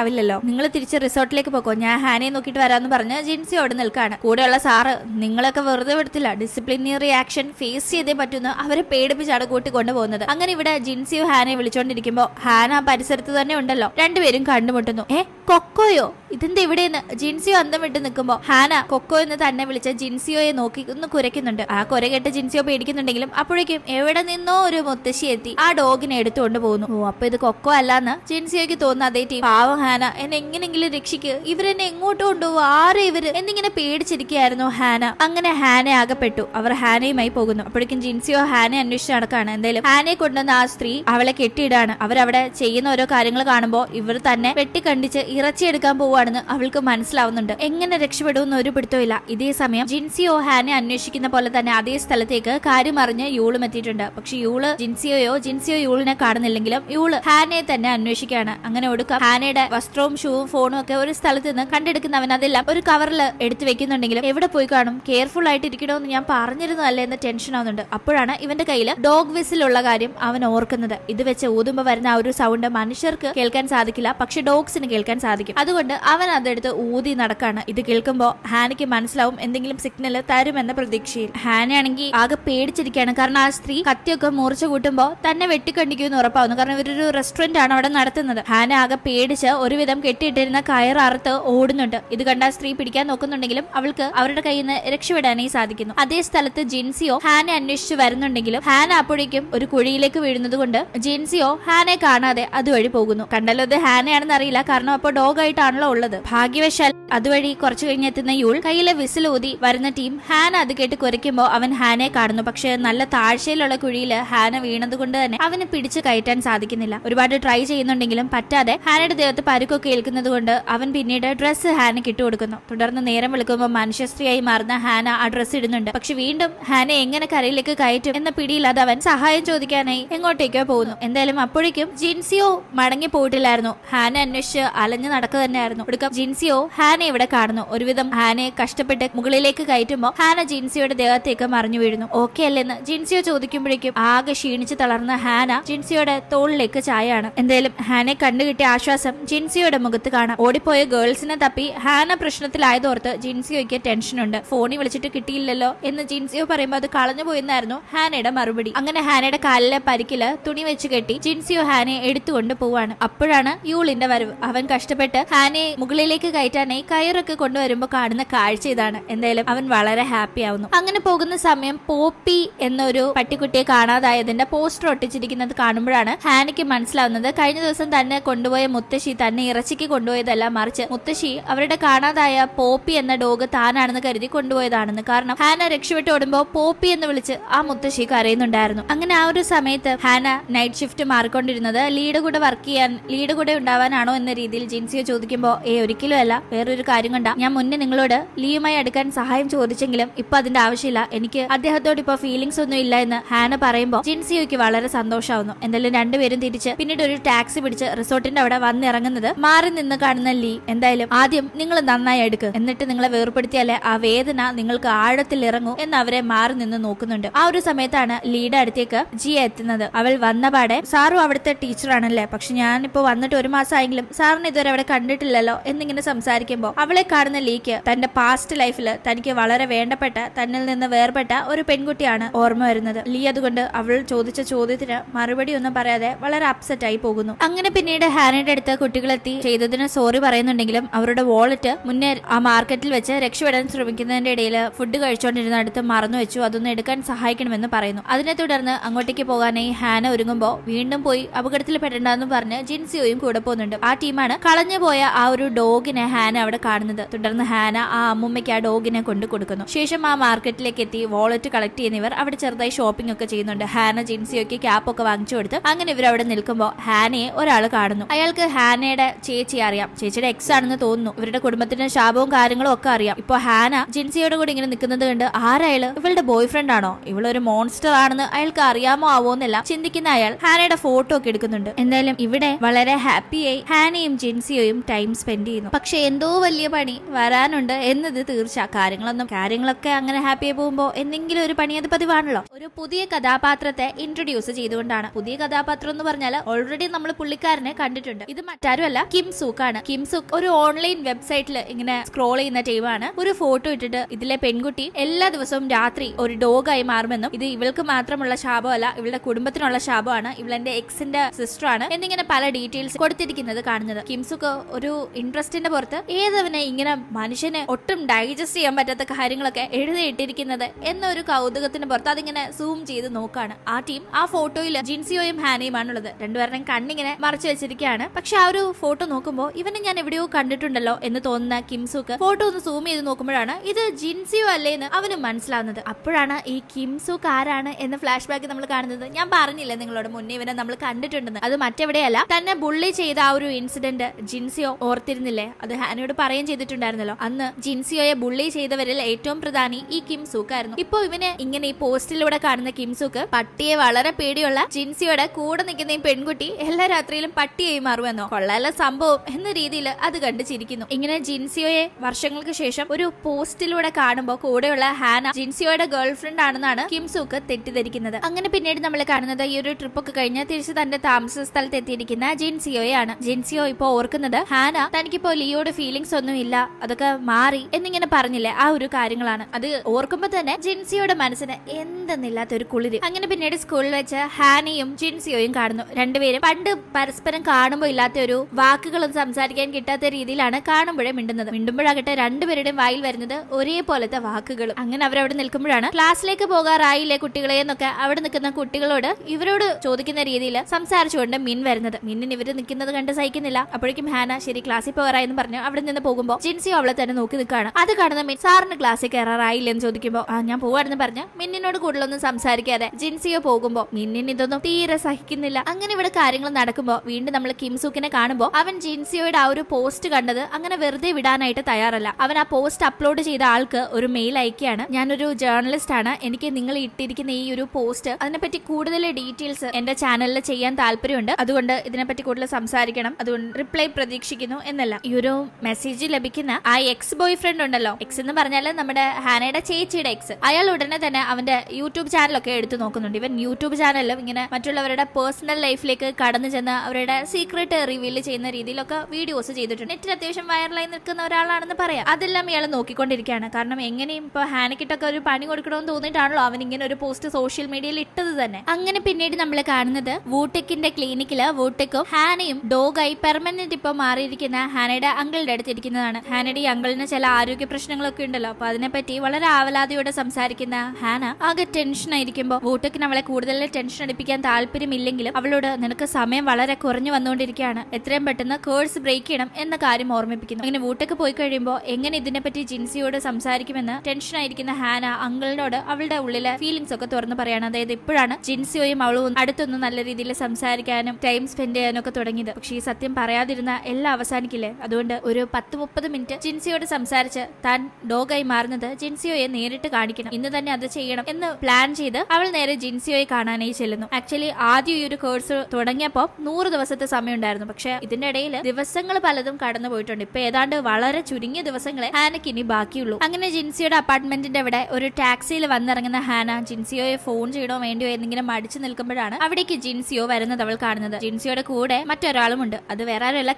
Speaker 1: ആവില്ലല്ലോ നിങ്ങൾ തിരിച്ച് റിസോർട്ടിലേക്ക് പോക്കോ ഞാൻ ഹാനയെ നോക്കിയിട്ട് വരാമെന്ന് പറഞ്ഞ് ജിൻസിയോ അവിടെ നിൽക്കുകയാണ് കൂടെയുള്ള സാറ് നിങ്ങളൊക്കെ വെറുതെ വിടത്തില്ല ഡിസിപ്ലിൻ ഇനി റിയാക്ഷൻ ഫേസ് ചെയ്തേ പറ്റുന്നു അവരെ പേടിപ്പിച്ചാണ് കൂട്ടി കൊണ്ടുപോകുന്നത് അങ്ങനെ ഇവിടെ ജിൻസിയോ ഹാനെ വിളിച്ചോണ്ടിരിക്കുമ്പോ ഹാന പരിസരത്ത് തന്നെ ഉണ്ടല്ലോ രണ്ടുപേരും കണ്ടുമുട്ടുന്നു ഏ കൊക്കോയോ ഇതെന്താ ഇവിടെയെന്ന് ജിൻസിയോ അന്തം വിട്ട് നിൽക്കുമ്പോ ഹാന കൊക്കോ എന്ന് തന്നെ വിളിച്ച ജിൻസിയോയെ നോക്കി ഒന്ന് കുരയ്ക്കുന്നുണ്ട് ആ കുര കേട്ട് ജിൻസിയോ പേടിക്കുന്നുണ്ടെങ്കിലും അപ്പോഴേക്കും എവിടെ നിന്നോ ഒരു മുത്തശ്ശി എത്തി ആ ഡോഗിനെ എടുത്തുകൊണ്ട് പോകുന്നു ഓ അപ്പൊ ഇത് കൊക്കോ അല്ലാന്ന് ജിൻസിയോക്ക് തോന്നുന്ന അതേ ടീം പാവ ഹാന എന്നെ എങ്ങനെങ്കിലും രക്ഷിക്ക് ഇവരെന്നെ എങ്ങോട്ട് കൊണ്ടുപോകും ആരെ ഇവര് എന്നിങ്ങനെ പേടിച്ചിരിക്കുകയായിരുന്നു ഹാന അങ്ങനെ ഹാന ആകപ്പെട്ടു അവർ ഹാനയുമായി പോകുന്നു അപ്പോഴേക്കും ജിൻസിയോ ഹാനെ അന്വേഷിച്ച് നടക്കാണ് എന്തായാലും ഹാനെ കൊണ്ടുവന്ന ആ സ്ത്രീ അവളെ കെട്ടിയിടാണ് അവരവിടെ ചെയ്യുന്ന ഓരോ കാര്യങ്ങൾ കാണുമ്പോൾ ഇവർ തന്നെ വെട്ടിക്കണ്ടിച്ച് ഇറച്ചിയെടുക്കാൻ പോവുകയാണെന്ന് അവൾക്ക് മനസ്സിലാവുന്നുണ്ട് എങ്ങനെ രക്ഷപ്പെടുമെന്ന് ഒരു പിടുത്തമില്ല ഇതേ സമയം ജിൻസിയോ ഹാനെ അന്വേഷിക്കുന്ന പോലെ തന്നെ അതേ സ്ഥലത്തേക്ക് കാര്യം അറിഞ്ഞ് യൂളും എത്തിയിട്ടുണ്ട് പക്ഷെ യൂള് ജിൻസിയോയോ ജിൻസിയോ യൂളിനെ കാണുന്നില്ലെങ്കിലും യൂള് ഹാനെ തന്നെ അന്വേഷിക്കുകയാണ് അങ്ങനെ ഒടുക്കം ഹാനയുടെ വസ്ത്രവും ഷൂവും ഫോണും ഒക്കെ ഒരു സ്ഥലത്ത് നിന്ന് കണ്ടെടുക്കുന്നവൻ അതെല്ലാം ഒരു കവറിൽ എടുത്തു വെക്കുന്നുണ്ടെങ്കിലും എവിടെ പോയി കാണും കെയർഫുൾ ആയിട്ട് ഇരിക്കണമെന്ന് ഞാൻ പറഞ്ഞു അറിഞ്ഞിരുന്നു അല്ലേ എന്ന് ടെൻഷൻ ആവുന്നുണ്ട് അപ്പോഴാണ് ഇവന്റെ കയ്യിൽ ഡോഗ് വിസിലുള്ള കാര്യം അവൻ ഓർക്കുന്നത് ഇത് വെച്ച് ഊതുമ്പോ വരുന്ന ആ ഒരു സൗണ്ട് മനുഷ്യർക്ക് കേൾക്കാൻ സാധിക്കില്ല പക്ഷെ ഡോഗ്സിന് കേൾക്കാൻ സാധിക്കും അതുകൊണ്ട് അവൻ അതെടുത്ത് ഊതി നടക്കാണ് ഇത് കേൾക്കുമ്പോൾ ഹാനിക്ക് മനസ്സിലാവും എന്തെങ്കിലും സിഗ്നൽ തരുമെന്ന പ്രതീക്ഷയിൽ ഹാനയാണെങ്കിൽ ആകെ പേടിച്ചിരിക്കുകയാണ് കാരണം ആ സ്ത്രീ കത്തിയൊക്കെ മൂർച്ച കൂട്ടുമ്പോ തന്നെ വെട്ടിക്കണ്ടിക്കുമെന്ന് ഉറപ്പാവുന്നു കാരണം ഇവരൊരു റെസ്റ്റോറന്റ് ആണ് അവിടെ നടത്തുന്നത് ഹാന ആകെ പേടിച്ച് ഒരുവിധം കെട്ടിയിട്ടിരുന്ന കയർ അറുത്ത് ഓടുന്നുണ്ട് ഇത് കണ്ട സ്ത്രീ പിടിക്കാൻ നോക്കുന്നുണ്ടെങ്കിലും അവൾക്ക് അവരുടെ കയ്യിൽ നിന്ന് രക്ഷപ്പെടാനേ സാധിക്കുന്നു അതേ സ്ഥലത്ത് ജിൻസിയോ ഹാനെ അന്വേഷിച്ചു വരുന്നുണ്ടെങ്കിലും ഹാൻ അപ്പോഴേക്കും ഒരു കുഴിയിലേക്ക് വീഴുന്നത് കൊണ്ട് ജിൻസിയോ ഹാനെ കാണാതെ അതുവഴി പോകുന്നു കണ്ടല്ലോ അത് ഹാനയാണെന്ന് അറിയില്ല കാരണം അപ്പോൾ ആയിട്ടാണല്ലോ ഉള്ളത് ഭാഗ്യവശാൽ അതുവഴി കുറച്ചു കഴിഞ്ഞെത്തുന്ന യൂൾ കയ്യിലെ വിസിലൂതി വരുന്ന ടീം ഹാൻ അത് കേട്ട് കുരയ്ക്കുമ്പോൾ അവൻ ഹാനെ കാണുന്നു പക്ഷെ നല്ല താഴ്ചയിലുള്ള കുഴിയിൽ ഹാന വീണത് കൊണ്ട് തന്നെ അവന് പിടിച്ചു കയറ്റാൻ സാധിക്കുന്നില്ല ഒരുപാട് ട്രൈ ചെയ്യുന്നുണ്ടെങ്കിലും പറ്റാതെ ഹാനയുടെ ദേഹത്ത് പരുക്കൊക്കെ ഏൽക്കുന്നത് കൊണ്ട് അവൻ പിന്നീട് ഡ്രസ്സ് ഹാനയ്ക്ക് ഇട്ട് കൊടുക്കുന്നു തുടർന്ന് നേരം വിളിക്കുമ്പോൾ മനുഷ്യസ്ത്രീയായി മാറുന്ന ഹാന ആ ഡ്രസ്സ് ഇടുന്നുണ്ട് പക്ഷെ വീണ്ടും ഹാനെ എങ്ങനെ കരയിലേക്ക് കയറ്റും എന്ന അത് അവൻ സഹായം ചോദിക്കാനായി എങ്ങോട്ടേക്കോ പോകുന്നു എന്തായാലും അപ്പോഴേക്കും ജിൻസിയോ മടങ്ങി പോയിട്ടില്ലായിരുന്നു ഹാന അന്വേഷിച്ച് അലഞ്ഞു നടക്കുക തന്നെയായിരുന്നു ഒടുക്കം ജിൻസിയോ ഹാന ഇവിടെ കാണുന്നു ഒരുവിധം ഹാനെ കഷ്ടപ്പെട്ട് മുകളിലേക്ക് കയറ്റുമ്പോൾ ഹാന ജിൻസിയോയുടെ ദേഹത്തേക്ക് മറിഞ്ഞു വീഴുന്നു ഓക്കെ അല്ലെന്ന് ജിൻസിയോ ചോദിക്കുമ്പോഴേക്കും ആകെ ക്ഷീണിച്ച് തളർന്ന ഹാന ജിൻസിയോടെ തോളിലേക്ക് ചായാണ് എന്തായാലും ഹാനെ കണ്ടുകിട്ടിയ ആശ്വാസം ജിൻസിയോയുടെ മുഖത്ത് കാണാം ഓടിപ്പോയ ഗേൾസിനെ തപ്പി ഹാന പ്രശ്നത്തിലായതോർത്ത് ജിൻസിയോയ്ക്ക് ടെൻഷനുണ്ട് ഫോണിൽ വിളിച്ചിട്ട് കിട്ടിയില്ലല്ലോ എന്ന് ജിൻസിയോ പറയുമ്പോൾ അത് കളഞ്ഞു പോയെന്നായിരുന്നു ഹാനയുടെ മറുപടി അങ്ങനെ ഹാനയുടെ കാലിലെ പരിക്കില് തുണി വെച്ച് കെട്ടി ജിൻസിയോ ഹാനയെ എടുത്തുകൊണ്ട് പോവാണ് അപ്പോഴാണ് യൂളിന്റെ വരവ് അവൻ കഷ്ടപ്പെട്ട് ഹാനയെ മുകളിലേക്ക് കയറ്റാനായി കയറൊക്കെ കൊണ്ടുവരുമ്പോൾ കാണുന്ന കാഴ്ച ഇതാണ് എന്തായാലും അവൻ വളരെ ഹാപ്പി ആവുന്നു അങ്ങനെ പോകുന്ന സമയം പോപ്പി എന്നൊരു പട്ടിക്കുട്ടിയെ കാണാതായതിന്റെ പോസ്റ്റർ ഒട്ടിച്ചിരിക്കുന്നത് കാണുമ്പോഴാണ് ഹാനയ്ക്ക് മനസ്സിലാവുന്നത് കഴിഞ്ഞ ദിവസം തന്നെ കൊണ്ടുപോയ മുത്തശ്ശി തന്നെ ഇറച്ചിക്ക് കൊണ്ടുപോയതല്ല മറിച്ച് മുത്തശ്ശി അവരുടെ കാണാതായ പോപ്പി എന്ന ഡോഗ് താനാണെന്ന് കരുതി കൊണ്ടുപോയതാണെന്ന് കാരണം ഹാന രക്ഷപ്പെട്ടു ഓടുമ്പോൾ പോപ്പി എന്ന് വിളിച്ച് ആ മുത്തശ്ശി കരയുന്നുണ്ടായിരുന്നു അങ്ങനെ ആ ഒരു സമയത്ത് ഹാന നൈറ്റ് ഷിഫ്റ്റ് മാറിക്കൊണ്ടിരുന്നത് ലീഡ് കൂടെ വർക്ക് ചെയ്യാൻ ലീഡ് കൂടെ ഉണ്ടാവാനാണോ എന്ന രീതിയിൽ ജിൻസിയെ ചോദിക്കുമ്പോൾ ഏ ഒരിക്കലും അല്ല വേറൊരു കാര്യം കണ്ട ഞാൻ മുന്നേ നിങ്ങളോട് ലീയുമായി എടുക്കാൻ സഹായം ചോദിച്ചെങ്കിലും ഇപ്പൊ അതിന്റെ ആവശ്യമില്ല എനിക്ക് അദ്ദേഹത്തോട് ഇപ്പൊ ഫീലിംഗ്സ് ഒന്നും ഇല്ല എന്ന് ഹാന പറയുമ്പോൾ ജിൻസിയോയ്ക്ക് വളരെ സന്തോഷമാവുന്നു എന്തായാലും രണ്ടുപേരും തിരിച്ച് പിന്നീട് ഒരു ടാക്സി പിടിച്ച് റിസോർട്ടിന്റെ അവിടെ വന്നിറങ്ങുന്നത് മാറി നിന്ന് കാണുന്ന ലീ എന്തായാലും ആദ്യം നിങ്ങൾ നന്നായി എടുക്കും എന്നിട്ട് നിങ്ങളെ വേർപ്പെടുത്തിയാലേ ആ വേദന നിങ്ങൾക്ക് ആഴത്തിൽ ഇറങ്ങൂ എന്ന് അവരെ മാറി നിന്ന് നോക്കുന്നുണ്ട് ആ ഒരു സമയത്താണ് ലീഡ് അടുത്തേക്ക് ജിയ എത്തുന്നത് അവൾ വന്നപാടെ സാറും അവിടുത്തെ ടീച്ചറാണല്ലേ പക്ഷെ ഞാനിപ്പോ വന്നിട്ട് ഒരു മാസമായെങ്കിലും സാറിന് ഇതുവരെ അവിടെ കണ്ടിട്ടില്ലല്ലോ എന്നിങ്ങനെ സംസാരിക്കുമ്പോൾ അവളെ കാണുന്ന ലീക്ക് തന്റെ പാസ്റ്റ് ലൈഫിൽ തനിക്ക് വളരെ വേണ്ടപ്പെട്ട തന്നിൽ നിന്ന് വേർപെട്ട ഒരു പെൺകുട്ടിയാണ് ഓർമ്മ വരുന്നത് ലീ അതുകൊണ്ട് അവൾ ചോദിച്ച ചോദ്യത്തിന് മറുപടി ഒന്നും പറയാതെ വളരെ അപ്സെറ്റ് ആയി പോകുന്നു അങ്ങനെ പിന്നീട് ഹാനയുടെ അടുത്ത് കുട്ടികളെത്തി ചെയ്തതിന് സോറി പറയുന്നുണ്ടെങ്കിലും അവരുടെ വാളറ്റ് മുന്നേ ആ മാർക്കറ്റിൽ വെച്ച് രക്ഷപ്പെടാൻ ശ്രമിക്കുന്നതിന്റെ ഇടയിൽ ഫുഡ് കഴിച്ചുകൊണ്ടിരുന്ന അടുത്ത് മറന്നു വെച്ചു അതൊന്ന് എടുക്കാൻ സഹായിക്കണമെന്ന് പറയുന്നു അതിനെ തുടർന്ന് അങ്ങോട്ടേക്ക് പോകാനായി ഹാന ഒരുങ്ങുമ്പോ വീണ്ടും പോയി അപകടത്തിൽ പെടേണ്ടെന്ന് പറഞ്ഞ് ജിൻസിയോയും കൂടെ പോകുന്നുണ്ട് ആ ടീമാണ് കളഞ്ഞു പോയ ആ ഒരു ഡോഗിനെ ഹാന അവിടെ കാണുന്നത് തുടർന്ന് ഹാന ആ അമ്മുമ്മയ്ക്ക് ആ ഡോഗിനെ കൊണ്ട് കൊടുക്കുന്നു ശേഷം ആ മാർക്കറ്റിലേക്ക് എത്തി വാളറ്റ് കളക്ട് ചെയ്യുന്നവർ അവിടെ ചെറുതായി ഷോപ്പിംഗ് ഒക്കെ ചെയ്യുന്നുണ്ട് ഹാന ജിൻസിയോക്ക് ക്യാപ്പ് ഒക്കെ വാങ്ങിച്ചു കൊടുത്ത് അങ്ങനെ ഇവർ അവിടെ നിൽക്കുമ്പോ ഹാനയെ ഒരാൾ കാണുന്നു അയാൾക്ക് ഹാനയുടെ ചേച്ചി അറിയാം ചേച്ചിയുടെ എക്സ് ആണെന്ന് തോന്നുന്നു ഇവരുടെ കുടുംബത്തിന്റെ ശാപവും കാര്യങ്ങളും ഒക്കെ അറിയാം ഇപ്പൊ ഹാന ജിൻസിയോട് കൂടി ഇങ്ങനെ നിൽക്കുന്നത് കണ്ട് ആരായാലും അയാള് ഇവളുടെ ബോയ് ഫ്രണ്ട് ആണോ ഇവളൊരു മോൺസ്റ്റർ ആണെന്ന് അയാൾക്ക് അറിയാമോ ആവോന്നെല്ലാം ചിന്തിക്കുന്ന അയാൾ ഹാനയുടെ ഫോട്ടോ ഒക്കെ എടുക്കുന്നുണ്ട് എന്തായാലും ഇവിടെ വളരെ ഹാപ്പിയായി ഹാനയും ജിൻസിയും ടൈം സ്പെൻഡ് ചെയ്യുന്നു പക്ഷെ എന്തോ വലിയ പണി വരാനുണ്ട് എന്നത് തീർച്ച കാര്യങ്ങളൊന്നും കാര്യങ്ങളൊക്കെ അങ്ങനെ ഹാപ്പിയായി പോകുമ്പോ എന്തെങ്കിലും ഒരു പണി അത് പതിവാണല്ലോ ഒരു പുതിയ കഥാപാത്രത്തെ ഇൻട്രൊഡ്യൂസ് ചെയ്തുകൊണ്ടാണ് പുതിയ കഥാപാത്രം എന്ന് പറഞ്ഞാൽ ഓൾറെഡി നമ്മൾ പുള്ളിക്കാരനെ കണ്ടിട്ടുണ്ട് ഇത് മറ്റാരുമല്ല കിം ആണ് കിം ഒരു ഓൺലൈൻ വെബ്സൈറ്റിൽ ഇങ്ങനെ സ്ക്രോൾ ചെയ്യുന്ന ടീമാണ് ഒരു ഫോട്ടോ ഇട്ടിട്ട് ഇതിലെ പെൺകുട്ടി എല്ലാ ദിവസവും രാത്രി ഒരു ഡോഗായി മാറുമെന്നും ഇത് ഇവൾക്ക് മാത്രമുള്ള ശാപമല്ല ഇവളുടെ കുടുംബത്തിനുള്ള ശാപമാണ് ഇവളെന്റെ എക്സിന്റെ സിസ്റ്ററാണ് എന്നിങ്ങനെ പല ഡീറ്റെയിൽസ് കൊടുത്തിരിക്കുന്നത് കാണുന്നത് കിംസുക്ക് ഒരു ഇൻട്രസ്റ്റിന്റെ പുറത്ത് ഏതവനെ ഇങ്ങനെ മനുഷ്യന് ഒട്ടും ഡൈജസ്റ്റ് ചെയ്യാൻ പറ്റാത്ത കാര്യങ്ങളൊക്കെ എഴുതിയിട്ടിരിക്കുന്നത് എന്നൊരു കൗതുകത്തിന് പുറത്ത് അതിങ്ങനെ സൂം ചെയ്ത് നോക്കാണ് ആ ടീം ആ ഫോട്ടോയിൽ ജിൻസിയോയും ആണുള്ളത് രണ്ടുപേരുടെയും കണ്ണിങ്ങനെ മറച്ചു വെച്ചിരിക്കുകയാണ് പക്ഷെ ആ ഒരു ഫോട്ടോ നോക്കുമ്പോൾ ഇവനെ ഞാൻ എവിടെയോ കണ്ടിട്ടുണ്ടല്ലോ എന്ന് തോന്നുന്ന കിംസുക്ക് ഫോട്ടോ ഒന്ന് സൂം ചെയ്ത് നോക്കുമ്പോഴാണ് ഇത് ജിൻസിയോ അല്ലേന്ന് അവന് മനസ്സിലായി മനസ്സിലാവുന്നത് അപ്പോഴാണ് ഈ കിംസു ആരാണ് എന്ന ഫ്ലാഷ് ബാക്ക് നമ്മൾ കാണുന്നത് ഞാൻ പറഞ്ഞില്ല നിങ്ങളോട് മുന്നേ ഇവനെ നമ്മൾ കണ്ടിട്ടുണ്ടെന്ന് അത് മറ്റെവിടെയല്ല തന്നെ ബുള്ളി ചെയ്ത ആ ഒരു ഇൻസിഡന്റ് ജിൻസിയോ ഓർത്തിരുന്നില്ലേ അത് ഹാനയോട് പറയുകയും ചെയ്തിട്ടുണ്ടായിരുന്നല്ലോ അന്ന് ജിൻസിയോയെ ബുള്ളി ചെയ്തവരിൽ ഏറ്റവും പ്രധാനി ഈ കിംസൂക്ക് ആയിരുന്നു ഇപ്പോ ഇവന് ഇങ്ങനെ ഈ പോസ്റ്റിലൂടെ കാണുന്ന കിംസൂക്ക് പട്ടിയെ വളരെ പേടിയുള്ള ജിൻസിയോടെ കൂടെ നിൽക്കുന്ന ഈ പെൺകുട്ടി എല്ലാ രാത്രിയിലും പട്ടിയായി മാറുമെന്നോ കൊള്ളാല സംഭവം എന്ന രീതിയിൽ അത് കണ്ടു ചിരിക്കുന്നു ഇങ്ങനെ ജിൻസിയോയെ വർഷങ്ങൾക്ക് ശേഷം ഒരു പോസ്റ്റിലൂടെ കാണുമ്പോൾ കൂടെയുള്ള ഹാന ജിൻസിയോയുടെ ഗേൾ ഫ്രണ്ട് ആണെന്നാണ് കിംസൂക്ക് തെറ്റിദ്ധരിക്കുന്നത് അങ്ങനെ പിന്നീട് നമ്മൾ കാണുന്നത് ഈ ഒരു ട്രിപ്പ് ഒക്കെ കഴിഞ്ഞ് തിരിച്ച് തന്റെ താമസ സ്ഥലത്ത് എത്തിയിരിക്കുന്ന ജിൻസിയോയാണ് ജിൻസിയോ ഇപ്പോൾ ഓർക്കുന്നത് ഹാന തനിക്കിപ്പോ ലിയോയുടെ ഫീലിംഗ്സ് ഒന്നും ഇല്ല അതൊക്കെ മാറി എന്നിങ്ങനെ പറഞ്ഞില്ലേ ആ ഒരു കാര്യങ്ങളാണ് അത് ഓർക്കുമ്പോൾ തന്നെ ജിൻസിയോയുടെ മനസ്സിന് എന്തെന്നില്ലാത്ത ഒരു കുളിരി അങ്ങനെ പിന്നീട് സ്കൂളിൽ വെച്ച് ഹാനയും ജിൻസിയോയും കാണുന്നു രണ്ടുപേരും പണ്ട് പരസ്പരം കാണുമ്പോൾ ഇല്ലാത്ത ഒരു വാക്കുകളും സംസാരിക്കാൻ കിട്ടാത്ത രീതിയിലാണ് കാണുമ്പോഴേ മിണ്ടുന്നത് മിണ്ടുമ്പോഴാകട്ടെ രണ്ടുപേരുടെയും വായിൽ വരുന്നത് ഒരേപോലത്തെ വാക്കുകളും അങ്ങനെ അവർ അവിടെ നിൽക്കുമ്പോഴാണ് ക്ലാസ്സിലേക്ക് പോകാറായില്ലേ കുട്ടികളെ എന്നൊക്കെ അവിടെ നിൽക്കുന്ന കുട്ടികളോട് ഇവരോട് ചോദിക്കുന്ന രീതിയിൽ സംസാരിച്ചുകൊണ്ട് മിൻ വരുന്നത് മിന്നിന് ഇവർ നിൽക്കുന്നത് കണ്ട് സഹിക്കുന്നില്ല അപ്പോഴേക്കും ഹാന ശരി ക്ലാസ്സിൽ പോകാറായെന്ന് എന്ന് പറഞ്ഞു അവിടെ നിന്ന് പോകുമ്പോൾ ജിൻസി അവളെ തന്നെ നോക്കി നിൽക്കുകയാണ് അത് കാണുന്ന മിൻ സാറിന് ക്ലാസ്സിൽ കയറാറായില്ലേ എന്ന് ചോദിക്കുമ്പോൾ ആ ഞാൻ പോവാണെന്ന് പറഞ്ഞു മിന്നിനോട് കൂടുതലൊന്നും സംസാരിക്കാതെ ജിൻസിയോ പോകുമ്പോൾ മിന്നിന് ഇതൊന്നും തീരെ സഹിക്കുന്നില്ല അങ്ങനെ ഇവിടെ കാര്യങ്ങൾ നടക്കുമ്പോൾ വീണ്ടും നമ്മൾ കിംസുക്കിനെ കാണുമ്പോൾ അവൻ ജിൻസിയോയുടെ ആ ഒരു പോസ്റ്റ് കണ്ടത് അങ്ങനെ വെറുതെ വിടാനായിട്ട് തയ്യാറല്ല അവൻ ആ പോസ്റ്റ് അപ്ലോഡ് ചെയ്ത ആൾക്ക് ഒരു മെയിൽ അയക്കുകയാണ് ഞാൻ ഒരു ജേർണലിസ്റ്റ് ആണ് എനിക്ക് നിങ്ങൾ ഇട്ടിരിക്കുന്ന ഈ ഒരു പോസ്റ്റ് അതിനെപ്പറ്റി കൂടുതൽ ഡീറ്റെയിൽസ് എന്റെ ചാനലിൽ ചെയ്യാൻ താല്പര്യമുണ്ട് അതുകൊണ്ട് ഇതിനെപ്പറ്റി കൂടുതൽ സംസാരിക്കണം അതുകൊണ്ട് റിപ്ലൈ പ്രതീക്ഷിക്കുന്നു എന്നല്ല ഈ ഒരു മെസ്സേജ് ലഭിക്കുന്ന ആ എക്സ് ബോയ് ഫ്രണ്ട് ഉണ്ടല്ലോ എക്സ് എന്ന് പറഞ്ഞാൽ നമ്മുടെ ഹാനയുടെ ചേച്ചിയുടെ എക്സ് അയാൾ ഉടനെ തന്നെ അവന്റെ യൂട്യൂബ് ചാനലൊക്കെ എടുത്തു നോക്കുന്നുണ്ട് ഇവൻ യൂട്യൂബ് ചാനലിലും ഇങ്ങനെ മറ്റുള്ളവരുടെ പേഴ്സണൽ ലൈഫിലേക്ക് കടന്നു ചെന്ന് അവരുടെ സീക്രട്ട് റിവീൽ ചെയ്യുന്ന രീതിയിലൊക്കെ വീഡിയോസ് ചെയ്തിട്ടുണ്ട് നെറ്റിൽ അത്യാവശ്യം വൈറലായി നിൽക്കുന്ന ഒരാളാണെന്ന് പറയാം അതെല്ലാം ഇയാൾ നോക്കിക്കൊണ്ടിരിക്കുകയാണ് കാരണം എങ്ങനെയും ഇപ്പൊ ഹാനക്കിട്ടൊക്കെ ഒരു പണി കൊടുക്കണമെന്ന് തോന്നിയിട്ടാണല്ലോ അവൻ ഇങ്ങനെ ഒരു പോസ്റ്റ് സോഷ്യൽ മീഡിയയിൽ ഇട്ടത് തന്നെ അങ്ങനെ പിന്നീട് നമ്മൾ കാണുന്നത് വൂട്ടെക്കിന്റെ ക്ലിനിക്കില് വൂട്ടെക്കും ഹാനയും ഡോഗായി പെർമനന്റ് ഇപ്പൊ മാറിയിരിക്കുന്ന ഹാനയുടെ അങ്കിളുടെ അടുത്തിരിക്കുന്നതാണ് ഇരിക്കുന്നതാണ് ഹാനയുടെ ഈ അങ്കിളിന് ചില ആരോഗ്യ പ്രശ്നങ്ങളൊക്കെ ഉണ്ടല്ലോ അപ്പൊ അതിനെപ്പറ്റി വളരെ ആവലാതിയോടെ സംസാരിക്കുന്ന ഹാന ആകെ ടെൻഷൻ ആയിരിക്കുമ്പോൾ വൂട്ടക്കിന് അവളെ കൂടുതൽ ടെൻഷൻ അടിപ്പിക്കാൻ താല്പര്യമില്ലെങ്കിലും അവളോട് നിനക്ക് സമയം വളരെ കുറഞ്ഞു വന്നുകൊണ്ടിരിക്കുകയാണ് എത്രയും പെട്ടെന്ന് കേഴ്സ് ബ്രേക്ക് ചെയ്യണം എന്ന കാര്യം ഓർമ്മിപ്പിക്കുന്നു അങ്ങനെ വൂട്ടക്ക് പോയി കഴിയുമ്പോൾ എങ്ങനെ ഇതിനെപ്പറ്റി ജിൻസിയോട് സംസാരിക്കുമെന്ന് ആയിരിക്കുന്ന ഹാന ഞാൻ ആ അങ്കിളിനോട് അവളുടെ ഉള്ളിലെ ഫീലിംഗ്സ് ഒക്കെ തുറന്ന് പറയാണ് അതായത് ഇപ്പോഴാണ് ജിൻസിയോയും അവളും അടുത്തൊന്നും നല്ല രീതിയിൽ സംസാരിക്കാനും ടൈം സ്പെൻഡ് ചെയ്യാനും ഒക്കെ തുടങ്ങിയത് പക്ഷേ ഈ സത്യം പറയാതിരുന്ന എല്ലാം അവസാനിക്കില്ലേ അതുകൊണ്ട് ഒരു പത്ത് മുപ്പത് മിനിറ്റ് ജിൻസിയോട് സംസാരിച്ച് താൻ ഡോഗായി മാറുന്നത് ജിൻസിയോയെ നേരിട്ട് കാണിക്കണം ഇന്ന് തന്നെ അത് ചെയ്യണം എന്ന് പ്ലാൻ ചെയ്ത് അവൾ നേരെ ജിൻസിയോയെ കാണാനായി ചെല്ലുന്നു ആക്ച്വലി ആദ്യം ഈ ഒരു കോഴ്സ് തുടങ്ങിയപ്പോൾ നൂറ് ദിവസത്തെ സമയം ഉണ്ടായിരുന്നു പക്ഷെ ഇതിന്റെ ഇടയിൽ ദിവസങ്ങൾ പലതും കടന്നു പോയിട്ടുണ്ട് ഇപ്പൊ ഏതാണ്ട് വളരെ ചുരുങ്ങിയ ദിവസങ്ങളെ ഇനി ബാക്കിയുള്ളൂ അങ്ങനെ ജിൻസിയുടെ അപ്പാർട്ട്മെന്റിന്റെ അവിടെ ഒരു ടാക്സിയിൽ വന്നിറങ്ങുന്ന ഹാന ജിൻസിയോയെ ഫോൺ ചെയ്യണോ വേണ്ടിയോ എന്തെങ്കിലും മടിച്ചു നിൽക്കുമ്പോഴാണ് അവിടേക്ക് ജിൻസിയോ വരുന്നത് അവൾ കാണുന്നത് ജിൻസിയോയുടെ കൂടെ മറ്റൊരാളും ഉണ്ട് അത് വേറെ ആരുമല്ല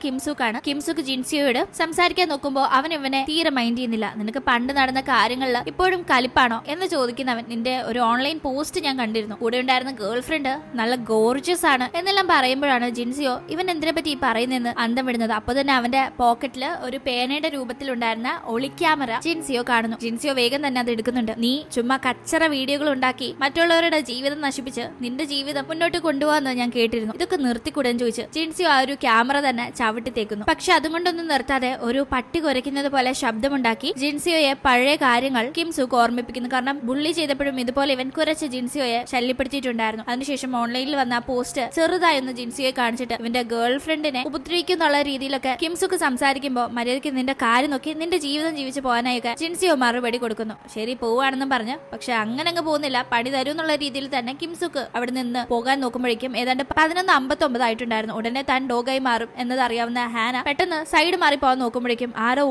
Speaker 1: ആണ് കിംസുക്ക് ജിൻസിയോട് സംസാരിക്കാൻ നോക്കുമ്പോൾ അവൻ ഇവനെ തീരെ മൈൻഡ് ചെയ്യുന്നില്ല നിനക്ക് പണ്ട് നടന്ന കാര്യങ്ങളിൽ ഇപ്പോഴും കലിപ്പാണോ എന്ന് ചോദിക്കുന്നവൻ നിന്റെ ഒരു ഓൺലൈൻ പോസ്റ്റ് ഞാൻ കണ്ടിരുന്നു കൂടെ ഉണ്ടായിരുന്ന ഗേൾ ഫ്രണ്ട് നല്ല ഗോർജിയസ് ആണ് എന്നെല്ലാം പറയുമ്പോഴാണ് ജിൻസിയോ ഇവൻ എന്തിനെ പറ്റി പറയുന്നതെന്ന് അന്തം വിടുന്നത് അപ്പൊ തന്നെ അവന്റെ പോക്കറ്റിൽ ഒരു പേനയുടെ രൂപത്തിലുണ്ടായിരുന്ന ഒളി ക്യാമറ ജിൻസിയോ കാണുന്നു ജിൻസിയോ വേഗം തന്നെ അത് എടുക്കുന്നുണ്ട് ചെയ്യുന്നുണ്ട് നീ ചുമ്മാ കച്ചറ വീഡിയോകൾ ഉണ്ടാക്കി മറ്റുള്ളവരുടെ ജീവിതം നശിപ്പിച്ച് നിന്റെ ജീവിതം മുന്നോട്ട് കൊണ്ടുപോകാന്ന് ഞാൻ കേട്ടിരുന്നു ഇതൊക്കെ നിർത്തിക്കൂടാൻ ചോദിച്ചു ജിൻസി ആ ഒരു ക്യാമറ തന്നെ ചവിട്ടിത്തേക്കുന്നു തേക്കുന്നു പക്ഷെ അതുകൊണ്ടൊന്നും നിർത്താതെ ഒരു പട്ടി കുരയ്ക്കുന്നത് പോലെ ശബ്ദമുണ്ടാക്കി ജിൻസിയോയെ പഴയ കാര്യങ്ങൾ കിംസു ഓർമ്മിപ്പിക്കുന്നു കാരണം ബുള്ളി ചെയ്തപ്പോഴും ഇതുപോലെ ഇവൻ കുരച്ച് ജിൻസിയോയെ ശല്യപ്പെടുത്തിയിട്ടുണ്ടായിരുന്നു അതിനുശേഷം ഓൺലൈനിൽ വന്ന ആ പോസ്റ്റ് ചെറുതായി ഒന്ന് ജിൻസിയോയെ കാണിച്ചിട്ട് ഇവന്റെ ഗേൾ ഫ്രണ്ടിനെ ഉപദ്രവിക്കുന്നുള്ള രീതിയിലൊക്കെ കിംസുക്ക് സംസാരിക്കുമ്പോൾ മര്യാദയ്ക്ക് നിന്റെ കാര്യം നോക്കി നിന്റെ ജീവിതം ജീവിച്ചു പോകാനായൊക്കെ ജിൻസിയോ മറുപടി കൊടുക്കുന്നു ശരി പോവുകയാണെന്നും പറഞ്ഞ് പക്ഷെ അങ്ങനെ അങ്ങ് പോകുന്നില്ല പണി തരും എന്നുള്ള രീതിയിൽ തന്നെ കിംസുക്ക് അവിടെ നിന്ന് പോകാൻ നോക്കുമ്പോഴേക്കും ഏതാണ്ട് പതിനൊന്ന് ഒമ്പത് ആയിട്ടുണ്ടായിരുന്നു ഉടനെ താൻ ഡോഗായി മാറും എന്നത് അറിയാവുന്ന ഹാന പെട്ടെന്ന് സൈഡ് മാറി പോകാൻ നോക്കുമ്പോഴേക്കും ആരോ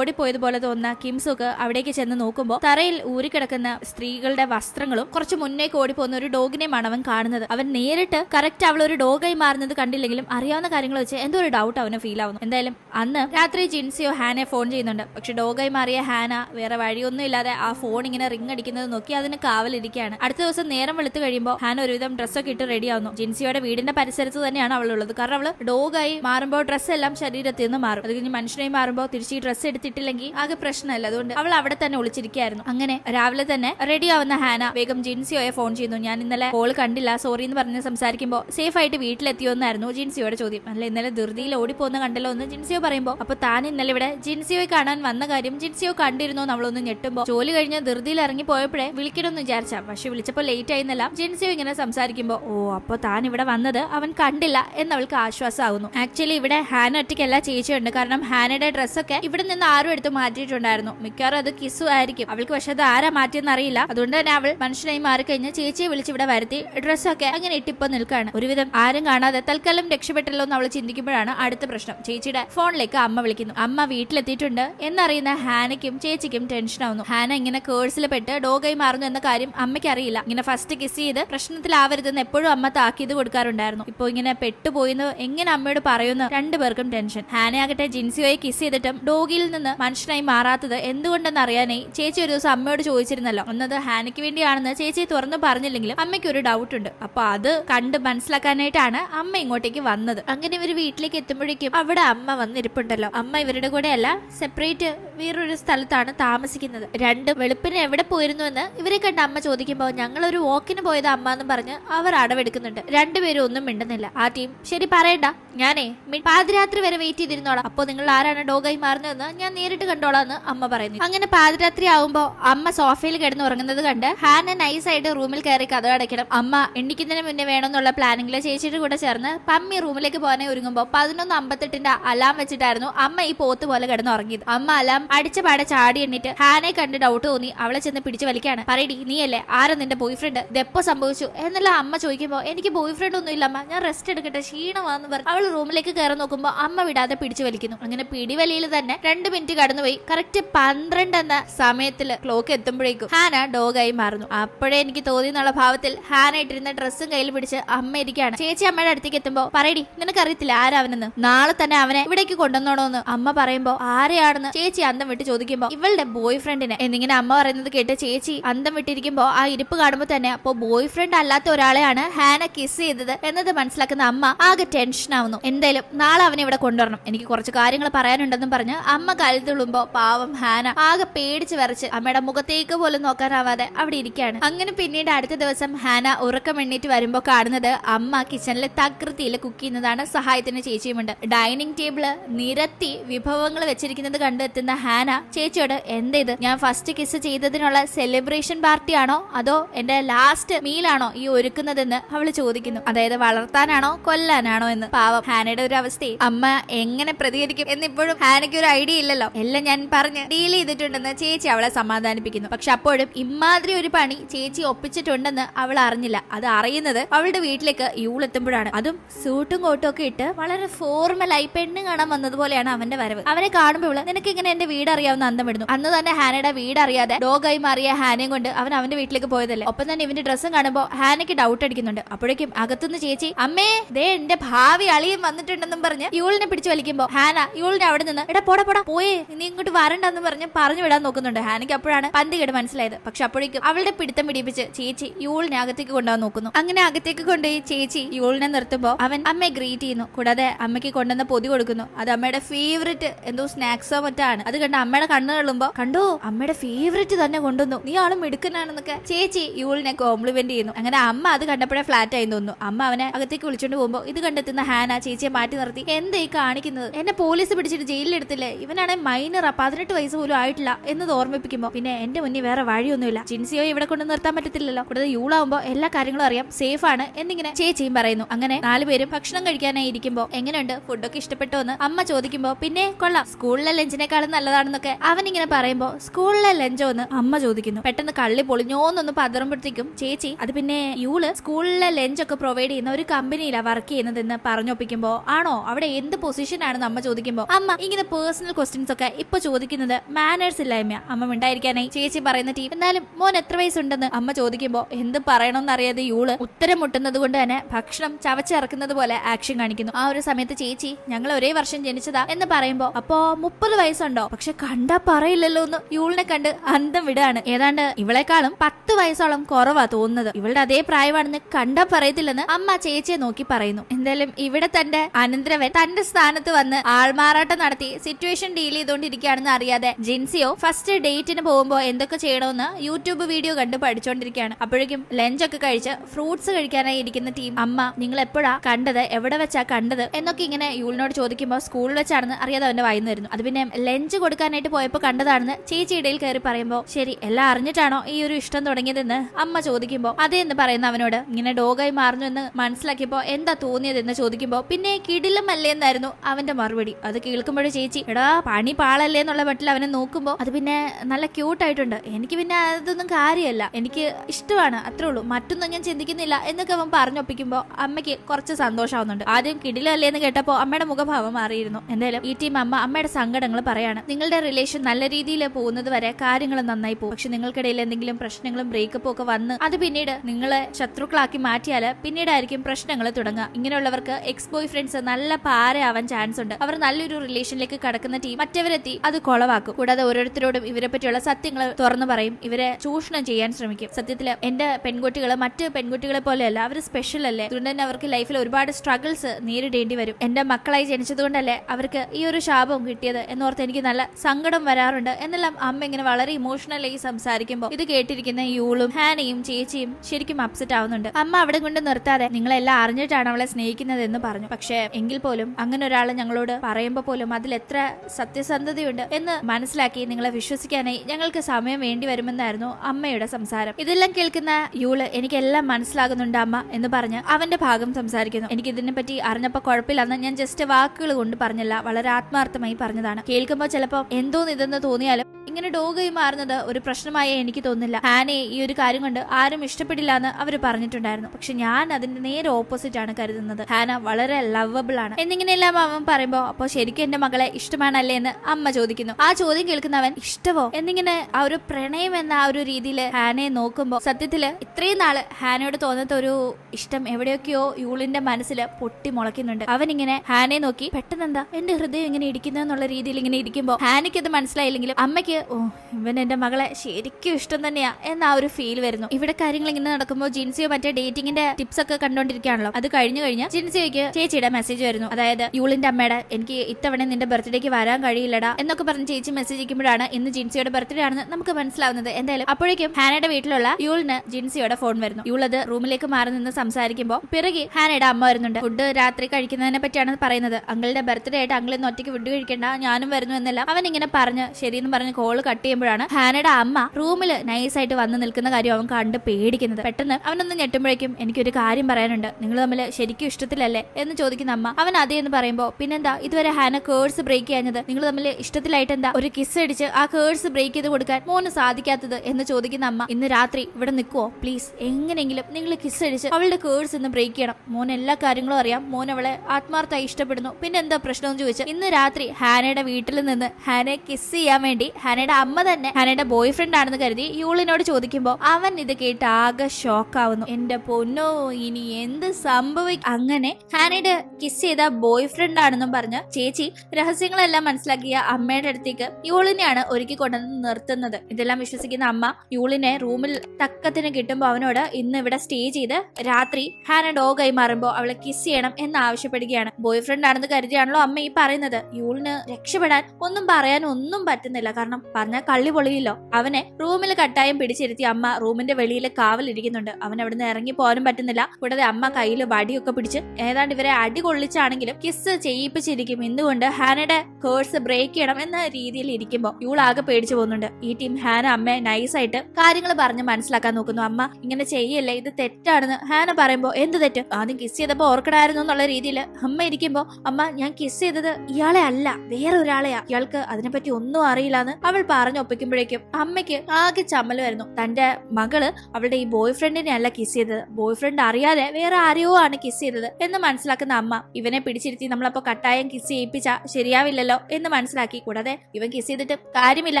Speaker 1: പോലെ തോന്നുന്ന കിംസുക്ക് അവിടേക്ക് ചെന്ന് നോക്കുമ്പോൾ തറയിൽ ഊരിക്കിടക്കുന്ന സ്ത്രീകളുടെ വസ്ത്രങ്ങളും കുറച്ച് മുന്നേക്ക് ഓടിപ്പോകുന്ന ഒരു ഡോഗിനെയുമാണ് അവൻ കാണുന്നത് അവൻ നേരിട്ട് കറക്റ്റ് അവൾ ഒരു ഡോഗായി മാറുന്നത് കണ്ടില്ലെങ്കിലും അറിയാവുന്ന കാര്യങ്ങൾ വെച്ച് എന്തോ ഒരു ഡൗട്ട് അവന് ഫീൽ ആവുന്നു എന്തായാലും അന്ന് രാത്രി ജിൻസിയോ ഹാനെ ഫോൺ ചെയ്യുന്നുണ്ട് പക്ഷെ ഡോഗായി മാറിയ ഹാന വേറെ വഴിയൊന്നും ഇല്ലാതെ ആ ഫോൺ ഇങ്ങനെ റിംഗ് അടിക്കുന്നത് നോക്കി അതിന് കാവലിരിക്കുകയാണ് അടുത്ത ദിവസം നേരം വെളുത്തു കഴിയുമ്പോൾ ഹാൻ ഒരുവിധം ഡ്രസ്സൊക്കെ ഇട്ട് റെഡിയാവുന്നു ജിൻസിയുടെ വീടിന്റെ പരിസരത്ത് തന്നെയാണ് അവളുള്ളത് കാരണം അവള് ഡോഗായി മാറുമ്പോൾ ഡ്രസ്സ് എല്ലാം ശരീരത്തിൽ നിന്ന് മാറും അത് കഴിഞ്ഞ് മനുഷ്യനായി മാറുമ്പോൾ തിരിച്ച് ഈ ഡ്രസ്സ് എടുത്തിട്ടില്ലെങ്കിൽ ആകെ പ്രശ്നമല്ല അതുകൊണ്ട് അവൾ അവിടെ തന്നെ ഒളിച്ചിരിക്കുകയായിരുന്നു അങ്ങനെ രാവിലെ തന്നെ റെഡിയാവുന്ന ഹാന വേഗം ജിൻസിയോയെ ഫോൺ ചെയ്യുന്നു ഞാൻ ഇന്നലെ കോൾ കണ്ടില്ല സോറി എന്ന് പറഞ്ഞ് സംസാരിക്കുമ്പോൾ സേഫ് ആയിട്ട് വീട്ടിലെത്തിയോന്നായിരുന്നു ജിൻസിയോയുടെ ചോദ്യം അല്ല ഇന്നലെ ധൃതിയിൽ ഓടിപ്പോന്ന് കണ്ടല്ലോ എന്ന് ജിൻസിയോ പറയുമ്പോൾ അപ്പൊ താൻ ഇന്നലെ ഇവിടെ ജിൻസിയോയെ കാണാൻ വന്ന കാര്യം ജിൻസിയോ കണ്ടിരുന്നു നമ്മളൊന്ന് ഞെട്ടുമ്പോൾ ജോലി കഴിഞ്ഞ ധൃതിയിൽ ഇറങ്ങി പോയപ്പോഴേ വിളിക്കണമെന്ന് വിചാരിച്ചാ പക്ഷെ വിളിച്ചപ്പോൾ ലേറ്റ് ആയിരുന്നില്ല ജിൻസിയും ഇങ്ങനെ സംസാരിക്കുമ്പോൾ ഓ അപ്പൊ താൻ ഇവിടെ വന്നത് അവൻ കണ്ടില്ല എന്ന് അവൾക്ക് ആശ്വാസമാകുന്നു ആക്ച്വലി ഇവിടെ ഹാന ഒറ്റയ്ക്കല്ല ചേച്ചിയുണ്ട് കാരണം ഹാനയുടെ ഡ്രസ്സൊക്കെ ഇവിടെ നിന്ന് ആരും എടുത്ത് മാറ്റിയിട്ടുണ്ടായിരുന്നു മിക്കവാറും അത് കിസു ആയിരിക്കും അവൾക്ക് പക്ഷെ അത് ആരാ മാറ്റിയെന്ന് അറിയില്ല അതുകൊണ്ട് തന്നെ അവൾ മനുഷ്യനായി മാറിക്കഴിഞ്ഞ് ചേച്ചിയെ വിളിച്ച് ഇവിടെ വരുത്തി ഡ്രസ്സൊക്കെ അങ്ങനെ ഇട്ടിപ്പോ നിൽക്കാണ് ഒരുവിധം ആരും കാണാതെ തൽക്കാലം രക്ഷപ്പെട്ടല്ലോ എന്ന് അവൾ ചിന്തിക്കുമ്പോഴാണ് അടുത്ത പ്രശ്നം ചേച്ചിയുടെ ഫോണിലേക്ക് അമ്മ വിളിക്കുന്നു അമ്മ വീട്ടിലെത്തിയിട്ടുണ്ട് എന്നറിയുന്ന ഹാനയ്ക്കും ചേച്ചിക്കും ടെൻഷനാവുന്നു ഹാന ഇങ്ങനെ കേഴ്സിൽ ദേഷ്യപ്പെട്ട് ഡോഗായി മാറുന്നു എന്ന കാര്യം അമ്മയ്ക്ക് അറിയില്ല ഇങ്ങനെ ഫസ്റ്റ് കിസ് ചെയ്ത് പ്രശ്നത്തിലാവരുതെന്ന് എപ്പോഴും അമ്മ താക്കീത് കൊടുക്കാറുണ്ടായിരുന്നു ഇപ്പൊ ഇങ്ങനെ പെട്ടുപോയിന്ന് എങ്ങനെ അമ്മയോട് പറയുന്നു രണ്ടുപേർക്കും ടെൻഷൻ ഹാനയാകട്ടെ ജിൻസിയോയെ കിസ് ചെയ്തിട്ടും ഡോഗിയിൽ നിന്ന് മനുഷ്യനായി മാറാത്തത് എന്തുകൊണ്ടെന്ന് അറിയാനായി ചേച്ചി ഒരു ദിവസം അമ്മയോട് ചോദിച്ചിരുന്നല്ലോ ഒന്നത് ഹാനയ്ക്ക് വേണ്ടിയാണെന്ന് ചേച്ചി തുറന്നു പറഞ്ഞില്ലെങ്കിലും അമ്മയ്ക്ക് ഒരു ഡൗട്ട് ഉണ്ട് അപ്പൊ അത് കണ്ട് മനസ്സിലാക്കാനായിട്ടാണ് അമ്മ ഇങ്ങോട്ടേക്ക് വന്നത് അങ്ങനെ ഇവർ വീട്ടിലേക്ക് എത്തുമ്പോഴേക്കും അവിടെ അമ്മ വന്നിരിപ്പുണ്ടല്ലോ അമ്മ ഇവരുടെ കൂടെ അല്ല സെപ്പറേറ്റ് വേറൊരു സ്ഥലത്താണ് താമസിക്കുന്നത് രണ്ടും വെളുപ്പിന് എവിടെ എവിടെ പോയിരുന്നു എന്ന് ഇവരെ കണ്ട് അമ്മ ചോദിക്കുമ്പോൾ ഞങ്ങളൊരു വോക്കിന് പോയത് അമ്മ എന്ന് പറഞ്ഞ് അവർ അടവെടുക്കുന്നുണ്ട് രണ്ടുപേരും ഒന്നും മിണ്ടുന്നില്ല ആ ടീം ശരി പറയണ്ട ഞാനേ പാതിരാത്രി വരെ വെയിറ്റ് ചെയ്തിരുന്നോളാം അപ്പോൾ നിങ്ങൾ ആരാണ് ഡോഗായി മാറുന്നതെന്ന് ഞാൻ നേരിട്ട് കണ്ടോളാം എന്ന് അമ്മ പറയുന്നു അങ്ങനെ പാതിരാത്രി ആവുമ്പോൾ അമ്മ സോഫയിൽ കിടന്ന് ഉറങ്ങുന്നത് കണ്ട് ഹാന നൈസായിട്ട് റൂമിൽ കയറി കഥ അടയ്ക്കണം അമ്മ എണ്ണിക്കുന്നതിന് മുന്നേ വേണമെന്നുള്ള പ്ലാനിങ്ങിൽ ചേച്ചിയുടെ കൂടെ ചേർന്ന് പമ്മി റൂമിലേക്ക് പോകാനെ ഒരുങ്ങുമ്പോൾ പതിനൊന്ന് അമ്പത്തെട്ടിന്റെ അലാം വെച്ചിട്ടായിരുന്നു അമ്മ ഈ പോത്ത് പോലെ കിടന്ന് ഉറങ്ങിയത് അമ്മ അലാം അടിച്ച പാടെ ചാടി എണ്ണിട്ട് ഹാനെ കണ്ട് ഡൗട്ട് തോന്നി അവളെ ചെന്ന് പിടിച്ചു വലിക്കാണ് പറയടി നീയല്ലേ ആരാ നിന്റെ ബോയ് ഫ്രണ്ട് ഇതെപ്പോ സംഭവിച്ചു എന്നെല്ലാം അമ്മ ചോദിക്കുമ്പോൾ എനിക്ക് ബോയ് ഫ്രണ്ട് ഒന്നും ഇല്ല അമ്മ ഞാൻ റെസ്റ്റ് എടുക്കട്ടെ ക്ഷീണമാണെന്ന് പറഞ്ഞു അവൾ റൂമിലേക്ക് കയറി നോക്കുമ്പോൾ അമ്മ വിടാതെ പിടിച്ചു വലിക്കുന്നു അങ്ങനെ പിടിവലിയിൽ തന്നെ രണ്ട് മിനിറ്റ് കടന്നുപോയി കറക്റ്റ് പന്ത്രണ്ട് എന്ന സമയത്തില് ക്ലോക്ക് എത്തുമ്പോഴേക്കും ഹാന ഡോഗായി മാറുന്നു അപ്പോഴേ എനിക്ക് തോന്നി എന്നുള്ള ഭാവത്തിൽ ഹാന ഇട്ടിരുന്ന ഡ്രസ്സും കയ്യിൽ പിടിച്ച് അമ്മ ഇരിക്കുകയാണ് ചേച്ചി അമ്മയുടെ അടുത്തേക്ക് എത്തുമ്പോൾ പറയടി നിനക്കറിയത്തില്ല ആരാവനെന്ന് നാളെ തന്നെ അവനെ ഇവിടേക്ക് കൊണ്ടുവന്നോണോന്ന് അമ്മ പറയുമ്പോൾ ആരെയാണെന്ന് ചേച്ചി അന്തം വിട്ട് ചോദിക്കുമ്പോൾ ഇവളുടെ ബോയ് ഫ്രണ്ടിനെ എന്നിങ്ങനെ അമ്മ പറയുന്നത് ആയിട്ട് ചേച്ചി അന്തം വിട്ടിരിക്കുമ്പോ ആ ഇരിപ്പ് കാണുമ്പോൾ തന്നെ അപ്പോ ബോയ് ഫ്രണ്ട് അല്ലാത്ത ഒരാളെയാണ് ഹാന കിസ് ചെയ്തത് എന്നത് മനസ്സിലാക്കുന്ന അമ്മ ആകെ ടെൻഷൻ ആവുന്നു എന്തായാലും നാളെ അവനെ ഇവിടെ കൊണ്ടുവരണം എനിക്ക് കുറച്ച് കാര്യങ്ങൾ പറയാനുണ്ടെന്നും പറഞ്ഞ് അമ്മ കരുതുളുമ്പോ പാവം ഹാന ആകെ പേടിച്ച് വരച്ച് അമ്മയുടെ മുഖത്തേക്ക് പോലും നോക്കാനാവാതെ അവിടെ ഇരിക്കുകയാണ് അങ്ങനെ പിന്നീട് അടുത്ത ദിവസം ഹാന ഉറക്കം എണ്ണീറ്റ് വരുമ്പോൾ കാണുന്നത് അമ്മ കിച്ചണിലെ തകൃതിയിൽ കുക്ക് ചെയ്യുന്നതാണ് സഹായത്തിന് ചേച്ചിയുമുണ്ട് ഡൈനിങ് ടേബിള് നിരത്തി വിഭവങ്ങൾ വെച്ചിരിക്കുന്നത് കണ്ടെത്തുന്ന ഹാന ചേച്ചിയോട് എന്തേത് ഞാൻ ഫസ്റ്റ് കിസ് ചെയ്തതിനുള്ള ചെയ്യാനുള്ള സെലിബ്രേഷൻ പാർട്ടിയാണോ അതോ എൻ്റെ ലാസ്റ്റ് മീലാണോ ഈ ഒരുക്കുന്നതെന്ന് അവൾ ചോദിക്കുന്നു അതായത് വളർത്താനാണോ കൊല്ലാനാണോ എന്ന് പാവം ഹാനയുടെ ഒരു അവസ്ഥയെ അമ്മ എങ്ങനെ പ്രതികരിക്കും എന്നിപ്പോഴും ഹാനയ്ക്ക് ഒരു ഐഡിയ ഇല്ലല്ലോ എല്ലാം ഞാൻ പറഞ്ഞ് ഡീൽ ചെയ്തിട്ടുണ്ടെന്ന് ചേച്ചി അവളെ സമാധാനിപ്പിക്കുന്നു പക്ഷെ അപ്പോഴും ഇമാതിരി ഒരു പണി ചേച്ചി ഒപ്പിച്ചിട്ടുണ്ടെന്ന് അവൾ അറിഞ്ഞില്ല അത് അറിയുന്നത് അവളുടെ വീട്ടിലേക്ക് യൂളെത്തുമ്പോഴാണ് അതും സൂട്ടും കോട്ടും ഒക്കെ ഇട്ട് വളരെ ഫോർമലായി പെണ്ണ് കാണാൻ വന്നതുപോലെയാണ് അവന്റെ വരവ് അവനെ കാണുമ്പോൾ നിനക്ക് ഇങ്ങനെ എന്റെ വീട് അറിയാവുന്ന അന്തം വിടുന്നു അന്ന് തന്നെ ഹാനയുടെ വീട് അറിയാതെ ഡോഗായി മാറിയ ഹാനയും കൊണ്ട് അവൻ അവന്റെ വീട്ടിലേക്ക് പോയതല്ലേ ഒപ്പം തന്നെ ഇവന്റെ ഡ്രസ്സും കാണുമ്പോൾ ഹാനയ്ക്ക് ഡൗട്ട് അടിക്കുന്നുണ്ട് അപ്പോഴേക്കും അകത്തുനിന്ന് ചേച്ചി അമ്മേ ദേ എന്റെ ഭാവി അളിയും വന്നിട്ടുണ്ടെന്നും പറഞ്ഞ് യൂളിനെ പിടിച്ചു വലിക്കുമ്പോ ഹാന യൂളിനെ അവിടെ നിന്ന് എടാ പോടാ പോടാ പോയേ നീ ഇങ്ങോട്ട് വരണ്ടെന്ന് പറഞ്ഞ് പറഞ്ഞു വിടാൻ നോക്കുന്നുണ്ട് ഹാനയ്ക്ക് അപ്പോഴാണ് പന്തികേട് മനസ്സിലായത് പക്ഷെ അപ്പോഴേക്കും അവളുടെ പിടുത്തം പിടിപ്പിച്ച് ചേച്ചി യൂളിനെ അകത്തേക്ക് കൊണ്ടുവന്ന് നോക്കുന്നു അങ്ങനെ അകത്തേക്ക് കൊണ്ടുപോയി ചേച്ചി യൂളിനെ നിർത്തുമ്പോൾ അവൻ അമ്മയെ ഗ്രീറ്റ് ചെയ്യുന്നു കൂടാതെ അമ്മയ്ക്ക് കൊണ്ടുവന്ന പൊതി കൊടുക്കുന്നു അത് അമ്മയുടെ ഫേവറേറ്റ് എന്തോ സ്നാക്സോ മറ്റാണ് അത് കണ്ട് അമ്മയുടെ കണ്ണ് തള്ളുമ്പോൾ കണ്ടോ അമ്മയുടെ ഫേവറേറ്റ് തന്നെ കൊണ്ടുവന്നു നീ ആളും മിടുക്കനാണെന്നൊക്കെ ചേച്ചി യൂളിനെ കോംപ്ലിമെന്റ് ചെയ്യുന്നു അങ്ങനെ അമ്മ അത് കണ്ടപ്പോഴേ ഫ്ലാറ്റ് ആയി തോന്നുന്നു അമ്മ അവനെ അകത്തേക്ക് വിളിച്ചോണ്ട് പോകുമ്പോ ഇത് കണ്ടെത്തുന്ന ഹാന ചേച്ചിയെ മാറ്റി നിർത്തി എന്തേ കാണിക്കുന്നത് എന്നെ പോലീസ് പിടിച്ചിട്ട് ജയിലിലെടുത്തില്ലേ ഇവനാണെ മൈനർ പതിനെട്ട് വയസ്സ് പോലും ആയിട്ടില്ല എന്ന് ഓർമ്മിപ്പിക്കുമ്പോൾ പിന്നെ എന്റെ മുന്നിൽ വേറെ വഴിയൊന്നുമില്ല ജിൻസിയോ ഇവിടെ കൊണ്ട് നിർത്താൻ പറ്റത്തില്ലല്ലോ കൂടുതൽ യൂളാവുമ്പോ എല്ലാ കാര്യങ്ങളും അറിയാം സേഫ് ആണ് എന്നിങ്ങനെ ചേച്ചിയും പറയുന്നു അങ്ങനെ നാലുപേരും ഭക്ഷണം കഴിക്കാനായി ഇരിക്കുമ്പോ എങ്ങനെയുണ്ട് ഫുഡൊക്കെ ഇഷ്ടപ്പെട്ടോ എന്ന് അമ്മ ചോദിക്കുമ്പോൾ പിന്നെ കൊള്ളാം സ്കൂളിലെ ലഞ്ചിനേക്കാളും നല്ലതാണെന്നൊക്കെ അവൻ ഇങ്ങനെ പറയുമ്പോൾ സ്കൂളിലെ ലഞ്ചോ എന്ന് അമ്മ അമ്മ ചോദിക്കുന്നു പെട്ടെന്ന് കള്ളി പൊളിഞ്ഞോന്നൊന്ന് പതറുമ്പോഴത്തേക്കും ചേച്ചി അത് പിന്നെ യൂള് സ്കൂളിലെ ലഞ്ച് ഒക്കെ പ്രൊവൈഡ് ചെയ്യുന്ന ഒരു കമ്പനിയിലാ വർക്ക് ചെയ്യുന്നതെന്ന് പറഞ്ഞൊപ്പിക്കുമ്പോ ആണോ അവിടെ എന്ത് പൊസിഷൻ ആണെന്ന് അമ്മ ചോദിക്കുമ്പോൾ അമ്മ ഇങ്ങനെ പേഴ്സണൽ ക്വസ്റ്റ്യൻസ് ഒക്കെ ഇപ്പൊ ചോദിക്കുന്നത് മാനേഴ്സ് ഇല്ലായ്മ അമ്മ ഉണ്ടായിരിക്കാനായി ചേച്ചി പറയുന്ന ടീം എന്നാലും മോൻ എത്ര വയസ്സുണ്ടെന്ന് അമ്മ ചോദിക്കുമ്പോ എന്ത് പറയണമെന്ന് അറിയാതെ യൂള് ഉത്തരം മുട്ടുന്നത് കൊണ്ട് തന്നെ ഭക്ഷണം ചവച്ചിറക്കുന്നത് പോലെ ആക്ഷൻ കാണിക്കുന്നു ആ ഒരു സമയത്ത് ചേച്ചി ഞങ്ങൾ ഒരേ വർഷം ജനിച്ചതാ എന്ന് പറയുമ്പോ അപ്പോ മുപ്പത് വയസ്സുണ്ടോ പക്ഷെ കണ്ടാ പറയില്ലല്ലോ എന്ന് യൂളിനെ കണ്ട് അന്തം വിടുക ഇവളാണ് ഏതാണ്ട് ഇവളെക്കാളും പത്ത് വയസ്സോളം കുറവാ തോന്നുന്നത് ഇവളുടെ അതേ പ്രായമാണെന്ന് കണ്ട പറയത്തില്ലെന്ന് അമ്മ ചേച്ചിയെ നോക്കി പറയുന്നു എന്തായാലും ഇവിടെ തന്റെ അനന്തരവൻ തന്റെ സ്ഥാനത്ത് വന്ന് ആൾമാറാട്ടം നടത്തി സിറ്റുവേഷൻ ഡീൽ ചെയ്തുകൊണ്ടിരിക്കുകയാണെന്ന് അറിയാതെ ജിൻസിയോ ഫസ്റ്റ് ഡേറ്റിന് പോകുമ്പോ എന്തൊക്കെ ചെയ്യണമെന്ന് യൂട്യൂബ് വീഡിയോ കണ്ട് പഠിച്ചുകൊണ്ടിരിക്കുകയാണ് അപ്പോഴേക്കും ലഞ്ച് ഒക്കെ കഴിച്ച് ഫ്രൂട്ട്സ് കഴിക്കാനായി ഇരിക്കുന്ന ടീം അമ്മ നിങ്ങൾ എപ്പോഴാ കണ്ടത് എവിടെ വെച്ചാ കണ്ടത് എന്നൊക്കെ ഇങ്ങനെ യൂളിനോട് ചോദിക്കുമ്പോൾ സ്കൂളിൽ വെച്ചാണെന്ന് അറിയാതെ അവന്റെ വായിന്ന് വരുന്നു അത് പിന്നെ ലഞ്ച് കൊടുക്കാനായിട്ട് പോയപ്പോൾ കണ്ടതാണെന്ന് ചേച്ചി ഇടയിൽ കയറി പറയുമ്പോൾ ശരി എല്ലാം അറിഞ്ഞിട്ടാണോ ഈ ഒരു ഇഷ്ടം തുടങ്ങിയതെന്ന് അമ്മ ചോദിക്കുമ്പോൾ എന്ന് പറയുന്ന അവനോട് ഇങ്ങനെ ഡോഗായി മാറുന്നു എന്ന് മനസ്സിലാക്കിയപ്പോൾ എന്താ തോന്നിയതെന്ന് ചോദിക്കുമ്പോൾ പിന്നെ കിടിലമല്ലേ എന്നായിരുന്നു അവന്റെ മറുപടി അത് കേൾക്കുമ്പോഴേ ചേച്ചി എടാ പണി പാളല്ലേ എന്നുള്ള മട്ടിൽ അവനെ നോക്കുമ്പോൾ അത് പിന്നെ നല്ല ക്യൂട്ടായിട്ടുണ്ട് എനിക്ക് പിന്നെ അതൊന്നും കാര്യമല്ല എനിക്ക് ഇഷ്ടമാണ് അത്രേ ഉള്ളൂ മറ്റൊന്നും ഞാൻ ചിന്തിക്കുന്നില്ല എന്നൊക്കെ അവൻ പറഞ്ഞൊപ്പിക്കുമ്പോ അമ്മയ്ക്ക് കുറച്ച് സന്തോഷമാവുന്നുണ്ട് ആദ്യം കിടിലല്ലേ എന്ന് കേട്ടപ്പോൾ അമ്മയുടെ മുഖഭാവം മാറിയിരുന്നു എന്തായാലും ഈ ടീം അമ്മ അമ്മയുടെ സങ്കടങ്ങൾ പറയാണ് നിങ്ങളുടെ റിലേഷൻ നല്ല രീതിയിൽ പോകുന്നത് വരെ കാര്യങ്ങൾ നന്നായി പോകും പക്ഷെ നിങ്ങൾക്കിടയിൽ എന്തെങ്കിലും പ്രശ്നങ്ങളും ബ്രേക്കപ്പും ഒക്കെ വന്ന് അത് പിന്നീട് നിങ്ങളെ ശത്രുക്കളാക്കി മാറ്റിയാൽ പിന്നീടായിരിക്കും പ്രശ്നങ്ങൾ തുടങ്ങുക ഇങ്ങനെയുള്ളവർക്ക് എക്സ് ബോയ് ഫ്രണ്ട്സ് നല്ല പാരയാവാൻ ചാൻസ് ഉണ്ട് അവർ നല്ലൊരു റിലേഷനിലേക്ക് കടക്കുന്ന ടീം മറ്റവരെത്തി അത് കുളവാക്കും കൂടാതെ ഓരോരുത്തരോടും ഇവരെ പറ്റിയുള്ള സത്യങ്ങൾ തുറന്നു പറയും ഇവരെ ചൂഷണം ചെയ്യാൻ ശ്രമിക്കും സത്യത്തിൽ എന്റെ പെൺകുട്ടികൾ മറ്റ് പെൺകുട്ടികളെ പോലെയല്ല അവർ സ്പെഷ്യൽ അല്ലേ അതുകൊണ്ട് തന്നെ അവർക്ക് ലൈഫിൽ ഒരുപാട് സ്ട്രഗിൾസ് നേരിടേണ്ടി വരും എന്റെ മക്കളായി ജനിച്ചതുകൊണ്ടല്ലേ അവർക്ക് ഈ ഒരു ശാപം കിട്ടിയത് എന്നോർത്ത് എനിക്ക് നല്ല സങ്കടം വരാറുണ്ട് എന്നെല്ലാം അമ്മ ഇങ്ങനെ വളരെ ഇമോഷണലി ഈ സംസാരിക്കുമ്പോൾ ഇത് കേട്ടിരിക്കുന്ന യൂളും ഹാനയും ചേച്ചിയും ശരിക്കും അപ്സെറ്റ് ആവുന്നുണ്ട് അമ്മ അവിടെ കൊണ്ട് നിർത്താതെ നിങ്ങളെല്ലാം അറിഞ്ഞിട്ടാണ് അവളെ സ്നേഹിക്കുന്നത് എന്ന് പറഞ്ഞു പക്ഷേ എങ്കിൽ പോലും അങ്ങനെ ഒരാൾ ഞങ്ങളോട് പറയുമ്പോ പോലും അതിൽ എത്ര സത്യസന്ധതയുണ്ട് എന്ന് മനസ്സിലാക്കി നിങ്ങളെ വിശ്വസിക്കാനായി ഞങ്ങൾക്ക് സമയം വേണ്ടി വരുമെന്നായിരുന്നു അമ്മയുടെ സംസാരം ഇതെല്ലാം കേൾക്കുന്ന യൂള് എനിക്കെല്ലാം മനസ്സിലാകുന്നുണ്ട് അമ്മ എന്ന് പറഞ്ഞ് അവന്റെ ഭാഗം സംസാരിക്കുന്നു എനിക്ക് ഇതിനെപ്പറ്റി അറിഞ്ഞപ്പോൾ കുഴപ്പമില്ലെന്ന് ഞാൻ ജസ്റ്റ് വാക്കുകൾ കൊണ്ട് പറഞ്ഞല്ല വളരെ ആത്മാർത്ഥമായി പറഞ്ഞതാണ് കേൾക്കുമ്പോൾ ചിലപ്പോൾ എന്തോന്ന് ഇതെന്ന് തോന്നിയാലും ഇങ്ങനെ ഡോഗ് മാറുന്നത് ഒരു പ്രശ്നമായി എനിക്ക് തോന്നുന്നില്ല ഹാനെ ഈ ഒരു കാര്യം കൊണ്ട് ആരും ഇഷ്ടപ്പെടില്ല എന്ന് അവർ പറഞ്ഞിട്ടുണ്ടായിരുന്നു പക്ഷെ ഞാൻ അതിന്റെ നേരെ ഓപ്പോസിറ്റ് ആണ് കരുതുന്നത് ഹാന വളരെ ലവബിൾ ആണ് എന്നിങ്ങനെയെല്ലാം അവൻ പറയുമ്പോൾ അപ്പോൾ ശരിക്കും എന്റെ മകളെ ഇഷ്ടമാണല്ലേ എന്ന് അമ്മ ചോദിക്കുന്നു ആ ചോദ്യം കേൾക്കുന്നവൻ ഇഷ്ടവോ എന്നിങ്ങനെ ആ ഒരു പ്രണയം എന്ന ആ ഒരു രീതിയിൽ ഹാനയെ നോക്കുമ്പോൾ സത്യത്തിൽ ഇത്രയും നാള് ഹാനയോട് തോന്നാത്ത ഒരു ഇഷ്ടം എവിടെയൊക്കെയോ യൂളിന്റെ മനസ്സിൽ പൊട്ടി മുളയ്ക്കുന്നുണ്ട് അവൻ ഇങ്ങനെ ഹാനയെ നോക്കി പെട്ടെന്ന് എന്താ എന്റെ ഹൃദയം ഇങ്ങനെ ഇടിക്കുന്നു രീതിയിൽ ഇങ്ങനെ ഇരിക്കുമ്പോ ഹാനയ്ക്ക് അത് മനസ്സിലായില്ലെങ്കിലും അമ്മയ്ക്ക് ഓ ഇവൻ എന്റെ മകളെ ശരിക്കും ഇഷ്ടം തന്നെയാ എന്ന ആ ഒരു ഫീൽ വരുന്നു ഇവിടെ കാര്യങ്ങൾ ഇങ്ങനെ നടക്കുമ്പോൾ ജിൻസിയോ മറ്റേ ഡേറ്റിംഗിന്റെ ടിപ്സ് ഒക്കെ കണ്ടോണ്ടിരിക്കുകയാണല്ലോ അത് കഴിഞ്ഞു കഴിഞ്ഞാൽ ജിൻസിയോക്ക് ചേച്ചിയുടെ മെസ്സേജ് വരുന്നു അതായത് യൂളിന്റെ അമ്മയുടെ എനിക്ക് ഇത്തവണ നിന്റെ ബർത്ത്ഡേക്ക് വരാൻ കഴിയില്ലടാ എന്നൊക്കെ പറഞ്ഞ് ചേച്ചി മെസ്സേജ് ഇരിക്കുമ്പോഴാണ് ഇന്ന് ജിൻസിയുടെ ബർത്ത്ഡേ ആണെന്ന് നമുക്ക് മനസ്സിലാവുന്നത് എന്തായാലും അപ്പോഴേക്കും ഹാനയുടെ വീട്ടിലുള്ള യൂളിന് ജിൻസിയുടെ ഫോൺ വരുന്നു യൂൾ അത് റൂമിലേക്ക് മാറി നിന്ന് സംസാരിക്കുമ്പോൾ പിറകെ ഹാനയുടെ അമ്മ വരുന്നുണ്ട് ഫുഡ് രാത്രി കഴിക്കുന്നതിനെ പറ്റിയാണ് പറയുന്നത് അങ്കിളുടെ ബർത്ത്ഡേ ആയിട്ട് അങ്കിൾ ഇന്ന് ഒറ്റയ്ക്ക് ഫുഡ് കഴിക്കേണ്ട ഞാനും വരുന്നു എന്നെല്ലാം അവൻ ഇങ്ങനെ പറഞ്ഞ് ശരിയെന്ന് പറഞ്ഞ് കോള് കട്ട് ചെയ്യുമ്പോഴാണ് ഹാനയുടെ അമ്മ റൂമിൽ നൈസായിട്ട് വന്ന് നിൽക്കുന്ന കാര്യം അവൻ കണ്ട് പേടിക്കുന്നത് പെട്ടെന്ന് അവനൊന്ന് ഞെട്ടുമ്പോഴേക്കും എനിക്കൊരു കാര്യം പറയാനുണ്ട് നിങ്ങൾ തമ്മിൽ ശരിക്കും ഇഷ്ടത്തിലല്ലേ എന്ന് ചോദിക്കുന്ന അമ്മ അവൻ അതേ എന്ന് പറയുമ്പോൾ പിന്നെന്താ ഇതുവരെ ഹാന കേഴ്സ് ബ്രേക്ക് ചെയ്യാഞ്ഞത് നിങ്ങൾ തമ്മിൽ ഇഷ്ടത്തിലായിട്ട് എന്താ ഒരു കിസ് അടിച്ച് ആ കേഴ്സ് ബ്രേക്ക് ചെയ്ത് കൊടുക്കാൻ മോന് സാധിക്കാത്തത് എന്ന് ചോദിക്കുന്ന അമ്മ ഇന്ന് രാത്രി ഇവിടെ നിൽക്കുവോ പ്ലീസ് എങ്ങനെയെങ്കിലും നിങ്ങൾ കിസ് അടിച്ച് അവളുടെ കേഴ്സ് ഇന്ന് ബ്രേക്ക് ചെയ്യണം മോൻ എല്ലാ കാര്യങ്ങളും അറിയാം മോൻ അവളെ ആത്മാർത്ഥമായി ഇഷ്ടപ്പെടുന്നു പിന്നെ എന്താ പ്രശ്നം ചോദിച്ചാൽ ഇന്ന് രാത്രി ഹാനയുടെ വീട്ടിൽ നിന്ന് ഹാനയെ കിസ് ചെയ്യാൻ വേണ്ടി ഹാനയുടെ അമ്മ തന്നെ ഹാനയുടെ ബോയ് ബോയ് ഫ്രണ്ട് ആണെന്ന് കരുതി യൂളിനോട് ചോദിക്കുമ്പോൾ അവൻ ഇത് കേട്ട് ആകെ ഷോക്ക് ആവുന്നു എന്റെ പൊന്നോ ഇനി എന്ത് സംഭവിക്കും അങ്ങനെ ഹാനിയുടെ കിസ് ചെയ്ത ബോയ് ഫ്രണ്ട് ആണെന്നും പറഞ്ഞ് ചേച്ചി രഹസ്യങ്ങളെല്ലാം മനസ്സിലാക്കിയ അമ്മയുടെ അടുത്തേക്ക് യൂളിനെയാണ് ഒരുക്കി കൊണ്ടുവന്ന് നിർത്തുന്നത് ഇതെല്ലാം വിശ്വസിക്കുന്ന അമ്മ യൂളിനെ റൂമിൽ തക്കത്തിന് കിട്ടുമ്പോ അവനോട് ഇന്ന് ഇവിടെ സ്റ്റേ ചെയ്ത് രാത്രി ഹാന ഡോ കൈമാറുമ്പോ അവളെ കിസ് ചെയ്യണം എന്ന് ആവശ്യപ്പെടുകയാണ് ബോയ് ഫ്രണ്ട് ആണെന്ന് കരുതിയാണല്ലോ അമ്മ ഈ പറയുന്നത് യൂളിന് രക്ഷപ്പെടാൻ ഒന്നും പറയാൻ ഒന്നും പറ്റുന്നില്ല കാരണം പറഞ്ഞാൽ കള്ളി പൊളിയില്ലോ അവനെ റൂമിൽ കട്ടായം പിടിച്ചിരുത്തി അമ്മ റൂമിന്റെ വെളിയിൽ കാവലിരിക്കുന്നുണ്ട് അവൻ അവിടുന്ന് ഇറങ്ങി പോകാനും പറ്റുന്നില്ല കൂടാതെ അമ്മ കയ്യിൽ വടിയൊക്കെ പിടിച്ച് ഏതാണ്ട് ഇവരെ അടി കൊള്ളിച്ചാണെങ്കിലും കിസ് ചെയ്യിപ്പിച്ചിരിക്കും എന്തുകൊണ്ട് ഹാനയുടെ കേഴ്സ് ബ്രേക്ക് ചെയ്യണം എന്ന രീതിയിൽ ഇരിക്കുമ്പോൾ ഇവൾ ആകെ പേടിച്ചു പോകുന്നുണ്ട് ഈ ടീം ഹാന അമ്മയെ നൈസായിട്ട് കാര്യങ്ങൾ പറഞ്ഞ് മനസ്സിലാക്കാൻ നോക്കുന്നു അമ്മ ഇങ്ങനെ ചെയ്യല്ല ഇത് തെറ്റാണെന്ന് ഹാന പറയുമ്പോൾ എന്ത് തെറ്റ് ആദ്യം കിസ് ചെയ്തപ്പോൾ ഓർക്കണായിരുന്നു എന്നുള്ള രീതിയിൽ അമ്മ ഇരിക്കുമ്പോൾ അമ്മ ഞാൻ കിസ് ചെയ്തത് ഇയാളെ അല്ല വേറെ ഒരാളെയാ ഇയാൾക്ക് അതിനെപ്പറ്റി ഒന്നും അറിയില്ല എന്ന് അവൾ ഒപ്പിക്കുമ്പോഴേക്കും അമ്മയ്ക്ക് ആകെ ചമ്മലായിരുന്നു തന്റെ മകള് അവളുടെ ഈ ബോയ് ഫ്രണ്ടിനെ അല്ല കിസ് ചെയ്തത് ബോയ് ഫ്രണ്ട് അറിയാതെ വേറെ ആരെയോ ആണ് കിസ് ചെയ്തത് എന്ന് മനസ്സിലാക്കുന്ന അമ്മ ഇവനെ പിടിച്ചിരുത്തി നമ്മളപ്പോ കട്ടായം കിസ് ചെയ്യിപ്പിച്ച ശരിയാവില്ലല്ലോ എന്ന് മനസ്സിലാക്കി കൂടാതെ ഇവൻ കിസ് ചെയ്തിട്ട് കാര്യമില്ല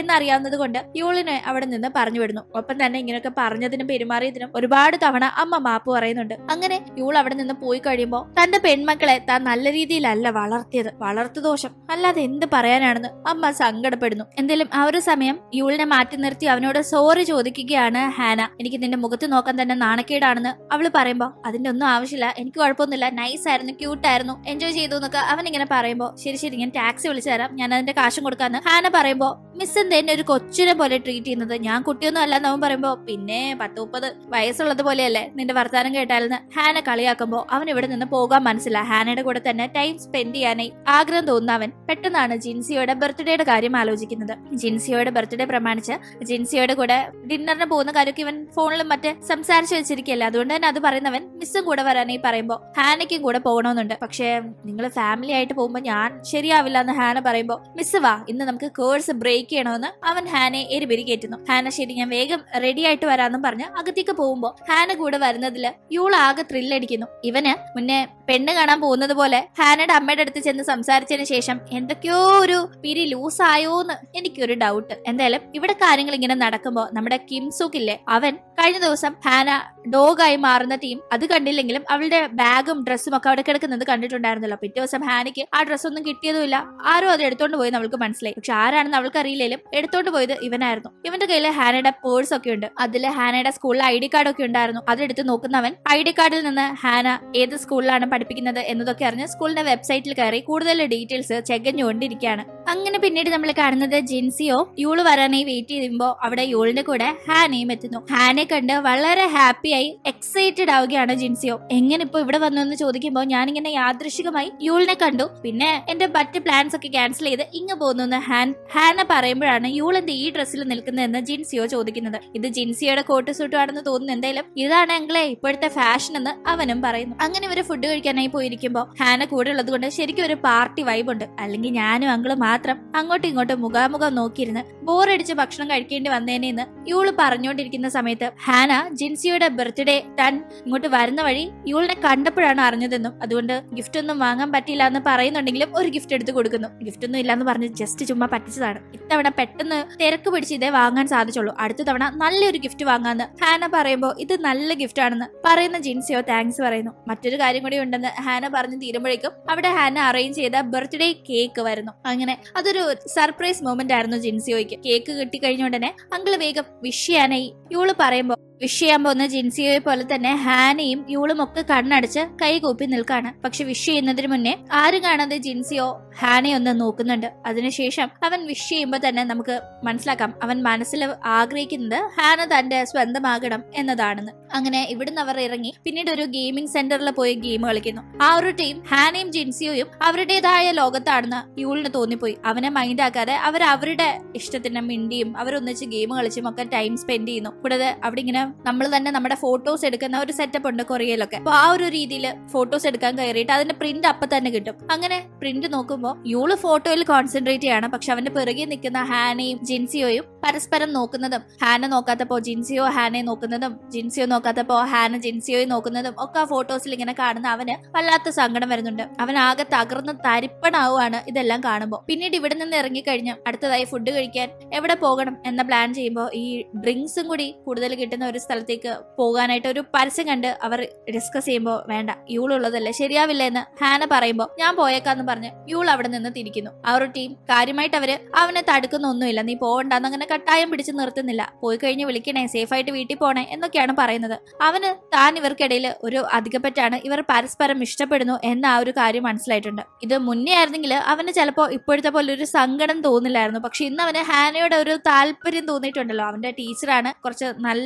Speaker 1: എന്നറിയാവുന്നത് കൊണ്ട് യൂളിനെ അവിടെ നിന്ന് പറഞ്ഞു വിടുന്നു ഒപ്പം തന്നെ ഇങ്ങനെയൊക്കെ പറഞ്ഞതിനും പെരുമാറിയതിനും ഒരുപാട് തവണ അമ്മ മാപ്പ് പറയുന്നുണ്ട് അങ്ങനെ യൂൾ അവിടെ നിന്ന് പോയി കഴിയുമ്പോൾ തന്റെ പെൺമക്കളെ താൻ നല്ല രീതിയിലല്ല വളർത്തിയത് വളർത്തു ദോഷം അല്ലാതെ എന്ത് പറയാനാണെന്ന് അമ്മ സങ്കടപ്പെടുന്നു എന്തെങ്കിലും ആ ഒരു സമയം യൂളിനെ മാറ്റി നിർത്തി അവനോട് സോറി ചോദിക്കുകയാണ് ഹാന എനിക്ക് നിന്റെ മുഖത്ത് നോക്കാൻ തന്നെ നാണക്കേടാണെന്ന് അവള് പറയുമ്പോൾ അതിന്റെ ഒന്നും ആവശ്യമില്ല എനിക്ക് കുഴപ്പമൊന്നുമില്ല നൈസ് ആയിരുന്നു ക്യൂട്ട് ആയിരുന്നു എൻജോയ് ചെയ്തു എന്നൊക്കെ അവൻ ഇങ്ങനെ പറയുമ്പോൾ ശരി ശരി ഞാൻ ടാക്സി വിളിച്ചു തരാം ഞാൻ അതിന്റെ കാശും കൊടുക്കാന്ന് ഹാന പറയുമ്പോൾ മിസ് എന്നെ ഒരു കൊച്ചിനെ പോലെ ട്രീറ്റ് ചെയ്യുന്നത് ഞാൻ കുട്ടിയൊന്നും അല്ല അവൻ പറയുമ്പോ പിന്നെ പത്ത് മുപ്പത് വയസ്സുള്ളത് പോലെയല്ലേ നിന്റെ വർത്താനം കേട്ടാലെന്ന് ഹാന കളിയാക്കുമ്പോ അവൻ ഇവിടെ നിന്ന് പോകാൻ മനസ്സില്ല ഹാനയുടെ കൂടെ തന്നെ ടൈം സ്പെൻഡ് ചെയ്യാനായി ആഗ്രഹം തോന്നുന്നവൻ പെട്ടെന്നാണ് ജിൻസിയോടെ ബർത്ത്ഡേയുടെ കാര്യം ആലോചിക്കുന്നത് ജിൻസിയോടെ ബർത്ത്ഡേ പ്രമാണിച്ച് ജിൻസിയോടെ കൂടെ ഡിന്നറിന് പോകുന്ന കാര്യമൊക്കെ ഇവൻ ഫോണിലും മറ്റ് സംസാരിച്ചു വെച്ചിരിക്കുകയല്ല അതുകൊണ്ട് തന്നെ അത് പറയുന്നവൻ മിസ്സും കൂടെ വരാനായി പറയുമ്പോൾ ഹാനയ്ക്കും കൂടെ പോകണമെന്നുണ്ട് പക്ഷേ നിങ്ങൾ ഫാമിലി ആയിട്ട് പോകുമ്പോ ഞാൻ ശരിയാവില്ല എന്ന് ഹാന പറയുമ്പോൾ മിസ് വാ ഇന്ന് നമുക്ക് കേഴ്സ് ബ്രേക്ക് ഇരിക്കണമെന്ന് അവൻ ഹാനെ എരിപെരി കയറ്റുന്നു ഹാന ശരി ഞാൻ വേഗം റെഡി ആയിട്ട് വരാമെന്നും പറഞ്ഞ് അകത്തേക്ക് പോകുമ്പോ ഹാന കൂടെ വരുന്നതിൽ യൂൾ ആകെ ത്രില്ലടിക്കുന്നു ഇവന് മുന്നേ പെണ്ണ് കാണാൻ പോകുന്നത് പോലെ ഹാനയുടെ അമ്മയുടെ അടുത്ത് ചെന്ന് സംസാരിച്ചതിന് ശേഷം എന്തൊക്കെയോ ഒരു പിരി ലൂസായോ എന്ന് എനിക്കൊരു ഡൗട്ട് എന്തായാലും ഇവിടെ കാര്യങ്ങൾ ഇങ്ങനെ നടക്കുമ്പോൾ നമ്മുടെ കിംസുക്ക് ഇല്ലേ അവൻ കഴിഞ്ഞ ദിവസം ഹാന ഡോഗായി മാറുന്ന ടീം അത് കണ്ടില്ലെങ്കിലും അവളുടെ ബാഗും ഡ്രസ്സും ഒക്കെ അവിടെ കിടക്കുന്നത് കണ്ടിട്ടുണ്ടായിരുന്നല്ലോ പിറ്റേ ദിവസം ഹാനയ്ക്ക് ആ ഡ്രസ്സൊന്നും കിട്ടിയതുമില്ല ആരോ അത് എടുത്തോണ്ട് പോയി നമ്മൾക്ക് മനസ്സിലായി പക്ഷെ ആരാണെന്ന് അവൾക്ക് ഷീലയിലും എടുത്തോണ്ട് പോയത് ഇവനായിരുന്നു ഇവന്റെ കയ്യിൽ ഹാനയുടെ പേഴ്സ് ഒക്കെ ഉണ്ട് അതിൽ ഹാനയുടെ സ്കൂളിലെ ഐ ഡി കാർഡ് ഒക്കെ ഉണ്ടായിരുന്നു അതെടുത്ത് നോക്കുന്നവൻ ഐ ഡി കാർഡിൽ നിന്ന് ഹാന ഏത് സ്കൂളിലാണ് പഠിപ്പിക്കുന്നത് എന്നതൊക്കെ അറിഞ്ഞ് സ്കൂളിന്റെ വെബ്സൈറ്റിൽ കയറി കൂടുതൽ ഡീറ്റെയിൽസ് ചെകഞ്ഞുകൊണ്ടിരിക്കുകയാണ് അങ്ങനെ പിന്നീട് നമ്മൾ കാണുന്നത് ജിൻസിയോ യൂള് വരാനായി വെയിറ്റ് ചെയ്യുമ്പോൾ അവിടെ യൂളിന്റെ കൂടെ ഹാനയും എത്തുന്നു ഹാനെ കണ്ട് വളരെ ഹാപ്പിയായി എക്സൈറ്റഡ് ആവുകയാണ് ജിൻസിയോ എങ്ങനെ ഇപ്പൊ ഇവിടെ വന്നു എന്ന് ചോദിക്കുമ്പോൾ ഞാനിങ്ങനെ യാദൃശികമായി യൂളിനെ കണ്ടു പിന്നെ എന്റെ മറ്റ് പ്ലാൻസ് ഒക്കെ ക്യാൻസൽ ചെയ്ത് ഇങ്ങ് പോകുന്നു ഹാൻ ഹാന പറ പറയുമ്പോഴാണ് യൂൾ എന്ത് ഈ ഡ്രസ്സിൽ നിൽക്കുന്നതെന്ന് ജിൻസിയോ ചോദിക്കുന്നത് ഇത് ജിൻസിയോടെ കോട്ട് ആണെന്ന് തോന്നുന്നു എന്തായാലും ഇതാണ് അങ്കിളെ ഇപ്പോഴത്തെ ഫാഷൻ എന്ന് അവനും പറയുന്നു അങ്ങനെ ഇവര് ഫുഡ് കഴിക്കാനായി പോയിരിക്കുമ്പോൾ ഹാന കൂടെ ഉള്ളത് കൊണ്ട് ശരിക്കും ഒരു പാർട്ടി വൈബുണ്ട് അല്ലെങ്കിൽ ഞാനും അങ്ങളും മാത്രം അങ്ങോട്ടും ഇങ്ങോട്ടും മുഖാമുഖം നോക്കിയിരുന്ന് ബോറടിച്ച് ഭക്ഷണം കഴിക്കേണ്ടി എന്ന് യൂള് പറഞ്ഞുകൊണ്ടിരിക്കുന്ന സമയത്ത് ഹാന ജിൻസിയുടെ ബർത്ത്ഡേ താൻ ഇങ്ങോട്ട് വരുന്ന വഴി യൂളിനെ കണ്ടപ്പോഴാണ് അറിഞ്ഞതെന്നും അതുകൊണ്ട് ഗിഫ്റ്റ് ഒന്നും വാങ്ങാൻ പറ്റില്ല എന്ന് പറയുന്നുണ്ടെങ്കിലും ഒരു ഗിഫ്റ്റ് എടുത്ത് കൊടുക്കുന്നു ഗിഫ്റ്റ് ഒന്നും ഇല്ലാന്ന് പറഞ്ഞ് ജസ്റ്റ് ചുമ്മാ പറ്റിച്ചതാണ് ഇത്തവണ തവണ പെട്ടെന്ന് തിരക്ക് പിടിച്ച് ഇതേ വാങ്ങാൻ സാധിച്ചുള്ളൂ അടുത്ത തവണ നല്ലൊരു ഗിഫ്റ്റ് വാങ്ങാന്ന് ഹാന പറയുമ്പോൾ ഇത് നല്ല ഗിഫ്റ്റ് ആണെന്ന് പറയുന്ന ജിൻസിയോ താങ്ക്സ് പറയുന്നു മറ്റൊരു കാര്യം കൂടി ഉണ്ടെന്ന് ഹാന പറഞ്ഞു തീരുമ്പോഴേക്കും അവിടെ ഹാന അറേഞ്ച് ചെയ്ത ബർത്ത്ഡേ കേക്ക് വരുന്നു അങ്ങനെ അതൊരു സർപ്രൈസ് മൂമെന്റ് ആയിരുന്നു ജിൻസിയോയ്ക്ക് കേക്ക് കിട്ടിക്കഴിഞ്ഞ ഉടനെ അങ്കിള് വേഗം വിഷ് ചെയ്യാനായി ഇവള് പറയുമ്പോൾ വിഷ് ചെയ്യാൻ പോകുന്ന ജിൻസിയെ പോലെ തന്നെ ഹാനയും യൂളും ഒക്കെ കണ്ണടച്ച് കൈകൂപ്പി നിൽക്കാണ് പക്ഷെ വിഷ് ചെയ്യുന്നതിന് മുന്നേ ആരും കാണാതെ ജിൻസിയോ ഹാനയോ ഒന്ന് നോക്കുന്നുണ്ട് അതിനുശേഷം അവൻ വിഷ് ചെയ്യുമ്പോൾ തന്നെ നമുക്ക് മനസ്സിലാക്കാം അവൻ മനസ്സിൽ ആഗ്രഹിക്കുന്നത് ഹാന തന്റെ സ്വന്തമാകണം എന്നതാണെന്ന് അങ്ങനെ ഇവിടുന്ന് അവർ ഇറങ്ങി പിന്നീട് ഒരു ഗെയിമിംഗ് സെന്ററിൽ പോയി ഗെയിം കളിക്കുന്നു ആ ഒരു ടീം ഹാനയും ജിൻസിയോയും അവരുടേതായ ലോകത്താണെന്ന് യൂളിന് തോന്നിപ്പോയി അവനെ മൈൻഡാക്കാതെ അവർ അവരുടെ ഇഷ്ടത്തിന് മിണ്ടിയും അവരൊന്നിച്ച് ഗെയിം കളിച്ചും ഒക്കെ ടൈം സ്പെൻഡ് ചെയ്യുന്നു കൂടാതെ അവിടെ ഇങ്ങനെ നമ്മൾ തന്നെ നമ്മുടെ ഫോട്ടോസ് എടുക്കുന്ന ഒരു സെറ്റപ്പ് ഉണ്ട് കൊറിയയിലൊക്കെ അപ്പോൾ ആ ഒരു രീതിയിൽ ഫോട്ടോസ് എടുക്കാൻ കയറിയിട്ട് അതിന്റെ പ്രിന്റ് അപ്പൊ തന്നെ കിട്ടും അങ്ങനെ പ്രിന്റ് നോക്കുമ്പോൾ യൂള് ഫോട്ടോയിൽ കോൺസെൻട്രേറ്റ് ചെയ്യണം പക്ഷെ അവന്റെ പിറകെ നിൽക്കുന്ന ഹാനയും ജിൻസിയോയും പരസ്പരം നോക്കുന്നതും ഹാന നോക്കാത്തപ്പോ ജിൻസിയോ ഹാനെ നോക്കുന്നതും ജിൻസിയോ നോക്കാത്തപ്പോ ഹാന ജിൻസിയോയെ നോക്കുന്നതും ഒക്കെ ആ ഫോട്ടോസിൽ ഇങ്ങനെ കാണുന്ന അവന് വല്ലാത്ത സങ്കടം വരുന്നുണ്ട് അവൻ ആകെ തകർന്ന് തരിപ്പണാവുകയാണ് ഇതെല്ലാം കാണുമ്പോൾ പിന്നീട് ഇവിടെ നിന്ന് ഇറങ്ങിക്കഴിഞ്ഞ് അടുത്തതായി ഫുഡ് കഴിക്കാൻ എവിടെ പോകണം എന്ന പ്ലാൻ ചെയ്യുമ്പോൾ ഈ ഡ്രിങ്ക്സും കൂടി കൂടുതൽ കിട്ടുന്ന ഒരു ഒരു സ്ഥലത്തേക്ക് പോകാനായിട്ട് ഒരു പരസ്യം കണ്ട് അവർ ഡിസ്കസ് ചെയ്യുമ്പോൾ വേണ്ട യൂൾ ഉള്ളതല്ലേ ശരിയാവില്ല എന്ന് ഹാന പറയുമ്പോൾ ഞാൻ പോയേക്കാന്ന് പറഞ്ഞ് യൂൾ അവിടെ നിന്ന് തിരിക്കുന്നു അവരുടെ ടീം കാര്യമായിട്ട് അവര് അവനെ തടുക്കുന്ന ഒന്നുമില്ല നീ പോവണ്ടെന്ന് അങ്ങനെ കട്ടായം പിടിച്ച് നിർത്തുന്നില്ല പോയി കഴിഞ്ഞ് വിളിക്കണേ സേഫ് ആയിട്ട് വീട്ടിൽ പോണേ എന്നൊക്കെയാണ് പറയുന്നത് അവന് താൻ ഇവർക്കിടയിൽ ഒരു അധികപ്പറ്റാണ് ഇവർ പരസ്പരം ഇഷ്ടപ്പെടുന്നു എന്ന ആ ഒരു കാര്യം മനസ്സിലായിട്ടുണ്ട് ഇത് മുന്നേ ആയിരുന്നെങ്കിൽ അവന് ചിലപ്പോൾ ഇപ്പോഴത്തെ പോലെ ഒരു സങ്കടം തോന്നില്ലായിരുന്നു പക്ഷെ ഇന്ന് അവന് ഹാനയുടെ ഒരു താല്പര്യം തോന്നിയിട്ടുണ്ടല്ലോ അവന്റെ ടീച്ചറാണ് കുറച്ച് നല്ല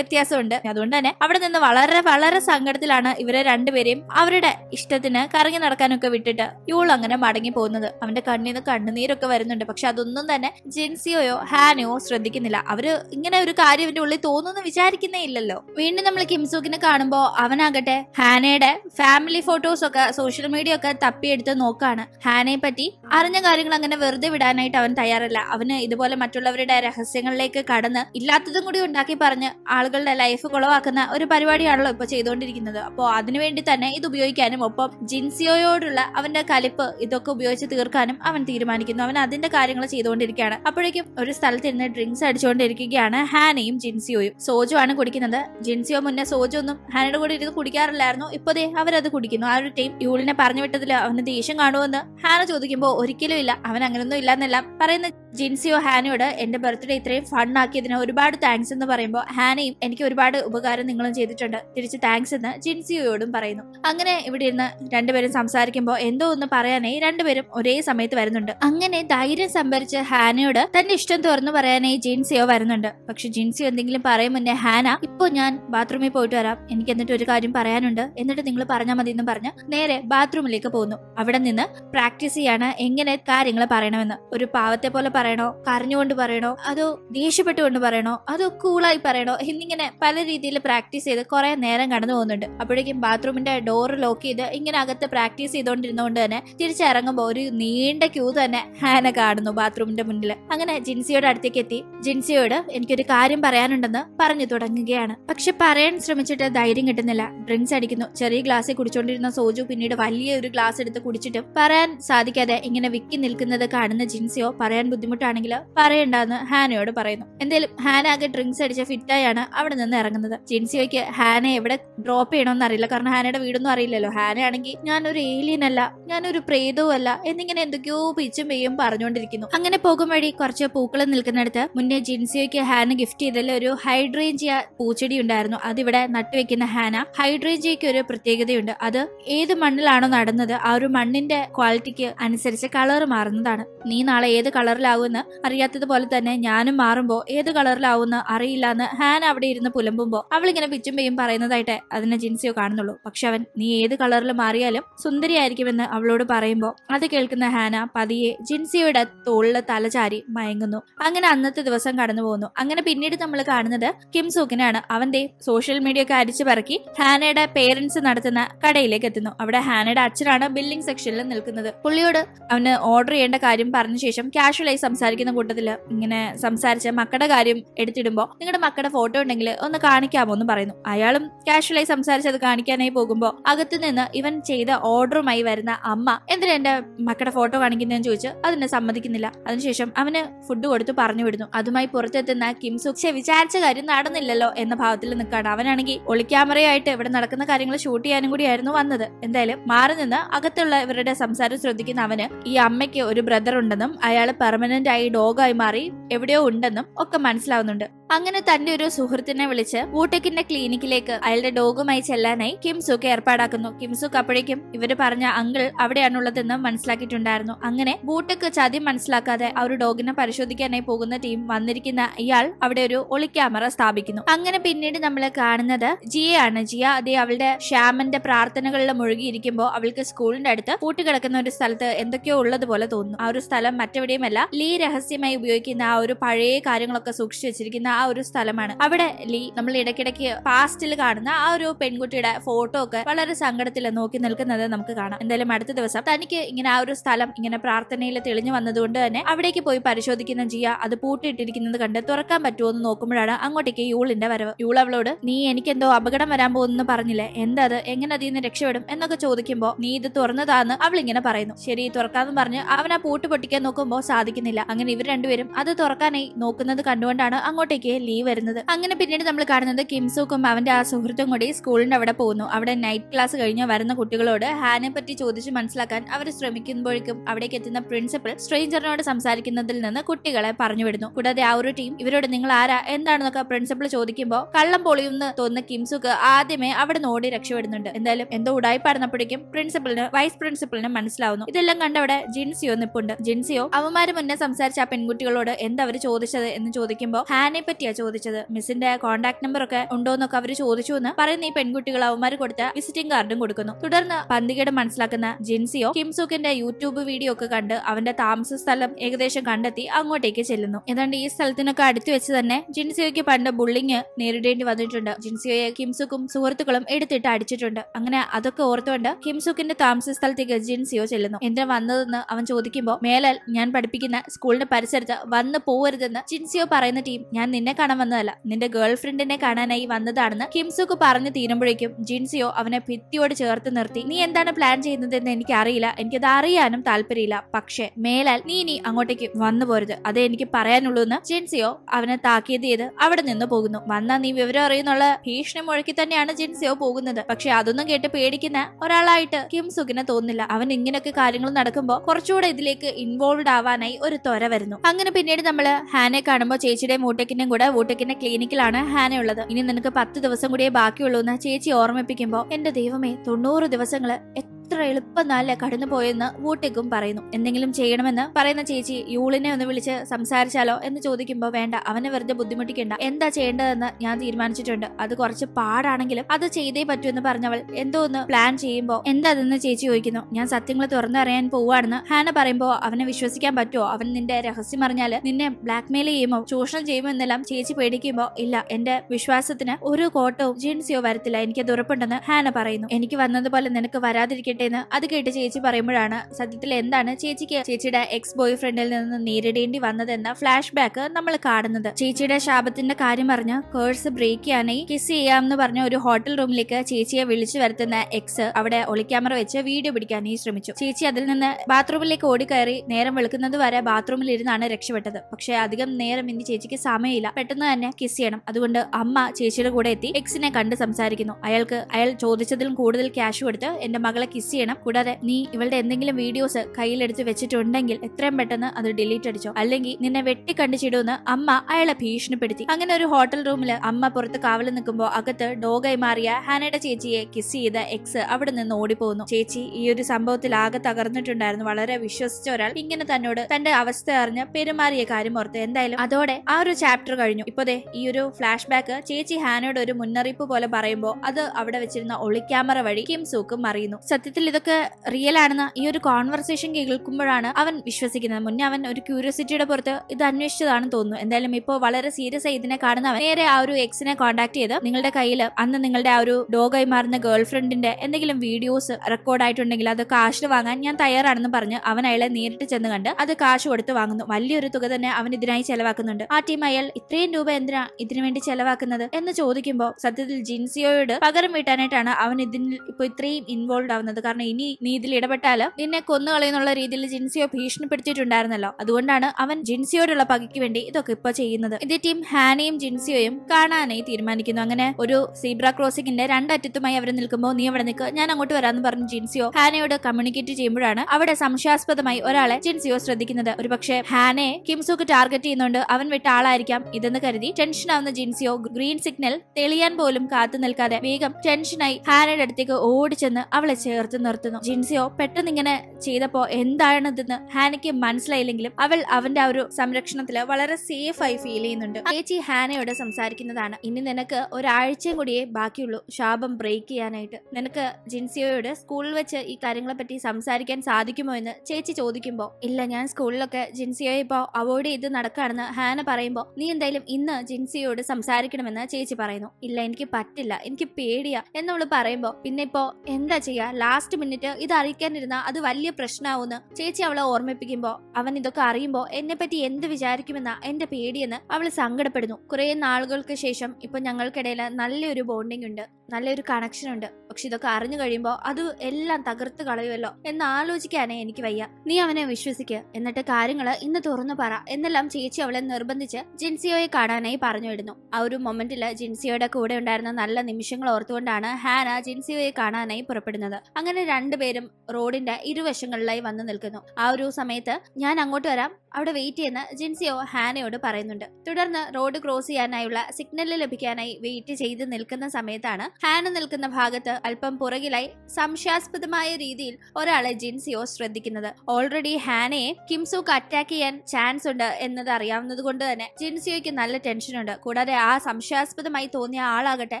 Speaker 1: വ്യത്യാസമുണ്ട് അതുകൊണ്ട് തന്നെ അവിടെ നിന്ന് വളരെ വളരെ സങ്കടത്തിലാണ് ഇവരെ രണ്ടുപേരെയും അവരുടെ ഇഷ്ടത്തിന് കറങ്ങി നടക്കാനൊക്കെ വിട്ടിട്ട് യൂൾ അങ്ങനെ മടങ്ങി പോകുന്നത് അവന്റെ കണ്ണിൽ നിന്ന് കണ്ണുനീരൊക്കെ വരുന്നുണ്ട് പക്ഷെ അതൊന്നും തന്നെ ജിൻസിയോയോ ഹാനയോ ശ്രദ്ധിക്കുന്നില്ല അവര് ഇങ്ങനെ ഒരു കാര്യം ഇവന്റെ ഉള്ളിൽ തോന്നുന്നു വിചാരിക്കുന്നേ ഇല്ലല്ലോ വീണ്ടും നമ്മൾ കിംസൂക്കിനെ കാണുമ്പോൾ അവനാകട്ടെ ഹാനയുടെ ഫാമിലി ഫോട്ടോസ് ഒക്കെ സോഷ്യൽ മീഡിയ ഒക്കെ തപ്പിയെടുത്ത് നോക്കാണ് ഹാനയെ പറ്റി അറിഞ്ഞ കാര്യങ്ങൾ അങ്ങനെ വെറുതെ വിടാനായിട്ട് അവൻ തയ്യാറല്ല അവന് ഇതുപോലെ മറ്റുള്ളവരുടെ രഹസ്യങ്ങളിലേക്ക് കടന്ന് ഇല്ലാത്തതും കൂടി ഉണ്ടാക്കി പറഞ്ഞ് ആളുകളുടെ ലൈഫ് കുളവാക്കുന്ന ഒരു പരിപാടിയാണല്ലോ ഇപ്പൊ ചെയ്തുകൊണ്ടിരിക്കുന്നത് അപ്പോൾ അതിനുവേണ്ടി തന്നെ ഇത് ഉപയോഗിക്കാനും ഒപ്പം ജിൻസിയോയോടുള്ള അവന്റെ കലിപ്പ് ഇതൊക്കെ ഉപയോഗിച്ച് തീർക്കാനും അവൻ തീരുമാനിക്കുന്നു അവൻ അതിന്റെ കാര്യങ്ങൾ ചെയ്തുകൊണ്ടിരിക്കുകയാണ് അപ്പോഴേക്കും ഒരു സ്ഥലത്തിരുന്ന് ഡ്രിങ്ക്സ് അടിച്ചുകൊണ്ടിരിക്കുകയാണ് ഹാനയും ജിൻസിയോയും സോജു ആണ് കുടിക്കുന്നത് ജിൻസിയോ മുന്നേ സോജു ഒന്നും ഹാനയുടെ കൂടെ ഇരുന്ന് കുടിക്കാറില്ലായിരുന്നു ഇപ്പോഴേ അവരത് കുടിക്കുന്നു ആ ഒരു ടീം യൂളിനെ പറഞ്ഞു വിട്ടതിൽ അവന് ദേഷ്യം കാണുമെന്ന് ഹാന ചോദിക്കുമ്പോൾ ഒരിക്കലും ഇല്ല അവൻ അങ്ങനെയൊന്നും എന്നെല്ലാം പറയുന്ന ജിൻസിയോ ഹാനയോട് എന്റെ ബർത്ത്ഡേ ഇത്രയും ഫണ്ണാക്കിയതിന് ഒരുപാട് താങ്ക്സ് എന്ന് പറയുമ്പോൾ ഹാൻ ഞാനേയും എനിക്ക് ഒരുപാട് ഉപകാരം നിങ്ങളും ചെയ്തിട്ടുണ്ട് തിരിച്ച് താങ്ക്സ് എന്ന് ജിൻസിയോടും പറയുന്നു അങ്ങനെ ഇവിടെ ഇരുന്ന് രണ്ടുപേരും സംസാരിക്കുമ്പോൾ എന്തോ ഒന്ന് പറയാനായി രണ്ടുപേരും ഒരേ സമയത്ത് വരുന്നുണ്ട് അങ്ങനെ ധൈര്യം സംഭരിച്ച് ഹാനയോട് തന്റെ ഇഷ്ടം തുറന്നു പറയാനായി ജിൻസിയോ വരുന്നുണ്ട് പക്ഷെ ജിൻസിയോ എന്തെങ്കിലും പറയും മുന്നേ ഹാന ഇപ്പോൾ ഞാൻ ബാത്റൂമിൽ പോയിട്ട് വരാം എനിക്ക് എന്നിട്ട് ഒരു കാര്യം പറയാനുണ്ട് എന്നിട്ട് നിങ്ങൾ പറഞ്ഞാൽ മതി എന്ന് പറഞ്ഞ് നേരെ ബാത്റൂമിലേക്ക് പോകുന്നു അവിടെ നിന്ന് പ്രാക്ടീസ് ചെയ്യാണ് എങ്ങനെ കാര്യങ്ങൾ പറയണമെന്ന് ഒരു പാവത്തെ പോലെ പറയണോ കരഞ്ഞുകൊണ്ട് പറയണോ അതോ ദേഷ്യപ്പെട്ടുകൊണ്ട് പറയണോ അതോ കൂളായി പറയണോ ഇന്നിങ്ങനെ പല രീതിയിൽ പ്രാക്ടീസ് ചെയ്ത് കുറേ നേരം കടന്നു പോകുന്നുണ്ട് അപ്പോഴേക്കും ബാത്റൂമിന്റെ ഡോർ ലോക്ക് ചെയ്ത് ഇങ്ങനെ അകത്ത് പ്രാക്ടീസ് ചെയ്തോണ്ടിരുന്നോണ്ട് തന്നെ തിരിച്ചിറങ്ങുമ്പോ ഒരു നീണ്ട ക്യൂ തന്നെ ഹാന കാണുന്നു ബാത്റൂമിന്റെ മുന്നിൽ അങ്ങനെ ജിൻസിയോട് അടുത്തേക്ക് എത്തി ജിൻസിയോട് എനിക്കൊരു കാര്യം പറയാനുണ്ടെന്ന് പറഞ്ഞു തുടങ്ങുകയാണ് പക്ഷെ പറയാൻ ശ്രമിച്ചിട്ട് ധൈര്യം കിട്ടുന്നില്ല ഡ്രിങ്ക്സ് അടിക്കുന്നു ചെറിയ ഗ്ലാസ്സിൽ കുടിച്ചോണ്ടിരുന്ന സോജു പിന്നീട് വലിയ ഒരു ഗ്ലാസ് എടുത്ത് കുടിച്ചിട്ടും പറയാൻ സാധിക്കാതെ ഇങ്ങനെ വിക്കി നിൽക്കുന്നത് കാണുന്ന ജിൻസിയോ പറയാൻ ബുദ്ധിമുട്ടാണെങ്കിൽ പറയണ്ടെന്ന് ഹാനയോട് പറയുന്നു എന്തായാലും ഹാന ആകെ ഡ്രിങ്ക്സ് അടിച്ച ഫിറ്റായാണ് ജിൻസിയാണ് അവിടെ നിന്ന് ഇറങ്ങുന്നത് ജിൻസിയോയ്ക്ക് ഹാനെ എവിടെ ഡ്രോപ്പ് ചെയ്യണമെന്ന് അറിയില്ല കാരണം ഹാനയുടെ വീടൊന്നും അറിയില്ലല്ലോ ഹാനയാണെങ്കിൽ ഞാനൊരു ഏലിയൻ അല്ല ഞാനൊരു പ്രേതവും അല്ല എന്നിങ്ങനെ എന്തൊക്കെയോ പിച്ചും പെയ്യും പറഞ്ഞുകൊണ്ടിരിക്കുന്നു അങ്ങനെ പോകും വഴി കുറച്ച് പൂക്കൾ നിൽക്കുന്നിടത്ത് മുന്നേ ജിൻസിയോയ്ക്ക് ഹാന ഗിഫ്റ്റ് ചെയ്തതിൽ ഒരു ഹൈഡ്രേഞ്ചിയ പൂച്ചെടി ഉണ്ടായിരുന്നു അതിവിടെ നട്ടുവെക്കുന്ന ഹാന ഹൈഡ്രേഞ്ചിയയ്ക്ക് ഒരു പ്രത്യേകതയുണ്ട് അത് ഏത് മണ്ണിലാണോ നടന്നത് ആ ഒരു മണ്ണിന്റെ ക്വാളിറ്റിക്ക് അനുസരിച്ച് കളർ മാറുന്നതാണ് നീ നാളെ ഏത് കളറിലാവുമെന്ന് അറിയാത്തതുപോലെ തന്നെ ഞാനും മാറുമ്പോൾ ഏത് കളറിലാവുമെന്ന് അറിയില്ല എന്ന് ഹാന അവിടെ ഇരുന്ന് അവൾ അവളിങ്ങനെ പിച്ചും പെയ്യും പറയുന്നതായിട്ട് അതിനെ ജിൻസിയോ കാണുന്നുള്ളൂ പക്ഷെ അവൻ നീ ഏത് കളറിൽ മാറിയാലും സുന്ദരിയായിരിക്കുമെന്ന് അവളോട് പറയുമ്പോൾ അത് കേൾക്കുന്ന ഹാന പതിയെ ജിൻസിയോയുടെ തോളില് തലചാരി മയങ്ങുന്നു അങ്ങനെ അന്നത്തെ ദിവസം കടന്നു പോകുന്നു അങ്ങനെ പിന്നീട് നമ്മൾ കാണുന്നത് കിം സൂക്കിനാണ് അവന്റെ സോഷ്യൽ മീഡിയ ഒക്കെ അരിച്ചു പറക്കി ഹാനയുടെ പേരൻസ് നടത്തുന്ന കടയിലേക്ക് എത്തുന്നു അവിടെ ഹാനയുടെ അച്ഛനാണ് ബില്ലിംഗ് സെക്ഷനിൽ നിൽക്കുന്നത് പുള്ളിയോട് അവന് ഓർഡർ ചെയ്യേണ്ട കാര്യം പറഞ്ഞ ശേഷം കാഷ്വലായി സംസാരിക്കുന്ന കൂട്ടത്തില് ഇങ്ങനെ സംസാരിച്ച മക്കളുടെ കാര്യം എടുത്തിടുമ്പോ നിങ്ങളുടെ മക്കളുടെ ഫോട്ടോ ഫോട്ടോ ഉണ്ടെങ്കിൽ ഒന്ന് കാണിക്കാമോ എന്ന് പറയുന്നു അയാളും കാഷ്വലായി സംസാരിച്ചത് കാണിക്കാനായി പോകുമ്പോൾ അകത്തു നിന്ന് ഇവൻ ചെയ്ത ഓർഡറുമായി വരുന്ന അമ്മ എന്തിനാ എന്റെ മക്കളുടെ ഫോട്ടോ കാണിക്കുന്നതെന്ന് ചോദിച്ചു അതിനെ സമ്മതിക്കുന്നില്ല അതിനുശേഷം അവന് ഫുഡ് കൊടുത്ത് പറഞ്ഞു വിടുന്നു അതുമായി പുറത്തെത്തുന്ന കിം സുക്ഷെ വിചാരിച്ച കാര്യം നടന്നില്ലല്ലോ എന്ന ഭാവത്തിൽ നിൽക്കാണ് അവനാണെങ്കിൽ ഒളിക്യാമറയായിട്ട് ഇവിടെ നടക്കുന്ന കാര്യങ്ങൾ ഷൂട്ട് ചെയ്യാനും കൂടിയായിരുന്നു വന്നത് എന്തായാലും മാറി നിന്ന് അകത്തുള്ള ഇവരുടെ സംസാരം ശ്രദ്ധിക്കുന്ന അവന് ഈ അമ്മയ്ക്ക് ഒരു ബ്രദർ ഉണ്ടെന്നും അയാൾ പെർമനന്റ് ആയി ഡോഗായി മാറി എവിടെയോ ഉണ്ടെന്നും ഒക്കെ മനസ്സിലാവുന്നുണ്ട് അങ്ങനെ തന്റെ ഒരു സുഹൃത്തിനെ വിളിച്ച് വൂട്ടക്കിന്റെ ക്ലിനിക്കിലേക്ക് അയാളുടെ ഡോഗുമായി ചെല്ലാനായി കിംസുക്ക് ഏർപ്പാടാക്കുന്നു കിംസുക്ക് അപ്പോഴേക്കും ഇവര് പറഞ്ഞ അങ്കിൾ അവിടെയാണുള്ളതെന്ന് മനസ്സിലാക്കിയിട്ടുണ്ടായിരുന്നു അങ്ങനെ ബൂട്ടക്ക് ചതി മനസ്സിലാക്കാതെ ആ ഒരു ഡോഗിനെ പരിശോധിക്കാനായി പോകുന്ന ടീം വന്നിരിക്കുന്ന ഇയാൾ അവിടെ ഒരു ഒളി ക്യാമറ സ്ഥാപിക്കുന്നു അങ്ങനെ പിന്നീട് നമ്മൾ കാണുന്നത് ജിയ ആണ് ജിയ അത് അവളുടെ ശ്യാമന്റെ പ്രാർത്ഥനകളിൽ മുഴുകിയിരിക്കുമ്പോൾ അവൾക്ക് സ്കൂളിന്റെ അടുത്ത് പൂട്ടുകിടക്കുന്ന ഒരു സ്ഥലത്ത് എന്തൊക്കെയോ ഉള്ളതുപോലെ തോന്നുന്നു ആ ഒരു സ്ഥലം മറ്റെവിടെയുമല്ല ലീ രഹസ്യമായി ഉപയോഗിക്കുന്ന ആ ഒരു പഴയ കാര്യങ്ങളൊക്കെ സൂക്ഷിച്ചു വെച്ചിരിക്കുന്ന ആ ഒരു സ്ഥലമാണ് അവിടെ ലീ നമ്മൾ ഇടയ്ക്കിടയ്ക്ക് പാസ്റ്റിൽ കാണുന്ന ആ ഒരു പെൺകുട്ടിയുടെ ഫോട്ടോ ഒക്കെ വളരെ സങ്കടത്തിൽ നോക്കി നിൽക്കുന്നത് നമുക്ക് കാണാം എന്തായാലും അടുത്ത ദിവസം തനിക്ക് ഇങ്ങനെ ആ ഒരു സ്ഥലം ഇങ്ങനെ പ്രാർത്ഥനയിൽ തെളിഞ്ഞു വന്നതുകൊണ്ട് തന്നെ അവിടേക്ക് പോയി പരിശോധിക്കുന്ന ജിയ അത് പൂട്ടിയിട്ടിരിക്കുന്നത് കണ്ട് തുറക്കാൻ പറ്റുമോ എന്ന് നോക്കുമ്പോഴാണ് അങ്ങോട്ടേക്ക് യൂളിന്റെ വരവ് യൂൾ അവളോട് നീ എനിക്ക് എന്തോ അപകടം വരാൻ പോകുന്നു പറഞ്ഞില്ലേ അത് എങ്ങനെ അതിൽ നിന്ന് രക്ഷപ്പെടും എന്നൊക്കെ ചോദിക്കുമ്പോൾ നീ ഇത് തുറന്നതാന്ന് അവൾ ഇങ്ങനെ പറയുന്നു ശരി തുറക്കാന്ന് പറഞ്ഞ് അവൻ ആ പൂട്ട് പൊട്ടിക്കാൻ നോക്കുമ്പോൾ സാധിക്കുന്നില്ല അങ്ങനെ ഇവർ രണ്ടുപേരും അത് തുറക്കാനായി നോക്കുന്നത് കണ്ടുകൊണ്ടാണ് അങ്ങോട്ടേക്ക് ഷീനയ്ക്ക് ലീവ് വരുന്നത് അങ്ങനെ പിന്നീട് നമ്മൾ കാണുന്നത് കിംസുക്കും അവന്റെ ആ സുഹൃത്തും കൂടി സ്കൂളിന്റെ അവിടെ പോകുന്നു അവിടെ നൈറ്റ് ക്ലാസ് കഴിഞ്ഞ് വരുന്ന കുട്ടികളോട് ഹാനെ പറ്റി ചോദിച്ച് മനസ്സിലാക്കാൻ അവർ ശ്രമിക്കുമ്പോഴേക്കും അവിടേക്ക് എത്തുന്ന പ്രിൻസിപ്പൽ സ്ട്രേഞ്ചറിനോട് സംസാരിക്കുന്നതിൽ നിന്ന് കുട്ടികളെ പറഞ്ഞുവിടുന്നു കൂടാതെ ആ ഒരു ടീം ഇവരോട് നിങ്ങൾ ആരാ എന്താണെന്നൊക്കെ പ്രിൻസിപ്പൾ ചോദിക്കുമ്പോൾ കള്ളം പൊളിയുമെന്ന് തോന്നുന്ന കിംസുക്ക് ആദ്യമേ അവിടെ നോടി രക്ഷപ്പെടുന്നുണ്ട് എന്തായാലും എന്തോ പറഞ്ഞപ്പോഴേക്കും പ്രിൻസിപ്പലിന് വൈസ് പ്രിൻസിപ്പളിന് മനസ്സിലാവുന്നു ഇതെല്ലാം കണ്ടവിടെ ജിൻസിയോ നിപ്പുണ്ട് ജിൻസിയോ അവന്മാര് മുന്നേ സംസാരിച്ച ആ പെൺകുട്ടികളോട് എന്താ അവർ ചോദിച്ചത് എന്ന് ചോദിക്കുമ്പോൾ ഹാനെ പറ്റിയാ ചോദിച്ചത് മിസ്സിന്റെ കോണ്ടാക്ട് നമ്പർ ഒക്കെ ഉണ്ടോന്നൊക്കെ അവർ ചോദിച്ചു എന്ന് പറയുന്ന ഈ പെൺകുട്ടികൾ അവന്മാർ കൊടുത്ത വിസിറ്റിംഗ് കാർഡും കൊടുക്കുന്നു തുടർന്ന് പന്തികേട് മനസ്സിലാക്കുന്ന ജിൻസിയോ കിംസുക്കിന്റെ യൂട്യൂബ് വീഡിയോ ഒക്കെ കണ്ട് അവന്റെ താമസ സ്ഥലം ഏകദേശം കണ്ടെത്തി അങ്ങോട്ടേക്ക് ചെല്ലുന്നു ഏതാണ്ട് ഈ സ്ഥലത്തിനൊക്കെ അടുത്ത് വെച്ച് തന്നെ ജിൻസിയോയ്ക്ക് പണ്ട് ബുള്ളിങ് നേരിടേണ്ടി വന്നിട്ടുണ്ട് ജിൻസിയോയെ കിംസുക്കും സുഹൃത്തുക്കളും എടുത്തിട്ട് അടിച്ചിട്ടുണ്ട് അങ്ങനെ അതൊക്കെ ഓർത്തുകൊണ്ട് കിംസുക്കിന്റെ താമസ സ്ഥലത്തേക്ക് ജിൻസിയോ ചെല്ലുന്നു എന്തിനാ വന്നതെന്ന് അവൻ ചോദിക്കുമ്പോൾ മേലാൽ ഞാൻ പഠിപ്പിക്കുന്ന സ്കൂളിന്റെ പരിസരത്ത് വന്നു പോവരുതെന്ന് ജിൻസിയോ പറയുന്ന ടീം ഞാൻ നിന്നെ കാണാൻ വന്നതല്ല നിന്റെ ഗേൾ ഫ്രണ്ടിനെ കാണാനായി വന്നതാണെന്ന് കിംസുക്ക് പറഞ്ഞു തീരുമ്പോഴേക്കും ജിൻസിയോ അവനെ ഭിത്തിയോട് ചേർത്ത് നിർത്തി നീ എന്താണ് പ്ലാൻ എന്ന് എനിക്ക് അറിയില്ല എനിക്കത് അറിയാനും താല്പര്യമില്ല പക്ഷേ മേലാൽ നീ ഇനി അങ്ങോട്ടേക്ക് വന്നു പോരുത് അതേ എനിക്ക് പറയാനുള്ളൂ എന്ന് ജിൻസിയോ അവനെ താക്കീത് ചെയ്ത് അവിടെ നിന്ന് പോകുന്നു വന്നാ നീ വിവരം അറിയുന്നുള്ള ഭീഷണി മുഴക്കി തന്നെയാണ് ജിൻസിയോ പോകുന്നത് പക്ഷെ അതൊന്നും കേട്ട് പേടിക്കുന്ന ഒരാളായിട്ട് കിം തോന്നില്ല അവൻ ഇങ്ങനെയൊക്കെ കാര്യങ്ങൾ നടക്കുമ്പോൾ കുറച്ചുകൂടെ ഇതിലേക്ക് ഇൻവോൾവ് ആവാനായി ഒരു ത്വര വരുന്നു അങ്ങനെ പിന്നീട് നമ്മള് ഹാനെ കാണുമ്പോൾ ചേച്ചിയുടെയും മൂട്ടക്കിന്റെയും കൂടെ വൂട്ടക്കിന്റെ ക്ലിനിക്കിലാണ് ഹാനയുള്ളത് ഇനി നിനക്ക് പത്ത് ദിവസം കൂടിയേ ബാക്കിയുള്ളൂ എന്ന് ചേച്ചി ഓർമ്മിപ്പിക്കുമ്പോൾ എന്റെ ദൈവമേ തൊണ്ണൂറ് ദിവസങ്ങള് എത്ര എളുപ്പമല്ല കടന്നു പോയെന്ന് വൂട്ടിക്കും പറയുന്നു എന്തെങ്കിലും ചെയ്യണമെന്ന് പറയുന്ന ചേച്ചി യൂളിനെ ഒന്ന് വിളിച്ച് സംസാരിച്ചാലോ എന്ന് ചോദിക്കുമ്പോൾ വേണ്ട അവനെ വെറുതെ ബുദ്ധിമുട്ടിക്കണ്ട എന്താ ചെയ്യേണ്ടതെന്ന് ഞാൻ തീരുമാനിച്ചിട്ടുണ്ട് അത് കുറച്ച് പാടാണെങ്കിലും അത് ചെയ്തേ പറ്റൂ എന്ന് പറഞ്ഞവൾ എന്തോ ഒന്ന് പ്ലാൻ ചെയ്യുമ്പോൾ എന്താ അതെന്ന് ചേച്ചി ചോദിക്കുന്നു ഞാൻ സത്യങ്ങൾ തുറന്നറിയാൻ പോവാണെന്ന് ഹാന പറയുമ്പോൾ അവനെ വിശ്വസിക്കാൻ പറ്റുമോ അവൻ നിന്റെ രഹസ്യം അറിഞ്ഞാൽ നിന്നെ ബ്ലാക്ക്മെയിൽ ചെയ്യുമോ ചൂഷണം ചെയ്യുമോ എന്നെല്ലാം ചേച്ചി പേടിക്കുമ്പോൾ ഇല്ല എന്റെ വിശ്വാസത്തിന് ഒരു കോട്ടവും ജീൻസിയോ വരത്തില്ല എനിക്ക് ദുറപ്പുണ്ടെന്ന് ഹാന പറയുന്നു എനിക്ക് വന്നതുപോലെ നിനക്ക് വരാതിരിക്കും ആയിരിക്കട്ടെ എന്ന് അത് കേട്ട് ചേച്ചി പറയുമ്പോഴാണ് സത്യത്തിൽ എന്താണ് ചേച്ചിക്ക് ചേച്ചിയുടെ എക്സ് ബോയ് ഫ്രണ്ടിൽ നിന്ന് നേരിടേണ്ടി വന്നതെന്ന ഫ്ലാഷ് ബാക്ക് നമ്മൾ കാണുന്നത് ചേച്ചിയുടെ ശാപത്തിന്റെ കാര്യം പറഞ്ഞ് കേഴ്സ് ബ്രേക്ക് ചെയ്യാനായി കിസ് എന്ന് പറഞ്ഞ ഒരു ഹോട്ടൽ റൂമിലേക്ക് ചേച്ചിയെ വിളിച്ചു വരുത്തുന്ന എക്സ് അവിടെ ഒളിക്യാമറ വെച്ച് വീഡിയോ പിടിക്കാനായി ശ്രമിച്ചു ചേച്ചി അതിൽ നിന്ന് ബാത്റൂമിലേക്ക് ഓടിക്കയറി നേരം വെളുക്കുന്നത് വരെ ബാത്റൂമിൽ ഇരുന്നാണ് രക്ഷപ്പെട്ടത് പക്ഷേ അധികം നേരം ഇനി ചേച്ചിക്ക് സമയമില്ല പെട്ടെന്ന് തന്നെ കിസ് ചെയ്യണം അതുകൊണ്ട് അമ്മ ചേച്ചിയുടെ കൂടെ എത്തി എക്സിനെ കണ്ട് സംസാരിക്കുന്നു അയാൾക്ക് അയാൾ ചോദിച്ചതിലും കൂടുതൽ ക്യാഷ് കൊടുത്ത് എന്റെ മകളെ കിസ് മിസ് ചെയ്യണം കൂടാതെ നീ ഇവളുടെ എന്തെങ്കിലും വീഡിയോസ് കയ്യിലെടുത്ത് വെച്ചിട്ടുണ്ടെങ്കിൽ എത്രയും പെട്ടെന്ന് അത് ഡിലീറ്റ് അടിച്ചോ അല്ലെങ്കിൽ നിന്നെ വെട്ടിക്കണ്ടിച്ചിടുമെന്ന് അമ്മ അയാളെ ഭീഷണിപ്പെടുത്തി അങ്ങനെ ഒരു ഹോട്ടൽ റൂമിൽ അമ്മ പുറത്ത് കാവൽ നിൽക്കുമ്പോൾ അകത്ത് ഡോഗായി മാറിയ ഹാനയുടെ ചേച്ചിയെ കിസ് ചെയ്ത എക്സ് അവിടെ നിന്ന് ഓടിപ്പോകുന്നു ചേച്ചി ഈ ഒരു സംഭവത്തിൽ ആകെ തകർന്നിട്ടുണ്ടായിരുന്നു വളരെ വിശ്വസിച്ച ഒരാൾ ഇങ്ങനെ തന്നോട് തന്റെ അവസ്ഥ അറിഞ്ഞ് പെരുമാറിയ കാര്യം ഓർത്ത് എന്തായാലും അതോടെ ആ ഒരു ചാപ്റ്റർ കഴിഞ്ഞു ഇപ്പോതേ ഈ ഒരു ഫ്ലാഷ് ബാക്ക് ചേച്ചി ഹാനയുടെ ഒരു മുന്നറിയിപ്പ് പോലെ പറയുമ്പോൾ അത് അവിടെ വെച്ചിരുന്ന ഒളിക്യാമറ വഴി കിം സൂക്കും അറിയുന്നു സത്യത്തിൽ സത്യത്തിൽ ഇതൊക്കെ റിയൽ ആണെന്ന് ഈ ഒരു കോൺവെർസേഷൻ കേൾക്കുമ്പോഴാണ് അവൻ വിശ്വസിക്കുന്നത് മുന്നേ അവൻ ഒരു ക്യൂരിയോസിറ്റിയുടെ പുറത്ത് ഇത് അന്വേഷിച്ചതാണെന്ന് തോന്നുന്നു എന്തായാലും ഇപ്പോൾ വളരെ സീരിയസ് ആയി ഇതിനെ കാണുന്ന നേരെ ആ ഒരു എക്സിനെ കോൺടാക്ട് ചെയ്ത് നിങ്ങളുടെ കയ്യിൽ അന്ന് നിങ്ങളുടെ ആ ഒരു ഡോഗായി മാറുന്ന ഗേൾ ഫ്രണ്ടിന്റെ എന്തെങ്കിലും വീഡിയോസ് റെക്കോർഡ് ആയിട്ടുണ്ടെങ്കിൽ അത് കാശ് വാങ്ങാൻ ഞാൻ തയ്യാറാണെന്ന് പറഞ്ഞ് അവൻ അയാളെ നേരിട്ട് ചെന്ന് കണ്ട് അത് കാശ് കൊടുത്ത് വാങ്ങുന്നു വലിയൊരു തുക തന്നെ അവൻ ഇതിനായി ചെലവാക്കുന്നുണ്ട് ആ ടീം അയാൾ ഇത്രയും രൂപ എന്തിനാ ഇതിനു വേണ്ടി ചെലവാക്കുന്നത് എന്ന് ചോദിക്കുമ്പോൾ സത്യത്തിൽ ജിൻസിയോയോട് പകരം വീട്ടാനായിട്ടാണ് അവൻ ഇതിൽ ഇപ്പോൾ ഇത്രയും ഇൻവോൾവ് ആവുന്നത് കാരണം ഇനി നീ ഇതിൽ ഇടപെട്ടാൽ നിന്നെ കൊന്നുകളയെന്നുള്ള രീതിയിൽ ജിൻസിയോ ഭീഷണിപ്പെടുത്തിയിട്ടുണ്ടായിരുന്നല്ലോ അതുകൊണ്ടാണ് അവൻ ജിൻസിയോടുള്ള പകയ്ക്ക് വേണ്ടി ഇതൊക്കെ ഇപ്പൊ ചെയ്യുന്നത് ഇതേ ടീം ഹാനയും ജിൻസിയോയും കാണാനായി തീരുമാനിക്കുന്നു അങ്ങനെ ഒരു സീബ്ര ക്രോസിംഗിന്റെ രണ്ടറ്റത്തുമായി അവർ നിൽക്കുമ്പോൾ നീ അവിടെ നിൽക്കുക ഞാൻ അങ്ങോട്ട് വരാമെന്ന് പറഞ്ഞു ജിൻസിയോ ഹാനയോട് കമ്മ്യൂണിക്കേറ്റ് ചെയ്യുമ്പോഴാണ് അവിടെ സംശയാസ്പദമായി ഒരാളെ ജിൻസിയോ ശ്രദ്ധിക്കുന്നത് ഒരു പക്ഷേ ഹാനയെ കിംസുക്ക് ടാർഗറ്റ് ചെയ്യുന്നുണ്ട് അവൻ വിട്ട ആളായിരിക്കാം ഇതെന്ന് കരുതി ടെൻഷൻ ആവുന്ന ജിൻസിയോ ഗ്രീൻ സിഗ്നൽ തെളിയാൻ പോലും കാത്തു നിൽക്കാതെ വേഗം ടെൻഷനായി ഹാനയുടെ അടുത്തേക്ക് ഓടിച്ചെന്ന് അവളെ ചേർത്ത് ഓർത്ത് നിർത്തുന്നു ജിൻസിയോ പെട്ടെന്ന് ഇങ്ങനെ ചെയ്തപ്പോ എന്താണിതെന്ന് ഹാനയ്ക്ക് മനസ്സിലായില്ലെങ്കിലും അവൾ അവന്റെ ആ ഒരു സംരക്ഷണത്തില് വളരെ സേഫ് ആയി ഫീൽ ചെയ്യുന്നുണ്ട് ചേച്ചി ഹാനയോട് സംസാരിക്കുന്നതാണ് ഇനി നിനക്ക് ഒരാഴ്ചയും കൂടിയേ ബാക്കിയുള്ളൂ ശാപം ബ്രേക്ക് ചെയ്യാനായിട്ട് നിനക്ക് ജിൻസിയോയോട് സ്കൂളിൽ വെച്ച് ഈ കാര്യങ്ങളെ പറ്റി സംസാരിക്കാൻ സാധിക്കുമോ എന്ന് ചേച്ചി ചോദിക്കുമ്പോൾ ഇല്ല ഞാൻ സ്കൂളിലൊക്കെ ജിൻസിയോയെ ഇപ്പോ അവോയ്ഡ് ചെയ്ത് നടക്കുകയാണെന്ന് ഹാന പറയുമ്പോൾ നീ എന്തായാലും ഇന്ന് ജിൻസിയോട് സംസാരിക്കണമെന്ന് ചേച്ചി പറയുന്നു ഇല്ല എനിക്ക് പറ്റില്ല എനിക്ക് പേടിയാ എന്നവള് പറയുമ്പോൾ പിന്നെ ഇപ്പോ എന്താ ചെയ്യാ ലാസ്റ്റ് ലാസ്റ്റ് മിനിറ്റ് ഇത് അറിയിക്കാനിരുന്ന അത് വലിയ പ്രശ്നമാവുമെന്ന് ചേച്ചി അവളെ ഓർമ്മിപ്പിക്കുമ്പോൾ അവൻ ഇതൊക്കെ അറിയുമ്പോൾ എന്നെപ്പറ്റി എന്ത് വിചാരിക്കുമെന്ന എന്റെ പേടിയെന്ന് അവൾ സങ്കടപ്പെടുന്നു കുറെ നാളുകൾക്ക് ശേഷം ഇപ്പൊ ഞങ്ങൾക്കിടയിൽ നല്ലൊരു ബോണ്ടിംഗ് ഉണ്ട് നല്ലൊരു കണക്ഷൻ ഉണ്ട് പക്ഷെ ഇതൊക്കെ അറിഞ്ഞു കഴിയുമ്പോൾ അത് എല്ലാം തകർത്ത് കളയുമല്ലോ എന്ന് ആലോചിക്കാനേ എനിക്ക് വയ്യ നീ അവനെ വിശ്വസിക്കുക എന്നിട്ട് കാര്യങ്ങൾ ഇന്ന് തുറന്നു പറ എന്നെല്ലാം ചേച്ചി അവളെ നിർബന്ധിച്ച് ജിൻസിയോയെ കാണാനായി പറഞ്ഞു വിടുന്നു ആ ഒരു മൊമെന്റിൽ ജിൻസിയോയുടെ കൂടെ ഉണ്ടായിരുന്ന നല്ല നിമിഷങ്ങൾ ഓർത്തുകൊണ്ടാണ് ഹാന ജിൻസിയോയെ കാണാനായി പുറപ്പെടുന്നത് അങ്ങനെ രണ്ടുപേരും റോഡിന്റെ ഇരുവശങ്ങളിലായി വന്നു നിൽക്കുന്നു ആ ഒരു സമയത്ത് ഞാൻ അങ്ങോട്ട് വരാം അവിടെ വെയിറ്റ് ചെയ്യുന്ന ജിൻസിയോ ഹാനയോട് പറയുന്നുണ്ട് തുടർന്ന് റോഡ് ക്രോസ് ചെയ്യാനായുള്ള സിഗ്നൽ ലഭിക്കാനായി വെയിറ്റ് ചെയ്ത് നിൽക്കുന്ന സമയത്താണ് ഹാന നിൽക്കുന്ന ഭാഗത്ത് അല്പം പുറകിലായി സംശയാസ്പദമായ രീതിയിൽ ഒരാളെ ജിൻസിയോ ശ്രദ്ധിക്കുന്നത് ഓൾറെഡി ഹാനയെ കിംസുക്ക് അറ്റാക്ക് ചെയ്യാൻ ചാൻസ് ഉണ്ട് എന്നത് അറിയാവുന്നത് കൊണ്ട് തന്നെ ജിൻസിയോയ്ക്ക് നല്ല ടെൻഷൻ ഉണ്ട് കൂടാതെ ആ സംശയാസ്പദമായി തോന്നിയ ആളാകട്ടെ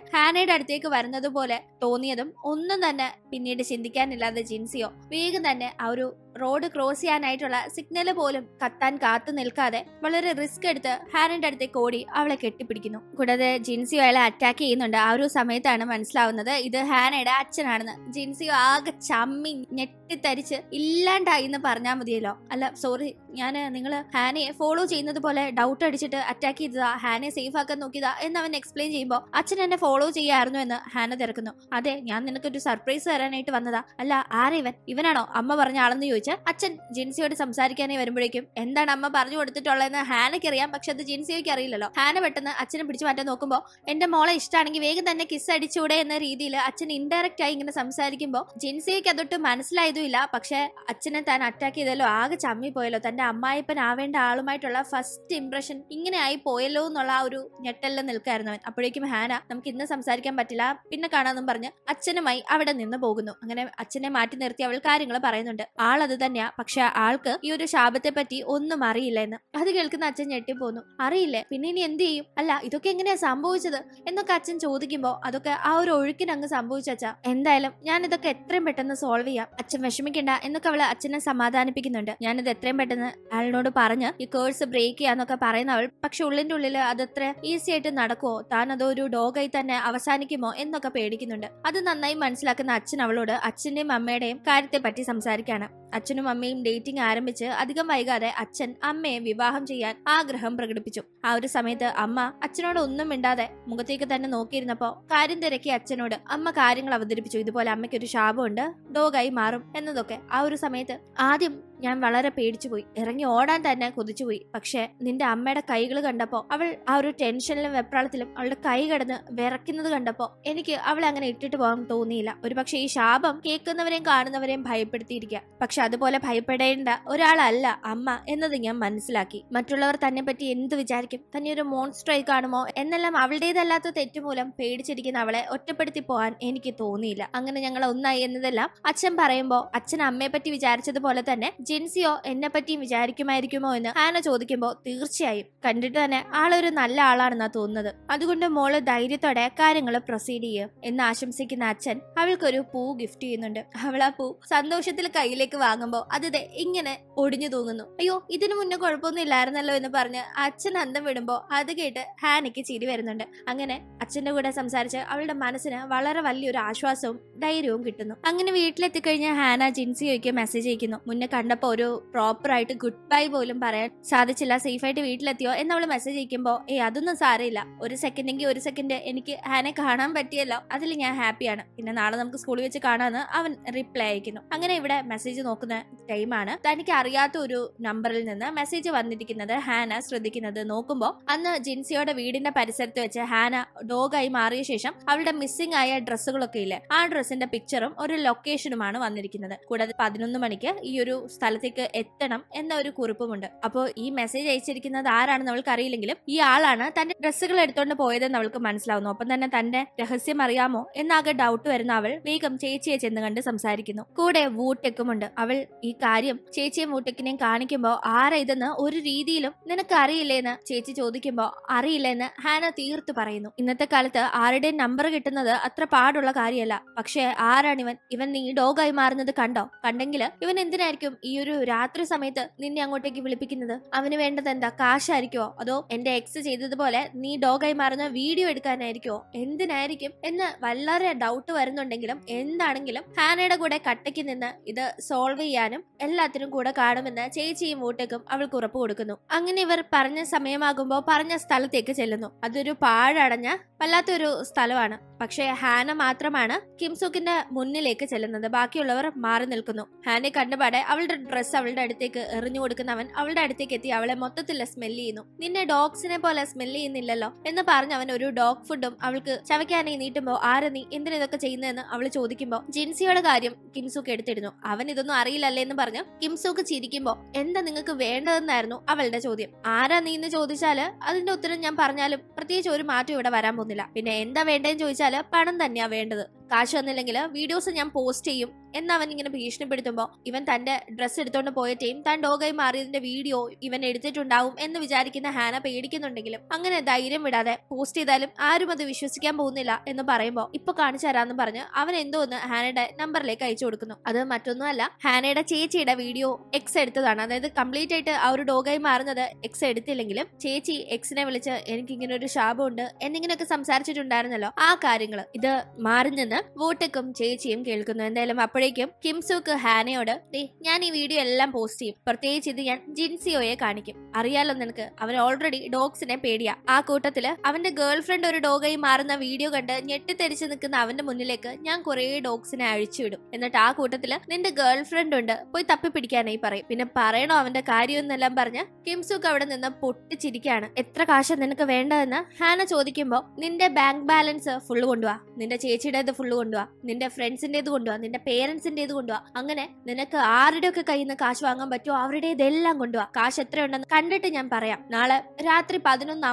Speaker 1: ഹാനയുടെ അടുത്തേക്ക് വരുന്നത് പോലെ തോന്നിയതും ഒന്നും തന്നെ പിന്നീട് ചിന്തിക്കാനില്ലാതെ ജിൻസിയോ വേഗം തന്നെ ആ ഒരു റോഡ് ക്രോസ് ചെയ്യാനായിട്ടുള്ള സിഗ്നൽ പോലും കത്താൻ കാത്തു നിൽക്കാതെ വളരെ റിസ്ക് എടുത്ത് ഹാരന്റെ അടുത്തേക്ക് ഓടി അവളെ കെട്ടിപ്പിടിക്കുന്നു കൂടാതെ ജിൻസിയോ അയാളെ അറ്റാക്ക് ചെയ്യുന്നുണ്ട് ആ ഒരു സമയത്താണ് മനസ്സിലാവുന്നത് ഇത് ഹാനയുടെ അച്ഛനാണെന്ന് ജിൻസിയോ ആകെ ചമ്മി ഞെട്ടിത്തരിച്ച് ഇല്ലാണ്ടായി എന്ന് പറഞ്ഞാൽ മതിയല്ലോ അല്ല സോറി ഞാൻ നിങ്ങൾ ഹാനയെ ഫോളോ ചെയ്യുന്നത് പോലെ ഡൗട്ട് അടിച്ചിട്ട് അറ്റാക്ക് ചെയ്തതാ ഹാനെ സേഫ് ആക്കാൻ നോക്കിയതാ എന്ന് അവൻ എക്സ്പ്ലെയിൻ ചെയ്യുമ്പോൾ അച്ഛൻ എന്നെ ഫോളോ ചെയ്യായിരുന്നു എന്ന് ഹാന തിരക്കുന്നു അതെ ഞാൻ നിനക്കൊരു സർപ്രൈസ് തരാനായിട്ട് വന്നതാ അല്ല ആരെ ഇവൻ ഇവനാണോ അമ്മ പറഞ്ഞ ആളെന്ന് ചോദിച്ചു ചോദിച്ച് അച്ഛൻ ജിൻസിയോട് സംസാരിക്കാനേ വരുമ്പോഴേക്കും എന്താണ് അമ്മ പറഞ്ഞു കൊടുത്തിട്ടുള്ളതെന്ന് ഹാനയ്ക്ക് അറിയാം പക്ഷെ അത് ജിൻസിയോക്ക് അറിയില്ലല്ലോ ഹാന പെട്ടെന്ന് അച്ഛനെ പിടിച്ചു മാറ്റാൻ നോക്കുമ്പോൾ എന്റെ മോളെ ഇഷ്ടമാണെങ്കിൽ വേഗം തന്നെ കിസ് അടിച്ചൂടെ എന്ന രീതിയിൽ അച്ഛൻ ഇൻഡയറക്റ്റ് ആയി ഇങ്ങനെ സംസാരിക്കുമ്പോൾ ജിൻസിയയ്ക്ക് അതൊട്ട് മനസ്സിലായതുമില്ല പക്ഷെ അച്ഛനെ താൻ അറ്റാക്ക് ചെയ്തല്ലോ ആകെ ചമ്മി പോയല്ലോ തന്റെ അമ്മായിപ്പൻ ആവേണ്ട ആളുമായിട്ടുള്ള ഫസ്റ്റ് ഇംപ്രഷൻ ഇങ്ങനെ ആയി പോയല്ലോ എന്നുള്ള ആ ഒരു ഞെട്ടലിൽ നിൽക്കായിരുന്നു അവൻ അപ്പോഴേക്കും ഹാന നമുക്ക് ഇന്ന് സംസാരിക്കാൻ പറ്റില്ല പിന്നെ കാണാമെന്നും പറഞ്ഞ് അച്ഛനുമായി അവിടെ നിന്ന് പോകുന്നു അങ്ങനെ അച്ഛനെ മാറ്റി നിർത്തി അവൾ കാര്യങ്ങൾ പറയുന്നുണ്ട് ആളത് അത് തന്നെയാ പക്ഷെ ആൾക്ക് ഈ ഒരു ശാപത്തെ പറ്റി ഒന്നും അറിയില്ല എന്ന് അത് കേൾക്കുന്ന അച്ഛൻ ഞെട്ടിപ്പോന്നു അറിയില്ലേ പിന്നെ ഇനി എന്ത് ചെയ്യും അല്ല ഇതൊക്കെ എങ്ങനെയാ സംഭവിച്ചത് എന്നൊക്കെ അച്ഛൻ ചോദിക്കുമ്പോൾ അതൊക്കെ ആ ഒരു ഒഴുക്കിനങ്ങ് സംഭവിച്ചാ എന്തായാലും ഞാൻ ഇതൊക്കെ എത്രയും പെട്ടെന്ന് സോൾവ് ചെയ്യാം അച്ഛൻ വിഷമിക്കണ്ട എന്നൊക്കെ അവള് അച്ഛനെ സമാധാനിപ്പിക്കുന്നുണ്ട് ഞാനിത് എത്രയും പെട്ടെന്ന് അയാളിനോട് പറഞ്ഞ് ഈ കേഴ്സ് ബ്രേക്ക് ചെയ്യാന്നൊക്കെ പറയുന്ന അവൾ പക്ഷെ ഉള്ളിന്റെ അത് അതത്ര ഈസി ആയിട്ട് നടക്കുമോ താൻ അതൊരു ഡോഗായി തന്നെ അവസാനിക്കുമോ എന്നൊക്കെ പേടിക്കുന്നുണ്ട് അത് നന്നായി മനസ്സിലാക്കുന്ന അച്ഛൻ അവളോട് അച്ഛന്റെയും അമ്മയുടെയും കാര്യത്തെ പറ്റി സംസാരിക്കാണ് അച്ഛനും അമ്മയും ഡേറ്റിംഗ് ആരംഭിച്ച് അധികം വൈകാതെ അച്ഛൻ അമ്മയെ വിവാഹം ചെയ്യാൻ ആഗ്രഹം പ്രകടിപ്പിച്ചു ആ ഒരു സമയത്ത് അമ്മ അച്ഛനോട് ഒന്നും മിണ്ടാതെ മുഖത്തേക്ക് തന്നെ നോക്കിയിരുന്നപ്പോ കാര്യം തിരക്കി അച്ഛനോട് അമ്മ കാര്യങ്ങൾ അവതരിപ്പിച്ചു ഇതുപോലെ അമ്മയ്ക്ക് ഒരു ശാപമുണ്ട് ഡോഗായി മാറും എന്നതൊക്കെ ആ ഒരു സമയത്ത് ആദ്യം ഞാൻ വളരെ പോയി ഇറങ്ങി ഓടാൻ തന്നെ പോയി പക്ഷേ നിന്റെ അമ്മയുടെ കൈകൾ കണ്ടപ്പോൾ അവൾ ആ ഒരു ടെൻഷനിലും വെപ്രാളത്തിലും അവളുടെ കൈ കടന്ന് വിറക്കുന്നത് കണ്ടപ്പോൾ എനിക്ക് അവളെ അങ്ങനെ ഇട്ടിട്ട് പോകാൻ തോന്നിയില്ല പക്ഷെ ഈ ശാപം കേൾക്കുന്നവരെയും കാണുന്നവരെയും ഭയപ്പെടുത്തിയിരിക്കുക പക്ഷെ അതുപോലെ ഭയപ്പെടേണ്ട ഒരാളല്ല അമ്മ എന്നത് ഞാൻ മനസ്സിലാക്കി മറ്റുള്ളവർ തന്നെ പറ്റി എന്ത് വിചാരിക്കും തന്നെ ഒരു മോൺസ്റ്ററായി കാണുമോ എന്നെല്ലാം അവളുടേതല്ലാത്ത തെറ്റുമൂലം പേടിച്ചിരിക്കുന്ന അവളെ ഒറ്റപ്പെടുത്തി പോകാൻ എനിക്ക് തോന്നിയില്ല അങ്ങനെ ഞങ്ങൾ ഒന്നായി എന്നതെല്ലാം അച്ഛൻ പറയുമ്പോൾ അച്ഛൻ അമ്മയെ പറ്റി വിചാരിച്ചതുപോലെ തന്നെ ജിൻസിയോ എന്നെ പറ്റിയും വിചാരിക്കുമായിരിക്കുമോ എന്ന് ഹാന ചോദിക്കുമ്പോൾ തീർച്ചയായും കണ്ടിട്ട് തന്നെ ആളൊരു നല്ല ആളാണെന്നാ തോന്നുന്നത് അതുകൊണ്ട് മോള് ധൈര്യത്തോടെ കാര്യങ്ങൾ പ്രൊസീഡ് ചെയ്യും എന്ന് ആശംസിക്കുന്ന അച്ഛൻ അവൾക്കൊരു പൂ ഗിഫ്റ്റ് ചെയ്യുന്നുണ്ട് അവൾ ആ പൂ സന്തോഷത്തിൽ കയ്യിലേക്ക് വാങ്ങുമ്പോൾ അതത് ഇങ്ങനെ ഒടിഞ്ഞു തൂങ്ങുന്നു അയ്യോ ഇതിനു മുന്നേ കുഴപ്പമൊന്നും ഇല്ലായിരുന്നല്ലോ എന്ന് പറഞ്ഞ് അച്ഛൻ അന്തം വിടുമ്പോൾ അത് കേട്ട് ഹാനയ്ക്ക് ചിരി വരുന്നുണ്ട് അങ്ങനെ അച്ഛന്റെ കൂടെ സംസാരിച്ച് അവളുടെ മനസ്സിന് വളരെ വലിയൊരു ആശ്വാസവും ധൈര്യവും കിട്ടുന്നു അങ്ങനെ വീട്ടിലെത്തിക്കഴിഞ്ഞ് ഹാന ജിൻസിയോയ്ക്ക് മെസ്സേജ് അയക്കുന്നു മുന്നേ കണ്ട വന്നപ്പോൾ ഒരു പ്രോപ്പറായിട്ട് ഗുഡ് ബൈ പോലും പറയാൻ സാധിച്ചില്ല സേഫായിട്ട് വീട്ടിലെത്തിയോ എന്ന് എന്നവൾ മെസ്സേജ് അയക്കുമ്പോൾ ഏ അതൊന്നും സാരമില്ല ഒരു സെക്കൻഡെങ്കിൽ ഒരു സെക്കൻഡ് എനിക്ക് ഹാനെ കാണാൻ പറ്റിയല്ലോ അതിൽ ഞാൻ ഹാപ്പിയാണ് പിന്നെ നാളെ നമുക്ക് സ്കൂളിൽ വെച്ച് കാണാമെന്ന് അവൻ റിപ്ലൈ അയക്കുന്നു അങ്ങനെ ഇവിടെ മെസ്സേജ് നോക്കുന്ന ടൈമാണ് തനിക്ക് അറിയാത്ത ഒരു നമ്പറിൽ നിന്ന് മെസ്സേജ് വന്നിരിക്കുന്നത് ഹാന ശ്രദ്ധിക്കുന്നത് നോക്കുമ്പോൾ അന്ന് ജിൻസിയുടെ വീടിന്റെ പരിസരത്ത് വെച്ച് ഹാന ഡോഗായി മാറിയ ശേഷം അവളുടെ മിസ്സിംഗ് ആയ ഡ്രസ്സുകളൊക്കെ ഇല്ലേ ആ ഡ്രസ്സിന്റെ പിക്ചറും ഒരു ലൊക്കേഷനുമാണ് വന്നിരിക്കുന്നത് കൂടാതെ പതിനൊന്ന് മണിക്ക് ഈ ഒരു സ്ഥലത്തേക്ക് എത്തണം എന്ന ഒരു കുറിപ്പുമുണ്ട് അപ്പോൾ ഈ മെസ്സേജ് അയച്ചിരിക്കുന്നത് ആരാണെന്ന് അവൾക്ക് അറിയില്ലെങ്കിലും ഈ ആളാണ് തന്റെ ഡ്രസ്സുകൾ എടുത്തോണ്ട് പോയതെന്ന് അവൾക്ക് മനസ്സിലാവുന്നു ഒപ്പം തന്നെ തന്റെ രഹസ്യം അറിയാമോ എന്നാകെ ഡൗട്ട് വരുന്ന അവൾ വേഗം ചേച്ചിയെ ചെന്ന് കണ്ട് സംസാരിക്കുന്നു കൂടെ വൂട്ടെക്കുമുണ്ട് അവൾ ഈ കാര്യം ചേച്ചിയും വൂട്ടെക്കിനെയും കാണിക്കുമ്പോൾ ആരാ ഇതെന്ന് ഒരു രീതിയിലും നിനക്ക് അറിയില്ലേന്ന് ചേച്ചി ചോദിക്കുമ്പോൾ അറിയില്ലെന്ന് ഹാന തീർത്തു പറയുന്നു ഇന്നത്തെ കാലത്ത് ആരുടെ നമ്പർ കിട്ടുന്നത് അത്ര പാടുള്ള കാര്യമല്ല പക്ഷേ ആരാണ് ഇവൻ ഇവൻ നീ ഡോഗായി മാറുന്നത് കണ്ടോ കണ്ടെങ്കിൽ ഇവൻ എന്തിനായിരിക്കും ഈ ഒരു രാത്രി സമയത്ത് നിന്നെ അങ്ങോട്ടേക്ക് വിളിപ്പിക്കുന്നത് അവന് വേണ്ടത് എന്താ കാശായിരിക്കോ അതോ എന്റെ എക്സ് ചെയ്തതുപോലെ നീ ഡോഗായി മാറുന്ന വീഡിയോ എടുക്കാനായിരിക്കോ എന്തിനായിരിക്കും എന്ന് വളരെ ഡൗട്ട് വരുന്നുണ്ടെങ്കിലും എന്താണെങ്കിലും ഹാനയുടെ കൂടെ കട്ടയ്ക്ക് നിന്ന് ഇത് സോൾവ് ചെയ്യാനും എല്ലാത്തിനും കൂടെ കാണുമെന്ന് ചേച്ചിയും വീട്ടേക്കും അവൾക്ക് ഉറപ്പ് കൊടുക്കുന്നു അങ്ങനെ ഇവർ പറഞ്ഞ സമയമാകുമ്പോൾ പറഞ്ഞ സ്ഥലത്തേക്ക് ചെല്ലുന്നു അതൊരു പാഴടഞ്ഞ വല്ലാത്തൊരു സ്ഥലമാണ് പക്ഷേ ഹാന മാത്രമാണ് കിംസുക്കിന്റെ മുന്നിലേക്ക് ചെല്ലുന്നത് ബാക്കിയുള്ളവർ മാറി നിൽക്കുന്നു ഹാനെ കണ്ടുപാടെ അവളുടെ ഡ്രസ്സ് അവളുടെ അടുത്തേക്ക് എറിഞ്ഞു കൊടുക്കുന്നവൻ അവളുടെ അടുത്തേക്ക് എത്തി അവളെ മൊത്തത്തിൽ സ്മെല്ല് ചെയ്യുന്നു നിന്നെ ഡോഗ്സിനെ പോലെ സ്മെല്ല് ചെയ്യുന്നില്ലല്ലോ എന്ന് പറഞ്ഞ് അവൻ ഒരു ഡോഗ് ഫുഡും അവൾക്ക് ചവയ്ക്കാനായി നീട്ടുമ്പോൾ ആരെ നീ എന്തിനൊക്കെ ചെയ്യുന്നതെന്ന് അവൾ ചോദിക്കുമ്പോൾ ജിൻസിയുടെ കാര്യം കിംസുക്ക് എടുത്തിരുന്നു അവൻ ഇതൊന്നും അറിയില്ലല്ലേ എന്ന് പറഞ്ഞ് കിംസുക്ക് ചിരിക്കുമ്പോൾ എന്താ നിങ്ങൾക്ക് വേണ്ടതെന്നായിരുന്നു അവളുടെ ചോദ്യം ആരാ നീ എന്ന് ചോദിച്ചാല് അതിന്റെ ഉത്തരം ഞാൻ പറഞ്ഞാലും പ്രത്യേകിച്ച് ഒരു മാറ്റം ഇവിടെ വരാൻ പോകുന്നില്ല പിന്നെ എന്താ വേണ്ടതെന്ന് ചോദിച്ചാല് പണം തന്നെയാ വേണ്ടത് കാശ് വന്നില്ലെങ്കിൽ വീഡിയോസ് ഞാൻ പോസ്റ്റ് ചെയ്യും എന്ന് അവൻ ഇങ്ങനെ ഭീഷണിപ്പെടുത്തുമ്പോൾ ഇവൻ തന്റെ ഡ്രസ്സ് എടുത്തോണ്ട് പോയ ടീം താൻ ഡോഗായി മാറിയതിന്റെ വീഡിയോ ഇവൻ എടുത്തിട്ടുണ്ടാവും എന്ന് വിചാരിക്കുന്ന ഹാന പേടിക്കുന്നുണ്ടെങ്കിലും അങ്ങനെ ധൈര്യം വിടാതെ പോസ്റ്റ് ചെയ്താലും ആരും അത് വിശ്വസിക്കാൻ പോകുന്നില്ല എന്ന് പറയുമ്പോൾ ഇപ്പൊ കാണിച്ചു തരാന്ന് പറഞ്ഞ് അവൻ എന്തോ ഒന്ന് ഹാനയുടെ നമ്പറിലേക്ക് അയച്ചു കൊടുക്കുന്നു അത് മറ്റൊന്നുമല്ല ഹാനയുടെ ചേച്ചിയുടെ വീഡിയോ എക്സ് എടുത്തതാണ് അതായത് കംപ്ലീറ്റ് ആയിട്ട് ആ ഒരു ഡോഗായി മാറുന്നത് എക്സ് എടുത്തില്ലെങ്കിലും ചേച്ചി എക്സിനെ വിളിച്ച് എനിക്ക് ഇങ്ങനെ ഒരു ശാപമുണ്ട് എന്നിങ്ങനെയൊക്കെ സംസാരിച്ചിട്ടുണ്ടായിരുന്നല്ലോ ആ കാര്യങ്ങൾ ഇത് മാറി നിന്ന് പറയുന്നത് വൂട്ടക്കും ചേച്ചിയും കേൾക്കുന്നു എന്തായാലും അപ്പോഴേക്കും കിംസുക്ക് ഹാനയോട് ദേ ഞാൻ ഈ വീഡിയോ എല്ലാം പോസ്റ്റ് ചെയ്യും പ്രത്യേകിച്ച് ഇത് ഞാൻ ജിൻസിയോയെ കാണിക്കും അറിയാലോ നിനക്ക് അവൻ ഓൾറെഡി ഡോഗ്സിനെ പേടിയാ ആ കൂട്ടത്തില് അവന്റെ ഗേൾ ഫ്രണ്ട് ഒരു ഡോഗായി മാറുന്ന വീഡിയോ കണ്ട് ഞെട്ടിത്തെരിച്ച് നിൽക്കുന്ന അവന്റെ മുന്നിലേക്ക് ഞാൻ കുറേ ഡോഗ്സിനെ അഴിച്ചുവിടും എന്നിട്ട് ആ കൂട്ടത്തില് നിന്റെ ഗേൾ ഫ്രണ്ട് ഉണ്ട് പോയി തപ്പിപ്പിടിക്കാനായി പറയും പിന്നെ പറയണോ അവന്റെ കാര്യം എന്നെല്ലാം പറഞ്ഞ് കിംസുക്ക് അവിടെ നിന്ന് പൊട്ടിച്ചിരിക്കാണ് എത്ര കാശ് നിനക്ക് വേണ്ടതെന്ന് ഹാന ചോദിക്കുമ്പോൾ നിന്റെ ബാങ്ക് ബാലൻസ് ഫുള്ള് കൊണ്ടുപോവാ നിന്റെ ചേച്ചിയുടെ ഫുൾ ഫുള്ള് കൊണ്ടുപോവാ നിന്റെ ഫ്രണ്ട്സിൻ്റെത് കൊണ്ടുപോവാ നിന്റെ പേരൻസിൻ്റെത് കൊണ്ടുപോവാ അങ്ങനെ നിനക്ക് ആരുടെയൊക്കെ കയ്യിൽ നിന്ന് കാശ് വാങ്ങാൻ പറ്റുമോ അവരുടേതെല്ലാം കൊണ്ടുപോവാ കാശ് എത്രയുണ്ടെന്ന് കണ്ടിട്ട് ഞാൻ പറയാം നാളെ രാത്രി പതിനൊന്ന്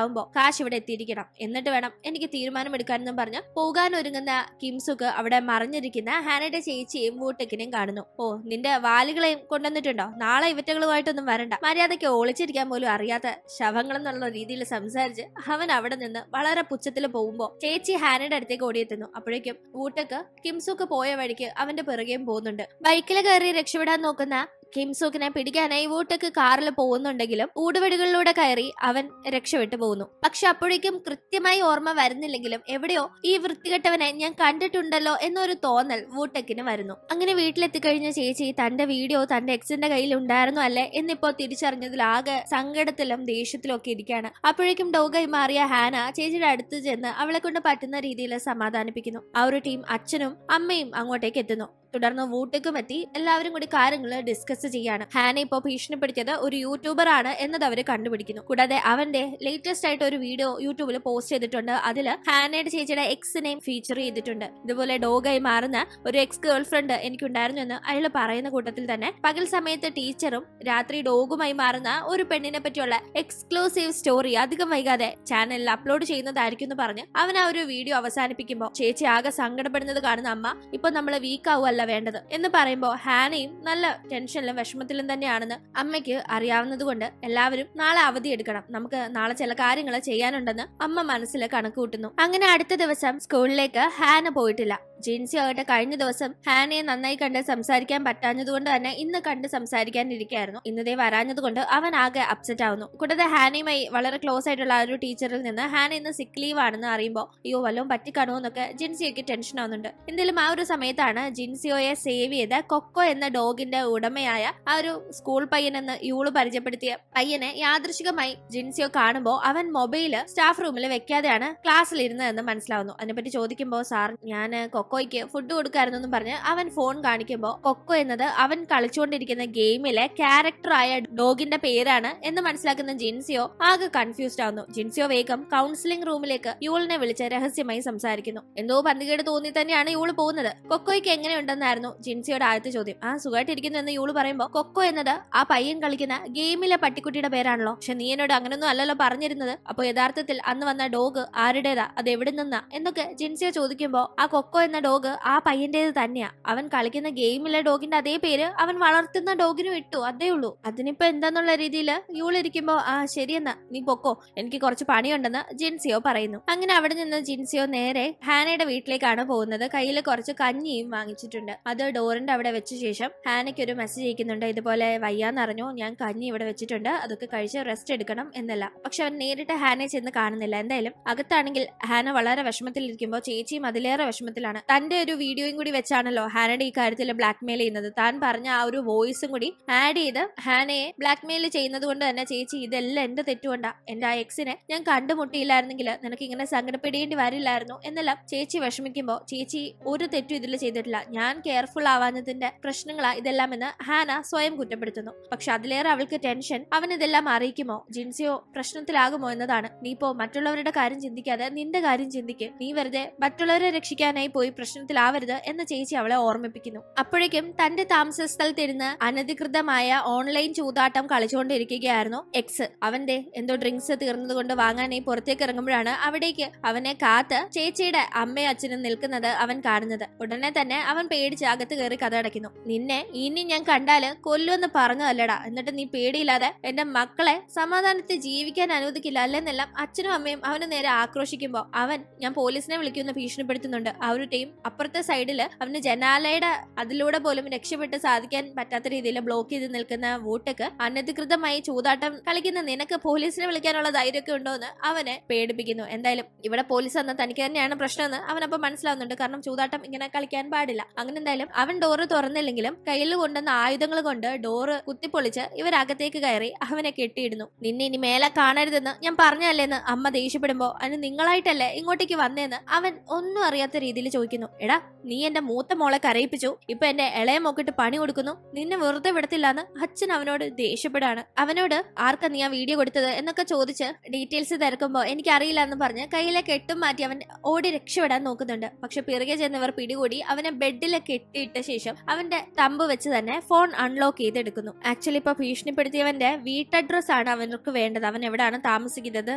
Speaker 1: ആവുമ്പോ കാശ് ഇവിടെ എത്തിയിരിക്കണം എന്നിട്ട് വേണം എനിക്ക് തീരുമാനമെടുക്കാനെന്നും പറഞ്ഞ് പോകാൻ ഒരുങ്ങുന്ന കിംസുക്ക് അവിടെ മറിഞ്ഞിരിക്കുന്ന ഹാനയുടെ ചേച്ചിയും വൂട്ടക്കിനെയും കാണുന്നു ഓ നിന്റെ വാലുകളെയും കൊണ്ടുവന്നിട്ടുണ്ടോ നാളെ ഇവറ്റകളുമായിട്ടൊന്നും വരണ്ട മര്യാദയ്ക്ക് ഒളിച്ചിരിക്കാൻ പോലും അറിയാത്ത ശവങ്ങൾ എന്നുള്ള രീതിയിൽ സംസാരിച്ച് അവൻ അവിടെ നിന്ന് വളരെ പുച്ഛത്തിൽ പോകുമ്പോ ചേച്ചി ഹാനയുടെ അടുത്തേക്ക് ഓടിയെത്തുന്നു അപ്പോൾ എത്തിയപ്പോഴേക്കും ഊട്ടക്ക് കിംസുക്ക് പോയ വഴിക്ക് അവന്റെ പിറകെയും പോകുന്നുണ്ട് ബൈക്കിൽ കയറി രക്ഷപ്പെടാൻ നോക്കുന്ന കിംസൂക്കിനെ പിടിക്കാനായി വോട്ടക്ക് കാറിൽ പോകുന്നുണ്ടെങ്കിലും ഊടുവടികളിലൂടെ കയറി അവൻ രക്ഷപ്പെട്ടു പോകുന്നു പക്ഷെ അപ്പോഴേക്കും കൃത്യമായി ഓർമ്മ വരുന്നില്ലെങ്കിലും എവിടെയോ ഈ വൃത്തികെട്ടവനെ ഞാൻ കണ്ടിട്ടുണ്ടല്ലോ എന്നൊരു തോന്നൽ വൂട്ടക്കിന് വരുന്നു അങ്ങനെ വീട്ടിലെത്തിക്കഴിഞ്ഞ ചേച്ചി തന്റെ വീഡിയോ തന്റെ എക്സിന്റെ കയ്യിൽ ഉണ്ടായിരുന്നു അല്ലേ എന്നിപ്പോ തിരിച്ചറിഞ്ഞതിൽ ആകെ സങ്കടത്തിലും ദേഷ്യത്തിലും ഒക്കെ ഇരിക്കുകയാണ് അപ്പോഴേക്കും ഡോഗായി മാറിയ ഹാന ചേച്ചിയുടെ അടുത്ത് ചെന്ന് അവളെ കൊണ്ട് പറ്റുന്ന രീതിയിൽ സമാധാനിപ്പിക്കുന്നു ആ ഒരു ടീം അച്ഛനും അമ്മയും അങ്ങോട്ടേക്ക് എത്തുന്നു തുടർന്ന് വോട്ടേക്കും എത്തി എല്ലാവരും കൂടി കാര്യങ്ങൾ ഡിസ്കസ് ചെയ്യാണ് ഹാന ഇപ്പോ ഭീഷണിപ്പെടുത്തിയത് ഒരു യൂട്യൂബർ ആണ് എന്നത് അവർ കണ്ടുപിടിക്കുന്നു കൂടാതെ അവന്റെ ലേറ്റസ്റ്റ് ആയിട്ട് ഒരു വീഡിയോ യൂട്യൂബിൽ പോസ്റ്റ് ചെയ്തിട്ടുണ്ട് അതിൽ ഹാനയുടെ ചേച്ചിയുടെ എക്സിനെയും ഫീച്ചർ ചെയ്തിട്ടുണ്ട് ഇതുപോലെ ഡോഗായി മാറുന്ന ഒരു എക്സ് ഗേൾ ഫ്രണ്ട് എനിക്കുണ്ടായിരുന്നു എന്ന് അയാൾ പറയുന്ന കൂട്ടത്തിൽ തന്നെ പകൽ സമയത്ത് ടീച്ചറും രാത്രി ഡോഗുമായി മാറുന്ന ഒരു പെണ്ണിനെ പറ്റിയുള്ള എക്സ്ക്ലൂസീവ് സ്റ്റോറി അധികം വൈകാതെ ചാനലിൽ അപ്ലോഡ് ചെയ്യുന്നതായിരിക്കും എന്ന് പറഞ്ഞ് അവൻ ആ ഒരു വീഡിയോ അവസാനിപ്പിക്കുമ്പോൾ ചേച്ചി ആകെ സങ്കടപ്പെടുന്നത് കാണുന്ന അമ്മ ഇപ്പൊ നമ്മൾ വീക്കാവുമല്ല അല്ല വേണ്ടത് എന്ന് പറയുമ്പോൾ ഹാനയും നല്ല ടെൻഷനിലും വിഷമത്തിലും തന്നെയാണെന്ന് അമ്മയ്ക്ക് അറിയാവുന്നതുകൊണ്ട് എല്ലാവരും നാളെ അവധി എടുക്കണം നമുക്ക് നാളെ ചില കാര്യങ്ങൾ ചെയ്യാനുണ്ടെന്ന് അമ്മ മനസ്സിൽ കണക്കുകൂട്ടുന്നു അങ്ങനെ അടുത്ത ദിവസം സ്കൂളിലേക്ക് ഹാന പോയിട്ടില്ല ജിൻസി ആകട്ടെ കഴിഞ്ഞ ദിവസം ഹാനയെ നന്നായി കണ്ട് സംസാരിക്കാൻ പറ്റാഞ്ഞതുകൊണ്ട് തന്നെ ഇന്ന് കണ്ട് സംസാരിക്കാനിരിക്കായിരുന്നു ഇന്നതേ വരാഞ്ഞതുകൊണ്ട് അവൻ ആകെ അപ്സെറ്റ് ആവുന്നു കൂടാതെ ഹാനയുമായി വളരെ ക്ലോസ് ആയിട്ടുള്ള ആ ഒരു ടീച്ചറിൽ നിന്ന് ഹാന ഇന്ന് സിക്ക് ലീവ് ആണെന്ന് അറിയുമ്പോൾ അയ്യോ വല്ലതും പറ്റിക്കാണോ എന്നൊക്കെ ജിൻസിയൊക്കെ ടെൻഷൻ ആവുന്നുണ്ട് എന്തെങ്കിലും ആ ഒരു സമയത്താണ് ജിൻസി ലിസിയോയെ സേവ് ചെയ്ത് കൊക്കോ എന്ന ഡോഗിന്റെ ഉടമയായ ആ ഒരു സ്കൂൾ പയ്യനെന്ന് യൂള് പരിചയപ്പെടുത്തിയ പയ്യനെ യാദൃശികമായി ജിൻസിയോ കാണുമ്പോൾ അവൻ മൊബൈല് സ്റ്റാഫ് റൂമിൽ വെക്കാതെയാണ് ക്ലാസ്സിൽ ഇരുന്നതെന്ന് മനസ്സിലാവുന്നു അതിനെപ്പറ്റി ചോദിക്കുമ്പോൾ സാർ ഞാൻ കൊക്കോയ്ക്ക് ഫുഡ് കൊടുക്കായിരുന്നു എന്ന് പറഞ്ഞ് അവൻ ഫോൺ കാണിക്കുമ്പോൾ കൊക്കോ എന്നത് അവൻ കളിച്ചുകൊണ്ടിരിക്കുന്ന ഗെയിമിലെ ക്യാരക്ടറായ ഡോഗിന്റെ പേരാണ് എന്ന് മനസ്സിലാക്കുന്ന ജിൻസിയോ ആകെ കൺഫ്യൂസ്ഡ് ആവുന്നു ജിൻസിയോ വേഗം കൗൺസിലിംഗ് റൂമിലേക്ക് യൂളിനെ വിളിച്ച് രഹസ്യമായി സംസാരിക്കുന്നു എന്തോ പന്തികേട് തോന്നി തന്നെയാണ് യൂള് പോകുന്നത് കൊക്കോയ്ക്ക് എങ്ങനെയുണ്ടെന്ന് എന്നായിരുന്നു ജിൻസിയുടെ ആദ്യത്തെ ചോദ്യം ആ സുഖമായിട്ടിരിക്കുന്നു എന്ന് യൂള് പറയുമ്പോൾ കൊക്കോ എന്നത് ആ പയ്യൻ കളിക്കുന്ന ഗെയിമിലെ പട്ടിക്കുട്ടിയുടെ പേരാണല്ലോ പക്ഷെ നീ എന്നോട് അങ്ങനൊന്നും അല്ലല്ലോ പറഞ്ഞിരുന്നത് അപ്പോൾ യഥാർത്ഥത്തിൽ അന്ന് വന്ന ഡോഗ് ആരുടേതാ അത് എവിടെ നിന്നാ എന്നൊക്കെ ജിൻസിയെ ചോദിക്കുമ്പോൾ ആ കൊക്കോ എന്ന ഡോഗ് ആ പയ്യന്റേത് തന്നെയാ അവൻ കളിക്കുന്ന ഗെയിമിലെ ഡോഗിന്റെ അതേ പേര് അവൻ വളർത്തുന്ന ഡോഗിനും ഇട്ടു അതേ ഉള്ളൂ അതിനിപ്പോ എന്താന്നുള്ള രീതിയിൽ യൂളിരിക്കുമ്പോ ആ ശരിയെന്നാ നീ പൊക്കോ എനിക്ക് കുറച്ച് പണിയുണ്ടെന്ന് ജിൻസിയോ പറയുന്നു അങ്ങനെ അവിടെ നിന്ന് ജിൻസിയോ നേരെ ഹാനയുടെ വീട്ടിലേക്കാണ് പോകുന്നത് കയ്യിൽ കുറച്ച് കഞ്ഞിയും വാങ്ങിച്ചിട്ടുണ്ട് ഉണ്ട് അത് ഡോറിന്റെ അവിടെ വെച്ച ശേഷം ഹാനയ്ക്ക് ഒരു മെസ്സേജ് അയക്കുന്നുണ്ട് ഇതുപോലെ വയ്യാന്നറിഞ്ഞു ഞാൻ കഞ്ഞി ഇവിടെ വെച്ചിട്ടുണ്ട് അതൊക്കെ കഴിച്ച് റെസ്റ്റ് എടുക്കണം എന്നല്ല പക്ഷെ അവൻ നേരിട്ട് ഹാനെ ചെന്ന് കാണുന്നില്ല എന്തായാലും അകത്താണെങ്കിൽ ഹാന വളരെ വിഷമത്തിലിരിക്കുമ്പോൾ ചേച്ചിയും അതിലേറെ വിഷമത്തിലാണ് തന്റെ ഒരു വീഡിയോയും കൂടി വെച്ചാണല്ലോ ഹാനയുടെ ഈ കാര്യത്തിൽ മെയിൽ ചെയ്യുന്നത് താൻ പറഞ്ഞ ആ ഒരു വോയിസും കൂടി ആഡ് ചെയ്ത് ഹാനയെ മെയിൽ ചെയ്യുന്നത് കൊണ്ട് തന്നെ ചേച്ചി ഇതെല്ലാം എന്റെ തെറ്റുകൊണ്ടാ എന്റെ ആ എക്സിനെ ഞാൻ കണ്ടുമുട്ടിയില്ലായിരുന്നെങ്കിൽ നിനക്ക് ഇങ്ങനെ സങ്കടപ്പെടേണ്ടി വരില്ലായിരുന്നു എന്നെല്ലാം ചേച്ചി വിഷമിക്കുമ്പോൾ ചേച്ചി ഒരു തെറ്റും ഇതിൽ ചെയ്തിട്ടില്ല ഞാൻ കെയർഫുൾ ആവാഞ്ഞതിന്റെ പ്രശ്നങ്ങളാ ഇതെല്ലാം എന്ന് ഹാന സ്വയം കുറ്റപ്പെടുത്തുന്നു പക്ഷെ അതിലേറെ അവൾക്ക് ടെൻഷൻ അവൻ ഇതെല്ലാം അറിയിക്കുമോ ജിൻസിയോ പ്രശ്നത്തിലാകുമോ എന്നതാണ് നീ ഇപ്പോ മറ്റുള്ളവരുടെ കാര്യം ചിന്തിക്കാതെ നിന്റെ കാര്യം ചിന്തിക്ക് നീ വെറുതെ മറ്റുള്ളവരെ രക്ഷിക്കാനായി പോയി പ്രശ്നത്തിലാവരുത് എന്ന് ചേച്ചി അവളെ ഓർമ്മിപ്പിക്കുന്നു അപ്പോഴേക്കും തന്റെ താമസ സ്ഥലത്തിരുന്ന് അനധികൃതമായ ഓൺലൈൻ ചൂതാട്ടം കളിച്ചുകൊണ്ടിരിക്കുകയായിരുന്നു എക്സ് അവന്റെ എന്തോ ഡ്രിങ്ക്സ് തീർന്നതുകൊണ്ട് വാങ്ങാനായി പുറത്തേക്ക് ഇറങ്ങുമ്പോഴാണ് അവിടേക്ക് അവനെ കാത്ത് ചേച്ചിയുടെ അമ്മയും അച്ഛനും നിൽക്കുന്നത് അവൻ കാണുന്നത് ഉടനെ തന്നെ അവൻ പേടി പേടിച്ച് അകത്ത് കയറി കഥ അടയ്ക്കുന്നു നിന്നെ ഇനി ഞാൻ കണ്ടാല് കൊല്ലുമെന്ന് പറഞ്ഞതല്ലടാ എന്നിട്ട് നീ പേടിയില്ലാതെ എന്റെ മക്കളെ സമാധാനത്തിൽ ജീവിക്കാൻ അനുവദിക്കില്ല അല്ലെന്നെല്ലാം അച്ഛനും അമ്മയും അവനെ നേരെ ആക്രോശിക്കുമ്പോൾ അവൻ ഞാൻ പോലീസിനെ വിളിക്കുമെന്ന് ഭീഷണിപ്പെടുത്തുന്നുണ്ട് അവരുടെയും അപ്പുറത്തെ സൈഡിൽ അവന് ജനാലയുടെ അതിലൂടെ പോലും രക്ഷപ്പെട്ട് സാധിക്കാൻ പറ്റാത്ത രീതിയിൽ ബ്ലോക്ക് ചെയ്ത് നിൽക്കുന്ന വോട്ടക്ക് അനധികൃതമായി ചൂതാട്ടം കളിക്കുന്ന നിനക്ക് പോലീസിനെ വിളിക്കാനുള്ള ധൈര്യമൊക്കെ ഉണ്ടോ എന്ന് അവനെ പേടിപ്പിക്കുന്നു എന്തായാലും ഇവിടെ പോലീസ് വന്ന തനിക്ക് തന്നെയാണ് പ്രശ്നമെന്ന് അവനപ്പോ മനസ്സിലാവുന്നുണ്ട് കാരണം ചൂതാട്ടം ഇങ്ങനെ കളിക്കാൻ പാടില്ല അങ്ങനെ എന്തായാലും അവൻ ഡോറ് തുറന്നില്ലെങ്കിലും കയ്യിൽ കൊണ്ടുവന്ന ആയുധങ്ങൾ കൊണ്ട് ഡോറ് കുത്തിപ്പൊളിച്ച് ഇവരകത്തേക്ക് കയറി അവനെ കെട്ടിയിടുന്നു നിന്നെ ഇനി മേലെ കാണരുതെന്ന് ഞാൻ പറഞ്ഞല്ലേന്ന് അമ്മ ദേഷ്യപ്പെടുമ്പോ അതിന് നിങ്ങളായിട്ടല്ലേ ഇങ്ങോട്ടേക്ക് വന്നേന്ന് അവൻ ഒന്നും അറിയാത്ത രീതിയിൽ ചോദിക്കുന്നു എടാ നീ എന്റെ മൂത്ത മോളെ കരയിപ്പിച്ചു ഇപ്പൊ എന്റെ ഇളയ മോക്കിട്ട് പണി കൊടുക്കുന്നു നിന്നെ വെറുതെ വിടത്തില്ലാന്ന് അച്ഛൻ അവനോട് ദേഷ്യപ്പെടാണ് അവനോട് ആർക്കാ നീ ആ വീഡിയോ കൊടുത്തത് എന്നൊക്കെ ചോദിച്ച് ഡീറ്റെയിൽസ് തിരക്കുമ്പോ അറിയില്ല എന്ന് പറഞ്ഞ് കയ്യിലെ കെട്ടും മാറ്റി അവൻ ഓടി രക്ഷപ്പെടാൻ നോക്കുന്നുണ്ട് പക്ഷെ പിറകെ ചെന്നവർ പിടികൂടി അവനെ ബെഡിൽ കെട്ടിയിട്ട ശേഷം അവന്റെ തമ്പ് വെച്ച് തന്നെ ഫോൺ അൺലോക്ക് ചെയ്തെടുക്കുന്നു ആക്ച്വലി ഇപ്പൊ ഭീഷണിപ്പെടുത്തിയവന്റെ വീട്ടഡ്രസ് ആണ് അവർക്ക് വേണ്ടത് അവൻ എവിടെയാണ് താമസിക്കുന്നത്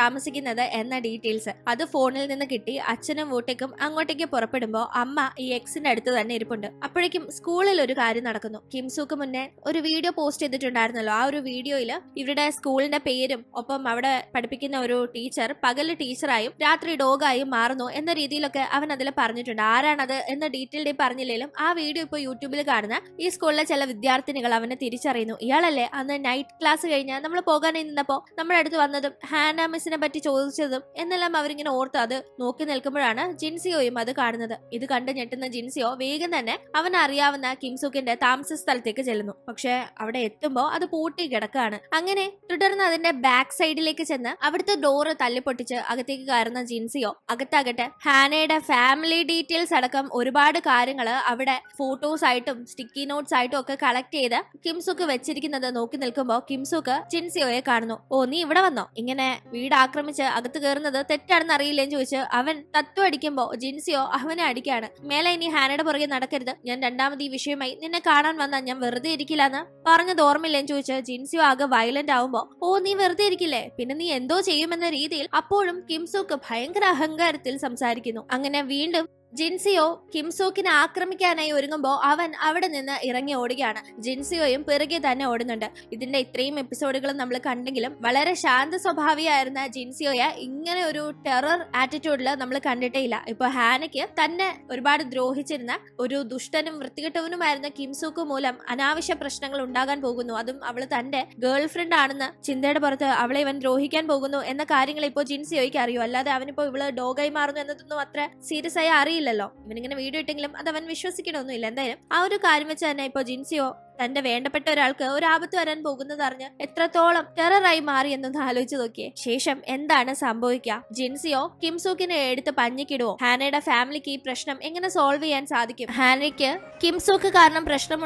Speaker 1: താമസിക്കുന്നത് എന്ന ഡീറ്റെയിൽസ് അത് ഫോണിൽ നിന്ന് കിട്ടി അച്ഛനും വീട്ടിക്കും അങ്ങോട്ടേക്ക് പുറപ്പെടുമ്പോ അമ്മ ഈ എക്സിന്റെ അടുത്ത് തന്നെ ഇരിപ്പുണ്ട് അപ്പോഴേക്കും സ്കൂളിൽ ഒരു കാര്യം നടക്കുന്നു കിംസൂക്ക് മുന്നേ ഒരു വീഡിയോ പോസ്റ്റ് ചെയ്തിട്ടുണ്ടായിരുന്നല്ലോ ആ ഒരു വീഡിയോയിൽ ഇവരുടെ സ്കൂളിന്റെ പേരും ഒപ്പം അവിടെ പഠിപ്പിക്കുന്ന ഒരു ടീച്ചർ പകല് ടീച്ചറായും രാത്രി ഡോഗായും മാറുന്നു എന്ന രീതിയിലൊക്കെ അവൻ അതിൽ പറഞ്ഞിട്ടുണ്ട് ആരാണത് എന്ന ഡീറ്റെയിൽഡ് പറഞ്ഞില്ലെങ്കിലും ആ വീഡിയോ ഇപ്പോൾ യൂട്യൂബിൽ കാണുന്ന ഈ സ്കൂളിലെ ചില വിദ്യാർത്ഥിനികൾ അവനെ തിരിച്ചറിയുന്നു ഇയാളല്ലേ അന്ന് നൈറ്റ് ക്ലാസ് കഴിഞ്ഞ് നമ്മൾ പോകാൻ നിന്നപ്പോൾ നമ്മുടെ അടുത്ത് വന്നതും ഹാന മിസ്സിനെ പറ്റി ചോദിച്ചതും എന്നെല്ലാം അവരിങ്ങനെ ഓർത്ത് അത് നോക്കി നിൽക്കുമ്പോഴാണ് ജിൻസിയോയും അത് കാണുന്നത് ഇത് കണ്ട് ഞെട്ടുന്ന ജിൻസിയോ വേഗം തന്നെ അവൻ അറിയാവുന്ന കിംസുക്കിന്റെ താമസ സ്ഥലത്തേക്ക് ചെല്ലുന്നു പക്ഷെ അവിടെ എത്തുമ്പോൾ അത് പൂട്ടി കിടക്കുകയാണ് അങ്ങനെ തുടർന്ന് അതിന്റെ ബാക്ക് സൈഡിലേക്ക് ചെന്ന് അവിടുത്തെ ഡോറ് തല്ലിപ്പൊട്ടിച്ച് അകത്തേക്ക് കയറുന്ന ജിൻസിയോ അകത്താകട്ടെ ഹാനയുടെ ഫാമിലി ഡീറ്റെയിൽസ് അടക്കം ഒരുപാട് കാര്യങ്ങൾ കാര്യങ്ങൾ അവിടെ ഫോട്ടോസ് ആയിട്ടും സ്റ്റിക്കി നോട്ട്സ് ആയിട്ടും ഒക്കെ കളക്ട് ചെയ്ത് കിംസുക്ക് വെച്ചിരിക്കുന്നത് നോക്കി നിൽക്കുമ്പോൾ കിംസുക്ക് ചിൻസിയോയെ കാണുന്നു ഓ നീ ഇവിടെ വന്നോ ഇങ്ങനെ വീട് ആക്രമിച്ച് അകത്ത് കയറുന്നത് തെറ്റാണെന്ന് അറിയില്ലെന്ന് ചോദിച്ച് അവൻ തത്വം അടിക്കുമ്പോൾ ജിൻസിയോ അവനെ അടിക്കാണ് മേലെ ഇനി ഹാനയുടെ പുറകെ നടക്കരുത് ഞാൻ രണ്ടാമത് ഈ വിഷയമായി നിന്നെ കാണാൻ വന്ന ഞാൻ വെറുതെ ഇരിക്കില്ല എന്ന് പറഞ്ഞത് ഓർമ്മയില്ലെന്ന് ചോദിച്ച് ജിൻസിയോ ആകെ വയലന്റ് ആവുമ്പോൾ ഓ നീ വെറുതെ ഇരിക്കില്ലേ പിന്നെ നീ എന്തോ ചെയ്യുമെന്ന രീതിയിൽ അപ്പോഴും കിംസുക്ക് ഭയങ്കര അഹങ്കാരത്തിൽ സംസാരിക്കുന്നു അങ്ങനെ വീണ്ടും ജിൻസിയോ കിംസൂക്കിനെ ആക്രമിക്കാനായി ഒരുങ്ങുമ്പോൾ അവൻ അവിടെ നിന്ന് ഇറങ്ങി ഓടുകയാണ് ജിൻസിയോയും പിറകെ തന്നെ ഓടുന്നുണ്ട് ഇതിന്റെ ഇത്രയും എപ്പിസോഡുകളും നമ്മൾ കണ്ടെങ്കിലും വളരെ ശാന്ത സ്വഭാവിയായിരുന്ന ജിൻസിയോയെ ഇങ്ങനെ ഒരു ടെറർ ആറ്റിറ്റ്യൂഡിൽ നമ്മൾ കണ്ടിട്ടേ ഇല്ല ഇപ്പൊ ഹാനയ്ക്ക് തന്നെ ഒരുപാട് ദ്രോഹിച്ചിരുന്ന ഒരു ദുഷ്ടനും വൃത്തികെട്ടവനുമായിരുന്ന കിംസോക്ക് മൂലം അനാവശ്യ പ്രശ്നങ്ങൾ ഉണ്ടാകാൻ പോകുന്നു അതും അവള് തന്റെ ഗേൾ ഫ്രണ്ട് ആണെന്ന് ചിന്തയുടെ പുറത്ത് അവളെ ഇവൻ ദ്രോഹിക്കാൻ പോകുന്നു എന്ന കാര്യങ്ങൾ ഇപ്പോൾ ജിൻസിയോയ്ക്ക് അറിയൂ അല്ലാതെ അവനിപ്പോ ഇവള് ഡോഗായി മാറുന്നു എന്നതൊന്നും അത്ര സീരിയസ് ആയി അറിയില്ല അറിയില്ലല്ലോ ഇവനിങ്ങനെ വീഡിയോ ഇട്ടെങ്കിലും അത് അവൻ വിശ്വസിക്കണമൊന്നുമില്ല എന്തായാലും ആ ഒരു കാര്യം വെച്ച് തന്നെ ഇപ്പോൾ ജിൻസിയോ തന്റെ വേണ്ടപ്പെട്ട ഒരാൾക്ക് ഒരു ആപത്ത് വരാൻ പോകുന്നത് അറിഞ്ഞ് എത്രത്തോളം ടെററായി മാറി എന്നൊന്ന് ആലോചിച്ചു നോക്കിയേ ശേഷം എന്താണ് സംഭവിക്കുക ജിൻസിയോ കിംസൂക്കിനെ എടുത്ത് പഞ്ഞിക്കിടുവോ ഹാനയുടെ ഫാമിലിക്ക് ഈ പ്രശ്നം എങ്ങനെ സോൾവ് ചെയ്യാൻ സാധിക്കും ഹാനയ്ക്ക് കിംസൂക്ക് കാരണം പ്രശ്നം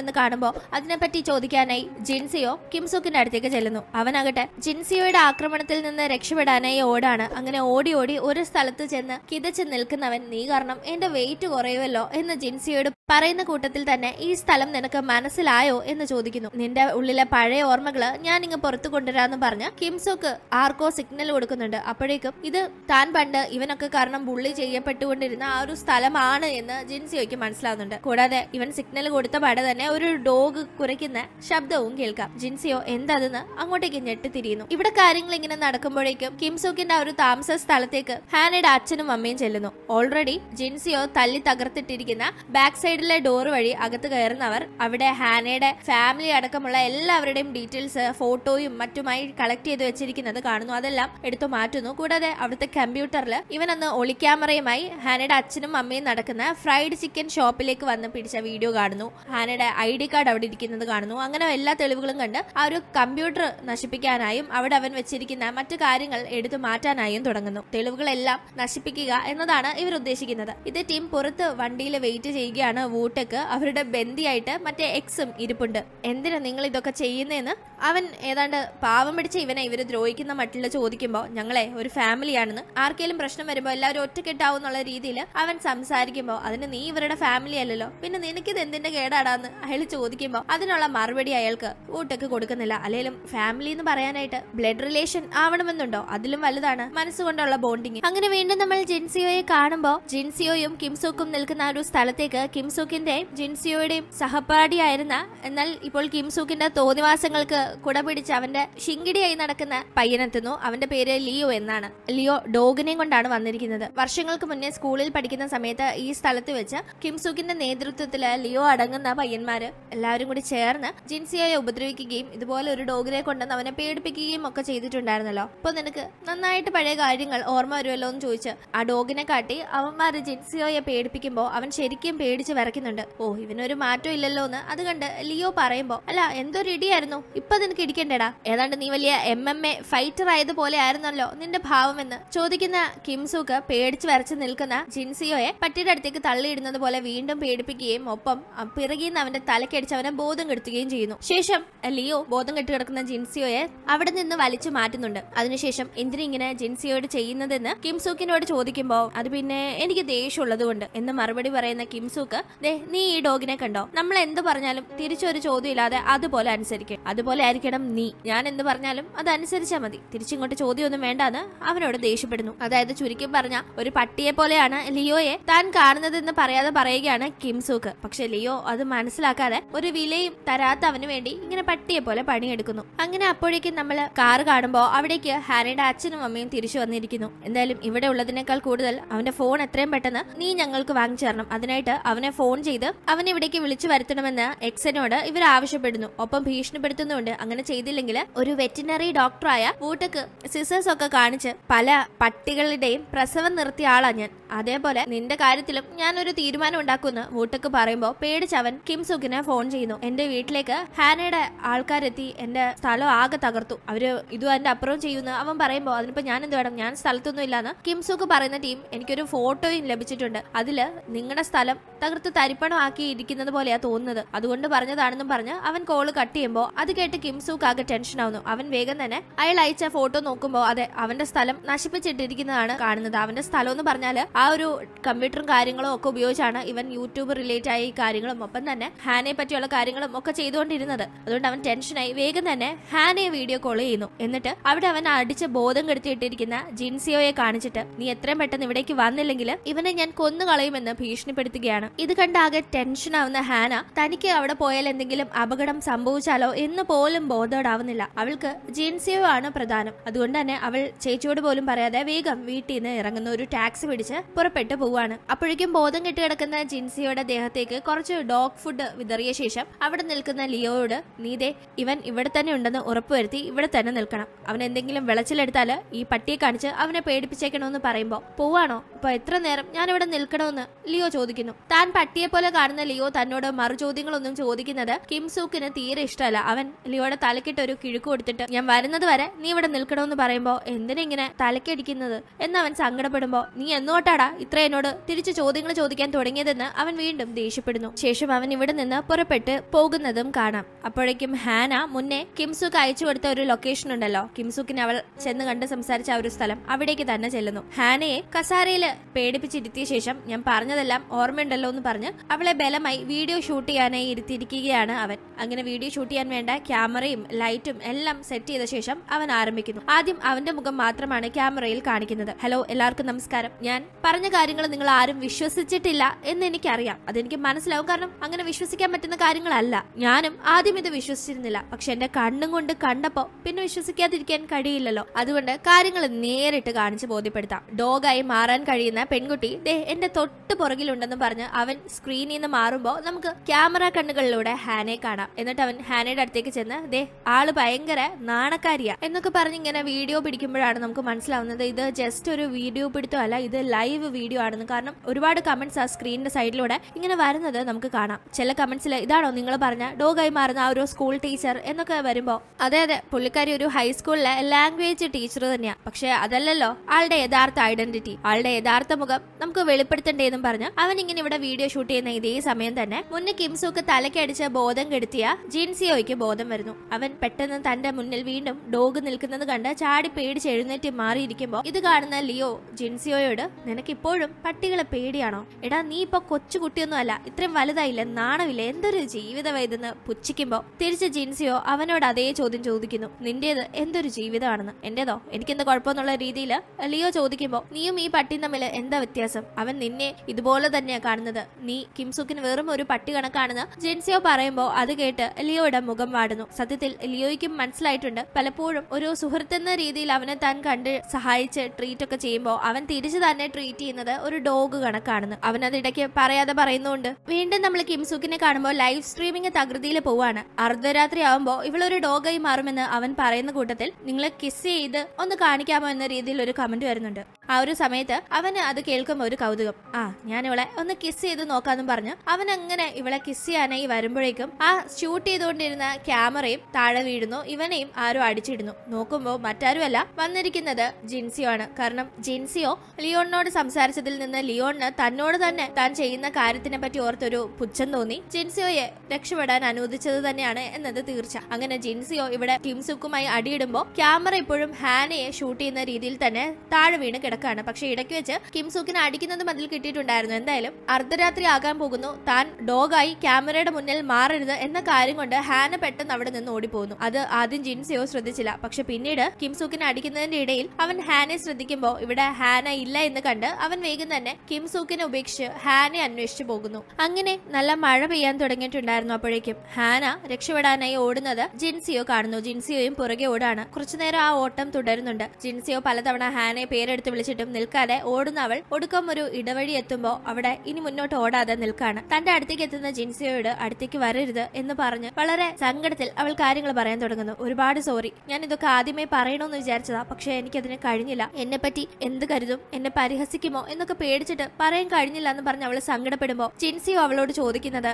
Speaker 1: എന്ന് കാണുമ്പോൾ അതിനെപ്പറ്റി ചോദിക്കാനായി ജിൻസിയോ കിംസൂക്കിന്റെ അടുത്തേക്ക് ചെല്ലുന്നു അവനാകട്ടെ ജിൻസിയോയുടെ ആക്രമണത്തിൽ നിന്ന് രക്ഷപ്പെടാനായി ഓടാണ് അങ്ങനെ ഓടി ഓടി ഒരു സ്ഥലത്ത് ചെന്ന് കിതച്ച് നിൽക്കുന്നവൻ നീ കാരണം എന്റെ വെയിറ്റ് കുറയുമല്ലോ എന്ന് ജിൻസിയോട് പറയുന്ന കൂട്ടത്തിൽ തന്നെ ഈ സ്ഥലം നിനക്ക് മനസ്സിൽ മനസ്സിലായോ എന്ന് ചോദിക്കുന്നു നിന്റെ ഉള്ളിലെ പഴയ ഓർമ്മകള് ഞാൻ ഇങ്ങ് പുറത്തു കൊണ്ടുവരാന്ന് പറഞ്ഞ് കിംസുക്ക് ആർക്കോ സിഗ്നൽ കൊടുക്കുന്നുണ്ട് അപ്പോഴേക്കും ഇത് താൻ പണ്ട് ഇവനൊക്കെ കാരണം ബുള്ളി ചെയ്യപ്പെട്ടുകൊണ്ടിരുന്ന ആ ഒരു സ്ഥലമാണ് എന്ന് ജിൻസിയോയ്ക്ക് മനസ്സിലാവുന്നുണ്ട് കൂടാതെ ഇവൻ സിഗ്നൽ കൊടുത്ത പാടെ തന്നെ ഒരു ഡോഗ് കുറയ്ക്കുന്ന ശബ്ദവും കേൾക്കാം ജിൻസിയോ എന്തെന്ന് അങ്ങോട്ടേക്ക് ഞെട്ടിത്തിരിയുന്നു ഇവിടെ കാര്യങ്ങൾ ഇങ്ങനെ നടക്കുമ്പോഴേക്കും കിംസുക്കിന്റെ ആ ഒരു താമസ സ്ഥലത്തേക്ക് ഹാനയുടെ അച്ഛനും അമ്മയും ചെല്ലുന്നു ഓൾറെഡി ജിൻസിയോ തല്ലി തകർത്തിട്ടിരിക്കുന്ന ബാക്ക് സൈഡിലെ ഡോർ വഴി അകത്ത് കയറുന്നവർ അവിടെ ഹാൻ ഹാനയുടെ ഫാമിലി അടക്കമുള്ള എല്ലാവരുടെയും ഡീറ്റെയിൽസ് ഫോട്ടോയും മറ്റുമായി കളക്ട് ചെയ്ത് വെച്ചിരിക്കുന്നത് കാണുന്നു അതെല്ലാം എടുത്തു മാറ്റുന്നു കൂടാതെ അവിടുത്തെ കമ്പ്യൂട്ടറിൽ ഇവൻ അന്ന് ഒളിക്യാമറയുമായി ഹാനയുടെ അച്ഛനും അമ്മയും നടക്കുന്ന ഫ്രൈഡ് ചിക്കൻ ഷോപ്പിലേക്ക് വന്ന് പിടിച്ച വീഡിയോ കാണുന്നു ഹാനയുടെ ഐ ഡി കാർഡ് അവിടെ ഇരിക്കുന്നത് കാണുന്നു അങ്ങനെ എല്ലാ തെളിവുകളും കണ്ട് ആ ഒരു കമ്പ്യൂട്ടർ നശിപ്പിക്കാനായും അവിടെ അവൻ വെച്ചിരിക്കുന്ന മറ്റു കാര്യങ്ങൾ എടുത്തു മാറ്റാനായും തുടങ്ങുന്നു തെളിവുകളെല്ലാം നശിപ്പിക്കുക എന്നതാണ് ഇവർ ഉദ്ദേശിക്കുന്നത് ഇത് ടീം പുറത്ത് വണ്ടിയിൽ വെയിറ്റ് ചെയ്യുകയാണ് വൂട്ടക്ക് അവരുടെ ബന്ധിയായിട്ട് മറ്റേ എക്സ് ലെൻസും ഇരിപ്പുണ്ട് എന്തിനാ നിങ്ങൾ ഇതൊക്കെ ചെയ്യുന്നതെന്ന് അവൻ ഏതാണ്ട് പാവം പിടിച്ച ഇവനെ ഇവര് ദ്രോഹിക്കുന്ന മട്ടിൽ ചോദിക്കുമ്പോൾ ഞങ്ങളെ ഒരു ഫാമിലിയാണെന്ന് ആർക്കെങ്കിലും പ്രശ്നം വരുമ്പോ എല്ലാവരും ഒറ്റക്കെട്ടാവും എന്നുള്ള രീതിയിൽ അവൻ സംസാരിക്കുമ്പോൾ അതിന് നീ ഇവരുടെ ഫാമിലി അല്ലല്ലോ പിന്നെ നിനക്കിത് എന്തിന്റെ കേടാടാന്ന് അയാൾ ചോദിക്കുമ്പോൾ അതിനുള്ള മറുപടി അയാൾക്ക് ഊട്ടക്ക് കൊടുക്കുന്നില്ല അല്ലെങ്കിലും ഫാമിലി എന്ന് പറയാനായിട്ട് ബ്ലഡ് റിലേഷൻ ആവണമെന്നുണ്ടോ അതിലും വലുതാണ് മനസ്സുകൊണ്ടുള്ള ബോണ്ടിങ് അങ്ങനെ വീണ്ടും നമ്മൾ ജിൻസിയോയെ കാണുമ്പോൾ ജിൻസിയോയും കിംസുക്കും നിൽക്കുന്ന ഒരു സ്ഥലത്തേക്ക് കിംസുക്കിന്റെ ജിൻസിയോയുടെയും സഹപാഠിയായിരുന്ന നടക്കുന്ന എന്നാൽ ഇപ്പോൾ കിംസൂക്കിന്റെ തോന്നിവാസങ്ങൾക്ക് പിടിച്ച് അവന്റെ ശിങ്കിടിയായി നടക്കുന്ന പയ്യനെത്തുന്നു അവന്റെ പേര് ലിയോ എന്നാണ് ലിയോ ഡോഗിനെയും കൊണ്ടാണ് വന്നിരിക്കുന്നത് വർഷങ്ങൾക്ക് മുന്നേ സ്കൂളിൽ പഠിക്കുന്ന സമയത്ത് ഈ സ്ഥലത്ത് വെച്ച് കിംസൂക്കിന്റെ നേതൃത്വത്തിൽ ലിയോ അടങ്ങുന്ന പയ്യന്മാര് എല്ലാവരും കൂടി ചേർന്ന് ജിൻസിയായി ഉപദ്രവിക്കുകയും ഇതുപോലെ ഒരു ഡോഗിനെ കൊണ്ടുവന്ന് അവനെ പേടിപ്പിക്കുകയും ഒക്കെ ചെയ്തിട്ടുണ്ടായിരുന്നല്ലോ അപ്പൊ നിനക്ക് നന്നായിട്ട് പഴയ കാര്യങ്ങൾ ഓർമ്മ വരുമല്ലോ എന്ന് ചോദിച്ച് ആ ഡോഗിനെ കാട്ടി അവന്മാര് ജിൻസിയോയെ പേടിപ്പിക്കുമ്പോൾ അവൻ ശരിക്കും പേടിച്ച് വിറയ്ക്കുന്നുണ്ട് ഓ ഇവനൊരു മാറ്റം ഇല്ലല്ലോ എന്ന് അത് കണ്ട് ലിയോ പറയുമ്പോൾ അല്ല എന്തൊരു ഇടിയായിരുന്നു ഇപ്പൊ നിനക്ക് ഇടിക്കണ്ടേടാ ഏതാണ്ട് നീ വലിയ എം എം എ ഫൈറ്റർ ആയതുപോലെ ആയിരുന്നല്ലോ നിന്റെ എന്ന് ചോദിക്കുന്ന കിംസുക്ക് പേടിച്ചു വരച്ച് നിൽക്കുന്ന ജിൻസിയോയെ പട്ടിയുടെ അടുത്തേക്ക് തള്ളിയിടുന്നത് പോലെ വീണ്ടും പേടിപ്പിക്കുകയും ഒപ്പം പിറകിന്ന് അവന്റെ തലക്കടിച്ച് അവനെ ബോധം കെടുത്തുകയും ചെയ്യുന്നു ശേഷം ലിയോ ബോധം കെട്ടി കിടക്കുന്ന ജിൻസിയോയെ അവിടെ നിന്ന് വലിച്ചു മാറ്റുന്നുണ്ട് അതിനുശേഷം എന്തിനു ഇങ്ങനെ ജിൻസിയോട് ചെയ്യുന്നതെന്ന് കിംസൂക്കിനോട് ചോദിക്കുമ്പോൾ അത് പിന്നെ എനിക്ക് ദേഷ്യമുള്ളത് കൊണ്ട് എന്ന് മറുപടി പറയുന്ന കിംസൂക്ക് ദേ നീ ഈ ഡോഗിനെ കണ്ടോ നമ്മൾ എന്ത് പറഞ്ഞാലും പറഞ്ഞാലും തിരിച്ചൊരു ചോദ്യം ഇല്ലാതെ അതുപോലെ അനുസരിക്കും അതുപോലെ ആയിരിക്കണം നീ ഞാൻ എന്ന് പറഞ്ഞാലും അത് അനുസരിച്ചാൽ മതി തിരിച്ചിങ്ങോട്ട് ചോദ്യമൊന്നും വേണ്ടാന്ന് അവനോട് ദേഷ്യപ്പെടുന്നു അതായത് ചുരുക്കി പറഞ്ഞ ഒരു പട്ടിയെ പോലെയാണ് ലിയോയെ താൻ കാണുന്നതെന്ന് പറയാതെ പറയുകയാണ് കിംസൂക്ക് പക്ഷെ ലിയോ അത് മനസ്സിലാക്കാതെ ഒരു വിലയും തരാത്ത അവന് വേണ്ടി ഇങ്ങനെ പട്ടിയെ പോലെ പണിയെടുക്കുന്നു അങ്ങനെ അപ്പോഴേക്കും നമ്മൾ കാർ കാണുമ്പോൾ അവിടേക്ക് ഹാരിയുടെ അച്ഛനും അമ്മയും തിരിച്ചു വന്നിരിക്കുന്നു എന്തായാലും ഇവിടെ ഉള്ളതിനേക്കാൾ കൂടുതൽ അവന്റെ ഫോൺ എത്രയും പെട്ടെന്ന് നീ ഞങ്ങൾക്ക് വാങ്ങിച്ചു തരണം അതിനായിട്ട് അവനെ ഫോൺ ചെയ്ത് അവൻ ഇവിടേക്ക് വിളിച്ചു വരുത്തണമെന്ന് എക്സനോട് ഇവർ ആവശ്യപ്പെടുന്നു ഒപ്പം ഭീഷണിപ്പെടുത്തുന്നുണ്ട് അങ്ങനെ ചെയ്തില്ലെങ്കിൽ ഒരു വെറ്റിനറി ഡോക്ടറായ വൂട്ടക്ക് സിസേഴ്സ് ഒക്കെ കാണിച്ച് പല പട്ടികളുടെയും പ്രസവം നിർത്തിയ ആളാ ഞാൻ അതേപോലെ നിന്റെ കാര്യത്തിലും ഒരു തീരുമാനം ഉണ്ടാക്കുന്നു വൂട്ടക്ക് പറയുമ്പോൾ പേടിച്ചവൻ കിംസുഖിനെ ഫോൺ ചെയ്യുന്നു എന്റെ വീട്ടിലേക്ക് ഹാനയുടെ ആൾക്കാരെത്തി എന്റെ സ്ഥലം ആകെ തകർത്തു അവര് ഇതും എന്റെ അപ്പുറം ചെയ്യുന്നു അവൻ പറയുമ്പോൾ അതിനിപ്പോ ഞാൻ എന്ത് വേണം ഞാൻ സ്ഥലത്തൊന്നും ഇല്ലാന്ന് കിംസുഖ് പറയുന്ന ടീം എനിക്കൊരു ഫോട്ടോയും ലഭിച്ചിട്ടുണ്ട് അതില് നിങ്ങളുടെ സ്ഥലം തകർത്ത് തരിപ്പണമാക്കി ഇരിക്കുന്നത് പോലെയാ തോന്നുന്നത് അതുകൊണ്ട് കൊണ്ട് പറഞ്ഞതാണെന്നും പറഞ്ഞ് അവൻ കോള് കട്ട് ചെയ്യുമ്പോൾ അത് കേട്ട് കിംസൂക്ക് ആകെ ടെൻഷൻ ആവുന്നു അവൻ വേഗം തന്നെ അയാൾ അയച്ച ഫോട്ടോ നോക്കുമ്പോൾ അതെ അവന്റെ സ്ഥലം നശിപ്പിച്ചിട്ടിരിക്കുന്നതാണ് കാണുന്നത് അവന്റെ സ്ഥലം എന്ന് പറഞ്ഞാൽ ആ ഒരു കമ്പ്യൂട്ടറും കാര്യങ്ങളും ഒക്കെ ഉപയോഗിച്ചാണ് ഇവൻ യൂട്യൂബ് റിലേറ്റ് ആയ ഈ കാര്യങ്ങളും ഒപ്പം തന്നെ ഹാനയെ പറ്റിയുള്ള കാര്യങ്ങളും ഒക്കെ ചെയ്തുകൊണ്ടിരുന്നത് അതുകൊണ്ട് അവൻ ടെൻഷനായി വേഗം തന്നെ ഹാനയെ വീഡിയോ കോൾ ചെയ്യുന്നു എന്നിട്ട് അവിടെ അവൻ അടിച്ച് ബോധം കെടുത്തിയിട്ടിരിക്കുന്ന ജിൻസിയോയെ കാണിച്ചിട്ട് നീ എത്രയും പെട്ടെന്ന് ഇവിടേക്ക് വന്നില്ലെങ്കിൽ ഇവനെ ഞാൻ കൊന്നു കളയുമെന്ന് ഭീഷണിപ്പെടുത്തുകയാണ് ഇത് കണ്ടാകെ ആകെ ടെൻഷനാവുന്ന ഹാന തനിക്ക് അവിടെ അവിടെ പോയാൽ എന്തെങ്കിലും അപകടം സംഭവിച്ചാലോ എന്ന് പോലും ബോധോടാവുന്നില്ല അവൾക്ക് ജിൻസിയോ ആണ് പ്രധാനം അതുകൊണ്ട് തന്നെ അവൾ ചേച്ചിയോട് പോലും പറയാതെ വേഗം വീട്ടിൽ നിന്ന് ഇറങ്ങുന്ന ഒരു ടാക്സി പിടിച്ച് പുറപ്പെട്ടു പോവാണ് അപ്പോഴേക്കും ബോധം കെട്ടുകിടക്കുന്ന ജിൻസിയോടെ ദേഹത്തേക്ക് കുറച്ച് ഡോഗ് ഫുഡ് വിതറിയ ശേഷം അവിടെ നിൽക്കുന്ന ലിയോയോട് നീതേ ഇവൻ ഇവിടെ തന്നെ ഉണ്ടെന്ന് ഉറപ്പുവരുത്തി ഇവിടെ തന്നെ നിൽക്കണം അവൻ എന്തെങ്കിലും വിളച്ചിലെടുത്താൽ ഈ പട്ടിയെ കാണിച്ച് അവനെ പേടിപ്പിച്ചേക്കണമെന്ന് പറയുമ്പോൾ പോവാണോ അപ്പൊ എത്ര നേരം ഞാൻ ഇവിടെ നിൽക്കണമെന്ന് ലിയോ ചോദിക്കുന്നു താൻ പട്ടിയെ പോലെ കാണുന്ന ലിയോ തന്നോട് ചോദ്യങ്ങളൊന്നും ചോദിക്കുന്നത് സൂക്കിന് തീരെ ഇഷ്ടമല്ല അവൻ ലിയോടെ തലക്കിട്ട് ഒരു കിഴുക്ക് കൊടുത്തിട്ട് ഞാൻ വരുന്നത് വരെ നീ ഇവിടെ നിൽക്കണമെന്ന് പറയുമ്പോൾ എന്തിനെങ്ങനെ ഇങ്ങനെ തലക്കടിക്കുന്നത് എന്ന് അവൻ സങ്കടപ്പെടുമ്പോ നീ എന്നോട്ടാടാ ഇത്ര എന്നോട് തിരിച്ചു ചോദ്യങ്ങൾ ചോദിക്കാൻ തുടങ്ങിയതെന്ന് അവൻ വീണ്ടും ദേഷ്യപ്പെടുന്നു ശേഷം അവൻ ഇവിടെ നിന്ന് പുറപ്പെട്ട് പോകുന്നതും കാണാം അപ്പോഴേക്കും ഹാന മുന്നേ കിംസുക്ക് അയച്ചു കൊടുത്ത ഒരു ലൊക്കേഷൻ ഉണ്ടല്ലോ കിംസുക്കിന് അവൾ ചെന്ന് കണ്ട് സംസാരിച്ച ആ ഒരു സ്ഥലം അവിടേക്ക് തന്നെ ചെല്ലുന്നു ഹാനയെ കസാരയിൽ പേടിപ്പിച്ചിരുത്തിയ ശേഷം ഞാൻ പറഞ്ഞതെല്ലാം ഓർമ്മയുണ്ടല്ലോ എന്ന് പറഞ്ഞ് അവളെ ബലമായി വീഡിയോ ഷൂട്ട് ചെയ്യാനായി ഇരുത്തി എത്തിയിരിക്കുകയാണ് അവൻ അങ്ങനെ വീഡിയോ ഷൂട്ട് ചെയ്യാൻ വേണ്ട ക്യാമറയും ലൈറ്റും എല്ലാം സെറ്റ് ചെയ്ത ശേഷം അവൻ ആരംഭിക്കുന്നു ആദ്യം അവന്റെ മുഖം മാത്രമാണ് ക്യാമറയിൽ കാണിക്കുന്നത് ഹലോ എല്ലാവർക്കും നമസ്കാരം ഞാൻ പറഞ്ഞ കാര്യങ്ങൾ നിങ്ങൾ ആരും വിശ്വസിച്ചിട്ടില്ല എന്ന് എനിക്കറിയാം അതെനിക്ക് മനസ്സിലാവും കാരണം അങ്ങനെ വിശ്വസിക്കാൻ പറ്റുന്ന കാര്യങ്ങളല്ല ഞാനും ആദ്യം ഇത് വിശ്വസിച്ചിരുന്നില്ല പക്ഷെ എന്റെ കണ്ണും കൊണ്ട് കണ്ടപ്പോ പിന്നെ വിശ്വസിക്കാതിരിക്കാൻ കഴിയില്ലല്ലോ അതുകൊണ്ട് കാര്യങ്ങൾ നേരിട്ട് കാണിച്ച് ബോധ്യപ്പെടുത്താം ഡോഗായി മാറാൻ കഴിയുന്ന പെൺകുട്ടി ദേ എന്റെ തൊട്ട് പുറകിലുണ്ടെന്ന് പറഞ്ഞ് അവൻ സ്ക്രീനിൽ നിന്ന് മാറുമ്പോൾ നമുക്ക് ക്യാമറ കണ്ണുകൾ കണ്ണുകളിലൂടെ ഹാനയെ കാണാം എന്നിട്ട് അവൻ ഹാനയുടെ അടുത്തേക്ക് ചെന്ന് ദേ ആള് ഭയങ്കര നാണക്കാരിയാ എന്നൊക്കെ ഇങ്ങനെ വീഡിയോ പിടിക്കുമ്പോഴാണ് നമുക്ക് മനസ്സിലാവുന്നത് ഇത് ജസ്റ്റ് ഒരു വീഡിയോ അല്ല ഇത് ലൈവ് വീഡിയോ ആണെന്ന് കാരണം ഒരുപാട് കമന്റ്സ് ആ സ്ക്രീനിന്റെ സൈഡിലൂടെ ഇങ്ങനെ വരുന്നത് നമുക്ക് കാണാം ചില കമന്റ്സിൽ ഇതാണോ നിങ്ങൾ പറഞ്ഞ ഡോഗായി മാറുന്ന ആ ഒരു സ്കൂൾ ടീച്ചർ എന്നൊക്കെ വരുമ്പോ അതെ അതെ പുള്ളിക്കാരി ഒരു ഹൈസ്കൂളിലെ ലാംഗ്വേജ് ടീച്ചർ തന്നെയാണ് പക്ഷെ അതല്ലല്ലോ ആളുടെ യഥാർത്ഥ ഐഡന്റിറ്റി ആളുടെ യഥാർത്ഥ മുഖം നമുക്ക് വെളിപ്പെടുത്തണ്ടേന്നും പറഞ്ഞ് അവൻ ഇങ്ങനെ ഇവിടെ വീഡിയോ ഷൂട്ട് ചെയ്യുന്ന ഇതേ സമയം തന്നെ മുന്നേ കിംസൂക്ക് തല തലക്കടിച്ച് ബോധം കെടുത്തിയ ജിൻസിയോയ്ക്ക് ബോധം വരുന്നു അവൻ പെട്ടെന്ന് തന്റെ മുന്നിൽ വീണ്ടും ഡോഗ് നിൽക്കുന്നത് കണ്ട് ചാടി പേടിച്ച് എഴുന്നേറ്റ് മാറിയിരിക്കുമ്പോൾ ഇത് കാണുന്ന ലിയോ ജിൻസിയോയോട് നിനക്കിപ്പോഴും പട്ടികളെ പേടിയാണോ എടാ നീ ഇപ്പൊ കൊച്ചുകുട്ടിയൊന്നും അല്ല ഇത്രയും വലുതായില്ല നാണവില്ല എന്തൊരു ജീവിതം പുച്ഛിക്കുമ്പോ പുച്ഛിക്കുമ്പോൾ തിരിച്ച് ജിൻസിയോ അവനോട് അതേ ചോദ്യം ചോദിക്കുന്നു നിന്റേത് എന്തൊരു ജീവിതമാണെന്ന് എന്റേതോ എനിക്കെന്ത് കുഴപ്പമെന്നുള്ള രീതിയിൽ ലിയോ ചോദിക്കുമ്പോൾ നീയും ഈ പട്ടിയും തമ്മിൽ എന്താ വ്യത്യാസം അവൻ നിന്നെ ഇതുപോലെ തന്നെയാണ് കാണുന്നത് നീ കിംസുക്കിന് വെറും ഒരു പട്ടി കണക്കാണെന്ന് ജിൻസിയോ പറയുമ്പോൾ അത് കേട്ട് ലിയോയുടെ മുഖം വാടുന്നു സത്യത്തിൽ ലിയോയ്ക്കും മനസ്സിലായിട്ടുണ്ട് പലപ്പോഴും ഒരു സുഹൃത്തെന്ന രീതിയിൽ അവനെ താൻ കണ്ട് സഹായിച്ച് ട്രീറ്റ് ഒക്കെ ചെയ്യുമ്പോൾ അവൻ തിരിച്ചു തന്നെ ട്രീറ്റ് ചെയ്യുന്നത് ഒരു ഡോഗ് കണക്കാണെന്ന് അവൻ അതിടയ്ക്ക് പറയാതെ പറയുന്നുണ്ട് വീണ്ടും നമ്മൾ കിംസുക്കിനെ കാണുമ്പോൾ ലൈവ് സ്ട്രീമിംഗ് തകൃതിയിൽ പോവാണ് അർദ്ധരാത്രി ആവുമ്പോൾ ഇവളൊരു ഡോഗായി മാറുമെന്ന് അവൻ പറയുന്ന കൂട്ടത്തിൽ നിങ്ങളെ കിസ് ചെയ്ത് ഒന്ന് കാണിക്കാമോ എന്ന രീതിയിൽ ഒരു കമന്റ് വരുന്നുണ്ട് ആ ഒരു സമയത്ത് അവന് അത് കേൾക്കുമ്പോൾ ഒരു കൗതുകം ആ ഞാൻ ഇവളെ ഒന്ന് കിസ് ചെയ്ത് നോക്കാന്നും പറഞ്ഞു അവൻ അങ്ങനെ ഇവളെ കിസ് ചെയ്യാനെ ഇറങ്ങി വരുമ്പോഴേക്കും ആ ഷൂട്ട് ചെയ്തുകൊണ്ടിരുന്ന ക്യാമറയും താഴെ വീഴുന്നു ഇവനെയും ആരോ അടിച്ചിടുന്നു നോക്കുമ്പോൾ മറ്റാരുമല്ല വന്നിരിക്കുന്നത് ജിൻസിയോ ആണ് കാരണം ജിൻസിയോ ലിയോണിനോട് സംസാരിച്ചതിൽ നിന്ന് ലിയോണിന് തന്നോട് തന്നെ താൻ ചെയ്യുന്ന കാര്യത്തിനെ പറ്റി ഓർത്തൊരു പുച്ഛം തോന്നി ജിൻസിയോയെ രക്ഷപ്പെടാൻ അനുവദിച്ചത് തന്നെയാണ് എന്നത് തീർച്ച അങ്ങനെ ജിൻസിയോ ഇവിടെ കിംസുക്കുമായി അടിയിടുമ്പോൾ ക്യാമറ ഇപ്പോഴും ഹാനയെ ഷൂട്ട് ചെയ്യുന്ന രീതിയിൽ തന്നെ താഴെ വീണ് കിടക്കുകയാണ് പക്ഷെ ഇടയ്ക്ക് വെച്ച് കിംസുക്കിനെ അടിക്കുന്നതും അതിൽ കിട്ടിയിട്ടുണ്ടായിരുന്നു എന്തായാലും അർദ്ധരാത്രി ആകാൻ പോകുന്നു താൻ ഡോഗായി ക്യാമറയുടെ ആരുടെ മുന്നിൽ മാറരുത് എന്ന കാര്യം കൊണ്ട് ഹാന പെട്ടെന്ന് അവിടെ നിന്ന് ഓടിപ്പോകുന്നു അത് ആദ്യം ജിൻസിയോ ശ്രദ്ധിച്ചില്ല പക്ഷെ പിന്നീട് കിംസൂക്കിനെ അടിക്കുന്നതിന്റെ ഇടയിൽ അവൻ ഹാനെ ശ്രദ്ധിക്കുമ്പോൾ ഇവിടെ ഹാന ഇല്ല എന്ന് കണ്ട് അവൻ വേഗം തന്നെ കിംസൂക്കിനെ ഉപേക്ഷിച്ച് ഹാനെ അന്വേഷിച്ചു പോകുന്നു അങ്ങനെ നല്ല മഴ പെയ്യാൻ തുടങ്ങിയിട്ടുണ്ടായിരുന്നു അപ്പോഴേക്കും ഹാന രക്ഷപ്പെടാനായി ഓടുന്നത് ജിൻസിയോ കാണുന്നു ജിൻസിയോയും പുറകെ ഓടാണ് കുറച്ചുനേരം ആ ഓട്ടം തുടരുന്നുണ്ട് ജിൻസിയോ പലതവണ ഹാനെ പേരെടുത്ത് വിളിച്ചിട്ടും നിൽക്കാതെ ഓടുന്ന അവൾ ഒടുക്കം ഒരു ഇടവഴി എത്തുമ്പോൾ അവിടെ ഇനി മുന്നോട്ട് ഓടാതെ നിൽക്കാണ് തന്റെ അടുത്തേക്ക് എത്തുന്ന ജിൻസിയോട് അടുത്തേക്ക് വരരുത് എന്ന് പറഞ്ഞ് വളരെ സങ്കടത്തിൽ അവൾ കാര്യങ്ങൾ പറയാൻ തുടങ്ങുന്നു ഒരുപാട് സോറി ഞാൻ ഇതൊക്കെ ആദ്യമേ പറയണമെന്ന് വിചാരിച്ചതാ പക്ഷെ എനിക്കതിന് കഴിഞ്ഞില്ല എന്നെ പറ്റി എന്ത് കരുതും എന്നെ പരിഹസിക്കുമോ എന്നൊക്കെ പേടിച്ചിട്ട് പറയാൻ കഴിഞ്ഞില്ല എന്ന് പറഞ്ഞ് അവൾ സങ്കടപ്പെടുമ്പോ ചിൻസിയോ അവളോട് ചോദിക്കുന്നത്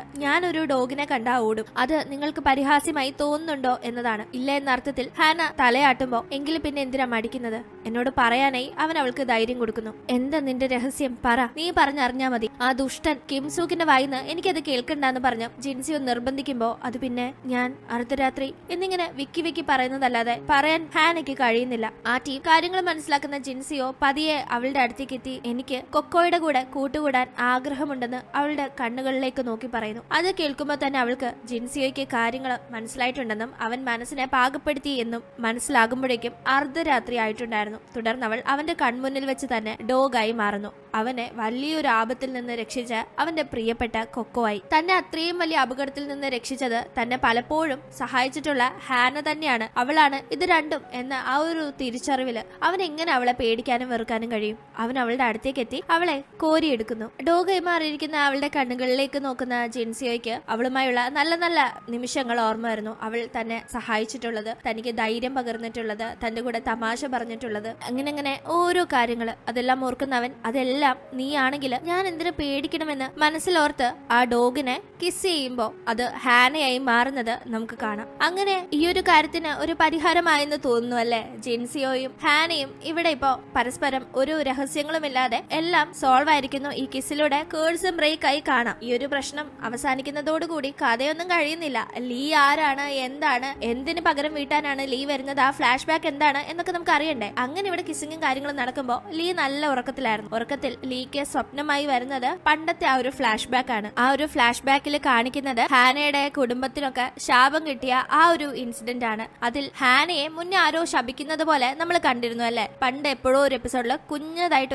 Speaker 1: ഒരു ഡോഗിനെ കണ്ടാ ഓടും അത് നിങ്ങൾക്ക് പരിഹാസ്യമായി തോന്നുന്നുണ്ടോ എന്നതാണ് ഇല്ല എന്ന അർത്ഥത്തിൽ ഹാന തലയാട്ടുമ്പോൾ എങ്കിലും പിന്നെ എന്തിനാ മടിക്കുന്നത് എന്നോട് പറയാനായി അവൻ അവൾക്ക് ധൈര്യം കൊടുക്കുന്നു എന്താ നിന്റെ രഹസ്യം പറ നീ പറഞ്ഞറിഞ്ഞാ മതി ആ ദുഷ്ടൻ കിംസൂക്കിന്റെ വായിന്ന് എനിക്കത് കേൾക്കണ്ടെന്ന് പറഞ്ഞു ജിൻസിയോ നിർബന്ധിക്കുമ്പോൾ അത് പിന്നെ ഞാൻ അർദ്ധരാത്രി എന്നിങ്ങനെ വിക്കി വിക്കി പറയുന്നതല്ലാതെ പറയാൻ ഹാനയ്ക്ക് കഴിയുന്നില്ല ആ ടീം കാര്യങ്ങൾ മനസ്സിലാക്കുന്ന ജിൻസിയോ പതിയെ അവളുടെ അടുത്തേക്ക് എത്തി എനിക്ക് കൊക്കോയുടെ കൂടെ കൂട്ടുകൂടാൻ ആഗ്രഹമുണ്ടെന്ന് അവളുടെ കണ്ണുകളിലേക്ക് നോക്കി പറയുന്നു അത് കേൾക്കുമ്പോൾ തന്നെ അവൾക്ക് ജിൻസിയോയ്ക്ക് കാര്യങ്ങൾ മനസ്സിലായിട്ടുണ്ടെന്നും അവൻ മനസ്സിനെ പാകപ്പെടുത്തി എന്നും മനസ്സിലാകുമ്പോഴേക്കും അർദ്ധരാത്രി ആയിട്ടുണ്ടായിരുന്നു തുടർന്ന് അവൾ അവന്റെ കൺമുന്നിൽ വെച്ച് തന്നെ ഡോഗായി മാറുന്നു അവനെ വലിയൊരു ആപത്തിൽ നിന്ന് രക്ഷിച്ച അവന്റെ പ്രിയപ്പെട്ട കൊക്കോ ആയി തന്നെ അത്രയും വലിയ അപകടത്തിൽ നിന്ന് രക്ഷിച്ചത് തന്നെ പലപ്പോഴും സഹായിച്ചിട്ടുള്ള ഹാന തന്നെയാണ് അവളാണ് ഇത് രണ്ടും എന്ന ആ ഒരു തിരിച്ചറിവില് അവൻ എങ്ങനെ അവളെ പേടിക്കാനും വെറുക്കാനും കഴിയും അവൻ അവളുടെ അടുത്തേക്ക് എത്തി അവളെ കോരിയെടുക്കുന്നു ഡോഗായി മാറിയിരിക്കുന്ന അവളുടെ കണ്ണുകളിലേക്ക് നോക്കുന്ന ജിൻസിയോയ്ക്ക് അവളുമായുള്ള നല്ല നല്ല നിമിഷങ്ങൾ ഓർമ്മയായിരുന്നു അവൾ തന്നെ സഹായിച്ചിട്ടുള്ളത് തനിക്ക് ധൈര്യം പകർന്നിട്ടുള്ളത് തന്റെ കൂടെ തമാശ പറഞ്ഞിട്ടുള്ളത് അങ്ങനെ അങ്ങനെ ഓരോ കാര്യങ്ങൾ അതെല്ലാം ഓർക്കുന്നവൻ അതെല്ലാം നീ ആണെങ്കിൽ ഞാൻ എന്തിനു പേടിക്കണമെന്ന് മനസ്സിലോർത്ത് ആ ഡോഗിനെ കിസ് ചെയ്യുമ്പോൾ അത് ഹാനയായി മാറുന്നത് നമുക്ക് കാണാം അങ്ങനെ ഈ ഒരു കാര്യത്തിന് ഒരു പരിഹാരമായെന്ന് തോന്നുന്നു അല്ലെ ജിൻസിയോയും ഹാനയും ഇവിടെ ഇപ്പോ പരസ്പരം ഒരു രഹസ്യങ്ങളുമില്ലാതെ എല്ലാം സോൾവ് ആയിരിക്കുന്നു ഈ കിസിലൂടെ കേഴ്സ് ബ്രേക്ക് ആയി കാണാം ഈ ഒരു പ്രശ്നം അവസാനിക്കുന്നതോടുകൂടി കഥയൊന്നും കഴിയുന്നില്ല ലീ ആരാണ് എന്താണ് എന്തിനു പകരം വീട്ടാനാണ് ലീ വരുന്നത് ആ ഫ്ലാഷ് ബാക്ക് എന്താണ് എന്നൊക്കെ നമുക്ക് അറിയണ്ടേ അങ്ങനെ ഇവിടെ കിസിങ്ങും കാര്യങ്ങളും നടക്കുമ്പോൾ ലീ നല്ല ഉറക്കത്തിലായിരുന്നു ഉറക്കത്തിൽ ലീക്ക് സ്വപ്നമായി വരുന്നത് പണ്ടത്തെ ആ ഒരു ഫ്ലാഷ് ബാക്ക് ആണ് ആ ഒരു ഫ്ലാഷ് ബാക്കിൽ കാണി കാണിക്കുന്നത് ഹാനയുടെ കുടുംബത്തിനൊക്കെ ശാപം കിട്ടിയ ആ ഒരു ഇൻസിഡന്റ് ആണ് അതിൽ ഹാനയെ മുന്നേ ആരോ ശപിക്കുന്നത് പോലെ നമ്മൾ കണ്ടിരുന്നു അല്ലെ പണ്ട് എപ്പോഴും ഒരു എപ്പിസോഡിൽ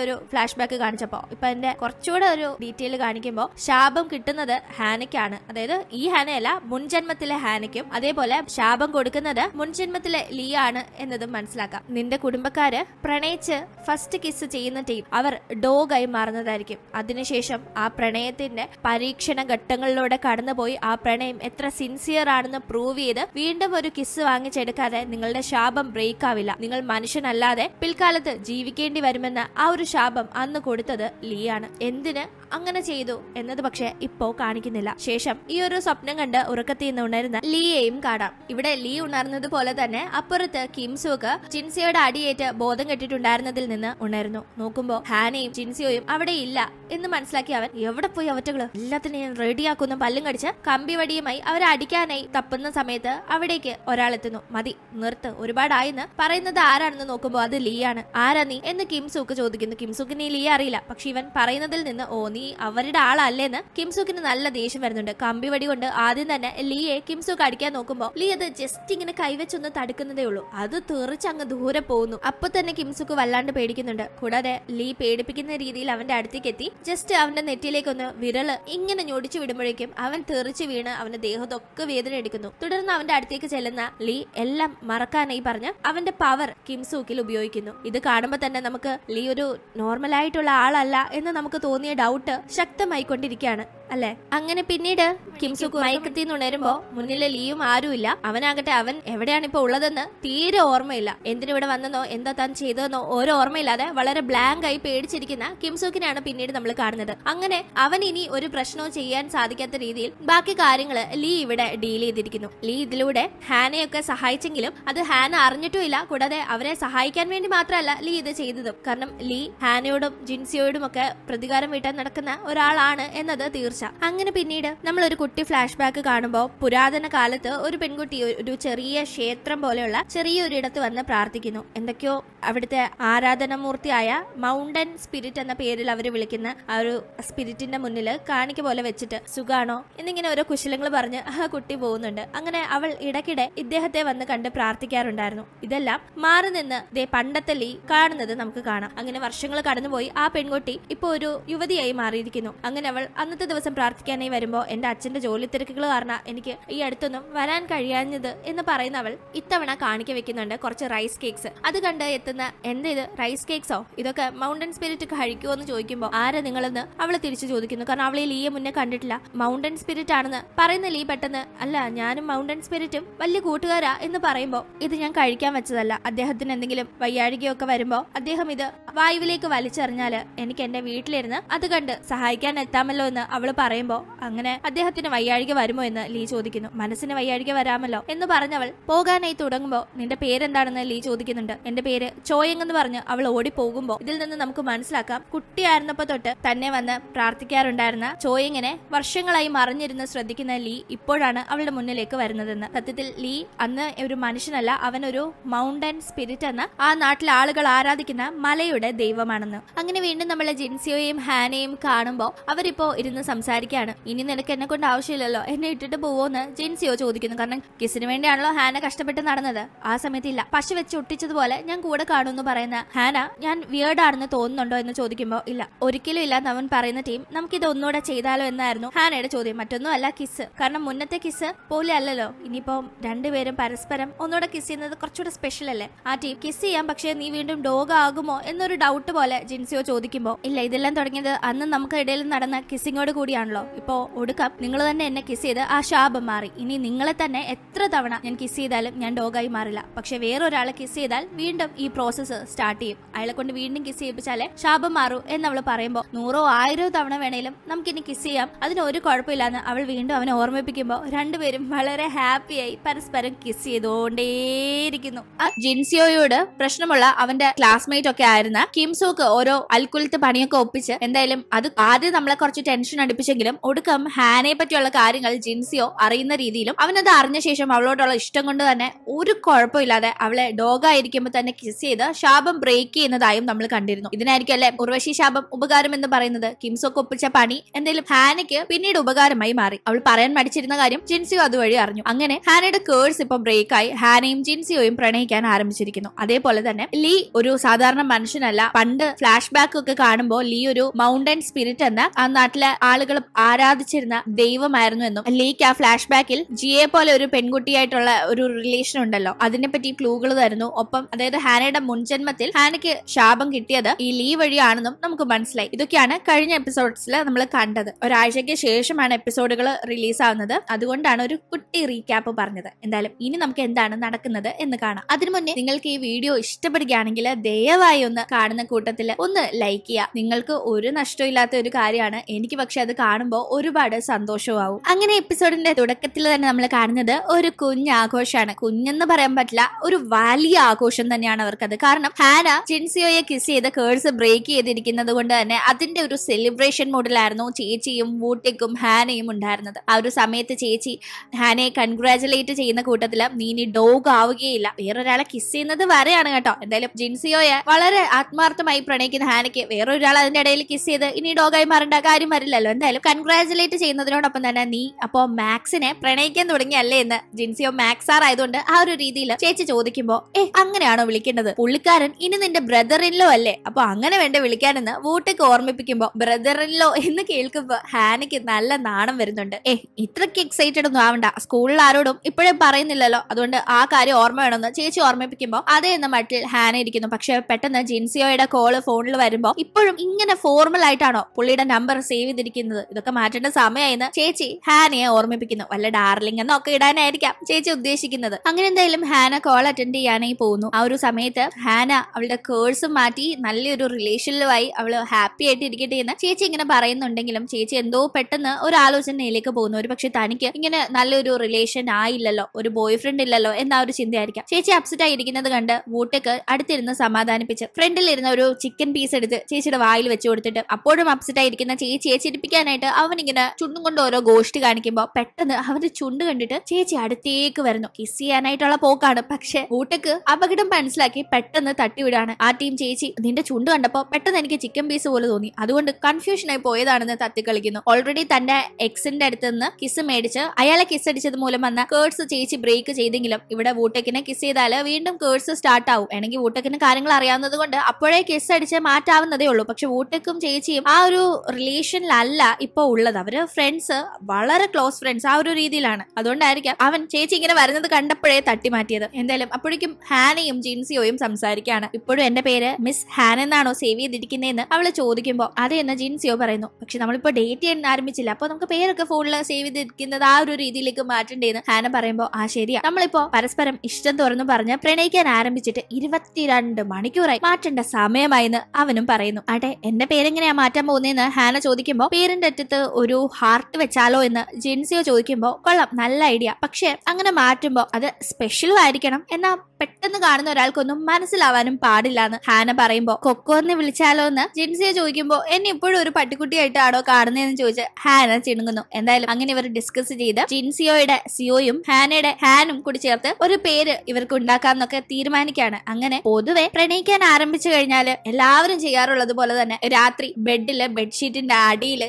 Speaker 1: ഒരു ഫ്ലാഷ് ബാക്ക് കാണിച്ചപ്പോ ഇപ്പൊ എന്റെ കുറച്ചുകൂടെ ഒരു ഡീറ്റെയിൽ കാണിക്കുമ്പോൾ ശാപം കിട്ടുന്നത് ഹാനയ്ക്കാണ് അതായത് ഈ ഹാനയല്ല മുൻജന്മത്തിലെ ഹാനയ്ക്കും അതേപോലെ ശാപം കൊടുക്കുന്നത് മുൻജന്മത്തിലെ ലീ ആണ് എന്നതും മനസ്സിലാക്കാം നിന്റെ കുടുംബക്കാര് പ്രണയിച്ച് ഫസ്റ്റ് കിസ് ചെയ്യുന്ന ടീം അവർ ഡോഗായി മാറുന്നതായിരിക്കും അതിനുശേഷം ആ പ്രണയത്തിന്റെ പരീക്ഷണ ഘട്ടങ്ങളിലൂടെ കടന്നുപോയി ആ പ്രണയം എത്ര സിൻസിയർ ആണെന്ന് പ്രൂവ് ചെയ്ത് വീണ്ടും ഒരു കിസ് വാങ്ങിച്ചെടുക്കാതെ നിങ്ങളുടെ ശാപം ബ്രേക്ക് ആവില്ല നിങ്ങൾ മനുഷ്യനല്ലാതെ പിൽക്കാലത്ത് ജീവിക്കേണ്ടി വരുമെന്ന ആ ഒരു ശാപം അന്ന് കൊടുത്തത് ലീ ആണ് എന്തിന് അങ്ങനെ ചെയ്തു എന്നത് പക്ഷെ ഇപ്പോ കാണിക്കുന്നില്ല ശേഷം ഈ ഒരു സ്വപ്നം കണ്ട് ഉറക്കത്തിൽ നിന്ന് ഉണരുന്ന ലീയെയും കാണാം ഇവിടെ ലീ ഉണർന്നത് പോലെ തന്നെ അപ്പുറത്ത് കിംസുക്ക് ജിൻസിയോട് അടിയേറ്റ് ബോധം കെട്ടിട്ടുണ്ടായിരുന്നതിൽ നിന്ന് ഉണരുന്നു നോക്കുമ്പോ ഹാനയും ജിൻസിയോയും അവിടെ ഇല്ല എന്ന് മനസ്സിലാക്കി അവൻ എവിടെ പോയി അവറ്റകള് എല്ലാത്തിനെയും റെഡിയാക്കുന്ന പല്ലും കടിച്ച് കമ്പി വടിയുമായി അവരെ അടിക്കാനായി തപ്പുന്ന സമയത്ത് അവിടേക്ക് എത്തുന്നു മതി നിർത്ത് ഒരുപാടായെന്ന് പറയുന്നത് ആരാണെന്ന് നോക്കുമ്പോ അത് ലീ ആണ് ആരാ നീ എന്ന് കിംസുക്ക് ചോദിക്കുന്നു കിംസുക്ക് നീ ലീ അറിയില്ല പക്ഷെ ഇവൻ പറയുന്നതിൽ നിന്ന് ഓ നീ അവരുടെ ആളല്ലേന്ന് കിംസുക്കിന് നല്ല ദേഷ്യം വരുന്നുണ്ട് കമ്പിവടി കൊണ്ട് ആദ്യം തന്നെ ലീയെ കിംസുക്ക് അടിക്കാൻ നോക്കുമ്പോൾ ലീ അത് ജസ്റ്റ് ഇങ്ങനെ കൈവച്ചൊന്ന് തടുക്കുന്നതേ ഉള്ളൂ അത് തെറിച്ച് അങ്ങ് ദൂരെ പോകുന്നു അപ്പൊ തന്നെ കിംസുക്ക് വല്ലാണ്ട് പേടിക്കുന്നുണ്ട് കൂടാതെ ലീ പേടിപ്പിക്കുന്ന രീതിയിൽ അവന്റെ അടുത്തേക്ക് എത്തി ജസ്റ്റ് അവന്റെ നെറ്റിയിലേക്കൊന്ന് വിരള് ഇങ്ങനെ ഞൊടിച്ചു വിടുമ്പോഴേക്കും അവൻ തെറിച്ച് വീണ് അവന്റെ ദേഹത്തൊക്കെ വേദന എടുക്കുന്നു തുടർന്ന് അവന്റെ അടുത്തേക്ക് ചെല്ലുന്ന ലീ എല്ലാം മറക്കാനായി പറഞ്ഞ് അവന്റെ പവർ കിംസൂക്കിൽ ഉപയോഗിക്കുന്നു ഇത് കാണുമ്പോൾ തന്നെ നമുക്ക് ലീ ഒരു നോർമൽ ആയിട്ടുള്ള ആളല്ല എന്ന് നമുക്ക് തോന്നിയ ഡൗട്ട് കൂട്ട് ശക്തമായി കൊണ്ടിരിക്കുകയാണ് അല്ലെ അങ്ങനെ പിന്നീട് കിംസുക്ക് മയക്കത്തിൽ നിന്ന് ഉണരുമ്പോ മുന്നിലെ ലീയും ആരുമില്ല അവനാകട്ടെ അവൻ എവിടെയാണ് ഇപ്പൊ ഉള്ളതെന്ന് തീരെ ഓർമ്മയില്ല എന്തിനിവിടെ വന്നെന്നോ എന്താ താൻ ചെയ്തതെന്നോ ഓരോ ഓർമ്മയില്ലാതെ വളരെ ബ്ലാങ്ക് ആയി പേടിച്ചിരിക്കുന്ന കിംസുക്കിനെയാണ് പിന്നീട് നമ്മൾ കാണുന്നത് അങ്ങനെ അവൻ ഇനി ഒരു പ്രശ്നവും ചെയ്യാൻ സാധിക്കാത്ത രീതിയിൽ ബാക്കി കാര്യങ്ങള് ലീ ഇവിടെ ഡീൽ ചെയ്തിരിക്കുന്നു ലീ ഇതിലൂടെ ഹാനയൊക്കെ സഹായിച്ചെങ്കിലും അത് ഹാന അറിഞ്ഞിട്ടുമില്ല കൂടാതെ അവരെ സഹായിക്കാൻ വേണ്ടി മാത്രമല്ല ലീ ഇത് ചെയ്തതും കാരണം ലീ ഹാനയോടും ജിൻസിയോടും ഒക്കെ പ്രതികാരം വീട്ടാൻ നടക്കുന്ന നടക്കുന്ന ഒരാളാണ് എന്നത് തീർച്ച അങ്ങനെ പിന്നീട് നമ്മൾ ഒരു കുട്ടി ഫ്ലാഷ് ബാക്ക് കാണുമ്പോൾ പുരാതന കാലത്ത് ഒരു പെൺകുട്ടി ഒരു ചെറിയ ക്ഷേത്രം പോലെയുള്ള ചെറിയൊരിടത്ത് വന്ന് പ്രാർത്ഥിക്കുന്നു എന്തൊക്കെയോ അവിടുത്തെ ആരാധനമൂർത്തിയായ മൗണ്ടൻ സ്പിരിറ്റ് എന്ന പേരിൽ അവർ വിളിക്കുന്ന ആ ഒരു സ്പിരിറ്റിന്റെ മുന്നിൽ കാണിക്ക പോലെ വെച്ചിട്ട് സുഖാണോ എന്നിങ്ങനെ ഓരോ കുശലങ്ങൾ പറഞ്ഞ് ആ കുട്ടി പോകുന്നുണ്ട് അങ്ങനെ അവൾ ഇടയ്ക്കിടെ ഇദ്ദേഹത്തെ വന്ന് കണ്ട് പ്രാർത്ഥിക്കാറുണ്ടായിരുന്നു ഇതെല്ലാം മാറി നിന്ന് ദേ പണ്ടത്തെ ലീ കാണുന്നത് നമുക്ക് കാണാം അങ്ങനെ വർഷങ്ങൾ കടന്നുപോയി ആ പെൺകുട്ടി ഇപ്പോൾ ഒരു യുവതിയായി മാറി മാറിയിരിക്കുന്നു അങ്ങനെ അവൾ അന്നത്തെ ദിവസം പ്രാർത്ഥിക്കാനായി വരുമ്പോ എൻ്റെ അച്ഛൻ്റെ ജോലി തിരക്കുകൾ കാരണം എനിക്ക് ഈ അടുത്തൊന്നും വരാൻ കഴിയാഞ്ഞത് എന്ന് പറയുന്ന അവൾ ഇത്തവണ കാണിക്ക വെക്കുന്നുണ്ട് കുറച്ച് റൈസ് കേക്ക്സ് അത് കണ്ട് എത്തുന്ന എന്ത് ഇത് റൈസ് കേക്ക്സോ ഇതൊക്കെ മൗണ്ടൻ സ്പിരിറ്റ് കഴിക്കുമോ എന്ന് ചോദിക്കുമ്പോൾ ആരാ നിങ്ങളെന്ന് അവൾ തിരിച്ചു ചോദിക്കുന്നു കാരണം അവളെ ലീയെ മുന്നേ കണ്ടിട്ടില്ല മൗണ്ടൻ സ്പിരിറ്റ് ആണെന്ന് പറയുന്ന ലീ പെട്ടെന്ന് അല്ല ഞാനും മൗണ്ടൻ സ്പിരിറ്റും വലിയ കൂട്ടുകാരാ എന്ന് പറയുമ്പോൾ ഇത് ഞാൻ കഴിക്കാൻ വെച്ചതല്ല അദ്ദേഹത്തിന് എന്തെങ്കിലും വയ്യാഴികയൊക്കെ വരുമ്പോൾ അദ്ദേഹം ഇത് വായുവിലേക്ക് വലിച്ചെറിഞ്ഞാല് എനിക്ക് എന്റെ വീട്ടിലിരുന്ന് അത് കണ്ട് ഉണ്ട് സഹായിക്കാൻ എത്താമല്ലോ എന്ന് അവൾ പറയുമ്പോൾ അങ്ങനെ അദ്ദേഹത്തിന് വയ്യാഴിക വരുമോ എന്ന് ലീ ചോദിക്കുന്നു മനസ്സിന് വയ്യാഴിക വരാമല്ലോ എന്ന് പറഞ്ഞവൾ പോകാനായി തുടങ്ങുമ്പോൾ നിന്റെ പേരെന്താണെന്ന് ലീ ചോദിക്കുന്നുണ്ട് എന്റെ പേര് ചോയങ് എന്ന് പറഞ്ഞ് അവൾ ഓടി പോകുമ്പോൾ ഇതിൽ നിന്ന് നമുക്ക് മനസ്സിലാക്കാം കുട്ടിയായിരുന്നപ്പോ തൊട്ട് തന്നെ വന്ന് പ്രാർത്ഥിക്കാറുണ്ടായിരുന്ന ചോയങ്ങിനെ വർഷങ്ങളായി മറിഞ്ഞിരുന്ന് ശ്രദ്ധിക്കുന്ന ലീ ഇപ്പോഴാണ് അവളുടെ മുന്നിലേക്ക് വരുന്നതെന്ന് സത്യത്തിൽ ലീ അന്ന് ഒരു മനുഷ്യനല്ല അവനൊരു മൗണ്ടൻ സ്പിരിറ്റ് എന്ന് ആ നാട്ടിലെ ആളുകൾ ആരാധിക്കുന്ന മലയുടെ ദൈവമാണെന്ന് അങ്ങനെ വീണ്ടും നമ്മളെ ജിൻസിയോയും ഹാനയും കാണുമ്പോൾ അവരിപ്പോ ഇരുന്ന് സംസാരിക്കാണ് ഇനി നിനക്ക് എന്നെ കൊണ്ട് ആവശ്യമില്ലല്ലോ എന്നെ ഇട്ടിട്ട് പോവോന്ന് ജെൻസിയോ ചോദിക്കുന്നു കാരണം കിസിന് വേണ്ടിയാണല്ലോ ഹാന കഷ്ടപ്പെട്ട് നടന്നത് ആ സമയത്തില്ല പശു വെച്ച് ഒട്ടിച്ചതുപോലെ ഞാൻ കൂടെ കാണുമെന്ന് പറയുന്ന ഹാന ഞാൻ വിയേർഡാണെന്ന് തോന്നുന്നുണ്ടോ എന്ന് ചോദിക്കുമ്പോൾ ഇല്ല ഒരിക്കലും ഇല്ല അവൻ പറയുന്ന ടീം നമുക്കിത് ഒന്നുകൂടെ ചെയ്താലോ എന്നായിരുന്നു ഹാനയുടെ ചോദ്യം മറ്റൊന്നും അല്ല കിസ് കാരണം മുന്നത്തെ കിസ് പോലെ അല്ലല്ലോ ഇനിയിപ്പോ രണ്ടുപേരും പരസ്പരം ഒന്നുകൂടെ കിസ് ചെയ്യുന്നത് കുറച്ചുകൂടെ സ്പെഷ്യൽ അല്ലേ ആ ടീം കിസ് ചെയ്യാം പക്ഷേ നീ വീണ്ടും ഡോഗ് ആകുമോ എന്നൊരു ഡൗട്ട് പോലെ ജിൻസിയോ ചോദിക്കുമ്പോൾ ഇല്ല ഇതെല്ലാം തുടങ്ങിയത് അന്ന് നമുക്കിടയിൽ നടന്ന കിസ്സിങ്ങോട് കൂടിയാണല്ലോ ഇപ്പോ ഒടുക്കം നിങ്ങൾ തന്നെ എന്നെ കിസ് ചെയ്ത് ആ ശാപം മാറി ഇനി നിങ്ങളെ തന്നെ എത്ര തവണ ഞാൻ കിസ് ചെയ്താലും ഞാൻ ഡോഗായി മാറില്ല പക്ഷെ വേറൊരാളെ കിസ് ചെയ്താൽ വീണ്ടും ഈ പ്രോസസ്സ് സ്റ്റാർട്ട് ചെയ്യും അയാളെ കൊണ്ട് വീണ്ടും കിസ് ചെയ്യിപ്പിച്ചാലേ ശാപം മാറൂ എന്ന് അവൾ പറയുമ്പോ നൂറോ ആയിരോ തവണ വേണേലും നമുക്കിനി കിസ് ചെയ്യാം അതിന് ഒരു കുഴപ്പമില്ലാന്ന് അവൾ വീണ്ടും അവനെ ഓർമ്മിപ്പിക്കുമ്പോൾ രണ്ടുപേരും വളരെ ഹാപ്പിയായി പരസ്പരം കിസ് ചെയ്തോണ്ടേയിരിക്കുന്നു ജിൻസിയോയോട് പ്രശ്നമുള്ള അവന്റെ ക്ലാസ്മേറ്റ് ഒക്കെ ആയിരുന്ന കിംസോക്ക് ഓരോ അൽക്കുലത്ത് പണിയൊക്കെ ഒപ്പിച്ച് എന്തായാലും അത് ആദ്യം നമ്മളെ കുറച്ച് ടെൻഷൻ അടുപ്പിച്ചെങ്കിലും ഒടുക്കം ഹാനയെ പറ്റിയുള്ള കാര്യങ്ങൾ ജിൻസിയോ അറിയുന്ന രീതിയിലും അവനത് അറിഞ്ഞ ശേഷം അവളോടുള്ള ഇഷ്ടം കൊണ്ട് തന്നെ ഒരു കുഴപ്പമില്ലാതെ അവളെ ഡോഗായിരിക്കുമ്പോൾ തന്നെ കിസ് ചെയ്ത് ശാപം ബ്രേക്ക് ചെയ്യുന്നതായും നമ്മൾ കണ്ടിരുന്നു ഇതിനായിരിക്കും അല്ലെ ഉർവശി ശാപം ഉപകാരം എന്ന് പറയുന്നത് കിംസോക്ക് ഒപ്പിച്ച പണി എന്തെങ്കിലും ഹാനയ്ക്ക് പിന്നീട് ഉപകാരമായി മാറി അവൾ പറയാൻ മടിച്ചിരുന്ന കാര്യം ജിൻസിയോ അതുവഴി അറിഞ്ഞു അങ്ങനെ ഹാനയുടെ കേഴ്സ് ഇപ്പൊ ബ്രേക്കായി ഹാനയും ജിൻസിയോയും പ്രണയിക്കാൻ ആരംഭിച്ചിരിക്കുന്നു അതേപോലെ തന്നെ ലീ ഒരു സാധാരണ മനുഷ്യനല്ല പണ്ട് ഫ്ലാഷ് ബാക്ക് ഒക്കെ കാണുമ്പോൾ ലീ ഒരു മൗണ്ടൻ സ്പിരിറ്റ് എന്ന ആ നാട്ടിലെ ആളുകൾ ആരാധിച്ചിരുന്ന ദൈവമായിരുന്നു എന്നും ലീക്ക് ആ ഫ്ലാഷ് ബാക്കിൽ ജിയെ പോലെ ഒരു പെൺകുട്ടിയായിട്ടുള്ള ഒരു റിലേഷൻ ഉണ്ടല്ലോ അതിനെപ്പറ്റി ക്ലൂകൾ തരുന്നു ഒപ്പം അതായത് ഹാനയുടെ മുൻജന്മത്തിൽ ഹാനയ്ക്ക് ശാപം കിട്ടിയത് ഈ ലീ വഴിയാണെന്നും നമുക്ക് മനസ്സിലായി ഇതൊക്കെയാണ് കഴിഞ്ഞ എപ്പിസോഡ്സിൽ നമ്മൾ കണ്ടത് ഒരാഴ്ചയ്ക്ക് ശേഷമാണ് എപ്പിസോഡുകൾ റിലീസ് ആവുന്നത് അതുകൊണ്ടാണ് ഒരു കുട്ടി റീക്യാപ്പ് പറഞ്ഞത് എന്തായാലും ഇനി നമുക്ക് എന്താണ് നടക്കുന്നത് എന്ന് കാണാം അതിനു മുന്നേ നിങ്ങൾക്ക് ഈ വീഡിയോ ഇഷ്ടപ്പെടുകയാണെങ്കിൽ ദയവായി ഒന്ന് കാണുന്ന കൂട്ടത്തിൽ ഒന്ന് ലൈക്ക് ചെയ്യുക നിങ്ങൾക്ക് ഒരു നഷ്ടമില്ല ഇല്ലാത്ത ഒരു കാര്യമാണ് എനിക്ക് പക്ഷെ അത് കാണുമ്പോൾ ഒരുപാട് സന്തോഷമാവും അങ്ങനെ എപ്പിസോഡിന്റെ തുടക്കത്തിൽ തന്നെ നമ്മൾ കാണുന്നത് ഒരു കുഞ്ഞാഘോഷമാണ് കുഞ്ഞെന്ന് പറയാൻ പറ്റില്ല ഒരു വലിയ ആഘോഷം തന്നെയാണ് അവർക്കത് കാരണം ഹാന ജിൻസിയോയെ കിസ് ചെയ്ത് കേഴ്സ് ബ്രേക്ക് ചെയ്തിരിക്കുന്നത് കൊണ്ട് തന്നെ അതിന്റെ ഒരു സെലിബ്രേഷൻ മോഡിലായിരുന്നു ചേച്ചിയും വൂട്ടിക്കും ഹാനയും ഉണ്ടായിരുന്നത് ആ ഒരു സമയത്ത് ചേച്ചി ഹാനയെ കൺഗ്രാചുലേറ്റ് ചെയ്യുന്ന കൂട്ടത്തിൽ നീ ഇനി ഡോഗ് ആവുകയില്ല വേറൊരാളെ കിസ് ചെയ്യുന്നത് വരെയാണ് കേട്ടോ എന്തായാലും ജിൻസിയോയെ വളരെ ആത്മാർത്ഥമായി പ്രണയിക്കുന്ന ഹാനയ്ക്ക് വേറൊരാൾ അതിന്റെ ഇടയിൽ കിസ് ചെയ്ത് ഇനി ഇനി ഡോഗായി മാറേണ്ട കാര്യം വരില്ലല്ലോ എന്തായാലും കൺഗ്രാചുലേറ്റ് ചെയ്യുന്നതിനോടൊപ്പം തന്നെ നീ അപ്പോ മാക്സിനെ പ്രണയിക്കാൻ തുടങ്ങിയല്ലേ എന്ന് ജിൻസിയോ മാക്സാർ ആയതുകൊണ്ട് ആ ഒരു രീതിയിൽ ചേച്ചി ചോദിക്കുമ്പോ ഏ അങ്ങനെയാണോ വിളിക്കേണ്ടത് പുള്ളിക്കാരൻ ഇനി നിന്റെ ബ്രദറിൻലോ അല്ലേ അപ്പൊ അങ്ങനെ വേണ്ട വിളിക്കാനെന്ന് വൂട്ടേക്ക് ഓർമ്മിപ്പിക്കുമ്പോ ബ്രദറിൻലോ എന്ന് കേൾക്കുമ്പോ ഹാനയ്ക്ക് നല്ല നാണം വരുന്നുണ്ട് ഏ ഇത്രക്ക് എക്സൈറ്റഡ് ഒന്നും ആവണ്ട സ്കൂളിൽ ആരോടും ഇപ്പോഴും പറയുന്നില്ലല്ലോ അതുകൊണ്ട് ആ കാര്യം ഓർമ്മ വേണമെന്ന് ചേച്ചി ഓർമ്മിപ്പിക്കുമ്പോ അതേ എന്ന മട്ടിൽ ഹാന ഇരിക്കുന്നു പക്ഷെ പെട്ടെന്ന് ജിൻസിയോയുടെ കോള് ഫോണിൽ വരുമ്പോ ഇപ്പോഴും ഇങ്ങനെ ഫോർമൽ ആയിട്ടാണോ ആണോ പുള്ളിയുടെ നമ്പർ സേവ് ചെയ്തിരിക്കുന്നത് ഇതൊക്കെ മാറ്റേണ്ട സമയമായിരുന്നു ചേച്ചി ഹാനയെ ഓർമ്മിപ്പിക്കുന്നു വല്ല ഡാർലിംഗ് എന്നൊക്കെ ഇടാനായിരിക്കാം ചേച്ചി ഉദ്ദേശിക്കുന്നത് അങ്ങനെ എന്തായാലും ഹാന കോൾ അറ്റൻഡ് ചെയ്യാനായി പോകുന്നു ആ ഒരു സമയത്ത് ഹാന അവളുടെ കേഴ്സ് മാറ്റി നല്ലൊരു റിലേഷനിലുമായി അവൾ ഹാപ്പി ആയിട്ട് ഇരിക്കട്ടെ എന്ന് ചേച്ചി ഇങ്ങനെ പറയുന്നുണ്ടെങ്കിലും ചേച്ചി എന്തോ പെട്ടെന്ന് ഒരു ആലോചനയിലേക്ക് പോകുന്നു ഒരു പക്ഷെ തനിക്ക് ഇങ്ങനെ നല്ലൊരു റിലേഷൻ ആയില്ലല്ലോ ഒരു ബോയ് ഫ്രണ്ട് ഇല്ലല്ലോ എന്ന ഒരു ചിന്തയായിരിക്കാം ചേച്ചി അപ്സെറ്റ് ആയിരിക്കുന്നത് കണ്ട് വൂട്ടക്ക് അടുത്തിരുന്ന് സമാധാനിപ്പിച്ച് ഫ്രണ്ടിലിരുന്ന ഒരു ചിക്കൻ പീസ് എടുത്ത് ചേച്ചിയുടെ വായിൽ വെച്ചു കൊടുത്തിട്ട് അപ്പോൾ എല്ലാവരോടും അപ്സെറ്റ് ആയിരിക്കുന്ന ചേച്ചിയെ ചിരിപ്പിക്കാനായിട്ട് അവനിങ്ങനെ ചുണ്ടും കൊണ്ട് ഓരോ ഗോഷ്ടി കാണിക്കുമ്പോൾ പെട്ടെന്ന് അവന്റെ ചുണ്ട് കണ്ടിട്ട് ചേച്ചി അടുത്തേക്ക് വരുന്നു കിസ് ചെയ്യാനായിട്ടുള്ള പോക്കാണ് പക്ഷെ കൂട്ടക്ക് അപകടം മനസ്സിലാക്കി പെട്ടെന്ന് തട്ടിവിടാണ് ആ ടീം ചേച്ചി നിന്റെ ചുണ്ട് കണ്ടപ്പോൾ പെട്ടെന്ന് എനിക്ക് ചിക്കൻ പീസ് പോലെ തോന്നി അതുകൊണ്ട് കൺഫ്യൂഷനായി പോയതാണെന്ന് കളിക്കുന്നു ഓൾറെഡി തന്റെ എക്സിന്റെ അടുത്ത് നിന്ന് കിസ് മേടിച്ച് അയാളെ കിസ് അടിച്ചത് മൂലം വന്ന കേഴ്സ് ചേച്ചി ബ്രേക്ക് ചെയ്തെങ്കിലും ഇവിടെ വൂട്ടക്കിനെ കിസ് ചെയ്താൽ വീണ്ടും കേഴ്സ് സ്റ്റാർട്ട് ആവും വേണമെങ്കിൽ വൂട്ടക്കിന് കാര്യങ്ങൾ അറിയാവുന്നത് കൊണ്ട് അപ്പോഴേ കിസ് അടിച്ച് മാറ്റാവുന്നതേ ഉള്ളൂ പക്ഷെ വൂട്ടക്കും ചേച്ചിയും ആ ഒരു റിലേഷനിലല്ല ഇപ്പോൾ ഉള്ളത് അവര് ഫ്രണ്ട്സ് വളരെ ക്ലോസ് ഫ്രണ്ട്സ് ആ ഒരു രീതിയിലാണ് അതുകൊണ്ടായിരിക്കാം അവൻ ചേച്ചി ഇങ്ങനെ വരുന്നത് കണ്ടപ്പോഴേ തട്ടി മാറ്റിയത് എന്തായാലും അപ്പോഴേക്കും ഹാനയും ജിൻസിയോയും സംസാരിക്കുകയാണ് ഇപ്പോഴും എൻ്റെ പേര് മിസ് ഹാൻ എന്നാണോ സേവ് ചെയ്തിരിക്കുന്നതെന്ന് അവൾ ചോദിക്കുമ്പോൾ അതെ എന്ന് ജിൻസിയോ പറയുന്നു പക്ഷെ നമ്മളിപ്പോ ഡേറ്റ് ചെയ്യാൻ ആരംഭിച്ചില്ല അപ്പോൾ നമുക്ക് പേരൊക്കെ ഫോണിൽ സേവ് ചെയ്തിരിക്കുന്നത് ആ ഒരു രീതിയിലേക്ക് മാറ്റണ്ടേന്ന് ഹാന പറയുമ്പോ ആ ശരിയാ നമ്മളിപ്പോ പരസ്പരം ഇഷ്ടം തുറന്നു പറഞ്ഞ് പ്രണയിക്കാൻ ആരംഭിച്ചിട്ട് ഇരുപത്തിരണ്ട് മണിക്കൂറായി മാറ്റേണ്ട സമയമായെന്ന് അവനും പറയുന്നു അട്ടെ എൻ്റെ പേരെങ്ങനെയാ മാറ്റാൻ മാറ്റാൻ പോകുന്നതെന്ന് ഹാന ചോദിക്കുമ്പോൾ പേരിന്റെ അറ്റത്ത് ഒരു ഹാർട്ട് വെച്ചാലോ എന്ന് ജിൻസിയോ ചോദിക്കുമ്പോൾ കൊള്ളാം നല്ല ഐഡിയ പക്ഷേ അങ്ങനെ മാറ്റുമ്പോൾ അത് സ്പെഷ്യലും ആയിരിക്കണം എന്നാ പെട്ടെന്ന് കാണുന്ന ഒരാൾക്കൊന്നും മനസ്സിലാവാനും പാടില്ല എന്ന് ഹാന പറയുമ്പോൾ കൊക്കോ എന്ന് വിളിച്ചാലോ എന്ന് ജിൻസിയോ ചോദിക്കുമ്പോൾ എന്നെ ഇപ്പോഴും ഒരു പട്ടിക്കുട്ടിയായിട്ടാണോ കാണുന്നതെന്ന് ചോദിച്ച് ഹാന ചിണുങ്ങുന്നു എന്തായാലും അങ്ങനെ ഇവർ ഡിസ്കസ് ചെയ്ത് ജിൻസിയോയുടെ സിയോയും e ഹാനയുടെ ഹാനും കൂടി ചേർത്ത് ഒരു പേര് ഇവർക്ക് ഉണ്ടാക്കാം എന്നൊക്കെ തീരുമാനിക്കുകയാണ് അങ്ങനെ പൊതുവെ പ്രണയിക്കാൻ ആരംഭിച്ചു കഴിഞ്ഞാൽ എല്ലാവരും ചെയ്യാറുള്ളത് പോലെ തന്നെ രാത്രി ബെഡ് ബെഡിലെ ബെഡ്ഷീറ്റിന്റെ അടിയിൽ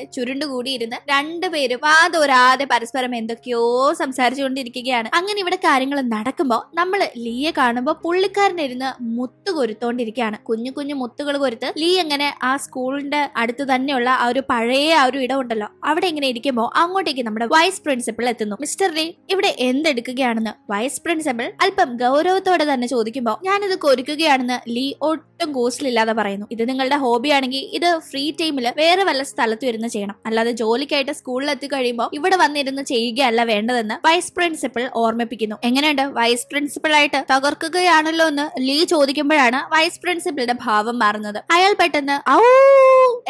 Speaker 1: കൂടിയിരുന്ന് രണ്ടുപേരും വാതൊരാതെ പരസ്പരം എന്തൊക്കെയോ സംസാരിച്ചുകൊണ്ടിരിക്കുകയാണ് അങ്ങനെ ഇവിടെ കാര്യങ്ങൾ നടക്കുമ്പോൾ നമ്മൾ ലീയെ കാണുമ്പോൾ പുള്ളിക്കാരനിരുന്ന് മുത്തു കൊരുത്തോണ്ടിരിക്കുകയാണ് കുഞ്ഞു കുഞ്ഞു മുത്തുകൾ കൊരുത്ത് ലീ എങ്ങനെ ആ സ്കൂളിന്റെ അടുത്ത് തന്നെയുള്ള ആ ഒരു പഴയ ആ ഒരു ഇടം ഉണ്ടല്ലോ അവിടെ ഇങ്ങനെ ഇരിക്കുമ്പോ അങ്ങോട്ടേക്ക് നമ്മുടെ വൈസ് പ്രിൻസിപ്പൾ എത്തുന്നു മിസ്റ്റർ ലീ ഇവിടെ എന്തെടുക്കുകയാണെന്ന് വൈസ് പ്രിൻസിപ്പൾ അല്പം ഗൗരവത്തോടെ തന്നെ ചോദിക്കുമ്പോൾ ഞാനിത് കൊരുക്കുകയാണെന്ന് ലീ ഒട്ടും കൂസലില്ലാതെ പറയുന്നു ഇത് നിങ്ങളുടെ ഹോബിയാണെങ്കിൽ ഇത് ഫ്രീ ടൈം ടൈമിൽ വേറെ വല്ല സ്ഥലത്ത് ഇരുന്ന് ചെയ്യണം അല്ലാതെ ജോലിക്കായിട്ട് സ്കൂളിൽ എത്തി കഴിയുമ്പോൾ ഇവിടെ വന്നിരുന്ന് ചെയ്യുകയല്ല വേണ്ടതെന്ന് വൈസ് പ്രിൻസിപ്പൾ ഓർമ്മിപ്പിക്കുന്നു എങ്ങനെയുണ്ട് വൈസ് പ്രിൻസിപ്പൾ ആയിട്ട് തകർക്കുകയാണല്ലോ എന്ന് ലീ ചോദിക്കുമ്പോഴാണ് വൈസ് പ്രിൻസിപ്പളുടെ ഭാവം മാറുന്നത് അയാൾ പെട്ടെന്ന് ഔ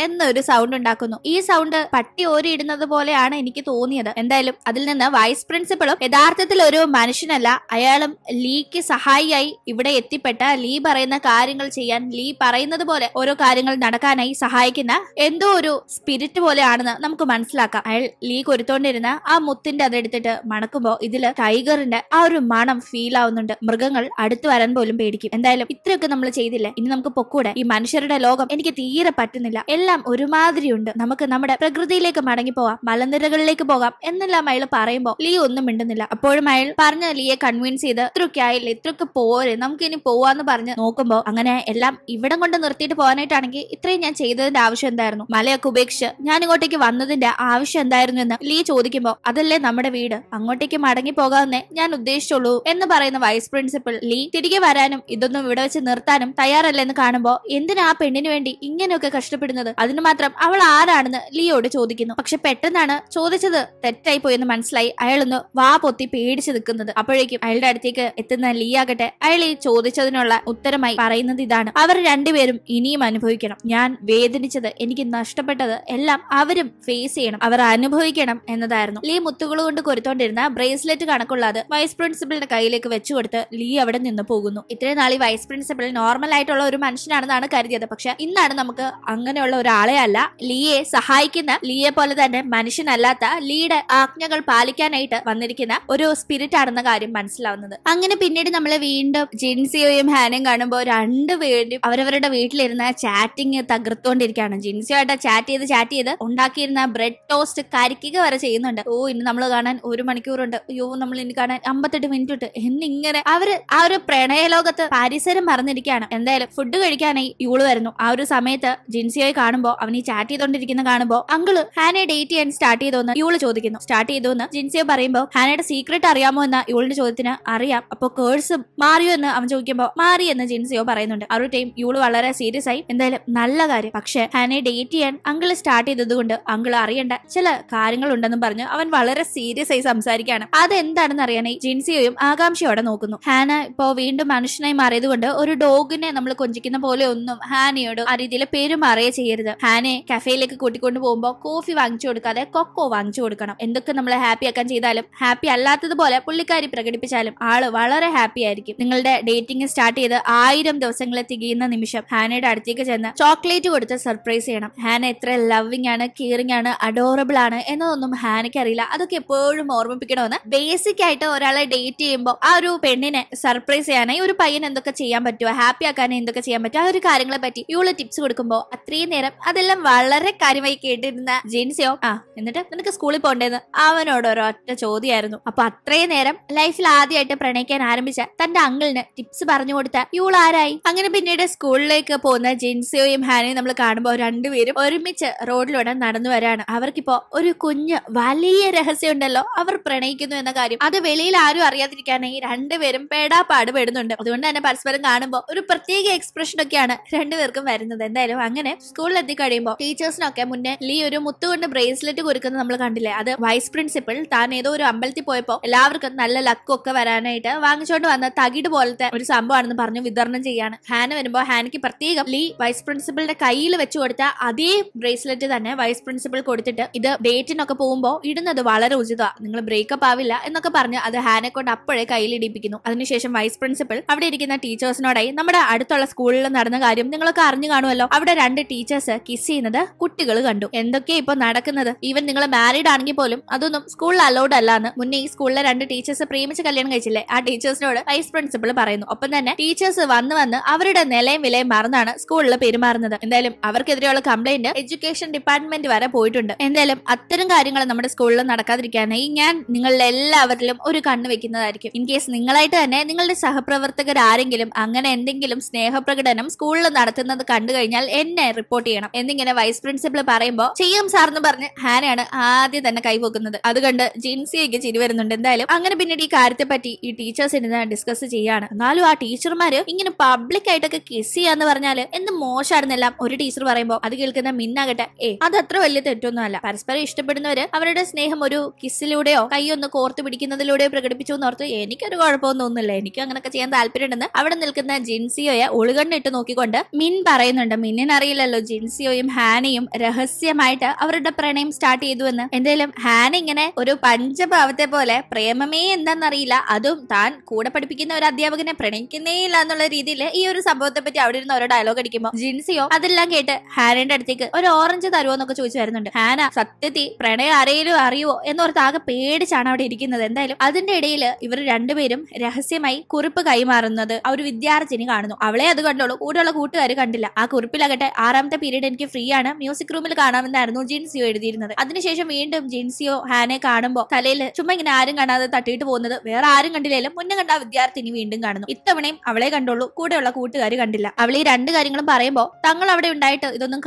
Speaker 1: എന്നൊരു സൗണ്ട് ഉണ്ടാക്കുന്നു ഈ സൗണ്ട് പട്ടി ഓരിയിടുന്നത് പോലെയാണ് എനിക്ക് തോന്നിയത് എന്തായാലും അതിൽ നിന്ന് വൈസ് പ്രിൻസിപ്പളും യഥാർത്ഥത്തിൽ ഒരു മനുഷ്യനല്ല അയാളും ലീക്ക് സഹായിയായി ഇവിടെ എത്തിപ്പെട്ട ലീ പറയുന്ന കാര്യങ്ങൾ ചെയ്യാൻ ലീ പറയുന്നത് പോലെ ഓരോ കാര്യങ്ങൾ നടക്കാനായി സഹായിക്കുന്ന എന്തോ ഒരു സ്പിരിറ്റ് പോലെയാണെന്ന് നമുക്ക് മനസ്സിലാക്കാം അയാൾ ലീ കൊരുത്തോണ്ടിരുന്ന ആ മുത്തിന്റെ അതെടുത്തിട്ട് മണക്കുമ്പോ ഇതില് ടൈഗറിന്റെ ആ ഒരു മണം ഫീൽ ആവുന്നുണ്ട് മൃഗങ്ങൾ അടുത്ത് വരാൻ പോലും പേടിക്കും എന്തായാലും ഇത്രയൊക്കെ നമ്മൾ ചെയ്തില്ലേ ഇനി നമുക്ക് പൊക്കൂടെ ഈ മനുഷ്യരുടെ ലോകം എനിക്ക് തീരെ പറ്റുന്നില്ല എല്ലാം ഒരുമാതിരിയുണ്ട് നമുക്ക് നമ്മുടെ പ്രകൃതിയിലേക്ക് മടങ്ങി പോവാം മലനിരകളിലേക്ക് പോകാം എന്നെല്ലാം അയാൾ പറയുമ്പോ ലീ ഒന്നും മിണ്ടുന്നില്ല അപ്പോഴും അയാൾ പറഞ്ഞ ലീയെ കൺവിൻസ് ചെയ്ത് ഇത്രയൊക്കെ ആയില്ല ഇത്രയൊക്കെ പോരെ നമുക്ക് ഇനി പോവാന്ന് പറഞ്ഞ് നോക്കുമ്പോൾ അങ്ങനെ എല്ലാം ഇവിടം കൊണ്ട് നിർത്തിയിട്ട് പോകാനായിട്ടാണെങ്കിൽ ഇത്രയും ഞാൻ ചെയ്തതിന്റെ ആവശ്യം എന്താ ഉണ്ടായിരുന്നു മലയൊക്കെ ഉപേക്ഷിച്ച് ഞാൻ ഇങ്ങോട്ടേക്ക് വന്നതിന്റെ ആവശ്യം എന്തായിരുന്നു എന്ന് ലീ ചോദിക്കുമ്പോൾ അതല്ലേ നമ്മുടെ വീട് അങ്ങോട്ടേക്ക് മടങ്ങി പോകാമെന്നേ ഞാൻ ഉദ്ദേശിച്ചുള്ളൂ എന്ന് പറയുന്ന വൈസ് പ്രിൻസിപ്പൽ ലീ തിരികെ വരാനും ഇതൊന്നും ഇവിടെ വെച്ച് നിർത്താനും തയ്യാറല്ലെന്ന് കാണുമ്പോൾ എന്തിനാ ആ പെണ്ണിന് വേണ്ടി ഇങ്ങനെയൊക്കെ കഷ്ടപ്പെടുന്നത് അതിന് മാത്രം അവൾ ആരാണെന്ന് ലിയോട് ചോദിക്കുന്നു പക്ഷെ പെട്ടെന്നാണ് ചോദിച്ചത് തെറ്റായി പോയെന്ന് മനസ്സിലായി അയാളൊന്ന് വാ പൊത്തി പേടിച്ച് നിൽക്കുന്നത് അപ്പോഴേക്കും അയാളുടെ അടുത്തേക്ക് എത്തുന്ന ലീ ആകട്ടെ അയാൾ ഈ ചോദിച്ചതിനുള്ള ഉത്തരമായി പറയുന്നത് ഇതാണ് അവർ രണ്ടുപേരും ഇനിയും അനുഭവിക്കണം ഞാൻ വേദനിച്ചത് എനിക്ക് എനിക്ക് നഷ്ടപ്പെട്ടത് എല്ലാം അവരും ഫേസ് ചെയ്യണം അവർ അനുഭവിക്കണം എന്നതായിരുന്നു ലീ മുത്തുകൾ കൊണ്ട് കൊരുത്തോണ്ടിരുന്ന ബ്രേസ്ലെറ്റ് കണക്കുള്ളത് വൈസ് പ്രിൻസിപ്പളിന്റെ കയ്യിലേക്ക് കൊടുത്ത് ലീ അവിടെ നിന്ന് പോകുന്നു ഇത്രയും നാൾ ഈ വൈസ് പ്രിൻസിപ്പൾ നോർമൽ ആയിട്ടുള്ള ഒരു മനുഷ്യനാണെന്നാണ് കരുതിയത് പക്ഷെ ഇന്നാണ് നമുക്ക് അങ്ങനെയുള്ള ഒരാളെ അല്ല ലീയെ സഹായിക്കുന്ന ലീയെ പോലെ തന്നെ മനുഷ്യനല്ലാത്ത ലീയുടെ ആജ്ഞകൾ പാലിക്കാനായിട്ട് വന്നിരിക്കുന്ന ഒരു സ്പിരിറ്റ് ആണെന്ന കാര്യം മനസ്സിലാവുന്നത് അങ്ങനെ പിന്നീട് നമ്മൾ വീണ്ടും ജിൻസിയോയും ഹാനും കാണുമ്പോൾ രണ്ടുപേരും അവരവരുടെ വീട്ടിലിരുന്ന ചാറ്റിംഗ് തകർത്തുകൊണ്ടിരിക്കുകയാണ് ജിൻസി ജിൻസിയുമായിട്ട് ചാറ്റ് ചെയ്ത് ചാറ്റ് ചെയ്ത് ഉണ്ടാക്കിയിരുന്ന ബ്രെഡ് ടോസ്റ്റ് കരിക്കുക വരെ ചെയ്യുന്നുണ്ട് ഓ ഇനി നമ്മൾ കാണാൻ ഒരു മണിക്കൂറുണ്ട് അയ്യോ നമ്മൾ ഇനി കാണാൻ അമ്പത്തെട്ട് മിനിറ്റ് ഇട്ട് എന്നിങ്ങനെ അവര് ആ ഒരു പ്രണയലോകത്ത് പരിസരം മറന്നിരിക്കുകയാണ് എന്തായാലും ഫുഡ് കഴിക്കാനായി യൂള് വരുന്നു ആ ഒരു സമയത്ത് ജിൻസിയായി കാണുമ്പോൾ അവൻ ഈ ചാറ്റ് ചെയ്തോണ്ടിരിക്കുന്ന കാണുമ്പോൾ അങ്കിള് ഹാനെ ഡേറ്റ് ചെയ്യാൻ സ്റ്റാർട്ട് ചെയ്തോന്ന് യൂള് ചോദിക്കുന്നു സ്റ്റാർട്ട് ചെയ്തു എന്ന് ജിൻസിയെ പറയുമ്പോൾ ഹാനയുടെ സീക്രട്ട് അറിയാമോ എന്ന യൂളിന്റെ ചോദ്യത്തിന് അറിയാം അപ്പോൾ കേഴ്സ് മാറിയോ എന്ന് അവൻ ചോദിക്കുമ്പോൾ മാറി എന്ന് ജിൻസിയോ പറയുന്നുണ്ട് ആ ഒരു ടൈം യൂള് വളരെ സീരിയസ് ആയി എന്തായാലും നല്ല കാര്യം പക്ഷെ ഹാനെ ഡേറ്റ് ചെയ്യാൻ അങ്കിൾ സ്റ്റാർട്ട് ചെയ്തതുകൊണ്ട് അങ്കിൾ അറിയേണ്ട ചില കാര്യങ്ങൾ ഉണ്ടെന്നും പറഞ്ഞു അവൻ വളരെ സീരിയസ് ആയി സംസാരിക്കുകയാണ് അതെന്താണെന്ന് അറിയാനായി ജിൻസിയോയും ആകാംക്ഷയോടെ നോക്കുന്നു ഹാന ഇപ്പോൾ വീണ്ടും മനുഷ്യനായി മാറിയതുകൊണ്ട് ഒരു ഡോഗിനെ നമ്മൾ കൊഞ്ചിക്കുന്ന പോലെ ഒന്നും ഹാനയോട് ആ രീതിയിൽ മാറിയ ചെയ്യരുത് ഹാനെ കഫേയിലേക്ക് കൂട്ടിക്കൊണ്ട് പോകുമ്പോൾ കോഫി വാങ്ങിച്ചു കൊടുക്കാതെ കൊക്കോ വാങ്ങിച്ചു കൊടുക്കണം എന്തൊക്കെ നമ്മൾ ഹാപ്പി ആക്കാൻ ചെയ്താലും ഹാപ്പി അല്ലാത്തതുപോലെ പുള്ളിക്കാരി പ്രകടിപ്പിച്ചാലും ആള് വളരെ ഹാപ്പി ആയിരിക്കും നിങ്ങളുടെ ഡേറ്റിംഗ് സ്റ്റാർട്ട് ചെയ്ത് ആയിരം ദിവസങ്ങളെ തികയുന്ന നിമിഷം ഹാനയുടെ അടുത്തേക്ക് ചെന്ന് ചോക്ലേറ്റ് കൊടുത്ത് സർപ്രൈസ് ചെയ്യണം ഹാന എത്ര ലവിങ് ആണ് കെയറിങ് ആണ് അഡോറബിൾ ആണ് എന്നതൊന്നും ഹാനയ്ക്ക് അറിയില്ല അതൊക്കെ എപ്പോഴും ഓർമ്മിപ്പിക്കണമെന്ന് ബേസിക് ആയിട്ട് ഒരാളെ ഡേറ്റ് ചെയ്യുമ്പോൾ ആ ഒരു പെണ്ണിനെ സർപ്രൈസ് ചെയ്യാനായി ഒരു പയ്യൻ എന്തൊക്കെ ചെയ്യാൻ പറ്റുമോ ഹാപ്പി ആക്കാനായി എന്തൊക്കെ ചെയ്യാൻ പറ്റുമോ ആ ഒരു കാര്യങ്ങളെ പറ്റി ഇവള് ടിപ്സ് കൊടുക്കുമ്പോൾ അത്രയും നേരം അതെല്ലാം വളരെ കാര്യമായി കേട്ടിരുന്ന ജിൻസിയോ ആ എന്നിട്ട് നിനക്ക് സ്കൂളിൽ പോകണ്ടേന്ന് അവനോട് ഒരൊറ്റ ചോദ്യമായിരുന്നു അപ്പൊ അത്രയും നേരം ലൈഫിൽ ആദ്യമായിട്ട് പ്രണയിക്കാൻ ആരംഭിച്ച തന്റെ അങ്കിളിന് ടിപ്സ് പറഞ്ഞു കൊടുത്ത ഇവൾ ആരായി അങ്ങനെ പിന്നീട് സ്കൂളിലേക്ക് പോകുന്ന ജിൻസിയോയും ഹാനയും നമ്മൾ കാണുമ്പോൾ രണ്ട് രണ്ടുപേരും ഒരുമിച്ച് റോഡിലൂടെ നടന്നു വരാണ് അവർക്കിപ്പോ ഒരു കുഞ്ഞ് വലിയ രഹസ്യം ഉണ്ടല്ലോ അവർ പ്രണയിക്കുന്നു എന്ന കാര്യം അത് വെളിയിൽ ആരും ഈ രണ്ടുപേരും പേടാപ്പാട് പെടുന്നുണ്ട് അതുകൊണ്ട് തന്നെ പരസ്പരം കാണുമ്പോൾ ഒരു പ്രത്യേക എക്സ്പ്രഷൻ ഒക്കെയാണ് രണ്ടുപേർക്കും വരുന്നത് എന്തായാലും അങ്ങനെ സ്കൂളിൽ എത്തിക്കഴിയുമ്പോൾ ടീച്ചേഴ്സിനൊക്കെ മുന്നേ ലീ ഒരു മുത്തുകൊണ്ട് ബ്രേസ്ലെറ്റ് കൊടുക്കുന്നത് നമ്മൾ കണ്ടില്ലേ അത് വൈസ് പ്രിൻസിപ്പൽ താൻ ഏതോ ഒരു അമ്പലത്തിൽ പോയപ്പോൾ എല്ലാവർക്കും നല്ല ലക്കൊക്കെ വരാനായിട്ട് വാങ്ങിച്ചോണ്ട് വന്ന തകിട് പോലത്തെ ഒരു സംഭവമാണെന്ന് പറഞ്ഞു വിതരണം ചെയ്യാണ് ഹാന വരുമ്പോൾ ഹാനിക്ക് പ്രത്യേകം ലീ വൈസ് പ്രിൻസിപ്പളിന്റെ കയ്യിൽ വെച്ചു കൊടുത്ത അതേ ബ്രേസ്ലെറ്റ് തന്നെ വൈസ് പ്രിൻസിപ്പൽ കൊടുത്തിട്ട് ഇത് ഡേറ്റിനൊക്കെ പോകുമ്പോൾ ഇടുന്നത് വളരെ ഉചിതമാണ് നിങ്ങൾ ബ്രേക്കപ്പ് ആവില്ല എന്നൊക്കെ പറഞ്ഞ് അത് ഹാനെ കൊണ്ട് അപ്പോഴേ കയ്യിലിടിപ്പിക്കുന്നു അതിനുശേഷം വൈസ് പ്രിൻസിപ്പൽ അവിടെ ഇരിക്കുന്ന ടീച്ചേഴ്സിനോടായി നമ്മുടെ അടുത്തുള്ള സ്കൂളിൽ നടന്ന കാര്യം നിങ്ങളൊക്കെ അറിഞ്ഞു കാണുമല്ലോ അവിടെ രണ്ട് ടീച്ചേഴ്സ് കിസ് ചെയ്യുന്നത് കുട്ടികൾ കണ്ടു എന്തൊക്കെയാ ഇപ്പൊ നടക്കുന്നത് ഈവൻ നിങ്ങൾ മാരീഡ് ആണെങ്കിൽ പോലും അതൊന്നും സ്കൂളിൽ അലൗഡ് അല്ല എന്ന് മുന്നേ ഈ സ്കൂളിലെ രണ്ട് ടീച്ചേഴ്സ് പ്രേമിച്ച് കല്യാണം കഴിച്ചില്ലേ ആ ടീച്ചേഴ്സിനോട് വൈസ് പ്രിൻസിപ്പൾ പറയുന്നു ഒപ്പം തന്നെ ടീച്ചേഴ്സ് വന്ന് വന്ന് അവരുടെ നിലയും വിലയും മറന്നാണ് സ്കൂളിൽ പെരുമാറുന്നത് എന്തായാലും അവർക്കെതിരെയുള്ള കംപ്ലൈന്റ് എഡ്യൂക്കേഷൻ ഡിപ്പാർട്ട്മെന്റ് വരെ പോയിട്ടുണ്ട് എന്തായാലും അത്തരം കാര്യങ്ങൾ നമ്മുടെ സ്കൂളിൽ നടക്കാതിരിക്കാനായി ഞാൻ നിങ്ങളുടെ എല്ലാവരിലും ഒരു കണ്ണ് വെക്കുന്നതായിരിക്കും ഇൻ കേസ് നിങ്ങളായിട്ട് തന്നെ നിങ്ങളുടെ സഹപ്രവർത്തകർ ആരെങ്കിലും അങ്ങനെ എന്തെങ്കിലും സ്നേഹപ്രകടനം സ്കൂളിൽ നടത്തുന്നത് കണ്ടു കഴിഞ്ഞാൽ എന്നെ റിപ്പോർട്ട് ചെയ്യണം എന്നിങ്ങനെ വൈസ് പ്രിൻസിപ്പൾ പറയുമ്പോൾ ചെയ്യാം സാർ എന്ന് പറഞ്ഞ് ഹാനയാണ് ആദ്യം തന്നെ കൈപോക്കുന്നത് അതുകൊണ്ട് ജിൻസിയൊക്കെ ചിരി വരുന്നുണ്ട് എന്തായാലും അങ്ങനെ പിന്നീട് ഈ കാര്യത്തെ പറ്റി ഈ ടീച്ചേഴ്സ് ഇരുന്ന് ഡിസ്കസ് ചെയ്യാണ് എന്നാലും ആ ടീച്ചർമാര് ഇങ്ങനെ പബ്ലിക് ആയിട്ടൊക്കെ കിസ് ചെയ്യാന്ന് പറഞ്ഞാല് എന്ത് മോശമായിരുന്നെല്ലാം ഒരു ടീച്ചർ പറയുമ്പോൾ അത് കേൾക്കുന്ന മിന്നാകട്ടെ ഏ അത് അത്ര വലിയ തെറ്റൊന്നും അല്ല പരസ്പരം ഇഷ്ടപ്പെടുന്നവര് അവരുടെ സ്നേഹം ഒരു കിസ്സിലൂടെയോ കൈയൊന്ന് കോർത്ത് പിടിക്കുന്നതിലൂടെയോ പ്രകടിപ്പിച്ചു എന്നോർത്ത് എനിക്കൊരു കുഴപ്പമൊന്നും ഒന്നുമില്ല എനിക്ക് അങ്ങനെയൊക്കെ ചെയ്യാൻ താല്പര്യമുണ്ടെന്ന് അവിടെ നിൽക്കുന്ന ജിൻസിയോയെ ഒളികണ്ണിട്ട് നോക്കിക്കൊണ്ട് മിൻ പറയുന്നുണ്ട് മിന്നിനറിയില്ലല്ലോ ജിൻസിയോയും ഹാനിയും രഹസ്യമായിട്ട് അവരുടെ പ്രണയം സ്റ്റാർട്ട് ചെയ്തു എന്ന് എന്തേലും ഹാനി ഇങ്ങനെ ഒരു പഞ്ചഭാവത്തെ പോലെ പ്രേമമേ എന്താണെന്നറിയില്ല അതും താൻ കൂടെ പഠിപ്പിക്കുന്ന ഒരു അധ്യാപകനെ പ്രണയിക്കുന്നേ ഇല്ല എന്നുള്ള രീതിയിൽ ഈ ഒരു സംഭവത്തെ പറ്റി അവിടെ ഇരുന്ന് ഓരോ ഡയലോഗ് അടിക്കുമ്പോൾ ജിൻസിയോ അതെല്ലാം കേട്ട് ഹാനി പ്രണയുടെ അടുത്തേക്ക് ഒരു ഓറഞ്ച് തരുമോ എന്നൊക്കെ ചോദിച്ചു വരുന്നുണ്ട് ഹാന സത്യത്തി പ്രണയ ആരെയും അറിയുമോ എന്നോർത്ത് ആകെ പേടിച്ചാണ് അവിടെ ഇരിക്കുന്നത് എന്തായാലും അതിന്റെ ഇടയിൽ ഇവർ രണ്ടുപേരും രഹസ്യമായി കുറിപ്പ് കൈമാറുന്നത് ആ ഒരു വിദ്യാർത്ഥിനി കാണുന്നു അവളെ അത് കണ്ടോളൂ കൂടെയുള്ള കൂട്ടുകാർ കണ്ടില്ല ആ കുറിപ്പിലാകട്ടെ ആറാമത്തെ പീരീഡ് എനിക്ക് ഫ്രീ ആണ് മ്യൂസിക് റൂമിൽ കാണാമെന്നായിരുന്നു ജിൻസിയോ എഴുതിയിരുന്നത് അതിനുശേഷം വീണ്ടും ജിൻസിയോ ഹാനെ കാണുമ്പോൾ തലയിൽ ചുമ്മാ ഇങ്ങനെ ആരും കാണാതെ തട്ടിയിട്ട് പോകുന്നത് വേറെ ആരും കണ്ടില്ലെങ്കിലും മുന്നേ കണ്ട വിദ്യാർത്ഥിനി വീണ്ടും കാണുന്നു ഇത്തവണയും അവളെ കണ്ടോളൂ കൂടെയുള്ള കൂട്ടുകാർ കണ്ടില്ല അവൾ ഈ രണ്ട് കാര്യങ്ങളും പറയുമ്പോൾ തങ്ങൾ അവിടെ ഉണ്ടായിട്ട് ഇതൊന്നും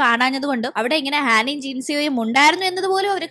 Speaker 1: കൊണ്ടും അവിടെ ഇങ്ങനെ ഹാനിയും ജീൻസിയോയും ഉണ്ടായിരുന്നു എന്നതുപോലും അവർ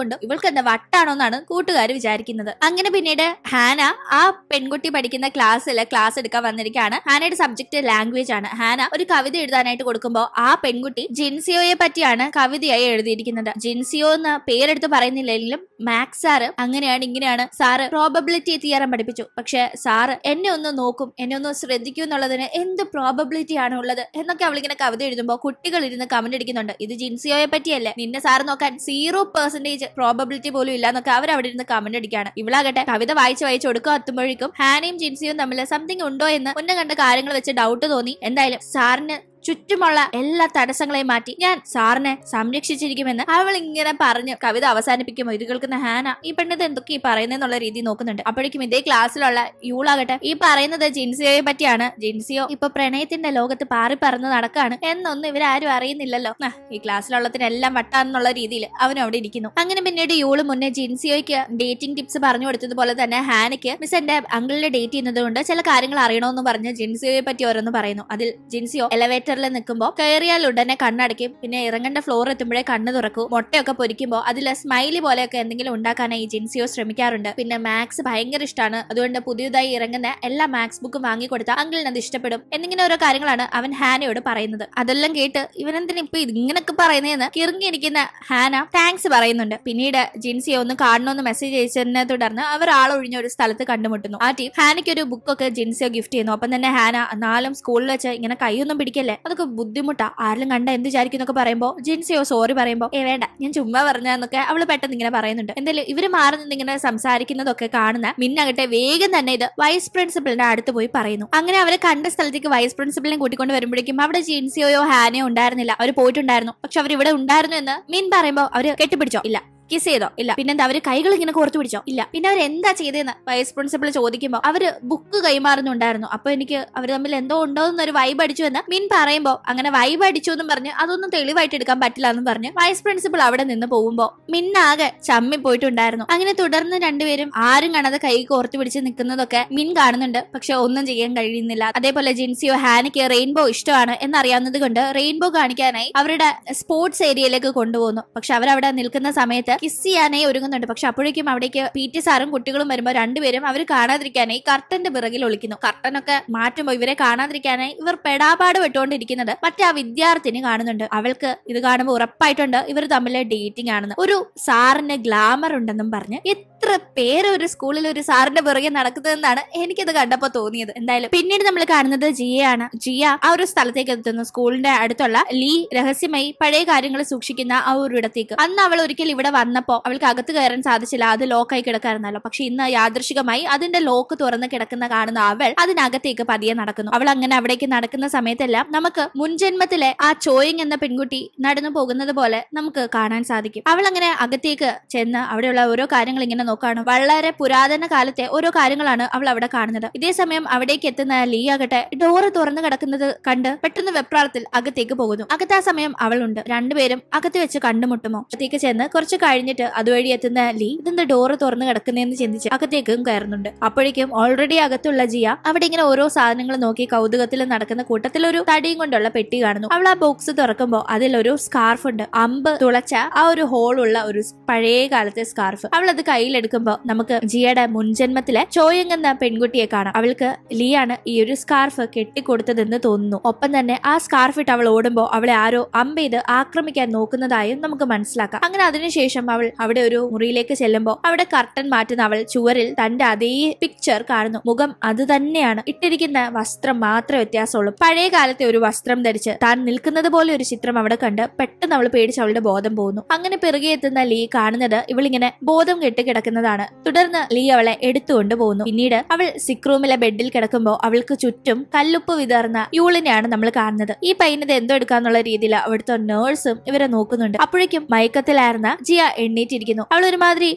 Speaker 1: കൊണ്ടും ഇവൾക്ക് എന്താ വട്ടാണോ എന്നാണ് കൂട്ടുകാർ വിചാരിക്കുന്നത് അങ്ങനെ പിന്നീട് ഹാന ആ പെൺകുട്ടി പഠിക്കുന്ന ക്ലാസ്സിൽ ക്ലാസ് എടുക്കാൻ വന്നിരിക്കുകയാണ് ഹാനയുടെ സബ്ജക്ട് ലാംഗ്വേജ് ആണ് ഹാന ഒരു കവിത എഴുതാനായിട്ട് കൊടുക്കുമ്പോൾ ആ പെൺകുട്ടി ജിൻസിയോയെ പറ്റിയാണ് കവിതയായി എഴുതിയിരിക്കുന്നത് ജിൻസിയോ എന്ന പേരെടുത്ത് പറയുന്നില്ലെങ്കിലും മാക്സ് സാറ് അങ്ങനെയാണ് ഇങ്ങനെയാണ് സാറ് പ്രോബബിലിറ്റി തിയറം പഠിപ്പിച്ചു പക്ഷെ സാറ് എന്നെ ഒന്ന് നോക്കും എന്നെ ഒന്ന് ശ്രദ്ധിക്കും എന്നുള്ളതിന് എന്ത് പ്രോബബിലിറ്റി ആണ് ഉള്ളത് എന്നൊക്കെ അവളിങ്ങനെ കവിത എഴുതുമ്പോൾ കുട്ടികൾ ഇരുന്ന് എന്ന് കമന്റ് അടിക്കുന്നുണ്ട് ഇത് ജിൻസിയോയെ പറ്റിയല്ലേ നിന്നെ സാറ് നോക്കാൻ സീറോ പെർസെന്റേജ് പ്രോബബിലിറ്റി പോലും ഇല്ലാന്നൊക്കെ അവർ അവിടെ ഇരുന്ന് കമന്റ് അടിക്കുകയാണ് ഇവളാകട്ടെ കവിത വായിച്ച് വായിച്ച് കൊടുക്കുക എത്തുമ്പോഴേക്കും ഹാനയും ജിൻസിയും തമ്മിൽ സംതിങ് ഉണ്ടോ എന്ന് മുന്നേ കണ്ട കാര്യങ്ങൾ വെച്ച് ഡൗട്ട് തോന്നി എന്തായാലും സാറിന് ചുറ്റുമുള്ള എല്ലാ തടസ്സങ്ങളെയും മാറ്റി ഞാൻ സാറിനെ സംരക്ഷിച്ചിരിക്കുമെന്ന് അവൾ ഇങ്ങനെ പറഞ്ഞു കവിത അവസാനിപ്പിക്കുമ്പോൾ ഇത് കേൾക്കുന്ന ഹാന ഈ പെണ്ണിത് എന്തൊക്കെ ഈ പറയുന്നെന്നുള്ള രീതി നോക്കുന്നുണ്ട് അപ്പോഴേക്കും ഇതേ ക്ലാസ്സിലുള്ള യൂളാകട്ടെ ഈ പറയുന്നത് ജിൻസിയോയെ പറ്റിയാണ് ജിൻസിയോ ഇപ്പൊ പ്രണയത്തിന്റെ ലോകത്ത് പാറി പറന്ന് നടക്കാണ് എന്നൊന്നും ഇവരാരും അറിയുന്നില്ലല്ലോ ഈ ക്ലാസ്സിലുള്ളതിനെല്ലാം വട്ടാന്നുള്ള രീതിയിൽ അവനും അവിടെ ഇരിക്കുന്നു അങ്ങനെ പിന്നീട് യൂള് മുന്നേ ജിൻസിയോയ്ക്ക് ഡേറ്റിംഗ് ടിപ്സ് പറഞ്ഞു കൊടുത്തതുപോലെ തന്നെ ഹാനയ്ക്ക് മിസ് എന്റെ അങ്കിളിന്റെ ഡേറ്റ് ചെയ്യുന്നത് കൊണ്ട് ചില കാര്യങ്ങൾ അറിയണമെന്ന് പറഞ്ഞ് ജിൻസിയോയെ പറ്റി ഓരോന്ന് പറയുന്നു അതിൽ ജിൻസിയോ എലവേറ്റർ ടെമ്പറേച്ചറിൽ നിൽക്കുമ്പോൾ കയറിയാൽ ഉടനെ കണ്ണടയ്ക്കും പിന്നെ ഇറങ്ങേണ്ട ഫ്ലോർ എത്തുമ്പോഴേ കണ്ണ് തുറക്കും മുട്ടയൊക്കെ പൊരിക്കുമ്പോൾ അതിൽ സ്മൈലി പോലെയൊക്കെ എന്തെങ്കിലും ഉണ്ടാക്കാനായി ജിൻസിയോ ശ്രമിക്കാറുണ്ട് പിന്നെ മാത്സ് ഭയങ്കര ഇഷ്ടമാണ് അതുകൊണ്ട് പുതിയതായി ഇറങ്ങുന്ന എല്ലാ മാത്സ് ബുക്കും വാങ്ങിക്കൊടുത്ത അങ്കിളിന് അത് ഇഷ്ടപ്പെടും എന്നിങ്ങനെ ഓരോ കാര്യങ്ങളാണ് അവൻ ഹാനയോട് പറയുന്നത് അതെല്ലാം കേട്ട് ഇവനെന്തിനാ ഇപ്പൊ ഇങ്ങനൊക്കെ പറയുന്നതെന്ന് കിറങ്ങിയിരിക്കുന്ന ഹാന താങ്ക്സ് പറയുന്നുണ്ട് പിന്നീട് ജിൻസിയോ ഒന്ന് കാണണമെന്ന് മെസ്സേജ് അയച്ചതിനെ തുടർന്ന് അവർ ആളൊഴിഞ്ഞ ഒരു സ്ഥലത്ത് കണ്ടുമുട്ടുന്നു ആ ടീം ഹാനയ്ക്ക് ഒരു ബുക്കൊക്കെ ജിൻസിയോ ഗിഫ്റ്റ് ചെയ്യുന്നു അപ്പം തന്നെ ഹാന നാലും സ്കൂളിൽ വെച്ച് ഇങ്ങനെ കൈയൊന്നും പിടിക്കല്ലേ അതൊക്കെ ബുദ്ധിമുട്ടാണ് ആരെങ്കിലും കണ്ട എന്ത് വിചാരിക്കും എന്നൊക്കെ പറയുമ്പോൾ ജിൻസിയോ സോറി പറയുമ്പോൾ ഏ വേണ്ട ഞാൻ ചുമ്മാ പറഞ്ഞതെന്നൊക്കെ അവൾ പെട്ടെന്ന് ഇങ്ങനെ പറയുന്നുണ്ട് എന്തായാലും ഇവര് മാറി നിന്നിങ്ങനെ സംസാരിക്കുന്നതൊക്കെ കാണുന്ന മിന്നാകട്ടെ വേഗം തന്നെ ഇത് വൈസ് പ്രിൻസിപ്പളിന്റെ അടുത്ത് പോയി പറയുന്നു അങ്ങനെ അവരെ കണ്ട സ്ഥലത്തേക്ക് വൈസ് പ്രിൻസിപ്പളിനെ കൂട്ടിക്കൊണ്ട് വരുമ്പോഴേക്കും അവിടെ ജിൻസിയോയോ ഹാനയോ ഉണ്ടായിരുന്നില്ല അവർ പോയിട്ടുണ്ടായിരുന്നു പക്ഷെ അവർ ഇവിടെ ഉണ്ടായിരുന്നു എന്ന് മിൻ പറയുമ്പോൾ അവർ കെട്ടിപ്പിടിച്ചോ ഇല്ല കിസ് ചെയ്തോ ഇല്ല പിന്നെന്താ അവര് കൈകൾ ഇങ്ങനെ കോർത്തു പിടിച്ചോ ഇല്ല പിന്നെ അവർ എന്താ ചെയ്തതെന്ന് വൈസ് പ്രിൻസിപ്പിൾ ചോദിക്കുമ്പോൾ അവര് ബുക്ക് കൈമാറുന്നുണ്ടായിരുന്നു അപ്പൊ എനിക്ക് അവർ തമ്മിൽ എന്തോ ഉണ്ടോ എന്നൊരു വൈബ് അടിച്ചു എന്ന് മിൻ പറയുമ്പോൾ അങ്ങനെ വൈബ് അടിച്ചു എന്നും പറഞ്ഞ് അതൊന്നും തെളിവായിട്ട് എടുക്കാൻ പറ്റില്ല എന്ന് പറഞ്ഞ് വൈസ് പ്രിൻസിപ്പിൾ അവിടെ നിന്ന് പോകുമ്പോ മിന്നാകെ ചമ്മി പോയിട്ടുണ്ടായിരുന്നു അങ്ങനെ തുടർന്ന് രണ്ടുപേരും ആരും കാണാതെ കൈ കോർത്തു പിടിച്ച് നിൽക്കുന്നതൊക്കെ മിൻ കാണുന്നുണ്ട് പക്ഷെ ഒന്നും ചെയ്യാൻ കഴിയുന്നില്ല അതേപോലെ ജിൻസിയോ ഹാനിക്ക് റെയിൻബോ ഇഷ്ടമാണ് എന്നറിയാവുന്നത് കൊണ്ട് റെയിൻബോ കാണിക്കാനായി അവരുടെ സ്പോർട്സ് ഏരിയയിലേക്ക് കൊണ്ടുപോകുന്നു പക്ഷെ അവരവിടെ നിൽക്കുന്ന സമയത്ത് എടുത്ത് കിസ് ചെയ്യാനായി ഒരുങ്ങുന്നുണ്ട് പക്ഷെ അപ്പോഴേക്കും അവിടേക്ക് പി ടി സാറും കുട്ടികളും വരുമ്പോൾ രണ്ടുപേരും അവർ കാണാതിരിക്കാനായി കർട്ടന്റെ പിറകിൽ ഒളിക്കുന്നു കർട്ടനൊക്കെ മാറ്റുമ്പോൾ ഇവരെ കാണാതിരിക്കാനായി ഇവർ പെടാപാട് വിട്ടുകൊണ്ടിരിക്കുന്നത് മറ്റേ ആ വിദ്യാർത്ഥിനി കാണുന്നുണ്ട് അവൾക്ക് ഇത് കാണുമ്പോൾ ഉറപ്പായിട്ടുണ്ട് ഇവർ തമ്മിലെ ഡേറ്റിംഗ് ആണെന്ന് ഒരു സാറിന് ഗ്ലാമർ ഉണ്ടെന്നും പറഞ്ഞ് എത്ര പേര് ഒരു സ്കൂളിൽ ഒരു സാറിന്റെ പിറകെ നടക്കുന്നതെന്നാണ് എനിക്കത് കണ്ടപ്പോൾ തോന്നിയത് എന്തായാലും പിന്നീട് നമ്മൾ കാണുന്നത് ജിയയാണ് ജിയ ആ ഒരു സ്ഥലത്തേക്ക് എത്തുന്നു സ്കൂളിന്റെ അടുത്തുള്ള ലീ രഹസ്യമായി പഴയ കാര്യങ്ങൾ സൂക്ഷിക്കുന്ന ആ ഒരു ഇടത്തേക്ക് അന്ന് അവൾ ഒരിക്കൽ ഇവിടെ വന്നപ്പോൾ അവൾക്ക് അകത്ത് കയറാൻ സാധിച്ചില്ല അത് ലോക്കായി കിടക്കാറുണ്ടല്ലോ പക്ഷെ ഇന്ന് യാദൃശികമായി അതിന്റെ ലോക്ക് തുറന്ന് കിടക്കുന്ന കാണുന്ന അവൾ അതിനകത്തേക്ക് പതിയെ നടക്കുന്നു അവൾ അങ്ങനെ അവിടേക്ക് നടക്കുന്ന സമയത്തെല്ലാം നമുക്ക് മുൻജന്മത്തിലെ ആ ചോയിങ് എന്ന പെൺകുട്ടി നടന്നു പോകുന്നത് പോലെ നമുക്ക് കാണാൻ സാധിക്കും അവൾ അങ്ങനെ അകത്തേക്ക് ചെന്ന് അവിടെയുള്ള ഓരോ കാര്യങ്ങൾ ഇങ്ങനെ നോക്കാണ് വളരെ പുരാതന കാലത്തെ ഓരോ കാര്യങ്ങളാണ് അവൾ അവിടെ കാണുന്നത് ഇതേ സമയം അവിടേക്ക് എത്തുന്ന ലീ ആകട്ടെ ഡോറ് തുറന്നു കിടക്കുന്നത് കണ്ട് പെട്ടെന്ന് വെപ്രാളത്തിൽ അകത്തേക്ക് പോകുന്നു അകത്ത് ആ സമയം അവളുണ്ട് രണ്ടുപേരും അകത്ത് വെച്ച് കണ്ടുമുട്ടുമോ അകത്തേക്ക് ചെന്ന് കുറച്ച് കഴിഞ്ഞിട്ട് അതുവഴി എത്തുന്ന ലീ ഇതെന്താ ഡോറ് തുറന്ന് കിടക്കുന്നതെന്ന് ചിന്തിച്ച് അകത്തേക്കും കയറുന്നുണ്ട് അപ്പോഴേക്കും ഓൾറെഡി അകത്തുള്ള ജിയ അവിടെ ഇങ്ങനെ ഓരോ സാധനങ്ങൾ നോക്കി കൗതുകത്തിൽ നടക്കുന്ന കൂട്ടത്തിൽ ഒരു തടിയും കൊണ്ടുള്ള പെട്ടി കാണുന്നു അവൾ ആ ബോക്സ് തുറക്കുമ്പോൾ അതിൽ ഒരു സ്കാർഫ് ഉണ്ട് അമ്പ് തുളച്ച ആ ഒരു ഹോൾ ഉള്ള ഒരു പഴയ കാലത്തെ സ്കാർഫ് അവൾ അത് കയ്യിലെടുക്കുമ്പോ നമുക്ക് ജിയയുടെ മുൻജന്മത്തിലെ ചോയങ് എന്ന പെൺകുട്ടിയെ കാണാം അവൾക്ക് ലിയാണ് ഈ ഒരു സ്കാർഫ് കെട്ടിക്കൊടുത്തതെന്ന് തോന്നുന്നു ഒപ്പം തന്നെ ആ സ്കാർഫ് ഇട്ട് അവൾ ഓടുമ്പോൾ അവളെ ആരോ അമ്പ് ചെയ്ത് ആക്രമിക്കാൻ നോക്കുന്നതായും നമുക്ക് മനസ്സിലാക്കാം അങ്ങനെ അതിനുശേഷം ശേഷം അവൾ അവിടെ ഒരു മുറിയിലേക്ക് ചെല്ലുമ്പോൾ അവിടെ കർട്ടൻ മാറ്റുന്ന അവൾ ചുവരിൽ തന്റെ അതേ പിക്ചർ കാണുന്നു മുഖം അത് തന്നെയാണ് ഇട്ടിരിക്കുന്ന വസ്ത്രം മാത്രമേ വ്യത്യാസമുള്ളൂ പഴയ കാലത്തെ ഒരു വസ്ത്രം ധരിച്ച് താൻ നിൽക്കുന്നത് പോലെ ഒരു ചിത്രം അവിടെ കണ്ട് പെട്ടെന്ന് അവൾ പേടിച്ച് അവളുടെ ബോധം പോകുന്നു അങ്ങനെ പിറകെ എത്തുന്ന ലീ കാണുന്നത് ഇവളിങ്ങനെ ബോധം കെട്ട് കിടക്കുന്നതാണ് തുടർന്ന് ലീ അവളെ എടുത്തുകൊണ്ട് പോകുന്നു പിന്നീട് അവൾ സിക് റൂമിലെ ബെഡിൽ കിടക്കുമ്പോൾ അവൾക്ക് ചുറ്റും കല്ലുപ്പ് വിതർന്ന യൂളിനെയാണ് നമ്മൾ കാണുന്നത് ഈ പൈനത് എന്തോ എടുക്കാന്നുള്ള രീതിയിൽ അവിടുത്തെ നേഴ്സും ഇവരെ നോക്കുന്നുണ്ട് അപ്പോഴേക്കും മയക്കത്തിലായിരുന്ന ജിയ എണ്ണീറ്റിരിക്കുന്നു അവൾ ഒരുമാതിരി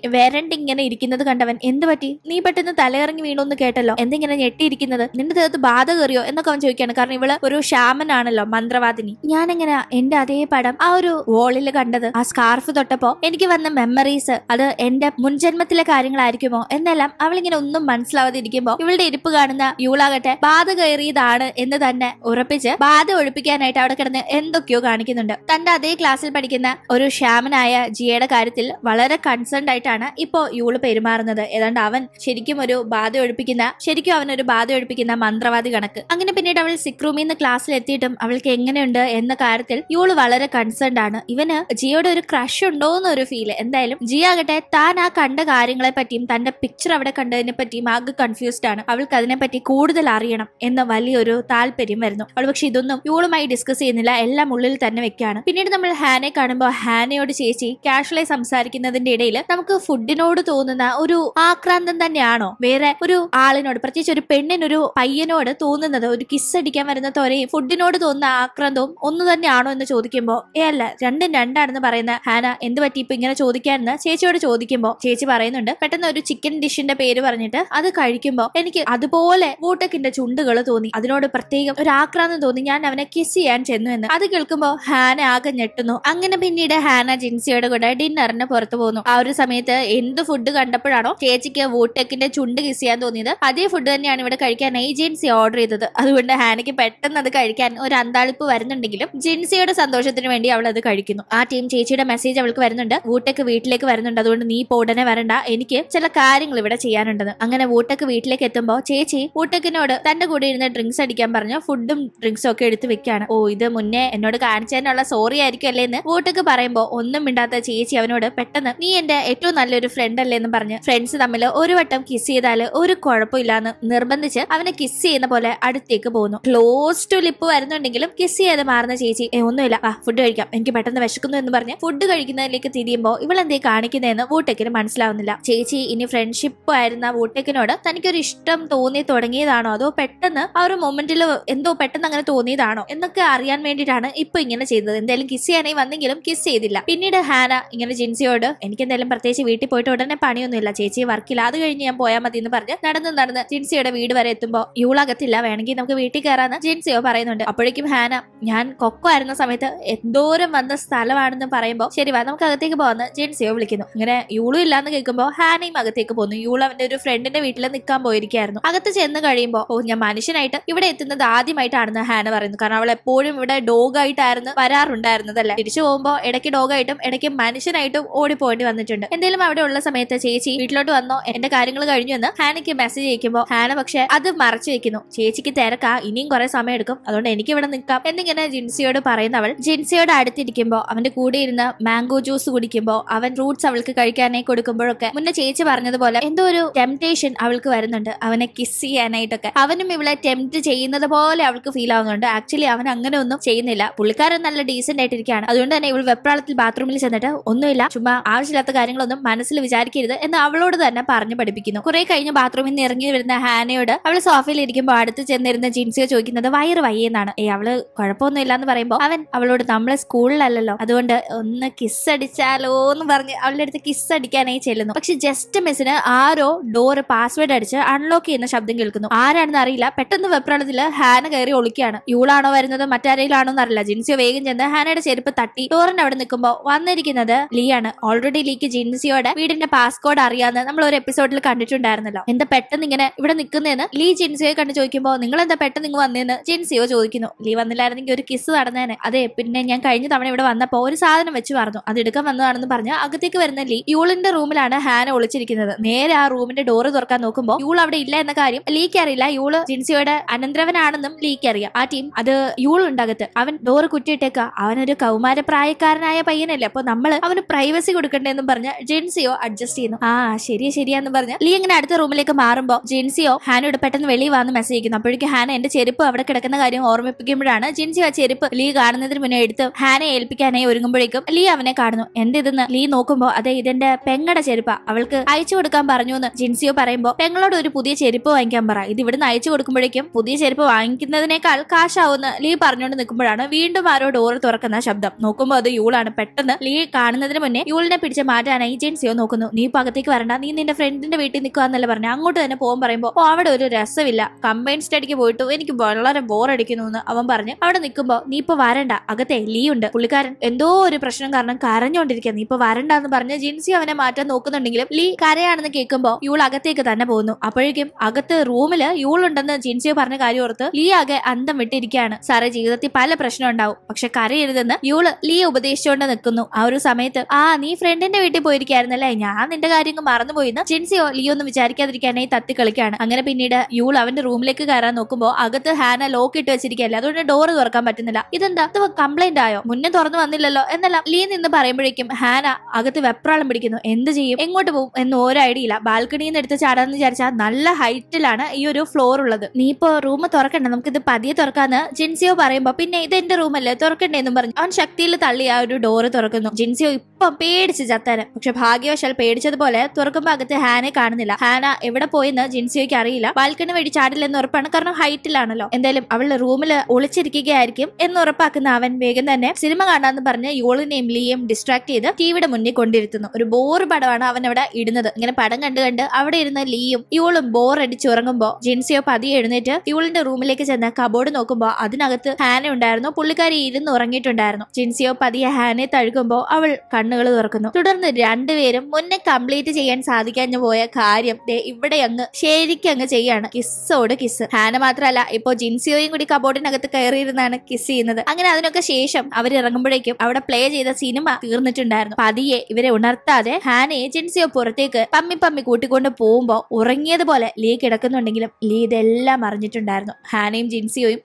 Speaker 1: ഇങ്ങനെ ഇരിക്കുന്നത് കണ്ടവൻ എന്ത് പറ്റി നീ പെട്ടെന്ന് തലയിറങ്ങി വീണു എന്ന് കേട്ടല്ലോ എന്തിങ്ങനെ ഞെട്ടിയിരിക്കുന്നത് നിന്റെ ദേഹത്ത് ബാധ കയറിയോ എന്നൊക്കെ അവൻ ചോദിക്കാണ് കാരണം ഇവള് ഒരു ശ്യാമനാണല്ലോ മന്ത്രവാദിനി ഞാൻ എങ്ങനെ എന്റെ അതേ പടം ആ ഒരു വോളിൽ കണ്ടത് ആ സ്കാർഫ് തൊട്ടപ്പോ എനിക്ക് വന്ന മെമ്മറീസ് അത് എന്റെ മുൻജന്മത്തിലെ കാര്യങ്ങളായിരിക്കുമോ എന്നെല്ലാം അവളിങ്ങനെ ഒന്നും മനസ്സിലാവാതെ ഇരിക്കുമ്പോ ഇവളുടെ ഇരിപ്പ് കാണുന്ന യൂളാകട്ടെ ബാധ കയറിയതാണ് എന്ന് തന്നെ ഉറപ്പിച്ച് ബാധ ഒഴിപ്പിക്കാനായിട്ട് അവിടെ കിടന്ന് എന്തൊക്കെയോ കാണിക്കുന്നുണ്ട് തന്റെ അതേ ക്ലാസ്സിൽ പഠിക്കുന്ന ഒരു ശ്യാമനായ ജിയയുടെ കാര്യം കാര്യത്തിൽ വളരെ കൺസേൺഡ് ആയിട്ടാണ് ഇപ്പോ യൂള് പെരുമാറുന്നത് ഏതാണ്ട് അവൻ ശരിക്കും ഒരു ബാധ ഒഴിപ്പിക്കുന്ന ശരിക്കും അവൻ ഒരു ബാധ ഒഴിപ്പിക്കുന്ന മന്ത്രവാദി കണക്ക് അങ്ങനെ പിന്നീട് അവൾ റൂമിൽ നിന്ന് ക്ലാസ്സിൽ എത്തിയിട്ടും അവൾക്ക് എങ്ങനെയുണ്ട് എന്ന കാര്യത്തിൽ യൂള് വളരെ കൺസേൺഡ് ആണ് ഇവന് ജിയോടെ ഒരു ക്രഷ് ഉണ്ടോ എന്നൊരു ഫീൽ എന്തായാലും ജിയ ആകട്ടെ താൻ ആ കണ്ട കാര്യങ്ങളെ പറ്റിയും തന്റെ പിക്ചർ അവിടെ കണ്ടതിനെ പറ്റിയും ആകെ കൺഫ്യൂസ്ഡ് ആണ് അവൾക്ക് അതിനെപ്പറ്റി കൂടുതൽ അറിയണം എന്ന വലിയൊരു താല്പര്യം വരുന്നു അവൾ പക്ഷെ ഇതൊന്നും യൂളുമായി ഡിസ്കസ് ചെയ്യുന്നില്ല എല്ലാം ഉള്ളിൽ തന്നെ വെക്കാണ് പിന്നീട് നമ്മൾ ഹാനെ കാണുമ്പോൾ ഹാനയോട് ചേച്ചി കാഷ്വലായി സംസാരിക്കുന്നതിന്റെ ഇടയിൽ നമുക്ക് ഫുഡിനോട് തോന്നുന്ന ഒരു ആക്രാന്തം തന്നെയാണോ വേറെ ഒരു ആളിനോട് പ്രത്യേകിച്ച് ഒരു പെണ്ണിനൊരു പയ്യനോട് തോന്നുന്നത് ഒരു കിസ് അടിക്കാൻ വരുന്ന തൊരയും ഫുഡിനോട് തോന്നുന്ന ആക്രാന്തവും ഒന്നു തന്നെയാണോ എന്ന് ചോദിക്കുമ്പോൾ ഏ അല്ല രണ്ടും രണ്ടാണെന്ന് പറയുന്ന ഹാന എന്ത് പറ്റി ഇപ്പൊ ഇങ്ങനെ ചോദിക്കാനെന്ന് ചേച്ചിയോട് ചോദിക്കുമ്പോൾ ചേച്ചി പറയുന്നുണ്ട് പെട്ടെന്ന് ഒരു ചിക്കൻ ഡിഷിന്റെ പേര് പറഞ്ഞിട്ട് അത് കഴിക്കുമ്പോൾ എനിക്ക് അതുപോലെ വൂട്ടക്കിന്റെ ചുണ്ടുകൾ തോന്നി അതിനോട് പ്രത്യേകം ഒരു ആക്രാന്തം തോന്നി ഞാൻ അവനെ കിസ് ചെയ്യാൻ ചെന്നു എന്ന് അത് കേൾക്കുമ്പോൾ ഹാന ആകെ ഞെട്ടുന്നു അങ്ങനെ പിന്നീട് ഹാന ജിൻസിയോട് കൂടെ ഡിന്നർ ഡിന്നറിന് പുറത്തു പോകുന്നു ആ ഒരു സമയത്ത് എന്ത് ഫുഡ് കണ്ടപ്പോഴാണോ ചേച്ചിക്ക് വൂട്ടെക്കിന്റെ ചുണ്ട് കിസ് ചെയ്യാൻ തോന്നിയത് അതേ ഫുഡ് തന്നെയാണ് ഇവിടെ കഴിക്കാൻ ജിൻസി ഓർഡർ ചെയ്തത് അതുകൊണ്ട് ഹാനയ്ക്ക് പെട്ടെന്ന് അത് കഴിക്കാൻ ഒരു അന്താളിപ്പ് വരുന്നുണ്ടെങ്കിലും ജിൻസിയുടെ സന്തോഷത്തിന് വേണ്ടി അവൾ അത് കഴിക്കുന്നു ആ ടീം ചേച്ചിയുടെ മെസ്സേജ് അവൾക്ക് വരുന്നുണ്ട് വൂട്ടെക്ക് വീട്ടിലേക്ക് വരുന്നുണ്ട് അതുകൊണ്ട് നീ പോടനെ ഉടനെ വരണ്ട എനിക്ക് ചില കാര്യങ്ങൾ ഇവിടെ ചെയ്യാനുണ്ടെന്ന് അങ്ങനെ വൂട്ടക്ക് വീട്ടിലേക്ക് എത്തുമ്പോൾ ചേച്ചി വൂട്ടക്കിനോട് തന്റെ കൂടെ ഇരുന്ന് ഡ്രിങ്ക്സ് അടിക്കാൻ പറഞ്ഞു ഫുഡും ഡ്രിങ്ക്സും ഒക്കെ എടുത്ത് വെക്കാണ് ഓ ഇത് മുന്നേ എന്നോട് കാണിച്ചതിനുള്ള സോറി ആയിരിക്കും അല്ലേ എന്ന് വൂട്ടക്ക് പറയുമ്പോൾ ഒന്നും മിണ്ടാത്ത ചേച്ചി അവർ അവനോട് പെട്ടെന്ന് നീ എന്റെ ഏറ്റവും നല്ലൊരു ഫ്രണ്ട് അല്ലേ എന്ന് പറഞ്ഞ് ഫ്രണ്ട്സ് തമ്മിൽ ഒരു വട്ടം കിസ് ചെയ്താൽ ഒരു കുഴപ്പമില്ലാന്ന് നിർബന്ധിച്ച് അവനെ കിസ് ചെയ്യുന്ന പോലെ അടുത്തേക്ക് പോകുന്നു ക്ലോസ് ടു ലിപ്പ് വരുന്നുണ്ടെങ്കിലും കിസ് ചെയ്ത് മാറുന്ന ചേച്ചി ഒന്നുമില്ല ആ ഫുഡ് കഴിക്കാം എനിക്ക് പെട്ടെന്ന് വിശക്കുന്നു എന്ന് പറഞ്ഞ് ഫുഡ് കഴിക്കുന്നതിലേക്ക് തിരിയുമ്പോൾ ഇവളെന്തേ കാണിക്കുന്നതെന്ന് വൂട്ടേക്കിന് മനസ്സിലാവുന്നില്ല ചേച്ചി ഇനി ഫ്രണ്ട്ഷിപ്പ് ആയിരുന്ന വൂട്ടേക്കിനോട് തനിക്കൊരു ഇഷ്ടം തോന്നി തുടങ്ങിയതാണോ അതോ പെട്ടെന്ന് ആ ഒരു മൊമെന്റിൽ എന്തോ പെട്ടെന്ന് അങ്ങനെ തോന്നിയതാണോ എന്നൊക്കെ അറിയാൻ വേണ്ടിയിട്ടാണ് ഇപ്പൊ ഇങ്ങനെ ചെയ്തത് എന്തായാലും കിസ് ചെയ്യാനായി വന്നെങ്കിലും കിസ് ചെയ്തില്ല പിന്നീട് ഹാന ഇങ്ങനെ ജിൻസിയോട് എനിക്ക് എന്തായാലും പ്രത്യേകിച്ച് വീട്ടിൽ പോയിട്ട് ഉടനെ പണിയൊന്നുമില്ല ചേച്ചി വർക്കില്ല അത് കഴിഞ്ഞ് ഞാൻ പോയാൽ മതി എന്ന് പറഞ്ഞ് നടന്ന് നടന്ന് ജിൻസിയുടെ വീട് വരെ എത്തുമ്പോൾ യൂളകത്തില്ല വേണമെങ്കിൽ നമുക്ക് വീട്ടിൽ കയറാന്ന് ജിൻസിയോ പറയുന്നുണ്ട് അപ്പോഴേക്കും ഹാന ഞാൻ കൊക്കോ ആയിരുന്ന സമയത്ത് എന്തോരം വന്ന സ്ഥലമാണെന്ന് പറയുമ്പോൾ ശരി വാ നമുക്ക് അകത്തേക്ക് പോകാന്ന് ജിൻസിയോ വിളിക്കുന്നു ഇങ്ങനെ യൂളും ഇല്ലാന്ന് കേൾക്കുമ്പോൾ ഹാനയും അകത്തേക്ക് പോകുന്നു യൂൾ അവന്റെ ഒരു ഫ്രണ്ടിന്റെ വീട്ടിൽ നിൽക്കാൻ പോയിരിക്കായിരുന്നു അകത്ത് ചെന്ന് കഴിയുമ്പോൾ ഓ ഞാൻ മനുഷ്യനായിട്ട് ഇവിടെ എത്തുന്നത് ആദ്യമായിട്ടാണെന്ന് ഹാന പറയുന്നു കാരണം അവൾ എപ്പോഴും ഇവിടെ ഡോഗായിട്ടായിരുന്നു വരാറുണ്ടായിരുന്നത് അല്ലെ തിരിച്ചു പോകുമ്പോൾ ഇടയ്ക്ക് ഡോഗായിട്ടും ഇടയ്ക്ക് മനുഷ്യനായിട്ടും ഓടി ഓടിപ്പോകേണ്ടി വന്നിട്ടുണ്ട് എന്തെങ്കിലും അവിടെ ഉള്ള സമയത്ത് ചേച്ചി വീട്ടിലോട്ട് വന്നോ എന്റെ കാര്യങ്ങൾ കഴിഞ്ഞു എന്ന് ഹാനയ്ക്ക് മെസ്സേജ് അയക്കുമ്പോൾ ഹാന പക്ഷെ അത് മറച്ചു വെക്കുന്നു ചേച്ചിക്ക് തിരക്കാ ഇനിയും കുറെ സമയം എടുക്കും അതുകൊണ്ട് എനിക്ക് ഇവിടെ നിൽക്കാം എന്നിങ്ങനെ ജിൻസിയോട് പറയുന്നവൾ ജിൻസിയോട് അടുത്തിരിക്കുമ്പോൾ അവന്റെ കൂടെ ഇരുന്ന് മാംഗോ ജ്യൂസ് കുടിക്കുമ്പോൾ അവൻ ഫ്രൂട്ട്സ് അവൾക്ക് കഴിക്കാനായി കൊടുക്കുമ്പോഴൊക്കെ മുന്നേ ചേച്ചി പറഞ്ഞതുപോലെ എന്തോ ഒരു ടെംപ്റ്റേഷൻ അവൾക്ക് വരുന്നുണ്ട് അവനെ കിസ് ചെയ്യാനായിട്ടൊക്കെ അവനും ഇവളെ ടെംപ്റ്റ് ചെയ്യുന്നത് പോലെ അവൾക്ക് ഫീൽ ആവുന്നുണ്ട് ആക്ച്വലി അവൻ അങ്ങനെ ഒന്നും ചെയ്യുന്നില്ല പുള്ളിക്കാരൻ നല്ല ഡീസെന്റ് ആയിട്ടിരിക്കുകയാണ് അതുകൊണ്ട് തന്നെ ഇവൾ വെപ്രാളത്തിൽ ബാത്റൂമിൽ ചെന്നിട്ട് ഒന്നും കുഴപ്പമില്ല ചുമ്മാ ആവശ്യമില്ലാത്ത കാര്യങ്ങളൊന്നും മനസ്സിൽ വിചാരിക്കരുത് എന്ന് അവളോട് തന്നെ പറഞ്ഞു പഠിപ്പിക്കുന്നു കുറെ കഴിഞ്ഞ് ബാത്റൂമിൽ നിന്ന് ഇറങ്ങി വരുന്ന ഹാനയോട് അവൾ സോഫയിൽ ഇരിക്കുമ്പോൾ അടുത്ത് ചെന്നിരുന്ന ജിൻസിയ ചോദിക്കുന്നത് വയറ് വയ്യെന്നാണ് ഏ അവള് കുഴപ്പമൊന്നും ഇല്ലാന്ന് പറയുമ്പോൾ അവൻ അവളോട് നമ്മളെ സ്കൂളിലല്ലല്ലോ അതുകൊണ്ട് ഒന്ന് കിസ് അടിച്ചാലോ എന്ന് പറഞ്ഞ് അവളുടെ അടുത്ത് കിസ് അടിക്കാനായി ചെല്ലുന്നു പക്ഷെ ജസ്റ്റ് മിസ്സിന് ആരോ ഡോർ പാസ്വേഡ് അടിച്ച് അൺലോക്ക് ചെയ്യുന്ന ശബ്ദം കേൾക്കുന്നു ആരാണെന്ന് അറിയില്ല പെട്ടെന്ന് വെപ്രാളത്തിൽ ഹാന കയറി ഒളിക്കുകയാണ് യൂളാണോ വരുന്നത് മറ്റാരെയിലാണോ എന്നറിയില്ല ജിൻസിയോ വേഗം ചെന്ന് ഹാനയുടെ ചെരുപ്പ് തട്ടി ഡോറിന്റെ അവിടെ നിൽക്കുമ്പോൾ വന്നിരിക്കുന്നത് ലീ അറിയാണ് ഓൾറെഡി ലീക്ക് ജിൻസിയോടെ വീടിന്റെ പാസ്കോഡ് അറിയാന്ന് നമ്മൾ ഒരു എപ്പിസോഡിൽ കണ്ടിട്ടുണ്ടായിരുന്നല്ലോ എന്താ പെട്ടെന്ന് ഇങ്ങനെ ഇവിടെ നിൽക്കുന്നതെന്ന് ലീ ജിൻസിയെ കണ്ട് ചോദിക്കുമ്പോൾ നിങ്ങൾ എന്താ പെട്ടെന്ന് നിങ്ങൾ വന്നേന്ന് ജിൻസിയോ ചോദിക്കുന്നു ലീ വന്നില്ലായിരുന്നെങ്കിൽ ഒരു കിസ് നടന്നേനെ അതെ പിന്നെ ഞാൻ കഴിഞ്ഞ തവണ ഇവിടെ വന്നപ്പോൾ ഒരു സാധനം വെച്ച് പറഞ്ഞു അത് എടുക്കാൻ വന്നതാണെന്ന് പറഞ്ഞ് അകത്തേക്ക് വരുന്ന ലീ യൂളിന്റെ റൂമിലാണ് ഹാന ഒളിച്ചിരിക്കുന്നത് നേരെ ആ റൂമിന്റെ ഡോറ് തുറക്കാൻ നോക്കുമ്പോൾ യൂൾ അവിടെ ഇല്ല എന്ന കാര്യം ലീക്ക് അറിയില്ല യൂള് ജിൻസിയോടെ അനന്തരവനാണെന്നും ലീക്ക് അറിയാം ആ ടീം അത് യൂൾ ഉണ്ടാകത്ത് അവൻ ഡോറ് കുറ്റിയിട്ടേക്ക അവനൊരു കൗമാര പ്രായക്കാരനായ പയ്യനല്ലേ അപ്പൊ നമ്മൾ അവന് പ്രൈവസി കൊടുക്കണ്ടേ എന്ന് പറഞ്ഞ് ജിൻസിയോ അഡ്ജസ്റ്റ് ചെയ്യുന്നു ആ ശരിയാ ശരിയാന്ന് പറഞ്ഞ് ലീ ഇങ്ങനെ അടുത്ത റൂമിലേക്ക് മാറുമ്പോൾ ജിൻസിയോ ഹാനോട് പെട്ടെന്ന് വെളിയിൽ വന്ന് മെസ്സേജ് ചെയ്യുന്നു അപ്പോഴേക്കും ഹാന എന്റെ ചെരുപ്പ് അവിടെ കിടക്കുന്ന കാര്യം ഓർമ്മിപ്പിക്കുമ്പോഴാണ് ജിൻസിയോ ആ ചെരുപ്പ് ലീ കാണുന്നതിന് മുന്നേ എടുത്ത് ഹാനെ ഏൽപ്പിക്കാനായി ഒരുങ്ങുമ്പോഴേക്കും ലീ അവനെ കാണുന്നു എന്തിതെന്ന് ലീ നോക്കുമ്പോ അതെ ഇതെന്റെ പെങ്ങടെ ചെരുപ്പ അവൾക്ക് അയച്ചു കൊടുക്കാൻ പറഞ്ഞു എന്ന് ജിൻസിയോ പറയുമ്പോ പെങ്ങളോട് ഒരു പുതിയ ചെരുപ്പ് വാങ്ങിക്കാൻ പറ ഇത് ഇവിടുന്ന് അയച്ചു കൊടുക്കുമ്പോഴേക്കും പുതിയ ചെരുപ്പ് വാങ്ങിക്കുന്നതിനേക്കാൾ കാശാവുന്ന ലീ പറഞ്ഞുകൊണ്ട് നിൽക്കുമ്പോഴാണ് വീണ്ടും ആരോ ഡോർ തുറക്കുന്ന ശബ്ദം നോക്കുമ്പോൾ അത് യൂളാണ് പെട്ടെന്ന് ലീ കാണുന്നതിന് മുന്നേ യൂളിനെ പിടിച്ച് മാറ്റാനായി ജെൻസിയോ നോക്കുന്നു നീ പകത്തേക്ക് വരണ്ട നീ നിന്റെ ഫ്രണ്ടിന്റെ വീട്ടിൽ നിൽക്കുകയെന്നല്ല പറഞ്ഞു അങ്ങോട്ട് തന്നെ പോകാൻ പറയുമ്പോൾ ഓ അവിടെ ഒരു രസമില്ല കമ്പൈൻ സ്റ്റഡിക്ക് പോയിട്ട് എനിക്ക് വളരെ അടിക്കുന്നു എന്ന് അവൻ പറഞ്ഞു അവിടെ നിൽക്കുമ്പോൾ നീ ഇപ്പൊ വരണ്ട അകത്തെ ലീ ഉണ്ട് പുള്ളിക്കാരൻ എന്തോ ഒരു പ്രശ്നം കാരണം കരഞ്ഞോണ്ടിരിക്കുക നീ ഇപ്പൊ വരണ്ട എന്ന് പറഞ്ഞ് ജിൻസി അവനെ മാറ്റാൻ നോക്കുന്നുണ്ടെങ്കിലും ലീ കരയാണെന്ന് കേൾക്കുമ്പോ യൂൾ അകത്തേക്ക് തന്നെ പോകുന്നു അപ്പോഴേക്കും അകത്ത് റൂമില് യൂൾ ഉണ്ടെന്ന് ജിൻസി പറഞ്ഞ കാര്യം ഓർത്ത് ലീ ആകെ അന്തം വിട്ടിരിക്കുകയാണ് സാറേ ജീവിതത്തിൽ പല പ്രശ്നം ഉണ്ടാവും പക്ഷെ കരയരുതെന്ന് യൂള് ലീ ഉപദേശിച്ചുകൊണ്ട് നിൽക്കുന്നു ആ ഒരു സമയത്ത് ആ നീ ഫ്രണ്ടിന്റെ വീട്ടിൽ പോയിരിക്കായിരുന്നല്ലേ ഞാൻ നിന്റെ കാര്യങ്ങൾ മറന്നുപോയിന്ന് ജിൻസിയോ ലിയോ ഒന്നും വിചാരിക്കാതിരിക്കാനായി തത്തി കളിക്കാണ് അങ്ങനെ പിന്നീട് യൂൾ അവന്റെ റൂമിലേക്ക് കയറാൻ നോക്കുമ്പോൾ അകത്ത് ഹാന ലോക്ക് ഇട്ട് വെച്ചിരിക്കുകയല്ലേ അതുകൊണ്ട് ഡോർ തുറക്കാൻ പറ്റുന്നില്ല ഇതെന്താ ഇത് കംപ്ലൈന്റ് ആയോ മുന്നേ തുറന്നു വന്നില്ലല്ലോ എന്നല്ല ലീ നിന്ന് പറയുമ്പോഴേക്കും ഹാന അകത്ത് വെപ്രാളം പിടിക്കുന്നു എന്ത് ചെയ്യും എങ്ങോട്ട് പോകും എന്ന് ഒരു ഐഡിയ ഇല്ല ബാൽക്കണിയിൽ നിന്ന് എടുത്ത് ചാടാന്ന് വിചാരിച്ചാൽ നല്ല ഹൈറ്റിലാണ് ഈ ഒരു ഫ്ലോർ ഉള്ളത് നീ ഇപ്പോ റൂം തുറക്കണ്ട നമുക്കിത് പതിയെ തുറക്കാന്ന് ജിൻസിയോ പറയുമ്പോ പിന്നെ ഇത് എന്റെ റൂമല്ലേ തുറക്കണ്ടേ എന്നും പറഞ്ഞു അവൻ ശക്തിയിൽ തള്ളി ആ ഒരു ഡോറ് തുറക്കുന്നു ജിൻസിയോ അപ്പം പേടിച്ച് ചത്താന് പക്ഷെ ഭാഗ്യവശാൽ പേടിച്ചതുപോലെ തുറക്കുമ്പോൾ അകത്ത് ഹാനെ കാണുന്നില്ല ഹാന എവിടെ പോയെന്ന് ജിൻസിയോയ്ക്ക് അറിയില്ല ബാൽക്കണി വഴി ചാടില്ലെന്ന് ഉറപ്പാണ് കാരണം ഹൈറ്റിലാണല്ലോ എന്തായാലും അവളുടെ റൂമിൽ ഒളിച്ചിരിക്കുകയായിരിക്കും എന്ന് ഉറപ്പാക്കുന്ന അവൻ വേഗം തന്നെ സിനിമ കാണാന്ന് പറഞ്ഞ് യോളിനെയും ലീയും ഡിസ്ട്രാക്ട് ചെയ്ത് ടിവിയുടെ മുന്നിൽ കൊണ്ടിരുത്തുന്നു ഒരു ബോർ പടമാണ് അവൻ അവിടെ ഇടുന്നത് ഇങ്ങനെ പടം കണ്ടു കണ്ട് അവിടെ ഇരുന്ന ലീയും യോളും ബോർ അടിച്ച് ഉറങ്ങുമ്പോൾ ജിൻസിയോ പതിയെ എഴുന്നേറ്റ് യോളിന്റെ റൂമിലേക്ക് ചെന്ന് കബോർഡ് നോക്കുമ്പോൾ അതിനകത്ത് ഹാന ഉണ്ടായിരുന്നു പുള്ളിക്കാരി ഇരുന്ന് ഉറങ്ങിയിട്ടുണ്ടായിരുന്നു ജിൻസിയോ പതിയെ ഹാനെ തഴുകുമ്പോൾ അവൾ കണ്ണുകൾ തുറക്കുന്നു തുടർന്ന് രണ്ടുപേരും മുന്നേ കംപ്ലീറ്റ് ചെയ്യാൻ സാധിക്കാഞ്ഞു പോയ കാര്യം ഇവിടെ അങ്ങ് ശരിക്കും അങ്ങ് ചെയ്യാണ് കിസ്സോട് കിസ് ഹാന മാത്രമല്ല ഇപ്പോ ജിൻസിയോയും കൂടി കബോർഡിനകത്ത് കയറിയിരുന്നാണ് കിസ് ചെയ്യുന്നത് അങ്ങനെ അതിനൊക്കെ ശേഷം അവർ ഇറങ്ങുമ്പോഴേക്കും അവിടെ പ്ലേ ചെയ്ത സിനിമ തീർന്നിട്ടുണ്ടായിരുന്നു പതിയെ ഇവരെ ഉണർത്താതെ ഹാനയെ ജിൻസിയോ പുറത്തേക്ക് പമ്മി പമ്മി കൂട്ടിക്കൊണ്ട് പോകുമ്പോ ഉറങ്ങിയതുപോലെ ലീ കിടക്കുന്നുണ്ടെങ്കിലും ലീ ഇതെല്ലാം അറിഞ്ഞിട്ടുണ്ടായിരുന്നു ഹാനയും ജിൻസിയോയും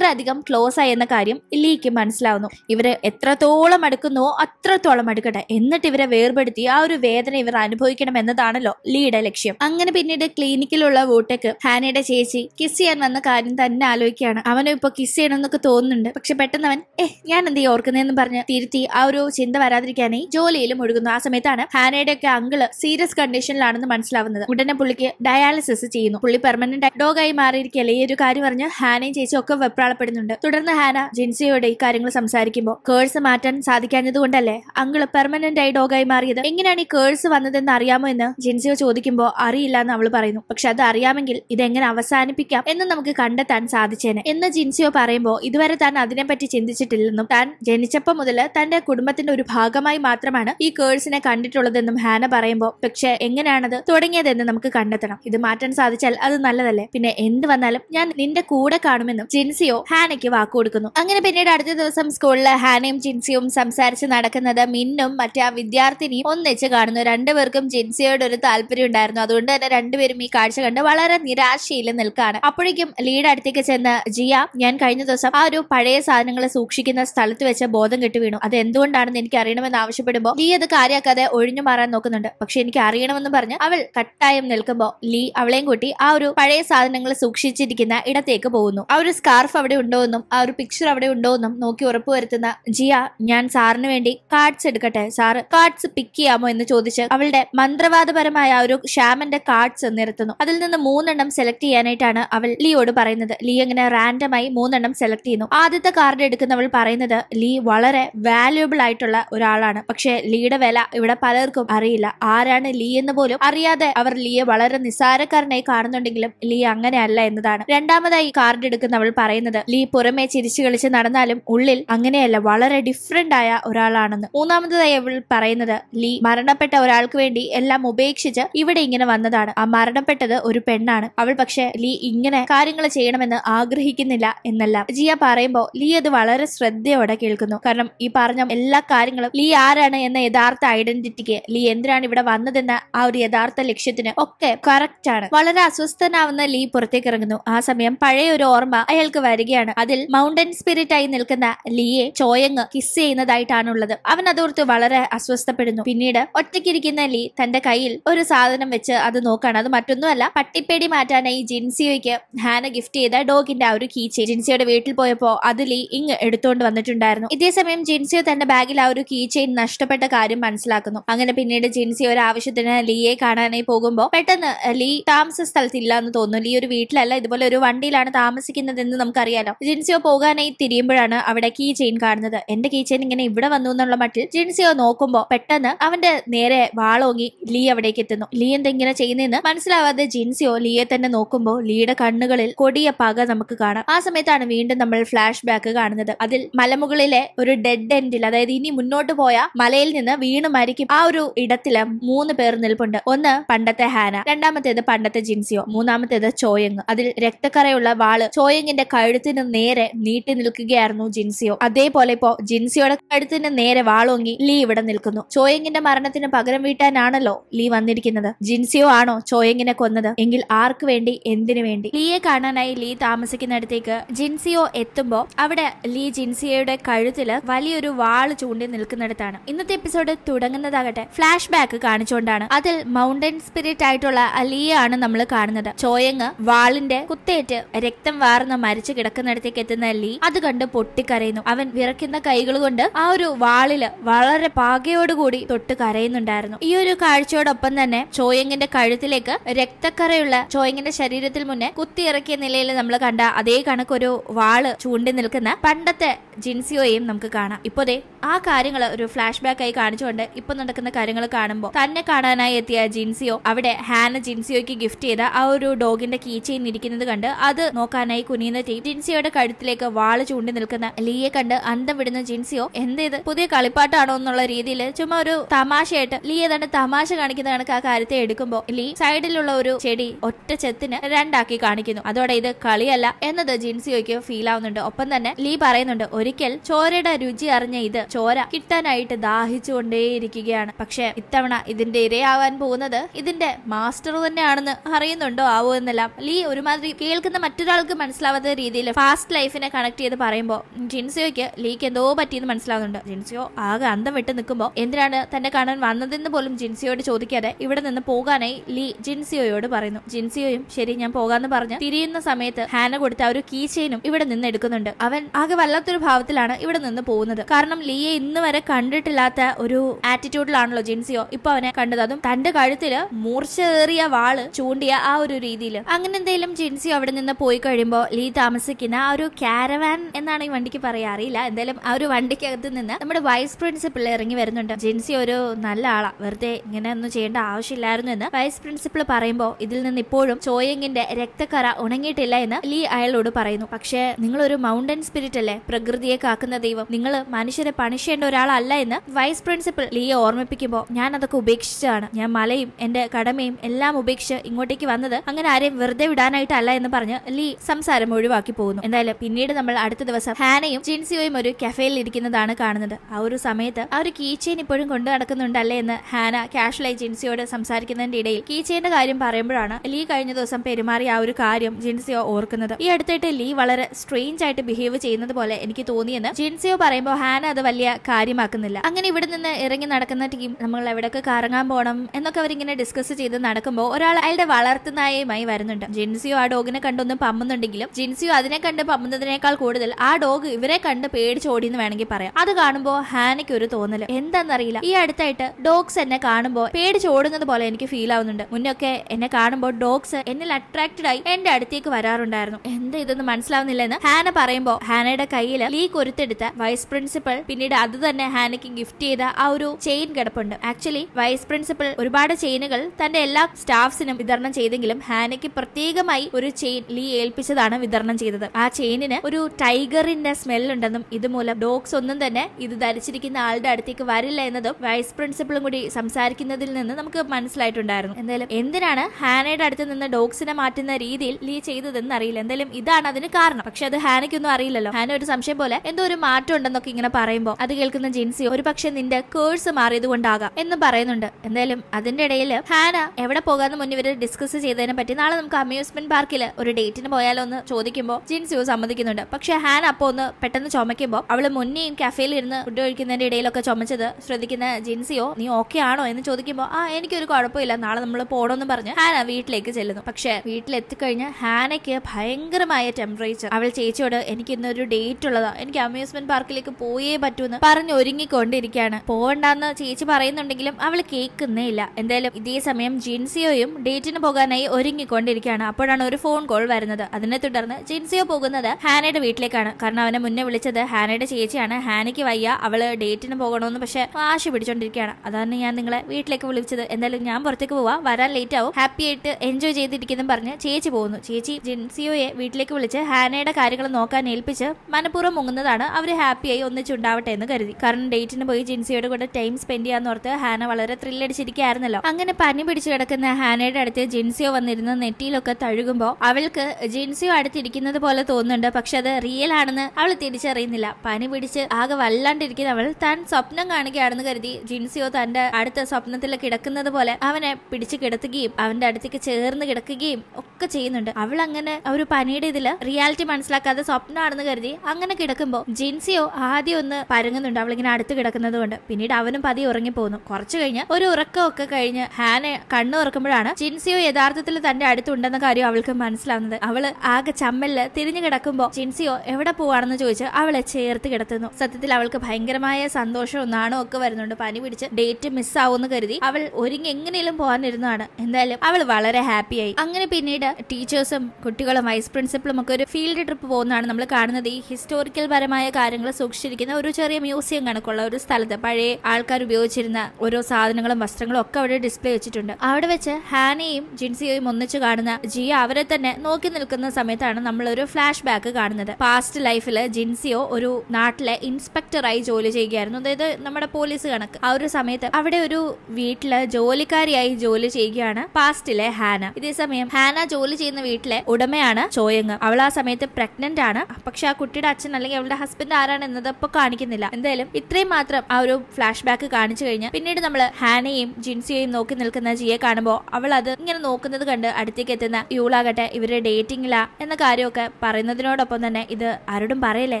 Speaker 1: അധികം ക്ലോസ് ആയി എന്ന കാര്യം ഇല്ലിക്ക് മനസ്സിലാവുന്നു ഇവരെ എത്രത്തോളം അടുക്കുന്നുവോ അത്രത്തോളം അടുക്കട്ടെ എന്നിട്ട് ഇവരെ വേർപെടുത്തി ആ ഒരു വേദന ഇവർ അനുഭവിക്കണം എന്നതാണല്ലോ ലീയുടെ ലക്ഷ്യം അങ്ങനെ പിന്നീട് ക്ലിനിക്കിലുള്ള വോട്ടേക്ക് ഹാനയുടെ ചേച്ചി കിസ് ചെയ്യാൻ വന്ന കാര്യം തന്നെ ആലോചിക്കുകയാണ് അവനും ഇപ്പൊ കിസ് എന്നൊക്കെ തോന്നുന്നുണ്ട് പക്ഷെ പെട്ടെന്ന് അവൻ ഏഹ് ഞാൻ എന്ത് ഓർക്കുന്നതെന്ന് പറഞ്ഞ് തിരുത്തി ആ ഒരു ചിന്ത വരാതിരിക്കാനായി ജോലിയിലും ഒഴുകുന്നു ആ സമയത്താണ് ഹാനയുടെ ഒക്കെ അങ്കിള് സീരിയസ് കണ്ടീഷനിലാണെന്ന് മനസ്സിലാവുന്നത് ഉടനെ പുള്ളിക്ക് ഡയാലിസിസ് ചെയ്യുന്നു പുള്ളി പെർമനന്റ് ഡോഗായി മാറിയിരിക്കല്ലേ ഈ ഒരു കാര്യം പറഞ്ഞ് ഹാനയും ചേച്ചിയും ഒക്കെ വെപ്രാ അടയാളപ്പെടുന്നുണ്ട് തുടർന്ന് ഹാന ജിൻസിയോട് കാര്യങ്ങൾ സംസാരിക്കുമ്പോൾ കേഴ്സ് മാറ്റാൻ സാധിക്കാഞ്ഞത് കൊണ്ടല്ലേ അങ്കിള് പെർമനന്റ് ആയി ഡോഗായി മാറിയത് എങ്ങനെയാണ് ഈ കേഴ്സ് വന്നതെന്ന് അറിയാമോ എന്ന് ജിൻസിയോ ചോദിക്കുമ്പോൾ അറിയില്ല എന്ന് അവൾ പറയുന്നു പക്ഷെ അത് അറിയാമെങ്കിൽ ഇത് എങ്ങനെ അവസാനിപ്പിക്കാം എന്ന് നമുക്ക് കണ്ടെത്താൻ സാധിച്ചേനെ എന്ന് ജിൻസിയോ പറയുമ്പോൾ ഇതുവരെ താൻ അതിനെപ്പറ്റി ചിന്തിച്ചിട്ടില്ലെന്നും താൻ ജനിച്ചപ്പോ മുതൽ തന്റെ കുടുംബത്തിന്റെ ഒരു ഭാഗമായി മാത്രമാണ് ഈ കേഴ്സിനെ കണ്ടിട്ടുള്ളതെന്നും ഹാന പറയുമ്പോൾ പക്ഷെ എങ്ങനെയാണത് തുടങ്ങിയതെന്ന് നമുക്ക് കണ്ടെത്തണം ഇത് മാറ്റാൻ സാധിച്ചാൽ അത് നല്ലതല്ലേ പിന്നെ എന്ത് വന്നാലും ഞാൻ നിന്റെ കൂടെ കാണുമെന്നും ജിൻസിയോ ജിൻസിയോ ഹാനയ്ക്ക് കൊടുക്കുന്നു അങ്ങനെ പിന്നീട് അടുത്ത ദിവസം സ്കൂളിൽ ഹാനയും ജിൻസിയും സംസാരിച്ച് നടക്കുന്നത് മിന്നും മറ്റേ ആ വിദ്യാർത്ഥിനിയും ഒന്നിച്ച് കാണുന്നു രണ്ടുപേർക്കും ജിൻസിയോട് ഒരു താല്പര്യം ഉണ്ടായിരുന്നു അതുകൊണ്ട് തന്നെ രണ്ടുപേരും ഈ കാഴ്ച കണ്ട് വളരെ നിരാശയിൽ നിൽക്കുകയാണ് അപ്പോഴേക്കും ലീഡ് അടുത്തേക്ക് ചെന്ന് ജിയ ഞാൻ കഴിഞ്ഞ ദിവസം ആ ഒരു പഴയ സാധനങ്ങൾ സൂക്ഷിക്കുന്ന സ്ഥലത്ത് വെച്ച് ബോധം കെട്ടി വീണു അത് എന്തുകൊണ്ടാണെന്ന് എനിക്ക് അറിയണമെന്ന് ആവശ്യപ്പെടുമ്പോൾ ലീ അത് കാര്യമാക്കാതെ ഒഴിഞ്ഞു മാറാൻ നോക്കുന്നുണ്ട് പക്ഷെ എനിക്ക് അറിയണമെന്ന് പറഞ്ഞ് അവൾ കട്ടായം നിൽക്കുമ്പോൾ ലീ അവളെയും കൂട്ടി ആ ഒരു പഴയ സാധനങ്ങൾ സൂക്ഷിച്ചിരിക്കുന്ന ഇടത്തേക്ക് പോകുന്നു ആ ഒരു സ്കാർഫ് അവിടെ ഉണ്ടോ എന്നും ആ ഒരു പിക്ചർ അവിടെ ഉണ്ടോ എന്നും നോക്കി വരുത്തുന്ന ജിയ ഞാൻ സാറിന് വേണ്ടി കാർഡ്സ് എടുക്കട്ടെ സാറ് കാർഡ്സ് പിക്ക് ചെയ്യാമോ എന്ന് ചോദിച്ച് അവളുടെ മന്ത്രവാദപരമായ ഒരു ശ്യാമന്റെ കാർഡ്സ് നിരത്തുന്നു അതിൽ നിന്ന് മൂന്നെണ്ണം സെലക്ട് ചെയ്യാനായിട്ടാണ് അവൾ ലീയോട് പറയുന്നത് ലീ ഇങ്ങനെ റാൻഡമായി മൂന്നെണ്ണം സെലക്ട് ചെയ്യുന്നു ആദ്യത്തെ കാർഡ് എടുക്കുന്നവൾ പറയുന്നത് ലീ വളരെ വാല്യുബിൾ ആയിട്ടുള്ള ഒരാളാണ് പക്ഷേ ലീയുടെ വില ഇവിടെ പലർക്കും അറിയില്ല ആരാണ് ലീ എന്ന് പോലും അറിയാതെ അവർ ലീയെ വളരെ നിസ്സാരക്കാരനായി കാണുന്നുണ്ടെങ്കിലും ലീ അങ്ങനെയല്ല എന്നതാണ് രണ്ടാമതായി കാർഡ് എടുക്കുന്നവൾ പറയുന്നത് പറയുന്നത് ലീ പുറമെ ചിരിച്ചു കളിച്ച് നടന്നാലും ഉള്ളിൽ അങ്ങനെയല്ല വളരെ ഡിഫറെന്റ് ആയ ഒരാളാണെന്ന് മൂന്നാമതായി അവൾ പറയുന്നത് ലീ മരണപ്പെട്ട ഒരാൾക്ക് വേണ്ടി എല്ലാം ഉപേക്ഷിച്ച് ഇവിടെ ഇങ്ങനെ വന്നതാണ് ആ മരണപ്പെട്ടത് ഒരു പെണ്ണാണ് അവൾ പക്ഷെ ലീ ഇങ്ങനെ കാര്യങ്ങൾ ചെയ്യണമെന്ന് ആഗ്രഹിക്കുന്നില്ല എന്നല്ല ജിയ പറയുമ്പോൾ ലീ അത് വളരെ ശ്രദ്ധയോടെ കേൾക്കുന്നു കാരണം ഈ പറഞ്ഞ എല്ലാ കാര്യങ്ങളും ലീ ആരാണ് എന്ന യഥാർത്ഥ ഐഡന്റിറ്റിക്ക് ലീ എന്തിനാണ് ഇവിടെ വന്നതെന്ന ആ ഒരു യഥാർത്ഥ ലക്ഷ്യത്തിന് ഒക്കെ കറക്റ്റ് ആണ് വളരെ അസ്വസ്ഥനാവുന്ന ലീ പുറത്തേക്ക് ഇറങ്ങുന്നു ആ സമയം പഴയ ഒരു ഓർമ്മ അയാൾക്ക് വരും വരികയാണ് അതിൽ മൗണ്ടൻ സ്പിരിറ്റ് ആയി നിൽക്കുന്ന ലിയെ ചോയങ് കിസ് ചെയ്യുന്നതായിട്ടാണുള്ളത് അവൻ അതോർത്ത് വളരെ അസ്വസ്ഥപ്പെടുന്നു പിന്നീട് ഒറ്റയ്ക്കിരിക്കുന്ന ലീ തന്റെ കയ്യിൽ ഒരു സാധനം വെച്ച് അത് നോക്കാണ് അത് മറ്റൊന്നുമല്ല പട്ടിപ്പേടി മാറ്റാനായി ജിൻസിയോയ്ക്ക് ഹാന ഗിഫ്റ്റ് ചെയ്ത ഡോഗിന്റെ ആ ഒരു കീച്ചെ ജിൻസിയുടെ വീട്ടിൽ പോയപ്പോ അത് ലീ ഇങ് എടുത്തുകൊണ്ട് വന്നിട്ടുണ്ടായിരുന്നു സമയം ജിൻസിയോ തന്റെ ബാഗിൽ ആ ഒരു കീച്ചെയിൻ നഷ്ടപ്പെട്ട കാര്യം മനസ്സിലാക്കുന്നു അങ്ങനെ പിന്നീട് ജിൻസി ഒരു ആവശ്യത്തിന് ലീയെ കാണാനായി പോകുമ്പോൾ പെട്ടെന്ന് ലീ താമസ സ്ഥലത്തില്ല എന്ന് തോന്നുന്നു ലീ ഒരു വീട്ടിലല്ല ഇതുപോലെ ഒരു വണ്ടിയിലാണ് താമസിക്കുന്നതെന്ന് നമുക്ക് അറിയാലോ ജിൻസിയോ പോകാനായി തിരിയുമ്പോഴാണ് അവിടെ കീ ചെയിൻ കാണുന്നത് എന്റെ കീ ചെയിൻ ഇങ്ങനെ ഇവിടെ വന്നു എന്നുള്ള മട്ടിൽ ജിൻസിയോ നോക്കുമ്പോ പെട്ടെന്ന് അവന്റെ നേരെ വാളോങ്ങി ലീ അവിടേക്ക് എത്തുന്നു ലീ എന്താ ഇങ്ങനെ ചെയ്യുന്നതെന്ന് മനസ്സിലാവാതെ ജിൻസിയോ ലീയെ തന്നെ നോക്കുമ്പോൾ ലീയുടെ കണ്ണുകളിൽ കൊടിയ പക നമുക്ക് കാണാം ആ സമയത്താണ് വീണ്ടും നമ്മൾ ഫ്ലാഷ് ബാക്ക് കാണുന്നത് അതിൽ മലമുകളിലെ ഒരു ഡെഡ് എൻഡിൽ അതായത് ഇനി മുന്നോട്ട് പോയ മലയിൽ നിന്ന് വീണ് മരിക്കും ആ ഒരു ഇടത്തില് മൂന്ന് പേർ നിൽപ്പുണ്ട് ഒന്ന് പണ്ടത്തെ ഹാന രണ്ടാമത്തേത് പണ്ടത്തെ ജിൻസിയോ മൂന്നാമത്തേത് ചോയങ് അതിൽ രക്തക്കറയുള്ള വാള് ചോയങ്ങിന്റെ കഴുത്ത് കഴുത്തിന് നേരെ നീട്ടി നിൽക്കുകയായിരുന്നു ജിൻസിയോ അതേപോലെ ഇപ്പോ ജിൻസിയോടെ കഴുത്തിന് നേരെ വാളോങ്ങി ലീ ഇവിടെ നിൽക്കുന്നു ചോയങ്ങിന്റെ മരണത്തിന് പകരം വീട്ടാനാണല്ലോ ലീ വന്നിരിക്കുന്നത് ജിൻസിയോ ആണോ ചോയങ്ങിനെ കൊന്നത് എങ്കിൽ ആർക്ക് വേണ്ടി എന്തിനു വേണ്ടി ലീയെ കാണാനായി ലീ താമസിക്കുന്നിടത്തേക്ക് ജിൻസിയോ എത്തുമ്പോ അവിടെ ലീ ജിൻസിയോയുടെ കഴുത്തില് വലിയൊരു വാള് ചൂണ്ടി നിൽക്കുന്നിടത്താണ് ഇന്നത്തെ എപ്പിസോഡ് തുടങ്ങുന്നതാകട്ടെ ഫ്ലാഷ് ബാക്ക് കാണിച്ചുകൊണ്ടാണ് അതിൽ മൗണ്ടൻ സ്പിരിറ്റ് ആയിട്ടുള്ള ലീയാണ് നമ്മൾ കാണുന്നത് ചോയങ് വാളിന്റെ കുത്തേറ്റ് രക്തം വാർന്ന് മരിച്ചു കിടക്കുന്നിടത്തേക്ക് എത്തുന്ന ലീ അത് കണ്ട് പൊട്ടിക്കരയുന്നു അവൻ വിറയ്ക്കുന്ന കൈകൾ കൊണ്ട് ആ ഒരു വാളില് വളരെ പാകയോടുകൂടി തൊട്ട് കരയുന്നുണ്ടായിരുന്നു ഈ ഒരു കാഴ്ചയോടൊപ്പം തന്നെ ചോയങ്ങിന്റെ കഴുത്തിലേക്ക് രക്തക്കറയുള്ള ചോയങ്ങിന്റെ ശരീരത്തിൽ മുന്നേ കുത്തിയിറക്കിയ നിലയിൽ നമ്മൾ കണ്ട അതേ കണക്കൊരു വാള് ചൂണ്ടി നിൽക്കുന്ന പണ്ടത്തെ ജിൻസിയോയെയും നമുക്ക് കാണാം ഇപ്പോ ദേ ആ കാര്യങ്ങൾ ഒരു ഫ്ലാഷ് ബാക്ക് ആയി കാണിച്ചുകൊണ്ട് ഇപ്പൊ നടക്കുന്ന കാര്യങ്ങൾ കാണുമ്പോൾ തന്നെ കാണാനായി എത്തിയ ജിൻസിയോ അവിടെ ഹാന ജിൻസിയോയ്ക്ക് ഗിഫ്റ്റ് ചെയ്ത ആ ഒരു ഡോഗിന്റെ കീ ചെയിൻ ഇരിക്കുന്നത് കണ്ട് അത് നോക്കാനായി കുനിയുന്ന ടീം ജിൻസിയോയുടെ കഴുത്തിലേക്ക് വാള് ചൂണ്ടി നിൽക്കുന്ന ലിയെ കണ്ട് അന്തം വിടുന്ന ജിൻസിയോ എന്തേത് പുതിയ കളിപ്പാട്ടാണോ എന്നുള്ള രീതിയിൽ ചുമ്മാ ഒരു തമാശയായിട്ട് ലീ ഏതാണ്ട് തമാശ കാണിക്കുന്ന കണക്ക് ആ കാര്യത്തെ എടുക്കുമ്പോൾ ലീ സൈഡിലുള്ള ഒരു ചെടി ഒറ്റ ചെത്തിന് രണ്ടാക്കി കാണിക്കുന്നു അതോടെ ഇത് കളിയല്ല എന്നത് ജിൻസിയോയ്ക്ക് ഫീൽ ആവുന്നുണ്ട് ഒപ്പം തന്നെ ലീ പറയുന്നുണ്ട് ഒരിക്കൽ ചോരയുടെ രുചി അറിഞ്ഞ ഇത് ചോര കിട്ടാനായിട്ട് ദാഹിച്ചുകൊണ്ടേയിരിക്കുകയാണ് പക്ഷെ ഇത്തവണ ഇതിന്റെ ഇരയാവാൻ പോകുന്നത് ഇതിന്റെ മാസ്റ്റർ തന്നെയാണെന്ന് അറിയുന്നുണ്ടോ ആവോ എന്നെല്ലാം ലീ ഒരുമാതിരി കേൾക്കുന്ന മറ്റൊരാൾക്ക് മനസ്സിലാവാത്ത രീതിയിൽ ഇല്ല ഫാസ്റ്റ് ലൈഫിനെ കണക്ട് ചെയ്ത് പറയുമ്പോൾ ജിൻസിയോയ്ക്ക് ലീക്ക് എന്തോ പറ്റിയെന്ന് മനസ്സിലാവുന്നുണ്ട് ജിൻസിയോ ആകെ അന്തം വിട്ട് നിൽക്കുമ്പോൾ എന്തിനാണ് തന്നെ കാണാൻ വന്നതെന്ന് പോലും ജിൻസിയോട് ചോദിക്കാതെ ഇവിടെ നിന്ന് പോകാനായി ലീ ജിൻസിയോയോട് പറയുന്നു ജിൻസിയോയും ശരി ഞാൻ പോകാന്ന് പറഞ്ഞ് തിരിയുന്ന സമയത്ത് ഹാന കൊടുത്ത ഒരു കീ ചെയിനും ഇവിടെ നിന്ന് എടുക്കുന്നുണ്ട് അവൻ ആകെ വല്ലാത്തൊരു ഭാവത്തിലാണ് ഇവിടെ നിന്ന് പോകുന്നത് കാരണം ലീയെ ഇന്ന് വരെ കണ്ടിട്ടില്ലാത്ത ഒരു ആറ്റിറ്റ്യൂഡിലാണല്ലോ ജിൻസിയോ ഇപ്പൊ അവനെ കണ്ടത് അതും തന്റെ കഴുത്തില് മൂർച്ചേറിയ വാള് ചൂണ്ടിയ ആ ഒരു രീതിയിൽ അങ്ങനെ എന്തെങ്കിലും ജിൻസിയോ അവിടെ നിന്ന് പോയി കഴിയുമ്പോൾ ലീ താമസ താമസിക്കുന്ന ആ ഒരു കാരവാൻ എന്നാണ് ഈ വണ്ടിക്ക് പറയാ അറിയില്ല എന്തായാലും ആ ഒരു വണ്ടിക്കകത്ത് നിന്ന് നമ്മുടെ വൈസ് പ്രിൻസിപ്പിൾ ഇറങ്ങി വരുന്നുണ്ട് ജിൻസി ഒരു നല്ല ആളാ വെറുതെ ഇങ്ങനെ ഒന്നും ചെയ്യേണ്ട ആവശ്യമില്ലായിരുന്നു എന്ന് വൈസ് പ്രിൻസിപ്പൾ പറയുമ്പോൾ ഇതിൽ നിന്ന് ഇപ്പോഴും ചോയങ്ങിന്റെ രക്തക്കറ ഉണങ്ങിയിട്ടില്ല എന്ന് ലീ അയാളോട് പറയുന്നു പക്ഷേ നിങ്ങളൊരു മൗണ്ടൻ സ്പിരിറ്റ് അല്ലേ പ്രകൃതിയെ കാക്കുന്ന ദൈവം നിങ്ങൾ മനുഷ്യരെ പണിഷേണ്ട ഒരാളല്ല എന്ന് വൈസ് പ്രിൻസിപ്പിൾ ലീയെ ഓർമ്മിപ്പിക്കുമ്പോൾ ഞാൻ അതൊക്കെ ഉപേക്ഷിച്ചതാണ് ഞാൻ മലയും എന്റെ കടമയും എല്ലാം ഉപേക്ഷിച്ച് ഇങ്ങോട്ടേക്ക് വന്നത് അങ്ങനെ ആരെയും വെറുതെ വിടാനായിട്ടല്ല എന്ന് പറഞ്ഞ് ലീ സംസാരം ഒഴിവാക്കി പോകുന്നു എന്തായാലും പിന്നീട് നമ്മൾ അടുത്ത ദിവസം ഹാനയും ജിൻസിയോയും ഒരു കഫേയിൽ ഇരിക്കുന്നതാണ് കാണുന്നത് ആ ഒരു സമയത്ത് ആ ഒരു കീച്ചെയിൻ ഇപ്പോഴും കൊണ്ടു നടക്കുന്നുണ്ടല്ലേ എന്ന് ഹാന കാഷ്വലായി ജിൻസിയോട് സംസാരിക്കുന്നതിന്റെ ഇടയിൽ കീച്ചെയിന്റെ കാര്യം പറയുമ്പോഴാണ് ലീ കഴിഞ്ഞ ദിവസം പെരുമാറിയ ആ ഒരു കാര്യം ജിൻസിയോ ഓർക്കുന്നത് ഈ അടുത്തായിട്ട് ലീ വളരെ സ്ട്രെയിഞ്ച് ആയിട്ട് ബിഹേവ് ചെയ്യുന്നത് പോലെ എനിക്ക് തോന്നിയെന്ന് ജിൻസിയോ പറയുമ്പോൾ ഹാന അത് വലിയ കാര്യമാക്കുന്നില്ല അങ്ങനെ ഇവിടെ നിന്ന് ഇറങ്ങി നടക്കുന്ന ടീം നമ്മൾ എവിടെയൊക്കെ കറങ്ങാൻ പോകണം എന്നൊക്കെ അവരിങ്ങനെ ഡിസ്കസ് ചെയ്ത് നടക്കുമ്പോൾ ഒരാൾ അയാളുടെ വളർത്തുനായയുമായി വരുന്നുണ്ട് ജിൻസിയോ ആ ഡോഗിനെ കണ്ടൊന്നും പമ്മുന്നുണ്ടെങ്കിലും ജിൻസിയോ അത് അതിനെ കണ്ട് പമ്പുന്നതിനേക്കാൾ കൂടുതൽ ആ ഡോഗ് ഇവരെ കണ്ട് പേടിച്ചോടി എന്ന് വേണമെങ്കിൽ പറയാം അത് കാണുമ്പോൾ ഹാനയ്ക്ക് ഒരു തോന്നൽ എന്താണെന്നറിയില്ല ഈ അടുത്തായിട്ട് ഡോഗ്സ് എന്നെ കാണുമ്പോൾ പേടിച്ചോടുന്നത് പോലെ എനിക്ക് ഫീൽ ആവുന്നുണ്ട് മുന്നൊക്കെ എന്നെ കാണുമ്പോൾ ഡോഗ്സ് എന്നിൽ അട്രാക്റ്റഡ് ആയി എന്റെ അടുത്തേക്ക് വരാറുണ്ടായിരുന്നു എന്താ ഇതൊന്നും മനസ്സിലാവുന്നില്ല എന്ന് ഹാന പറയുമ്പോൾ ഹാനയുടെ കയ്യിൽ ലീ കൊരുത്തെടുത്ത വൈസ് പ്രിൻസിപ്പൽ പിന്നീട് അത് തന്നെ ഹാനയ്ക്ക് ഗിഫ്റ്റ് ചെയ്ത ആ ഒരു ചെയിൻ കിടപ്പുണ്ട് ആക്ച്വലി വൈസ് പ്രിൻസിപ്പൽ ഒരുപാട് ചെയിനുകൾ തന്റെ എല്ലാ സ്റ്റാഫ്സിനും വിതരണം ചെയ്തെങ്കിലും ഹാനയ്ക്ക് പ്രത്യേകമായി ഒരു ചെയിൻ ലീ ഏൽപ്പിച്ചതാണ് വിതരണം ചെയ്തത് ചെയ്തത് ആ ചെയിനിന് ഒരു ടൈഗറിന്റെ സ്മെൽ ഉണ്ടെന്നും ഇതുമൂലം ഡോഗ്സ് ഒന്നും തന്നെ ഇത് ധരിച്ചിരിക്കുന്ന ആളുടെ അടുത്തേക്ക് വരില്ല എന്നതും വൈസ് പ്രിൻസിപ്പളും കൂടി സംസാരിക്കുന്നതിൽ നിന്ന് നമുക്ക് മനസ്സിലായിട്ടുണ്ടായിരുന്നു എന്തായാലും എന്തിനാണ് ഹാനയുടെ അടുത്ത് നിന്ന് ഡോഗ്സിനെ മാറ്റുന്ന രീതിയിൽ ലീ ചെയ്തതെന്ന് അറിയില്ല എന്തായാലും ഇതാണ് അതിന് കാരണം പക്ഷെ അത് ഹാനയ്ക്കൊന്നും അറിയില്ലല്ലോ ഹാന ഒരു സംശയം പോലെ എന്തോ ഒരു മാറ്റം ഉണ്ടെന്നൊക്കെ ഇങ്ങനെ പറയുമ്പോൾ അത് കേൾക്കുന്ന ജിൻസി ഒരു പക്ഷെ നിന്റെ കേഴ്സ് മാറിയത് കൊണ്ടാകാം എന്ന് പറയുന്നുണ്ട് എന്തായാലും അതിന്റെ ഇടയിൽ ഹാന എവിടെ പോകാന്ന് മുന്നേ ഇവർ ഡിസ്കസ് ചെയ്തതിനെ പറ്റി നാളെ നമുക്ക് അമ്യൂസ്മെന്റ് പാർക്കിൽ ഒരു ഡേറ്റിന് പോയാലോ എന്ന് ചോദിക്കുമ്പോൾ ജിൻസിയോ സമ്മതിക്കുന്നുണ്ട് പക്ഷെ ഹാൻ അപ്പോൾ ഒന്ന് പെട്ടെന്ന് ചുമയ്ക്കുമ്പോൾ അവൾ മുന്നേയും കഫേയിൽ ഇരുന്ന് ഫുഡ് കഴിക്കുന്നതിന്റെ ഇടയിലൊക്കെ ചുമച്ചത് ശ്രദ്ധിക്കുന്ന ജിൻസിയോ നീ ഓക്കെ ആണോ എന്ന് ചോദിക്കുമ്പോൾ ആ എനിക്കൊരു കുഴപ്പമില്ല നാളെ നമ്മൾ പോണോന്ന് പറഞ്ഞ് ഹാന വീട്ടിലേക്ക് ചെല്ലുന്നു പക്ഷെ വീട്ടിലെത്തിക്കഴിഞ്ഞ് ഹാനയ്ക്ക് ഭയങ്കരമായ ടെമ്പറേച്ചർ അവൾ ചേച്ചിയോട് എനിക്ക് ഇന്നൊരു ഡേറ്റ് ഉള്ളതാ എനിക്ക് അമ്യൂസ്മെന്റ് പാർക്കിലേക്ക് പോയേ പറ്റൂന്ന് പറഞ്ഞ് ഒരുങ്ങിക്കൊണ്ടിരിക്കുകയാണ് പോകണ്ടെന്ന് ചേച്ചി പറയുന്നുണ്ടെങ്കിലും അവൾ കേൾക്കുന്നേ ഇല്ല എന്തായാലും ഇതേ സമയം ജിൻസിയോയും ഡേറ്റിന് പോകാനായി ഒരുങ്ങിക്കൊണ്ടിരിക്കുകയാണ് അപ്പോഴാണ് ഒരു ഫോൺ കോൾ വരുന്നത് അതിനെ തുടർന്ന് ജിൻസിയോ മാത്യോ പോകുന്നത് ഹാനയുടെ വീട്ടിലേക്കാണ് കാരണം അവനെ മുന്നേ വിളിച്ചത് ഹാനയുടെ ചേച്ചിയാണ് ഹാനയ്ക്ക് വയ്യ അവള് ഡേറ്റിന് പോകണമെന്ന് പക്ഷെ വാശി പിടിച്ചോണ്ടിരിക്കുകയാണ് അതാണ് ഞാൻ നിങ്ങളെ വീട്ടിലേക്ക് വിളിച്ചത് എന്തായാലും ഞാൻ പുറത്തേക്ക് പോവാ വരാൻ ലേറ്റ് ആവും ഹാപ്പി ആയിട്ട് എൻജോയ് ചെയ്തിരിക്കുന്നു പറഞ്ഞ് ചേച്ചി പോകുന്നു ചേച്ചി ജിൻസിയോയെ വീട്ടിലേക്ക് വിളിച്ച് ഹാനയുടെ കാര്യങ്ങൾ നോക്കാൻ ഏൽപ്പിച്ച് മനഃപൂർവ്വം മുങ്ങുന്നതാണ് അവർ ഹാപ്പിയായി ഒന്നിച്ചുണ്ടാവട്ടെ എന്ന് കരുതി കാരണം ഡേറ്റിന് പോയി ജിൻസിയോടെ കൂടെ ടൈം സ്പെൻഡ് ഓർത്ത് ഹാന വളരെ ത്രില്ലടിച്ചിരിക്കുകയായിരുന്നല്ലോ അങ്ങനെ പനി പിടിച്ചു കിടക്കുന്ന ഹാനയുടെ അടുത്ത് ജിൻസിയോ വന്നിരുന്ന് നെറ്റിയിലൊക്കെ തഴുകുമ്പോൾ അവൾക്ക് ജിൻസിയോ അടുത്തിരിക്കുന്നത് പോലെ തോന്നുന്നുണ്ട് പക്ഷെ അത് റിയൽ ആണെന്ന് അവൾ തിരിച്ചറിയുന്നില്ല പനി പിടിച്ച് ആകെ വല്ലാണ്ടിരിക്കുന്ന അവൾ താൻ സ്വപ്നം കാണുകയാണെന്ന് കരുതി ജിൻസിയോ തന്റെ അടുത്ത സ്വപ്നത്തിൽ കിടക്കുന്നത് പോലെ അവനെ പിടിച്ചു കിടത്തുകയും അവന്റെ അടുത്തേക്ക് ചേർന്ന് കിടക്കുകയും ഒക്കെ ചെയ്യുന്നുണ്ട് അവൾ അങ്ങനെ ഒരു പനിയുടെ ഇതില് റിയാലിറ്റി മനസ്സിലാക്കാതെ സ്വപ്നമാണെന്ന് കരുതി അങ്ങനെ കിടക്കുമ്പോൾ ജിൻസിയോ ആദ്യം ഒന്ന് പരങ്ങുന്നുണ്ട് അവളിങ്ങനെ അടുത്ത് കിടക്കുന്നത് കൊണ്ട് പിന്നീട് അവനും പതി ഉറങ്ങിപ്പോകുന്നു കുറച്ചു കഴിഞ്ഞ് ഒരു ഉറക്കമൊക്കെ കഴിഞ്ഞ് ഹാനെ കണ്ണു ഉറക്കുമ്പോഴാണ് ജിൻസിയോ യഥാർത്ഥത്തിൽ തന്റെ അടുത്തുണ്ടെന്ന കാര്യം അവൾക്ക് മനസ്സിലാവുന്നത് അവള് ആകെ ചമ്മല് തിരിഞ്ഞു കിടക്കുമ്പോ ജിൻസിയോ എവിടെ പോവാണെന്ന് ചോദിച്ച് അവളെ ചേർത്ത് കിടത്തുന്നു സത്യത്തിൽ അവൾക്ക് ഭയങ്കരമായ സന്തോഷവും നാണോ ഒക്കെ വരുന്നുണ്ട് പനി പിടിച്ച് ഡേറ്റ് മിസ് ആവുമെന്ന് കരുതി അവൾ ഒരുങ്ങി എങ്ങനെയും പോകാനിരുന്നതാണ് എന്തായാലും അവൾ വളരെ ഹാപ്പിയായി അങ്ങനെ പിന്നീട് ടീച്ചേഴ്സും കുട്ടികളും വൈസ് പ്രിൻസിപ്പളും ഒക്കെ ഒരു ഫീൽഡ് ട്രിപ്പ് പോകുന്നതാണ് നമ്മൾ കാണുന്നത് ഈ ഹിസ്റ്റോറിക്കൽ പരമായ കാര്യങ്ങൾ സൂക്ഷിച്ചിരിക്കുന്ന ഒരു ചെറിയ മ്യൂസിയം കണക്കുള്ള ഒരു സ്ഥലത്ത് പഴയ ആൾക്കാർ ഉപയോഗിച്ചിരുന്ന ഓരോ സാധനങ്ങളും വസ്ത്രങ്ങളും ഒക്കെ അവിടെ ഡിസ്പ്ലേ വെച്ചിട്ടുണ്ട് അവിടെ വെച്ച് ഹാനയും ജിൻസിയോയും ഒന്നിച്ചു കാണുന്ന ജിയ അവരെ തന്നെ നോക്കി നിൽക്കുന്ന സമയത്താണ് നമ്മൾ ഒരു ഫ്ലാഷ് ബാക്ക് കാണുന്നത് പാസ്റ്റ് ലൈഫിൽ ജിൻസിയോ ഒരു നാട്ടിലെ ഇൻസ്പെക്ടറായി ജോലി ചെയ്യുകയായിരുന്നു അതായത് നമ്മുടെ പോലീസ് കണക്ക് ആ ഒരു സമയത്ത് അവിടെ ഒരു വീട്ടില് ജോലിക്കാരിയായി ജോലി ചെയ്യുകയാണ് പാസ്റ്റിലെ ഹാന ഇതേ സമയം ഹാന ജോലി ചെയ്യുന്ന വീട്ടിലെ ഉടമയാണ് ചോയങ് അവൾ ആ സമയത്ത് പ്രഗ്നന്റ് ആണ് പക്ഷെ ആ കുട്ടിയുടെ അച്ഛൻ അല്ലെങ്കിൽ അവളുടെ ഹസ്ബൻഡ് ആരാണ് എന്നത് ഇപ്പൊ കാണിക്കുന്നില്ല എന്തായാലും ഇത്രയും മാത്രം ആ ഒരു ഫ്ലാഷ് ബാക്ക് കാണിച്ചു കഴിഞ്ഞാൽ പിന്നീട് നമ്മൾ ഹാനയും ജിൻസിയെയും നോക്കി നിൽക്കുന്ന ജിയെ കാണുമ്പോൾ അവൾ അത് ഇങ്ങനെ നോക്കുന്നത് കണ്ട് അടുത്തേക്ക് എത്തുന്ന യൂളാകട്ടെ ഇവരുടെ ഡേറ്റിംഗിലാ എന്ന കാര്യമൊക്കെ പറയുന്നതിനോടൊപ്പം തന്നെ ഇത് ആരോടും പറയല്ലേ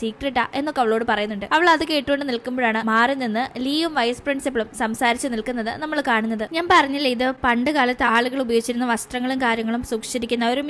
Speaker 1: സീക്രട്ടാ എന്നൊക്കെ അവളോട് പറയുന്നുണ്ട് അവൾ അത് കേട്ടുകൊണ്ട് നിൽക്കുമ്പോഴാണ് മാറി നിന്ന് ലീയും വൈസ് പ്രിൻസിപ്പളും സംസാരിച്ച് നിൽക്കുന്നത് നമ്മൾ കാണുന്നത് ഞാൻ പറഞ്ഞില്ലേ ഇത് പണ്ട് കാലത്ത് ആളുകൾ ഉപയോഗിച്ചിരുന്ന വസ്ത്രങ്ങളും കാര്യങ്ങളും സൂക്ഷിച്ചിരിക്കുന്ന ഒരു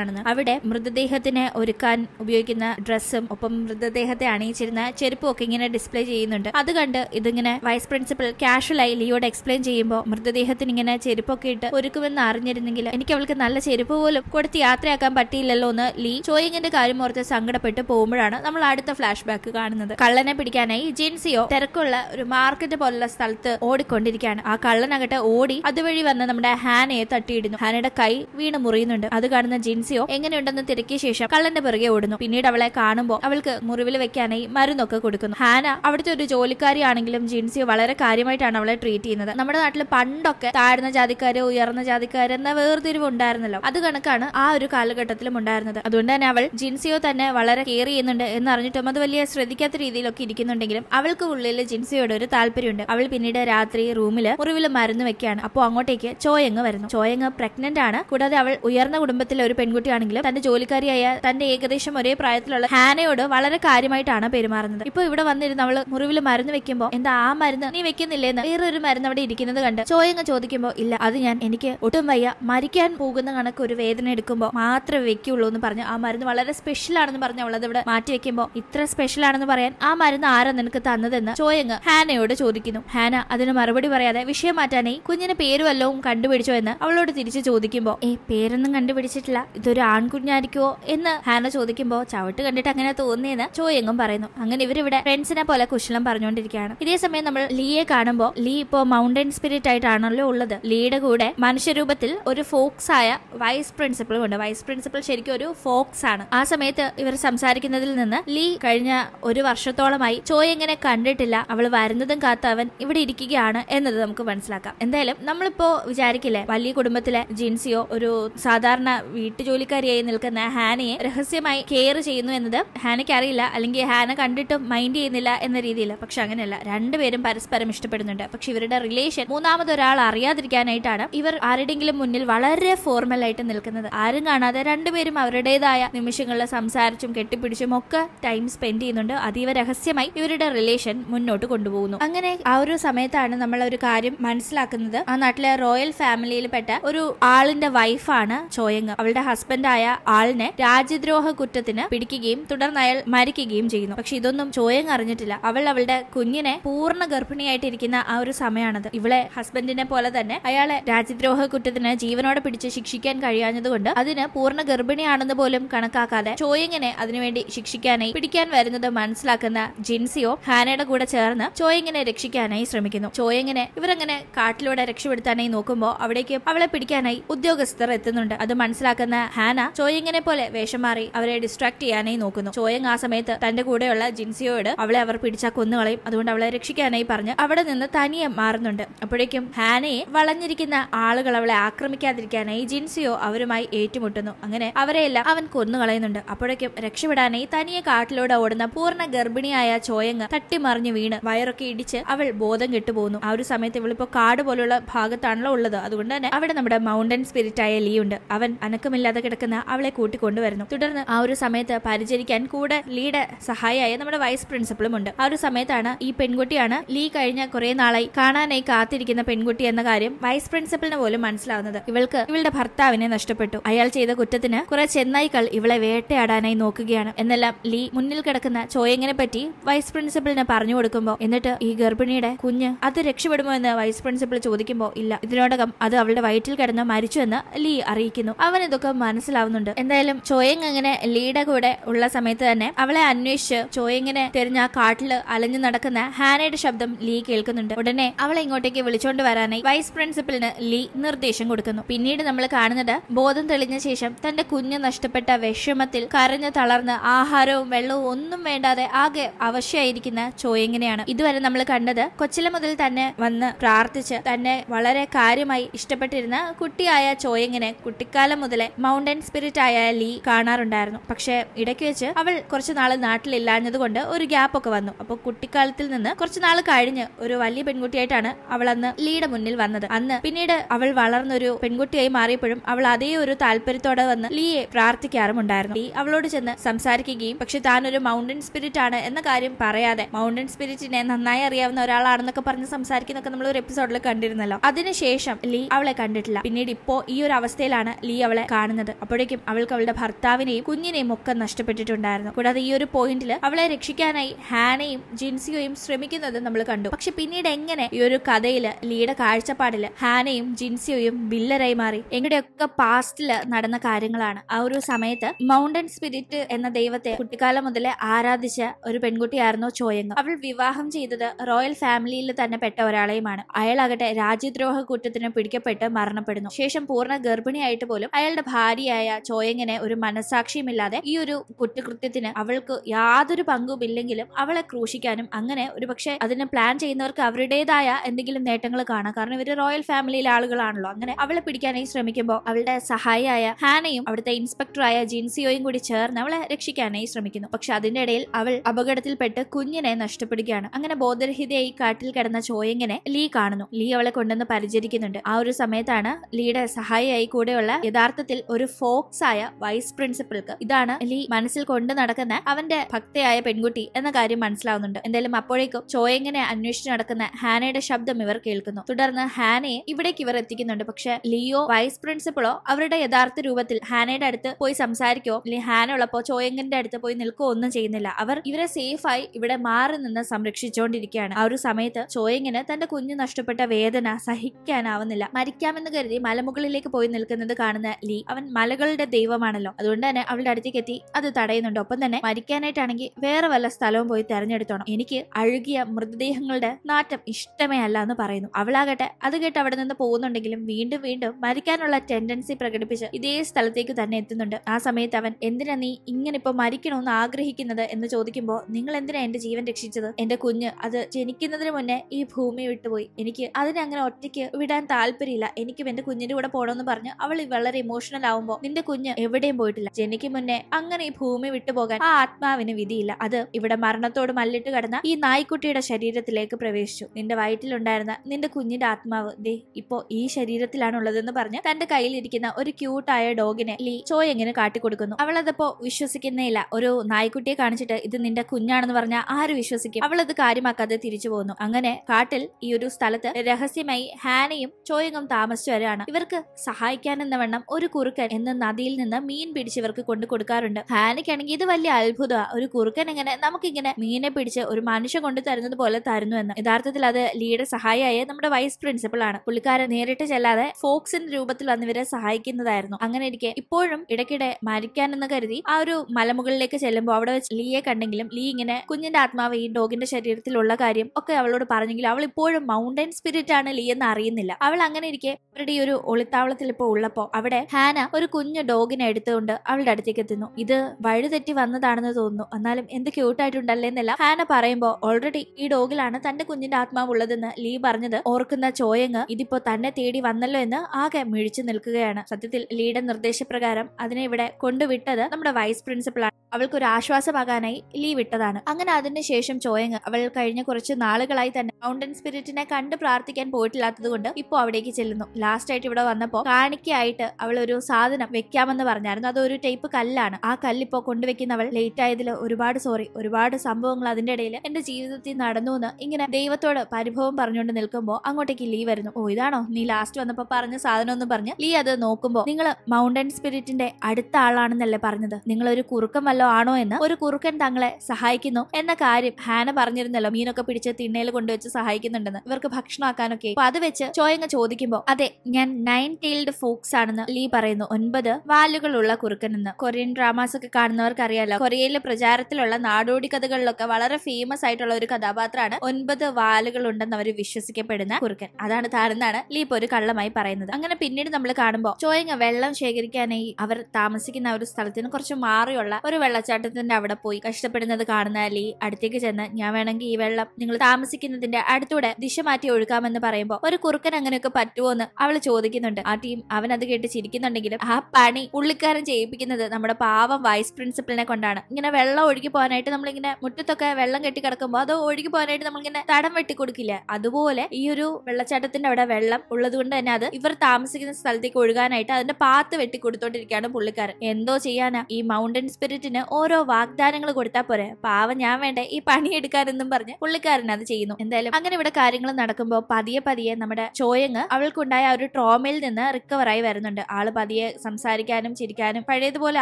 Speaker 1: ആണെന്ന് അവിടെ മൃതദേഹത്തിനെ ഒരുക്കാൻ ഉപയോഗിക്കുന്ന ഡ്രസ്സും ഒപ്പം മൃതദേഹത്തെ അണിയിച്ചിരുന്ന ചെരുപ്പും ഒക്കെ ഇങ്ങനെ ഡിസ്പ്ലേ ചെയ്യുന്നുണ്ട് അത് കണ്ട് ഇതിങ്ങനെ വൈസ് പ്രിൻസിപ്പൽ കാഷ്വലായി ലിയോട് എക്സ്പ്ലെയിൻ ചെയ്യുമ്പോൾ മൃതദേഹത്തിന് ഇങ്ങനെ ചെരുപ്പൊക്കെ ഇട്ട് ഒരുക്കുമെന്ന് അറിഞ്ഞിരുന്നെങ്കിൽ എനിക്ക് അവൾക്ക് നല്ല ചെരുപ്പ് പോലും കൊടുത്ത് യാത്രയാക്കാൻ പറ്റിയില്ലല്ലോ എന്ന് ലീ ഷോയിങ്ങിന്റെ കാര്യം ഓർത്ത് സങ്കടപ്പെട്ട് പോകുമ്പോഴാണ് നമ്മൾ അടുത്ത ഫ്ലാഷ് ബാക്ക് കാണുന്നത് കള്ളനെ പിടിക്കാനായി ജിൻസിയോ തിരക്കുള്ള ഒരു മാർക്കറ്റ് പോലുള്ള സ്ഥലത്ത് ഓടിക്കൊണ്ടിരിക്കുകയാണ് ആ കള്ളനകട്ട് ഓടി അതുവഴി വന്ന് നമ്മുടെ ഹാനയെ തട്ടിയിടുന്നു ഹാനയുടെ കൈ വീണ് മുറിയുന്നുണ്ട് അത് കാണുന്ന ജിൻസിയോ എങ്ങനെയുണ്ടെന്ന് തിരക്കിയ ശേഷം കള്ളന്റെ പിറകെ ഓടുന്നു പിന്നീട് അവളെ കാണുമ്പോൾ അവൾക്ക് മുറിവിൽ വെക്കാനായി മരുന്നൊക്കെ കൊടുക്കുന്നു ഹാന അവിടുത്തെ ഒരു ജോലിക്കാരിയാണെങ്കിലും ജിൻസിയോ വളരെ കാര്യമായിട്ടാണ് അവളെ ട്രീറ്റ് ചെയ്യുന്നത് നമ്മുടെ നാട്ടിൽ പണ്ടൊക്കെ താഴ്ന്ന ജാതിക്കാര് ഉയർന്ന ജാതിക്കാര് എന്ന വേർതിരിവ് ഉണ്ടായിരുന്നല്ലോ അത് കണക്കാണ് ആ ഒരു കാലഘട്ടത്തിലും ഉണ്ടായിരുന്നത് അതുകൊണ്ട് അങ്ങനെ അവൾ ജിൻസിയോ തന്നെ വളരെ കെയർ ചെയ്യുന്നുണ്ട് അറിഞ്ഞിട്ടും അത് വലിയ ശ്രദ്ധിക്കാത്ത രീതിയിലൊക്കെ ഇരിക്കുന്നുണ്ടെങ്കിലും അവൾക്ക് ഉള്ളിൽ ജിൻസിയോട് ഒരു താല്പര്യമുണ്ട് അവൾ പിന്നീട് രാത്രി റൂമിൽ മുറിവിൽ മരുന്ന് വെക്കുകയാണ് അപ്പോൾ അങ്ങോട്ടേക്ക് ചോയങ് വരുന്നു ചോയങ് പ്രഗ്നന്റ് ആണ് കൂടാതെ അവൾ ഉയർന്ന കുടുംബത്തിലെ ഒരു പെൺകുട്ടിയാണെങ്കിലും തന്റെ ജോലിക്കാരിയായ തന്റെ ഏകദേശം ഒരേ പ്രായത്തിലുള്ള ഹാനയോട് വളരെ കാര്യമായിട്ടാണ് പെരുമാറുന്നത് ഇപ്പൊ ഇവിടെ വന്നിരുന്ന അവൾ മുറിവിൽ മരുന്ന് വെക്കുമ്പോൾ എന്താ ആ മരുന്ന് നീ വെക്കുന്നില്ലേന്ന് വേറൊരു മരുന്ന് അവിടെ ഇരിക്കുന്നത് കണ്ട് ചോയങ് ചോദിക്കുമ്പോൾ ഇല്ല അത് ഞാൻ എനിക്ക് ഒട്ടും വയ്യ മരിക്കാൻ പോകുന്ന കണക്ക് ഒരു വേദന എടുക്കുമ്പോൾ മാത്രമേ വെക്കുള്ളൂ എന്ന് പറഞ്ഞ് ആ മരുന്ന് വളരെ സ്പെഷ്യൽ ആണെന്ന് പറഞ്ഞ് അവളത് ഇവിടെ മാറ്റി വെക്കുമ്പോൾ ഇത്ര സ്പെഷ്യൽ ആണെന്ന് പറയാൻ ആ മരുന്ന് ആരാ നിനക്ക് തന്നതെന്ന് ചോയങ് ഹാനയോട് ചോദിക്കുന്നു ഹാന അതിന് മറുപടി പറയാതെ വിഷയം മാറ്റാനായി കുഞ്ഞിന് പേര് കണ്ടുപിടിച്ചോ എന്ന് അവളോട് തിരിച്ചു ചോദിക്കുമ്പോൾ ഏ പേരൊന്നും കണ്ടുപിടിച്ചിട്ടില്ല ഇതൊരു ആൺകുഞ്ഞായിരിക്കുമോ എന്ന് ഹാന ചോദിക്കുമ്പോൾ ചവിട്ട് കണ്ടിട്ട് അങ്ങനെ തോന്നിയെന്ന് ചോയങ്ങും പറയുന്നു അങ്ങനെ ഇവരിവിടെ ഫ്രണ്ട്സിനെ പോലെ കുശലം പറഞ്ഞുകൊണ്ടിരിക്കുകയാണ് ഇതേ സമയം നമ്മൾ ലീയെ കാണുമ്പോൾ ലീ ഇപ്പോ മൗണ്ടൻ സ്പിരിറ്റ് ആയിട്ടാണല്ലോ ഉള്ളത് ലീയുടെ കൂടെ മനുഷ്യരൂപത്തിൽ ഒരു ഫോക്സ് ആയ വൈസ് പ്രിൻസിപ്പളും ഉണ്ട് വൈസ് പ്രിൻസിപ്പൾ ശരിക്കും ഒരു ഫോക്സ് ആണ് ആ സമയത്ത് ഇവർ സംസാരിക്കുന്നതിൽ നിന്ന് ലീ കഴിഞ്ഞ ഒരു വർഷത്തോളമായി ചോയ് എങ്ങനെ കണ്ടിട്ടില്ല അവൾ വരുന്നതും കാത്ത അവൻ ഇവിടെ ഇരിക്കുകയാണ് എന്നത് നമുക്ക് മനസ്സിലാക്കാം എന്തായാലും നമ്മളിപ്പോ വിചാരിക്കില്ലേ വലിയ കുടുംബത്തിലെ ജിൻസിയോ ഒരു സാധാരണ വീട്ടുജോലിക്കാരിയായി നിൽക്കുന്ന ഹാനയെ രഹസ്യമായി കെയർ ചെയ്യുന്നു എന്നത് ഹാനയ്ക്ക് അറിയില്ല അല്ലെങ്കിൽ ഹാന കണ്ടിട്ടും മൈൻഡ് ചെയ്യുന്നില്ല എന്ന രീതിയിൽ പക്ഷെ അങ്ങനെയല്ല രണ്ടുപേരും പരസ്പരം ഇഷ്ടപ്പെടുന്നുണ്ട് പക്ഷെ ഇവരുടെ റിലേഷൻ മൂന്നാമതൊരാൾ അറിയാതിരിക്കാനായിട്ടാണ് ഇവർ ആരുടെങ്കിലും മുന്നിൽ വളരെ ഫോർമൽ ആയിട്ട് നിൽക്കുന്നത് ആരും കാണാതെ രണ്ടുപേരും അവരുടേതായ നിമിഷങ്ങളിൽ സംസാരിച്ചും കെട്ടിപ്പിടിച്ചും ഒക്കെ ടൈം സ്പെൻഡ് ചെയ്യുന്നുണ്ട് അതീവ രഹസ്യമായി ഇവരുടെ റിലേഷൻ മുന്നോട്ട് കൊണ്ടുപോകുന്നു അങ്ങനെ ആ ഒരു സമയത്താണ് നമ്മൾ ഒരു കാര്യം മനസ്സിലാക്കുന്നത് ആ നാട്ടിലെ റോയൽ ഫാമിലിയിൽ പെട്ട ഒരു ആളിന്റെ വൈഫാണ് ചോയങ് അവളുടെ ഹസ്ബൻഡായ ആളിനെ രാജ്യദ്രോഹ കുറ്റത്തിന് പിടിക്കുകയും തുടർന്ന് അയാൾ മരിക്കുകയും ചെയ്യുന്നു പക്ഷെ ഇതൊന്നും ചോയങ് അറിഞ്ഞിട്ടില്ല അവൾ അവളുടെ കുഞ്ഞിനെ പൂർണ്ണ ഗർഭിണിയായിട്ടിരിക്കുന്ന ആ ഒരു സമയമാണത് ഇവളെ ഹസ്ബൻഡിനെ പോലെ തന്നെ അയാളെ രാജ്യദ്രോഹ കുറ്റത്തിന് ജീവനോടെ പിടിച്ച് ശിക്ഷിക്കാൻ കഴിയാഞ്ഞതുകൊണ്ട് അതിന് പൂർണ്ണ ഗർഭിണിയാണെന്ന് പോലും കണക്കാക്കാതെ ചോയിങ്ങിനെ അതിനുവേണ്ടി ശിക്ഷിക്കാനായി പിടിക്കാൻ വരുന്നത് മനസ്സിലാക്കുന്ന ജിൻസിയോ ഹാനയുടെ കൂടെ ചേർന്ന് ചോയിങ്ങിനെ രക്ഷിക്കാനായി ശ്രമിക്കുന്നു ചോയിങ്ങിനെ ഇവരങ്ങനെ കാട്ടിലൂടെ രക്ഷപ്പെടുത്താനായി നോക്കുമ്പോൾ അവിടേക്ക് അവളെ പിടിക്കാനായി ഉദ്യോഗസ്ഥർ എത്തുന്നുണ്ട് അത് മനസ്സിലാക്കുന്ന ഹാന ചോയിങ്ങിനെ പോലെ വേഷം മാറി അവരെ ഡിസ്ട്രാക്ട് ചെയ്യാനായി നോക്കുന്നു ചോയങ് ആ സമയത്ത് തന്റെ കൂടെയുള്ള ജിൻസിയോട് അവളെ അവർ പിടിച്ച കൊന്നുകളയും അതുകൊണ്ട് അവളെ രക്ഷിക്കാനായി പറഞ്ഞ് അവിടെ നിന്ന് തനിയെ മാറുന്നുണ്ട് അപ്പോഴേക്കും ഹാനയെ വളഞ്ഞിരിക്കുന്ന ആളുകൾ അവളെ ആക്രമിക്കാതിരിക്കാനായി ജിൻസിയോ അവരുമായി ഏറ്റുമുട്ടുന്നു അങ്ങനെ അവരെയെല്ലാം അവൻ കൊന്നു കളയുന്നുണ്ട് അപ്പോഴേക്കും രക്ഷപ്പെടാനായി തനിയെ കാട്ടിലൂടെ ഓടുന്ന പൂർണ്ണ ഗർഭിണിയായ ചോയങ്ങ് തട്ടിമറിഞ്ഞു വീണ് വയറൊക്കെ ഇടിച്ച് അവൾ ബോധം കെട്ടുപോകുന്നു ആ ഒരു സമയത്ത് ഇവളിപ്പോ കാട് പോലുള്ള ഭാഗത്താണല്ലോ ഉള്ളത് അതുകൊണ്ട് തന്നെ അവിടെ നമ്മുടെ മൗണ്ടൻ സ്പിരിറ്റ് ആയ ലീ ഉണ്ട് അവൻ അനക്കമില്ലാതെ കിടക്കുന്ന അവളെ കൂട്ടിക്കൊണ്ടുവരുന്നു തുടർന്ന് ആ ഒരു സമയത്ത് പരിചരിക്കാൻ കൂടെ ലീയുടെ സഹായിയായ നമ്മുടെ വൈസ് പ്രിൻസിപ്പളും ഉണ്ട് ആ ഒരു സമയത്താണ് ഈ പെൺകുട്ടിയാണ് ലീ കഴിഞ്ഞ കുറെ നാളായി കാണാനായി കാത്തിരിക്കുന്ന പെൺകുട്ടി എന്ന കാര്യം വൈസ് പ്രിൻസിപ്പലിന് പോലും മനസ്സിലാവുന്നത് ഇവൾക്ക് ഇവളുടെ ഭർത്താവിനെ നഷ്ടപ്പെട്ടു അയാൾ ചെയ്ത കുറ്റത്തിന് കുറെ ചെന്നായികൾ ഇവളെ വേട്ടയാടാനായി നോക്കുകയാണ് എന്നെല്ലാം ലീ മുന്നിൽ കിടക്കുന്ന ചോയങ്ങിനെ പറ്റി വൈസ് പ്രിൻസിപ്പലിനെ പറഞ്ഞു കൊടുക്കുമ്പോൾ എന്നിട്ട് ഈ ഗർഭിണിയുടെ കുഞ്ഞ് അത് രക്ഷപ്പെടുമോ എന്ന് വൈസ് പ്രിൻസിപ്പൾ ചോദിക്കുമ്പോൾ ഇല്ല ഇതിനോടകം അത് അവളുടെ വയറ്റിൽ കിടന്ന് മരിച്ചു എന്ന് ലീ അറിയിക്കുന്നു അവൻ ഇതൊക്കെ മനസ്സിലാവുന്നുണ്ട് എന്തായാലും ചോയങ് അങ്ങനെ ലീയുടെ കൂടെ ഉള്ള സമയത്ത് തന്നെ അവളെ അന്വേഷിച്ച് ചോയങ്ങിനെ തിരിഞ്ഞ കാട്ടിൽ അലഞ്ഞു നടക്കുന്ന ഹാനയുടെ ശബ്ദം ലീ കേൾക്കുന്നുണ്ട് ഉടനെ അവളെ ഇങ്ങോട്ടേക്ക് വിളിച്ചോണ്ട് വരാനായി വൈസ് പ്രിൻസിപ്പലിന് ലീ നിർദ്ദേശം കൊടുക്കുന്നു പിന്നീട് നമ്മൾ കാണുന്നത് ബോധം തെളിഞ്ഞ ശേഷം തന്റെ കുഞ്ഞ് നഷ്ടപ്പെട്ട വിഷമത്തിൽ കരഞ്ഞു തളർന്ന് ആഹാരവും വെള്ളവും ഒന്നും വേണ്ടാതെ ആകെ അവശയായിരിക്കുന്ന ചോയെങ്ങനെയാണ് ഇതുവരെ നമ്മൾ കണ്ടത് കൊച്ചിലെ മുതൽ തന്നെ വന്ന് പ്രാർത്ഥിച്ച് തന്നെ വളരെ കാര്യമായി ഇഷ്ടപ്പെട്ടിരുന്ന കുട്ടിയായ ചോയെങ്ങനെ കുട്ടിക്കാലം മുതലേ മൗണ്ടൻ സ്പിരിറ്റ് ആയ ലീ കാണാറുണ്ടായിരുന്നു പക്ഷേ ഇടയ്ക്ക് വെച്ച് അവൾ കുറച്ചു നാൾ നാട്ടിലില്ലാഞ്ഞതുകൊണ്ട് ഒരു ഗ്യാപ്പ് ഒക്കെ വന്നു അപ്പോൾ കുട്ടിക്കാലത്തിൽ നിന്ന് കുറച്ചു നാൾ കഴിഞ്ഞ് ഒരു വലിയ പെൺകുട്ടിയായിട്ടാണ് അവൾ അന്ന് ലീയുടെ മുന്നിൽ വന്നത് അന്ന് പിന്നീട് അവൾ വളർന്നൊരു പെൺകുട്ടിയായി മാറിയപ്പോഴും അവൾ അതേ ഒരു താല്പര്യത്തോടെ വന്ന് ലീയെ പ്രാർത്ഥിക്കാറ് വികാരമുണ്ടായിരുന്നു അവളോട് ചെന്ന് സംസാരിക്കുകയും പക്ഷെ താൻ ഒരു മൗണ്ടൻ സ്പിരിറ്റ് ആണ് എന്ന കാര്യം പറയാതെ മൗണ്ടൻ സ്പിരിറ്റിനെ നന്നായി അറിയാവുന്ന ഒരാളാണെന്നൊക്കെ പറഞ്ഞ് സംസാരിക്കുന്നൊക്കെ നമ്മൾ ഒരു എപ്പിസോഡിൽ കണ്ടിരുന്നല്ലോ അതിനുശേഷം ലീ അവളെ കണ്ടിട്ടില്ല പിന്നീട് ഇപ്പോ ഈ ഒരു അവസ്ഥയിലാണ് ലീ അവളെ കാണുന്നത് അപ്പോഴേക്കും അവൾക്ക് അവളുടെ ഭർത്താവിനെയും കുഞ്ഞിനെയും ഒക്കെ നഷ്ടപ്പെട്ടിട്ടുണ്ടായിരുന്നു കൂടാതെ ഈ ഒരു പോയിന്റിൽ അവളെ രക്ഷിക്കാനായി ഹാനയും ജിൻസിയോയും ശ്രമിക്കുന്നത് നമ്മൾ കണ്ടു പക്ഷെ പിന്നീട് എങ്ങനെ ഈ ഒരു കഥയിൽ ലീയുടെ കാഴ്ചപ്പാടിൽ ഹാനയും ജിൻസിയോയും ബില്ലറായി മാറി എങ്ങടെയൊക്കെ പാസ്റ്റില് നടന്ന കാര്യങ്ങളാണ് ആ ഒരു സമയത്ത് സമയത്ത് മൗണ്ടൻ സ്പിരിറ്റ് എന്ന ദൈവത്തെ കുട്ടിക്കാലം മുതലേ ആരാധിച്ച ഒരു പെൺകുട്ടിയായിരുന്നു ചോയങ് അവൾ വിവാഹം ചെയ്തത് റോയൽ ഫാമിലിയിൽ തന്നെ പെട്ട ഒരാളെയുമാണ് അയാളാകട്ടെ രാജ്യദ്രോഹ കുറ്റത്തിന് പിടിക്കപ്പെട്ട് മരണപ്പെടുന്നു ശേഷം പൂർണ്ണ ഗർഭിണിയായിട്ട് പോലും അയാളുടെ ഭാര്യയായ ചോയങ്ങിനെ ഒരു മനസാക്ഷിയുമില്ലാതെ ഈ ഒരു കുറ്റകൃത്യത്തിന് അവൾക്ക് യാതൊരു പങ്കുമില്ലെങ്കിലും അവളെ ക്രൂശിക്കാനും അങ്ങനെ ഒരുപക്ഷെ അതിനെ പ്ലാൻ ചെയ്യുന്നവർക്ക് അവരുടേതായ എന്തെങ്കിലും നേട്ടങ്ങൾ കാണാം കാരണം ഇവര് റോയൽ ഫാമിലിയിലെ ആളുകളാണല്ലോ അങ്ങനെ അവളെ പിടിക്കാനായി ശ്രമിക്കുമ്പോൾ അവളുടെ സഹായിയായ ഹാനയും അവിടുത്തെ ഇൻസ്പെക്ടറായ ജിൻസിയോയും കൂടി ചേർന്ന് അവളെ രക്ഷിക്കാനായി ശ്രമിക്കുന്നു പക്ഷെ അതിന്റെ ഇടയിൽ അവൾ അപകടത്തിൽപ്പെട്ട് കുഞ്ഞിനെ നഷ്ടപ്പെടുകയാണ് അങ്ങനെ ബോധരഹിതയായി കാട്ടിൽ കിടന്ന ചോയങ്ങനെ ലീ കാണുന്നു ലീ അവളെ കൊണ്ടുവന്ന് പരിചരിക്കുന്നുണ്ട് ആ ഒരു സമയത്താണ് ലീയുടെ സഹായിയായി കൂടെയുള്ള യഥാർത്ഥത്തിൽ ഒരു ഫോക്സ് ആയ വൈസ് പ്രിൻസിപ്പൾക്ക് ഇതാണ് ലീ മനസ്സിൽ കൊണ്ടു നടക്കുന്ന അവന്റെ ഭക്തയായ പെൺകുട്ടി എന്ന കാര്യം മനസ്സിലാവുന്നുണ്ട് എന്തായാലും അപ്പോഴേക്കും ചോയങ്ങനെ അന്വേഷിച്ച് നടക്കുന്ന ഹാനയുടെ ശബ്ദം ഇവർ കേൾക്കുന്നു തുടർന്ന് ഹാനയെ ഇവിടേക്ക് ഇവർ എത്തിക്കുന്നുണ്ട് പക്ഷെ ലിയോ വൈസ് പ്രിൻസിപ്പളോ അവരുടെ യഥാർത്ഥ രൂപത്തിൽ ഹാനയുടെ അടുത്ത് പോയി സംസാരിക്കും സംസാരിക്കോ അല്ലെങ്കിൽ ഹാന ചോയങ്ങിന്റെ അടുത്ത് പോയി നിൽക്കോ ഒന്നും ചെയ്യുന്നില്ല അവർ ഇവരെ സേഫായി ഇവിടെ മാറി നിന്ന് സംരക്ഷിച്ചുകൊണ്ടിരിക്കുകയാണ് ആ ഒരു സമയത്ത് ചോയങ്ങിന് തന്റെ കുഞ്ഞു നഷ്ടപ്പെട്ട വേദന സഹിക്കാനാവുന്നില്ല മരിക്കാമെന്ന് കരുതി മലമുകളിലേക്ക് പോയി നിൽക്കുന്നത് കാണുന്ന ലീ അവൻ മലകളുടെ ദൈവമാണല്ലോ അതുകൊണ്ട് തന്നെ അവളുടെ അടുത്തേക്ക് എത്തി അത് തടയുന്നുണ്ട് ഒപ്പം തന്നെ മരിക്കാനായിട്ടാണെങ്കിൽ വേറെ വല്ല സ്ഥലവും പോയി തെരഞ്ഞെടുത്തോണം എനിക്ക് അഴുകിയ മൃതദേഹങ്ങളുടെ നാറ്റം ഇഷ്ടമേ അല്ല എന്ന് പറയുന്നു അവളാകട്ടെ അത് കേട്ട് അവിടെ നിന്ന് പോകുന്നുണ്ടെങ്കിലും വീണ്ടും വീണ്ടും മരിക്കാനുള്ള ടെൻഡൻസി പ്രകടിപ്പിച്ച് ഇതേ സ്ഥലത്തേക്ക് തന്നെ എത്തുന്നുണ്ട് ആ സമയത്ത് അവൻ എന്തിനാ നീ ഇങ്ങനെ ഇപ്പൊ മരിക്കണമെന്ന് ആഗ്രഹിക്കുന്നത് എന്ന് ചോദിക്കുമ്പോൾ നിങ്ങൾ എന്തിനാ എൻ്റെ ജീവൻ രക്ഷിച്ചത് എന്റെ കുഞ്ഞ് അത് ജനിക്കുന്നതിന് മുന്നേ ഈ ഭൂമി വിട്ടുപോയി എനിക്ക് അതിനെ അങ്ങനെ ഒറ്റയ്ക്ക് വിടാൻ താല്പര്യമില്ല എനിക്കും എൻ്റെ കുഞ്ഞിൻ്റെ കൂടെ പോകണമെന്ന് പറഞ്ഞ് അവൾ വളരെ ഇമോഷണൽ ആവുമ്പോൾ നിന്റെ കുഞ്ഞ് എവിടെയും പോയിട്ടില്ല ജനിക്കും മുന്നേ അങ്ങനെ ഈ ഭൂമി വിട്ടുപോകാൻ ആ ആത്മാവിന് വിധിയില്ല അത് ഇവിടെ മരണത്തോട് മല്ലിട്ട് കടന്ന ഈ നായ്ക്കുട്ടിയുടെ ശരീരത്തിലേക്ക് പ്രവേശിച്ചു നിന്റെ വയറ്റിലുണ്ടായിരുന്ന നിന്റെ കുഞ്ഞിന്റെ ആത്മാവ് ദേ ഇപ്പോ ഈ ശരീരത്തിലാണ് ഉള്ളതെന്ന് പറഞ്ഞ് തന്റെ കയ്യിലിരിക്കുന്ന ഒരു ക്യൂട്ടായ ഡോഗിനെ ലീ ചോയ് എങ്ങനെ കാട്ടി കൊടുക്കുന്നു അവൾ അതപ്പോ വിശ്വസിക്കുന്നേയില്ല ഒരു നായ്ക്കുട്ടിയെ കാണിച്ചിട്ട് ഇത് നിന്റെ കുഞ്ഞാണെന്ന് പറഞ്ഞാൽ ആര് വിശ്വസിക്കും അവൾ അത് കാര്യമാക്കാതെ തിരിച്ചു പോകുന്നു അങ്ങനെ കാട്ടിൽ ഈ ഒരു സ്ഥലത്ത് രഹസ്യമായി ഹാനയും ചോയങ്ങും താമസിച്ചു വരാണ് ഇവർക്ക് സഹായിക്കാൻ വണ്ണം ഒരു കുറുക്കൻ എന്ന് നദിയിൽ നിന്ന് മീൻ പിടിച്ച് ഇവർക്ക് കൊണ്ടു കൊടുക്കാറുണ്ട് ഹാനയ്ക്കാണെങ്കിൽ ഇത് വലിയ അത്ഭുതമാണ് ഒരു കുറുക്കൻ എങ്ങനെ നമുക്കിങ്ങനെ മീനെ പിടിച്ച് ഒരു മനുഷ്യ കൊണ്ടു തരുന്നത് പോലെ തരുന്നു എന്ന് യഥാർത്ഥത്തിൽ അത് ലീയുടെ സഹായിയായ നമ്മുടെ വൈസ് പ്രിൻസിപ്പൾ ആണ് പുള്ളിക്കാരെ നേരിട്ട് ചെല്ലാതെ ഫോക്സിന്റെ രൂപത്തിൽ വന്നിവരെ സഹായിക്കുന്നതായിരുന്നു അങ്ങനെ ഇരിക്കെ ഇപ്പോഴും ഇടയ്ക്കിടെ മരിക്കാനെന്ന് കരുതി ആ ഒരു മലമുകളിലേക്ക് ചെല്ലുമ്പോൾ അവിടെ വെച്ച് ലീയെ കണ്ടെങ്കിലും ലീ ഇങ്ങനെ കുഞ്ഞിന്റെ ആത്മാവ് ഈ ഡോഗിന്റെ ശരീരത്തിലുള്ള കാര്യം ഒക്കെ അവളോട് പറഞ്ഞെങ്കിലും അവൾ ഇപ്പോഴും മൗണ്ടൻ സ്പിരിറ്റ് ആണ് ലീ എന്ന് അറിയുന്നില്ല അവൾ അങ്ങനെ ഇരിക്കെ അവരുടെ ഈ ഒരു ഒളിത്താവളത്തിൽ ഇപ്പോൾ ഉള്ളപ്പോൾ അവിടെ ഹാന ഒരു കുഞ്ഞു ഡോഗിനെ എടുത്തുകൊണ്ട് അവളുടെ അടുത്തേക്ക് എത്തുന്നു ഇത് വഴുതെറ്റി വന്നതാണെന്ന് തോന്നുന്നു എന്നാലും എന്ത് ക്യൂട്ടായിട്ടുണ്ടല്ലേ എന്നല്ല ഹാന പറയുമ്പോൾ ഓൾറെഡി ഈ ഡോഗിലാണ് തന്റെ കുഞ്ഞിന്റെ ആത്മാവ് ഉള്ളതെന്ന് ലീ പറഞ്ഞത് ഓർക്കുന്ന ചോയങ് ഇതിപ്പോ തന്നെ തേടി വന്നല്ലോ എന്ന് ആകെ മിഴിച്ചു നിൽക്കുകയാണ് സത്യത്തിൽ ലീയുടെ നിർദ്ദേശപ്രകാരം അതിനെ ഇവിടെ കൊണ്ടുവിട്ടത് നമ്മുടെ വൈസ് ആണ് അവൾക്ക് ഒരു ആശ്വാസമാകാനായി ലീവ് ഇട്ടതാണ് അങ്ങനെ അതിനുശേഷം ചോയങ് അവൾ കഴിഞ്ഞ കുറച്ച് നാളുകളായി തന്നെ മൗണ്ടൻ സ്പിരിറ്റിനെ കണ്ട് പ്രാർത്ഥിക്കാൻ പോയിട്ടില്ലാത്തത് കൊണ്ട് ഇപ്പോൾ അവിടേക്ക് ചെല്ലുന്നു ലാസ്റ്റ് ആയിട്ട് ഇവിടെ വന്നപ്പോൾ കാണിക്കായിട്ട് അവൾ ഒരു സാധനം വെക്കാമെന്ന് പറഞ്ഞായിരുന്നു അതൊരു ടൈപ്പ് കല്ലാണ് ആ കല്ലിപ്പോ കൊണ്ടുവെക്കുന്നവൾ ലേറ്റ് ആയതിൽ ഒരുപാട് സോറി ഒരുപാട് സംഭവങ്ങൾ അതിന്റെ ഇടയിൽ എന്റെ ജീവിതത്തിൽ നടന്നു എന്ന് ഇങ്ങനെ ദൈവത്തോട് പരിഭവം പറഞ്ഞുകൊണ്ട് നിൽക്കുമ്പോൾ അങ്ങോട്ടേക്ക് ലീ വരുന്നു ഓ ഇതാണോ നീ ലാസ്റ്റ് വന്നപ്പോൾ പറഞ്ഞ സാധനം എന്ന് പറഞ്ഞ് ലീ അത് നോക്കുമ്പോൾ നിങ്ങൾ മൗണ്ടൻ സ്പിരിറ്റിന്റെ അടുത്ത ആളാണെന്നല്ലേ പറഞ്ഞത് നിങ്ങൾ ഒരു കുറുക്കൻ വല്ലോ ആണോ എന്ന് ഒരു കുറുക്കൻ തങ്ങളെ സഹായിക്കുന്നു എന്ന കാര്യം ഹാന പറഞ്ഞിരുന്നല്ലോ മീനൊക്കെ പിടിച്ച് തിണ്ണയിൽ കൊണ്ടുവച്ച് സഹായിക്കുന്നുണ്ടെന്ന് ഇവർക്ക് ഭക്ഷണമാക്കാനൊക്കെ അപ്പൊ അത് വെച്ച് ചോയങ്ങ ചോദിക്കുമ്പോൾ അതെ ഞാൻ നയൻ ടീൽഡ് ഫോക്സ് ആണെന്ന് ലീ പറയുന്നു ഒൻപത് വാലുകളുള്ള കുറുക്കൻ എന്ന് കൊറിയൻ ഡ്രാമാസ് ഒക്കെ കാണുന്നവർക്ക് അറിയാലോ കൊറിയയിലെ പ്രചാരത്തിലുള്ള നാടോടി കഥകളിലൊക്കെ വളരെ ഫേമസ് ആയിട്ടുള്ള ഒരു കഥാപാത്രമാണ് ഒൻപത് വാലുകൾ ഉണ്ടെന്ന് അവർ വിശ്വസിക്കപ്പെടുന്ന കുറുക്കൻ അതാണ് താനെന്നാണ് ലീ ഒരു കള്ളമായി പറയുന്നത് അങ്ങനെ പിന്നീട് നമ്മൾ കാണുമ്പോൾ ചോയങ്ങ വെള്ളം ശേഖരിക്കാനായി അവർ താമസിക്കും താമസിക്കുന്ന ഒരു സ്ഥലത്തിന് കുറച്ച് മാറിയുള്ള ഒരു വെള്ളച്ചാട്ടത്തിന്റെ അവിടെ പോയി കഷ്ടപ്പെടുന്നത് കാണുന്ന ലീ അടുത്തേക്ക് ചെന്ന് ഞാൻ വേണമെങ്കിൽ ഈ വെള്ളം നിങ്ങൾ താമസിക്കുന്നതിന്റെ അടുത്തൂടെ ദിശ മാറ്റി ഒഴുക്കാമെന്ന് പറയുമ്പോൾ ഒരു കുറുക്കൻ അങ്ങനെയൊക്കെ പറ്റുമോ എന്ന് അവൾ ചോദിക്കുന്നുണ്ട് ആ ടീം അവൻ അത് കേട്ട് ചിരിക്കുന്നുണ്ടെങ്കിലും ആ പണി ഉള്ളിക്കാരൻ ചെയ്യിപ്പിക്കുന്നത് നമ്മുടെ പാവം വൈസ് പ്രിൻസിപ്പലിനെ കൊണ്ടാണ് ഇങ്ങനെ വെള്ളം ഒഴുകി പോകാനായിട്ട് നമ്മളിങ്ങനെ മുറ്റത്തൊക്കെ വെള്ളം കെട്ടി കിടക്കുമ്പോൾ അത് ഒഴുകി പോകാനായിട്ട് നമ്മളിങ്ങനെ തടം വെട്ടി കൊടുക്കില്ല അതുപോലെ ഈ ഒരു വെള്ളച്ചാട്ടത്തിന്റെ അവിടെ വെള്ളം ഉള്ളത് കൊണ്ട് തന്നെ അത് ഇവർ താമസിക്കുന്ന സ്ഥലത്തേക്ക് ഒഴുകാനായിട്ട് അതിന്റെ പാത്ത് വെട്ടി കൊടുത്തോണ്ടിരിക്കുകയാണ് പുള്ളിക്കാരൻ എന്തോ ചെയ്യാനാ ഈ മൗണ്ടൻ സ്പിരിറ്റിന് ഓരോ വാഗ്ദാനങ്ങൾ കൊടുത്താൽ പോരെ പാവം ഞാൻ വേണ്ട ഈ പണിയെടുക്കാനെന്നും പറഞ്ഞ് പുള്ളിക്കാരൻ അത് ചെയ്യുന്നു എന്തായാലും അങ്ങനെ ഇവിടെ കാര്യങ്ങൾ നടക്കുമ്പോൾ പതിയെ പതിയെ നമ്മുടെ ചോയങ് അവൾക്കുണ്ടായ ഒരു ട്രോമയിൽ നിന്ന് റിക്കവറായി വരുന്നുണ്ട് ആള് പതിയെ സംസാരിക്കാനും ചിരിക്കാനും പഴയതുപോലെ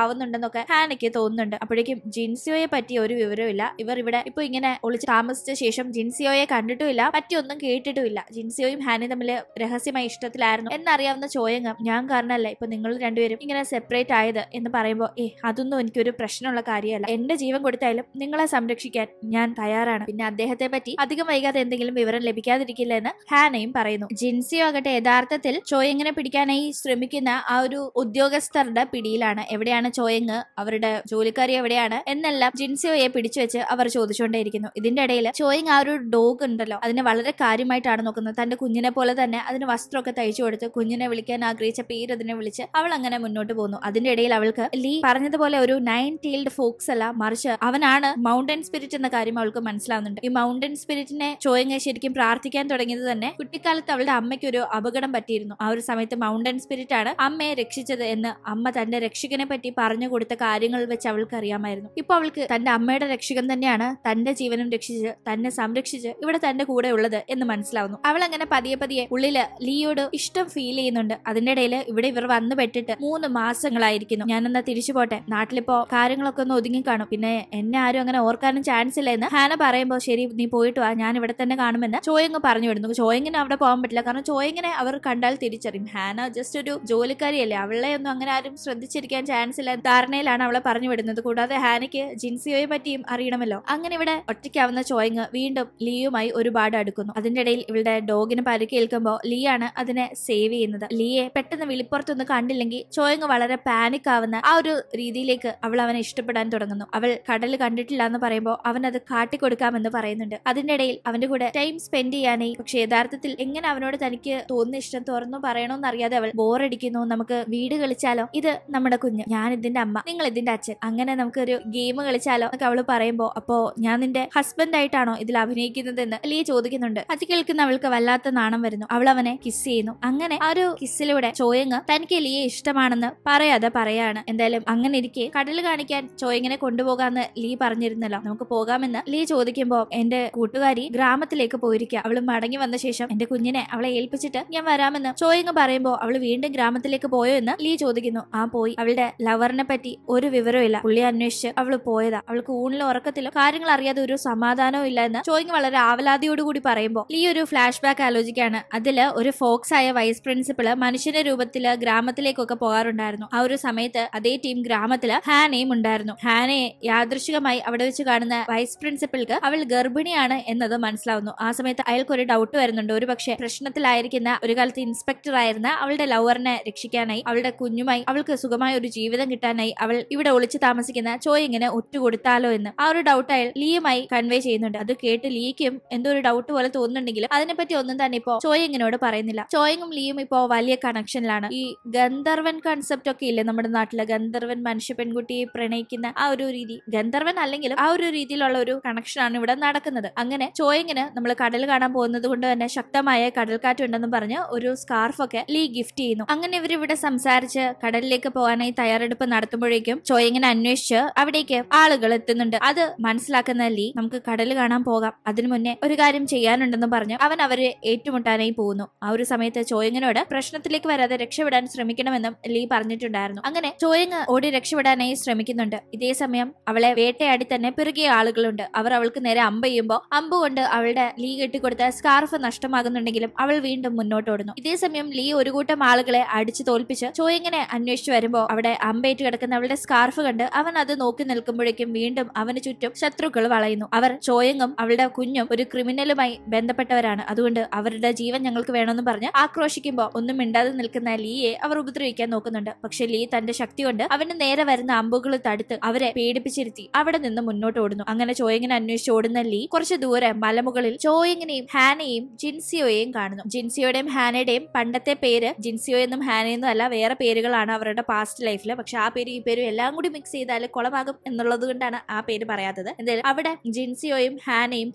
Speaker 1: ആവുന്നുണ്ടെന്നൊക്കെ ഹാനയ്ക്ക് തോന്നുന്നുണ്ട് അപ്പോഴേക്കും ജിൻസിയോയെ പറ്റി ഒരു വിവരമില്ല ഇവർ ഇവിടെ ഇപ്പൊ ഇങ്ങനെ ഒളിച്ച് താമസിച്ച ശേഷം ജിൻസിയോയെ കണ്ടിട്ടുമില്ല പറ്റിയൊന്നും കേട്ടിട്ടുമില്ല ജിൻസിയോയും ഹാനും തമ്മിൽ രഹസ്യമായി ഇഷ്ടത്തിലായിരുന്നു എന്നറിയാവുന്ന ചോയങ് ഞാൻ കാരണമല്ല ഇപ്പൊ നിങ്ങൾ രണ്ടുപേരും ഇങ്ങനെ സെപ്പറേറ്റ് ആയത് എന്ന് പറയുമ്പോൾ ഏ അതൊന്നും എനിക്കൊരു പ്രശ്നമുള്ള കാര്യമല്ല എന്റെ ജീവൻ കൊടുത്തായാലും നിങ്ങളെ സംരക്ഷിക്കാൻ ഞാൻ തയ്യാറാണ് പിന്നെ അദ്ദേഹത്തെ പറ്റി അധികം വൈകാതെ എന്തെങ്കിലും വിവരം ലഭിക്കാതിരിക്കില്ല എന്ന് ഹാനയും പറയുന്നു ജിൻസിയോ ആകട്ടെ യഥാർത്ഥത്തിൽ ചോയങ്ങിനെ പിടിക്കാനായി ശ്രമിക്കുന്ന ആ ഒരു ഉദ്യോഗസ്ഥരുടെ പിടിയിലാണ് എവിടെയാണ് ചോയങ് അവരുടെ ജോലിക്കാരി എവിടെയാണ് എന്നെല്ലാം ജിൻസിയോയെ പിടിച്ചുവെച്ച് അവർ ചോദിച്ചുകൊണ്ടേയിരിക്കുന്നു ഇതിന്റെ ഇടയിൽ ചോയിങ് ആ ഒരു ഡോഗ് ഉണ്ടല്ലോ അതിനെ വളരെ കാര്യമായിട്ടാണ് നോക്കുന്നത് തന്റെ കുഞ്ഞിനെ പോലെ തന്നെ അതിന് വസ്ത്രമൊക്കെ തയ്ച്ചു കൊടുത്ത് കുഞ്ഞിനെ വിളിക്കാൻ ആഗ്രഹിച്ച പേര് അതിനെ വിളിച്ച് അവൾ അങ്ങനെ മുന്നോട്ട് പോകുന്നു അതിന്റെ ഇടയിൽ അവൾക്ക് ലീ പറഞ്ഞതുപോലെ ഒരു നയൻ ടീൽഡ് ഫോക്സ് അല്ല മറിച്ച് അവനാണ് മൗണ്ടൻ സ്പിരിറ്റ് എന്ന കാര്യം അവൾക്ക് മനസ്സിലാവുന്നുണ്ട് ഈ മൗണ്ടൻ സ്പിരിറ്റിനെ ചോയങ്ങ ശരിക്കും പ്രാർത്ഥിക്കാൻ തുടങ്ങിയത് തന്നെ കുട്ടിക്കാലത്ത് അവളുടെ അമ്മയ്ക്ക് ഒരു അപകടം പറ്റിയിരുന്നു ആ ഒരു സമയത്ത് മൗണ്ടൻ സ്പിരിറ്റ് ആണ് അമ്മയെ രക്ഷിച്ചത് എന്ന് അമ്മ തന്റെ രക്ഷകനെ പറ്റി പറഞ്ഞു കൊടുത്ത കാര്യങ്ങൾ വെച്ച് അവൾക്ക് അറിയാമായിരുന്നു ഇപ്പൊ അവൾക്ക് തന്റെ അമ്മയുടെ രക്ഷകൻ തന്നെയാണ് തന്റെ ജീവനും രക്ഷിച്ച് തന്നെ സംരക്ഷിച്ച് ഇവിടെ തന്റെ കൂടെ ഉള്ളത് എന്ന് മനസ്സിലാവുന്നു അവൾ അങ്ങനെ പതിയെ പതിയെ ഉള്ളില് ലിയോട് ഇഷ്ടം ഫീൽ ചെയ്യുന്നുണ്ട് അതിനിടയിൽ ഇവിടെ ഇവർ വന്നു പെട്ടിട്ട് മൂന്ന് മാസങ്ങളായിരിക്കുന്നു പറയുന്നു ഞാനെന്നാ തിരിച്ചു പോട്ടെ നാട്ടിലിപ്പോ കാര്യങ്ങളൊക്കെ ഒന്ന് ഒതുങ്ങി കാണും പിന്നെ എന്നെ ആരും അങ്ങനെ ഓർക്കാനും ചാൻസ് ഇല്ല എന്ന് ഹാന പറയുമ്പോ ശരി നീ പോയിട്ട് വാ ഞാൻ ഇവിടെ തന്നെ കാണുമെന്ന് ചോയങ് പറഞ്ഞു വിടുന്നു ചോയങ്ങിന് അവിടെ പോകാൻ പറ്റില്ല കാരണം ചോയങ്ങിനെ അവർ കണ്ടാൽ തിരിച്ചറിയും ഹാന ജസ്റ്റ് ഒരു ജോലിക്കാരിയല്ലേ അവളെ ഒന്നും അങ്ങനെ ആരും ശ്രദ്ധിച്ചിരിക്കാൻ ചാൻസ് ഇല്ല ധാരണയിലാണ് അവളെ പറഞ്ഞു വിടുന്നത് കൂടാതെ ഹാനയ്ക്ക് ജിൻസിയോയെ പറ്റിയും അറിയണമല്ലോ അങ്ങനെ ഇവിടെ ഒറ്റയ്ക്കാവുന്ന ചോയങ് വീണ്ടും ലീയുമായി ഒരുപാട് അടുക്കുന്നു അതിന്റെ ഇടയിൽ ഇവളുടെ ഡോഗിന് പരിക്കേൽക്കുമ്പോൾ ലീ ആണ് അതിനെ സേവ് ചെയ്യുന്നത് ലീയെ പെട്ടെന്ന് വെളിപ്പുറത്തൊന്നും കണ്ടില്ലെങ്കിൽ ചോയങ് വളരെ പാനിക് കൈയേക്കാവുന്ന ആ ഒരു രീതിയിലേക്ക് അവൾ അവനെ ഇഷ്ടപ്പെടാൻ തുടങ്ങുന്നു അവൾ കടൽ കണ്ടിട്ടില്ല എന്ന് പറയുമ്പോൾ അവൻ അത് കാട്ടിക്കൊടുക്കാമെന്ന് പറയുന്നുണ്ട് അതിന്റെ ഇടയിൽ അവന്റെ കൂടെ ടൈം സ്പെൻഡ് ചെയ്യാനായി പക്ഷെ യഥാർത്ഥത്തിൽ എങ്ങനെ അവനോട് തനിക്ക് തോന്നുന്ന ഇഷ്ടം തുറന്നു പറയണോന്ന് അറിയാതെ അവൾ ബോറടിക്കുന്നു നമുക്ക് വീട് കളിച്ചാലോ ഇത് നമ്മുടെ കുഞ്ഞ് ഞാൻ ഇതിന്റെ അമ്മ നിങ്ങൾ ഇതിന്റെ അച്ഛൻ അങ്ങനെ നമുക്കൊരു ഗെയിം കളിച്ചാലോ എന്നൊക്കെ അവൾ പറയുമ്പോൾ അപ്പോ ഞാൻ നിന്റെ ഹസ്ബൻഡ് ആയിട്ടാണോ ഇതിൽ അഭിനയിക്കുന്നതെന്ന് അല്ലെ ചോദിക്കുന്നുണ്ട് അത് കേൾക്കുന്ന അവൾക്ക് വല്ലാത്ത നാണം വരുന്നു അവൾ അവനെ കിസ് ചെയ്യുന്നു അങ്ങനെ ആ ഒരു കിസ്സിലൂടെ ചോയങ് തനിക്ക് ലിയെ ഇഷ്ടമാണെന്ന് പറയാതെ പറയുന്നു പറയാണ് എന്തായാലും അങ്ങനെ ഇരിക്കെ കടൽ കാണിക്കാൻ ചോയിങ്ങനെ കൊണ്ടുപോകാന്ന് ലീ പറഞ്ഞിരുന്നല്ലോ നമുക്ക് പോകാമെന്ന് ലീ ചോദിക്കുമ്പോൾ എന്റെ കൂട്ടുകാരി ഗ്രാമത്തിലേക്ക് പോയിരിക്കുക അവൾ മടങ്ങി വന്ന ശേഷം എന്റെ കുഞ്ഞിനെ അവളെ ഏൽപ്പിച്ചിട്ട് ഞാൻ വരാമെന്ന് ചോയിങ് പറയുമ്പോൾ അവൾ വീണ്ടും ഗ്രാമത്തിലേക്ക് പോയോ എന്ന് ലീ ചോദിക്കുന്നു ആ പോയി അവളുടെ ലവറിനെ പറ്റി ഒരു ഇല്ല പുള്ളി അന്വേഷിച്ച് അവൾ പോയതാ അവൾക്ക് ഊണിലും ഉറക്കത്തിലും കാര്യങ്ങൾ അറിയാതെ ഒരു സമാധാനവും ഇല്ല എന്ന് ചോയിങ് വളരെ ആവലാതിയോടുകൂടി പറയുമ്പോൾ ലീ ഒരു ഫ്ലാഷ് ബാക്ക് ആലോചിക്കാണ് അതില് ഒരു ഫോക്സ് ആയ വൈസ് പ്രിൻസിപ്പള് മനുഷ്യന്റെ രൂപത്തില് ഗ്രാമത്തിലേക്കൊക്കെ പോകാറുണ്ടായിരുന്നു ആ ഒരു സമയം സമയത്ത് അതേ ടീം ഗ്രാമത്തില് ഹാനയും ഉണ്ടായിരുന്നു ഹാനയെ യാദൃശികമായി അവിടെ വെച്ച് കാണുന്ന വൈസ് പ്രിൻസിപ്പൾക്ക് അവൾ ഗർഭിണിയാണ് എന്നത് മനസ്സിലാവുന്നു ആ സമയത്ത് അയാൾക്കൊരു ഡൗട്ട് വരുന്നുണ്ട് ഒരു പക്ഷേ പ്രശ്നത്തിലായിരിക്കുന്ന ഒരു കാലത്ത് ഇൻസ്പെക്ടർ ആയിരുന്ന അവളുടെ ലവറിനെ രക്ഷിക്കാനായി അവളുടെ കുഞ്ഞുമായി അവൾക്ക് സുഖമായ ഒരു ജീവിതം കിട്ടാനായി അവൾ ഇവിടെ ഒളിച്ചു താമസിക്കുന്ന ചോയിങ്ങിന് ഒറ്റുകൊടുത്താലോ എന്ന് ആ ഒരു ഡൗട്ട് അയാൾ ലീയുമായി കൺവേ ചെയ്യുന്നുണ്ട് അത് കേട്ട് ലീക്കും എന്തോ ഒരു ഡൗട്ട് പോലെ തോന്നുന്നുണ്ടെങ്കിലും അതിനെപ്പറ്റി ഒന്നും തന്നെ ഇപ്പോ ചോയിങ്ങിനോട് പറയുന്നില്ല ചോയിങ്ങും ലീയും ഇപ്പോ വലിയ കണക്ഷനിലാണ് ഈ ഗന്ധർവൻ കൺസെപ്റ്റ് ഒക്കെ ഇല്ലേ നമ്മുടെ നാട്ടിലെ ഗന്ധർവൻ മനുഷ്യ പെൺകുട്ടിയെ പ്രണയിക്കുന്ന ആ ഒരു രീതി ഗന്ധർവൻ അല്ലെങ്കിലും ആ ഒരു രീതിയിലുള്ള ഒരു കണക്ഷനാണ് ഇവിടെ നടക്കുന്നത് അങ്ങനെ ചോയങ്ങിന് നമ്മൾ കടൽ കാണാൻ പോകുന്നത് കൊണ്ട് തന്നെ ശക്തമായ ഉണ്ടെന്ന് പറഞ്ഞ് ഒരു സ്കാർഫൊക്കെ ലീ ഗിഫ്റ്റ് ചെയ്യുന്നു അങ്ങനെ ഇവർ ഇവിടെ സംസാരിച്ച് കടലിലേക്ക് പോകാനായി തയ്യാറെടുപ്പ് നടത്തുമ്പോഴേക്കും ചോയങ്ങിനെ അന്വേഷിച്ച് അവിടേക്ക് ആളുകൾ എത്തുന്നുണ്ട് അത് മനസ്സിലാക്കുന്ന ലീ നമുക്ക് കടൽ കാണാൻ പോകാം അതിനു മുന്നേ ഒരു കാര്യം ചെയ്യാനുണ്ടെന്ന് പറഞ്ഞു അവൻ അവരെ ഏറ്റുമുട്ടാനായി പോകുന്നു ആ ഒരു സമയത്ത് ചോയങ്ങിനോട് പ്രശ്നത്തിലേക്ക് വരാതെ രക്ഷപ്പെടാൻ ശ്രമിക്കണമെന്നും ലീ പറഞ്ഞിട്ടുണ്ടായിരുന്നു അങ്ങനെ അങ്ങനെ ചോയങ് ഓടി രക്ഷപ്പെടാനായി ശ്രമിക്കുന്നുണ്ട് ഇതേ സമയം അവളെ വേട്ടയാടി തന്നെ പിറകിയ ആളുകളുണ്ട് അവർ അവൾക്ക് നേരെ അമ്പെയ്യുമ്പോൾ അമ്പ് കൊണ്ട് അവളുടെ ലീ കെട്ടിക്കൊടുത്ത സ്കാർഫ് നഷ്ടമാകുന്നുണ്ടെങ്കിലും അവൾ വീണ്ടും മുന്നോട്ട് ഓടുന്നു ഇതേ സമയം ലീ ഒരു കൂട്ടം ആളുകളെ അടിച്ചു തോൽപ്പിച്ച് ചോയങ്ങിനെ അന്വേഷിച്ചു വരുമ്പോൾ അവിടെ അമ്പേറ്റ് കിടക്കുന്ന അവളുടെ സ്കാർഫ് കണ്ട് അവൻ അത് നോക്കി നിൽക്കുമ്പോഴേക്കും വീണ്ടും അവന് ചുറ്റും ശത്രുക്കൾ വളയുന്നു അവർ ചോയങ്ങും അവളുടെ കുഞ്ഞും ഒരു ക്രിമിനലുമായി ബന്ധപ്പെട്ടവരാണ് അതുകൊണ്ട് അവരുടെ ജീവൻ ഞങ്ങൾക്ക് വേണമെന്ന് പറഞ്ഞ് ആക്രോശിക്കുമ്പോൾ ഒന്നും മിണ്ടാതെ നിൽക്കുന്ന ലീയെ അവർ ഉപദ്രവിക്കാൻ നോക്കുന്നുണ്ട് പക്ഷെ ലീ തന്റെ അവന്റെ ശക്തി കൊണ്ട് അവന്റെ നേരെ വരുന്ന അമ്പുകൾ തടുത്ത് അവരെ പേടിപ്പിച്ചിരുത്തി അവിടെ നിന്ന് മുന്നോട്ട് ഓടുന്നു അങ്ങനെ ചോയിങ്ങിനെ അന്വേഷിച്ച് ഓടുന്ന ലീ കുറച്ച് ദൂരെ മലമുകളിൽ ചോയിങ്ങിനെയും ഹാനയെയും ജിൻസിയോയെയും കാണുന്നു ജിൻസിയോടെയും ഹാനയുടെയും പണ്ടത്തെ പേര് ജിൻസിയോ എന്നും ഹാനയെന്നും അല്ല വേറെ പേരുകളാണ് അവരുടെ പാസ്റ്റ് ലൈഫിൽ പക്ഷെ ആ പേര് ഈ പേരും എല്ലാം കൂടി മിക്സ് ചെയ്താൽ കുളമാകും എന്നുള്ളത് കൊണ്ടാണ് ആ പേര് പറയാത്തത് എന്തായാലും അവിടെ ജിൻസിയോയും ഹാനയും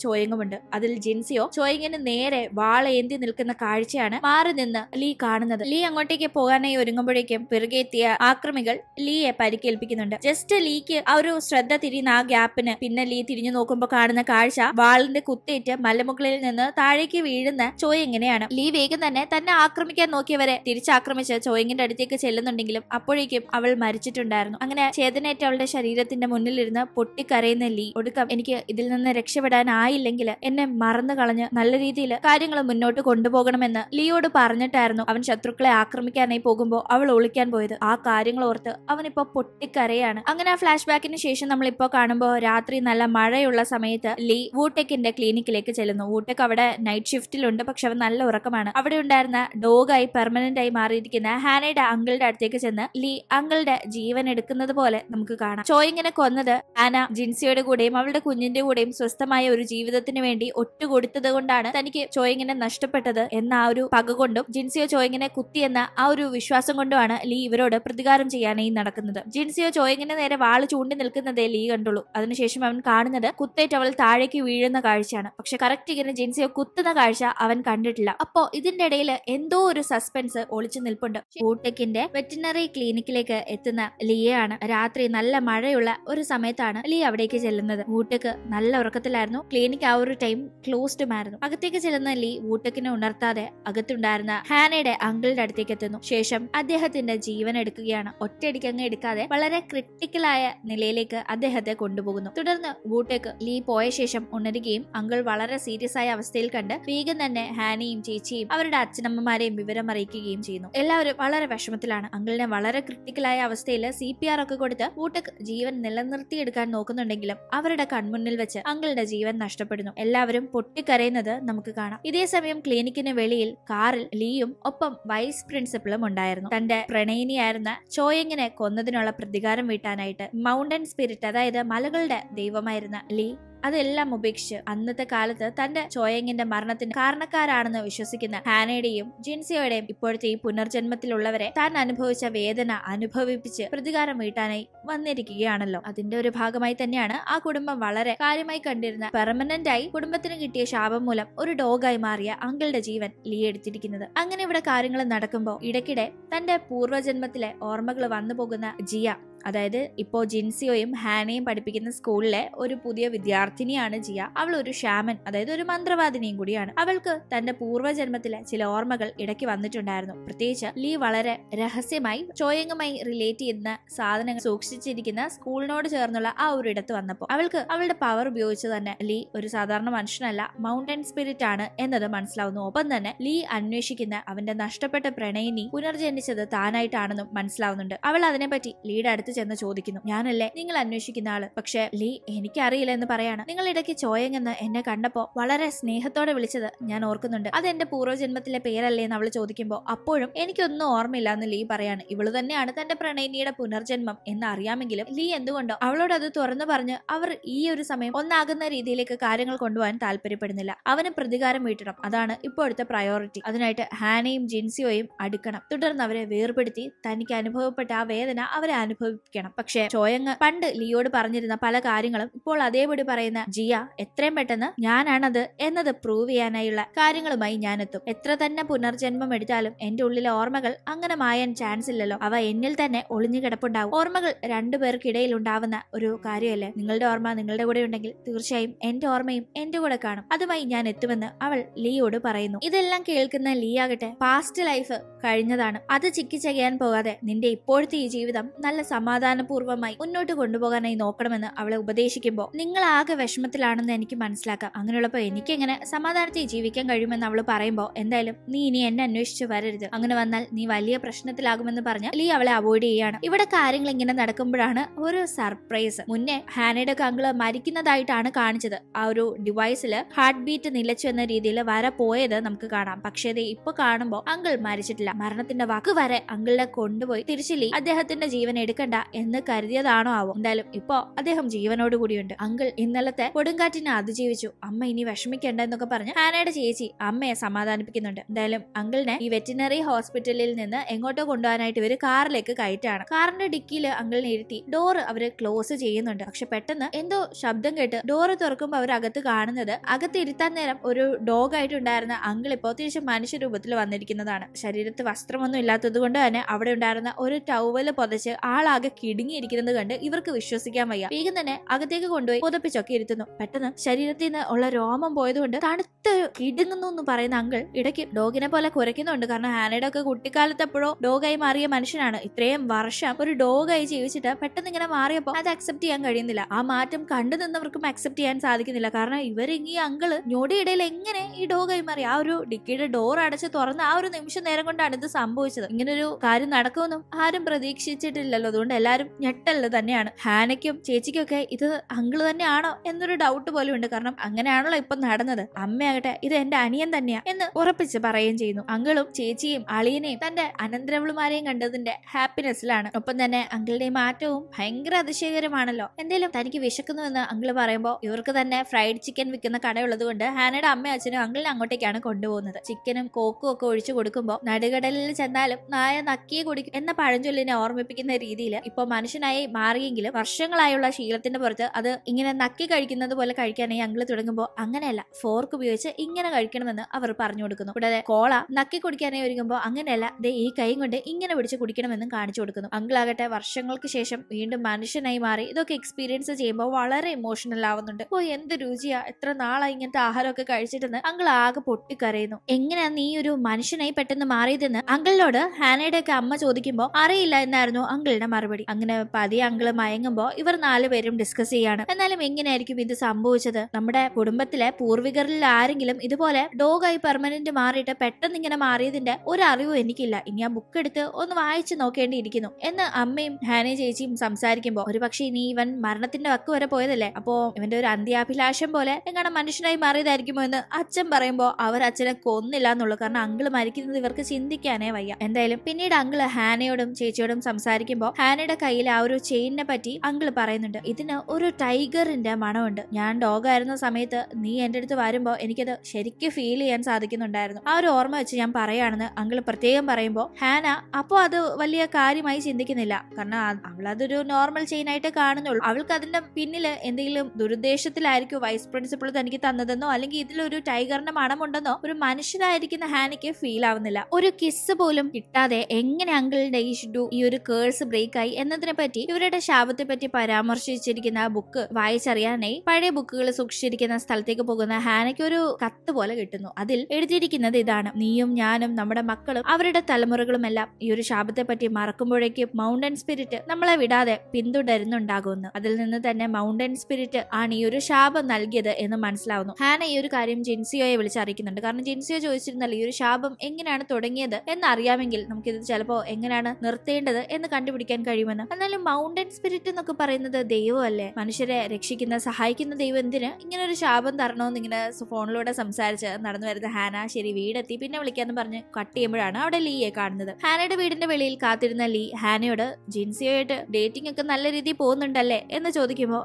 Speaker 1: ഉണ്ട് അതിൽ ജിൻസിയോ ചോയിങ്ങിന് നേരെ വാളേന്തി നിൽക്കുന്ന കാഴ്ചയാണ് മാറി നിന്ന് ലീ കാണുന്നത് ലീ അങ്ങോട്ടേക്ക് പോകാനായി ഒരുങ്ങുമ്പോഴേക്കും പിറകെത്തിയ ആക്രമ അക്രമികൾ ലീയെ പരിക്കേൽപ്പിക്കുന്നുണ്ട് ജസ്റ്റ് ലീക്ക് ആ ഒരു ശ്രദ്ധ തിരിയുന്ന ആ ഗ്യാപ്പിന് പിന്നെ ലീ തിരിഞ്ഞു നോക്കുമ്പോൾ കാണുന്ന കാഴ്ച വാളിന്റെ കുത്തേറ്റ് മലമുകളിൽ നിന്ന് താഴേക്ക് വീഴുന്ന ചോയെങ്ങനെയാണ് ലീ വേഗം തന്നെ തന്നെ ആക്രമിക്കാൻ നോക്കിയവരെ തിരിച്ചാക്രമിച്ച് ചോയിങ്ങിന്റെ അടുത്തേക്ക് ചെല്ലുന്നുണ്ടെങ്കിലും അപ്പോഴേക്കും അവൾ മരിച്ചിട്ടുണ്ടായിരുന്നു അങ്ങനെ ചേതനേറ്റ അവളുടെ ശരീരത്തിന്റെ മുന്നിലിരുന്ന് പൊട്ടിക്കരയുന്ന ലീ ഒടുക്കം എനിക്ക് ഇതിൽ നിന്ന് രക്ഷപ്പെടാനായില്ലെങ്കിൽ എന്നെ മറന്നു കളഞ്ഞ് നല്ല രീതിയിൽ കാര്യങ്ങൾ മുന്നോട്ട് കൊണ്ടുപോകണമെന്ന് ലീയോട് പറഞ്ഞിട്ടായിരുന്നു അവൻ ശത്രുക്കളെ ആക്രമിക്കാനായി പോകുമ്പോൾ അവൾ ഒളിക്കാൻ പോയത് ആ കാര്യങ്ങൾ കാര്യങ്ങൾ ഓർത്ത് അവനിപ്പോ പൊട്ടിക്കരയാണ് അങ്ങനെ ആ ഫ്ലാഷ് ബാക്കിന് ശേഷം നമ്മളിപ്പോ കാണുമ്പോൾ രാത്രി നല്ല മഴയുള്ള സമയത്ത് ലീ വൂട്ടെക്കിന്റെ ക്ലിനിക്കിലേക്ക് ചെല്ലുന്നു വൂട്ടെക്ക് അവിടെ നൈറ്റ് ഷിഫ്റ്റിലുണ്ട് പക്ഷെ അവൻ നല്ല ഉറക്കമാണ് അവിടെ ഉണ്ടായിരുന്ന ഡോഗായി പെർമനന്റ് ആയി മാറിയിരിക്കുന്ന ഹാനയുടെ അങ്കിളുടെ അടുത്തേക്ക് ചെന്ന് ലീ അങ്കിളുടെ ജീവൻ എടുക്കുന്നത് പോലെ നമുക്ക് കാണാം ചോയിങ്ങിനെ കൊന്നത് ആന ജിൻസിയുടെ കൂടെയും അവളുടെ കുഞ്ഞിന്റെ കൂടെയും സ്വസ്ഥമായ ഒരു ജീവിതത്തിന് വേണ്ടി ഒറ്റുകൊടുത്തത് കൊണ്ടാണ് തനിക്ക് ചോയിങ്ങിനെ നഷ്ടപ്പെട്ടത് എന്ന ആ ഒരു പക കൊണ്ടും ജിൻസിയോ ചോയിങ്ങിനെ കുത്തിയെന്ന ആ ഒരു വിശ്വാസം കൊണ്ടുമാണ് ലീ ഇവരോട് പ്രതികാരം വിവാഹം ചെയ്യാനായി നടക്കുന്നത് ജിൻസിയോ ചോയിങ്ങിന് നേരെ വാള് ചൂണ്ടി നിൽക്കുന്നതേ ലീ കണ്ടുള്ളൂ അതിനുശേഷം അവൻ കാണുന്നത് കുത്തേറ്റ് അവൾ താഴേക്ക് വീഴുന്ന കാഴ്ചയാണ് പക്ഷെ കറക്റ്റ് ഇങ്ങനെ ജിൻസിയോ കുത്തുന്ന കാഴ്ച അവൻ കണ്ടിട്ടില്ല അപ്പോ ഇതിന്റെ ഇടയിൽ എന്തോ ഒരു സസ്പെൻസ് ഒളിച്ചു നിൽപ്പുണ്ട് ഊട്ടക്കിന്റെ വെറ്റിനറി ക്ലിനിക്കിലേക്ക് എത്തുന്ന ലിയയാണ് രാത്രി നല്ല മഴയുള്ള ഒരു സമയത്താണ് ലീ അവിടേക്ക് ചെല്ലുന്നത് ഊട്ടക്ക് നല്ല ഉറക്കത്തിലായിരുന്നു ക്ലിനിക് ആ ഒരു ടൈം ക്ലോസ്ഡ് ആയിരുന്നു അകത്തേക്ക് ചെല്ലുന്ന ലീ ഊട്ടക്കിനെ ഉണർത്താതെ അകത്തുണ്ടായിരുന്ന ഹാനയുടെ അങ്കിളിന്റെ അടുത്തേക്ക് എത്തുന്നു ശേഷം അദ്ദേഹത്തിന്റെ ജീവൻ എടുക്കുകയാണ് തവണ ഒറ്റയടിക്ക് അങ്ങ് എടുക്കാതെ വളരെ ക്രിട്ടിക്കലായ നിലയിലേക്ക് അദ്ദേഹത്തെ കൊണ്ടുപോകുന്നു തുടർന്ന് ബൂട്ടേക്ക് ലീ പോയ ശേഷം ഉണരുകയും അങ്കിൾ വളരെ സീരിയസ് ആയ അവസ്ഥയിൽ കണ്ട് വേഗം തന്നെ ഹാനിയും ചേച്ചിയും അവരുടെ അച്ഛനമ്മമാരെയും വിവരം അറിയിക്കുകയും ചെയ്യുന്നു എല്ലാവരും വളരെ വിഷമത്തിലാണ് അങ്കിളിനെ വളരെ ക്രിട്ടിക്കലായ അവസ്ഥയിൽ സി പി ആർ ഒക്കെ കൊടുത്ത് ബൂട്ടേക്ക് ജീവൻ നിലനിർത്തിയെടുക്കാൻ നോക്കുന്നുണ്ടെങ്കിലും അവരുടെ കൺമുന്നിൽ വെച്ച് അങ്കിളുടെ ജീവൻ നഷ്ടപ്പെടുന്നു എല്ലാവരും പൊട്ടിക്കരയുന്നത് നമുക്ക് കാണാം ഇതേ സമയം ക്ലിനിക്കിന് വെളിയിൽ കാറിൽ ലീയും ഒപ്പം വൈസ് പ്രിൻസിപ്പളും ഉണ്ടായിരുന്നു തന്റെ പ്രണയിനിയായിരുന്ന ചോയങ്ങിനെ കൊന്നതിനുള്ള പ്രതികാരം വീട്ടാനായിട്ട് മൗണ്ടൻ സ്പിരിറ്റ് അതായത് മലകളുടെ ദൈവമായിരുന്ന ലീ അതെല്ലാം ഉപേക്ഷിച്ച് അന്നത്തെ കാലത്ത് തന്റെ ചോയങ്ങിന്റെ മരണത്തിന് കാരണക്കാരാണെന്ന് വിശ്വസിക്കുന്ന ഹാനയുടെയും ജിൻസിയോയുടെയും ഇപ്പോഴത്തെ ഈ പുനർജന്മത്തിലുള്ളവരെ താൻ അനുഭവിച്ച വേദന അനുഭവിപ്പിച്ച് പ്രതികാരം വീട്ടാനായി വന്നിരിക്കുകയാണല്ലോ അതിന്റെ ഒരു ഭാഗമായി തന്നെയാണ് ആ കുടുംബം വളരെ കാര്യമായി കണ്ടിരുന്ന പെർമനന്റ് ആയി കുടുംബത്തിന് കിട്ടിയ ശാപം മൂലം ഒരു ഡോഗായി മാറിയ അങ്കിളുടെ ജീവൻ ലീയെടുത്തിരിക്കുന്നത് അങ്ങനെ ഇവിടെ കാര്യങ്ങൾ നടക്കുമ്പോൾ ഇടയ്ക്കിടെ തന്റെ പൂർവ്വജന്മത്തിലെ ഓർമ്മകൾ വന്നു പോകുന്ന ജിയ അതായത് ഇപ്പോൾ ജിൻസിയോയും ഹാനയും പഠിപ്പിക്കുന്ന സ്കൂളിലെ ഒരു പുതിയ വിദ്യാർത്ഥിനിയാണ് ജിയ അവൾ ഒരു ഷാമൻ അതായത് ഒരു മന്ത്രവാദിനിയും കൂടിയാണ് അവൾക്ക് തന്റെ പൂർവ്വജന്മത്തിലെ ചില ഓർമ്മകൾ ഇടയ്ക്ക് വന്നിട്ടുണ്ടായിരുന്നു പ്രത്യേകിച്ച് ലീ വളരെ രഹസ്യമായി ചോയങ്ങുമായി റിലേറ്റ് ചെയ്യുന്ന സാധനങ്ങൾ സൂക്ഷിച്ചിരിക്കുന്ന സ്കൂളിനോട് ചേർന്നുള്ള ആ ഒരു ഇടത്ത് വന്നപ്പോൾ അവൾക്ക് അവളുടെ പവർ ഉപയോഗിച്ച് തന്നെ ലീ ഒരു സാധാരണ മനുഷ്യനല്ല മൗണ്ടൻ സ്പിരിറ്റ് ആണ് എന്നത് മനസ്സിലാവുന്നു ഒപ്പം തന്നെ ലീ അന്വേഷിക്കുന്ന അവന്റെ നഷ്ടപ്പെട്ട പ്രണയിനി പുനർജനിച്ചത് താനായിട്ടാണെന്നും മനസ്സിലാവുന്നുണ്ട് അവൾ അതിനെപ്പറ്റി ലീയുടെ അടുത്ത് ചെന്ന് ചോദിക്കുന്നു ഞാനല്ലേ നിങ്ങൾ അന്വേഷിക്കുന്ന ആള് പക്ഷെ ലീ എനിക്കറിയില്ല എന്ന് പറയാണ് നിങ്ങൾ ഇടയ്ക്ക് ചോയങ് എന്ന് എന്നെ കണ്ടപ്പോ വളരെ സ്നേഹത്തോടെ വിളിച്ചത് ഞാൻ ഓർക്കുന്നുണ്ട് അത് എന്റെ പൂർവ്വജന്മത്തിലെ പേരല്ലേ എന്ന് അവൾ ചോദിക്കുമ്പോൾ അപ്പോഴും എനിക്കൊന്നും ഓർമ്മയില്ല എന്ന് ലീ പറയാണ് ഇവള് തന്നെയാണ് തന്റെ പ്രണയിനിയുടെ പുനർജന്മം എന്ന് അറിയാമെങ്കിലും ലീ എന്തുകൊണ്ടോ അവളോട് അത് തുറന്നു പറഞ്ഞ് അവർ ഈ ഒരു സമയം ഒന്നാകുന്ന രീതിയിലേക്ക് കാര്യങ്ങൾ കൊണ്ടുപോകാൻ താല്പര്യപ്പെടുന്നില്ല അവന് പ്രതികാരം വീട്ടണം അതാണ് ഇപ്പോഴത്തെ പ്രയോറിറ്റി അതിനായിട്ട് ഹാനയും ജിൻസിയോയും അടുക്കണം തുടർന്ന് അവരെ വേർപെടുത്തി തനിക്ക് അനുഭവപ്പെട്ട ആ വേദന അവരെ അനുഭവിപ്പിക്കും ശ്രദ്ധിക്കണം പക്ഷെ ചോയങ് പണ്ട് ലിയോട് പറഞ്ഞിരുന്ന പല കാര്യങ്ങളും ഇപ്പോൾ അതേപടി പറയുന്ന ജിയ എത്രയും പെട്ടെന്ന് ഞാനാണത് എന്നത് പ്രൂവ് ചെയ്യാനായുള്ള കാര്യങ്ങളുമായി ഞാനെത്തും എത്ര തന്നെ പുനർജന്മം എടുത്താലും എന്റെ ഉള്ളിലെ ഓർമ്മകൾ അങ്ങനെ മായാൻ ചാൻസ് ഇല്ലല്ലോ അവ എന്നിൽ തന്നെ ഒളിഞ്ഞു കിടപ്പുണ്ടാവും ഓർമ്മകൾ രണ്ടുപേർക്കിടയിൽ ഉണ്ടാവുന്ന ഒരു കാര്യമല്ലേ നിങ്ങളുടെ ഓർമ്മ നിങ്ങളുടെ കൂടെ ഉണ്ടെങ്കിൽ തീർച്ചയായും എന്റെ ഓർമ്മയും എന്റെ കൂടെ കാണും അതുമായി ഞാൻ എത്തുമെന്ന് അവൾ ലീയോട് പറയുന്നു ഇതെല്ലാം കേൾക്കുന്ന ലീ ആകട്ടെ പാസ്റ്റ് ലൈഫ് കഴിഞ്ഞതാണ് അത് ചിക്കിച്ചകയാൻ പോകാതെ നിന്റെ ഇപ്പോഴത്തെ ഈ ജീവിതം നല്ല സമ സമാധാനപൂർവ്വമായി മുന്നോട്ട് കൊണ്ടുപോകാനായി നോക്കണമെന്ന് അവളെ ഉപദേശിക്കുമ്പോൾ നിങ്ങൾ ആകെ വിഷമത്തിലാണെന്ന് എനിക്ക് മനസ്സിലാക്കാം അങ്ങനെയുള്ളപ്പോൾ എനിക്കെങ്ങനെ സമാധാനത്തിൽ ജീവിക്കാൻ കഴിയുമെന്ന് അവൾ പറയുമ്പോൾ എന്തായാലും നീ ഇനി എന്നെ അന്വേഷിച്ച് വരരുത് അങ്ങനെ വന്നാൽ നീ വലിയ പ്രശ്നത്തിലാകുമെന്ന് പറഞ്ഞ് ലീ അവളെ അവോയ്ഡ് ചെയ്യാണ് ഇവിടെ കാര്യങ്ങൾ ഇങ്ങനെ നടക്കുമ്പോഴാണ് ഒരു സർപ്രൈസ് മുന്നേ ഹാനയുടെ കങ്കിള് മരിക്കുന്നതായിട്ടാണ് കാണിച്ചത് ആ ഒരു ഡിവൈസിൽ ഹാർട്ട് ബീറ്റ് നിലച്ചു എന്ന രീതിയിൽ വര പോയത് നമുക്ക് കാണാം പക്ഷേ ഇത് ഇപ്പൊ കാണുമ്പോൾ അങ്കിൾ മരിച്ചിട്ടില്ല മരണത്തിന്റെ വാക്ക് വരെ അങ്കിളിനെ കൊണ്ടുപോയി തിരിച്ചു അദ്ദേഹത്തിന്റെ ജീവൻ എടുക്കേണ്ട എന്ന് കരുതിയതാണോ ആവും എന്തായാലും ഇപ്പോ അദ്ദേഹം ജീവനോട് കൂടിയുണ്ട് അങ്കിൾ ഇന്നലത്തെ കൊടുങ്കാറ്റിനെ അതിജീവിച്ചു അമ്മ ഇനി വിഷമിക്കേണ്ട എന്നൊക്കെ പറഞ്ഞ് ഹാനയുടെ ചേച്ചി അമ്മയെ സമാധാനിപ്പിക്കുന്നുണ്ട് എന്തായാലും അങ്കിളിനെ ഈ വെറ്റിനറി ഹോസ്പിറ്റലിൽ നിന്ന് എങ്ങോട്ടോ കൊണ്ടുപോകാനായിട്ട് ഇവര് കാറിലേക്ക് കയറ്റാണ് കാറിന്റെ ഡിക്കിയിൽ അങ്കിളിനെ ഇരുത്തി ഡോറ് അവര് ക്ലോസ് ചെയ്യുന്നുണ്ട് പക്ഷെ പെട്ടെന്ന് എന്തോ ശബ്ദം കേട്ട് ഡോറ് തുറക്കുമ്പോൾ അവർ അകത്ത് കാണുന്നത് അകത്ത് ഇരുത്താൻ നേരം ഒരു ഡോഗ് ആയിട്ടുണ്ടായിരുന്ന അങ്കിൾ ഇപ്പോൾ തിരിച്ച് മനുഷ്യരൂപത്തിൽ വന്നിരിക്കുന്നതാണ് ശരീരത്ത് വസ്ത്രമൊന്നും ഇല്ലാത്തത് കൊണ്ട് തന്നെ അവിടെ ഉണ്ടായിരുന്ന ഒരു ടവല് പൊതച്ച് ആളാകെ ആകെ കിടുങ്ങിയിരിക്കുന്നത് കണ്ട് ഇവർക്ക് വിശ്വസിക്കാൻ വയ്യ വേഗം തന്നെ അകത്തേക്ക് കൊണ്ടുപോയി പുതപ്പിച്ചൊക്കെ ഇരുത്തുന്നു പെട്ടെന്ന് ശരീരത്തിൽ നിന്ന് ഉള്ള രോമം പോയതുകൊണ്ട് തണുത്ത് കിടുങ്ങുന്നു എന്ന് പറയുന്ന അങ്കിൾ ഇടയ്ക്ക് ഡോഗിനെ പോലെ കുറയ്ക്കുന്നുണ്ട് കാരണം ഹാനയുടെ ഒക്കെ കുട്ടിക്കാലത്തെപ്പോഴോ ഡോഗായി മാറിയ മനുഷ്യനാണ് ഇത്രയും വർഷം ഒരു ഡോഗായി ജീവിച്ചിട്ട് പെട്ടെന്ന് ഇങ്ങനെ മാറിയപ്പോൾ അത് അക്സെപ്റ്റ് ചെയ്യാൻ കഴിയുന്നില്ല ആ മാറ്റം കണ്ടു നിന്നവർക്കും അക്സെപ്റ്റ് ചെയ്യാൻ സാധിക്കുന്നില്ല കാരണം ഇവർ ഈ അങ്കിള് ഞൊടിയിടയിൽ എങ്ങനെ ഈ ഡോഗായി മാറി ആ ഒരു ഡിക്കിയുടെ ഡോർ അടച്ച് തുറന്ന് ആ ഒരു നിമിഷം നേരം കൊണ്ടാണ് ഇത് സംഭവിച്ചത് ഇങ്ങനൊരു കാര്യം നടക്കുമെന്നും ആരും പ്രതീക്ഷിച്ചിട്ടില്ലല്ലോ അതുകൊണ്ട് എല്ലാവരും ഞെട്ടല് തന്നെയാണ് ഹാനയ്ക്കും ചേച്ചിക്കൊക്കെ ഇത് അങ്കിള് തന്നെയാണോ എന്നൊരു ഡൗട്ട് പോലും ഉണ്ട് കാരണം അങ്ങനെയാണല്ലോ ഇപ്പൊ നടന്നത് അമ്മയാകട്ടെ ഇത് എന്റെ അനിയൻ തന്നെയാ എന്ന് ഉറപ്പിച്ച് പറയുകയും ചെയ്യുന്നു അങ്കിളും ചേച്ചിയും അളിയനെയും തന്റെ അനന്തരവളുമാരെയും കണ്ടതിന്റെ ഹാപ്പിനെസ്സിലാണ് ഒപ്പം തന്നെ അങ്കിളുടെ മാറ്റവും ഭയങ്കര അതിശയകരമാണല്ലോ എന്തേലും തനിക്ക് വിശക്കുന്നുവെന്ന് അങ്കിള് പറയുമ്പോൾ ഇവർക്ക് തന്നെ ഫ്രൈഡ് ചിക്കൻ വിൽക്കുന്ന കടയുള്ളത് കൊണ്ട് ഹാനയുടെ അമ്മ അച്ഛനും അങ്കിളിനെ അങ്ങോട്ടേക്കാണ് കൊണ്ടുപോകുന്നത് ചിക്കനും കോക്കും ഒക്കെ ഒഴിച്ചു കൊടുക്കുമ്പോൾ നടുകടലിൽ ചെന്നാലും നായ നക്കിയെ കുടിക്കും എന്ന പഴഞ്ചൊല്ലിനെ ഓർമ്മിപ്പിക്കുന്ന രീതിയിൽ ഇപ്പോൾ മനുഷ്യനായി മാറിയെങ്കിൽ വർഷങ്ങളായുള്ള ശീലത്തിന്റെ പുറത്ത് അത് ഇങ്ങനെ നക്കി കഴിക്കുന്നത് പോലെ കഴിക്കാനായി അങ്കിൾ തുടങ്ങുമ്പോൾ അങ്ങനെയല്ല ഫോർക്ക് ഉപയോഗിച്ച് ഇങ്ങനെ കഴിക്കണമെന്ന് അവർ പറഞ്ഞു കൊടുക്കുന്നു കൂടാതെ കോള നക്കി കുടിക്കാനായി ഒരുങ്ങുമ്പോൾ അങ്ങനെയല്ല ദേ ഈ കൈ കൊണ്ട് ഇങ്ങനെ പിടിച്ച് കുടിക്കണമെന്നും കാണിച്ചു കൊടുക്കുന്നു അങ്കിളാകട്ടെ വർഷങ്ങൾക്ക് ശേഷം വീണ്ടും മനുഷ്യനായി മാറി ഇതൊക്കെ എക്സ്പീരിയൻസ് ചെയ്യുമ്പോൾ വളരെ ഇമോഷണൽ ആവുന്നുണ്ട് ഓ എന്ത് രുചിയാ എത്ര നാളായി ഇങ്ങനത്തെ ആഹാരമൊക്കെ കഴിച്ചിട്ടെന്ന് അങ്കിൾ ആകെ പൊട്ടിക്കരയുന്നു എങ്ങനെയാ നീ ഒരു മനുഷ്യനായി പെട്ടെന്ന് മാറിയതെന്ന് അങ്കിളിനോട് ഹാനയുടെ ഒക്കെ അമ്മ ചോദിക്കുമ്പോൾ അറിയില്ല എന്നായിരുന്നു അങ്കിളിന്റെ മറുപടി നടപടി അങ്ങനെ പതി അങ്കിള് മയങ്ങുമ്പോൾ ഇവർ നാലുപേരും ഡിസ്കസ് ചെയ്യാണ് എന്നാലും എങ്ങനെയായിരിക്കും ഇത് സംഭവിച്ചത് നമ്മുടെ കുടുംബത്തിലെ പൂർവികരിൽ ആരെങ്കിലും ഇതുപോലെ ഡോഗായി പെർമനന്റ് മാറിയിട്ട് പെട്ടെന്ന് ഇങ്ങനെ മാറിയതിന്റെ ഒരു അറിവും എനിക്കില്ല ഇനി ആ ബുക്ക് എടുത്ത് ഒന്ന് വായിച്ചു നോക്കേണ്ടിയിരിക്കുന്നു എന്ന് അമ്മയും ഹാനി ചേച്ചിയും സംസാരിക്കുമ്പോൾ ഒരുപക്ഷെ ഇനി ഇവൻ മരണത്തിന്റെ വക്ക് വരെ പോയതല്ലേ അപ്പോ ഇവന്റെ ഒരു അന്ത്യാഭിലാഷം പോലെ എങ്ങനെ മനുഷ്യനായി മാറിയതായിരിക്കുമോ എന്ന് അച്ഛൻ പറയുമ്പോൾ അവർ അച്ഛനെ കൊന്നില്ല എന്നുള്ളൂ കാരണം അങ്കിള് മരിക്കുന്നത് ഇവർക്ക് ചിന്തിക്കാനേ വയ്യ എന്തായാലും പിന്നീട് അങ്കിള് ഹാനയോടും ചേച്ചിയോടും സംസാരിക്കുമ്പോൾ ഹാന അമ്മയുടെ കയ്യിൽ ആ ഒരു ചെയിനിനെ പറ്റി അങ്കിൾ പറയുന്നുണ്ട് ഇതിന് ഒരു ടൈഗറിന്റെ മണമുണ്ട് ഞാൻ ഡോഗായിരുന്ന സമയത്ത് നീ എൻ്റെ അടുത്ത് വരുമ്പോൾ എനിക്കത് ശരിക്കും ഫീൽ ചെയ്യാൻ സാധിക്കുന്നുണ്ടായിരുന്നു ആ ഒരു ഓർമ്മ വെച്ച് ഞാൻ പറയുകയാണെന്ന് അങ്കിൾ പ്രത്യേകം പറയുമ്പോൾ ഹാന അപ്പോൾ അത് വലിയ കാര്യമായി ചിന്തിക്കുന്നില്ല കാരണം അവളതൊരു നോർമൽ ചെയിൻ ആയിട്ട് കാണുന്നുള്ളൂ അവൾക്ക് അതിന്റെ പിന്നില് എന്തെങ്കിലും ദുരുദ്ദേശത്തിലായിരിക്കും വൈസ് പ്രിൻസിപ്പൾ തനിക്ക് തന്നതെന്നോ അല്ലെങ്കിൽ ഇതിലൊരു ടൈഗറിന്റെ മണമുണ്ടെന്നോ ഒരു മനുഷ്യനായിരിക്കുന്ന ഹാനിക്ക് ഫീൽ ആവുന്നില്ല ഒരു കിസ് പോലും കിട്ടാതെ എങ്ങനെ അങ്കിളിന്റെ ഈ ഷുഡു ഈ ഒരു കേഴ്സ് ബ്രേക്ക് ആയി എന്നതിനെ പറ്റി ഇവരുടെ ശാപത്തെ പറ്റി പരാമർശിച്ചിരിക്കുന്ന ആ ബുക്ക് വായിച്ചറിയാനായി പഴയ ബുക്കുകൾ സൂക്ഷിച്ചിരിക്കുന്ന സ്ഥലത്തേക്ക് പോകുന്ന ഹാനയ്ക്ക് ഒരു കത്ത് പോലെ കിട്ടുന്നു അതിൽ എഴുതിയിരിക്കുന്നത് ഇതാണ് നീയും ഞാനും നമ്മുടെ മക്കളും അവരുടെ തലമുറകളുമെല്ലാം ഈ ഒരു ശാപത്തെ പറ്റി മറക്കുമ്പോഴേക്ക് മൗണ്ടൻ സ്പിരിറ്റ് നമ്മളെ വിടാതെ പിന്തുടരുന്നുണ്ടാകുമെന്ന് അതിൽ നിന്ന് തന്നെ മൗണ്ടൻ സ്പിരിറ്റ് ആണ് ഈ ഒരു ശാപം നൽകിയത് എന്ന് മനസ്സിലാവുന്നു ഹാന ഈ ഒരു കാര്യം ജിൻസിയോയെ വിളിച്ചറിയിക്കുന്നുണ്ട് കാരണം ജിൻസിയോ ചോദിച്ചിരുന്നല്ലോ ഈ ഒരു ശാപം എങ്ങനെയാണ് തുടങ്ങിയത് എന്നറിയാമെങ്കിൽ നമുക്കിത് ചിലപ്പോ എങ്ങനെയാണ് നിർത്തേണ്ടത് എന്ന് കണ്ടുപിടിക്കാൻ കഴിയും ചെയ്യുമെന്ന് എന്നാലും മൗണ്ടൻ സ്പിരിറ്റ് എന്നൊക്കെ പറയുന്നത് ദൈവമല്ലേ മനുഷ്യരെ രക്ഷിക്കുന്ന സഹായിക്കുന്ന ദൈവം എന്തിന് ഇങ്ങനെ ഒരു ശാപം തരണമെന്ന് ഇങ്ങനെ ഫോണിലൂടെ സംസാരിച്ച് നടന്നു വരുന്ന ഹാന ശരി വീടെത്തി പിന്നെ വിളിക്കാന്ന് പറഞ്ഞ് കട്ട് ചെയ്യുമ്പോഴാണ് അവിടെ ലീയെ കാണുന്നത് ഹാനയുടെ വീടിന്റെ വെളിയിൽ കാത്തിരുന്ന ലീ ഹാനയോട് ജിൻസിയോയിട്ട് ഡേറ്റിംഗ് ഒക്കെ നല്ല രീതിയിൽ പോകുന്നുണ്ടല്ലേ എന്ന് ചോദിക്കുമ്പോൾ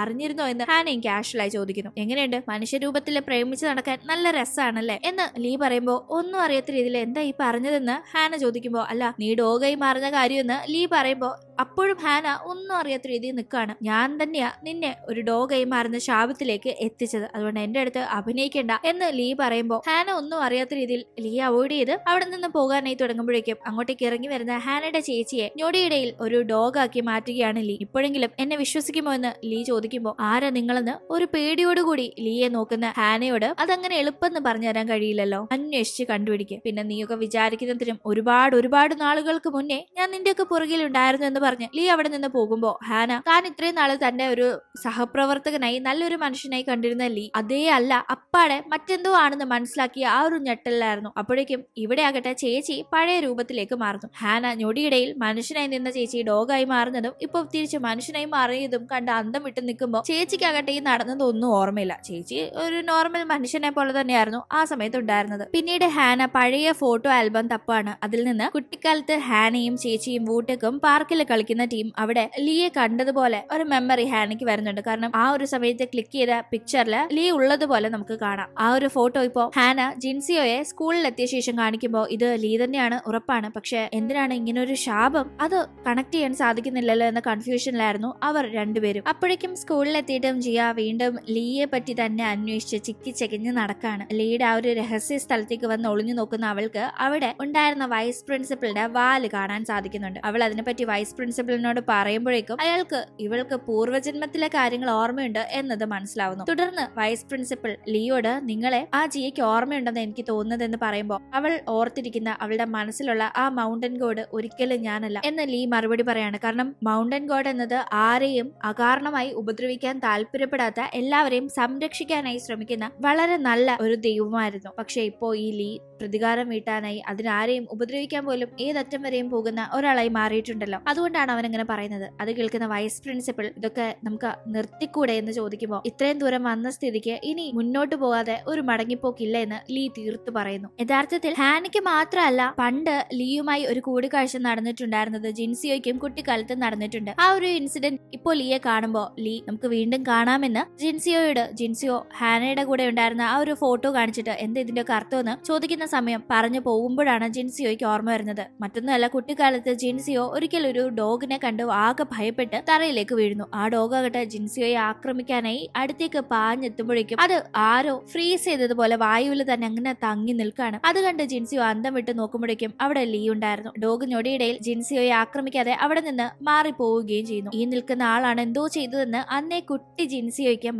Speaker 1: അറിഞ്ഞിരുന്നോ എന്ന് ഹാനയും കാഷ്വലായി ചോദിക്കുന്നു എങ്ങനെയുണ്ട് മനുഷ്യരൂപത്തിൽ പ്രേമിച്ച് നടക്കാൻ നല്ല രസമാണല്ലേ എന്ന് ലീ പറയുമ്പോൾ ഒന്നും അറിയാത്ത രീതിയിൽ എന്താ ഈ പറഞ്ഞതെന്ന് ഹാന ചോദിക്കുമ്പോൾ അല്ല നീ ഡോഗായി മാറുന്ന എന്ന് ലീ പറയുമ്പോൾ embargo, അപ്പോഴും ഹാന ഒന്നും അറിയാത്ത രീതിയിൽ നിൽക്കുകയാണ് ഞാൻ തന്നെയാ നിന്നെ ഒരു ഡോഗായി മാറുന്ന ശാപത്തിലേക്ക് എത്തിച്ചത് അതുകൊണ്ട് എൻ്റെ അടുത്ത് അഭിനയിക്കേണ്ട എന്ന് ലീ പറയുമ്പോൾ ഹാന ഒന്നും അറിയാത്ത രീതിയിൽ ലീ അവോയ്ഡ് ചെയ്ത് അവിടെ നിന്ന് പോകാനായി തുടങ്ങുമ്പോഴേക്കും അങ്ങോട്ടേക്ക് ഇറങ്ങി വരുന്ന ഹാനയുടെ ചേച്ചിയെ ഞൊടിയിടയിൽ ഒരു ഡോഗാക്കി മാറ്റുകയാണ് ലീ ഇപ്പോഴെങ്കിലും എന്നെ വിശ്വസിക്കുമോ എന്ന് ലീ ചോദിക്കുമ്പോൾ ആരാ നിങ്ങളെന്ന് ഒരു പേടിയോടുകൂടി ലീയെ നോക്കുന്ന ഹാനയോട് അതങ്ങനെ എളുപ്പമെന്ന് പറഞ്ഞു തരാൻ കഴിയില്ലല്ലോ അന്വേഷിച്ച് കണ്ടുപിടിക്കും പിന്നെ നീയൊക്കെ വിചാരിക്കുന്നതിനും ഒരുപാട് ഒരുപാട് നാളുകൾക്ക് മുന്നേ ഞാൻ നിന്റെയൊക്കെ പുറകിലുണ്ടായിരുന്നു എന്ന് പറഞ്ഞ് ലീ അവിടെ നിന്ന് പോകുമ്പോൾ ഹാന താൻ ഇത്രയും നാള് തന്റെ ഒരു സഹപ്രവർത്തകനായി നല്ലൊരു മനുഷ്യനായി കണ്ടിരുന്ന ലീ അതേ അല്ല അപ്പാടെ മറ്റെന്തോ ആണെന്ന് മനസ്സിലാക്കിയ ആ ഒരു ഞെട്ടലായിരുന്നു അപ്പോഴേക്കും ഇവിടെ ആകട്ടെ ചേച്ചി പഴയ രൂപത്തിലേക്ക് മാറുന്നു ഹാന ഞൊടിയിടയിൽ മനുഷ്യനായി നിന്ന ചേച്ചി ഡോഗായി മാറുന്നതും ഇപ്പൊ തിരിച്ച് മനുഷ്യനായി മാറിയതും കണ്ട് അന്തം വിട്ട് നിൽക്കുമ്പോൾ ചേച്ചിക്കാകട്ടെ ഈ നടന്നതൊന്നും ഓർമ്മയില്ല ചേച്ചി ഒരു നോർമൽ മനുഷ്യനെ പോലെ തന്നെയായിരുന്നു ആ സമയത്ത് ഉണ്ടായിരുന്നത് പിന്നീട് ഹാന പഴയ ഫോട്ടോ ആൽബം തപ്പാണ് അതിൽ നിന്ന് കുട്ടിക്കാലത്ത് ഹാനയും ചേച്ചിയും വൂട്ടക്കും പാർക്കിൽ കളിക്കുന്ന ടീം അവിടെ ലീയെ കണ്ടതുപോലെ ഒരു മെമ്മറി ഹാനിക്ക് വരുന്നുണ്ട് കാരണം ആ ഒരു സമയത്ത് ക്ലിക്ക് ചെയ്ത പിക്ചറിൽ ലീ ഉള്ളതുപോലെ നമുക്ക് കാണാം ആ ഒരു ഫോട്ടോ ഇപ്പോ ഹാന ജിൻസിയോയെ എത്തിയ ശേഷം കാണിക്കുമ്പോൾ ഇത് ലീ തന്നെയാണ് ഉറപ്പാണ് പക്ഷെ എന്തിനാണ് ഇങ്ങനെ ഒരു ശാപം അത് കണക്ട് ചെയ്യാൻ സാധിക്കുന്നില്ലല്ലോ എന്ന കൺഫ്യൂഷനിലായിരുന്നു അവർ രണ്ടുപേരും അപ്പോഴേക്കും സ്കൂളിലെത്തിയിട്ടും ജിയ വീണ്ടും ലീയെ പറ്റി തന്നെ അന്വേഷിച്ച് ചിക്കി ചെകിഞ്ഞ് നടക്കാണ് ലീയുടെ ആ ഒരു രഹസ്യ സ്ഥലത്തേക്ക് വന്ന് ഒളിഞ്ഞു നോക്കുന്ന അവൾക്ക് അവിടെ ഉണ്ടായിരുന്ന വൈസ് പ്രിൻസിപ്പളുടെ വാല് കാണാൻ സാധിക്കുന്നുണ്ട് അവൾ അതിനെപ്പറ്റി വൈസ് പ്രിൻസിപ്പലിനോട് പറയുമ്പോഴേക്കും അയാൾക്ക് ഇവൾക്ക് പൂർവ്വജന്മത്തിലെ കാര്യങ്ങൾ ഓർമ്മയുണ്ട് എന്നത് മനസ്സിലാവുന്നു തുടർന്ന് വൈസ് പ്രിൻസിപ്പൽ ലിയോട് നിങ്ങളെ ആ ജിയയ്ക്ക് ഓർമ്മയുണ്ടെന്ന് എനിക്ക് തോന്നുന്നതെന്ന് പറയുമ്പോൾ അവൾ ഓർത്തിരിക്കുന്ന അവളുടെ മനസ്സിലുള്ള ആ മൗണ്ടൻ ഗോഡ് ഒരിക്കലും ഞാനല്ല എന്ന് ലീ മറുപടി പറയാണ് കാരണം മൗണ്ടൻ ഗോഡ് എന്നത് ആരെയും അകാരണമായി ഉപദ്രവിക്കാൻ താല്പര്യപ്പെടാത്ത എല്ലാവരെയും സംരക്ഷിക്കാനായി ശ്രമിക്കുന്ന വളരെ നല്ല ഒരു ദൈവമായിരുന്നു പക്ഷെ ഇപ്പോ ഈ ലീ പ്രതികാരം വീട്ടാനായി അതിനാരെയും ഉപദ്രവിക്കാൻ പോലും ഏതറ്റം വരെയും പോകുന്ന ഒരാളായി മാറിയിട്ടുണ്ടല്ലോ അതുകൊണ്ട് എന്തുകൊണ്ടാണ് അവൻ അങ്ങനെ പറയുന്നത് അത് കേൾക്കുന്ന വൈസ് പ്രിൻസിപ്പിൾ ഇതൊക്കെ നമുക്ക് നിർത്തിക്കൂടെ എന്ന് ചോദിക്കുമ്പോൾ ഇത്രയും ദൂരം വന്ന സ്ഥിതിക്ക് ഇനി മുന്നോട്ട് പോകാതെ ഒരു മടങ്ങിപ്പോക്കില്ല എന്ന് ലീ തീർത്തു പറയുന്നു യഥാർത്ഥത്തിൽ ഹാനിക്ക് മാത്രമല്ല പണ്ട് ലീയുമായി ഒരു കൂടിക്കാഴ്ച നടന്നിട്ടുണ്ടായിരുന്നത് ജിൻസിയോയ്ക്കും കുട്ടിക്കാലത്ത് നടന്നിട്ടുണ്ട് ആ ഒരു ഇൻസിഡന്റ് ഇപ്പോൾ ലീയെ കാണുമ്പോൾ ലീ നമുക്ക് വീണ്ടും കാണാമെന്ന് ജിൻസിയോയോട് ജിൻസിയോ ഹാനയുടെ കൂടെ ഉണ്ടായിരുന്ന ആ ഒരു ഫോട്ടോ കാണിച്ചിട്ട് എന്ത് ഇതിന്റെ അർത്ഥമെന്ന് ചോദിക്കുന്ന സമയം പറഞ്ഞു പോകുമ്പോഴാണ് ജിൻസിയോയ്ക്ക് ഓർമ്മ വരുന്നത് മറ്റൊന്നുമല്ല കുട്ടിക്കാലത്ത് ജിൻസിയോ ഒരിക്കലും ഒരു ഡോഗിനെ കണ്ട് ആകെ ഭയപ്പെട്ട് തറയിലേക്ക് വീഴുന്നു ആ ആകട്ടെ ജിൻസിയോയെ ആക്രമിക്കാനായി അടുത്തേക്ക് പാഞ്ഞെത്തുമ്പോഴേക്കും അത് ആരോ ഫ്രീസ് ചെയ്തതുപോലെ വായുവിൽ തന്നെ അങ്ങനെ തങ്ങി നിൽക്കുകയാണ് അത് കണ്ട് ജിൻസിയോ അന്തം വിട്ട് നോക്കുമ്പോഴേക്കും അവിടെ ലീ ഉണ്ടായിരുന്നു ഡോഗ് ഞൊടിയിടയിൽ ജിൻസിയോയെ ആക്രമിക്കാതെ അവിടെ നിന്ന് മാറിപ്പോവുകയും ചെയ്യുന്നു ഈ നിൽക്കുന്ന ആളാണ് എന്തോ ചെയ്തതെന്ന് അന്നേ കുട്ടി ജിൻസിയോയ്ക്ക്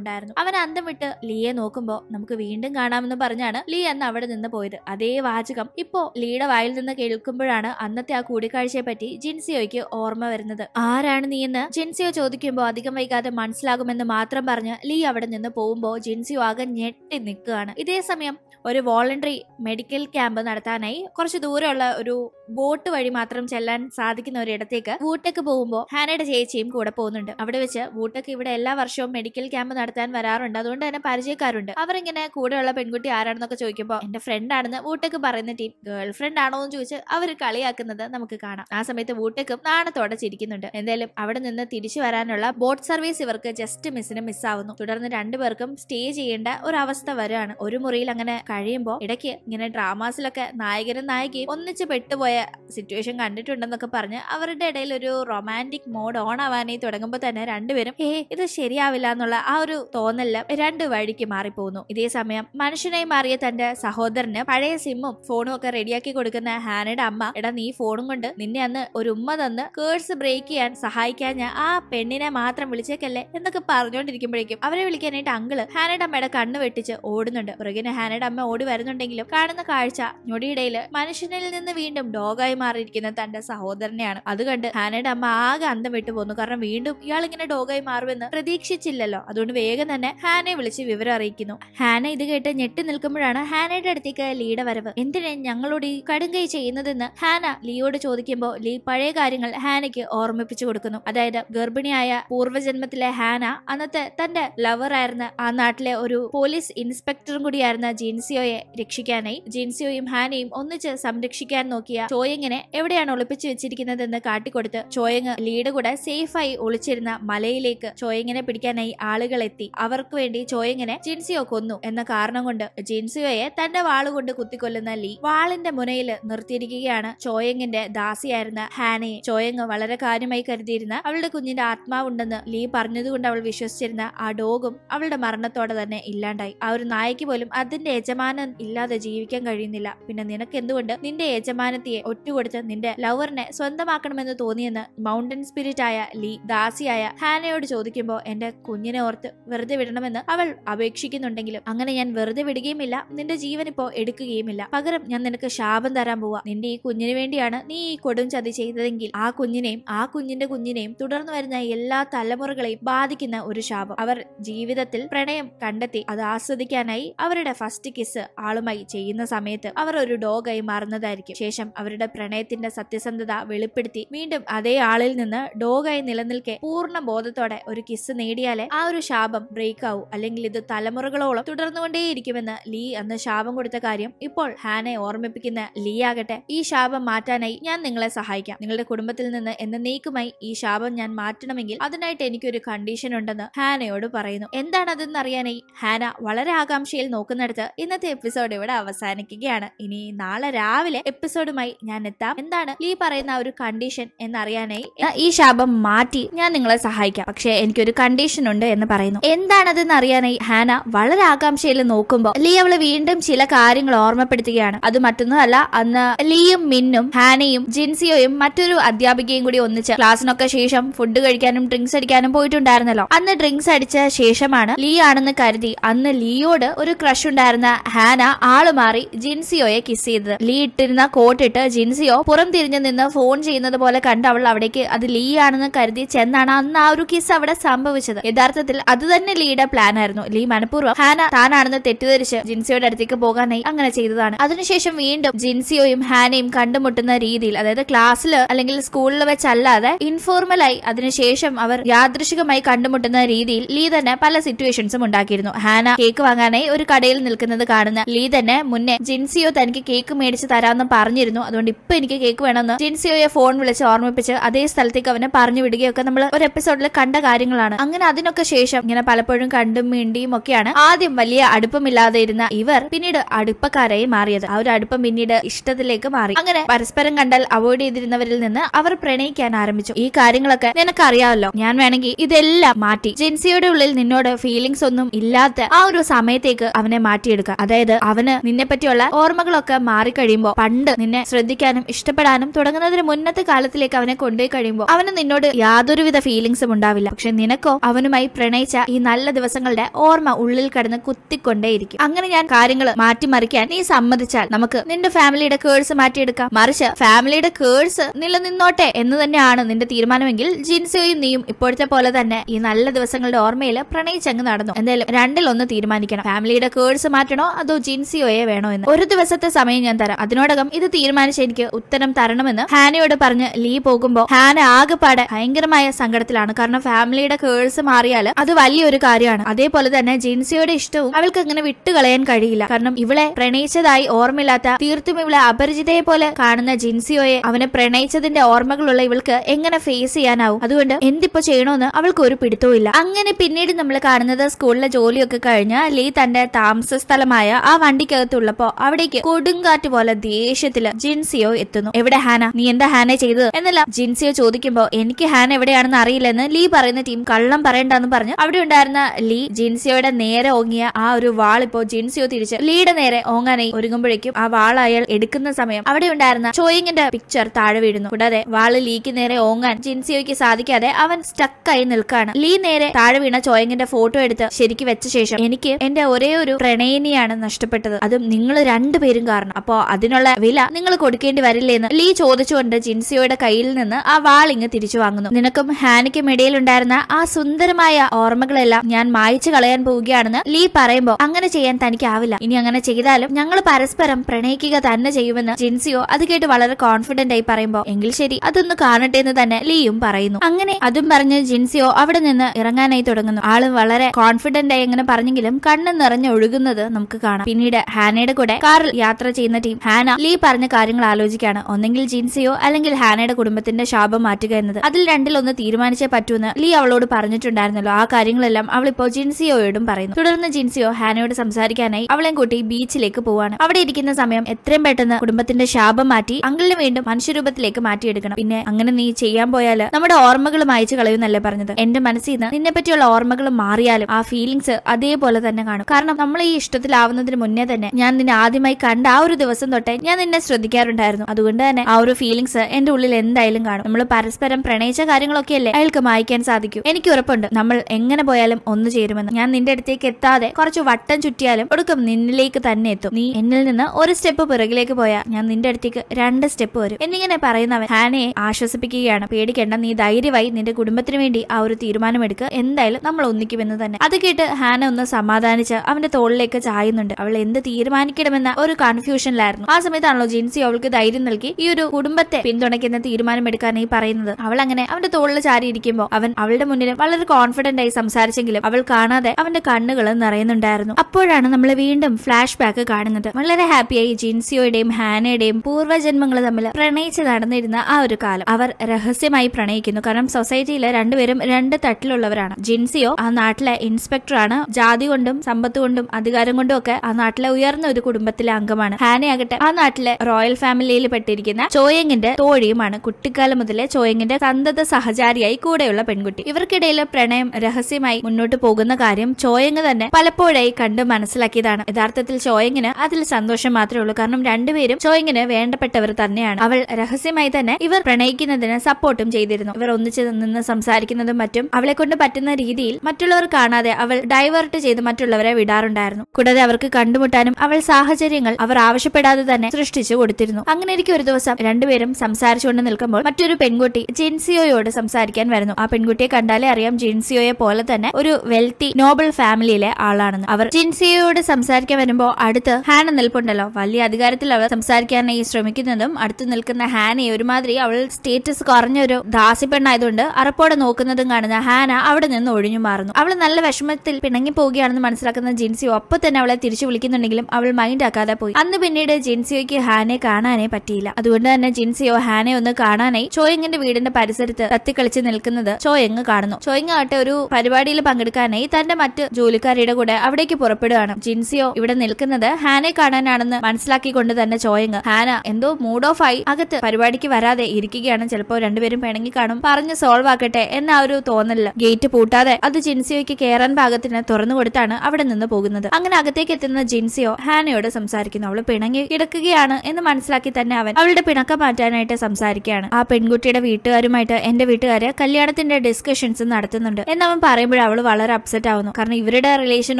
Speaker 1: ഉണ്ടായിരുന്നു അവൻ അന്തം വിട്ട് ലീയെ നോക്കുമ്പോൾ നമുക്ക് വീണ്ടും കാണാമെന്ന് പറഞ്ഞാണ് ലീ അന്ന് അവിടെ നിന്ന് പോയത് അതേ വാചകം ഇപ്പോ ലീയുടെ വായിൽ നിന്ന് കേൾക്കുമ്പോഴാണ് അന്നത്തെ ആ കൂടിക്കാഴ്ചയെ പറ്റി ജിൻസ് ജെൻസിയോയ്ക്ക് ഓർമ്മ വരുന്നത് ആരാണ് നീ എന്ന് ജെൻസിയോ ചോദിക്കുമ്പോൾ അധികം വൈകാതെ മനസ്സിലാകുമെന്ന് മാത്രം പറഞ്ഞ് ലീ അവിടെ നിന്ന് പോകുമ്പോൾ ജെൻസിയോ ആകെ ഞെട്ടി നിൽക്കുകയാണ് ഇതേ സമയം ഒരു വോളണ്ടറി മെഡിക്കൽ ക്യാമ്പ് നടത്താനായി കുറച്ച് ദൂരെയുള്ള ഒരു ബോട്ട് വഴി മാത്രം ചെല്ലാൻ സാധിക്കുന്ന ഒരിടത്തേക്ക് വൂട്ടക്ക് പോകുമ്പോൾ ഹാനയുടെ ചേച്ചിയും കൂടെ പോകുന്നുണ്ട് അവിടെ വെച്ച് വൂട്ടക്ക് ഇവിടെ എല്ലാ വർഷവും മെഡിക്കൽ ക്യാമ്പ് നടത്താൻ വരാറുണ്ട് അതുകൊണ്ട് തന്നെ പരിചയക്കാരുണ്ട് അവരിങ്ങനെ കൂടെയുള്ള പെൺകുട്ടി ആരാണെന്നൊക്കെ ചോദിക്കുമ്പോൾ എന്റെ ഫ്രണ്ട് ആണെന്ന് വൂട്ടക്ക് പറയുന്ന ടീം ഗേൾ ഫ്രണ്ട് ആണോ എന്ന് ചോദിച്ച് അവർ കളിയാക്കുന്നത് നമുക്ക് കാണാം ആ സമയത്ത് വൂട്ടക്കും നാണത്തോടെ ചിരിക്കുന്നുണ്ട് എന്തായാലും അവിടെ നിന്ന് തിരിച്ചു വരാനുള്ള ബോട്ട് സർവീസ് ഇവർക്ക് ജസ്റ്റ് മിസ്സിന് മിസ്സാവുന്നു തുടർന്ന് രണ്ടുപേർക്കും സ്റ്റേ ചെയ്യേണ്ട ഒരു അവസ്ഥ വരികയാണ് ഒരു മുറിയിൽ അങ്ങനെ കഴിയുമ്പോൾ ഇടയ്ക്ക് ഇങ്ങനെ ഡ്രാമാസിലൊക്കെ നായകനും നായികയും ഒന്നിച്ച് പെട്ടുപോയ സിറ്റുവേഷൻ കണ്ടിട്ടുണ്ടെന്നൊക്കെ പറഞ്ഞ് അവരുടെ ഇടയിൽ ഒരു റൊമാൻറ്റിക് മോഡ് ഓൺ ആവാനായി തുടങ്ങുമ്പോൾ തന്നെ രണ്ടുപേരും ഏ ഇത് ശരിയാവില്ല എന്നുള്ള ആ ഒരു തോന്നലില് രണ്ട് വഴിക്ക് മാറിപ്പോകുന്നു ഇതേ സമയം മനുഷ്യനായി മാറിയ തന്റെ സഹോദരന് പഴയ സിമ്മും ഫോണും ഒക്കെ റെഡിയാക്കി കൊടുക്കുന്ന ഹാനയുടെ അമ്മ എടാ നീ ഫോണും കൊണ്ട് നിന്നെ അന്ന് ഒരു ഉമ്മ തന്ന് കേഴ്സ് ബ്രേക്ക് ചെയ്യാൻ സഹായിക്കാൻ ഞാൻ ആ പെണ്ണിനെ മാത്രം വിളിച്ചേക്കല്ലേ എന്നൊക്കെ പറഞ്ഞുകൊണ്ടിരിക്കുമ്പോഴേക്കും അവരെ വിളിക്കാനായിട്ട് അങ്കിള് ഹാനയുടെ അമ്മയുടെ കണ്ണ് വെട്ടിച്ച് ഓടുന്നുണ്ട് പുറകിന് ഹാനയുടെ അമ്മ ഓടി വരുന്നുണ്ടെങ്കിലും കാണുന്ന കാഴ്ച ഞൊടിയിടയിൽ മനുഷ്യനിൽ നിന്ന് വീണ്ടും ഡോഗായി മാറിയിരിക്കുന്ന തന്റെ സഹോദരനെയാണ് അത് കണ്ട് ഹാനയുടെ അമ്മ ആകെ അന്തം വിട്ടു പോന്നു കാരണം വീണ്ടും ഇയാൾ ഇങ്ങനെ ഡോഗായി മാറുമെന്ന് പ്രതീക്ഷിച്ചില്ലല്ലോ അതുകൊണ്ട് വേഗം തന്നെ ഹാനയെ വിളിച്ച് വിവരം അറിയിക്കുന്നു ഹാന ഇത് കേട്ട് ഞെട്ടി നിൽക്കുമ്പോഴാണ് ഹാനയുടെ അടുത്തേക്ക് ലീയുടെ വരവ് എന്തിനാണ് ഞങ്ങളോട് ഈ കടുങ്കൈ ചെയ്യുന്നതെന്ന് ഹാന ലീയോട് ചോദിക്കുമ്പോൾ ലീ പഴയ കാര്യങ്ങൾ ഹാനയ്ക്ക് ഓർമ്മിപ്പിച്ചു കൊടുക്കുന്നു അതായത് ഗർഭിണിയായ പൂർവ്വജന്മത്തിലെ ഹാന അന്നത്തെ തന്റെ ലവർ ആയിരുന്ന ആ നാട്ടിലെ ഒരു പോലീസ് ഇൻസ്പെക്ടറും കൂടിയായിരുന്ന ജിൻസിയോയെ രക്ഷിക്കാനായി ജിൻസിയോയും ഹാനയും ഒന്നിച്ച് സംരക്ഷിക്കാൻ നോക്കിയ ചോയങ്ങിനെ എവിടെയാണ് ഒളിപ്പിച്ചു വെച്ചിരിക്കുന്നതെന്ന് കാട്ടിക്കൊടുത്ത് ചോയങ് ലീഡ് കൂടെ സേഫായി ഒളിച്ചിരുന്ന മലയിലേക്ക് ചോയങ്ങിനെ പിടിക്കാനായി ആളുകൾ എത്തി അവർക്ക് വേണ്ടി ചോയങ്ങിനെ ജിൻസിയോ കൊന്നു എന്ന കാരണം കൊണ്ട് ജിൻസിയോയെ തന്റെ വാളുകൊണ്ട് കുത്തിക്കൊല്ലുന്ന ലീ വാളിന്റെ മുനയിൽ നിർത്തിയിരിക്കുകയാണ് ചോയങ്ങിന്റെ ദാസിയായിരുന്ന ഹാനയെ ചോയങ് വളരെ കാര്യമായി കരുതിയിരുന്ന അവളുടെ കുഞ്ഞിന്റെ ആത്മാവുണ്ടെന്ന് ലീ പറഞ്ഞതുകൊണ്ട് അവൾ വിശ്വസിച്ചിരുന്ന ആ ഡോഗും അവളുടെ മരണത്തോടെ തന്നെ ഇല്ലാണ്ടായി ആ ഒരു നായയ്ക്ക് പോലും അതിന്റെ യജമാനൻ ഇല്ലാതെ ജീവിക്കാൻ കഴിയുന്നില്ല പിന്നെ നിനക്ക് എന്തുകൊണ്ട് നിന്റെ യജമാനത്തിയെ ഒറ്റുകൊടുത്ത് നിന്റെ ലവറിനെ സ്വന്തമാക്കണമെന്ന് തോന്നിയെന്ന് മൗണ്ടൻ സ്പിരിറ്റ് ആയ ലീ ദാസിയായ ഹാനയോട് ചോദിക്കുമ്പോൾ എന്റെ കുഞ്ഞിനെ ഓർത്ത് വെറുതെ വിടണമെന്ന് അവൾ അപേക്ഷിക്കുന്നുണ്ടെങ്കിലും അങ്ങനെ ഞാൻ വെറുതെ വിടുകയുമില്ല നിന്റെ ജീവൻ ഇപ്പോ എടുക്കുകയുമില്ല പകരം ഞാൻ നിനക്ക് ശാപം തരാൻ പോവാ നിന്റെ ഈ കുഞ്ഞിനു വേണ്ടിയാണ് നീ ഈ കൊടും ചതി ചെയ്തതെങ്കിൽ ആ കുഞ്ഞിനെയും ആ കുഞ്ഞിന്റെ കുഞ്ഞിനെയും തുടർന്നു വരുന്ന എല്ലാ തലമുറകളെയും ബാധിക്കുന്ന ഒരു ശാപം അവർ ജീവിതത്തിൽ പ്രണയം കണ്ടെത്തി അത് ആസ്വദിക്കാനായി അവരുടെ ഫസ്റ്റ് കിസ് ആളുമായി ചെയ്യുന്ന സമയത്ത് അവർ ഒരു ഡോഗായി മാറുന്നതായിരിക്കും ശേഷം അവർ അവരുടെ പ്രണയത്തിന്റെ സത്യസന്ധത വെളിപ്പെടുത്തി വീണ്ടും അതേ ആളിൽ നിന്ന് ഡോഗായി നിലനിൽക്കെ പൂർണ്ണ ബോധത്തോടെ ഒരു കിസ് നേടിയാലേ ആ ഒരു ശാപം ബ്രേക്ക് ആവൂ അല്ലെങ്കിൽ ഇത് തലമുറകളോളം തുടർന്നുകൊണ്ടേയിരിക്കുമെന്ന് ലീ അന്ന് ശാപം കൊടുത്ത കാര്യം ഇപ്പോൾ ഹാനെ ഓർമ്മിപ്പിക്കുന്ന ലീ ആകട്ടെ ഈ ശാപം മാറ്റാനായി ഞാൻ നിങ്ങളെ സഹായിക്കാം നിങ്ങളുടെ കുടുംബത്തിൽ നിന്ന് എന്ന നീക്കുമായി ഈ ശാപം ഞാൻ മാറ്റണമെങ്കിൽ അതിനായിട്ട് എനിക്കൊരു കണ്ടീഷൻ ഉണ്ടെന്ന് ഹാനയോട് പറയുന്നു എന്താണതെന്ന് അറിയാനായി ഹാന വളരെ ആകാംക്ഷയിൽ നോക്കുന്നിടത്ത് ഇന്നത്തെ എപ്പിസോഡ് ഇവിടെ അവസാനിക്കുകയാണ് ഇനി നാളെ രാവിലെ എപ്പിസോഡുമായി ഞാൻ എത്താം എന്താണ് ലീ പറയുന്ന ഒരു കണ്ടീഷൻ എന്നറിയാനായി ഈ ശാപം മാറ്റി ഞാൻ നിങ്ങളെ സഹായിക്കാം പക്ഷെ എനിക്കൊരു കണ്ടീഷൻ ഉണ്ട് എന്ന് പറയുന്നു എന്താണതെന്ന് അറിയാനായി ഹാന വളരെ ആകാംക്ഷയിൽ നോക്കുമ്പോൾ ലീ അവളെ വീണ്ടും ചില കാര്യങ്ങൾ ഓർമ്മപ്പെടുത്തുകയാണ് അത് മറ്റൊന്നുമല്ല അന്ന് ലീയും മിന്നും ഹാനയും ജിൻസിയോയും മറ്റൊരു അധ്യാപികയും കൂടി ഒന്നിച്ച് ക്ലാസ്സിനൊക്കെ ശേഷം ഫുഡ് കഴിക്കാനും ഡ്രിങ്ക്സ് അടിക്കാനും പോയിട്ടുണ്ടായിരുന്നല്ലോ അന്ന് ഡ്രിങ്ക്സ് അടിച്ച ശേഷമാണ് ലീ ആണെന്ന് കരുതി അന്ന് ലീയോട് ഒരു ക്രഷ് ഉണ്ടായിരുന്ന ഹാന ആള് മാറി ജിൻസിയോയെ കിസ് ചെയ്തത് ലീ ഇട്ടിരുന്ന കോട്ടിട്ട് ജിൻസിയോ പുറംതിരിഞ്ഞു നിന്ന് ഫോൺ ചെയ്യുന്നത് പോലെ കണ്ട് അവൾ അവിടേക്ക് അത് ലീ ആണെന്ന് കരുതി ചെന്നാണ് അന്ന് ആ ഒരു കിസ് അവിടെ സംഭവിച്ചത് യഥാർത്ഥത്തിൽ അത് തന്നെ ലീയുടെ പ്ലാൻ ആയിരുന്നു ലീ മനഃപൂർവ്വം ഹാന താനാണെന്ന് തെറ്റിദ്ധരിച്ച് ജിൻസിയുടെ അടുത്തേക്ക് പോകാനായി അങ്ങനെ ചെയ്തതാണ് അതിനുശേഷം വീണ്ടും ജിൻസിയോയും ഹാനയും കണ്ടുമുട്ടുന്ന രീതിയിൽ അതായത് ക്ലാസ്സിൽ അല്ലെങ്കിൽ സ്കൂളിൽ വെച്ചല്ലാതെ ഇൻഫോർമലായി അതിനുശേഷം അവർ യാദൃശികമായി കണ്ടുമുട്ടുന്ന രീതിയിൽ ലീ തന്നെ പല സിറ്റുവേഷൻസും ഉണ്ടാക്കിയിരുന്നു ഹാന കേക്ക് വാങ്ങാനായി ഒരു കടയിൽ നിൽക്കുന്നത് കാണുന്ന ലീ തന്നെ മുന്നേ ജിൻസിയോ തനിക്ക് കേക്ക് മേടിച്ച് തരാമെന്ന് പറഞ്ഞിരുന്നു അതുകൊണ്ട് ഇപ്പൊ എനിക്ക് കേക്ക് വേണമെന്ന് ജിൻസിയോയെ ഫോൺ വിളിച്ച് ഓർമ്മിപ്പിച്ച് അതേ സ്ഥലത്തേക്ക് അവനെ പറഞ്ഞു വിടുകയൊക്കെ നമ്മൾ ഒരു എപ്പിസോഡിൽ കണ്ട കാര്യങ്ങളാണ് അങ്ങനെ അതിനൊക്കെ ശേഷം ഇങ്ങനെ പലപ്പോഴും കണ്ടും മിണ്ടിയും ഒക്കെയാണ് ആദ്യം വലിയ അടുപ്പമില്ലാതെ ഇരുന്ന ഇവർ പിന്നീട് അടുപ്പക്കാരായി മാറിയത് ആ ഒരു അടുപ്പം പിന്നീട് ഇഷ്ടത്തിലേക്ക് മാറി അങ്ങനെ പരസ്പരം കണ്ടാൽ അവോയ്ഡ് ചെയ്തിരുന്നവരിൽ നിന്ന് അവർ പ്രണയിക്കാൻ ആരംഭിച്ചു ഈ കാര്യങ്ങളൊക്കെ നിനക്കറിയാമല്ലോ ഞാൻ വേണമെങ്കിൽ ഇതെല്ലാം മാറ്റി ജിൻസിയുടെ ഉള്ളിൽ നിന്നോട് ഫീലിംഗ്സ് ഒന്നും ഇല്ലാത്ത ആ ഒരു സമയത്തേക്ക് അവനെ മാറ്റിയെടുക്കുക അതായത് അവന് നിന്നെ പറ്റിയുള്ള ഓർമ്മകളൊക്കെ മാറിക്കഴിയുമ്പോൾ പണ്ട് നിന്നെ ശ്രദ്ധ ശ്രദ്ധിക്കാനും ഇഷ്ടപ്പെടാനും തുടങ്ങുന്നതിന് മുന്നത്തെ കാലത്തിലേക്ക് അവനെ കൊണ്ടുപോയി കഴിയുമ്പോൾ അവന് നിന്നോട് യാതൊരുവിധ ഫീലിംഗ്സും ഉണ്ടാവില്ല പക്ഷെ നിനക്കോ അവനുമായി പ്രണയിച്ച ഈ നല്ല ദിവസങ്ങളുടെ ഓർമ്മ ഉള്ളിൽ കടന്ന് കുത്തിക്കൊണ്ടേയിരിക്കും അങ്ങനെ ഞാൻ കാര്യങ്ങൾ മാറ്റിമറിക്കാൻ നീ സമ്മതിച്ചാൽ നമുക്ക് നിന്റെ ഫാമിലിയുടെ കേഴ്സ് മാറ്റിയെടുക്കാം മറിച്ച് ഫാമിലിയുടെ കേഴ്സ് നിലനിന്നോട്ടെ എന്ന് തന്നെയാണ് നിന്റെ തീരുമാനമെങ്കിൽ ജിൻസയും നീയും ഇപ്പോഴത്തെ പോലെ തന്നെ ഈ നല്ല ദിവസങ്ങളുടെ ഓർമ്മയിൽ പ്രണയിച്ചങ്ങ് നടന്നു എന്തായാലും രണ്ടിലൊന്ന് തീരുമാനിക്കണം ഫാമിലിയുടെ കേഴ്സ് മാറ്റണോ അതോ ജിൻസിയോയെ വേണോ എന്ന് ഒരു ദിവസത്തെ സമയം ഞാൻ തരാം അതിനോടകം ഇത് തീരുമാനിച്ച പക്ഷെ എനിക്ക് ഉത്തരം തരണമെന്ന് ഹാനയോട് പറഞ്ഞ് ലീ പോകുമ്പോൾ ഹാന ആകെപ്പാടെ ഭയങ്കരമായ സങ്കടത്തിലാണ് കാരണം ഫാമിലിയുടെ കേഴ്സ് മാറിയാൽ അത് വലിയൊരു കാര്യമാണ് അതേപോലെ തന്നെ ജിൻസിയുടെ ഇഷ്ടവും അവൾക്ക് അങ്ങനെ വിട്ടുകളയാൻ കഴിയില്ല കാരണം ഇവളെ പ്രണയിച്ചതായി ഓർമ്മയില്ലാത്ത തീർത്തും ഇവളെ അപരിചിതയെ പോലെ കാണുന്ന ജിൻസിയോയെ അവനെ പ്രണയിച്ചതിന്റെ ഓർമ്മകളുള്ള ഇവൾക്ക് എങ്ങനെ ഫേസ് ചെയ്യാനാവും അതുകൊണ്ട് എന്തിപ്പോ ചെയ്യണോന്ന് അവൾക്ക് ഒരു പിടുത്തവും ഇല്ല അങ്ങനെ പിന്നീട് നമ്മൾ കാണുന്നത് സ്കൂളിലെ ജോലിയൊക്കെ കഴിഞ്ഞ് ലീ തന്റെ താമസ സ്ഥലമായ ആ വണ്ടിക്കകത്തുള്ളപ്പോ അവിടേക്ക് കൊടുങ്കാറ്റ് പോലെ ദേഷ്യത്തില് ജിൻസി ജിൻസിയോ എത്തുന്നു എവിടെ ഹാന നീ എന്താ ഹാനെ ചെയ്തത് എന്നല്ല ജിൻസിയോ ചോദിക്കുമ്പോൾ എനിക്ക് ഹാൻ എവിടെയാണെന്ന് അറിയില്ലെന്ന് ലീ പറയുന്ന ടീം കള്ളം പറയണ്ടെന്ന് പറഞ്ഞു അവിടെ ഉണ്ടായിരുന്ന ലീ ജിൻസിയോയുടെ നേരെ ഓങ്ങിയ ആ ഒരു വാൾ ഇപ്പോ ജിൻസിയോ തിരിച്ച് ലീയുടെ നേരെ ഓങ്ങാനായി ഒരുങ്ങുമ്പോഴേക്കും ആ വാൾ അയാൾ എടുക്കുന്ന സമയം അവിടെ ഉണ്ടായിരുന്ന ചോയിങ്ങിന്റെ പിക്ചർ താഴെ വീഴുന്നു കൂടാതെ വാള് ലീക്ക് നേരെ ഓങ്ങാൻ ജിൻസിയോയ്ക്ക് സാധിക്കാതെ അവൻ സ്റ്റക്കായി നിൽക്കാണ് ലീ നേരെ താഴെ വീണ ചോയിങ്ങിന്റെ ഫോട്ടോ എടുത്ത് ശരിക്ക് വെച്ച ശേഷം എനിക്ക് എന്റെ ഒരേ ഒരു പ്രണയിനിയാണ് നഷ്ടപ്പെട്ടത് അതും നിങ്ങൾ രണ്ടുപേരും കാരണം അപ്പോ അതിനുള്ള വില നിങ്ങൾ കൊടുക്കും കൊടുക്കേണ്ടി വരില്ലേന്ന് ലീ ചോദിച്ചുകൊണ്ട് ജിൻസിയോയുടെ കയ്യിൽ നിന്ന് ആ വാൾ തിരിച്ചു വാങ്ങുന്നു നിനക്കും ഹാനിക്കും ഇടയിലുണ്ടായിരുന്ന ആ സുന്ദരമായ ഓർമ്മകളെല്ലാം ഞാൻ മായച്ചു കളയാൻ പോവുകയാണെന്ന് ലീ പറയുമ്പോൾ അങ്ങനെ ചെയ്യാൻ തനിക്കാവില്ല ഇനി അങ്ങനെ ചെയ്താലും ഞങ്ങൾ പരസ്പരം പ്രണയിക്കുക തന്നെ ചെയ്യുമെന്ന് ജിൻസിയോ അത് കേട്ട് വളരെ കോൺഫിഡന്റ് ആയി പറയുമ്പോൾ എങ്കിൽ ശരി അതൊന്ന് കാണട്ടെ എന്ന് തന്നെ ലീയും പറയുന്നു അങ്ങനെ അതും പറഞ്ഞ് ജിൻസിയോ അവിടെ നിന്ന് ഇറങ്ങാനായി തുടങ്ങുന്നു ആള് വളരെ കോൺഫിഡന്റ് ആയി അങ്ങനെ പറഞ്ഞെങ്കിലും കണ്ണ് നിറഞ്ഞൊഴുകുന്നത് നമുക്ക് കാണാം പിന്നീട് ഹാനയുടെ കൂടെ കാറിൽ യാത്ര ചെയ്യുന്ന ടീം ഹാന ലീ പറഞ്ഞ കാര്യങ്ങൾ ആലോചിക്കാണ് ഒന്നെങ്കിൽ ജിൻസിയോ അല്ലെങ്കിൽ ഹാനയുടെ കുടുംബത്തിന്റെ ശാപം മാറ്റുക എന്നത് അതിൽ രണ്ടിലൊന്ന് തീരുമാനിച്ചേ പറ്റൂന്ന് ലീ അവളോട് പറഞ്ഞിട്ടുണ്ടായിരുന്നല്ലോ ആ കാര്യങ്ങളെല്ലാം അവൾ ഇപ്പോൾ ജിൻസിയോയോടും പറയുന്നു തുടർന്ന് ജിൻസിയോ ഹാനയോട് സംസാരിക്കാനായി അവളെയും കൂട്ടി ബീച്ചിലേക്ക് പോവാണ് അവിടെ ഇരിക്കുന്ന സമയം എത്രയും പെട്ടെന്ന് കുടുംബത്തിന്റെ ശാപം മാറ്റി അങ്കിളിനെ വീണ്ടും മനുഷ്യരൂപത്തിലേക്ക് മാറ്റിയെടുക്കണം പിന്നെ അങ്ങനെ നീ ചെയ്യാൻ പോയാൽ നമ്മുടെ ഓർമ്മകൾ മായച്ചു കളയുന്നല്ലേ പറഞ്ഞത് എന്റെ മനസ്സിൽ നിന്ന് നിന്നെ പറ്റിയുള്ള ഓർമ്മകൾ മാറിയാലും ആ ഫീലിങ്സ് അതേപോലെ തന്നെ കാണും കാരണം നമ്മൾ ഈ ഇഷ്ടത്തിലാവുന്നതിന് മുന്നേ തന്നെ ഞാൻ നിന്നെ ആദ്യമായി കണ്ട ആ ഒരു ദിവസം തൊട്ടേ ഞാൻ നിന്നെ ശ്രദ്ധിക്കാറുണ്ട് ചെയ്യാറുണ്ടായിരുന്നു അതുകൊണ്ട് തന്നെ ആ ഒരു ഫീലിങ്സ് എന്റെ ഉള്ളിൽ എന്തായാലും കാണും നമ്മൾ പരസ്പരം പ്രണയിച്ച കാര്യങ്ങളൊക്കെ അല്ലേ അയാൾക്ക് മായ്ക്കാൻ സാധിക്കും എനിക്ക് ഉറപ്പുണ്ട് നമ്മൾ എങ്ങനെ പോയാലും ഒന്ന് ചേരുമെന്ന് ഞാൻ നിന്റെ അടുത്തേക്ക് എത്താതെ കുറച്ച് വട്ടം ചുറ്റിയാലും ഒടുക്കം നിന്നിലേക്ക് തന്നെ എത്തും നീ എന്നിൽ നിന്ന് ഒരു സ്റ്റെപ്പ് പിറകിലേക്ക് പോയാൽ ഞാൻ നിന്റെ അടുത്തേക്ക് രണ്ട് സ്റ്റെപ്പ് വരും എന്നിങ്ങനെ പറയുന്നവൻ ഹാനയെ ആശ്വസിപ്പിക്കുകയാണ് പേടിക്കേണ്ട നീ ധൈര്യമായി നിന്റെ കുടുംബത്തിന് വേണ്ടി ആ ഒരു തീരുമാനമെടുക്കുക എന്തായാലും നമ്മൾ ഒന്നിക്കുമെന്ന് തന്നെ അത് കേട്ട് ഹാന ഒന്ന് സമാധാനിച്ച് അവന്റെ തോളിലേക്ക് ചായുന്നുണ്ട് അവൾ എന്ത് തീരുമാനിക്കണമെന്ന ഒരു കൺഫ്യൂഷനിലായിരുന്നു ആ സമയത്താണല്ലോ ജിൻസി അവൾ അവൾക്ക് ധൈര്യം നൽകി ഈ ഒരു കുടുംബത്തെ പിന്തുണയ്ക്കുന്ന തീരുമാനമെടുക്കാനായി പറയുന്നത് അവൾ അങ്ങനെ അവന്റെ തോളിൽ ചാരിയിരിക്കുമ്പോൾ അവൻ അവളുടെ മുന്നിൽ വളരെ കോൺഫിഡന്റ് ആയി സംസാരിച്ചെങ്കിലും അവൾ കാണാതെ അവന്റെ കണ്ണുകൾ നിറയുന്നുണ്ടായിരുന്നു അപ്പോഴാണ് നമ്മൾ വീണ്ടും ഫ്ലാഷ് ബാക്ക് കാണുന്നത് വളരെ ഹാപ്പിയായി ജിൻസിയോയുടെയും ഹാനയുടെയും പൂർവ്വജന്മങ്ങൾ തമ്മിൽ പ്രണയിച്ച് നടന്നിരുന്ന ആ ഒരു കാലം അവർ രഹസ്യമായി പ്രണയിക്കുന്നു കാരണം സൊസൈറ്റിയിലെ രണ്ടുപേരും രണ്ട് തട്ടിലുള്ളവരാണ് ജിൻസിയോ ആ നാട്ടിലെ ഇൻസ്പെക്ടറാണ് ജാതി കൊണ്ടും സമ്പത്ത് കൊണ്ടും അധികാരം കൊണ്ടും ഒക്കെ ആ നാട്ടിലെ ഉയർന്ന ഒരു കുടുംബത്തിലെ അംഗമാണ് ഹാനയാകട്ടെ ആ നാട്ടിലെ റോയൽ ഫാമിലി ഫാമിലിയിൽ പെട്ടിരിക്കുന്ന ചോയങ്ങിന്റെ തോഴിയുമാണ് കുട്ടിക്കാലം മുതലേ ചോയങ്ങിന്റെ സന്തത സഹചാരിയായി കൂടെയുള്ള പെൺകുട്ടി ഇവർക്കിടയിലെ പ്രണയം രഹസ്യമായി മുന്നോട്ട് പോകുന്ന കാര്യം ചോയങ് തന്നെ പലപ്പോഴായി കണ്ട് മനസ്സിലാക്കിയതാണ് യഥാർത്ഥത്തിൽ ചോയങ്ങിന് അതിൽ സന്തോഷം മാത്രമേ ഉള്ളൂ കാരണം രണ്ടുപേരും ചോയങ്ങിന് വേണ്ടപ്പെട്ടവർ തന്നെയാണ് അവൾ രഹസ്യമായി തന്നെ ഇവർ പ്രണയിക്കുന്നതിന് സപ്പോർട്ടും ചെയ്തിരുന്നു ഇവർ ഒന്നിച്ച് നിന്ന് സംസാരിക്കുന്നതും മറ്റും അവളെ കൊണ്ട് പറ്റുന്ന രീതിയിൽ മറ്റുള്ളവർ കാണാതെ അവൾ ഡൈവേർട്ട് ചെയ്ത് മറ്റുള്ളവരെ വിടാറുണ്ടായിരുന്നു കൂടാതെ അവർക്ക് കണ്ടുമുട്ടാനും അവൾ സാഹചര്യങ്ങൾ അവർ ആവശ്യപ്പെടാതെ തന്നെ സൃഷ്ടിച്ചു കൊടുത്തിരുന്നു ഉണ്ടായിരുന്നു അങ്ങനെ ഇരിക്കും ഒരു ദിവസം രണ്ടുപേരും സംസാരിച്ചുകൊണ്ട് നിൽക്കുമ്പോൾ മറ്റൊരു പെൺകുട്ടി ജിൻസിയോയോട് സംസാരിക്കാൻ വരുന്നു ആ പെൺകുട്ടിയെ കണ്ടാലേ അറിയാം ജിൻസിയോയെ പോലെ തന്നെ ഒരു വെൽത്തി നോബിൾ ഫാമിലിയിലെ ആളാണെന്ന് അവർ ജിൻസിയോയോട് സംസാരിക്കാൻ വരുമ്പോൾ അടുത്ത് ഹാന നിൽപ്പുണ്ടല്ലോ വലിയ അധികാരത്തിൽ അവർ സംസാരിക്കാനായി ശ്രമിക്കുന്നതും അടുത്ത് നിൽക്കുന്ന ഹാനയെ ഒരുമാതിരി അവൾ സ്റ്റേറ്റസ് കുറഞ്ഞ ദാസി പെണ്ണായതുകൊണ്ട് അറപ്പോടെ നോക്കുന്നതും കാണുന്ന ഹാന അവിടെ നിന്ന് ഒഴിഞ്ഞു മാറുന്നു അവൾ നല്ല വിഷമത്തിൽ പിണങ്ങി പോവുകയാണെന്ന് മനസ്സിലാക്കുന്ന ജിൻസിയോ ഒപ്പം തന്നെ അവളെ തിരിച്ചു വിളിക്കുന്നുണ്ടെങ്കിലും അവൾ മൈൻഡ് ആക്കാതെ പോയി അന്ന് പിന്നീട് ജിൻസിയോയ്ക്ക് ഹാനെ കാണാൻ കാണാനേ പറ്റിയില്ല അതുകൊണ്ട് തന്നെ ജിൻസിയോ ഹാനെ ഒന്ന് കാണാനായി ചോയിങ്ങിന്റെ വീടിന്റെ പരിസരത്ത് തത്തിക്കളിച്ച് നിൽക്കുന്നത് ചോയങ് കാണുന്നു ചോയിങ് ആട്ടെ ഒരു പരിപാടിയിൽ പങ്കെടുക്കാനായി തന്റെ മറ്റ് ജോലിക്കാരുടെ കൂടെ അവിടേക്ക് പുറപ്പെടുകയാണ് ജിൻസിയോ ഇവിടെ നിൽക്കുന്നത് ഹാനെ കാണാനാണെന്ന് മനസ്സിലാക്കിക്കൊണ്ട് തന്നെ ചോയങ് ഹാന എന്തോ മൂഡ് ഓഫ് ആയി അകത്ത് പരിപാടിക്ക് വരാതെ ഇരിക്കുകയാണ് ചിലപ്പോൾ രണ്ടുപേരും പിണങ്ങി കാണും പറഞ്ഞ് സോൾവ് ആക്കട്ടെ എന്ന ഒരു തോന്നലില്ല ഗേറ്റ് പൂട്ടാതെ അത് ജിൻസിയോയ്ക്ക് കയറാൻ ഭാഗത്തിന് തുറന്നു കൊടുത്താണ് അവിടെ നിന്ന് പോകുന്നത് അങ്ങനെ അകത്തേക്ക് എത്തുന്ന ജിൻസിയോ ഹാനയോട് സംസാരിക്കുന്നു അവള് പിണങ്ങി കിടക്കുകയാണ് എന്ന് മനസ്സിലാക്കി മനസ്സിലാക്കി തന്നെ അവൻ അവളുടെ പിണക്കം മാറ്റാനായിട്ട് സംസാരിക്കുകയാണ് ആ പെൺകുട്ടിയുടെ വീട്ടുകാരുമായിട്ട് എന്റെ വീട്ടുകാര് കല്യാണത്തിന്റെ ഡിസ്കഷൻസ് നടത്തുന്നുണ്ട് എന്നവൻ പറയുമ്പോൾ അവൾ വളരെ അപ്സെറ്റ് ആവുന്നു കാരണം ഇവരുടെ റിലേഷൻ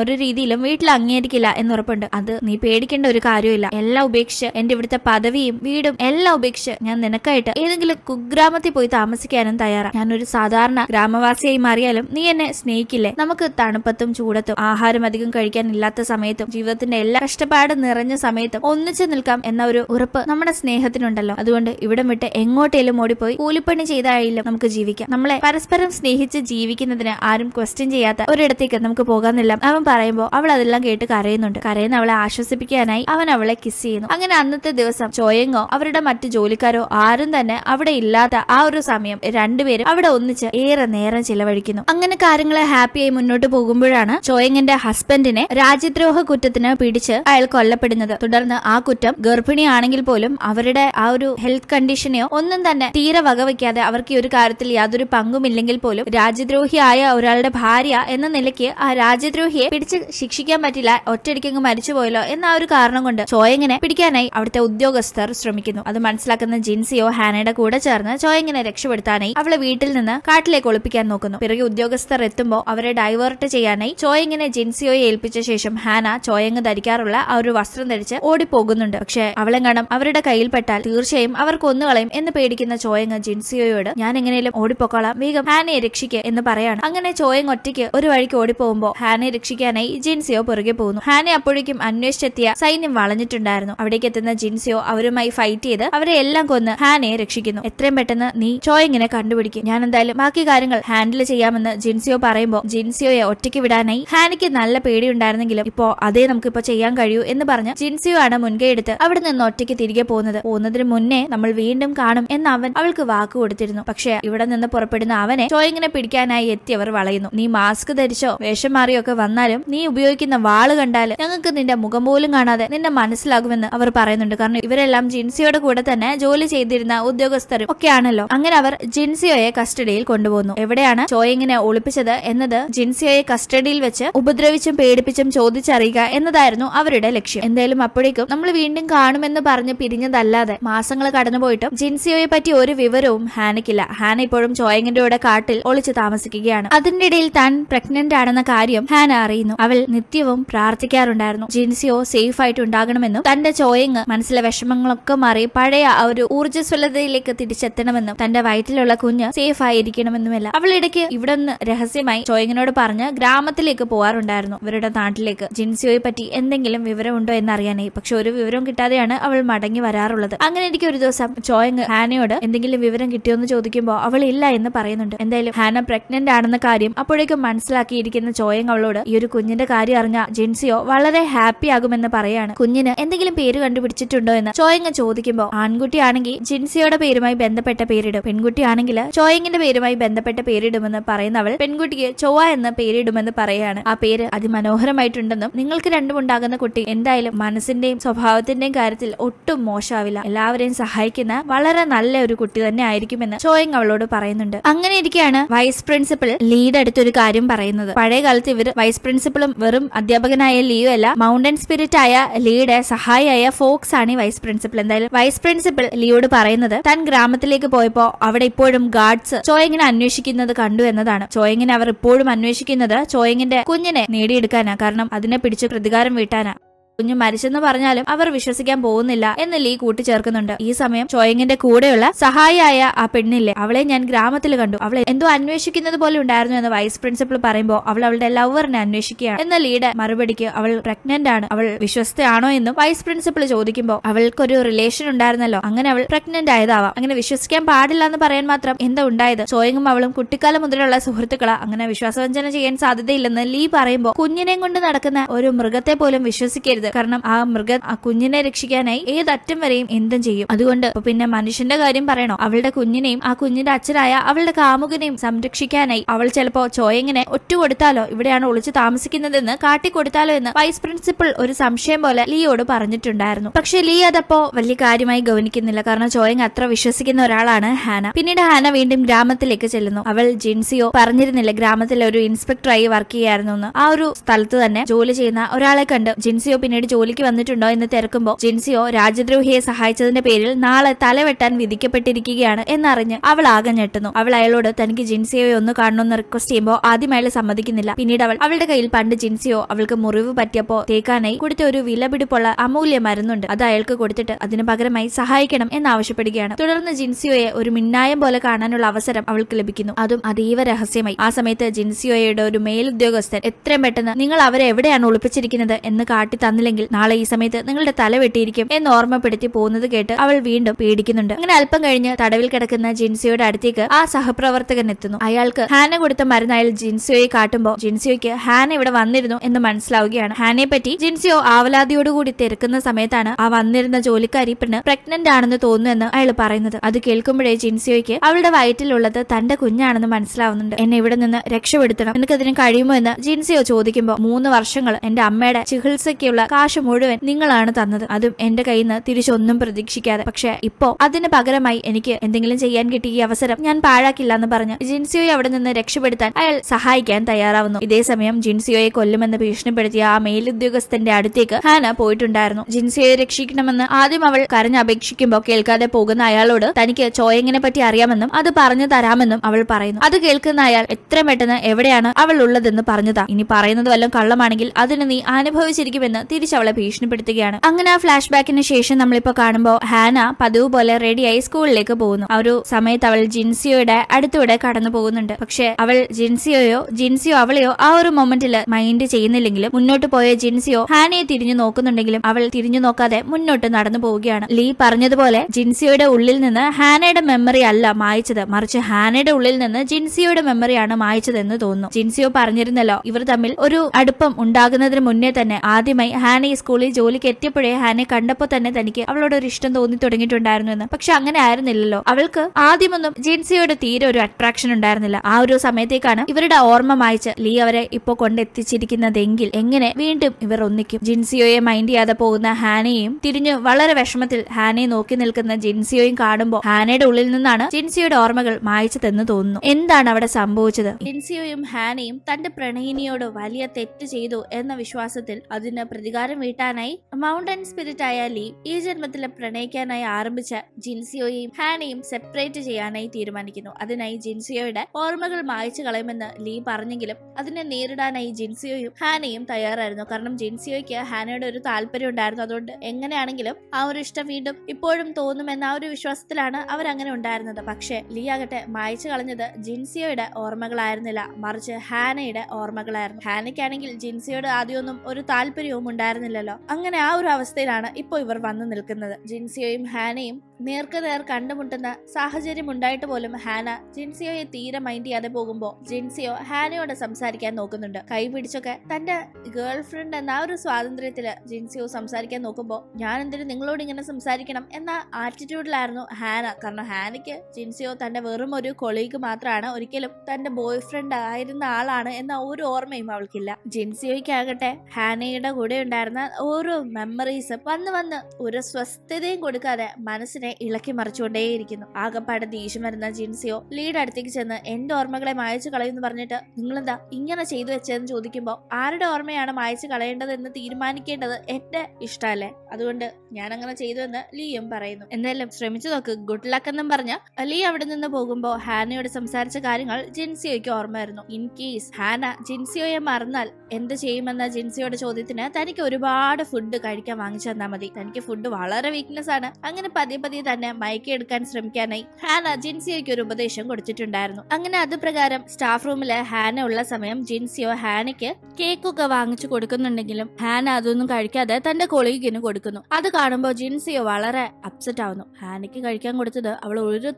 Speaker 1: ഒരു രീതിയിലും വീട്ടിൽ അംഗീകരിക്കില്ല എന്നുറപ്പുണ്ട് അത് നീ പേടിക്കേണ്ട ഒരു കാര്യമില്ല എല്ലാം ഉപേക്ഷിച്ച് എന്റെ ഇവിടുത്തെ പദവിയും വീടും എല്ലാം ഉപേക്ഷിച്ച് ഞാൻ നിനക്കായിട്ട് ഏതെങ്കിലും കുഗ്രാമത്തിൽ പോയി താമസിക്കാനും തയ്യാറാണ് ഞാനൊരു സാധാരണ ഗ്രാമവാസിയായി മാറിയാലും നീ എന്നെ സ്നേഹിക്കില്ലേ നമുക്ക് തണുപ്പത്തും ചൂടത്തും ആഹാരം അധികം കഴിക്കാൻ ഇല്ലാത്ത സമയത്തും ജീവിതത്തിന്റെ എല്ലാ കഷ്ടപ്പാട് നിറഞ്ഞ സമയത്തും ഒന്നിച്ചു നിൽക്കാം എന്ന ഒരു ഉറപ്പ് നമ്മുടെ സ്നേഹത്തിനുണ്ടല്ലോ അതുകൊണ്ട് ഇവിടം വിട്ട് എങ്ങോട്ടേലും ഓടിപ്പോയി കൂലിപ്പണി ചെയ്തായാലും നമുക്ക് ജീവിക്കാം നമ്മളെ പരസ്പരം സ്നേഹിച്ച് ജീവിക്കുന്നതിന് ആരും ക്വസ്റ്റ്യൻ ചെയ്യാത്ത ഒരിടത്തേക്ക് നമുക്ക് പോകാന്നില്ല അവൻ പറയുമ്പോൾ അവൾ അതെല്ലാം കേട്ട് കരയുന്നുണ്ട് കരയുന്ന അവളെ ആശ്വസിപ്പിക്കാനായി അവൻ അവളെ കിസ് ചെയ്യുന്നു അങ്ങനെ അന്നത്തെ ദിവസം ചോയങ്ങോ അവരുടെ മറ്റു ജോലിക്കാരോ ആരും തന്നെ അവിടെ ഇല്ലാത്ത ആ ഒരു സമയം രണ്ടുപേരും അവിടെ ഒന്നിച്ച് ഏറെ നേരം ചിലവഴിക്കുന്നു അങ്ങനെ കാര്യങ്ങളെ ഹാപ്പിയായി മുന്നോട്ട് പോകുമ്പോഴാണ് ചോയങ്ങിന്റെ ഹസ്ബൻഡിനെ രാജ്യദ്രോഹ കുറ്റത്തിന് പിടിച്ച് അയാൾ കൊല്ലപ്പെടുന്നത് തുടർന്ന് ആ കുറ്റം ഗർഭിണിയാണെങ്കിൽ പോലും അവരുടെ ആ ഒരു ഹെൽത്ത് കണ്ടീഷനെയോ ഒന്നും തന്നെ തീരെ വകവയ്ക്കാതെ അവർക്ക് ഈ ഒരു കാര്യത്തിൽ യാതൊരു പങ്കുമില്ലെങ്കിൽ പോലും രാജ്യദ്രോഹിയായ ഒരാളുടെ ഭാര്യ എന്ന നിലയ്ക്ക് ആ രാജ്യദ്രോഹിയെ പിടിച്ച് ശിക്ഷിക്കാൻ പറ്റില്ല ഒറ്റയടിക്കങ്ങ് മരിച്ചുപോയല്ലോ എന്ന ആ ഒരു കാരണം കൊണ്ട് ചോയങ്ങിനെ പിടിക്കാനായി അവിടുത്തെ ഉദ്യോഗസ്ഥർ ശ്രമിക്കുന്നു അത് മനസ്സിലാക്കുന്ന ജിൻസിയോ ഹാനയുടെ കൂടെ ചേർന്ന് ചോയങ്ങിനെ രക്ഷപ്പെടുത്താനായി അവളെ വീട്ടിൽ നിന്ന് കാട്ടിലേക്ക് ഒളിപ്പിക്കാൻ നോക്കുന്നു പിറകെ ഉദ്യോഗസ്ഥർ എത്തുമ്പോൾ അവരെ ഡൈവേർട്ട് ചെയ്യാനായി ചോയങ്ങിനെ ജിൻസിയോയെ ഏൽപ്പിച്ച ശേഷം ഹാന ചോയങ് ധരിക്കാറുള്ള ആ ഒരു വസ്ത്രം ധരിച്ച് ഓടിപ്പോകുന്നുണ്ട് പക്ഷെ അവളെങ്ങാനും അവരുടെ കയ്യിൽപ്പെട്ടാൽ തീർച്ചയായും അവർ കൊന്നുകളയും എന്ന് പേടിക്കുന്ന ചോയങ് ജിൻസിയോയോട് ഞാൻ എങ്ങനെയും ഓടിപ്പോക്കോളാം വേഗം ഹാനയെ രക്ഷിക്കുക എന്ന് പറയാണ് അങ്ങനെ ചോയങ് ഒറ്റയ്ക്ക് ഒരു വഴിക്ക് ഓടിപ്പോകുമ്പോൾ ഹാനയെ രക്ഷിക്കാനായി ജിൻസിയോ പുറകെ പോകുന്നു ഹാനെ അപ്പോഴേക്കും അന്വേഷിച്ചെത്തിയ സൈന്യം വളഞ്ഞിട്ടുണ്ടായിരുന്നു അവിടേക്ക് എത്തുന്ന ജിൻസിയോ അവരുമായി ഫൈറ്റ് ചെയ്ത് അവരെ എല്ലാം കൊന്ന് ഹാനയെ രക്ഷിക്കുന്നു എത്രയും പെട്ടെന്ന് നീ ചോയങ്ങിനെ കണ്ടുപിടിക്കും ഞാൻ എന്തായാലും ബാക്കി കാര്യങ്ങൾ ഹാൻഡിൽ ചെയ്യാമെന്ന് ജിൻസിയോ പറയുമ്പോൾ ജിൻസിയോയെ ഒറ്റയ്ക്ക് വിടാനായി ഹാനയ്ക്ക് നല്ല പേടിയുണ്ടായിരുന്നെങ്കിലും ഇപ്പോ അതേ നമുക്കിപ്പോ ചെയ്യാൻ കഴിയൂ എന്ന് പറഞ്ഞ് ജിൻസിയോ ആണ് മുൻകൈ എടുത്ത് അവിടെ നിന്ന് ഒറ്റയ്ക്ക് തിരികെ പോകുന്നത് പോകുന്നതിന് മുന്നേ നമ്മൾ വീണ്ടും കാണും എന്ന് അവൻ അവൾക്ക് വാക്ക് കൊടുത്തിരുന്നു പക്ഷേ ഇവിടെ നിന്ന് പുറപ്പെടുന്ന അവനെ ചോയിങ്ങിനെ പിടിക്കാനായി അവർ വളയുന്നു നീ മാസ്ക് ധരിച്ചോ വേഷം ഒക്കെ വന്നാലും നീ ഉപയോഗിക്കുന്ന വാള് കണ്ടാൽ ഞങ്ങൾക്ക് നിന്റെ മുഖം പോലും കാണാതെ നിന്നെ മനസ്സിലാകുമെന്ന് അവർ പറയുന്നുണ്ട് കാരണം ഇവരെല്ലാം ജിൻസിയോടെ കൂടെ തന്നെ ജോലി ചെയ്തിരുന്ന ഉദ്യോഗസ്ഥരും ഒക്കെയാണല്ലോ അങ്ങനെ അവർ ജിൻസിയോയെ കസ്റ്റഡിയിൽ കൊണ്ടുപോകുന്നു എവിടെയാണ് ചോയിങ്ങിനെ ഒളിപ്പിച്ചത് എന്നത് ജിൻസിയോയെ കസ്റ്റഡിയിൽ വെച്ച് ഉപദ്രവിച്ചും പേടിപ്പിച്ചും ചോദിച്ചറിയുക എന്നതായിരുന്നു അവരുടെ ലക്ഷ്യം എന്തായാലും അപ്പോഴേക്കും നമ്മൾ വീണ്ടും കാണുമെന്ന് പറഞ്ഞു പറഞ്ഞ് പിരിഞ്ഞതല്ലാതെ മാസങ്ങൾ കടന്നുപോയിട്ടും ജിൻസിയോയെ പറ്റി ഒരു വിവരവും ഹാനയ്ക്കില്ല ഹാന ഇപ്പോഴും ചോയങ്ങിന്റെ കൂടെ കാട്ടിൽ ഒളിച്ചു താമസിക്കുകയാണ് അതിന്റെ ഇടയിൽ താൻ പ്രഗ്നന്റ് ആണെന്ന കാര്യം ഹാന അറിയുന്നു അവൾ നിത്യവും പ്രാർത്ഥിക്കാറുണ്ടായിരുന്നു ജിൻസിയോ സേഫ് ആയിട്ട് ഉണ്ടാകണമെന്നും തന്റെ ചോയങ് മനസ്സിലെ വിഷമങ്ങളൊക്കെ മാറി പഴയ ആ ഒരു ഊർജ്ജസ്വലതയിലേക്ക് തിരിച്ചെത്തണമെന്നും തന്റെ വയറ്റിലുള്ള കുഞ്ഞ് സേഫ് ആയിരിക്കണമെന്നുമല്ല അവൾ ഇടയ്ക്ക് ഇവിടെ നിന്ന് രഹസ്യമായി ചോയങ്ങിനോട് പറഞ്ഞ് ഗ്രാമത്തിലേക്ക് പോവാറുണ്ടായിരുന്നു ഇവരുടെ നാട്ടിലേക്ക് ജിൻസിയോയെ പറ്റി എന്തെങ്കിലും വിവരമുണ്ടോ എന്നറിയാനായി പക്ഷെ ഒരു വിവരവും കിട്ടാതെയാണ് അവൾ മടങ്ങി വരാറുള്ളത് അങ്ങനെ എനിക്ക് ഒരു ദിവസം ചോയങ് ഹാനയോട് എന്തെങ്കിലും വിവരം കിട്ടിയോ എന്ന് ചോദിക്കുമ്പോൾ അവൾ ഇല്ല എന്ന് പറയുന്നുണ്ട് എന്തായാലും ഹാന പ്രഗ്നന്റ് ആണെന്ന കാര്യം അപ്പോഴേക്കും മനസ്സിലാക്കിയിരിക്കുന്ന ചോയങ് അവളോട് ഈ ഒരു കുഞ്ഞിന്റെ കാര്യം അറിഞ്ഞ ജിൻസിയോ വളരെ ഹാപ്പി ആകുമെന്ന് പറയാണ് കുഞ്ഞിന് എന്തെങ്കിലും പേര് കണ്ടുപിടിച്ചിട്ടുണ്ടോ എന്ന് ചോയങ് ചോദിക്കുമ്പോൾ ആൺകുട്ടിയാണെങ്കിൽ ജിൻസിയോടെ പേരുമായി ബന്ധപ്പെട്ട പേരിടും പെൺകുട്ടിയാണെങ്കിൽ ചോയങ്ങിന്റെ പേരുമായി ബന്ധപ്പെട്ട പേരിടുമെന്ന് പറയുന്ന അവൾ പെൺകുട്ടിക്ക് ചൊവ്വ എന്ന പേരിടുമെന്ന് പറയാണ് ആ പേര് അതിമനോഹരമായിട്ടുണ്ടെന്നും നിങ്ങൾക്ക് രണ്ടും ഉണ്ടാകുന്ന കുട്ടി എന്തായാലും മനസ്സിന്റെയും സ്വഭാവത്തിന്റെയും കാര്യത്തിൽ ഒട്ടും ഒട്ടും മോശമാവില്ല എല്ലാവരെയും സഹായിക്കുന്ന വളരെ നല്ല ഒരു കുട്ടി തന്നെ ആയിരിക്കുമെന്ന് ചോയങ് അവളോട് പറയുന്നുണ്ട് അങ്ങനെ ഇരിക്കെയാണ് വൈസ് പ്രിൻസിപ്പൽ ലീഡ് എടുത്തൊരു കാര്യം പറയുന്നത് പഴയ കാലത്ത് ഇവർ വൈസ് പ്രിൻസിപ്പളും വെറും അധ്യാപകനായ ലിയോ അല്ല മൗണ്ടൻ സ്പിരിറ്റ് ആയ ലീഡ് സഹായിയായ ഫോക്സ് ആണ് ഈ വൈസ് പ്രിൻസിപ്പൽ എന്തായാലും വൈസ് പ്രിൻസിപ്പൽ ലിയോട് പറയുന്നത് താൻ ഗ്രാമത്തിലേക്ക് പോയപ്പോ അവിടെ ഇപ്പോഴും ഗാർഡ്സ് ചോയങ്ങിനെ അന്വേഷിക്കുന്നത് കണ്ടു എന്നതാണ് ചോയങ്ങിനെ അവർ ഇപ്പോഴും അന്വേഷിക്കുന്നത് ചോയങ്ങിന്റെ കുഞ്ഞിനെ നേടിയെടുക്കാനാ കാരണം അതിനെ പിടിച്ച് പ്രതികാരം വീട്ടാനാ കുഞ്ഞു മരിച്ചെന്ന് പറഞ്ഞാലും അവർ വിശ്വസിക്കാൻ പോകുന്നില്ല എന്ന് ലീ കൂട്ടിച്ചേർക്കുന്നുണ്ട് ഈ സമയം ചോയിങ്ങിന്റെ കൂടെയുള്ള സഹായിയായ ആ പെണ്ണില്ലേ അവളെ ഞാൻ ഗ്രാമത്തിൽ കണ്ടു അവളെ എന്തോ അന്വേഷിക്കുന്നത് പോലെ ഉണ്ടായിരുന്നു എന്ന് വൈസ് പ്രിൻസിപ്പൾ പറയുമ്പോൾ അവൾ അവളുടെ ലവറിനെ അന്വേഷിക്കുകയാണ് എന്ന ലീയുടെ മറുപടിക്ക് അവൾ പ്രഗ്നന്റ് ആണ് അവൾ വിശ്വസ്തയാണോ എന്നും വൈസ് പ്രിൻസിപ്പൾ ചോദിക്കുമ്പോൾ അവൾക്കൊരു റിലേഷൻ ഉണ്ടായിരുന്നല്ലോ അങ്ങനെ അവൾ പ്രഗ്നന്റ് ആയതാവാം അങ്ങനെ വിശ്വസിക്കാൻ പാടില്ല എന്ന് പറയാൻ മാത്രം എന്താ ഉണ്ടായത് ചോയിങ്ങും അവളും കുട്ടിക്കാലം മുതലുള്ള സുഹൃത്തുക്കള അങ്ങനെ വിശ്വാസവഞ്ചന ചെയ്യാൻ സാധ്യതയില്ലെന്ന് ലീ പറയുമ്പോൾ കുഞ്ഞിനെ കൊണ്ട് നടക്കുന്ന ഒരു മൃഗത്തെ പോലും വിശ്വസിക്കരുത് ചെയ്യരുത് കാരണം ആ മൃഗ ആ കുഞ്ഞിനെ രക്ഷിക്കാനായി ഏതറ്റം വരെയും എന്തും ചെയ്യും അതുകൊണ്ട് പിന്നെ മനുഷ്യന്റെ കാര്യം പറയണോ അവളുടെ കുഞ്ഞിനെയും ആ കുഞ്ഞിന്റെ അച്ഛനായ അവളുടെ കാമുകനെയും സംരക്ഷിക്കാനായി അവൾ ചിലപ്പോ ചോയങ്ങിനെ ഒറ്റ കൊടുത്താലോ ഇവിടെയാണ് ഒളിച്ചു താമസിക്കുന്നതെന്ന് കാട്ടിക്കൊടുത്താലോ എന്ന് വൈസ് പ്രിൻസിപ്പൾ ഒരു സംശയം പോലെ ലീയോട് പറഞ്ഞിട്ടുണ്ടായിരുന്നു പക്ഷെ ലീ അതപ്പോ വലിയ കാര്യമായി ഗവനിക്കുന്നില്ല കാരണം ചോയങ് അത്ര വിശ്വസിക്കുന്ന ഒരാളാണ് ഹാന പിന്നീട് ഹാന വീണ്ടും ഗ്രാമത്തിലേക്ക് ചെല്ലുന്നു അവൾ ജിൻസിയോ പറഞ്ഞിരുന്നില്ല ഗ്രാമത്തിലെ ഒരു ഇൻസ്പെക്ടറായി വർക്ക് ചെയ്യായിരുന്നു ആ ഒരു സ്ഥലത്ത് തന്നെ ജോലി ചെയ്യുന്ന ഒരാളെ കണ്ട് ജിൻസിയോ പിന്നീട് ജോലിക്ക് വന്നിട്ടുണ്ടോ എന്ന് തിരക്കുമ്പോൾ ജിൻസിയോ രാജദ്രോഹിയെ സഹായിച്ചതിന്റെ പേരിൽ നാളെ തലവെട്ടാൻ വിധിക്കപ്പെട്ടിരിക്കുകയാണ് എന്നറിഞ്ഞ് അവൾ ആകെ ഞെട്ടുന്നു അവൾ അയാളോട് തനിക്ക് ജിൻസിയോ ഒന്ന് കാണണമെന്ന് റിക്വസ്റ്റ് ചെയ്യുമ്പോൾ ആദ്യം അയാൾ സമ്മതിക്കുന്നില്ല പിന്നീട് അവൾ അവളുടെ കയ്യിൽ പണ്ട് ജിൻസിയോ അവൾക്ക് മുറിവ് പറ്റിയപ്പോ തേക്കാനായി കൊടുത്ത ഒരു വിലപിടിപ്പുള്ള അമൂല്യ മരുന്നുണ്ട് അത് അയാൾക്ക് കൊടുത്തിട്ട് അതിന് പകരമായി സഹായിക്കണം എന്നാവശ്യപ്പെടുകയാണ് തുടർന്ന് ജിൻസിയോയെ ഒരു മിന്നായം പോലെ കാണാനുള്ള അവസരം അവൾക്ക് ലഭിക്കുന്നു അതും അതീവ രഹസ്യമായി ആ സമയത്ത് ജിൻസിയോയുടെ ഒരു മേലുദ്യോഗസ്ഥൻ എത്രയും പെട്ടെന്ന് നിങ്ങൾ അവരെ എവിടെയാണ് ഒളിപ്പിച്ചിരിക്കുന്നത് എന്ന് കാട്ടി തന്നില്ല വന്നില്ലെങ്കിൽ നാളെ ഈ സമയത്ത് നിങ്ങളുടെ തല വെട്ടിയിരിക്കും എന്ന് ഓർമ്മപ്പെടുത്തി പോകുന്നത് കേട്ട് അവൾ വീണ്ടും പേടിക്കുന്നുണ്ട് അങ്ങനെ അല്പം കഴിഞ്ഞ് തടവിൽ കിടക്കുന്ന ജിൻസിയുടെ അടുത്തേക്ക് ആ സഹപ്രവർത്തകൻ എത്തുന്നു അയാൾക്ക് ഹാന കൊടുത്ത മരുന്നായാൽ ജിൻസിയോയെ കാട്ടുമ്പോൾ ജിൻസിയോയ്ക്ക് ഹാന ഇവിടെ വന്നിരുന്നു എന്ന് മനസ്സിലാവുകയാണ് ഹാനയെ പറ്റി ജിൻസിയോ ആവലാതിയോടുകൂടി തിരക്കുന്ന സമയത്താണ് ആ വന്നിരുന്ന ജോലിക്കാരി പെണ്ണ് പ്രഗ്നന്റ് ആണെന്ന് തോന്നുന്നു അയാൾ പറയുന്നത് അത് കേൾക്കുമ്പോഴേ ജിൻസിയോയ്ക്ക് അവളുടെ വയറ്റിലുള്ളത് തന്റെ കുഞ്ഞാണെന്ന് മനസ്സിലാവുന്നുണ്ട് എന്നെ ഇവിടെ നിന്ന് രക്ഷപ്പെടുത്തണം എനിക്കതിന് കഴിയുമോ എന്ന് ജിൻസിയോ ചോദിക്കുമ്പോൾ മൂന്ന് വർഷങ്ങൾ എന്റെ അമ്മയുടെ ചികിത്സയ്ക്കുള്ള കാശ് മുഴുവൻ നിങ്ങളാണ് തന്നത് അതും എന്റെ കയ്യിൽ നിന്ന് തിരിച്ചൊന്നും പ്രതീക്ഷിക്കാതെ പക്ഷെ ഇപ്പോ അതിന് പകരമായി എനിക്ക് എന്തെങ്കിലും ചെയ്യാൻ കിട്ടിയ ഈ അവസരം ഞാൻ പാഴാക്കില്ല എന്ന് പറഞ്ഞ് ജിൻസിയോയെ അവിടെ നിന്ന് രക്ഷപ്പെടുത്താൻ അയാൾ സഹായിക്കാൻ തയ്യാറാവുന്നു ഇതേസമയം ജിൻസിയോയെ കൊല്ലുമെന്ന് ഭീഷണിപ്പെടുത്തിയ ആ മേലുദ്യോഗസ്ഥന്റെ അടുത്തേക്ക് ഹാന പോയിട്ടുണ്ടായിരുന്നു ജിൻസിയോയെ രക്ഷിക്കണമെന്ന് ആദ്യം അവൾ കരഞ്ഞപേക്ഷിക്കുമ്പോൾ കേൾക്കാതെ പോകുന്ന അയാളോട് തനിക്ക് ചോയങ്ങിനെ പറ്റി അറിയാമെന്നും അത് പറഞ്ഞു തരാമെന്നും അവൾ പറയുന്നു അത് കേൾക്കുന്ന അയാൾ എത്ര പെട്ടെന്ന് എവിടെയാണ് അവൾ ഉള്ളതെന്ന് പറഞ്ഞതാ ഇനി പറയുന്നത് വല്ലതും കള്ളമാണെങ്കിൽ അതിന് നീ അനുഭവിച്ചിരിക്കുമെന്ന് തിരി തിരിച്ച് അവളെ ഭീഷണിപ്പെടുത്തുകയാണ് അങ്ങനെ ആ ഫ്ലാഷ് ബാക്കിന് ശേഷം നമ്മളിപ്പോ കാണുമ്പോൾ ഹാന പതിവ് പോലെ റെഡിയായി സ്കൂളിലേക്ക് പോകുന്നു ആ ഒരു സമയത്ത് അവൾ ജിൻസിയോയുടെ അടുത്തൂടെ കടന്നു പോകുന്നുണ്ട് പക്ഷെ അവൾ ജിൻസിയോയോ ജിൻസിയോ അവളെയോ ആ ഒരു മൊമെന്റിൽ മൈൻഡ് ചെയ്യുന്നില്ലെങ്കിലും മുന്നോട്ട് പോയ ജിൻസിയോ ഹാനയെ തിരിഞ്ഞു നോക്കുന്നുണ്ടെങ്കിലും അവൾ തിരിഞ്ഞു നോക്കാതെ മുന്നോട്ട് നടന്നു പോവുകയാണ് ലീ പറഞ്ഞതുപോലെ ജിൻസിയോയുടെ ഉള്ളിൽ നിന്ന് ഹാനയുടെ മെമ്മറി അല്ല മായച്ചത് മറിച്ച് ഹാനയുടെ ഉള്ളിൽ നിന്ന് ജിൻസിയോയുടെ മെമ്മറിയാണ് മായച്ചതെന്ന് തോന്നുന്നു ജിൻസിയോ പറഞ്ഞിരുന്നല്ലോ ഇവർ തമ്മിൽ ഒരു അടുപ്പം ഉണ്ടാകുന്നതിന് മുന്നേ തന്നെ ആദ്യമായി ആന ഈ സ്കൂളിൽ ജോലിക്ക് എത്തിയപ്പോഴേ ഹാനെ കണ്ടപ്പോൾ തന്നെ തനിക്ക് അവളോട് ഒരു ഇഷ്ടം തോന്നി തുടങ്ങിയിട്ടുണ്ടായിരുന്നു എന്ന് പക്ഷെ അങ്ങനെ ആയിരുന്നില്ലല്ലോ അവൾക്ക് ആദ്യമൊന്നും ജിൻസിയോട് തീരെ ഒരു അട്രാക്ഷൻ ഉണ്ടായിരുന്നില്ല ആ ഒരു സമയത്തേക്കാണ് ഇവരുടെ ഓർമ്മ മായച്ച് ലീ അവരെ ഇപ്പോൾ കൊണ്ടെത്തിച്ചിരിക്കുന്നതെങ്കിൽ എങ്ങനെ വീണ്ടും ഇവർ ഒന്നിക്കും ജിൻസിയോയെ മൈൻഡ് ചെയ്യാതെ പോകുന്ന ഹാനയും തിരിഞ്ഞു വളരെ വിഷമത്തിൽ ഹാനയെ നോക്കി നിൽക്കുന്ന ജിൻസിയോയും കാണുമ്പോൾ ഹാനയുടെ ഉള്ളിൽ നിന്നാണ് ജിൻസിയുടെ ഓർമ്മകൾ മായച്ചതെന്ന് തോന്നുന്നു എന്താണ് അവിടെ സംഭവിച്ചത് ജിൻസിയോയും ഹാനയും തന്റെ പ്രണയിനിയോട് വലിയ തെറ്റ് ചെയ്തു എന്ന വിശ്വാസത്തിൽ അതിന് പ്രതികാരം വികാരം വീട്ടാനായി മൗണ്ടൻ സ്പിരിറ്റ് ആയ ലീ ഈ ജന്മത്തിലെ പ്രണയിക്കാനായി ആരംഭിച്ച ജിൻസിയോയെയും ഹാനയും സെപ്പറേറ്റ് ചെയ്യാനായി തീരുമാനിക്കുന്നു അതിനായി ജിൻസിയോയുടെ ഓർമ്മകൾ മായച്ചു കളയുമെന്ന് ലീ പറഞ്ഞെങ്കിലും അതിനെ നേരിടാനായി ജിൻസിയോയും ഹാനയും തയ്യാറായിരുന്നു കാരണം ജിൻസിയോയ്ക്ക് ഹാനയുടെ ഒരു താല്പര്യം ഉണ്ടായിരുന്നു അതുകൊണ്ട് എങ്ങനെയാണെങ്കിലും ആ ഒരു ഇഷ്ടം വീണ്ടും ഇപ്പോഴും തോന്നുമെന്ന ആ ഒരു വിശ്വാസത്തിലാണ് അവരങ്ങനെ ഉണ്ടായിരുന്നത് പക്ഷേ ലീ ആകട്ടെ മായച്ചു കളഞ്ഞത് ജിൻസിയോയുടെ ഓർമ്മകളായിരുന്നില്ല മറിച്ച് ഹാനയുടെ ഓർമ്മകളായിരുന്നു ഹാനയ്ക്കാണെങ്കിൽ ജിൻസിയോട് ആദ്യമൊന്നും ഒരു താല്പര്യവും ഉണ്ടായിരുന്നു ഉണ്ടായിരുന്നില്ലല്ലോ അങ്ങനെ ആ ഒരു അവസ്ഥയിലാണ് ഇപ്പോൾ ഇവർ വന്നു നിൽക്കുന്നത് ജിൻസിയോയും ഹാനയും നേർക്കുനേർ കണ്ടുമുട്ടുന്ന സാഹചര്യം ഉണ്ടായിട്ട് പോലും ഹാന ജിൻസിയോയെ തീരെ മൈൻഡ് ചെയ്യാതെ പോകുമ്പോൾ ജിൻസിയോ ഹാനയോട് സംസാരിക്കാൻ നോക്കുന്നുണ്ട് കൈ പിടിച്ചൊക്കെ തന്റെ ഗേൾ ഫ്രണ്ട് എന്ന ആ ഒരു സ്വാതന്ത്ര്യത്തില് ജിൻസിയോ സംസാരിക്കാൻ നോക്കുമ്പോൾ ഞാൻ എന്തിനും നിങ്ങളോട് ഇങ്ങനെ സംസാരിക്കണം എന്ന ആറ്റിറ്റ്യൂഡിലായിരുന്നു ഹാന കാരണം ഹാനയ്ക്ക് ജിൻസിയോ തന്റെ വെറും ഒരു കൊളീഗ് മാത്രമാണ് ഒരിക്കലും തന്റെ ബോയ് ഫ്രണ്ട് ആയിരുന്ന ആളാണ് എന്ന ഒരു ഓർമ്മയും അവൾക്കില്ല ജിൻസിയോയ്ക്കാകട്ടെ ഹാനയുടെ കൂടെ ഉണ്ടായിരുന്ന ഓരോ മെമ്മറീസ് വന്ന് വന്ന് ഒരു സ്വസ്ഥതയും കൊടുക്കാതെ മനസ്സിനെ ഇളക്കി മറിച്ചുകൊണ്ടേയിരിക്കുന്നു ആകപ്പാട് ദേഷ്യം വരുന്ന ജിൻസിയോ ലീഡ് അടുത്തേക്ക് ചെന്ന് എന്റെ ഓർമ്മകളെ മായച്ചു കളയുമെന്ന് പറഞ്ഞിട്ട് നിങ്ങളെന്താ ഇങ്ങനെ ചെയ്തു വെച്ചതെന്ന് ചോദിക്കുമ്പോൾ ആരുടെ ഓർമ്മയാണ് മായച്ചു കളയേണ്ടതെന്ന് തീരുമാനിക്കേണ്ടത് എന്റെ ഇഷ്ടമല്ലേ അതുകൊണ്ട് ഞാൻ അങ്ങനെ ചെയ്തു എന്ന് ലീയും പറയുന്നു എന്തായാലും ശ്രമിച്ചു നോക്ക് ഗുഡ് ലക്ക് എന്നും പറഞ്ഞ ലീ അവിടെ നിന്ന് പോകുമ്പോൾ ഹാനയോട് സംസാരിച്ച കാര്യങ്ങൾ ജിൻസിയോയ്ക്ക് ഓർമ്മ വരുന്നു ഇൻ കേസ് ഹാന ജിൻസിയോയെ മറന്നാൽ എന്ത് ചെയ്യുമെന്ന ജിൻസിയോടെ ചോദ്യത്തിന് തനിക്ക് ഒരുപാട് ഫുഡ് കഴിക്കാൻ വാങ്ങിച്ചു തന്നാൽ മതി തനിക്ക് ഫുഡ് വളരെ വീക്ക്നെസ് ആണ് അങ്ങനെ പതിയെ ആദ്യം തന്നെ മയക്കിയെടുക്കാൻ ശ്രമിക്കാനായി ഹാന ജിൻസിയയ്ക്ക് ഒരു ഉപദേശം കൊടുത്തിട്ടുണ്ടായിരുന്നു അങ്ങനെ അത് പ്രകാരം സ്റ്റാഫ് റൂമിൽ ഹാന ഉള്ള സമയം ജിൻസിയോ ഹാനയ്ക്ക് കേക്കൊക്കെ വാങ്ങിച്ചു കൊടുക്കുന്നുണ്ടെങ്കിലും ഹാന അതൊന്നും കഴിക്കാതെ തന്റെ കൊളീഗിന് കൊടുക്കുന്നു അത് കാണുമ്പോൾ ജിൻസിയോ വളരെ അപ്സെറ്റ് ആവുന്നു ഹാനയ്ക്ക് കഴിക്കാൻ കൊടുത്തത് അവൾ ഒരു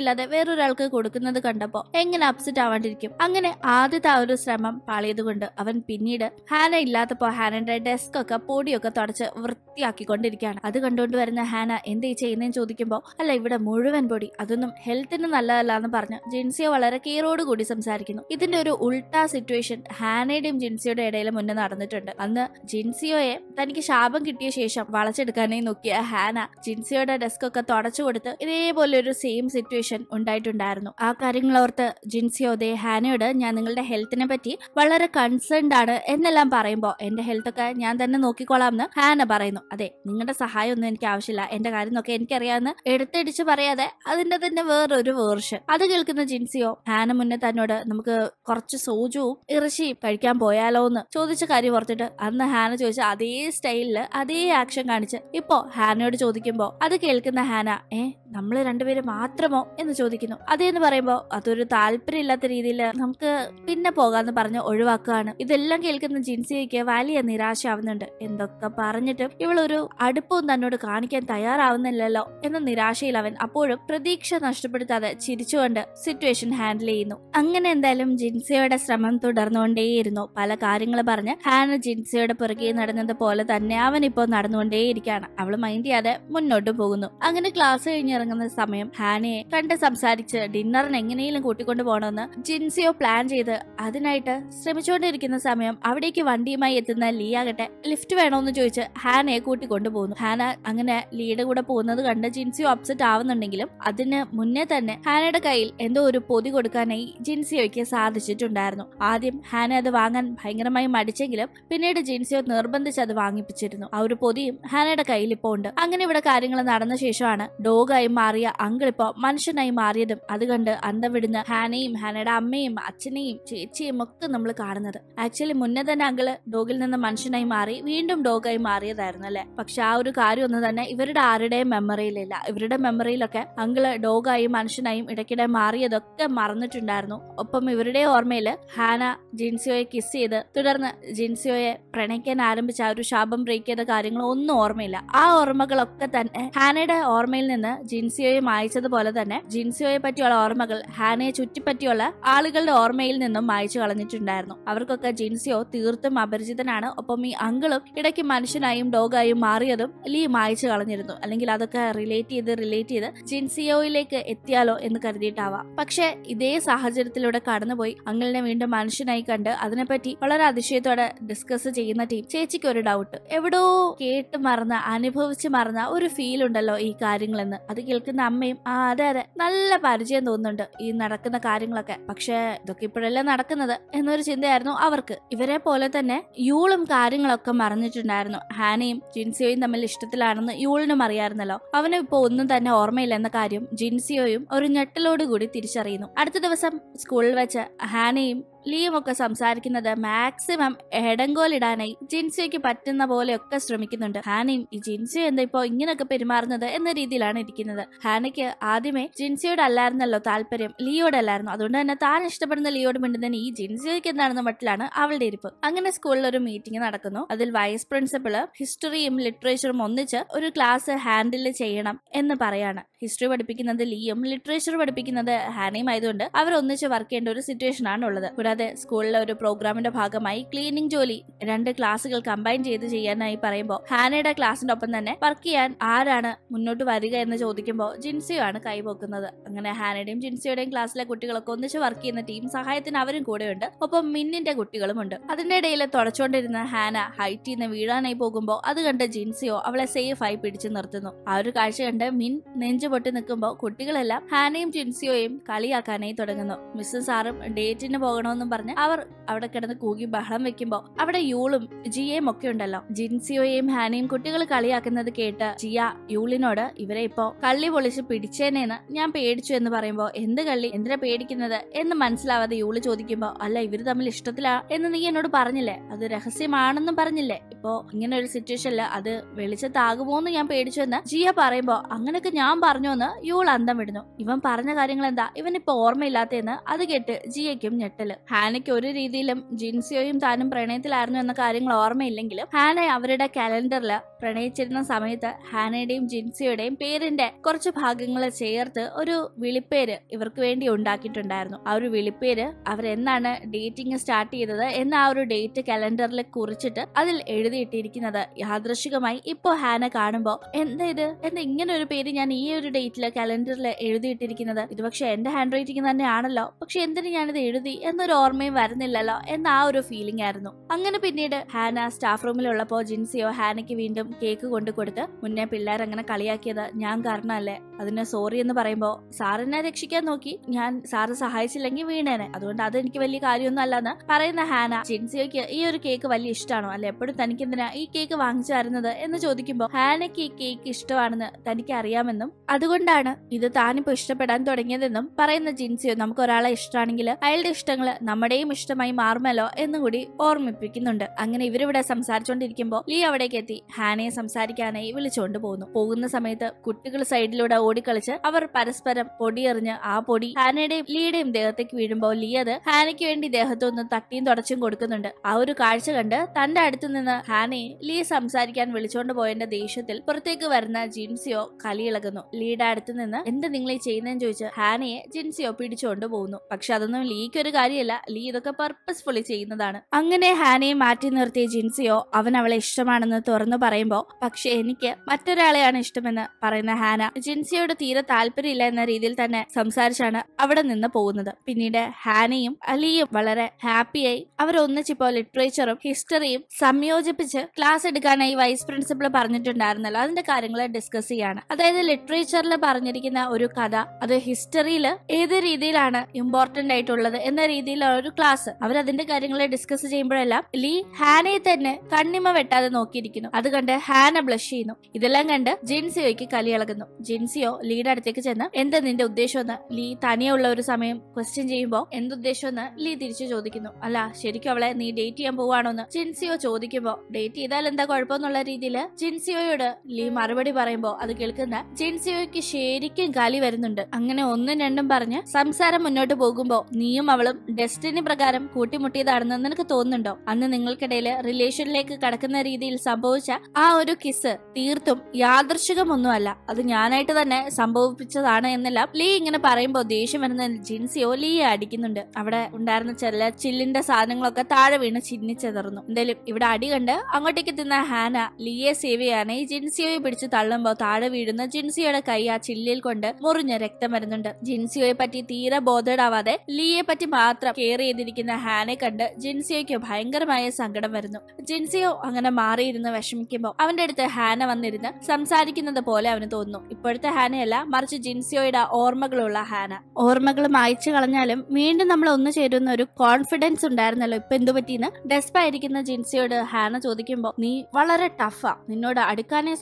Speaker 1: ഇല്ലാതെ വേറൊരാൾക്ക് കൊടുക്കുന്നത് കണ്ടപ്പോൾ എങ്ങനെ അപ്സെറ്റ് ആവാണ്ടിരിക്കും അങ്ങനെ ആദ്യത്തെ ആ ഒരു ശ്രമം പാളിയതുകൊണ്ട് അവൻ പിന്നീട് ഹാന ഇല്ലാത്തപ്പോ ഹാനന്റെ ഡെസ്ക് ഒക്കെ പൊടിയൊക്കെ തുടച്ച് വൃത്തിയാക്കിക്കൊണ്ടിരിക്കുകയാണ് അത് കണ്ടുകൊണ്ട് വരുന്ന ഹാന എന്തേ ചെയ്യുന്ന ചോദിക്കുമ്പോൾ അല്ല ഇവിടെ മുഴുവൻ പൊടി അതൊന്നും ഹെൽത്തിന് നല്ലതല്ല എന്ന് പറഞ്ഞ് ജിൻസിയ വളരെ കെയറോട് കൂടി സംസാരിക്കുന്നു ഇതിന്റെ ഒരു ഉൾട്ടാ സിറ്റുവേഷൻ ഹാനയുടെയും ജിൻസിയുടെ ഇടയിൽ മുന്നേ നടന്നിട്ടുണ്ട് അന്ന് ജിൻസിയോയെ തനിക്ക് ശാപം കിട്ടിയ ശേഷം വളച്ചെടുക്കാനേ നോക്കിയ ഹാന ജിൻസിയോടെ ഡെസ്ക് ഒക്കെ തുടച്ചു കൊടുത്ത് ഇതേപോലെ ഒരു സെയിം സിറ്റുവേഷൻ ഉണ്ടായിട്ടുണ്ടായിരുന്നു ആ കാര്യങ്ങൾ ഓർത്ത് ജിൻസിയോ ദേ ഹാനയോട് ഞാൻ നിങ്ങളുടെ ഹെൽത്തിനെ പറ്റി വളരെ കൺസേൺഡ് ആണ് എന്നെല്ലാം പറയുമ്പോൾ എന്റെ ഹെൽത്തൊക്കെ ഞാൻ തന്നെ നോക്കിക്കോളാം എന്ന് ഹാന പറയുന്നു അതെ നിങ്ങളുടെ സഹായം ഒന്നും എനിക്ക് ആവശ്യമില്ല എന്റെ കാര്യം എന്നൊക്കെ എനിക്ക് അറിയാന്ന് എടുത്തടിച്ച് പറയാതെ അതിന്റെ തന്നെ വേറൊരു വേർഷൻ അത് കേൾക്കുന്ന ജിൻസിയോ ഹാന മുന്നേ തന്നോട് നമുക്ക് കുറച്ച് സോജുവും ഇറച്ചിയും കഴിക്കാൻ പോയാലോ എന്ന് ചോദിച്ച കാര്യം ഓർത്തിട്ട് അന്ന് ഹാന ചോദിച്ച അതേ സ്റ്റൈലില് അതേ ആക്ഷൻ കാണിച്ച് ഇപ്പോ ഹാനയോട് ചോദിക്കുമ്പോ അത് കേൾക്കുന്ന ഹാന ഏ നമ്മൾ രണ്ടുപേരും മാത്രമോ എന്ന് ചോദിക്കുന്നു അതേന്ന് പറയുമ്പോൾ അതൊരു താല്പര്യമില്ലാത്ത രീതിയിൽ നമുക്ക് പിന്നെ പോകാന്ന് പറഞ്ഞ് ഒഴിവാക്കുകയാണ് ഇതെല്ലാം കേൾക്കുന്ന ജിൻസിയ്ക്ക് വലിയ നിരാശ ആവുന്നുണ്ട് എന്തൊക്കെ പറഞ്ഞിട്ടും ഇവളൊരു അടുപ്പവും തന്നോട് കാണിക്കാൻ തയ്യാറാവുന്നില്ലല്ലോ എന്ന നിരാശയിൽ അവൻ അപ്പോഴും പ്രതീക്ഷ നഷ്ടപ്പെടുത്താതെ ചിരിച്ചുകൊണ്ട് സിറ്റുവേഷൻ ഹാൻഡിൽ ചെയ്യുന്നു അങ്ങനെ എന്തായാലും ജിൻസിയുടെ ശ്രമം തുടർന്നുകൊണ്ടേയിരുന്നു പല കാര്യങ്ങൾ പറഞ്ഞ് ഹാന ജിൻസിയുടെ പുറകെ നടന്നത് പോലെ തന്നെ അവൻ ഇപ്പോൾ നടന്നുകൊണ്ടേയിരിക്കുകയാണ് അവൾ മൈൻഡ് ചെയ്യാതെ മുന്നോട്ട് പോകുന്നു അങ്ങനെ ക്ലാസ് കഴിഞ്ഞ് ഇറങ്ങുന്ന സമയം ഹാനയെ കണ്ട് സംസാരിച്ച് ഡിന്നറിന് എങ്ങനെയും കൂട്ടിക്കൊണ്ടു പോകണമെന്ന് ജിൻസിയോ പ്ലാൻ ചെയ്ത് അതിനായിട്ട് ശ്രമിച്ചുകൊണ്ടിരിക്കുന്ന സമയം അവിടേക്ക് വണ്ടിയുമായി എത്തുന്ന ലീ ആകട്ടെ ലിഫ്റ്റ് വേണോന്ന് ചോദിച്ച് ഹാനയെ കൂട്ടിക്കൊണ്ടു പോകുന്നു ഹാന അങ്ങനെ ലീയുടെ കൂടെ പോകുന്നത് കണ്ട് ജിൻസിയോ അപ്സെറ്റ് ആവുന്നുണ്ടെങ്കിലും അതിന് മുന്നേ തന്നെ ഹാനയുടെ കയ്യിൽ എന്തോ ഒരു പൊതി കൊടുക്കാനായി ജിൻസിയോയ്ക്ക് സാധിച്ചിട്ടുണ്ടായിരുന്നു ആദ്യം ഹാന അത് വാങ്ങാൻ ഭയങ്കരമായി മടിച്ചെങ്കിലും പിന്നീട് ജിൻസിയോ നിർബന്ധിച്ച് അത് വാങ്ങിപ്പിച്ചിരുന്നു ആ ഒരു പൊതിയും ഹാനയുടെ കയ്യിൽ ഇപ്പോൾ ഉണ്ട് അങ്ങനെ ഇവിടെ കാര്യങ്ങൾ നടന്ന ശേഷമാണ് ഡോഗായി മാറിയ അങ്കിൾ ഇപ്പോ മനുഷ്യനായി മാറിയതും അത് കണ്ട് വിടുന്ന ഹാനയും ഹാനയുടെ അമ്മയും അച്ഛനെയും ചേച്ചിയും ഒക്കെ നമ്മൾ കാണുന്നത് ആക്ച്വലി മുന്നേ തന്നെ അങ്കിള് ഡോഗിൽ നിന്ന് മനുഷ്യനായി മാറി വീണ്ടും ഡോഗായി മാറിയതായിരുന്നു അല്ലെ പക്ഷെ ആ ഒരു കാര്യം ഒന്നും തന്നെ ഇവരുടെ ആരുടെയും മെമ്മറിയിലില്ല ഇവരുടെ മെമ്മറിയിലൊക്കെ അങ്കിള് ഡോഗായും മനുഷ്യനായും ഇടയ്ക്കിടെ മാറിയതൊക്കെ മറന്നിട്ടുണ്ടായിരുന്നു ഒപ്പം ഇവരുടെ ഓർമ്മയിൽ ഹാന ജിൻസിയോയെ കിസ് ചെയ്ത് തുടർന്ന് ജിൻസിയോയെ പ്രണയിക്കാൻ ആരംഭിച്ച ആ ഒരു ശാപം ബ്രേക്ക് ചെയ്ത കാര്യങ്ങളൊന്നും ഓർമ്മയില്ല ആ ഓർമ്മകളൊക്കെ തന്നെ ഹാനയുടെ ഓർമ്മയിൽ നിന്ന് ജിൻസിയോയും മായിച്ചതുപോലെ തന്നെ ജിൻസിയോയെ പറ്റിയുള്ള ഓർമ്മകൾ ഹാനയെ ചുറ്റിപ്പറ്റിയുള്ള ആളുകളുടെ ഓർമ്മയിൽ നിന്നും മായിച്ചു കളഞ്ഞിട്ടുണ്ടായിരുന്നു അവർക്കൊക്കെ ജിൻസിയോ തീർത്തും അപരിചിതനാണ് ഒപ്പം ഈ അങ്കിളും ഇടയ്ക്ക് മനുഷ്യനായും ഡോഗായും മാറിയതും ലീ മായിച്ചു കളഞ്ഞിരുന്നു അല്ലെങ്കിൽ അതൊക്കെ റിലേറ്റ് ചെയ്ത് റിലേറ്റ് ചെയ്ത് ജിൻസിയോയിലേക്ക് എത്തിയാലോ എന്ന് കരുതിയിട്ടാവാം പക്ഷെ ഇതേ സാഹചര്യത്തിലൂടെ കടന്നുപോയി അങ്കിളിനെ വീണ്ടും മനുഷ്യനായി കണ്ട് അതിനെപ്പറ്റി വളരെ അതിശയത്തോടെ ഡിസ്കസ് ചെയ്യുന്ന ടീം ചേച്ചിക്ക് ഒരു ഡൗട്ട് എവിടോ കേട്ട് മറന്ന അനുഭവിച്ച് മറന്ന ഒരു ഫീൽ ഉണ്ടല്ലോ ഈ കാര്യങ്ങളെന്ന് അത് കേൾക്കുന്ന അമ്മയും ആ അതെ അതെ നല്ല പരിചയം തോന്നുന്നുണ്ട് ഈ നടക്കുന്ന കാര്യങ്ങളൊക്കെ പക്ഷേ ഇതൊക്കെ ഇപ്പോഴല്ലേ നടക്കുന്നത് എന്നൊരു ചിന്തയായിരുന്നു അവർക്ക് ഇവരെ പോലെ തന്നെ യൂളും കാര്യങ്ങളൊക്കെ മറിഞ്ഞിട്ടുണ്ടായിരുന്നു ഹാനയും ജിൻസിയോയും തമ്മിൽ ഇഷ്ടത്തിലാണെന്ന് യൂളിനും അറിയായിരുന്നല്ലോ അവനും ഇപ്പോൾ ഒന്നും തന്നെ ഓർമ്മയില്ലെന്ന കാര്യം ജിൻസിയോയും ഒരു കൂടി തിരിച്ചറിയുന്നു അടുത്ത ദിവസം സ്കൂളിൽ വെച്ച് ഹാനയും ലീം ഒക്കെ സംസാരിക്കുന്നത് മാക്സിമം എടങ്കോലിടാനായി ജിൻസിയ്ക്ക് പറ്റുന്ന പോലെയൊക്കെ ശ്രമിക്കുന്നുണ്ട് ഹാനിയും ഈ ജിൻസി എന്താ ഇപ്പോ ഇങ്ങനെയൊക്കെ പെരുമാറുന്നത് എന്ന രീതിയിലാണ് ഇരിക്കുന്നത് ഹാനയ്ക്ക് ആദ്യമേ ജിൻസിയോട് അല്ലായിരുന്നല്ലോ താല്പര്യം ലിയോട് അതുകൊണ്ട് തന്നെ താൻ ഇഷ്ടപ്പെടുന്ന ലിയോട് മിണ്ടുന്നതിന് ഈ ജിൻസിക്ക് എന്താണെന്ന മട്ടിലാണ് അവളുടെ ഇരിപ്പ് അങ്ങനെ സ്കൂളിൽ ഒരു മീറ്റിംഗ് നടക്കുന്നു അതിൽ വൈസ് പ്രിൻസിപ്പള് ഹിസ്റ്ററിയും ലിറ്ററേച്ചറും ഒന്നിച്ച് ഒരു ക്ലാസ് ഹാൻഡിൽ ചെയ്യണം എന്ന് പറയാണ് ഹിസ്റ്ററി പഠിപ്പിക്കുന്നത് ലീയും ലിറ്ററേച്ചർ പഠിപ്പിക്കുന്നത് ഹാനയും ആയതുകൊണ്ട് അവർ ഒന്നിച്ച് വർക്ക് ചെയ്യേണ്ട ഒരു സിറ്റുവേഷൻ ആണ് ഉള്ളത് കൂടാതെ സ്കൂളിലെ ഒരു പ്രോഗ്രാമിന്റെ ഭാഗമായി ക്ലീനിങ് ജോലി രണ്ട് ക്ലാസ്സുകൾ കമ്പൈൻ ചെയ്ത് ചെയ്യാനായി പറയുമ്പോൾ ഹാനയുടെ ക്ലാസിന്റെ ഒപ്പം തന്നെ വർക്ക് ചെയ്യാൻ ആരാണ് മുന്നോട്ട് വരിക എന്ന് ചോദിക്കുമ്പോൾ ജിൻസിയോ ആണ് കൈപോക്കുന്നത് അങ്ങനെ ഹാനയുടെയും ജിൻസിയുടെയും ക്ലാസ്സിലെ കുട്ടികളൊക്കെ ഒന്നിച്ച് വർക്ക് ചെയ്യുന്ന ടീം സഹായത്തിന് അവരും കൂടെയുണ്ട് ഒപ്പം മിന്നിന്റെ കുട്ടികളുമുണ്ട് അതിന്റെ ഇടയിൽ തുടച്ചുകൊണ്ടിരുന്ന ഹാന ഹൈറ്റിൽ നിന്ന് വീഴാനായി പോകുമ്പോൾ അത് കണ്ട് ജിൻസിയോ അവളെ സേഫ് ആയി പിടിച്ചു നിർത്തുന്നു ആ ഒരു കാഴ്ച കണ്ട് മിൻ നെഞ്ചു പൊട്ടി നിൽക്കുമ്പോൾ കുട്ടികളെല്ലാം ഹാനയും ജിൻസിയോയും കളിയാക്കാനായി തുടങ്ങുന്നു മിസ്സും സാറും ഡേറ്റിന് പോകണമെന്നും പറഞ്ഞ് അവർ അവിടെ കിടന്ന് കൂകി ബഹളം വെക്കുമ്പോൾ അവിടെ യൂളും ജിയയും ഒക്കെ ഉണ്ടല്ലോ ജിൻസിയോയെയും ഹാനയും കുട്ടികൾ കളിയാക്കുന്നത് കേട്ട് ജിയ യൂളിനോട് ഇവരെ ഇപ്പോ കള്ളി പൊളിച്ച് പിടിച്ചേനേന്ന് ഞാൻ പേടിച്ചു എന്ന് പറയുമ്പോൾ എന്ത് കള്ളി എന്തിനാ പേടിക്കുന്നത് എന്ന് മനസ്സിലാവാതെ യൂള് ചോദിക്കുമ്പോൾ അല്ല ഇവര് തമ്മിൽ ഇഷ്ടത്തിലാ എന്ന് നീ എന്നോട് പറഞ്ഞില്ലേ അത് രഹസ്യമാണെന്നും പറഞ്ഞില്ലേ ഇപ്പോ ഇങ്ങനെ ഒരു സിറ്റുവേഷനിൽ അത് വെളിച്ചത്താകുമോന്ന് ഞാൻ പേടിച്ചു എന്ന് ജിയ പറയുമ്പോൾ അങ്ങനെയൊക്കെ ഞാൻ പറഞ്ഞു പറഞ്ഞോന്ന് യൂൾ അന്തം വിടുന്നു ഇവൻ പറഞ്ഞ കാര്യങ്ങൾ എന്താ ഇവൻ ഇപ്പൊ ഓർമ്മയില്ലാത്തതെന്ന് അത് കേട്ട് ജിയയ്ക്കും ഞെട്ടല് ഹാനയ്ക്ക് ഒരു രീതിയിലും ജിൻസിയോയും താനും പ്രണയത്തിലായിരുന്നു എന്ന കാര്യങ്ങൾ ഓർമ്മയില്ലെങ്കിലും ഹാന അവരുടെ കലണ്ടറിൽ പ്രണയിച്ചിരുന്ന സമയത്ത് ഹാനയുടെയും ജിൻസിയുടെയും പേരിന്റെ കുറച്ച് ഭാഗങ്ങൾ ചേർത്ത് ഒരു വിളിപ്പേര് ഇവർക്ക് വേണ്ടി ഉണ്ടാക്കിയിട്ടുണ്ടായിരുന്നു ആ ഒരു വിളിപ്പേര് അവരെന്നാണ് ഡേറ്റിംഗ് സ്റ്റാർട്ട് ചെയ്തത് എന്ന ആ ഒരു ഡേറ്റ് കലണ്ടറിൽ കുറിച്ചിട്ട് അതിൽ എഴുതിയിട്ടിരിക്കുന്നത് യാദൃശികമായി ഇപ്പോ ഹാന കാണുമ്പോൾ എന്താ ഇത് എന്താ ഇങ്ങനെ ഒരു പേര് ഞാൻ ഈ ഒരു ഡേറ്റിൽ കലണ്ടറിൽ എഴുതിയിട്ടിരിക്കുന്നത് ഇത് പക്ഷെ എന്റെ ഹാൻഡ് റൈറ്റിംഗ് തന്നെയാണല്ലോ പക്ഷെ എന്തിനു ഞാനിത് എഴുതി എന്നൊരു ഓർമ്മയും വരുന്നില്ലല്ലോ എന്ന ആ ഒരു ഫീലിംഗ് ആയിരുന്നു അങ്ങനെ പിന്നീട് ഹാന സ്റ്റാഫ് റൂമിലുള്ളപ്പോ ജിൻസിയോ ഹാനയ്ക്ക് വീണ്ടും കേക്ക് കൊണ്ട് കൊടുത്ത് മുന്നേ പിള്ളേർ അങ്ങനെ കളിയാക്കിയത് ഞാൻ കാരണമല്ലേ അതിന് സോറി എന്ന് പറയുമ്പോൾ സാറിനെ രക്ഷിക്കാൻ നോക്കി ഞാൻ സാറ് സഹായിച്ചില്ലെങ്കിൽ വീണേനെ അതുകൊണ്ട് അതെനിക്ക് വലിയ കാര്യമൊന്നും അല്ലെന്ന് പറയുന്ന ഹാന ജിൻസിയോക്ക് ഈ ഒരു കേക്ക് വലിയ ഇഷ്ടമാണോ അല്ലെ എപ്പോഴും തനിക്ക് എന്തിനാ ഈ കേക്ക് വാങ്ങിച്ചു തരുന്നത് എന്ന് ചോദിക്കുമ്പോൾ ഹാനയ്ക്ക് ഈ കേക്ക് ഇഷ്ടമാണെന്ന് തനിക്ക് അറിയാമെന്നും അതുകൊണ്ടാണ് ഇത് താനിപ്പോ ഇഷ്ടപ്പെടാൻ തുടങ്ങിയതെന്നും പറയുന്ന ജിൻസിയോ നമുക്ക് ഒരാളെ ഇഷ്ടമാണെങ്കിൽ അയാളുടെ ഇഷ്ടങ്ങൾ നമ്മുടെയും ഇഷ്ടമായി മാറുമല്ലോ എന്നുകൂടി ഓർമ്മിപ്പിക്കുന്നുണ്ട് അങ്ങനെ ഇവരിവിടെ സംസാരിച്ചുകൊണ്ടിരിക്കുമ്പോൾ ലീ അവിടേക്ക് എത്തി ഹാന റാണയെ സംസാരിക്കാനായി വിളിച്ചുകൊണ്ട് പോകുന്നു പോകുന്ന സമയത്ത് കുട്ടികൾ സൈഡിലൂടെ ഓടിക്കളിച്ച് അവർ പരസ്പരം പൊടിയെറിഞ്ഞ് ആ പൊടി ഹാനയുടെയും ലീയുടെയും ദേഹത്തേക്ക് വീഴുമ്പോൾ ലീ അത് ഹാനയ്ക്ക് വേണ്ടി ദേഹത്തൊന്ന് തട്ടിയും തുടച്ചും കൊടുക്കുന്നുണ്ട് ആ ഒരു കാഴ്ച കണ്ട് തന്റെ അടുത്തു നിന്ന് ഹാനയെ ലീ സംസാരിക്കാൻ വിളിച്ചുകൊണ്ട് പോയതിന്റെ ദേഷ്യത്തിൽ പുറത്തേക്ക് വരുന്ന ജിൻസിയോ കലിയിളകുന്നു ലീയുടെ അടുത്തു നിന്ന് എന്ത് ഈ ചെയ്യുന്നതെന്ന് ചോദിച്ച് ഹാനയെ ജിൻസിയോ പിടിച്ചുകൊണ്ട് പോകുന്നു പക്ഷെ അതൊന്നും ലീക്ക് ഒരു കാര്യമല്ല ലീ ഇതൊക്കെ പർപ്പസ്ഫുള്ളി ചെയ്യുന്നതാണ് അങ്ങനെ ഹാനയെ മാറ്റി നിർത്തിയ ജിൻസിയോ അവൻ അവളെ ഇഷ്ടമാണെന്ന് തുറന്നു പറയുമ്പോൾ പറയുമ്പോൾ പക്ഷെ എനിക്ക് മറ്റൊരാളെയാണ് ഇഷ്ടമെന്ന് പറയുന്ന ഹാന ജിൻസിയോട് തീരെ താല്പര്യമില്ല എന്ന രീതിയിൽ തന്നെ സംസാരിച്ചാണ് അവിടെ നിന്ന് പോകുന്നത് പിന്നീട് ഹാനയും അലിയും വളരെ ഹാപ്പിയായി അവരൊന്നിച്ചിപ്പോൾ ലിറ്ററേച്ചറും ഹിസ്റ്ററിയും സംയോജിപ്പിച്ച് ക്ലാസ് എടുക്കാനായി വൈസ് പ്രിൻസിപ്പൾ പറഞ്ഞിട്ടുണ്ടായിരുന്നല്ലോ അതിന്റെ കാര്യങ്ങൾ ഡിസ്കസ് ചെയ്യാണ് അതായത് ലിറ്ററേച്ചറിൽ പറഞ്ഞിരിക്കുന്ന ഒരു കഥ അത് ഹിസ്റ്ററിയിൽ ഏത് രീതിയിലാണ് ഇമ്പോർട്ടന്റ് ആയിട്ടുള്ളത് എന്ന രീതിയിലുള്ള ഒരു ക്ലാസ് അവർ അതിന്റെ കാര്യങ്ങളെ ഡിസ്കസ് ചെയ്യുമ്പോഴെല്ലാം ലീ ഹാനയെ തന്നെ കണ്ണിമ വെട്ടാതെ നോക്കിയിരിക്കുന്നു അത് കണ്ട് ഹാന ബ്ലഷ് ചെയ്യുന്നു ഇതെല്ലാം കണ്ട് ജിൻസിയോയ്ക്ക് ഇളകുന്നു ജിൻസിയോ ലീയുടെ അടുത്തേക്ക് ചെന്ന് എന്താ നിന്റെ ഉദ്ദേശമെന്ന് ലീ തനിയെ ഉള്ള ഒരു സമയം ക്വസ്റ്റ്യൻ ചെയ്യുമ്പോൾ എന്തുദ്ദേശമെന്ന് ലീ തിരിച്ചു ചോദിക്കുന്നു അല്ല ശരിക്കും അവളെ നീ ഡേറ്റ് ചെയ്യാൻ പോവാണോന്ന് ജിൻസിയോ ചോദിക്കുമ്പോൾ ഡേറ്റ് ചെയ്താൽ എന്താ കുഴപ്പമെന്നുള്ള രീതിയിൽ ജിൻസിയോയോട് ലീ മറുപടി പറയുമ്പോൾ അത് കേൾക്കുന്ന ജിൻസിയോയ്ക്ക് ശരിക്കും കലി വരുന്നുണ്ട് അങ്ങനെ ഒന്നും രണ്ടും പറഞ്ഞ് സംസാരം മുന്നോട്ട് പോകുമ്പോൾ നീയും അവളും ഡെസ്റ്റിനി പ്രകാരം കൂട്ടിമുട്ടിയതാണെന്ന് നിനക്ക് തോന്നുന്നുണ്ടോ അന്ന് നിങ്ങൾക്കിടയിൽ റിലേഷനിലേക്ക് കടക്കുന്ന രീതിയിൽ സംഭവിച്ച ആ ആ ഒരു കിസ് തീർത്തും യാദൃശികമൊന്നുമല്ല അത് ഞാനായിട്ട് തന്നെ സംഭവിപ്പിച്ചതാണ് എന്നല്ല ലീ ഇങ്ങനെ പറയുമ്പോൾ ദേഷ്യം വരുന്ന ജിൻസിയോ ലീയെ അടിക്കുന്നുണ്ട് അവിടെ ഉണ്ടായിരുന്ന ചില ചില്ലിന്റെ സാധനങ്ങളൊക്കെ താഴെ വീണ് ചിന്നിച്ചെതറുന്നു എന്തായാലും ഇവിടെ അടി കണ്ട് അങ്ങോട്ടേക്ക് തിന്ന ഹാന ലീയെ സേവ് ചെയ്യാനായി ജിൻസിയോയെ പിടിച്ച് തള്ളുമ്പോൾ താഴെ വീഴുന്ന ജിൻസിയോടെ കൈ ആ ചില്ലിൽ കൊണ്ട് മുറിഞ്ഞ് രക്തം വരുന്നുണ്ട് ജിൻസിയോയെ പറ്റി തീരെ ബോധേഡാവാതെ ലീയെ പറ്റി മാത്രം കെയർ ചെയ്തിരിക്കുന്ന ഹാനെ കണ്ട് ജിൻസിയോയ്ക്ക് ഭയങ്കരമായ സങ്കടം വരുന്നു ജിൻസിയോ അങ്ങനെ മാറിയിരുന്ന വിഷമിക്കുമ്പോൾ അവന്റെ അടുത്ത് ഹാന വന്നിരുന്ന് സംസാരിക്കുന്നത് പോലെ അവന് തോന്നുന്നു ഇപ്പോഴത്തെ ഹാനയല്ല മറിച്ച് ജിൻസിയോയുടെ ഓർമ്മകളുള്ള ഹാന ഓർമ്മകൾ മായച്ചു കളഞ്ഞാലും വീണ്ടും നമ്മൾ ഒന്ന് ചേരുന്ന ഒരു കോൺഫിഡൻസ് ഉണ്ടായിരുന്നല്ലോ ഇപ്പൊ എന്തു പറ്റിയെന്ന് ഡെസ്പായിരിക്കുന്ന ജിൻസിയോട് ഹാന ചോദിക്കുമ്പോൾ നീ വളരെ ടഫാ നിന്നോട് അടുക്കാനേ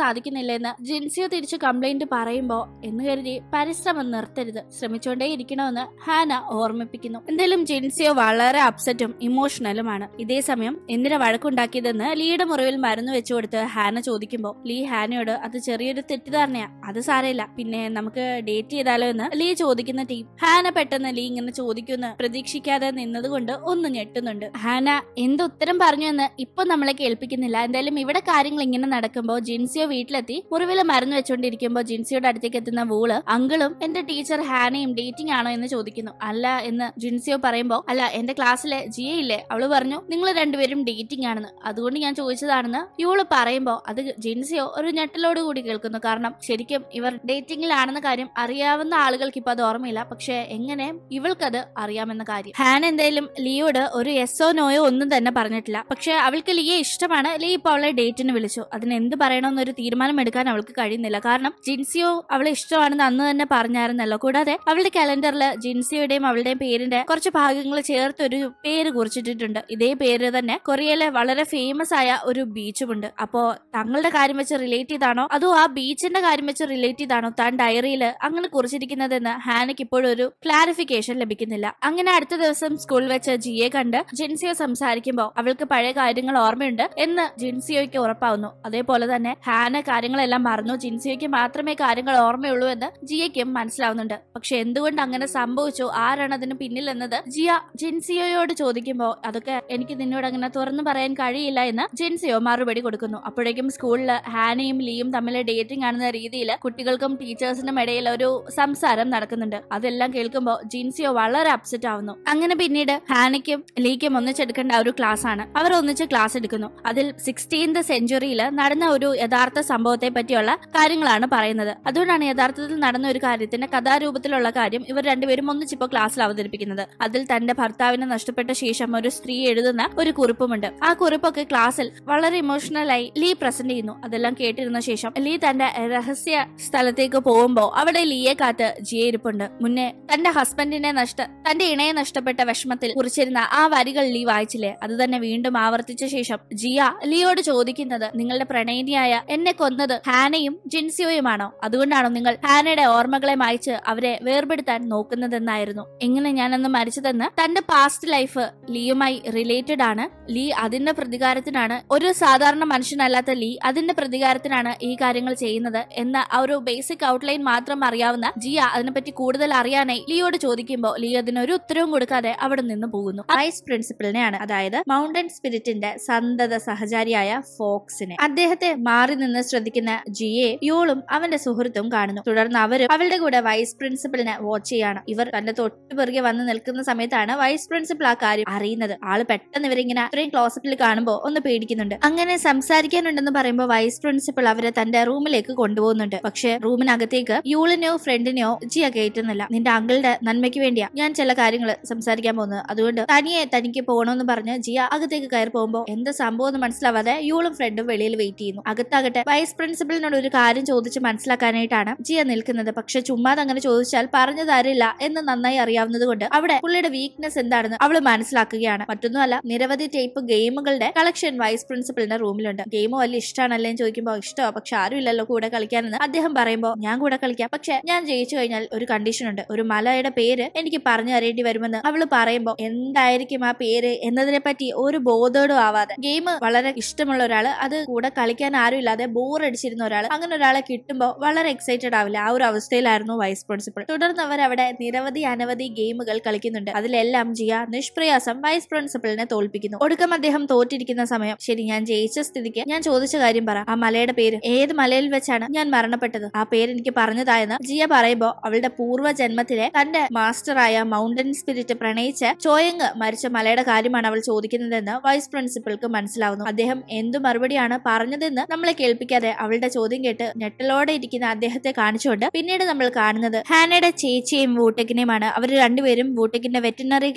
Speaker 1: എന്ന് ജിൻസിയോ തിരിച്ചു കംപ്ലൈന്റ് പറയുമ്പോൾ എന്ന് കരുതി പരിശ്രമം നിർത്തരുത് ശ്രമിച്ചോണ്ടേ ഇരിക്കണമെന്ന് ഹാന ഓർമ്മിപ്പിക്കുന്നു എന്തായാലും ജിൻസിയോ വളരെ അപ്സെറ്റും ഇമോഷണലുമാണ് ഇതേ സമയം എന്തിനാ വഴക്കുണ്ടാക്കിയതെന്ന് ലീഡ് മുറിവിൽ മരുന്ന് വെച്ചുകൊടുത്ത് ഹാന ഹാന ചോദിക്കുമ്പോൾ ലീ ഹാനയോട് അത് ചെറിയൊരു തെറ്റിദ്ധാരണയാ അത് സാരമില്ല പിന്നെ നമുക്ക് ഡേറ്റ് ചെയ്താലോ എന്ന് ലീ ചോദിക്കുന്ന ടീം ഹാന പെട്ടെന്ന് ലീ ഇങ്ങനെ ചോദിക്കുമെന്ന് പ്രതീക്ഷിക്കാതെ നിന്നതുകൊണ്ട് ഒന്ന് ഞെട്ടുന്നുണ്ട് ഹാന എന്തുത്തരം പറഞ്ഞു എന്ന് ഇപ്പൊ നമ്മളെ കേൾപ്പിക്കുന്നില്ല എന്തായാലും ഇവിടെ കാര്യങ്ങൾ ഇങ്ങനെ നടക്കുമ്പോൾ ജിൻസിയോ വീട്ടിലെത്തി മുറിവില് മരുന്ന് വെച്ചോണ്ടിരിക്കുമ്പോ ജിൻസിയോട് അടുത്തേക്ക് എത്തുന്ന വൂള് അങ്കിളും എന്റെ ടീച്ചർ ഹാനയും ഡേറ്റിംഗ് ആണോ എന്ന് ചോദിക്കുന്നു അല്ല എന്ന് ജിൻസിയോ പറയുമ്പോൾ അല്ല എന്റെ ക്ലാസ്സിലെ ജിയെ ഇല്ലേ അവള് പറഞ്ഞു നിങ്ങൾ രണ്ടുപേരും ഡേറ്റിംഗ് ആണെന്ന് അതുകൊണ്ട് ഞാൻ ചോദിച്ചതാണെന്ന് ഇവള് പറയുമ്പോ പറയുമ്പോൾ അത് ജിൻസിയോ ഒരു ഞെട്ടലോട് കൂടി കേൾക്കുന്നു കാരണം ശരിക്കും ഇവർ ഡേറ്റിംഗിലാണെന്ന കാര്യം അറിയാവുന്ന ആളുകൾക്ക് ഇപ്പൊ അത് ഓർമ്മയില്ല പക്ഷെ എങ്ങനെ ഇവൾക്കത് അറിയാമെന്ന കാര്യം ഹാൻ എന്തായാലും ലിയോട് ഒരു എസ്സോ നോയോ ഒന്നും തന്നെ പറഞ്ഞിട്ടില്ല പക്ഷെ അവൾക്ക് ലിയെ ഇഷ്ടമാണ് ലീ ഇപ്പൊ അവളെ ഡേറ്റിന് വിളിച്ചു അതിന് എന്ത് പറയണമെന്നൊരു തീരുമാനം എടുക്കാൻ അവൾക്ക് കഴിയുന്നില്ല കാരണം ജിൻസിയോ അവളെ ഇഷ്ടമാണെന്ന് അന്ന് തന്നെ പറഞ്ഞായിരുന്നല്ലോ കൂടാതെ അവളുടെ കലണ്ടറിൽ ജിൻസിയുടെയും അവളുടെയും പേരിന്റെ കുറച്ച് ഭാഗങ്ങൾ ചേർത്ത് ഒരു പേര് കുറിച്ചിട്ടിട്ടുണ്ട് ഇതേ പേര് തന്നെ കൊറിയയിലെ വളരെ ഫേമസ് ആയ ഒരു ബീച്ചുമുണ്ട് അപ്പോ തങ്ങളുടെ കാര്യം വെച്ച് റിലേറ്റ് ചെയ്താണോ അതോ ആ ബീച്ചിന്റെ കാര്യം വെച്ച് റിലേറ്റ് ചെയ്താണോ താൻ ഡയറിയിൽ അങ്ങനെ കുറിച്ചിരിക്കുന്നതെന്ന് ഹാനയ്ക്ക് ഇപ്പോഴും ഒരു ക്ലാരിഫിക്കേഷൻ ലഭിക്കുന്നില്ല അങ്ങനെ അടുത്ത ദിവസം സ്കൂളിൽ വെച്ച് ജിയെ കണ്ട് ജിൻസിയോ സംസാരിക്കുമ്പോൾ അവൾക്ക് പഴയ കാര്യങ്ങൾ ഓർമ്മയുണ്ട് എന്ന് ജിൻസിയോയ്ക്ക് ഉറപ്പാവുന്നു അതേപോലെ തന്നെ ഹാന കാര്യങ്ങളെല്ലാം മറന്നു ജിൻസിയോയ്ക്ക് മാത്രമേ കാര്യങ്ങൾ ഓർമ്മയുള്ളൂ എന്ന് ജിയയ്ക്കും മനസ്സിലാവുന്നുണ്ട് പക്ഷെ എന്തുകൊണ്ട് അങ്ങനെ സംഭവിച്ചു ആരാണ് അതിന് എന്നത് ജിയ ജിൻസിയോയോട് ചോദിക്കുമ്പോൾ അതൊക്കെ എനിക്ക് നിന്നോട് അങ്ങനെ തുറന്നു പറയാൻ കഴിയില്ല എന്ന് ജിൻസിയോ മറുപടി കൊടുക്കുന്നു അപ്പോഴേ അപ്പോഴേക്കും സ്കൂളിൽ ഹാനയും ലീയും തമ്മിൽ ഡേറ്റിംഗ് ആണെന്ന രീതിയിൽ കുട്ടികൾക്കും ടീച്ചേഴ്സിനും ഇടയിൽ ഒരു സംസാരം നടക്കുന്നുണ്ട് അതെല്ലാം കേൾക്കുമ്പോൾ ജിൻസിയോ വളരെ അപ്സെറ്റ് ആവുന്നു അങ്ങനെ പിന്നീട് ഹാനയ്ക്കും ലീക്കും ഒന്നിച്ചെടുക്കേണ്ട ഒരു ക്ലാസ് ആണ് അവർ ഒന്നിച്ച് ക്ലാസ് എടുക്കുന്നു അതിൽ സിക്സ്റ്റീൻത് സെഞ്ചുറിയിൽ നടന്ന ഒരു യഥാർത്ഥ സംഭവത്തെ പറ്റിയുള്ള കാര്യങ്ങളാണ് പറയുന്നത് അതുകൊണ്ടാണ് യഥാർത്ഥത്തിൽ നടന്ന ഒരു കാര്യത്തിന്റെ കഥാരൂപത്തിലുള്ള കാര്യം ഇവർ രണ്ടുപേരും ഒന്നിച്ചിപ്പോ ക്ലാസ്സിൽ അവതരിപ്പിക്കുന്നത് അതിൽ തന്റെ ഭർത്താവിനെ നഷ്ടപ്പെട്ട ശേഷം ഒരു സ്ത്രീ എഴുതുന്ന ഒരു കുറിപ്പുമുണ്ട് ആ കുറിപ്പൊക്കെ ക്ലാസ്സിൽ വളരെ ഇമോഷണലായി ലീ പ്രസന്റ് ചെയ്യുന്നു അതെല്ലാം കേട്ടിരുന്ന ശേഷം ലീ തന്റെ രഹസ്യ സ്ഥലത്തേക്ക് പോകുമ്പോ അവിടെ ലീയെ കാത്ത് ജിയെ ഇരിപ്പുണ്ട് മുന്നേ തന്റെ ഹസ്ബൻഡിനെ നഷ്ട തന്റെ ഇണയെ നഷ്ടപ്പെട്ട വിഷമത്തിൽ കുറിച്ചിരുന്ന ആ വരികൾ ലീ വായിച്ചില്ലേ അത് തന്നെ വീണ്ടും ആവർത്തിച്ച ശേഷം ജിയ ലിയോട് ചോദിക്കുന്നത് നിങ്ങളുടെ പ്രണയിനിയായ എന്നെ കൊന്നത് ഹാനയും ജിൻസിയോയുമാണോ അതുകൊണ്ടാണോ നിങ്ങൾ ഹാനയുടെ ഓർമ്മകളെ മായിച്ച് അവരെ വേർപെടുത്താൻ നോക്കുന്നതെന്നായിരുന്നു എങ്ങനെ ഞാനന്ന് മരിച്ചതെന്ന് തന്റെ പാസ്റ്റ് ലൈഫ് ലീയുമായി റിലേറ്റഡ് ആണ് ലീ അതിന്റെ പ്രതികാരത്തിനാണ് ഒരു സാധാരണ മനുഷ്യനല്ലാത്ത ഇല്ലാത്ത ലീ അതിന്റെ പ്രതികാരത്തിനാണ് ഈ കാര്യങ്ങൾ ചെയ്യുന്നത് എന്ന ആ ഒരു ബേസിക് ഔട്ട്ലൈൻ മാത്രം അറിയാവുന്ന ജിയ അതിനെപ്പറ്റി കൂടുതൽ അറിയാനായി ലിയോട് ചോദിക്കുമ്പോൾ ലീ അതിനൊരു ഉത്തരവും കൊടുക്കാതെ അവിടെ നിന്ന് പോകുന്നു വൈസ് പ്രിൻസിപ്പലിനെയാണ് അതായത് മൗണ്ടൻ സ്പിരിറ്റിന്റെ സന്തത സഹചാരിയായ ഫോക്സിനെ അദ്ദേഹത്തെ മാറി നിന്ന് ശ്രദ്ധിക്കുന്ന ജിയെ യോളും അവന്റെ സുഹൃത്തും കാണുന്നു തുടർന്ന് അവരും അവളുടെ കൂടെ വൈസ് പ്രിൻസിപ്പലിനെ വാച്ച് ചെയ്യാണ് ഇവർ തന്റെ പിറകെ വന്ന് നിൽക്കുന്ന സമയത്താണ് വൈസ് പ്രിൻസിപ്പിൾ ആ കാര്യം അറിയുന്നത് ആള് പെട്ടെന്ന് ഇവരിങ്ങനെ ഇത്രയും ക്ലോസറ്റിൽ കാണുമ്പോൾ ഒന്ന് പേടിക്കുന്നുണ്ട് അങ്ങനെ സംസാരിക്കാൻ ഉണ്ടെന്ന് പറയുമ്പോൾ വൈസ് പ്രിൻസിപ്പൾ അവരെ തന്റെ റൂമിലേക്ക് കൊണ്ടുപോകുന്നുണ്ട് പക്ഷെ റൂമിനകത്തേക്ക് യൂളിനെയോ ഫ്രണ്ടിനെയോ ജിയ കയറ്റുന്നില്ല നിന്റെ അങ്കിളുടെ നന്മയ്ക്ക് വേണ്ടിയാ ഞാൻ ചില കാര്യങ്ങൾ സംസാരിക്കാൻ പോകുന്നത് അതുകൊണ്ട് തനിയെ തനിക്ക് പോകണമെന്ന് പറഞ്ഞ് ജിയ അകത്തേക്ക് കയറി പോകുമ്പോൾ എന്താ സംഭവം എന്ന് മനസ്സിലാവാതെ യൂളും ഫ്രണ്ടും വെളിയിൽ വെയിറ്റ് ചെയ്യുന്നു അകത്താകട്ടെ വൈസ് പ്രിൻസിപ്പളിനോട് ഒരു കാര്യം ചോദിച്ച് മനസ്സിലാക്കാനായിട്ടാണ് ജിയ നിൽക്കുന്നത് പക്ഷെ ചുമ്മാതെ അങ്ങനെ ചോദിച്ചാൽ പറഞ്ഞു തരില്ല എന്ന് നന്നായി അറിയാവുന്നത് കൊണ്ട് അവിടെ പുള്ളിയുടെ വീക്ക്നെസ് എന്താണെന്ന് അവൾ മനസ്സിലാക്കുകയാണ് മറ്റൊന്നുമല്ല നിരവധി ടൈപ്പ് ഗെയിമുകളുടെ കളക്ഷൻ വൈസ് പ്രിൻസിപ്പളിന്റെ റൂമിലുണ്ട് ഗെയിം വലിയ ഇഷ്ടമാണല്ലേ എന്ന് ചോദിക്കുമ്പോൾ ഇഷ്ടമോ പക്ഷെ ആരും ഇല്ലല്ലോ കൂടെ കളിക്കാനെന്ന് അദ്ദേഹം പറയുമ്പോൾ ഞാൻ കൂടെ കളിക്കാം പക്ഷെ ഞാൻ ജയിച്ചു കഴിഞ്ഞാൽ ഒരു കണ്ടീഷൻ ഉണ്ട് ഒരു മലയുടെ പേര് എനിക്ക് പറഞ്ഞു തരേണ്ടി വരുമെന്ന് അവള് പറയുമ്പോൾ എന്തായിരിക്കും ആ പേര് എന്നതിനെ പറ്റി ഒരു ബോധോടും ആവാതെ ഗെയിം വളരെ ഇഷ്ടമുള്ള ഒരാള് അത് കൂടെ കളിക്കാൻ ആരും ഇല്ലാതെ ബോറടിച്ചിരുന്ന ഒരാൾ അങ്ങനെ ഒരാളെ കിട്ടുമ്പോൾ വളരെ എക്സൈറ്റഡ് ആവില്ല ആ ഒരു അവസ്ഥയിലായിരുന്നു വൈസ് പ്രിൻസിപ്പൾ തുടർന്ന് അവർ അവിടെ നിരവധി അനവധി ഗെയിമുകൾ കളിക്കുന്നുണ്ട് അതിലെല്ലാം ജിയ നിഷ്പ്രയാസം വൈസ് പ്രിൻസിപ്പളിനെ തോൽപ്പിക്കുന്നു ഒടുക്കം അദ്ദേഹം തോറ്റിരിക്കുന്ന സമയം ശരി ഞാൻ ജയിച്ച സ്ഥിതിക്ക് ഞാൻ ചോദിച്ച കാര്യം പറ ആ മലയുടെ പേര് ഏത് മലയിൽ വെച്ചാണ് ഞാൻ മരണപ്പെട്ടത് ആ പേര് എനിക്ക് പറഞ്ഞതായെന്ന് ജിയ പറയുമ്പോ അവളുടെ പൂർവ്വ ജന്മത്തിലെ തന്റെ മാസ്റ്ററായ മൗണ്ടൻ സ്പിരിറ്റ് പ്രണയിച്ച് ചോയങ് മരിച്ച മലയുടെ കാര്യമാണ് അവൾ ചോദിക്കുന്നതെന്ന് വൈസ് പ്രിൻസിപ്പൾക്ക് മനസ്സിലാവുന്നു അദ്ദേഹം എന്തു മറുപടിയാണ് പറഞ്ഞതെന്ന് നമ്മളെ കേൾപ്പിക്കാതെ അവളുടെ ചോദ്യം കേട്ട് ഞെട്ടലോടെ ഇരിക്കുന്ന അദ്ദേഹത്തെ കാണിച്ചുകൊണ്ട് പിന്നീട് നമ്മൾ കാണുന്നത് ഹാനയുടെ ചേച്ചിയും വൂട്ടക്കിനെയുമാണ് അവർ രണ്ടുപേരും വൂട്ടക്കിന്റെ വെറ്റിനറി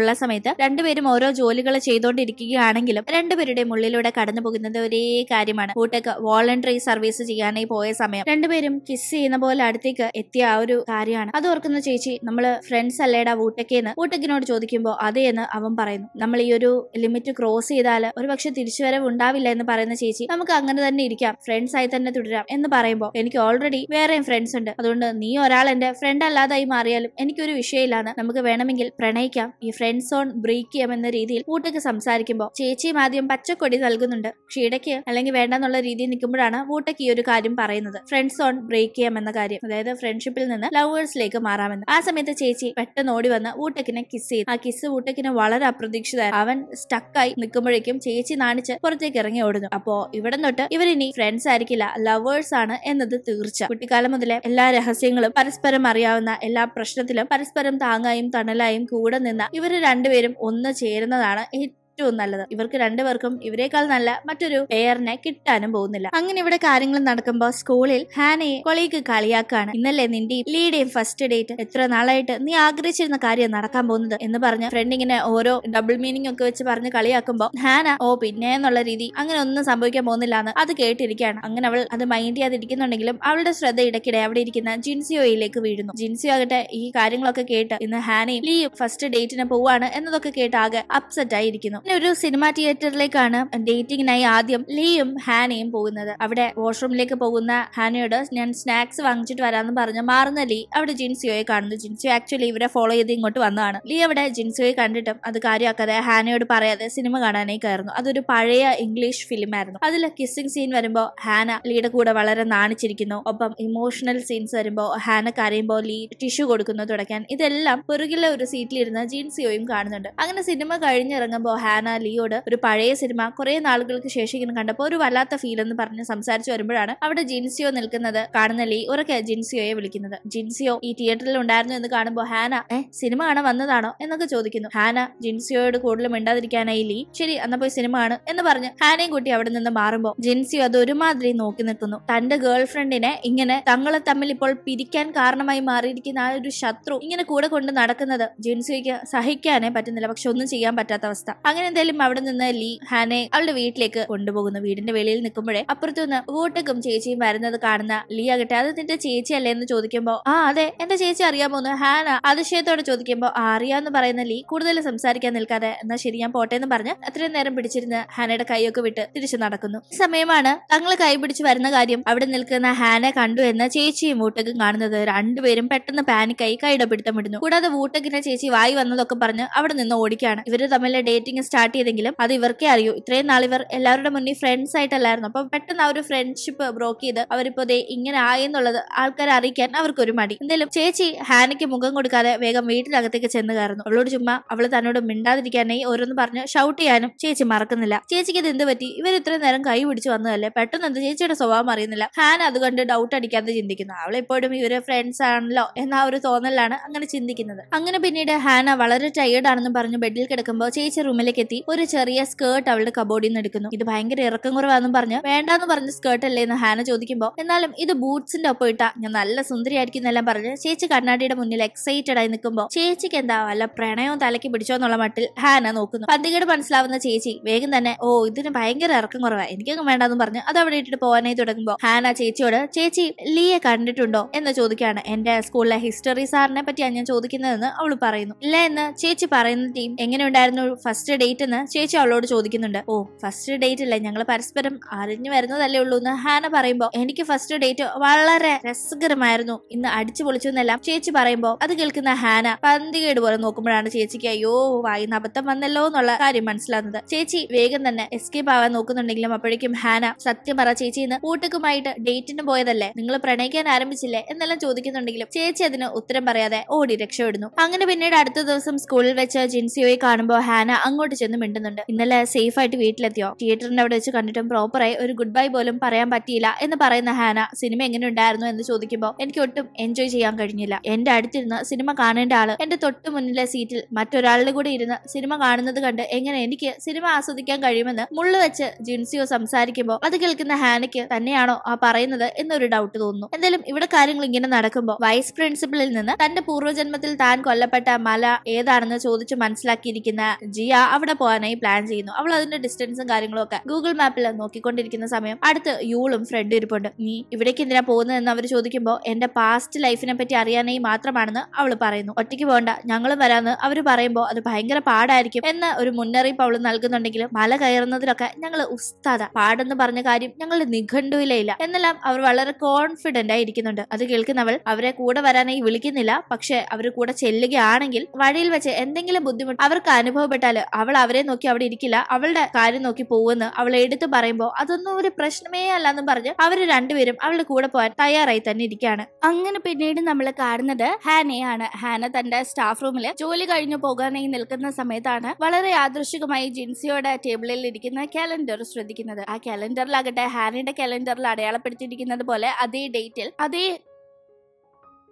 Speaker 1: ഉള്ള സമയത്ത് രണ്ടുപേരും ഓരോ ജോലികൾ ചെയ്തുകൊണ്ടിരിക്കുകയാണെങ്കിലും രണ്ടുപേരുടെയും ഉള്ളിലൂടെ കടന്നു പോകുന്നത് ഒരേ ഈ കാര്യമാണ് കൂട്ടക്ക് വോളണ്ടറി സർവീസ് ചെയ്യാനായി പോയ സമയം രണ്ടുപേരും കിസ് ചെയ്യുന്ന പോലെ അടുത്തേക്ക് എത്തിയ ആ ഒരു കാര്യമാണ് അത് ഓർക്കുന്ന ചേച്ചി നമ്മള് ഫ്രണ്ട്സ് അല്ലേടാ വൂട്ടക്കേന്ന് വൂട്ടക്കിനോട് ചോദിക്കുമ്പോൾ അതേ എന്ന് അവൻ പറയുന്നു നമ്മൾ ഈ ഒരു ലിമിറ്റ് ക്രോസ് ചെയ്താൽ ഒരു പക്ഷെ തിരിച്ചുവരവ് ഉണ്ടാവില്ല എന്ന് പറയുന്ന ചേച്ചി നമുക്ക് അങ്ങനെ തന്നെ ഇരിക്കാം ഫ്രണ്ട്സ് ആയി തന്നെ തുടരാം എന്ന് പറയുമ്പോൾ എനിക്ക് ഓൾറെഡി വേറെയും ഫ്രണ്ട്സ് ഉണ്ട് അതുകൊണ്ട് നീ ഒരാൾ എന്റെ ഫ്രണ്ട് അല്ലാതായി മാറിയാലും എനിക്കൊരു വിഷയമില്ലാന്ന് നമുക്ക് വേണമെങ്കിൽ പ്രണയിക്കാം ഈ ഫ്രണ്ട്സ് ഓൺ ബ്രേക്ക് ചെയ്യാം എന്ന രീതിയിൽ കൂട്ടക്ക് സംസാരിക്കുമ്പോൾ ചേച്ചിയും ആദ്യം പച്ചക്കൊടി നൽകുന്നുണ്ട് പക്ഷെ ഇടയ്ക്ക് അല്ലെങ്കിൽ വേണ്ട എന്നുള്ള രീതിയിൽ നിൽക്കുമ്പോഴാണ് വൂട്ടക്ക് ഈ ഒരു കാര്യം പറയുന്നത് ഫ്രണ്ട്സ് ഓൺ ബ്രേക്ക് ചെയ്യാം എന്ന കാര്യം അതായത് ഫ്രണ്ട്ഷിപ്പിൽ നിന്ന് ലവേഴ്സിലേക്ക് മാറാമെന്ന് ആ സമയത്ത് ചേച്ചി പെട്ടെന്ന് ഓടി വന്ന് വൂട്ടക്കിനെ കിസ് ചെയ്തു ആ കിസ് വൂട്ടക്കിന് വളരെ അപ്രതീക്ഷിതമായി അവൻ സ്റ്റക്കായി നിൽക്കുമ്പോഴേക്കും ചേച്ചി നാണിച്ച് പുറത്തേക്ക് ഇറങ്ങി ഓടുന്നു അപ്പോ ഇവിടെ തൊട്ട് ഇവരിനി ഫ്രണ്ട്സ് ആയിരിക്കില്ല ലവേഴ്സ് ആണ് എന്നത് തീർച്ച കുട്ടിക്കാലം മുതലേ എല്ലാ രഹസ്യങ്ങളും പരസ്പരം അറിയാവുന്ന എല്ലാ പ്രശ്നത്തിലും പരസ്പരം താങ്ങായും തണലായും കൂടെ നിന്ന ഇവർ രണ്ടുപേരും ഒന്ന് ചേരുന്നതാണ് ഏറ്റവും നല്ലത് ഇവർക്ക് രണ്ടുപേർക്കും ഇവരെക്കാൾ നല്ല മറ്റൊരു പെയറിനെ കിട്ടാനും പോകുന്നില്ല അങ്ങനെ ഇവിടെ കാര്യങ്ങൾ നടക്കുമ്പോൾ സ്കൂളിൽ ഹാനയെ കൊളീഗ് കളിയാക്കാണ് ഇന്നലെ നിന്റെ ലീഡയും ഫസ്റ്റ് ഡേറ്റ് എത്ര നാളായിട്ട് നീ ആഗ്രഹിച്ചിരുന്ന കാര്യം നടക്കാൻ പോകുന്നത് എന്ന് പറഞ്ഞ് ഫ്രണ്ട് ഇങ്ങനെ ഓരോ ഡബിൾ മീനിങ് ഒക്കെ വെച്ച് പറഞ്ഞ് കളിയാക്കുമ്പോൾ ഹാന ഓ പിന്നെ എന്നുള്ള രീതി അങ്ങനെ ഒന്നും സംഭവിക്കാൻ പോകുന്നില്ല എന്ന് അത് കേട്ടിരിക്കുകയാണ് അങ്ങനെ അവൾ അത് മൈൻഡ് ചെയ്യാതിരിക്കുന്നുണ്ടെങ്കിലും അവളുടെ ശ്രദ്ധ ഇടയ്ക്കിടെ അവിടെ ഇരിക്കുന്ന ജിൻസിയോയിലേക്ക് വീഴുന്നു ജിൻസിയോ ആകട്ടെ ഈ കാര്യങ്ങളൊക്കെ കേട്ട് ഇന്ന് ഹാനയും ലീയും ഫസ്റ്റ് ഡേറ്റിന് പോവാണ് എന്നതൊക്കെ കേട്ട് ആകെ അപ്സെറ്റ് ആയിരിക്കുന്നു പിന്നെ ഒരു സിനിമ തിയേറ്ററിലേക്കാണ് ഡേറ്റിംഗിനായി ആദ്യം ലീയും ഹാനയും പോകുന്നത് അവിടെ വാഷ്റൂമിലേക്ക് പോകുന്ന ഹാനയോട് ഞാൻ സ്നാക്സ് വാങ്ങിച്ചിട്ട് വരാമെന്ന് പറഞ്ഞു മാറുന്ന ലീ അവിടെ ജിൻസിയോയെ കാണുന്നു ജിൻസിയോ ആക്ച്വലി ഇവരെ ഫോളോ ചെയ്ത് ഇങ്ങോട്ട് വന്നതാണ് ലീ അവിടെ ജിൻസിയോയെ കണ്ടിട്ടും അത് കാര്യമാക്കാതെ ഹാനയോട് പറയാതെ സിനിമ കാണാനായി കയറുന്നു അതൊരു പഴയ ഇംഗ്ലീഷ് ഫിലിം ആയിരുന്നു അതിൽ കിസ്സിംഗ് സീൻ വരുമ്പോൾ ഹാന ലീയുടെ കൂടെ വളരെ നാണിച്ചിരിക്കുന്നു ഒപ്പം ഇമോഷണൽ സീൻസ് വരുമ്പോൾ ഹാന കരയുമ്പോൾ ലീ ടിഷ്യൂ കൊടുക്കുന്നു തുടക്കാൻ ഇതെല്ലാം പുറകിലെ ഒരു സീറ്റിലിരുന്ന് ജിൻസിയോയും കാണുന്നുണ്ട് അങ്ങനെ സിനിമ കഴിഞ്ഞിറങ്ങുമ്പോൾ ഹാന ഡയാന ലിയോട് ഒരു പഴയ സിനിമ കുറെ നാളുകൾക്ക് ശേഷം ഇങ്ങനെ കണ്ടപ്പോൾ ഒരു വല്ലാത്ത ഫീൽ എന്ന് പറഞ്ഞ് സംസാരിച്ചു വരുമ്പോഴാണ് അവിടെ ജിൻസിയോ നിൽക്കുന്നത് കാണുന്ന ലീ ഉറക്കെ ജിൻസിയോയെ വിളിക്കുന്നത് ജിൻസിയോ ഈ തിയേറ്ററിൽ ഉണ്ടായിരുന്നു എന്ന് കാണുമ്പോൾ ഹാന ഏഹ് സിനിമ ആണ് വന്നതാണോ എന്നൊക്കെ ചോദിക്കുന്നു ഹാന ജിൻസിയോയോട് കൂടുതൽ ഉണ്ടാതിരിക്കാനായി ലീ ശരി എന്നാ പോയി സിനിമ ആണ് എന്ന് പറഞ്ഞ് ഹാനയും കുട്ടി അവിടെ നിന്ന് മാറുമ്പോൾ ജിൻസിയോ അത് ഒരുമാതിരി നോക്കി നിൽക്കുന്നു തന്റെ ഗേൾ ഫ്രണ്ടിനെ ഇങ്ങനെ തങ്ങളെ തമ്മിൽ ഇപ്പോൾ പിരിക്കാൻ കാരണമായി മാറിയിരിക്കുന്ന ആ ഒരു ശത്രു ഇങ്ങനെ കൂടെ കൊണ്ട് നടക്കുന്നത് ജിൻസിയോയ്ക്ക് സഹിക്കാനേ പറ്റുന്നില്ല പക്ഷെ ഒന്നും ചെയ്യാൻ പറ്റാത്ത അവസ്ഥ അങ്ങനെ അങ്ങനെ എന്തായാലും അവിടെ നിന്ന് ലീ ഹാനെ അവളുടെ വീട്ടിലേക്ക് കൊണ്ടുപോകുന്നു വീടിന്റെ വെളിയിൽ നിൽക്കുമ്പോഴേ അപ്പുറത്തുനിന്ന് ഗോട്ടക്കും ചേച്ചിയും വരുന്നത് കാണുന്ന ലീ ആകട്ടെ അത് നിന്റെ അല്ലേ എന്ന് ചോദിക്കുമ്പോൾ ആ അതെ എന്റെ ചേച്ചി അറിയാമോന്ന് ഹാന അതിശയത്തോടെ ചോദിക്കുമ്പോൾ അറിയാന്ന് പറയുന്ന ലീ കൂടുതൽ സംസാരിക്കാൻ നിൽക്കാതെ എന്നാ ശരി ഞാൻ പോട്ടെ എന്ന് പറഞ്ഞ് അത്രയും നേരം പിടിച്ചിരുന്ന് ഹാനയുടെ കൈയൊക്കെ വിട്ട് തിരിച്ചു നടക്കുന്നു ഈ സമയമാണ് തങ്ങളെ കൈ പിടിച്ച് വരുന്ന കാര്യം അവിടെ നിൽക്കുന്ന ഹാനെ കണ്ടു എന്ന ചേച്ചിയും വൂട്ടക്കും കാണുന്നത് രണ്ടുപേരും പെട്ടെന്ന് പാനിക്കായി കൈയുടെ പിടുത്തം ഇടുന്നു കൂടാതെ വൂട്ടക്കിന്റെ ചേച്ചി വായി വന്നതൊക്കെ പറഞ്ഞ് അവിടെ നിന്ന് ഓടിക്കാണ് ഇവര് തമ്മിലെ ഡേറ്റിംഗ് സ്റ്റാർട്ട് ചെയ്തെങ്കിലും അത് ഇവർക്കേ അറിയൂ ഇത്രയും നാൾ ഇവർ എല്ലാവരുടെ മുന്നിൽ ഫ്രണ്ട്സ് ആയിട്ടല്ലായിരുന്നു അപ്പൊ പെട്ടെന്ന് ആ ഒരു ഫ്രണ്ട്ഷിപ്പ് ബ്രോക്ക് ചെയ്ത് അവരിപ്പോ ദേ ഇങ്ങനെ ആയെന്നുള്ളത് ആൾക്കാരെ അറിയിക്കാൻ ഒരു മടി എന്തായാലും ചേച്ചി ഹാനയ്ക്ക് മുഖം കൊടുക്കാതെ വേഗം വീട്ടിനകത്തേക്ക് ചെന്ന് കയറുന്നു അവളോട് ചുമ്മാ അവൾ തന്നോട് മിണ്ടാതിരിക്കാനായി ഓരോന്ന് പറഞ്ഞ് ഷൗട്ട് ചെയ്യാനും ചേച്ചി മറക്കുന്നില്ല ചേച്ചിക്ക് ഇത് എന്ത് പറ്റി ഇവർ ഇത്രയും നേരം കൈ പിടിച്ചു വന്നതല്ലേ പെട്ടെന്ന് എന്ത് ചേച്ചിയുടെ സ്വഭാവം അറിയുന്നില്ല ഹാൻ അതുകൊണ്ട് ഡൗട്ട് അടിക്കാതെ ചിന്തിക്കുന്നു അവൾ എപ്പോഴും ഇവരെ ഫ്രണ്ട്സ് ആണല്ലോ എന്ന ഒരു തോന്നലാണ് അങ്ങനെ ചിന്തിക്കുന്നത് അങ്ങനെ പിന്നീട് ഹാന വളരെ ടയേർഡ് ആണെന്ന് പറഞ്ഞ് ബെഡിൽ കിടക്കുമ്പോൾ ചേച്ചി റൂമിലേക്ക് എത്തി ഒരു ചെറിയ സ്കേർട്ട് അവളുടെ കബോർഡിൽ നിന്ന് എടുക്കുന്നു ഇത് ഭയങ്കര ഇറക്കം കുറവാന്നും പറഞ്ഞ് വേണ്ടാന്ന് പറഞ്ഞ സ്കേർട്ട് അല്ലേ എന്ന് ഹാന ചോദിക്കുമ്പോൾ എന്നാലും ഇത് ബൂട്ട്സിന്റെ ഒപ്പം ഇട്ട ഞാൻ നല്ല സുന്ദരിയായിരിക്കും എന്നെല്ലാം പറഞ്ഞ് ചേച്ചി കണ്ണാടിയുടെ മുന്നിൽ എക്സൈറ്റഡ് ആയി നിൽക്കുമ്പോൾ ചേച്ചിക്ക് എന്താ വല്ല പ്രണയവും തലയ്ക്ക് പിടിച്ചോ എന്നുള്ള മട്ടിൽ ഹാന നോക്കുന്നു പന്തികേട് മനസ്സിലാവുന്ന ചേച്ചി വേഗം തന്നെ ഓ ഇതിന് ഭയങ്കര ഇറക്കം കുറവാ എനിക്കൊന്നും വേണ്ടാന്ന് പറഞ്ഞ് അത് അവിടെ ഇട്ടിട്ട് പോകാനായി തുടങ്ങുമ്പോൾ ഹാന ചേച്ചിയോട് ചേച്ചി ലീയെ കണ്ടിട്ടുണ്ടോ എന്ന് ചോദിക്കുകയാണ് എന്റെ സ്കൂളിലെ ഹിസ്റ്ററി സാറിനെ പറ്റിയാണ് ഞാൻ ചോദിക്കുന്നതെന്ന് അവൾ പറയുന്നു ഇല്ല എന്ന് ചേച്ചി പറയുന്ന ടീം എങ്ങനെയുണ്ടായിരുന്നു ഫസ്റ്റ് ഡേ ഡേറ്റ് എന്ന് ചേച്ചി അവളോട് ചോദിക്കുന്നുണ്ട് ഓ ഫസ്റ്റ് ഡേറ്റ് അല്ലേ ഞങ്ങൾ പരസ്പരം അറിഞ്ഞു വരുന്നതല്ലേ ഉള്ളൂ എന്ന് ഹാന പറയുമ്പോ എനിക്ക് ഫസ്റ്റ് ഡേറ്റ് വളരെ രസകരമായിരുന്നു ഇന്ന് അടിച്ചു പൊളിച്ചു എന്നെല്ലാം ചേച്ചി പറയുമ്പോ അത് കേൾക്കുന്ന ഹാന പന്തികേട് പോലെ നോക്കുമ്പോഴാണ് ചേച്ചിക്ക് അയ്യോ വായി അബദ്ധം വന്നല്ലോ എന്നുള്ള കാര്യം മനസ്സിലാകുന്നത് ചേച്ചി വേഗം തന്നെ എസ്കേപ്പ് ആവാൻ നോക്കുന്നുണ്ടെങ്കിലും അപ്പോഴേക്കും ഹാന സത്യം പറ ചേച്ചി ഇന്ന് കൂട്ടുക്കുമായിട്ട് ഡേറ്റിന് പോയതല്ലേ നിങ്ങൾ പ്രണയിക്കാൻ ആരംഭിച്ചില്ലേ എന്നെല്ലാം ചോദിക്കുന്നുണ്ടെങ്കിലും ചേച്ചി അതിന് ഉത്തരം പറയാതെ ഓടി രക്ഷപ്പെടുന്നു അങ്ങനെ പിന്നീട് അടുത്ത ദിവസം സ്കൂളിൽ വെച്ച് ജിൻസിയോയെ കാണുമ്പോൾ ഹാന അങ്ങോട്ട് ചെന്ന് മിണ്ടുന്നുണ്ട് ഇന്നലെ സേഫ് ആയിട്ട് വീട്ടിലെത്തിയോ തിയേറ്ററിന്റെ അവിടെ വെച്ച് കണ്ടിട്ടും പ്രോപ്പറായി ഒരു ഗുഡ് ബൈ പോലും പറയാൻ പറ്റിയില്ല എന്ന് പറയുന്ന ഹാന സിനിമ എങ്ങനെ ഉണ്ടായിരുന്നു എന്ന് ചോദിക്കുമ്പോൾ എനിക്ക് ഒട്ടും എൻജോയ് ചെയ്യാൻ കഴിഞ്ഞില്ല എന്റെ അടുത്തിരുന്ന് സിനിമ കാണേണ്ട ആള് എന്റെ തൊട്ടു മുന്നിലെ സീറ്റിൽ മറ്റൊരാളുടെ കൂടെ ഇരുന്ന് സിനിമ കാണുന്നത് കണ്ട് എങ്ങനെ എനിക്ക് സിനിമ ആസ്വദിക്കാൻ കഴിയുമെന്ന് മുള്ളു വെച്ച് ജിൻസിയോ സംസാരിക്കുമ്പോൾ അത് കേൾക്കുന്ന ഹാനയ്ക്ക് തന്നെയാണോ ആ പറയുന്നത് എന്നൊരു ഡൗട്ട് തോന്നുന്നു എന്തായാലും ഇവിടെ കാര്യങ്ങൾ ഇങ്ങനെ നടക്കുമ്പോൾ വൈസ് പ്രിൻസിപ്പളിൽ നിന്ന് തന്റെ പൂർവ്വജന്മത്തിൽ താൻ കൊല്ലപ്പെട്ട മല ഏതാണെന്ന് ചോദിച്ചു മനസ്സിലാക്കിയിരിക്കുന്ന ജിയ അവിടെ അവിടെ പോകാനായി പ്ലാൻ ചെയ്യുന്നു അവൾ അതിന്റെ ഡിസ്റ്റൻസും കാര്യങ്ങളും ഒക്കെ ഗൂഗിൾ മാപ്പിൽ നോക്കിക്കൊണ്ടിരിക്കുന്ന സമയം അടുത്ത് യൂളും ഫ്രണ്ട് ഇരിപ്പുണ്ട് നീ ഇവിടേക്ക് എന്തിനാ എന്ന് അവർ ചോദിക്കുമ്പോൾ എന്റെ പാസ്റ്റ് ലൈഫിനെ പറ്റി അറിയാനായി മാത്രമാണെന്ന് അവൾ പറയുന്നു ഒറ്റയ്ക്ക് പോകണ്ട ഞങ്ങളും വരാമെന്ന് അവർ പറയുമ്പോൾ അത് ഭയങ്കര പാടായിരിക്കും എന്ന ഒരു മുന്നറിയിപ്പ് അവൾ നൽകുന്നുണ്ടെങ്കിലും മല കയറുന്നതിലൊക്കെ ഞങ്ങൾ ഉസ്താദ പാടെന്ന് പറഞ്ഞ കാര്യം ഞങ്ങൾ നിഘണ്ടുവിലയില്ല എന്നെല്ലാം അവർ വളരെ കോൺഫിഡന്റ് ആയിരിക്കുന്നുണ്ട് അത് കേൾക്കുന്നവൾ അവരെ കൂടെ വരാനായി വിളിക്കുന്നില്ല പക്ഷെ അവർ കൂടെ ചെല്ലുകയാണെങ്കിൽ വഴിയിൽ വെച്ച് എന്തെങ്കിലും ബുദ്ധിമുട്ട് അവർക്ക് അനുഭവപ്പെട്ടാൽ അവൾ അവരെ നോക്കി അവിടെ ഇരിക്കില്ല അവളുടെ കാര്യം നോക്കി പോവുമെന്ന് അവൾ എടുത്തു പറയുമ്പോൾ അതൊന്നും ഒരു പ്രശ്നമേ അല്ല എന്ന് പറഞ്ഞ് അവര് രണ്ടുപേരും അവളുടെ കൂടെ പോകാൻ തയ്യാറായി തന്നെ ഇരിക്കുകയാണ് അങ്ങനെ പിന്നീട് നമ്മൾ കാണുന്നത് ഹാനയാണ് ഹാന തന്റെ സ്റ്റാഫ് റൂമില് ജോലി കഴിഞ്ഞു പോകാനായി നിൽക്കുന്ന സമയത്താണ് വളരെ ആദർശികമായി ജിൻസിയോടെ ടേബിളിൽ ഇരിക്കുന്ന കാലണ്ടർ ശ്രദ്ധിക്കുന്നത് ആ കാലണ്ടറിലാകട്ടെ ഹാനയുടെ കാലണ്ടറിൽ അടയാളപ്പെടുത്തിയിരിക്കുന്നത് പോലെ അതേ ഡേറ്റിൽ അതേ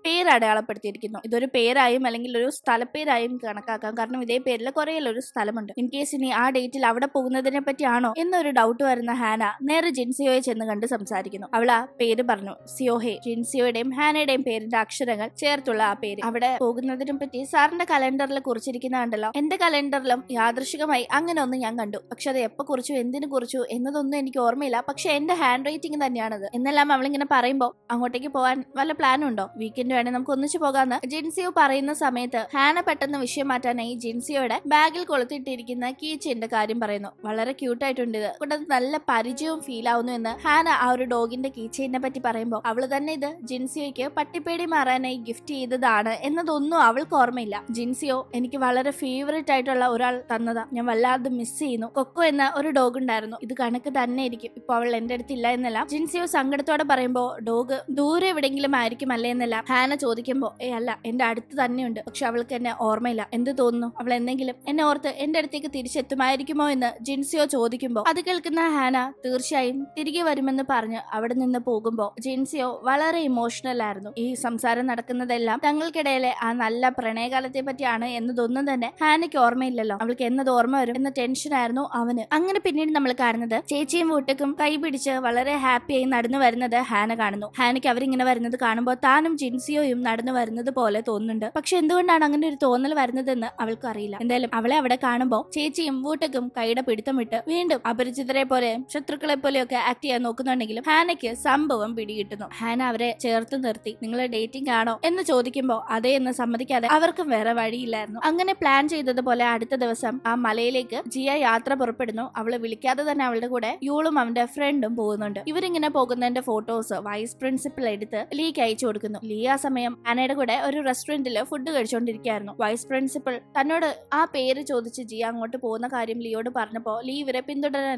Speaker 1: പേര് അടയാളപ്പെടുത്തിയിരിക്കുന്നു ഇതൊരു പേരായും അല്ലെങ്കിൽ ഒരു സ്ഥലപ്പേരായും കണക്കാക്കാം കാരണം ഇതേ പേരിൽ ഒരു സ്ഥലമുണ്ട് ഇൻ കേസ് ഇനി ആ ഡേറ്റിൽ അവിടെ പോകുന്നതിനെ പറ്റിയാണോ എന്നൊരു ഡൗട്ട് വരുന്ന ഹാന നേരെ ജിൻസിയോയെ ചെന്ന് കണ്ട് സംസാരിക്കുന്നു അവൾ ആ പേര് പറഞ്ഞു സിയോഹെ ജിൻസിയോയുടെയും ഹാനയുടെയും പേരിന്റെ അക്ഷരങ്ങൾ ചേർത്തുള്ള ആ പേര് അവിടെ പോകുന്നതിനെ പറ്റി സാറിന്റെ കലണ്ടറിൽ കുറിച്ചിരിക്കുന്നതാണ്ടല്ലോ എന്റെ കലണ്ടറിലും യാദൃശികമായി അങ്ങനെ ഒന്ന് ഞാൻ കണ്ടു പക്ഷെ അത് എപ്പോ കുറിച്ചു എന്തിനു കുറിച്ചു എന്നതൊന്നും എനിക്ക് ഓർമ്മയില്ല പക്ഷെ എന്റെ ഹാൻഡ് റൈറ്റിംഗ് തന്നെയാണത് എന്നെല്ലാം അവളിങ്ങനെ പറയുമ്പോൾ അങ്ങോട്ടേക്ക് പോകാൻ വല്ല പ്ലാനും ഉണ്ടോ വീക്കെൻഡ് ഹസ്ബൻഡ് വേണേ നമുക്ക് ഒന്നിച്ചു പോകാന്ന് ജിൻസിയോ പറയുന്ന സമയത്ത് ഹാന പെട്ടെന്ന് വിഷയം മാറ്റാനായി ജിൻസിയോടെ ബാഗിൽ കൊളുത്തിട്ടിരിക്കുന്ന കീ ചെയിന്റെ കാര്യം പറയുന്നു വളരെ ക്യൂട്ടായിട്ടുണ്ട് ഇത് കൂടാതെ നല്ല പരിചയവും ഫീൽ ആവുന്നു എന്ന് ഹാന ആ ഒരു ഡോഗിന്റെ കീ ചെയിനെ പറ്റി പറയുമ്പോൾ അവൾ തന്നെ ഇത് ജിൻസിയോയ്ക്ക് പട്ടിപ്പേടി മാറാനായി ഗിഫ്റ്റ് ചെയ്തതാണ് എന്നതൊന്നും അവൾക്ക് ഓർമ്മയില്ല ജിൻസിയോ എനിക്ക് വളരെ ഫേവറേറ്റ് ആയിട്ടുള്ള ഒരാൾ തന്നതാ ഞാൻ വല്ലാതെ മിസ് ചെയ്യുന്നു കൊക്കോ എന്ന ഒരു ഡോഗ് ഉണ്ടായിരുന്നു ഇത് കണക്ക് തന്നെ ഇരിക്കും ഇപ്പൊ അവൾ എന്റെ അടുത്തില്ല എന്നല്ല ജിൻസിയോ സങ്കടത്തോടെ പറയുമ്പോൾ ഡോഗ് ദൂരെ എവിടെയെങ്കിലും ആയിരിക്കും അല്ലേ എന്നല്ല ഹാന ചോദിക്കുമ്പോൾ ഏ അല്ല എൻ്റെ അടുത്ത് തന്നെയുണ്ട് പക്ഷെ അവൾക്ക് എന്നെ ഓർമ്മയില്ല എന്ത് തോന്നുന്നു അവൾ എന്തെങ്കിലും എന്നെ ഓർത്ത് എൻ്റെ അടുത്തേക്ക് തിരിച്ചെത്തുമായിരിക്കുമോ എന്ന് ജിൻസിയോ ചോദിക്കുമ്പോൾ അത് കേൾക്കുന്ന ഹാന തീർച്ചയായും തിരികെ വരുമെന്ന് പറഞ്ഞ് അവിടെ നിന്ന് പോകുമ്പോൾ ജിൻസിയോ വളരെ ഇമോഷണൽ ആയിരുന്നു ഈ സംസാരം നടക്കുന്നതെല്ലാം തങ്ങൾക്കിടയിലെ ആ നല്ല പ്രണയകാലത്തെ പറ്റിയാണ് എന്നതൊന്നും തന്നെ ഹാനയ്ക്ക് ഓർമ്മയില്ലല്ലോ അവൾക്ക് എന്നത് ഓർമ്മ വരും എന്ന ആയിരുന്നു അവന് അങ്ങനെ പിന്നീട് നമ്മൾ കാണുന്നത് ചേച്ചിയും വീട്ടുക്കും കൈപിടിച്ച് വളരെ ഹാപ്പിയായി നടന്നു വരുന്നത് ഹാന കാണുന്നു ഹാനയ്ക്ക് അവരിങ്ങനെ വരുന്നത് കാണുമ്പോൾ താനും ജിൻസി ലൂസിയോയും നടന്നു വരുന്നത് പോലെ തോന്നുന്നുണ്ട് പക്ഷെ എന്തുകൊണ്ടാണ് അങ്ങനെ ഒരു തോന്നൽ വരുന്നതെന്ന് അറിയില്ല എന്തായാലും അവളെ അവിടെ കാണുമ്പോൾ ചേച്ചിയും വൂട്ടക്കും കൈയുടെ പിടുത്തമിട്ട് വീണ്ടും അപരിചിതരെ പോലെ ശത്രുക്കളെ പോലെയൊക്കെ ആക്ട് ചെയ്യാൻ നോക്കുന്നുണ്ടെങ്കിലും ഹാനയ്ക്ക് സംഭവം പിടികിട്ടുന്നു ഹാന അവരെ ചേർത്ത് നിർത്തി നിങ്ങൾ ഡേറ്റിംഗ് ആണോ എന്ന് ചോദിക്കുമ്പോൾ അതേ എന്ന് സമ്മതിക്കാതെ അവർക്കും വേറെ വഴിയില്ലായിരുന്നു അങ്ങനെ പ്ലാൻ ചെയ്തതുപോലെ അടുത്ത ദിവസം ആ മലയിലേക്ക് ജിയ യാത്ര പുറപ്പെടുന്നു അവള് വിളിക്കാതെ തന്നെ അവളുടെ കൂടെ യൂളും അവന്റെ ഫ്രണ്ടും പോകുന്നുണ്ട് ഇവരിങ്ങനെ പോകുന്നതിന്റെ ഫോട്ടോസ് വൈസ് പ്രിൻസിപ്പൽ എടുത്ത് ലീക്ക് അയച്ചു കൊടുക്കുന്നു ലീ ആ സമയം അനയുടെ കൂടെ ഒരു റെസ്റ്റോറൻറ്റിൽ ഫുഡ് കഴിച്ചുകൊണ്ടിരിക്കുകയായിരുന്നു വൈസ് പ്രിൻസിപ്പൽ തന്നോട് ആ പേര് ചോദിച്ച് ജിയ അങ്ങോട്ട് പോകുന്ന കാര്യം ലിയോട് പറഞ്ഞപ്പോൾ ലീ ഇവരെ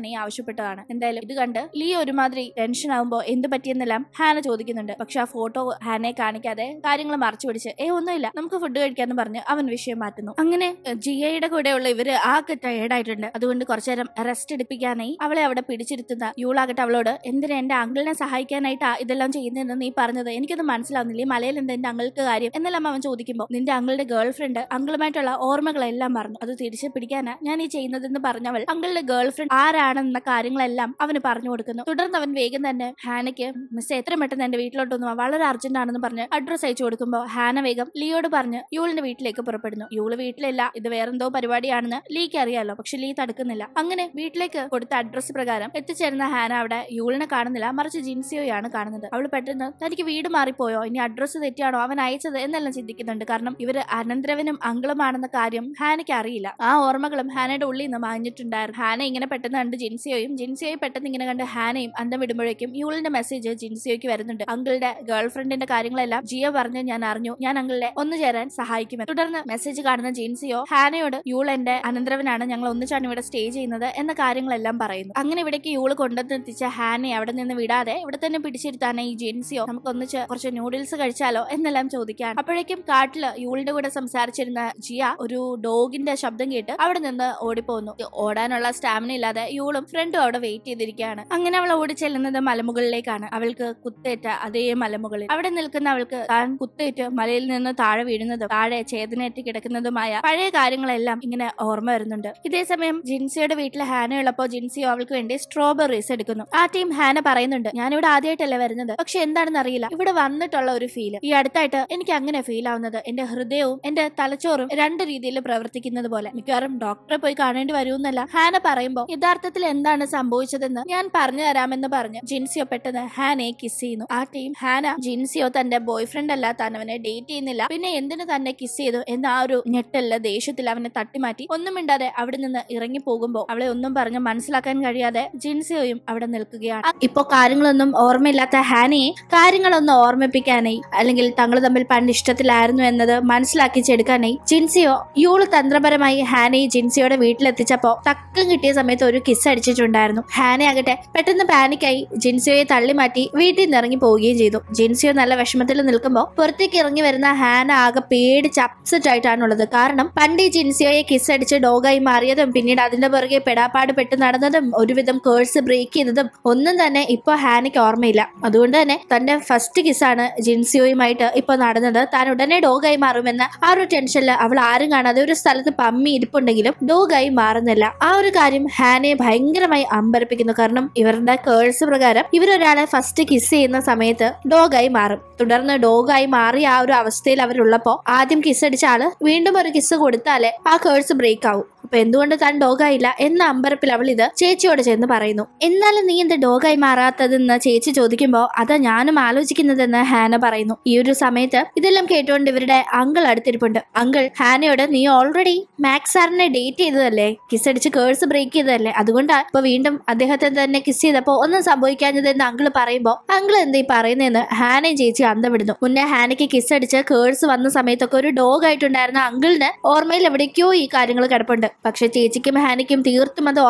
Speaker 1: നീ ആവശ്യപ്പെട്ടതാണ് എന്തായാലും ഇത് കണ്ട് ലീ ഒരുമാതിരി ടെൻഷൻ ആവുമ്പോൾ എന്ത് പറ്റിയെന്നെല്ലാം ഹാന ചോദിക്കുന്നുണ്ട് പക്ഷെ ആ ഫോട്ടോ ഹാനയെ കാണിക്കാതെ കാര്യങ്ങൾ മറച്ചു പിടിച്ച് ഏ ഒന്നുമില്ല നമുക്ക് ഫുഡ് കഴിക്കാന്ന് പറഞ്ഞ് അവൻ വിഷയം മാറ്റുന്നു അങ്ങനെ ജിയയുടെ കൂടെയുള്ള ഇവര് ആകെ ടയേർഡായിട്ടുണ്ട് അതുകൊണ്ട് കുറച്ചു നേരം റെസ്റ്റ് എടുപ്പിക്കാനായി അവളെ അവിടെ പിടിച്ചിരുത്തുന്ന യൂളാകട്ടെ അവളോട് എന്തിനാ എന്റെ അങ്കിളിനെ സഹായിക്കാനായിട്ടാ ഇതെല്ലാം ചെയ്യുന്നതെന്ന് നീ പറഞ്ഞത് എനിക്കത് മനസ്സിലാവുന്നില്ല കയ്യിലുണ്ട് എന്റെ അങ്കിൾക്ക് കാര്യം എന്നെല്ലാം അവൻ ചോദിക്കുമ്പോൾ നിന്റെ അങ്കിളുടെ ഗേൾ ഫ്രണ്ട് അങ്കിളുമായിട്ടുള്ള ഓർമ്മകളെല്ലാം പറഞ്ഞു അത് തിരിച്ചു പിടിക്കാനാ ഞാൻ ഈ ചെയ്യുന്നതെന്ന് പറഞ്ഞവൾ അങ്കിളുടെ ഗേൾ ഫ്രണ്ട് ആരാണെന്ന കാര്യങ്ങളെല്ലാം അവന് പറഞ്ഞു കൊടുക്കുന്നു തുടർന്ന് അവൻ വേഗം തന്നെ ഹാനയ്ക്ക് മിസ് എത്ര പെട്ടെന്ന് എന്റെ വീട്ടിലോട്ട് ഒന്ന് വളരെ അർജന്റ് ആണെന്ന് പറഞ്ഞ് അഡ്രസ് അയച്ചു കൊടുക്കുമ്പോൾ ഹാന വേഗം ലിയോട് പറഞ്ഞ് യൂളിന്റെ വീട്ടിലേക്ക് പുറപ്പെടുന്നു യൂള് വീട്ടിലല്ല ഇത് വേറെന്തോ പരിപാടിയാണെന്ന് ലീക്ക് അറിയാലോ പക്ഷെ ലീ തടുക്കുന്നില്ല അങ്ങനെ വീട്ടിലേക്ക് കൊടുത്ത അഡ്രസ് പ്രകാരം എത്തിച്ചേരുന്ന ഹാന അവിടെ യൂളിനെ കാണുന്നില്ല മറിച്ച് ജിൻസിയോയാണ് കാണുന്നത് അവൾ പെട്ടെന്ന് തനിക്ക് വീട് മാറിപ്പോയോ ഇനി അഡ്രസ് തെറ്റിയാണോ അവൻ അയച്ചത് എന്നെല്ലാം ചിന്തിക്കുന്നുണ്ട് കാരണം ഇവര് അനന്തരവനും അങ്കിളുമാണെന്ന കാര്യം ഹാനയ്ക്ക് അറിയില്ല ആ ഓർമ്മകളും ഹാനയുടെ ഉള്ളിൽ നിന്ന് മാഞ്ഞിട്ടുണ്ടായിരുന്നു ഹാന ഇങ്ങനെ പെട്ടെന്ന് കണ്ട് ജിൻസിയോയും ജിൻസിയോയെ പെട്ടെന്ന് ഇങ്ങനെ കണ്ട് ഹാനയും അന്തം വിടുമ്പോഴേക്കും യൂളിന്റെ മെസ്സേജ് ജിൻസിയോയ്ക്ക് വരുന്നുണ്ട് അങ്കിളുടെ ഗേൾ ഫ്രണ്ടിന്റെ കാര്യങ്ങളെല്ലാം ജിയോ പറഞ്ഞ് ഞാൻ അറിഞ്ഞു ഞാൻ അങ്കിളെ ഒന്നു ചേരാൻ സഹായിക്കുമെന്ന് തുടർന്ന് മെസ്സേജ് കാണുന്ന ജിൻസിയോ ഹാനയോട് യൂൾ എന്റെ അനന്തരവനാണ് ഞങ്ങൾ ഒന്നിച്ചാണ് ഇവിടെ സ്റ്റേ ചെയ്യുന്നത് എന്ന കാര്യങ്ങളെല്ലാം പറയുന്നു അങ്ങനെ ഇവിടേക്ക് യൂള് കൊണ്ടെത്തിച്ച ഹാനെ അവിടെ നിന്ന് വിടാതെ ഇവിടെ തന്നെ പിടിച്ചിരുത്താനായി ജിൻസിയോ ഒന്നിച്ച് കുറച്ച് നൂഡിൽസ് കഴിച്ചാൽ കഴിച്ചാലോ എന്നെല്ലാം ചോദിക്കാൻ അപ്പോഴേക്കും കാട്ടിൽ യൂളിന്റെ കൂടെ സംസാരിച്ചിരുന്ന ജിയ ഒരു ഡോഗിന്റെ ശബ്ദം കേട്ട് അവിടെ നിന്ന് ഓടിപ്പോന്നു ഓടാനുള്ള സ്റ്റാമിന ഇല്ലാതെ യൂളും ഫ്രണ്ടും അവിടെ വെയിറ്റ് ചെയ്തിരിക്കുകയാണ് അങ്ങനെ അവൾ ഓടി ചെല്ലുന്നത് മലമുകളിലേക്കാണ് അവൾക്ക് കുത്തേറ്റ അതേ മലമുകളിൽ അവിടെ നിൽക്കുന്ന അവൾക്ക് താൻ കുത്തേറ്റ് മലയിൽ നിന്ന് താഴെ വീഴുന്നതും താഴെ ചേതനേറ്റ് കിടക്കുന്നതുമായ പഴയ കാര്യങ്ങളെല്ലാം ഇങ്ങനെ ഓർമ്മ വരുന്നുണ്ട് ഇതേസമയം ജിൻസിയുടെ വീട്ടിൽ ഉള്ളപ്പോ ജിൻസിയോ അവൾക്ക് വേണ്ടി സ്ട്രോബെറീസ് എടുക്കുന്നു ആ ടീം ഹാന പറയുന്നുണ്ട് ഞാനിവിടെ ആദ്യമായിട്ടല്ലേ വരുന്നത് പക്ഷെ എന്താണെന്ന് അറിയില്ല ഇവിടെ വന്നിട്ടുള്ള ഒരു ഫീല് ഈ അടുത്തായിട്ട് എനിക്ക് അങ്ങനെ ഫീൽ ആവുന്നത് എന്റെ ഹൃദയവും എന്റെ തലച്ചോറും രണ്ട് രീതിയിൽ പ്രവർത്തിക്കുന്നത് പോലെ മിക്കവാറും ഡോക്ടറെ പോയി കാണേണ്ടി വരുമെന്നല്ല ഹാന പറയുമ്പോൾ യഥാർത്ഥത്തിൽ എന്താണ് സംഭവിച്ചതെന്ന് ഞാൻ പറഞ്ഞു തരാമെന്ന് പറഞ്ഞു ജിൻസിയോ പെട്ടെന്ന് ഹാനയെ കിസ് ചെയ്യുന്നു ആ ടീം ഹാന ജിൻസിയോ തന്റെ ബോയ്ഫ്രണ്ട് അല്ല താൻ അവനെ ഡേറ്റ് ചെയ്യുന്നില്ല പിന്നെ എന്തിനു തന്നെ കിസ് ചെയ്തു എന്ന് ആ ഒരു ഞെട്ടല്ല ദേഷ്യത്തിൽ അവനെ തട്ടിമാറ്റി ഒന്നും മിണ്ടാതെ അവിടെ നിന്ന് ഇറങ്ങി പോകുമ്പോൾ അവളെ ഒന്നും പറഞ്ഞ് മനസ്സിലാക്കാൻ കഴിയാതെ ജിൻസിയോയും അവിടെ നിൽക്കുകയാണ് ഇപ്പോ കാര്യങ്ങളൊന്നും ഓർമ്മയില്ലാത്ത ഹാനയെ കാര്യങ്ങളൊന്നും ഓർമ്മിപ്പിക്കാനായി അല്ലെങ്കിൽ തങ്ങൾ തമ്മിൽ പണ്ട് ഇഷ്ടത്തിലായിരുന്നു എന്നത് മനസ്സിലാക്കിച്ചെടുക്കാനായി ജിൻസിയോ യൂള് തന്ത്രപരമായി ഹാനയെ ജിൻസിയോടെ വീട്ടിലെത്തിച്ചപ്പോൾ തക്കം കിട്ടിയ സമയത്ത് ഒരു കിസ് അടിച്ചിട്ടുണ്ടായിരുന്നു ആകട്ടെ പെട്ടെന്ന് പാനിക്കായി ജിൻസിയോയെ തള്ളി മാറ്റി വീട്ടിൽ നിന്ന് ഇറങ്ങി പോവുകയും ചെയ്തു ജിൻസിയോ നല്ല വിഷമത്തിൽ നിൽക്കുമ്പോൾ പുറത്തേക്ക് ഇറങ്ങി വരുന്ന ഹാന ആകെ പേടിച്ച് അപ്സെറ്റ് ആയിട്ടാണുള്ളത് കാരണം പണ്ട് ഈ ജിൻസിയോയെ കിസ് അടിച്ച് ഡോഗായി മാറിയതും പിന്നീട് അതിന്റെ പുറകെ പെടാപ്പാട് പെട്ട് നടന്നതും ഒരുവിധം കേഴ്സ് ബ്രേക്ക് ചെയ്തതും ഒന്നും തന്നെ ഇപ്പൊ ഹാനയ്ക്ക് ഓർമ്മയില്ല അതുകൊണ്ട് തന്നെ തന്റെ ഫസ്റ്റ് കിസ് ആണ് ജിൻസിയോ ഡോഗുമായിട്ട് ഇപ്പൊ നടന്നത് താൻ ഉടനെ ഡോഗായി മാറുമെന്ന ആ ഒരു ടെൻഷനിൽ അവൾ ആരും കാണാതെ ഒരു സ്ഥലത്ത് പമ്മി ഇരിപ്പുണ്ടെങ്കിലും ഡോഗായി മാറുന്നില്ല ആ ഒരു കാര്യം ഹാനെ ഭയങ്കരമായി അമ്പരപ്പിക്കുന്നു കാരണം ഇവരുടെ കേഴ്സ് പ്രകാരം ഇവരൊരാളെ ഫസ്റ്റ് കിസ് ചെയ്യുന്ന സമയത്ത് ഡോഗായി മാറും തുടർന്ന് ഡോഗായി മാറി ആ ഒരു അവസ്ഥയിൽ അവരുള്ളപ്പോ ആദ്യം കിസ് അടിച്ച ആള് വീണ്ടും ഒരു കിസ് കൊടുത്താലേ ആ കേഴ്സ് ബ്രേക്ക് ആവും അപ്പൊ എന്തുകൊണ്ട് താൻ ഡോഗായില്ല എന്ന അമ്പരപ്പിൽ അവൾ ഇത് ചേച്ചിയോട് ചെന്ന് പറയുന്നു എന്നാലും നീ എന്ത് ഡോഗായി മാറാത്തതെന്ന് ചേച്ചി ചോദിക്കുമ്പോൾ അതാ ഞാനും ആലോചിക്കുന്നതെന്ന് ഹാന പറയുന്നു ഈ ഒരു സമയത്ത് ഇതെല്ലാം കേട്ടുകൊണ്ട് ഇവരുടെ അങ്കിൾ അടുത്തിരിപ്പുണ്ട് അങ്കിൾ ഹാനയോട് നീ ഓൾറെഡി മാക്സ് സാറിനെ ഡേറ്റ് ചെയ്തതല്ലേ കിസ് അടിച്ച് കേഴ്സ് ബ്രേക്ക് ചെയ്തതല്ലേ അതുകൊണ്ടാ ഇപ്പൊ വീണ്ടും അദ്ദേഹത്തെ തന്നെ കിസ് ചെയ്തപ്പോ ഒന്നും സംഭവിക്കാഞ്ഞതെന്ന് അങ്കിൾ പറയുമ്പോൾ അങ്കിൾ എന്തീ പറയുന്നതെന്ന് ഹാനയും ചേച്ചി അന്തം മുന്നേ ഹാനയ്ക്ക് കിസ് അടിച്ച് കേഴ്സ് വന്ന സമയത്തൊക്കെ ഒരു ഡോഗ് ആയിട്ടുണ്ടായിരുന്ന അങ്കിളിന് ഓർമ്മയിൽ എവിടേക്കോ ഈ കാര്യങ്ങൾ കിടപ്പുണ്ട് പക്ഷെ ചേച്ചിക്കും ഹാനിക്കും തീർത്തും അത്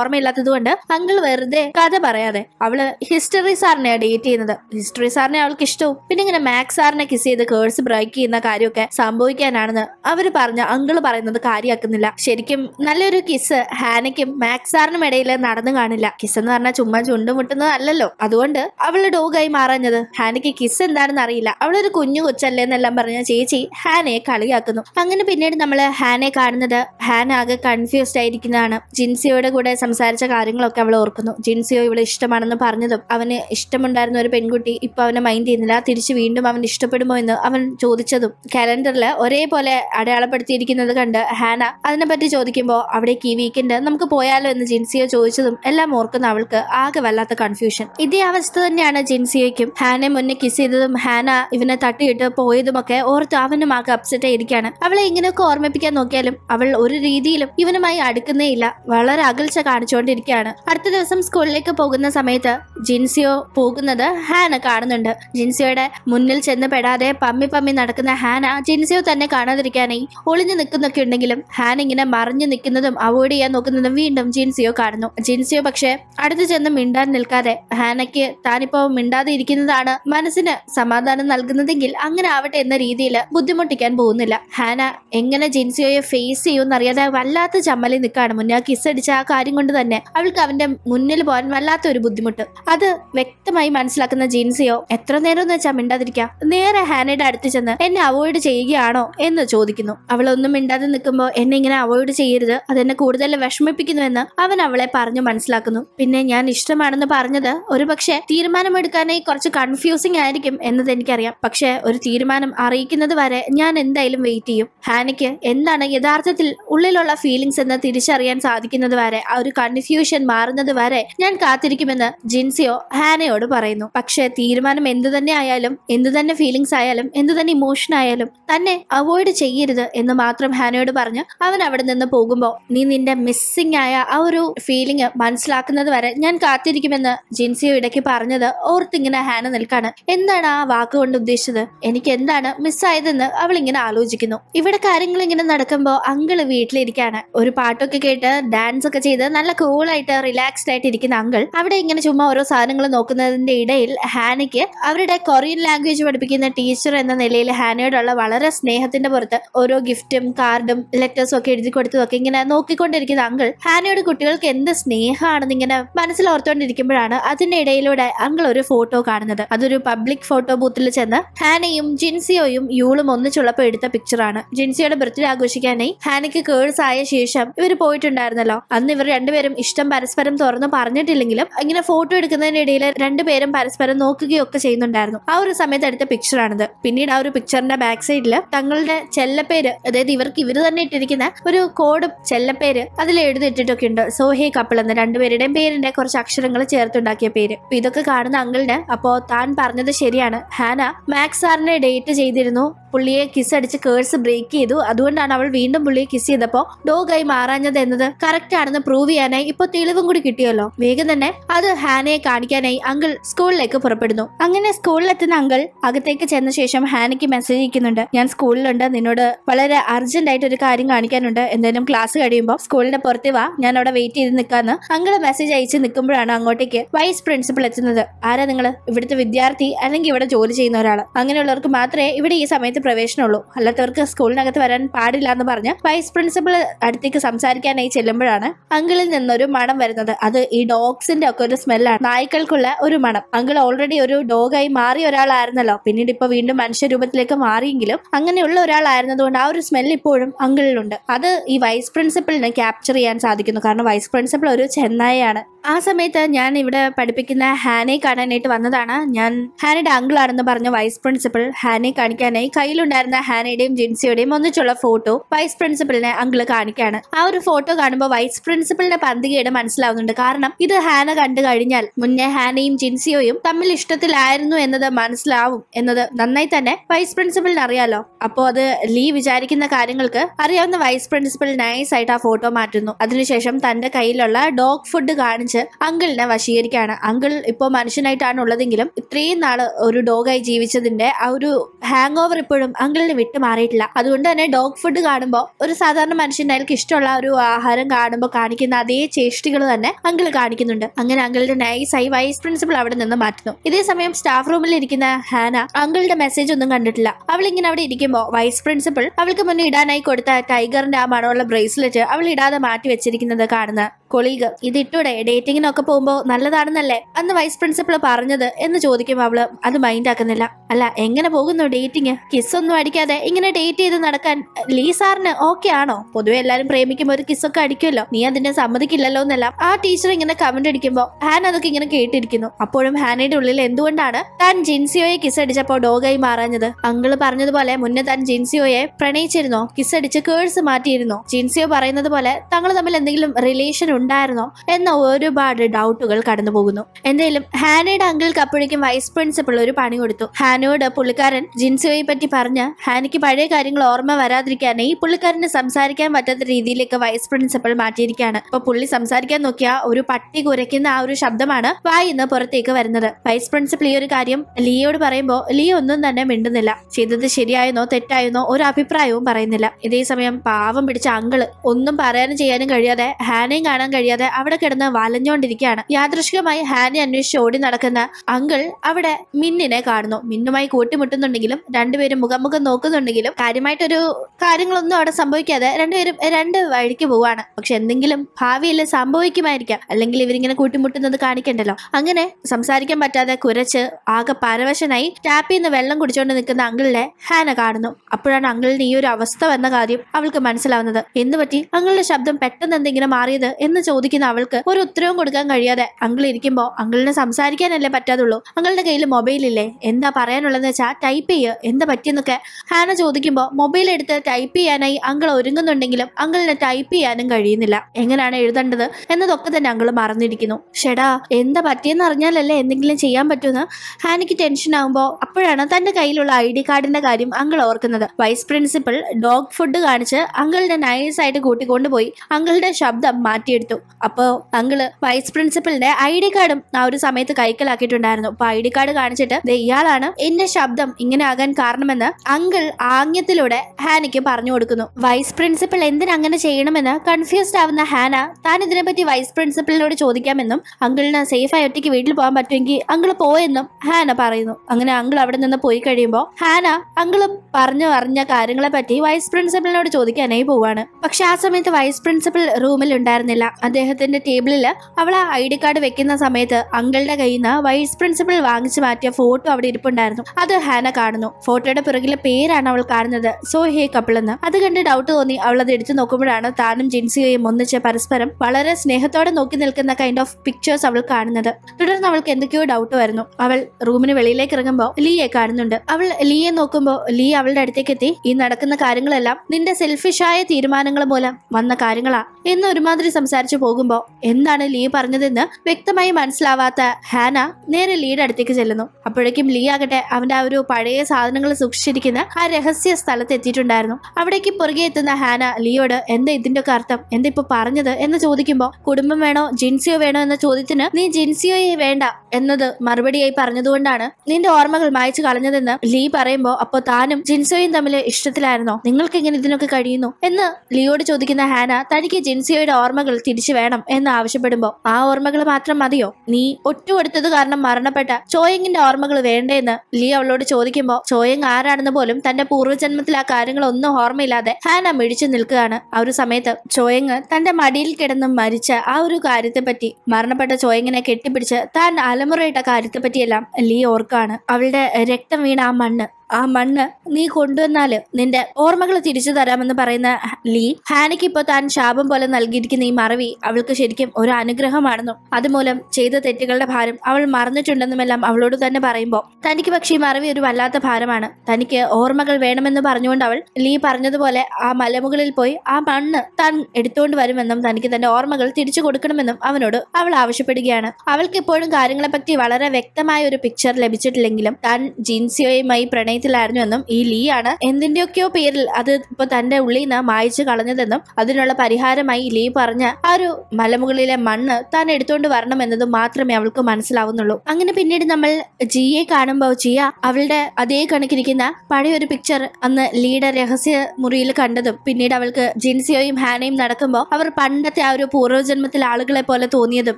Speaker 1: കൊണ്ട് അങ്കിൾ വെറുതെ കഥ പറയാതെ അവള് ഹിസ്റ്ററി സാറിനെയാ ഡേറ്റ് ചെയ്യുന്നത് ഹിസ്റ്ററി സാറിനെ അവൾക്ക് ഇഷ്ടവും പിന്നെ ഇങ്ങനെ മാത്സ് സാറിനെ കിസ് ചെയ്ത് കേഴ്സ് ബ്രേക്ക് ചെയ്യുന്ന കാര്യമൊക്കെ സംഭവിക്കാനാണെന്ന് അവര് പറഞ്ഞ അങ്കിള് പറയുന്നത് കാര്യമാക്കുന്നില്ല ശരിക്കും നല്ലൊരു കിസ് ഹാനയ്ക്കും മാക്സ് സാറിനും ഇടയിൽ നടന്നു കാണില്ല കിസ് എന്ന് പറഞ്ഞാൽ ചുമ്മാ ചുണ്ടും മുട്ടുന്നത് അല്ലല്ലോ അതുകൊണ്ട് അവള് ഡോഗായി മാറഞ്ഞത് ഹാനയ്ക്ക് കിസ് എന്താണെന്ന് അറിയില്ല അവളൊരു കുഞ്ഞു കൊച്ചല്ലേ എന്നെല്ലാം പറഞ്ഞ ചേച്ചി ഹാനയെ കളിയാക്കുന്നു അങ്ങനെ പിന്നീട് നമ്മൾ ഹാനെ കാണുന്നത് ഹാൻ ആകെ കൺഫ്യൂസ് കൺഫ്യൂസ്ഡ് ആയിരിക്കുന്നതാണ് ജിൻസിയോയുടെ കൂടെ സംസാരിച്ച കാര്യങ്ങളൊക്കെ അവൾ ഓർക്കുന്നു ജിൻസിയോ ഇവിടെ ഇഷ്ടമാണെന്ന് പറഞ്ഞതും അവന് ഇഷ്ടമുണ്ടായിരുന്ന ഒരു പെൺകുട്ടി ഇപ്പോൾ അവനെ മൈൻഡ് ചെയ്യുന്നില്ല തിരിച്ചു വീണ്ടും അവൻ ഇഷ്ടപ്പെടുമോ എന്ന് അവൻ ചോദിച്ചതും കലണ്ടറിൽ ഒരേപോലെ അടയാളപ്പെടുത്തിയിരിക്കുന്നത് കണ്ട് ഹാന അതിനെപ്പറ്റി ചോദിക്കുമ്പോൾ അവിടേക്ക് ഈ വീക്കെൻഡ് നമുക്ക് പോയാലോ എന്ന് ജിൻസിയോ ചോദിച്ചതും എല്ലാം ഓർക്കുന്ന അവൾക്ക് ആകെ വല്ലാത്ത കൺഫ്യൂഷൻ ഇതേ അവസ്ഥ തന്നെയാണ് ജിൻസിയോയ്ക്കും ഹാനെ മുന്നേ കിസ് ചെയ്തതും ഹാന ഇവനെ തട്ടിയിട്ട് പോയതുമൊക്കെ ഓർത്ത് അവനും ആകെ അപ്സെറ്റ് ആയിരിക്കാണ് അവളെ ഇങ്ങനെയൊക്കെ ഓർമ്മിപ്പിക്കാൻ നോക്കിയാലും അവൾ ഒരു രീതിയിലും ഇവന് അടുക്കുന്നേ അടുക്കുന്നേയില്ല വളരെ അകൽച്ച കാണിച്ചുകൊണ്ടിരിക്കുകയാണ് അടുത്ത ദിവസം സ്കൂളിലേക്ക് പോകുന്ന സമയത്ത് ജിൻസിയോ പോകുന്നത് ഹാന കാണുന്നുണ്ട് ജിൻസിയോടെ മുന്നിൽ ചെന്ന് പെടാതെ പമ്മി പമ്മി നടക്കുന്ന ഹാന ജിൻസിയോ തന്നെ കാണാതിരിക്കാനായി ഒളിഞ്ഞു നിൽക്കുന്നൊക്കെ ഉണ്ടെങ്കിലും ഹാൻ ഇങ്ങനെ മറിഞ്ഞു നിൽക്കുന്നതും അവോയ്ഡ് ചെയ്യാൻ നോക്കുന്നതും വീണ്ടും ജിൻസിയോ കാണുന്നു ജിൻസിയോ പക്ഷേ അടുത്ത് ചെന്ന് മിണ്ടാൻ നിൽക്കാതെ ഹാനയ്ക്ക് താനിപ്പോ മിണ്ടാതെ ഇരിക്കുന്നതാണ് മനസ്സിന് സമാധാനം നൽകുന്നതെങ്കിൽ അങ്ങനെ ആവട്ടെ എന്ന രീതിയിൽ ബുദ്ധിമുട്ടിക്കാൻ പോകുന്നില്ല ഹാന എങ്ങനെ ജിൻസിയോയെ ഫേസ് ചെയ്യുമെന്നറിയാതെ വല്ലാത്ത ചമ്മലിൽ നിൽക്കുകയാണ് മുന്നേ ആ കിസ് അടിച്ച ആ കാര്യം കൊണ്ട് തന്നെ അവൾക്ക് അവന്റെ മുന്നിൽ പോകാൻ വല്ലാത്തൊരു ബുദ്ധിമുട്ട് അത് വ്യക്തമായി മനസ്സിലാക്കുന്ന ജീൻസിയോ എത്ര നേരം എന്ന് വെച്ചാൽ മിണ്ടാതിരിക്കാം നേരെ ഹാനയുടെ അടുത്ത് ചെന്ന് എന്നെ അവോയ്ഡ് ചെയ്യുകയാണോ എന്ന് ചോദിക്കുന്നു അവളൊന്നും മിണ്ടാതെ നിൽക്കുമ്പോൾ എന്നെ ഇങ്ങനെ അവോയ്ഡ് ചെയ്യരുത് അതെന്നെ കൂടുതൽ വിഷമിപ്പിക്കുന്നുവെന്ന് അവൻ അവളെ പറഞ്ഞു മനസ്സിലാക്കുന്നു പിന്നെ ഞാൻ ഇഷ്ടമാണെന്ന് പറഞ്ഞത് ഒരു പക്ഷേ തീരുമാനമെടുക്കാനായി കുറച്ച് കൺഫ്യൂസിംഗ് ആയിരിക്കും എന്നത് എനിക്കറിയാം പക്ഷേ ഒരു തീരുമാനം അറിയിക്കുന്നത് വരെ ഞാൻ എന്തായാലും വെയിറ്റ് ചെയ്യും ഹാനയ്ക്ക് എന്താണ് യഥാർത്ഥത്തിൽ ഉള്ളിലുള്ള ഫീലിംഗ്സ് എന്ന് തിരിച്ചറിയാൻ സാധിക്കുന്നത് വരെ ആ ഒരു കൺഫ്യൂഷൻ മാറുന്നത് വരെ ഞാൻ കാത്തിരിക്കുമെന്ന് ജിൻസിയോ ഹാനയോട് പറയുന്നു പക്ഷേ തീരുമാനം എന്തു തന്നെ ആയാലും എന്തു തന്നെ ഫീലിങ്സ് ആയാലും എന്തു തന്നെ ഇമോഷൻ ആയാലും തന്നെ അവോയ്ഡ് ചെയ്യരുത് എന്ന് മാത്രം ഹാനയോട് പറഞ്ഞ് അവൻ അവിടെ നിന്ന് പോകുമ്പോൾ നീ നിന്റെ മിസ്സിംഗ് ആയ ആ ഒരു ഫീലിംഗ് മനസ്സിലാക്കുന്നത് വരെ ഞാൻ കാത്തിരിക്കുമെന്ന് ജിൻസിയോ ഇടയ്ക്ക് പറഞ്ഞത് ഓർത്തിങ്ങനെ ഹാന നിൽക്കാണ് എന്താണ് ആ വാക്കുകൊണ്ട് ഉദ്ദേശിച്ചത് എനിക്ക് എന്താണ് മിസ്സായതെന്ന് അവൾ ഇങ്ങനെ ആലോചിക്കുന്നു ഇവിടെ കാര്യങ്ങൾ ഇങ്ങനെ നടക്കുമ്പോൾ അങ്കിള് വീട്ടിലിരിക്കാണ് ഒരു ഒരു പാട്ടൊക്കെ കേട്ട് ഡാൻസ് ഒക്കെ ചെയ്ത് നല്ല കൂളായിട്ട് റിലാക്സ്ഡ് ആയിട്ട് ഇരിക്കുന്ന അങ്കിൾ അവിടെ ഇങ്ങനെ ചുമ്മാ ഓരോ സാധനങ്ങൾ നോക്കുന്നതിന്റെ ഇടയിൽ ഹാനയ്ക്ക് അവരുടെ കൊറിയൻ ലാംഗ്വേജ് പഠിപ്പിക്കുന്ന ടീച്ചർ എന്ന നിലയിൽ ഹാനയോടുള്ള വളരെ സ്നേഹത്തിന്റെ പുറത്ത് ഓരോ ഗിഫ്റ്റും കാർഡും ലെറ്റേഴ്സും ഒക്കെ എഴുതി കൊടുത്തതൊക്കെ ഇങ്ങനെ നോക്കിക്കൊണ്ടിരിക്കുന്ന അങ്കിൾ ഹാനയുടെ കുട്ടികൾക്ക് എന്ത് സ്നേഹമാണെന്ന് ഇങ്ങനെ മനസ്സിൽ ഓർത്തോണ്ടിരിക്കുമ്പോഴാണ് അതിന്റെ ഇടയിലൂടെ അങ്കിൾ ഒരു ഫോട്ടോ കാണുന്നത് അതൊരു പബ്ലിക് ഫോട്ടോ ബൂത്തിൽ ചെന്ന് ഹാനയും ജിൻസിയോയും യൂളും ഒന്നിച്ചുള്ളപ്പോൾ എടുത്ത പിക്ചറാണ് ജിൻസിയുടെ ബർത്ത്ഡേ ആഘോഷിക്കാനായി ഹാനയ്ക്ക് കേഴ്സ് ആയ ശേഷം ശേഷം ഇവർ പോയിട്ടുണ്ടായിരുന്നല്ലോ അന്ന് ഇവർ രണ്ടുപേരും ഇഷ്ടം പരസ്പരം തുറന്ന് പറഞ്ഞിട്ടില്ലെങ്കിലും ഇങ്ങനെ ഫോട്ടോ എടുക്കുന്നതിനിടയിൽ രണ്ടുപേരും പരസ്പരം നോക്കുകയൊക്കെ ചെയ്യുന്നുണ്ടായിരുന്നു ആ ഒരു സമയത്ത് എടുത്ത പിക്ചറാണിത് പിന്നീട് ആ ഒരു പിക്ചറിന്റെ ബാക്ക് സൈഡിൽ തങ്ങളുടെ ചെല്ലപ്പേര് അതായത് ഇവർക്ക് ഇവർ തന്നെ ഇട്ടിരിക്കുന്ന ഒരു കോഡ് ചെല്ലപ്പേര് അതിൽ എഴുതിട്ടിട്ടൊക്കെ ഉണ്ട് സോ ഹേ കപ്പിൾ എന്ന് രണ്ടുപേരുടെയും പേരിന്റെ കുറച്ച് അക്ഷരങ്ങൾ ചേർത്തുണ്ടാക്കിയ പേര് ഇതൊക്കെ കാണുന്ന അങ്കിളിന് അപ്പോ താൻ പറഞ്ഞത് ശരിയാണ് ഹാന മാക്സ് സാറിനെ ഡേറ്റ് ചെയ്തിരുന്നു പുള്ളിയെ കിസ് അടിച്ച് കേഴ്സ് ബ്രേക്ക് ചെയ്തു അതുകൊണ്ടാണ് അവൾ വീണ്ടും പുള്ളിയെ കിസ് ചെയ്തപ്പോൾ ഡോ ആയി മാറാഞ്ഞത് എന്നത് കറക്റ്റ് ആണെന്ന് പ്രൂവ് ചെയ്യാനായി ഇപ്പൊ തെളിവും കൂടി കിട്ടിയല്ലോ വേഗം തന്നെ അത് ഹാനയെ കാണിക്കാനായി അങ്കിൾ സ്കൂളിലേക്ക് പുറപ്പെടുന്നു അങ്ങനെ സ്കൂളിലെത്തുന്ന അങ്കിൾ അകത്തേക്ക് ചെന്ന ശേഷം ഹാനയ്ക്ക് മെസ്സേജ് അയക്കുന്നുണ്ട് ഞാൻ സ്കൂളിലുണ്ട് നിന്നോട് വളരെ അർജന്റ് ആയിട്ട് ഒരു കാര്യം കാണിക്കാനുണ്ട് എന്തായാലും ക്ലാസ് കഴിയുമ്പോൾ സ്കൂളിന്റെ പുറത്ത് വാ ഞാൻ അവിടെ വെയിറ്റ് ചെയ്ത് നിൽക്കാന്ന് അങ്കിള് മെസ്സേജ് അയച്ച് നിൽക്കുമ്പോഴാണ് അങ്ങോട്ടേക്ക് വൈസ് പ്രിൻസിപ്പൾ എത്തുന്നത് ആരാ നിങ്ങൾ ഇവിടുത്തെ വിദ്യാർത്ഥി അല്ലെങ്കിൽ ഇവിടെ ജോലി ചെയ്യുന്ന ഒരാൾ അങ്ങനെയുള്ളവർക്ക് മാത്രമേ ഇവിടെ ഈ സമയത്ത് പ്രവേശനമുള്ളൂ അല്ലാത്തവർക്ക് സ്കൂളിനകത്ത് വരാൻ പാടില്ല എന്ന് പറഞ്ഞ് വൈസ് പ്രിൻസിപ്പൾ അടുത്ത് അനിയത്തിക്ക് സംസാരിക്കാനായി ചെല്ലുമ്പോഴാണ് അങ്കിളിൽ നിന്നൊരു മണം വരുന്നത് അത് ഈ ഡോഗ്സിന്റെ ഒക്കെ ഒരു സ്മെല്ലാണ് നായ്ക്കൾക്കുള്ള ഒരു മണം അങ്കിൾ ഓൾറെഡി ഒരു ഡോഗായി മാറിയ ഒരാളായിരുന്നല്ലോ പിന്നീട് ഇപ്പൊ വീണ്ടും മനുഷ്യരൂപത്തിലേക്ക് മാറിയെങ്കിലും അങ്ങനെയുള്ള ഒരാളായിരുന്നതുകൊണ്ട് ആ ഒരു സ്മെൽ ഇപ്പോഴും അങ്കിളിലുണ്ട് അത് ഈ വൈസ് പ്രിൻസിപ്പളിനെ ക്യാപ്ചർ ചെയ്യാൻ സാധിക്കുന്നു കാരണം വൈസ് പ്രിൻസിപ്പൾ ഒരു ചെന്നായയാണ് ആ സമയത്ത് ഞാൻ ഇവിടെ പഠിപ്പിക്കുന്ന ഹാനെ കാണാനായിട്ട് വന്നതാണ് ഞാൻ ഹാനയുടെ അങ്കിളാണെന്ന് പറഞ്ഞ വൈസ് പ്രിൻസിപ്പൽ ഹാനെ കാണിക്കാനായി കയ്യിലുണ്ടായിരുന്ന ഹാനയുടെയും ജിൻസിയുടെയും ഒന്നിച്ചുള്ള ഫോട്ടോ വൈസ് പ്രിൻസിപ്പലിനെ അങ്കിള് കാണിക്കാണ് ആ ഒരു ഫോട്ടോ കാണുമ്പോൾ വൈസ് പ്രിൻസിപ്പളിന്റെ പന്തികയുടെ മനസ്സിലാവുന്നുണ്ട് കാരണം ഇത് ഹാന കണ്ടു കഴിഞ്ഞാൽ മുന്നേ ഹാനയും ജിൻസിയോയും തമ്മിൽ ഇഷ്ടത്തിലായിരുന്നു എന്നത് മനസ്സിലാവും എന്നത് നന്നായി തന്നെ വൈസ് പ്രിൻസിപ്പളിന് അറിയാലോ അപ്പോ അത് ലീ വിചാരിക്കുന്ന കാര്യങ്ങൾക്ക് അറിയാവുന്ന വൈസ് പ്രിൻസിപ്പൽ നൈസ് ആയിട്ട് ആ ഫോട്ടോ മാറ്റുന്നു അതിനുശേഷം തന്റെ കയ്യിലുള്ള ഡോഗ് ഫുഡ് കാണിച്ച് അങ്കിളിനെ വശീകരിക്കുകയാണ് അങ്കിൾ ഇപ്പോ മനുഷ്യനായിട്ടാണ് ഉള്ളതെങ്കിലും ഇത്രയും നാൾ ഒരു ഡോഗായി ജീവിച്ചതിന്റെ ആ ഒരു ഹാങ് ഓവർ ഇപ്പോഴും അങ്കിളിന് വിട്ടു മാറിയിട്ടില്ല അതുകൊണ്ട് തന്നെ ഡോഗ് ഫുഡ് കാണുമ്പോൾ ഒരു സാധാരണ മനുഷ്യൻ അയാൾക്ക് ഇഷ്ടമുള്ള ഒരു ആഹാരം കാണുമ്പോൾ കാണിക്കുന്ന അതേ ചേഷ്ടികൾ തന്നെ അങ്കിൾ കാണിക്കുന്നുണ്ട് അങ്ങനെ അങ്കിളുടെ നൈസായി വൈസ് പ്രിൻസിപ്പൾ അവിടെ നിന്ന് മാറ്റുന്നു ഇതേ സമയം സ്റ്റാഫ് റൂമിൽ ഇരിക്കുന്ന ഹാന അങ്കിളുടെ മെസ്സേജ് ഒന്നും കണ്ടിട്ടില്ല അവൾ ഇങ്ങനെ അവിടെ ഇരിക്കുമ്പോൾ വൈസ് പ്രിൻസിപ്പൾ അവൾക്ക് മുന്നേ ഇടാനായി കൊടുത്ത ടൈഗറിന്റെ ആ മണമുള്ള ബ്രേസ്ലെറ്റ് അവൾ ഇടാതെ മാറ്റി വെച്ചിരിക്കുന്നത് കാണുന്നത് കൊളീഗ് ഇതിട്ടൂടെ ഡേറ്റിങ്ങിനൊക്കെ പോകുമ്പോൾ നല്ലതാണെന്നല്ലേ അന്ന് വൈസ് പ്രിൻസിപ്പൾ പറഞ്ഞത് എന്ന് ചോദിക്കുമ്പോൾ അവള് അത് മൈൻഡ് ആക്കുന്നില്ല അല്ല എങ്ങനെ പോകുന്നു ഡേറ്റിങ് ഒന്നും അടിക്കാതെ ഇങ്ങനെ ഡേറ്റ് ചെയ്ത് നടക്കാൻ ലീ സാറിന് ഓക്കെ ആണോ പൊതുവെ എല്ലാരും പ്രേമിക്കുമ്പോൾ ഒരു കിസ് ഒക്കെ അടിക്കുമല്ലോ നീ അതിനെ സമ്മതിക്കില്ലല്ലോ എന്നല്ല ആ ടീച്ചർ ഇങ്ങനെ കമന്റ് അടിക്കുമ്പോൾ ഹാൻ അതൊക്കെ ഇങ്ങനെ കേട്ടിരിക്കുന്നു അപ്പോഴും ഹാനയുടെ ഉള്ളിൽ എന്തുകൊണ്ടാണ് താൻ ജിൻസിയോയെ കിസ് അടിച്ചപ്പോ ഡോഗായി മാറാഞ്ഞത് അങ്കിള് പറഞ്ഞതുപോലെ മുന്നേ താൻ ജിൻസിയോയെ പ്രണയിച്ചിരുന്നോ കിസ് അടിച്ച് കേഴ്സ് മാറ്റിയിരുന്നോ ജിൻസിയോ പറയുന്നത് പോലെ തങ്ങൾ തമ്മിൽ എന്തെങ്കിലും റിലേഷൻ ഉണ്ടായിരുന്നോ എന്ന ഒരുപാട് ഡൗട്ടുകൾ കടന്നു പോകുന്നു എന്തായാലും ഹാനയുടെ അങ്കിൾക്ക് അപ്പോഴേക്കും വൈസ് പ്രിൻസിപ്പൾ ഒരു പണി കൊടുത്തു ഹാനോട് പുള്ളിക്കാരൻ ജിൻസുവയെ പറ്റി പറഞ്ഞ് ഹാനിക്ക് പഴയ കാര്യങ്ങൾ ഓർമ്മ വരാതിരിക്കാനായി പുള്ളിക്കാരന് സംസാരിക്കാൻ പറ്റാത്ത രീതിയിലേക്ക് വൈസ് പ്രിൻസിപ്പൾ മാറ്റിയിരിക്കുകയാണ് അപ്പൊ പുള്ളി സംസാരിക്കാൻ നോക്കിയ ഒരു പട്ടി കുരയ്ക്കുന്ന ആ ഒരു ശബ്ദമാണ് വായിന്ന് പുറത്തേക്ക് വരുന്നത് വൈസ് പ്രിൻസിപ്പൾ ഈ ഒരു കാര്യം ലിയോട് പറയുമ്പോൾ ലിയോ ഒന്നും തന്നെ മിണ്ടുന്നില്ല ചെയ്തത് ശരിയായെന്നോ തെറ്റായെന്നോ ഒരു അഭിപ്രായവും പറയുന്നില്ല ഇതേ സമയം പാവം പിടിച്ച അങ്കിള് ഒന്നും പറയാനും ചെയ്യാനും കഴിയാതെ ഹാനയും കാണാൻ കഴിയാതെ അവിടെ കിടന്ന് വലഞ്ഞോണ്ടിരിക്കുകയാണ് യാദൃശികമായി ഹാനി അന്വേഷിച്ച് ഓടി നടക്കുന്ന അങ്കിൾ അവിടെ മിന്നിനെ കാണുന്നു മിന്നുമായി കൂട്ടിമുട്ടുന്നുണ്ടെങ്കിലും രണ്ടുപേരും മുഖം നോക്കുന്നുണ്ടെങ്കിലും കാര്യമായിട്ടൊരു കാര്യങ്ങളൊന്നും അവിടെ സംഭവിക്കാതെ രണ്ടുപേരും രണ്ട് വഴിക്ക് പോവാണ് പക്ഷെ എന്തെങ്കിലും ഭാവിയിൽ സംഭവിക്കുമായിരിക്കാം അല്ലെങ്കിൽ ഇവരിങ്ങനെ കൂട്ടിമുട്ടുന്നത് കാണിക്കണ്ടല്ലോ അങ്ങനെ സംസാരിക്കാൻ പറ്റാതെ കുരച്ച് ആകെ പരവശനായി ടാപ്പിൽ നിന്ന് വെള്ളം കുടിച്ചുകൊണ്ട് നിൽക്കുന്ന അങ്കിളിനെ ഹാന കാണുന്നു അപ്പോഴാണ് അങ്കിളിന് ഈ ഒരു അവസ്ഥ വന്ന കാര്യം അവൾക്ക് മനസ്സിലാവുന്നത് എന്തുപറ്റി അങ്കിളുടെ ശബ്ദം പെട്ടെന്ന് എന്തെങ്കിലും മാറിയത് എന്ന് എന്ന് ചോദിക്കുന്ന അവൾക്ക് ഒരു ഉത്തരവും കൊടുക്കാൻ കഴിയാതെ അങ്കിൾ ഇരിക്കുമ്പോൾ അങ്കിളിന് സംസാരിക്കാനല്ലേ പറ്റാതുള്ളൂ അങ്കിളുടെ കയ്യിൽ മൊബൈൽ ഇല്ലേ എന്താ പറയാനുള്ളതെന്ന് വെച്ചാൽ ടൈപ്പ് ചെയ്യുക എന്താ പറ്റിയെന്നൊക്കെ ഹാന ചോദിക്കുമ്പോൾ മൊബൈൽ എടുത്ത് ടൈപ്പ് ചെയ്യാനായി അങ്കിൾ ഒരുങ്ങുന്നുണ്ടെങ്കിലും അങ്കിളിന് ടൈപ്പ് ചെയ്യാനും കഴിയുന്നില്ല എങ്ങനെയാണ് എഴുതേണ്ടത് എന്നതൊക്കെ തന്നെ അങ്കിൾ മറന്നിരിക്കുന്നു ഷെടാ എന്താ പറ്റിയെന്ന് അറിഞ്ഞാലല്ലേ എന്തെങ്കിലും ചെയ്യാൻ പറ്റുമെന്ന് ഹാനയ്ക്ക് ടെൻഷൻ ആകുമ്പോൾ അപ്പോഴാണ് തന്റെ കയ്യിലുള്ള ഐ ഡി കാർഡിന്റെ കാര്യം അങ്കിൾ ഓർക്കുന്നത് വൈസ് പ്രിൻസിപ്പൽ ഡോഗ് ഫുഡ് കാണിച്ച് അങ്കിളിനെ നൈസായിട്ട് കൂട്ടിക്കൊണ്ടുപോയി അങ്കിളുടെ ശബ്ദം മാറ്റിയെടുത്തു കിട്ടു അപ്പോൾ അങ്കിള് വൈസ് പ്രിൻസിപ്പലിന്റെ ഐ ഡി കാർഡും ആ ഒരു സമയത്ത് കൈക്കലാക്കിയിട്ടുണ്ടായിരുന്നു അപ്പൊ ഐ ഡി കാർഡ് കാണിച്ചിട്ട് ഇയാളാണ് എന്റെ ശബ്ദം ഇങ്ങനെ ആകാൻ കാരണമെന്ന് അങ്കിൾ ആംഗ്യത്തിലൂടെ ഹാനയ്ക്ക് പറഞ്ഞു കൊടുക്കുന്നു വൈസ് പ്രിൻസിപ്പൽ എന്തിനങ്ങനെ ചെയ്യണമെന്ന് കൺഫ്യൂസ്ഡ് ആവുന്ന ഹാന താൻ ഇതിനെപ്പറ്റി വൈസ് പ്രിൻസിപ്പലിനോട് ചോദിക്കാമെന്നും അങ്കിളിന് സേഫായി ഒറ്റയ്ക്ക് വീട്ടിൽ പോകാൻ പറ്റുമെങ്കിൽ അങ്കിൾ പോയെന്നും ഹാന പറയുന്നു അങ്ങനെ അങ്കിൾ അവിടെ നിന്ന് പോയി കഴിയുമ്പോൾ ഹാന അങ്കിളും പറഞ്ഞു അറിഞ്ഞ കാര്യങ്ങളെ പറ്റി വൈസ് പ്രിൻസിപ്പലിനോട് ചോദിക്കാനായി പോവാണ് പക്ഷെ ആ സമയത്ത് വൈസ് പ്രിൻസിപ്പൽ റൂമിൽ ഉണ്ടായിരുന്നില്ല അദ്ദേഹത്തിന്റെ ടേബിളിൽ അവൾ ആ ഐ ഡി കാർഡ് വെക്കുന്ന സമയത്ത് അങ്കിളുടെ കയ്യിൽ നിന്ന് വൈസ് പ്രിൻസിപ്പൽ വാങ്ങിച്ചു മാറ്റിയ ഫോട്ടോ അവിടെ ഇരിപ്പുണ്ടായിരുന്നു അത് ഹാന കാണുന്നു ഫോട്ടോയുടെ പിറകിലെ പേരാണ് അവൾ കാണുന്നത് സോ ഹേ കപ്പിൾ എന്ന് അത് കണ്ട് ഡൗട്ട് തോന്നി അവൾ അത് എടുത്തു നോക്കുമ്പോഴാണ് താനും ജിൻസിയെയും ഒന്നിച്ച് പരസ്പരം വളരെ സ്നേഹത്തോടെ നോക്കി നിൽക്കുന്ന കൈൻഡ് ഓഫ് പിക്ചേഴ്സ് അവൾ കാണുന്നത് തുടർന്ന് അവൾക്ക് എന്തൊക്കെയോ ഡൗട്ട് വരുന്നു അവൾ റൂമിന് വെളിയിലേക്ക് ഇറങ്ങുമ്പോൾ ലീയെ കാണുന്നുണ്ട് അവൾ ലീയെ നോക്കുമ്പോൾ ലീ അവളുടെ അടുത്തേക്ക് എത്തി ഈ നടക്കുന്ന കാര്യങ്ങളെല്ലാം നിന്റെ സെൽഫിഷായ തീരുമാനങ്ങൾ മൂലം വന്ന കാര്യങ്ങളാ എന്ന് ഒരുമാതിരി സംസാരിക്കും സംസാരിച്ചു പോകുമ്പോൾ എന്താണ് ലീ പറഞ്ഞതെന്ന് വ്യക്തമായി മനസ്സിലാവാത്ത ഹാന നേരെ ലീയുടെ അടുത്തേക്ക് ചെല്ലുന്നു അപ്പോഴേക്കും ലീ ആകട്ടെ അവന്റെ ആ ഒരു പഴയ സാധനങ്ങൾ സൂക്ഷിച്ചിരിക്കുന്ന ആ രഹസ്യ സ്ഥലത്ത് എത്തിയിട്ടുണ്ടായിരുന്നു അവിടേക്ക് പുറകെ എത്തുന്ന ഹാന ലിയോട് എന്താ ഇതിന്റെ ഒക്കെ അർത്ഥം എന്താ ഇപ്പൊ പറഞ്ഞത് എന്ന് ചോദിക്കുമ്പോൾ കുടുംബം വേണോ ജിൻസിയോ വേണോ എന്ന ചോദ്യത്തിന് നീ ജിൻസിയോയെ വേണ്ട എന്നത് മറുപടിയായി പറഞ്ഞതുകൊണ്ടാണ് നിന്റെ ഓർമ്മകൾ മായച്ചു കളഞ്ഞതെന്ന് ലീ പറയുമ്പോൾ അപ്പൊ താനും ജിൻസിയോയും തമ്മിൽ ഇഷ്ടത്തിലായിരുന്നോ നിങ്ങൾക്ക് എങ്ങനെ ഇതിനൊക്കെ കഴിയുന്നു എന്ന് ലിയോട് ചോദിക്കുന്ന ഹാന തനിക്ക് ജിൻസിയോയുടെ ഓർമ്മകൾ തിരിച്ചു വേണം എന്ന് ആവശ്യപ്പെടുമ്പോൾ ആ ഓർമ്മകൾ മാത്രം മതിയോ നീ ഒറ്റുകൊടുത്തത് കാരണം മരണപ്പെട്ട ചോയങ്ങിന്റെ ഓർമ്മകൾ വേണ്ടേന്ന് ലീ അവളോട് ചോദിക്കുമ്പോൾ ചോയങ് ആരാണെന്ന് പോലും തന്റെ പൂർവ്വജന്മത്തിൽ ആ കാര്യങ്ങളൊന്നും ഓർമ്മയില്ലാതെ ഹാന മിഴിച്ചു നിൽക്കുകയാണ് ആ ഒരു സമയത്ത് ചോയങ് തന്റെ മടിയിൽ കിടന്ന് മരിച്ച ആ ഒരു കാര്യത്തെ പറ്റി മരണപ്പെട്ട ചോയങ്ങിനെ കെട്ടിപ്പിടിച്ച് താൻ അലമുറയിട്ട പറ്റിയെല്ലാം ലീ ഓർക്കാണ് അവളുടെ രക്തം വീണ ആ മണ്ണ് ആ മണ്ണ് നീ കൊണ്ടുവന്നാൽ നിന്റെ ഓർമ്മകൾ തിരിച്ചു തരാമെന്ന് പറയുന്ന ലീ ഹാനിക്ക് ഇപ്പൊ താൻ ശാപം പോലെ നൽകിയിരിക്കുന്ന ഈ മറവി അവൾക്ക് ശരിക്കും ഒരു അനുഗ്രഹമാണെന്നും അതുമൂലം ചെയ്ത തെറ്റുകളുടെ ഭാരം അവൾ മറന്നിട്ടുണ്ടെന്നുമെല്ലാം അവളോട് തന്നെ പറയുമ്പോൾ തനിക്ക് പക്ഷേ ഈ മറവി ഒരു വല്ലാത്ത ഭാരമാണ് തനിക്ക് ഓർമ്മകൾ വേണമെന്ന് പറഞ്ഞുകൊണ്ട് അവൾ ലീ പറഞ്ഞതുപോലെ ആ മലമുകളിൽ പോയി ആ മണ്ണ് താൻ എടുത്തുകൊണ്ട് വരുമെന്നും തനിക്ക് തന്റെ ഓർമ്മകൾ തിരിച്ചു കൊടുക്കണമെന്നും അവനോട് അവൾ ആവശ്യപ്പെടുകയാണ് അവൾക്ക് ഇപ്പോഴും കാര്യങ്ങളെപ്പറ്റി വളരെ വ്യക്തമായ ഒരു പിക്ചർ ലഭിച്ചിട്ടില്ലെങ്കിലും താൻ ജിൻസിയോയുമായി പ്രണയ പ്രണയത്തിലായിരുന്നു എന്നും ഈ ലീ ആണ് എന്തിന്റെയൊക്കെയോ പേരിൽ അത് ഇപ്പൊ തന്റെ ഉള്ളിൽ നിന്ന് മായച്ചു കളഞ്ഞതെന്നും അതിനുള്ള പരിഹാരമായി ലീ പറഞ്ഞ ആ ഒരു മലമുകളിലെ മണ്ണ് താൻ എടുത്തുകൊണ്ട് വരണമെന്നത് മാത്രമേ അവൾക്ക് മനസ്സിലാവുന്നുള്ളൂ അങ്ങനെ പിന്നീട് നമ്മൾ ജിയെ കാണുമ്പോൾ ജിയ അവളുടെ അതേ കണക്കിരിക്കുന്ന പഴയ ഒരു പിക്ചർ അന്ന് ലീയുടെ രഹസ്യ മുറിയിൽ കണ്ടതും പിന്നീട് അവൾക്ക് ജിൻസിയോയും ഹാനയും നടക്കുമ്പോൾ അവർ പണ്ടത്തെ ആ ഒരു പൂർവ്വജന്മത്തിൽ ആളുകളെ പോലെ തോന്നിയതും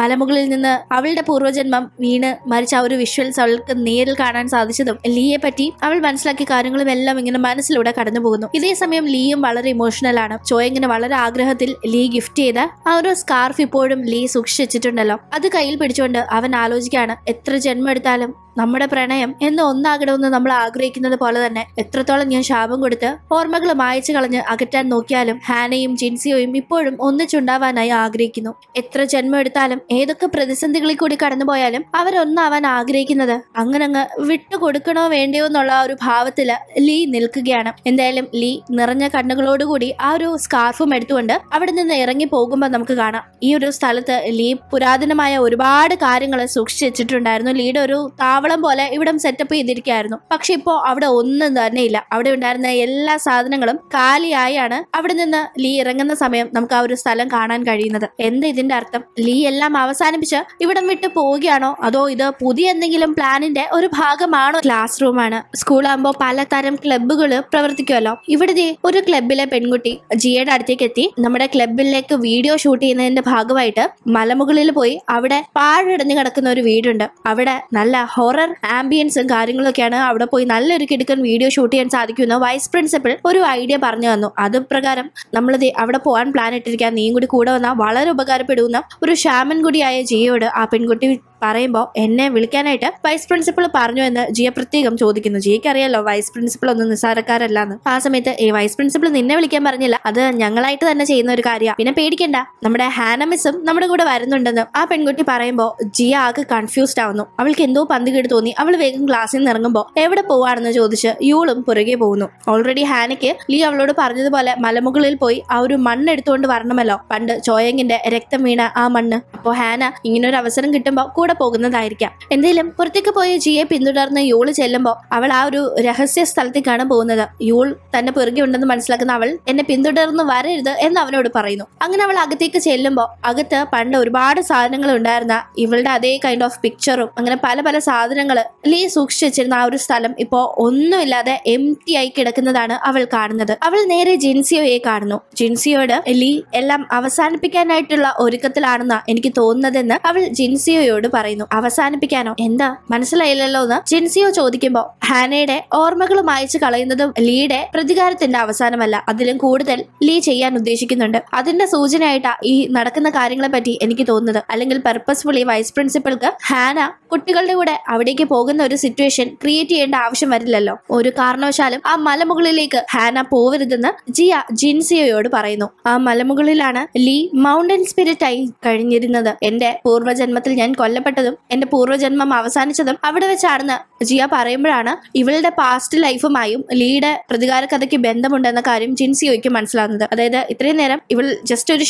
Speaker 1: മലമുകളിൽ നിന്ന് അവളുടെ പൂർവ്വജന്മം വീണ് മരിച്ച ആ ഒരു വിഷ്വൽസ് അവൾക്ക് നേരിൽ കാണാൻ സാധിച്ചതും ലീയെ പറ്റി അവൾ അവൾ മനസ്സിലാക്കിയ കാര്യങ്ങളും എല്ലാം ഇങ്ങനെ മനസ്സിലൂടെ കടന്നു പോകുന്നു ഇതേ സമയം ലീയും വളരെ ഇമോഷണൽ ആണ് ഇങ്ങനെ വളരെ ആഗ്രഹത്തിൽ ലീ ഗിഫ്റ്റ് ചെയ്ത ആ ഒരു സ്കാർഫ് ഇപ്പോഴും ലീ സൂക്ഷിച്ചിട്ടുണ്ടല്ലോ അത് കയ്യിൽ പിടിച്ചുകൊണ്ട് അവൻ ആലോചിക്കുകയാണ് എത്ര ജന്മം എടുത്താലും നമ്മുടെ പ്രണയം എന്ന് ഒന്നാകണമെന്ന് നമ്മൾ ആഗ്രഹിക്കുന്നത് പോലെ തന്നെ എത്രത്തോളം ഞാൻ ശാപം കൊടുത്ത് ഓർമ്മകൾ മായച്ചു കളഞ്ഞ് അകറ്റാൻ നോക്കിയാലും ഹാനയും ജിൻസിയോയും ഇപ്പോഴും ഒന്നിച്ചുണ്ടാവാനായി ആഗ്രഹിക്കുന്നു എത്ര ജന്മം എടുത്താലും ഏതൊക്കെ പ്രതിസന്ധികളിൽ കൂടി കടന്നുപോയാലും അവരൊന്നാവാൻ ആഗ്രഹിക്കുന്നത് അങ്ങനങ്ങ് വിട്ടുകൊടുക്കണോ വേണ്ടയോ എന്നുള്ള ഒരു ഭാവത്തില് ലീ നിൽക്കുകയാണ് എന്തായാലും ലീ നിറഞ്ഞ കണ്ണുകളോടുകൂടി ആ ഒരു സ്കാർഫും എടുത്തുകൊണ്ട് അവിടെ നിന്ന് ഇറങ്ങി പോകുമ്പോൾ നമുക്ക് കാണാം ഈ ഒരു സ്ഥലത്ത് ലീ പുരാതനമായ ഒരുപാട് കാര്യങ്ങൾ സൂക്ഷിച്ചു വെച്ചിട്ടുണ്ടായിരുന്നു ലീയുടെ ഒരു താവ താവളം പോലെ ഇവിടം സെറ്റപ്പ് ചെയ്തിരിക്കുകയായിരുന്നു പക്ഷെ ഇപ്പോ അവിടെ ഒന്നും തന്നെ ഇല്ല അവിടെ ഉണ്ടായിരുന്ന എല്ലാ സാധനങ്ങളും കാലിയായാണ് അവിടെ നിന്ന് ലീ ഇറങ്ങുന്ന സമയം നമുക്ക് ആ ഒരു സ്ഥലം കാണാൻ കഴിയുന്നത് എന്ത് ഇതിന്റെ അർത്ഥം ലീ എല്ലാം അവസാനിപ്പിച്ച് ഇവിടം വിട്ട് പോവുകയാണോ അതോ ഇത് പുതിയ എന്തെങ്കിലും പ്ലാനിന്റെ ഒരു ഭാഗമാണോ ക്ലാസ് റൂമാണ് സ്കൂളാകുമ്പോ പലതരം ക്ലബ്ബുകൾ പ്രവർത്തിക്കുമല്ലോ ഇവിടെ ഒരു ക്ലബിലെ പെൺകുട്ടി ജിയുടെ അടുത്തേക്ക് എത്തി നമ്മുടെ ക്ലബിലേക്ക് വീഡിയോ ഷൂട്ട് ചെയ്യുന്നതിന്റെ ഭാഗമായിട്ട് മലമുകളിൽ പോയി അവിടെ പാഴടഞ്ഞു കിടക്കുന്ന ഒരു വീടുണ്ട് അവിടെ നല്ല ഹോർ ഹൊറർ ആംബിയൻസും കാര്യങ്ങളൊക്കെയാണ് അവിടെ പോയി നല്ലൊരു കിടുക്കൻ വീഡിയോ ഷൂട്ട് ചെയ്യാൻ സാധിക്കുമെന്ന് വൈസ് പ്രിൻസിപ്പൽ ഒരു ഐഡിയ പറഞ്ഞു തന്നു അത് പ്രകാരം നമ്മൾ അവിടെ പോകാൻ പ്ലാൻ ഇട്ടിരിക്കാൻ നീയും കൂടി കൂടെ വന്നാൽ വളരെ ഉപകാരപ്പെടുന്ന ഒരു ഷാമൻ കൂടിയായ ജിയോട് ആ പെൺകുട്ടി പറയുമ്പോൾ എന്നെ വിളിക്കാനായിട്ട് വൈസ് പ്രിൻസിപ്പൾ പറഞ്ഞു എന്ന് ജിയ പ്രത്യേകം ചോദിക്കുന്നു ജിയക്ക് അറിയാലോ വൈസ് പ്രിൻസിപ്പൾ ഒന്നും നിസ്സാരക്കാരല്ല എന്ന് ആ സമയത്ത് ഈ വൈസ് പ്രിൻസിപ്പൾ നിന്നെ വിളിക്കാൻ പറഞ്ഞില്ല അത് ഞങ്ങളായിട്ട് തന്നെ ചെയ്യുന്ന ഒരു കാര്യമാണ് പിന്നെ പേടിക്കണ്ട നമ്മുടെ ഹാനമിസും നമ്മുടെ കൂടെ വരുന്നുണ്ടെന്ന് ആ പെൺകുട്ടി പറയുമ്പോൾ ജിയ ആകെ കൺഫ്യൂസ്ഡ് ആവുന്നു അവൾക്ക് എന്തോ പന്ത് പിന്നീട് തോന്നി അവൾ വേഗം ക്ലാസ്സിൽ നിന്ന് ഇറങ്ങുമ്പോൾ എവിടെ പോവാണെന്ന് ചോദിച്ച് യൂളും പുറകെ പോകുന്നു ഓൾറെഡി ഹാനയ്ക്ക് ലീ അവളോട് പറഞ്ഞതുപോലെ മലമുകളിൽ പോയി ആ ഒരു മണ്ണ് എടുത്തുകൊണ്ട് വരണമല്ലോ പണ്ട് ചോയങ്ങിന്റെ രക്തം വീണ ആ മണ്ണ് അപ്പോൾ ഹാന ഇങ്ങനെ ഒരു അവസരം കിട്ടുമ്പോൾ കൂടെ പോകുന്നതായിരിക്കാം എന്തെങ്കിലും പുറത്തേക്ക് പോയ ജിയെ പിന്തുടർന്ന് യൂള് ചെല്ലുമ്പോൾ അവൾ ആ ഒരു രഹസ്യ സ്ഥലത്തേക്കാണ് പോകുന്നത് യൂൾ തന്നെ പിറകെ ഉണ്ടെന്ന് മനസ്സിലാക്കുന്ന അവൾ എന്നെ പിന്തുടർന്ന് വരരുത് എന്ന് അവനോട് പറയുന്നു അങ്ങനെ അവൾ അകത്തേക്ക് ചെല്ലുമ്പോൾ അകത്ത് പണ്ട് ഒരുപാട് സാധനങ്ങൾ ഉണ്ടായിരുന്ന ഇവളുടെ അതേ കൈൻഡ് ഓഫ് പിക്ചറും അങ്ങനെ പല പല സാധനങ്ങളും സാധനങ്ങൾ ലീ സൂക്ഷിച്ചു വെച്ചിരുന്ന ആ ഒരു സ്ഥലം ഇപ്പോ ഒന്നുമില്ലാതെ എം ടി ആയി കിടക്കുന്നതാണ് അവൾ കാണുന്നത് അവൾ നേരെ ജിൻസിയോയെ കാണുന്നു ജിൻസിയോട് ലീ എല്ലാം അവസാനിപ്പിക്കാനായിട്ടുള്ള ഒരുക്കത്തിലാണെന്നാ എനിക്ക് തോന്നുന്നതെന്ന് അവൾ ജിൻസിയോയോട് പറയുന്നു അവസാനിപ്പിക്കാനോ എന്താ മനസ്സിലായില്ലല്ലോ എന്ന് ജിൻസിയോ ചോദിക്കുമ്പോൾ ഹാനയുടെ ഓർമ്മകൾ അയച്ചു കളയുന്നതും ലീയുടെ പ്രതികാരത്തിന്റെ അവസാനമല്ല അതിലും കൂടുതൽ ലീ ചെയ്യാൻ ഉദ്ദേശിക്കുന്നുണ്ട് അതിന്റെ സൂചനയായിട്ടാ ഈ നടക്കുന്ന കാര്യങ്ങളെ പറ്റി എനിക്ക് തോന്നുന്നത് അല്ലെങ്കിൽ പെർപ്പസ്ഫുള്ളി വൈസ് പ്രിൻസിപ്പൾക്ക് ഹാന കുട്ടികളുടെ കൂടെ അവിടേക്ക് പോകുന്ന ഒരു സിറ്റുവേഷൻ ക്രിയേറ്റ് ചെയ്യേണ്ട ആവശ്യം വരില്ലല്ലോ ഒരു കാരണവശാലും ആ മലമുകളിലേക്ക് ഹാന പോവരുതെന്ന് ജിയ ജിൻസിയോയോട് പറയുന്നു ആ മലമുകളിലാണ് ലീ മൗണ്ടൻ സ്പിരിറ്റ് ആയി കഴിഞ്ഞിരുന്നത് എന്റെ പൂർവ്വജന്മത്തിൽ ഞാൻ കൊല്ലപ്പെട്ടതും എന്റെ പൂർവ്വജന്മം അവസാനിച്ചതും അവിടെ വെച്ചാണെന്ന് ജിയ പറയുമ്പോഴാണ് ഇവളുടെ പാസ്റ്റ് ലൈഫുമായും ലീയുടെ പ്രതികാര കഥയ്ക്ക് ബന്ധമുണ്ടെന്ന കാര്യം ജിൻസിയോയ്ക്ക് മനസ്സിലാകുന്നത് അതായത് ഇത്രയും നേരം ഇവൾ ജസ്റ്റ് ഒരു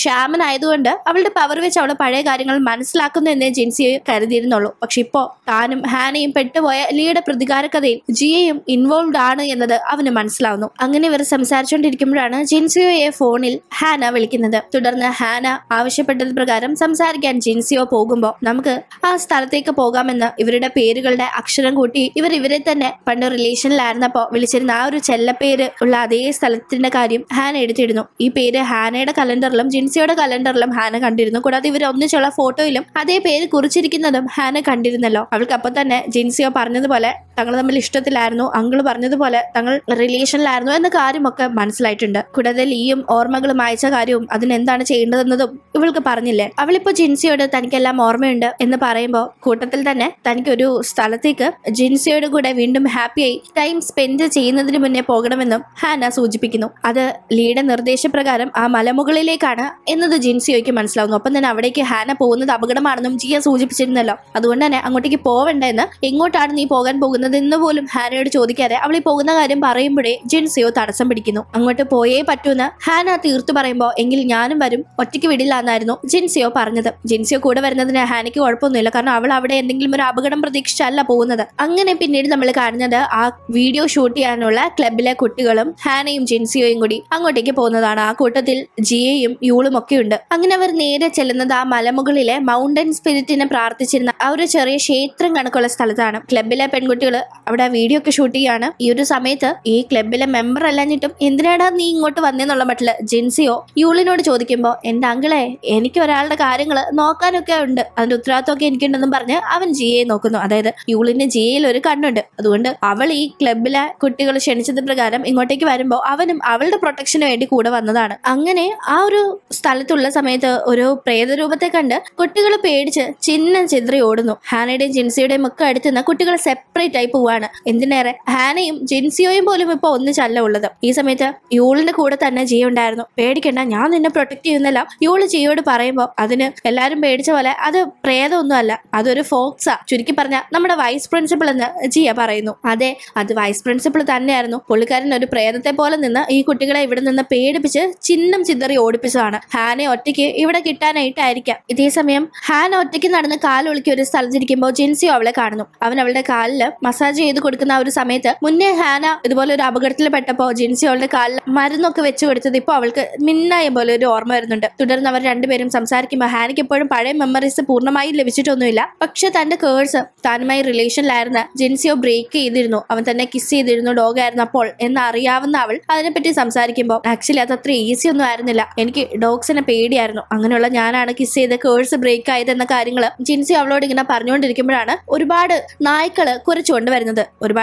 Speaker 1: ആയതുകൊണ്ട് അവളുടെ പവർ വെച്ച് അവളെ പഴയ കാര്യങ്ങൾ മനസ്സിലാക്കുന്നു എന്നേ ജിൻസിയോ കരുതിയിരുന്നുള്ളൂ പക്ഷെ ഇപ്പോ താനും ഹാ ആനയും പെട്ടുപോയ ലിയുടെ പ്രതികാര കഥയിൽ ജിയയും ഇൻവോൾവ് ആണ് എന്നത് അവന് മനസ്സിലാവുന്നു അങ്ങനെ ഇവർ സംസാരിച്ചുകൊണ്ടിരിക്കുമ്പോഴാണ് ജിൻസിയോയെ ഫോണിൽ ഹാന വിളിക്കുന്നത് തുടർന്ന് ഹാന ആവശ്യപ്പെട്ടത് പ്രകാരം സംസാരിക്കാൻ ജിൻസിയോ പോകുമ്പോൾ നമുക്ക് ആ സ്ഥലത്തേക്ക് പോകാമെന്ന് ഇവരുടെ പേരുകളുടെ അക്ഷരം കൂട്ടി ഇവർ ഇവരെ തന്നെ പണ്ട് റിലേഷനിലായിരുന്നപ്പോ വിളിച്ചിരുന്ന ആ ഒരു ചെല്ലപ്പേര് ഉള്ള അതേ സ്ഥലത്തിന്റെ കാര്യം ഹാന എടുത്തിരുന്നു ഈ പേര് ഹാനയുടെ കലണ്ടറിലും ജിൻസിയുടെ കലണ്ടറിലും ഹാന കണ്ടിരുന്നു കൂടാതെ ഇവർ ഒന്നിച്ചുള്ള ഫോട്ടോയിലും അതേ പേര് കുറിച്ചിരിക്കുന്നതും ഹാന കണ്ടിരുന്നല്ലോ അവൾക്ക് അപ്പൊ തന്നെ ജിൻസിയോ പറഞ്ഞതുപോലെ തങ്ങൾ തമ്മിൽ ഇഷ്ടത്തിലായിരുന്നു അങ്കിൾ പറഞ്ഞതുപോലെ തങ്ങൾ റിലേഷനിലായിരുന്നു എന്ന കാര്യമൊക്കെ മനസ്സിലായിട്ടുണ്ട് കൂടാതെ ലീയും ഓർമ്മകളും അയച്ച കാര്യവും അതിനെന്താണ് ചെയ്യേണ്ടതെന്നതും ഇവൾക്ക് പറഞ്ഞില്ലേ അവളിപ്പോ ജിൻസിയോട് തനിക്കെല്ലാം ഓർമ്മയുണ്ട് എന്ന് പറയുമ്പോൾ കൂട്ടത്തിൽ തന്നെ തനിക്കൊരു സ്ഥലത്തേക്ക് ജിൻസിയോട് കൂടെ വീണ്ടും ഹാപ്പിയായി ടൈം സ്പെൻഡ് ചെയ്യുന്നതിന് മുന്നേ പോകണമെന്നും ഹാന സൂചിപ്പിക്കുന്നു അത് ലീയുടെ നിർദ്ദേശപ്രകാരം ആ മലമുകളിലേക്കാണ് എന്നത് ജിൻസിയോയ്ക്ക് മനസ്സിലാവുന്നു ഒപ്പം തന്നെ അവിടേക്ക് ഹാന പോകുന്നത് അപകടമാണെന്നും ജിയ സൂചിപ്പിച്ചിരുന്നല്ലോ അതുകൊണ്ട് തന്നെ അങ്ങോട്ടേക്ക് പോവണ്ട നിന്ന് എങ്ങോട്ടാണ് നീ പോകാൻ പോകുന്നത് എന്ന് പോലും ഹാനയോട് ചോദിക്കാതെ അവൾ പോകുന്ന കാര്യം പറയുമ്പോഴേ ജിൻസിയോ തടസ്സം പിടിക്കുന്നു അങ്ങോട്ട് പോയേ പറ്റൂന്ന് ഹാന തീർത്തു പറയുമ്പോൾ എങ്കിൽ ഞാനും വരും ഒറ്റയ്ക്ക് വിടില്ല എന്നായിരുന്നു ജിൻസിയോ പറഞ്ഞത് ജിൻസിയോ കൂടെ വരുന്നതിന് ഹാനയ്ക്ക് കുഴപ്പമൊന്നുമില്ല കാരണം അവൾ അവിടെ എന്തെങ്കിലും ഒരു അപകടം പ്രതീക്ഷിച്ചല്ല പോകുന്നത് അങ്ങനെ പിന്നീട് നമ്മൾ കാണുന്നത് ആ വീഡിയോ ഷൂട്ട് ചെയ്യാനുള്ള ക്ലബിലെ കുട്ടികളും ഹാനയും ജിൻസിയോയും കൂടി അങ്ങോട്ടേക്ക് പോകുന്നതാണ് ആ കൂട്ടത്തിൽ ജിയയും യൂളും ഒക്കെ ഉണ്ട് അങ്ങനെ അവർ നേരെ ചെല്ലുന്നത് ആ മലമുകളിലെ മൗണ്ടൻ സ്പിരിറ്റിനെ പ്രാർത്ഥിച്ചിരുന്ന ആ ഒരു ചെറിയ ക്ഷേത്രം കണക്കുള്ള ഉള്ള സ്ഥലത്താണ് ക്ലബിലെ പെൺകുട്ടികൾ അവിടെ വീഡിയോ ഒക്കെ ഷൂട്ട് ചെയ്യാണ് ഈ ഒരു സമയത്ത് ഈ ക്ലബിലെ മെമ്പർ അല്ലാഞ്ഞിട്ടും എന്തിനാടാ നീ ഇങ്ങോട്ട് വന്നേന്നുള്ള മട്ടിൽ ജിൻസിയോ യൂളിനോട് ചോദിക്കുമ്പോൾ എന്റെ അങ്കിളെ എനിക്ക് ഒരാളുടെ കാര്യങ്ങള് നോക്കാനൊക്കെ ഉണ്ട് അതിന്റെ ഉത്തരവാദിത്വമൊക്കെ എനിക്കുണ്ടെന്നും പറഞ്ഞ് അവൻ ജിയെ നോക്കുന്നു അതായത് യൂളിന് ജിയയിൽ ഒരു കണ്ണുണ്ട് അതുകൊണ്ട് അവൾ ഈ ക്ലബിലെ കുട്ടികൾ ക്ഷണിച്ചത് പ്രകാരം ഇങ്ങോട്ടേക്ക് വരുമ്പോൾ അവനും അവളുടെ പ്രൊട്ടക്ഷന് വേണ്ടി കൂടെ വന്നതാണ് അങ്ങനെ ആ ഒരു സ്ഥലത്തുള്ള സമയത്ത് ഒരു പ്രേതരൂപത്തെ കണ്ട് കുട്ടികൾ പേടിച്ച് ചിഹ്നം ചിതറി ഓടുന്നു ഹാനയുടെയും ജിൻസിയുടെയും ഒക്കെ നിന്ന് കുട്ടികൾ സെപ്പറേറ്റ് ആയി പോവാണ് എന്തിനേറെ ഹാനയും ജിൻസിയോയും പോലും ഇപ്പോൾ ചല്ല ഉള്ളത് ഈ സമയത്ത് യൂളിന്റെ കൂടെ തന്നെ ജിയ ഉണ്ടായിരുന്നു പേടിക്കണ്ട ഞാൻ നിന്നെ പ്രൊട്ടക്ട് ചെയ്യുന്നില്ല യൂള് ജിയോട് പറയുമ്പോൾ അതിന് എല്ലാരും പേടിച്ച പോലെ അത് പ്രേതമൊന്നുമല്ല അതൊരു ഫോക്സാ ചുരുക്കി പറഞ്ഞ നമ്മുടെ വൈസ് പ്രിൻസിപ്പൾ എന്ന് ജിയ പറയുന്നു അതെ അത് വൈസ് പ്രിൻസിപ്പൾ തന്നെയായിരുന്നു പുള്ളിക്കാരൻ ഒരു പ്രേതത്തെ പോലെ നിന്ന് ഈ കുട്ടികളെ ഇവിടെ നിന്ന് പേടിപ്പിച്ച് ചിഹ്നം ചിതറി ഓടിപ്പിച്ചതാണ് ഹാനെ ഒറ്റയ്ക്ക് ഇവിടെ കിട്ടാനായിട്ടായിരിക്കാം ഇതേ സമയം ഹാൻ ഒറ്റയ്ക്ക് നടന്ന് കാലൊളിക്കൊരു ഒരു സ്ഥലത്തിരിക്കുമ്പോൾ ജിൻസിയോ അവളെ കാണുന്നു അവൻ അവളുടെ കാലിൽ മസാജ് ചെയ്ത് കൊടുക്കുന്ന ആ ഒരു സമയത്ത് മുന്നേ ഹാന ഇതുപോലെ ഒരു അപകടത്തിൽ പെട്ടപ്പോ ജിൻസി അവളുടെ കാലിൽ മരുന്നൊക്കെ വെച്ച് കൊടുത്തത് ഇപ്പോൾ അവൾക്ക് മിന്നായ പോലെ ഒരു ഓർമ്മ വരുന്നുണ്ട് തുടർന്ന് അവർ രണ്ടുപേരും സംസാരിക്കുമ്പോൾ ഹാനയ്ക്ക് എപ്പോഴും പഴയ മെമ്മറീസ് പൂർണ്ണമായി ലഭിച്ചിട്ടൊന്നുമില്ല പക്ഷെ തന്റെ കേഴ്സ് താനുമായി റിലേഷനിലായിരുന്ന ജിൻസിയോ ബ്രേക്ക് ചെയ്തിരുന്നു അവൻ തന്നെ കിസ് ചെയ്തിരുന്നു ഡോഗ് ആയിരുന്നു അപ്പോൾ എന്നറിയാവുന്ന അവൾ അതിനെപ്പറ്റി സംസാരിക്കുമ്പോൾ ആക്ച്വലി അത് അത്ര ഈസി ഒന്നും ആയിരുന്നില്ല എനിക്ക് ഡോഗ്സിനെ പേടിയായിരുന്നു അങ്ങനെയുള്ള ഞാനാണ് കിസ് ചെയ്ത് കേഴ്സ് ബ്രേക്ക് ആയത് എന്ന കാര്യങ്ങൾ ജിൻസി അവളോട് ഇങ്ങനെ പറഞ്ഞുകൊണ്ടിരിക്കുമ്പോഴാണ് ഒരുപാട് ഒരുപാട് നായ്ക്കള് കുരച്ചുകൊണ്ട് വരുന്നത്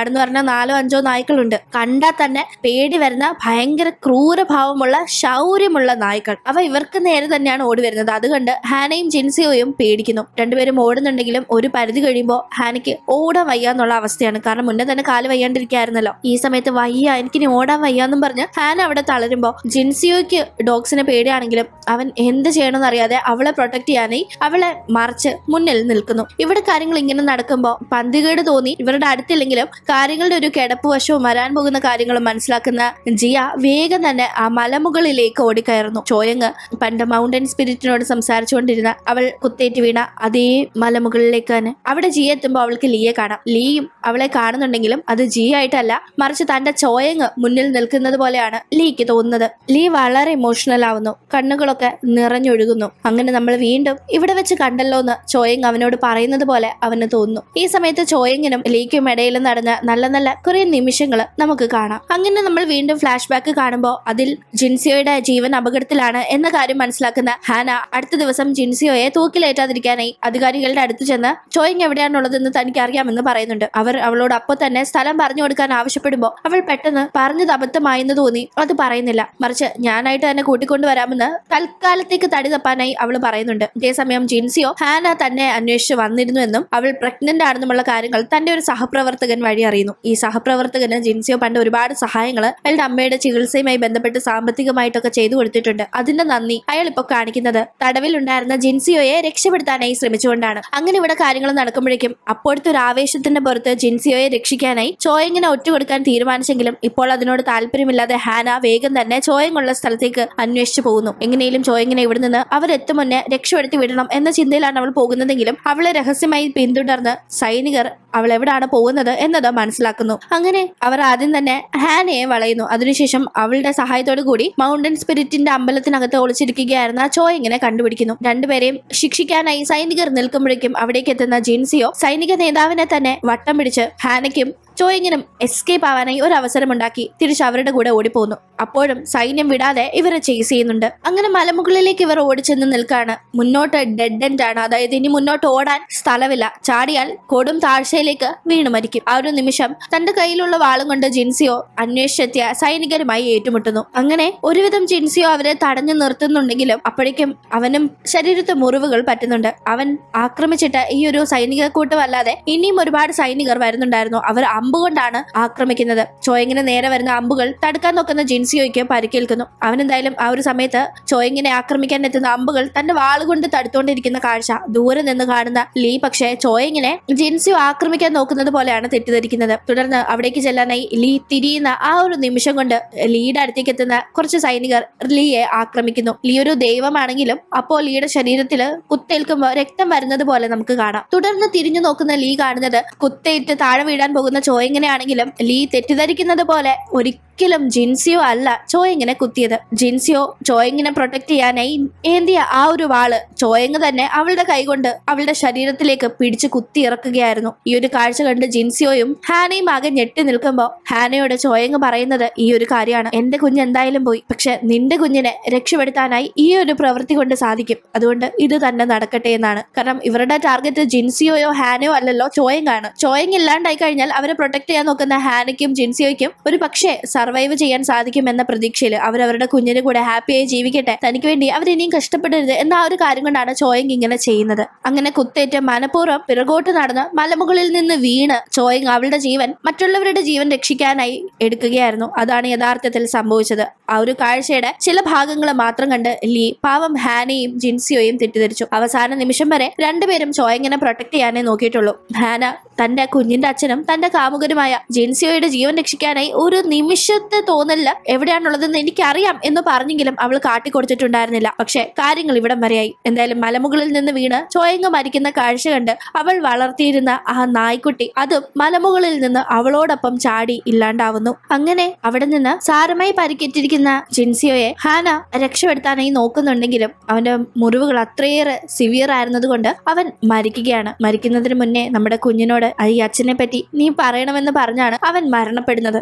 Speaker 1: എന്ന് പറഞ്ഞാൽ നാലോ അഞ്ചോ നായ്ക്കളുണ്ട് കണ്ടാൽ തന്നെ പേടി വരുന്ന ഭയങ്കര ക്രൂരഭാവമുള്ള ശൗര്യമുള്ള നായ്ക്കൾ അവ ഇവർക്ക് നേരെ തന്നെയാണ് ഓടി വരുന്നത് അതുകൊണ്ട് ഹാനയും ജിൻസിയോയും പേടിക്കുന്നു രണ്ടുപേരും ഓടുന്നുണ്ടെങ്കിലും ഒരു പരിധി കഴിയുമ്പോൾ ഹാനയ്ക്ക് ഓടാൻ വയ്യ എന്നുള്ള അവസ്ഥയാണ് കാരണം മുന്നേ തന്നെ കാല് വയ്യാണ്ടിരിക്കായിരുന്നല്ലോ ഈ സമയത്ത് വയ്യ എനിക്കിനി ഓടാൻ വയ്യ എന്നും പറഞ്ഞ് ഹാൻ അവിടെ തളരുമ്പോൾ ജിൻസിയോയ്ക്ക് ഡോഗ്സിനെ പേടിയാണെങ്കിലും അവൻ എന്ത് ചെയ്യണമെന്ന് അറിയാതെ അവളെ പ്രൊട്ടക്ട് ചെയ്യാനായി അവളെ മറിച്ച് മുന്നിൽ നിൽക്കുന്നു ഇവിടെ കാര്യങ്ങൾ ഇങ്ങനെ നടക്കുമ്പോൾ നോക്കുമ്പോൾ പന്തികേട് തോന്നി ഇവരുടെ അടുത്തില്ലെങ്കിലും കാര്യങ്ങളുടെ ഒരു കിടപ്പ് വശവും വരാൻ പോകുന്ന കാര്യങ്ങളും മനസ്സിലാക്കുന്ന ജിയ വേഗം തന്നെ ആ മലമുകളിലേക്ക് ഓടിക്കയറുന്നു ചോയങ് പണ്ട് മൗണ്ടൻ സ്പിരിറ്റിനോട് സംസാരിച്ചുകൊണ്ടിരുന്ന അവൾ കുത്തേറ്റ് വീണ അതേ മലമുകളിലേക്ക് തന്നെ അവിടെ ജിയ എത്തുമ്പോൾ അവൾക്ക് ലീയെ കാണാം ലീയും അവളെ കാണുന്നുണ്ടെങ്കിലും അത് ജി ആയിട്ടല്ല മറിച്ച് തന്റെ ചോയങ് മുന്നിൽ നിൽക്കുന്നത് പോലെയാണ് ലീക്ക് തോന്നുന്നത് ലീ വളരെ ഇമോഷണൽ ആവുന്നു കണ്ണുകളൊക്കെ നിറഞ്ഞൊഴുകുന്നു അങ്ങനെ നമ്മൾ വീണ്ടും ഇവിടെ വെച്ച് കണ്ടല്ലോ എന്ന് ചോയങ് അവനോട് പറയുന്നത് പോലെ അവന് തോന്നുന്നു ഈ സമയത്ത് ചോയങ്ങിനും ലീക്കും ഇടയിൽ നടന്ന നല്ല നല്ല കുറേ നിമിഷങ്ങൾ നമുക്ക് കാണാം അങ്ങനെ നമ്മൾ വീണ്ടും ഫ്ലാഷ് ബാക്ക് കാണുമ്പോൾ അതിൽ ജിൻസിയോയുടെ ജീവൻ അപകടത്തിലാണ് എന്ന കാര്യം മനസ്സിലാക്കുന്ന ഹാന അടുത്ത ദിവസം ജിൻസിയോയെ തൂക്കിലേറ്റാതിരിക്കാനായി അധികാരികളുടെ അടുത്ത് ചെന്ന് ചോയിങ് എവിടെയാണുള്ളതെന്ന് തനിക്ക് അറിയാമെന്ന് പറയുന്നുണ്ട് അവർ അവളോട് അപ്പോൾ തന്നെ സ്ഥലം പറഞ്ഞു കൊടുക്കാൻ ആവശ്യപ്പെടുമ്പോൾ അവൾ പെട്ടെന്ന് പറഞ്ഞത് അബദ്ധമായെന്ന് തോന്നി അത് പറയുന്നില്ല മറിച്ച് ഞാനായിട്ട് തന്നെ കൂട്ടിക്കൊണ്ടുവരാമെന്ന് തൽക്കാലത്തേക്ക് തടി തപ്പാനായി അവൾ പറയുന്നുണ്ട് അതേസമയം ജിൻസിയോ ഹാന തന്നെ അന്വേഷിച്ച് വന്നിരുന്നു എന്നും അവൾ പ്രഗ്നന്റ് പ്രഗ്നന്റ് ആണെന്നുമുള്ള കാര്യങ്ങൾ തന്റെ ഒരു സഹപ്രവർത്തകൻ വഴി അറിയുന്നു ഈ സഹപ്രവർത്തകന് ജിൻസിയോ പണ്ട് ഒരുപാട് സഹായങ്ങൾ അയാളുടെ അമ്മയുടെ ചികിത്സയുമായി ബന്ധപ്പെട്ട് സാമ്പത്തികമായിട്ടൊക്കെ ചെയ്തു കൊടുത്തിട്ടുണ്ട് അതിന്റെ നന്ദി അയാൾ ഇപ്പൊ കാണിക്കുന്നത് തടവിലുണ്ടായിരുന്ന ജിൻസിയോയെ രക്ഷപ്പെടുത്താനായി ശ്രമിച്ചുകൊണ്ടാണ് അങ്ങനെ ഇവിടെ കാര്യങ്ങൾ നടക്കുമ്പോഴേക്കും അപ്പോഴത്തെ ഒരു ആവേശത്തിന്റെ പുറത്ത് ജിൻസിയോയെ രക്ഷിക്കാനായി ചോയങ്ങിനെ ഒറ്റ കൊടുക്കാൻ തീരുമാനിച്ചെങ്കിലും ഇപ്പോൾ അതിനോട് താല്പര്യമില്ലാതെ ഹാന വേഗം തന്നെ ചോയങ്ങുള്ള സ്ഥലത്തേക്ക് അന്വേഷിച്ചു പോകുന്നു എങ്ങനെയും ചോയങ്ങിനെ ഇവിടെ നിന്ന് അവരെത്തും മുന്നേ രക്ഷപ്പെടുത്തി വിടണം എന്ന ചിന്തയിലാണ് അവൾ പോകുന്നതെങ്കിലും അവളെ രഹസ്യമായി പിന്തുടർന്ന് സൈനികർ അവൾ എവിടാണ് പോകുന്നത് എന്നത് മനസ്സിലാക്കുന്നു അങ്ങനെ അവർ ആദ്യം തന്നെ ഹാനയെ വളയുന്നു അതിനുശേഷം അവളുടെ സഹായത്തോടു കൂടി മൗണ്ടൻ സ്പിരിറ്റിന്റെ അമ്പലത്തിനകത്ത് ഒളിച്ചിരിക്കുകയായിരുന്ന ചോയിങ്ങിനെ കണ്ടുപിടിക്കുന്നു രണ്ടുപേരെയും ശിക്ഷിക്കാനായി സൈനികർ നിൽക്കുമ്പോഴേക്കും അവിടേക്ക് എത്തുന്ന ജിൻസിയോ സൈനിക നേതാവിനെ തന്നെ വട്ടം പിടിച്ച് ഹാനയ്ക്കും ചോയിങ്ങിനും എസ്കേപ്പ് ആവാനായി ഒരു അവസരമുണ്ടാക്കി തിരിച്ച് അവരുടെ കൂടെ ഓടിപ്പോന്നു അപ്പോഴും സൈന്യം വിടാതെ ഇവരെ ചേസ് ചെയ്യുന്നുണ്ട് അങ്ങനെ മലമുകളിലേക്ക് ഇവർ ഓടിച്ചെന്ന് നിൽക്കാണ് മുന്നോട്ട് ഡെഡ് എൻഡ് ആണ് അതായത് ഇനി മുന്നോട്ട് ഓടാൻ സ്ഥലമില്ല ചാടിയാൽ കൊടും താഴ്ചയിലേക്ക് വീണു മരിക്കും ആ ഒരു നിമിഷം തന്റെ കയ്യിലുള്ള വാളും കൊണ്ട് ജിൻസിയോ അന്വേഷിച്ചെത്തിയ സൈനികരുമായി ഏറ്റുമുട്ടുന്നു അങ്ങനെ ഒരുവിധം ജിൻസിയോ അവരെ തടഞ്ഞു നിർത്തുന്നുണ്ടെങ്കിലും അപ്പോഴേക്കും അവനും ശരീരത്തെ മുറിവുകൾ പറ്റുന്നുണ്ട് അവൻ ആക്രമിച്ചിട്ട് ഈ ഒരു സൈനിക കൂട്ടമല്ലാതെ ഇനിയും ഒരുപാട് സൈനികർ വരുന്നുണ്ടായിരുന്നു അവർ അമ്മ അമ്പുകൊണ്ടാണ് ആക്രമിക്കുന്നത് ചോയങ്ങിന് നേരെ വരുന്ന അമ്പുകൾ തടുക്കാൻ നോക്കുന്ന ജിൻസിയോയ്ക്ക് പരിക്കേൽക്കുന്നു എന്തായാലും ആ ഒരു സമയത്ത് ചോയങ്ങിനെ ആക്രമിക്കാൻ എത്തുന്ന അമ്പുകൾ തന്റെ വാളുകൊണ്ട് തടുത്തുകൊണ്ടിരിക്കുന്ന കാഴ്ച ദൂരെ നിന്ന് കാണുന്ന ലീ പക്ഷേ ചോയങ്ങിനെ ജിൻസിയോ ആക്രമിക്കാൻ നോക്കുന്നത് പോലെയാണ് തെറ്റിദ്ധരിക്കുന്നത് തുടർന്ന് അവിടേക്ക് ചെല്ലാനായി ലീ തിരിയുന്ന ആ ഒരു നിമിഷം കൊണ്ട് ലീയുടെ അടുത്തേക്ക് എത്തുന്ന കുറച്ച് സൈനികർ ലീയെ ആക്രമിക്കുന്നു ലീ ഒരു ദൈവമാണെങ്കിലും അപ്പോൾ ലീയുടെ ശരീരത്തിൽ കുത്തേൽക്കുമ്പോൾ രക്തം വരുന്നത് പോലെ നമുക്ക് കാണാം തുടർന്ന് തിരിഞ്ഞു നോക്കുന്ന ലീ കാണുന്നത് കുത്തേറ്റ് താഴെ വീഴാൻ പോകുന്ന ചോയെങ്ങനെയാണെങ്കിലും ലീ തെറ്റിദ്ധരിക്കുന്നത് പോലെ ഒരിക്കലും ജിൻസിയോ അല്ല ചോയെങ്ങനെ കുത്തിയത് ജിൻസിയോ ചോയെങ്ങനെ പ്രൊട്ടക്ട് ചെയ്യാനായി ഏന്തിയ ആ ഒരു വാള് ചോയെങ് തന്നെ അവളുടെ കൈകൊണ്ട് അവളുടെ ശരീരത്തിലേക്ക് പിടിച്ചു കുത്തി ഇറക്കുകയായിരുന്നു ഈ ഒരു കാഴ്ച കണ്ട് ജിൻസിയോയും ഹാനയും ആകെ ഞെട്ടി നിൽക്കുമ്പോൾ ഹാനയോട് ചോയെങ് പറയുന്നത് ഈ ഒരു കാര്യമാണ് എന്റെ കുഞ്ഞ് എന്തായാലും പോയി പക്ഷെ നിന്റെ കുഞ്ഞിനെ രക്ഷപ്പെടുത്താനായി ഈ ഒരു പ്രവൃത്തി കൊണ്ട് സാധിക്കും അതുകൊണ്ട് ഇത് തന്നെ നടക്കട്ടെ എന്നാണ് കാരണം ഇവരുടെ ടാർഗറ്റ് ജിൻസിയോയോ ഹാനയോ അല്ലല്ലോ ചോയെങ്ങാണ് ചോയെങ് ഇല്ലാണ്ടായി കഴിഞ്ഞാൽ അവരെ പ്രൊട്ടക്ട് ചെയ്യാൻ നോക്കുന്ന ഹാനയ്ക്കും ജിൻസിയോയ്ക്കും ഒരു പക്ഷേ സർവൈവ് ചെയ്യാൻ സാധിക്കും എന്ന പ്രതീക്ഷയിൽ അവരവരുടെ കുഞ്ഞിന് കൂടെ ഹാപ്പിയായി ജീവിക്കട്ടെ തനിക്ക് വേണ്ടി അവരിനിയും കഷ്ടപ്പെടരുത് എന്ന ആ ഒരു കാര്യം കൊണ്ടാണ് ചോയങ് ഇങ്ങനെ ചെയ്യുന്നത് അങ്ങനെ കുത്തേറ്റ് മനഃപൂർവ്വം പിറകോട്ട് നടന്ന് മലമുകളിൽ നിന്ന് വീണ് ചോയങ് അവളുടെ ജീവൻ മറ്റുള്ളവരുടെ ജീവൻ രക്ഷിക്കാനായി എടുക്കുകയായിരുന്നു അതാണ് യഥാർത്ഥത്തിൽ സംഭവിച്ചത് ആ ഒരു കാഴ്ചയുടെ ചില ഭാഗങ്ങൾ മാത്രം കണ്ട് ലീ പാവം ഹാനയും ജിൻസിയോയും തെറ്റിദ്ധരിച്ചു അവസാന നിമിഷം വരെ രണ്ടുപേരും ചോയങ്ങിനെ പ്രൊട്ടക്ട് ചെയ്യാനേ നോക്കിയിട്ടുള്ളൂ ഹാന തന്റെ കുഞ്ഞിന്റെ അച്ഛനും തന്റെ കാമുകനുമായ ജിൻസിയോയുടെ ജീവൻ രക്ഷിക്കാനായി ഒരു നിമിഷത്തെ തോന്നല്ല എവിടെയാണുള്ളതെന്ന് എനിക്കറിയാം എന്ന് പറഞ്ഞെങ്കിലും അവൾ കാട്ടിക്കൊടുത്തിട്ടുണ്ടായിരുന്നില്ല പക്ഷെ കാര്യങ്ങൾ ഇവിടം വരെയായി എന്തായാലും മലമുകളിൽ നിന്ന് വീണ് ചോയങ്ങ് മരിക്കുന്ന കാഴ്ച കണ്ട് അവൾ വളർത്തിയിരുന്ന ആ നായ്ക്കുട്ടി അതും മലമുകളിൽ നിന്ന് അവളോടൊപ്പം ചാടി ഇല്ലാണ്ടാവുന്നു അങ്ങനെ അവിടെ നിന്ന് സാരമായി പരിക്കേറ്റിരിക്കുന്ന ജിൻസിയോയെ ഹാന രക്ഷപ്പെടുത്താനായി നോക്കുന്നുണ്ടെങ്കിലും അവന്റെ മുറിവുകൾ അത്രയേറെ സിവിയർ ആയിരുന്നതുകൊണ്ട് അവൻ മരിക്കുകയാണ് മരിക്കുന്നതിന് മുന്നേ നമ്മുടെ കുഞ്ഞിനോട് ഈ അച്ഛനെ പറ്റി നീ പറയ പറയണമെന്ന് പറഞ്ഞാണ് അവൻ മരണപ്പെടുന്നത്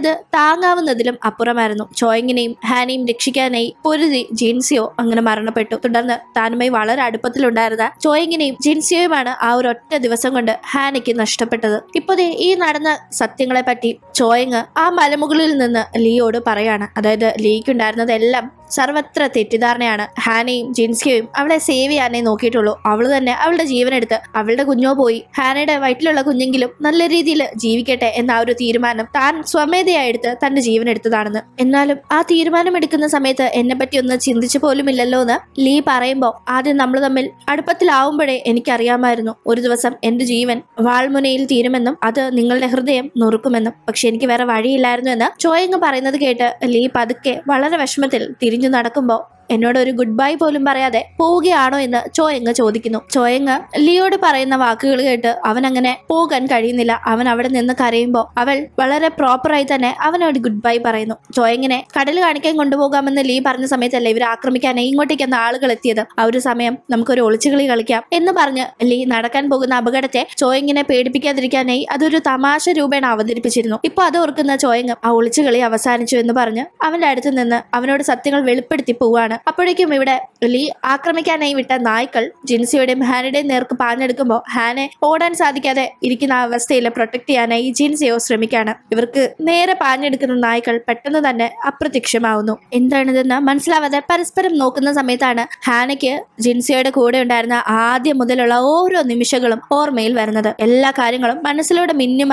Speaker 1: അത് താങ്ങാവുന്നതിലും അപ്പുറമായിരുന്നു ചോയിങ്ങിനെയും ഹാനിയും രക്ഷിക്കാനായി പൊരുതി ജിൻസിയോ അങ്ങനെ മരണപ്പെട്ടു തുടർന്ന് താനുമായി വളരെ അടുപ്പത്തിലുണ്ടായിരുന്ന ചോയിങ്ങിനെയും ജിൻസിയോയുമാണ് ആ ഒരു ഒറ്റ ദിവസം കൊണ്ട് ഹാനിക്ക് നഷ്ടപ്പെട്ടത് ഇപ്പോഴേ ഈ നടന്ന സത്യങ്ങളെപ്പറ്റി ചോയിങ് ആ മലമുകളിൽ നിന്ന് ലീയോട് പറയാണ് അതായത് ലീക്കുണ്ടായിരുന്നതെല്ലാം സർവത്ര തെറ്റിദ്ധാരണയാണ് ഹാനയും ജിൻസ്കയും അവളെ സേവ് ചെയ്യാനേ നോക്കിയിട്ടുള്ളൂ അവൾ തന്നെ അവളുടെ ജീവനെടുത്ത് അവളുടെ കുഞ്ഞോ പോയി ഹാനയുടെ വയറ്റിലുള്ള കുഞ്ഞെങ്കിലും നല്ല രീതിയിൽ ജീവിക്കട്ടെ എന്ന ആ ഒരു തീരുമാനം താൻ സ്വമേധയായെടുത്ത് തന്റെ ജീവൻ എടുത്തതാണെന്ന് എന്നാലും ആ തീരുമാനം എടുക്കുന്ന സമയത്ത് എന്നെ പറ്റി ഒന്ന് ചിന്തിച്ചു പോലുമില്ലല്ലോ എന്ന് ലീ പറയുമ്പോൾ ആദ്യം നമ്മൾ തമ്മിൽ അടുപ്പത്തിലാവുമ്പോഴേ എനിക്കറിയാമായിരുന്നു ഒരു ദിവസം എന്റെ ജീവൻ വാൾമുനയിൽ തീരുമെന്നും അത് നിങ്ങളുടെ ഹൃദയം നുറുക്കുമെന്നും പക്ഷെ എനിക്ക് വേറെ വഴിയില്ലായിരുന്നു എന്ന് ചോയങ്ങ് പറയുന്നത് കേട്ട് ലീ പതുക്കെ വളരെ വിഷമത്തിൽ തിരിഞ്ഞു കുനിഞ്ഞു നടക്കുമ്പോൾ എന്നോടൊരു ഗുഡ് ബൈ പോലും പറയാതെ പോവുകയാണോ എന്ന് ചോയങ് ചോദിക്കുന്നു ചോയങ് ലിയോട് പറയുന്ന വാക്കുകൾ കേട്ട് അവൻ അങ്ങനെ പോകാൻ കഴിയുന്നില്ല അവൻ അവിടെ നിന്ന് കരയുമ്പോൾ അവൾ വളരെ പ്രോപ്പറായി തന്നെ അവനോട് ഗുഡ് ബൈ പറയുന്നു ചോയങ്ങിനെ കടൽ കാണിക്കാൻ കൊണ്ടുപോകാമെന്ന് ലീ പറഞ്ഞ സമയത്തല്ല ഇവർ ആക്രമിക്കാനായി ഇങ്ങോട്ടേക്ക് എന്ന ആളുകൾ എത്തിയത് ആ ഒരു സമയം നമുക്കൊരു ഒളിച്ചുകളി കളിക്കാം എന്ന് പറഞ്ഞ് ലീ നടക്കാൻ പോകുന്ന അപകടത്തെ ചോയങ്ങിനെ പേടിപ്പിക്കാതിരിക്കാനായി അതൊരു തമാശ രൂപേണ അവതരിപ്പിച്ചിരുന്നു ഇപ്പൊ അത് ഓർക്കുന്ന ചോയങ് ആ ഒളിച്ചുകളി അവസാനിച്ചു എന്ന് പറഞ്ഞ് അവന്റെ അടുത്ത് നിന്ന് അവനോട് സത്യങ്ങൾ വെളിപ്പെടുത്തി പോവാണ് നിൽക്കുകയാണ് അപ്പോഴേക്കും ഇവിടെ ലീ ആക്രമിക്കാനായി വിട്ട നായ്ക്കൾ ജിൻസിയുടെയും ഹാനയുടെയും നേർക്ക് പാഞ്ഞെടുക്കുമ്പോൾ ഹാനെ ഓടാൻ സാധിക്കാതെ ഇരിക്കുന്ന അവസ്ഥയിൽ പ്രൊട്ടക്ട് ചെയ്യാനായി ജിൻസിയോ ശ്രമിക്കുകയാണ് ഇവർക്ക് നേരെ പാഞ്ഞെടുക്കുന്ന നായ്ക്കൾ പെട്ടെന്ന് തന്നെ അപ്രത്യക്ഷമാവുന്നു എന്താണിതെന്ന് മനസ്സിലാവാതെ പരസ്പരം നോക്കുന്ന സമയത്താണ് ഹാനയ്ക്ക് ജിൻസിയുടെ കൂടെ ഉണ്ടായിരുന്ന ആദ്യം മുതലുള്ള ഓരോ നിമിഷങ്ങളും ഓർമ്മയിൽ വരുന്നത് എല്ലാ കാര്യങ്ങളും മനസ്സിലൂടെ മിന്നും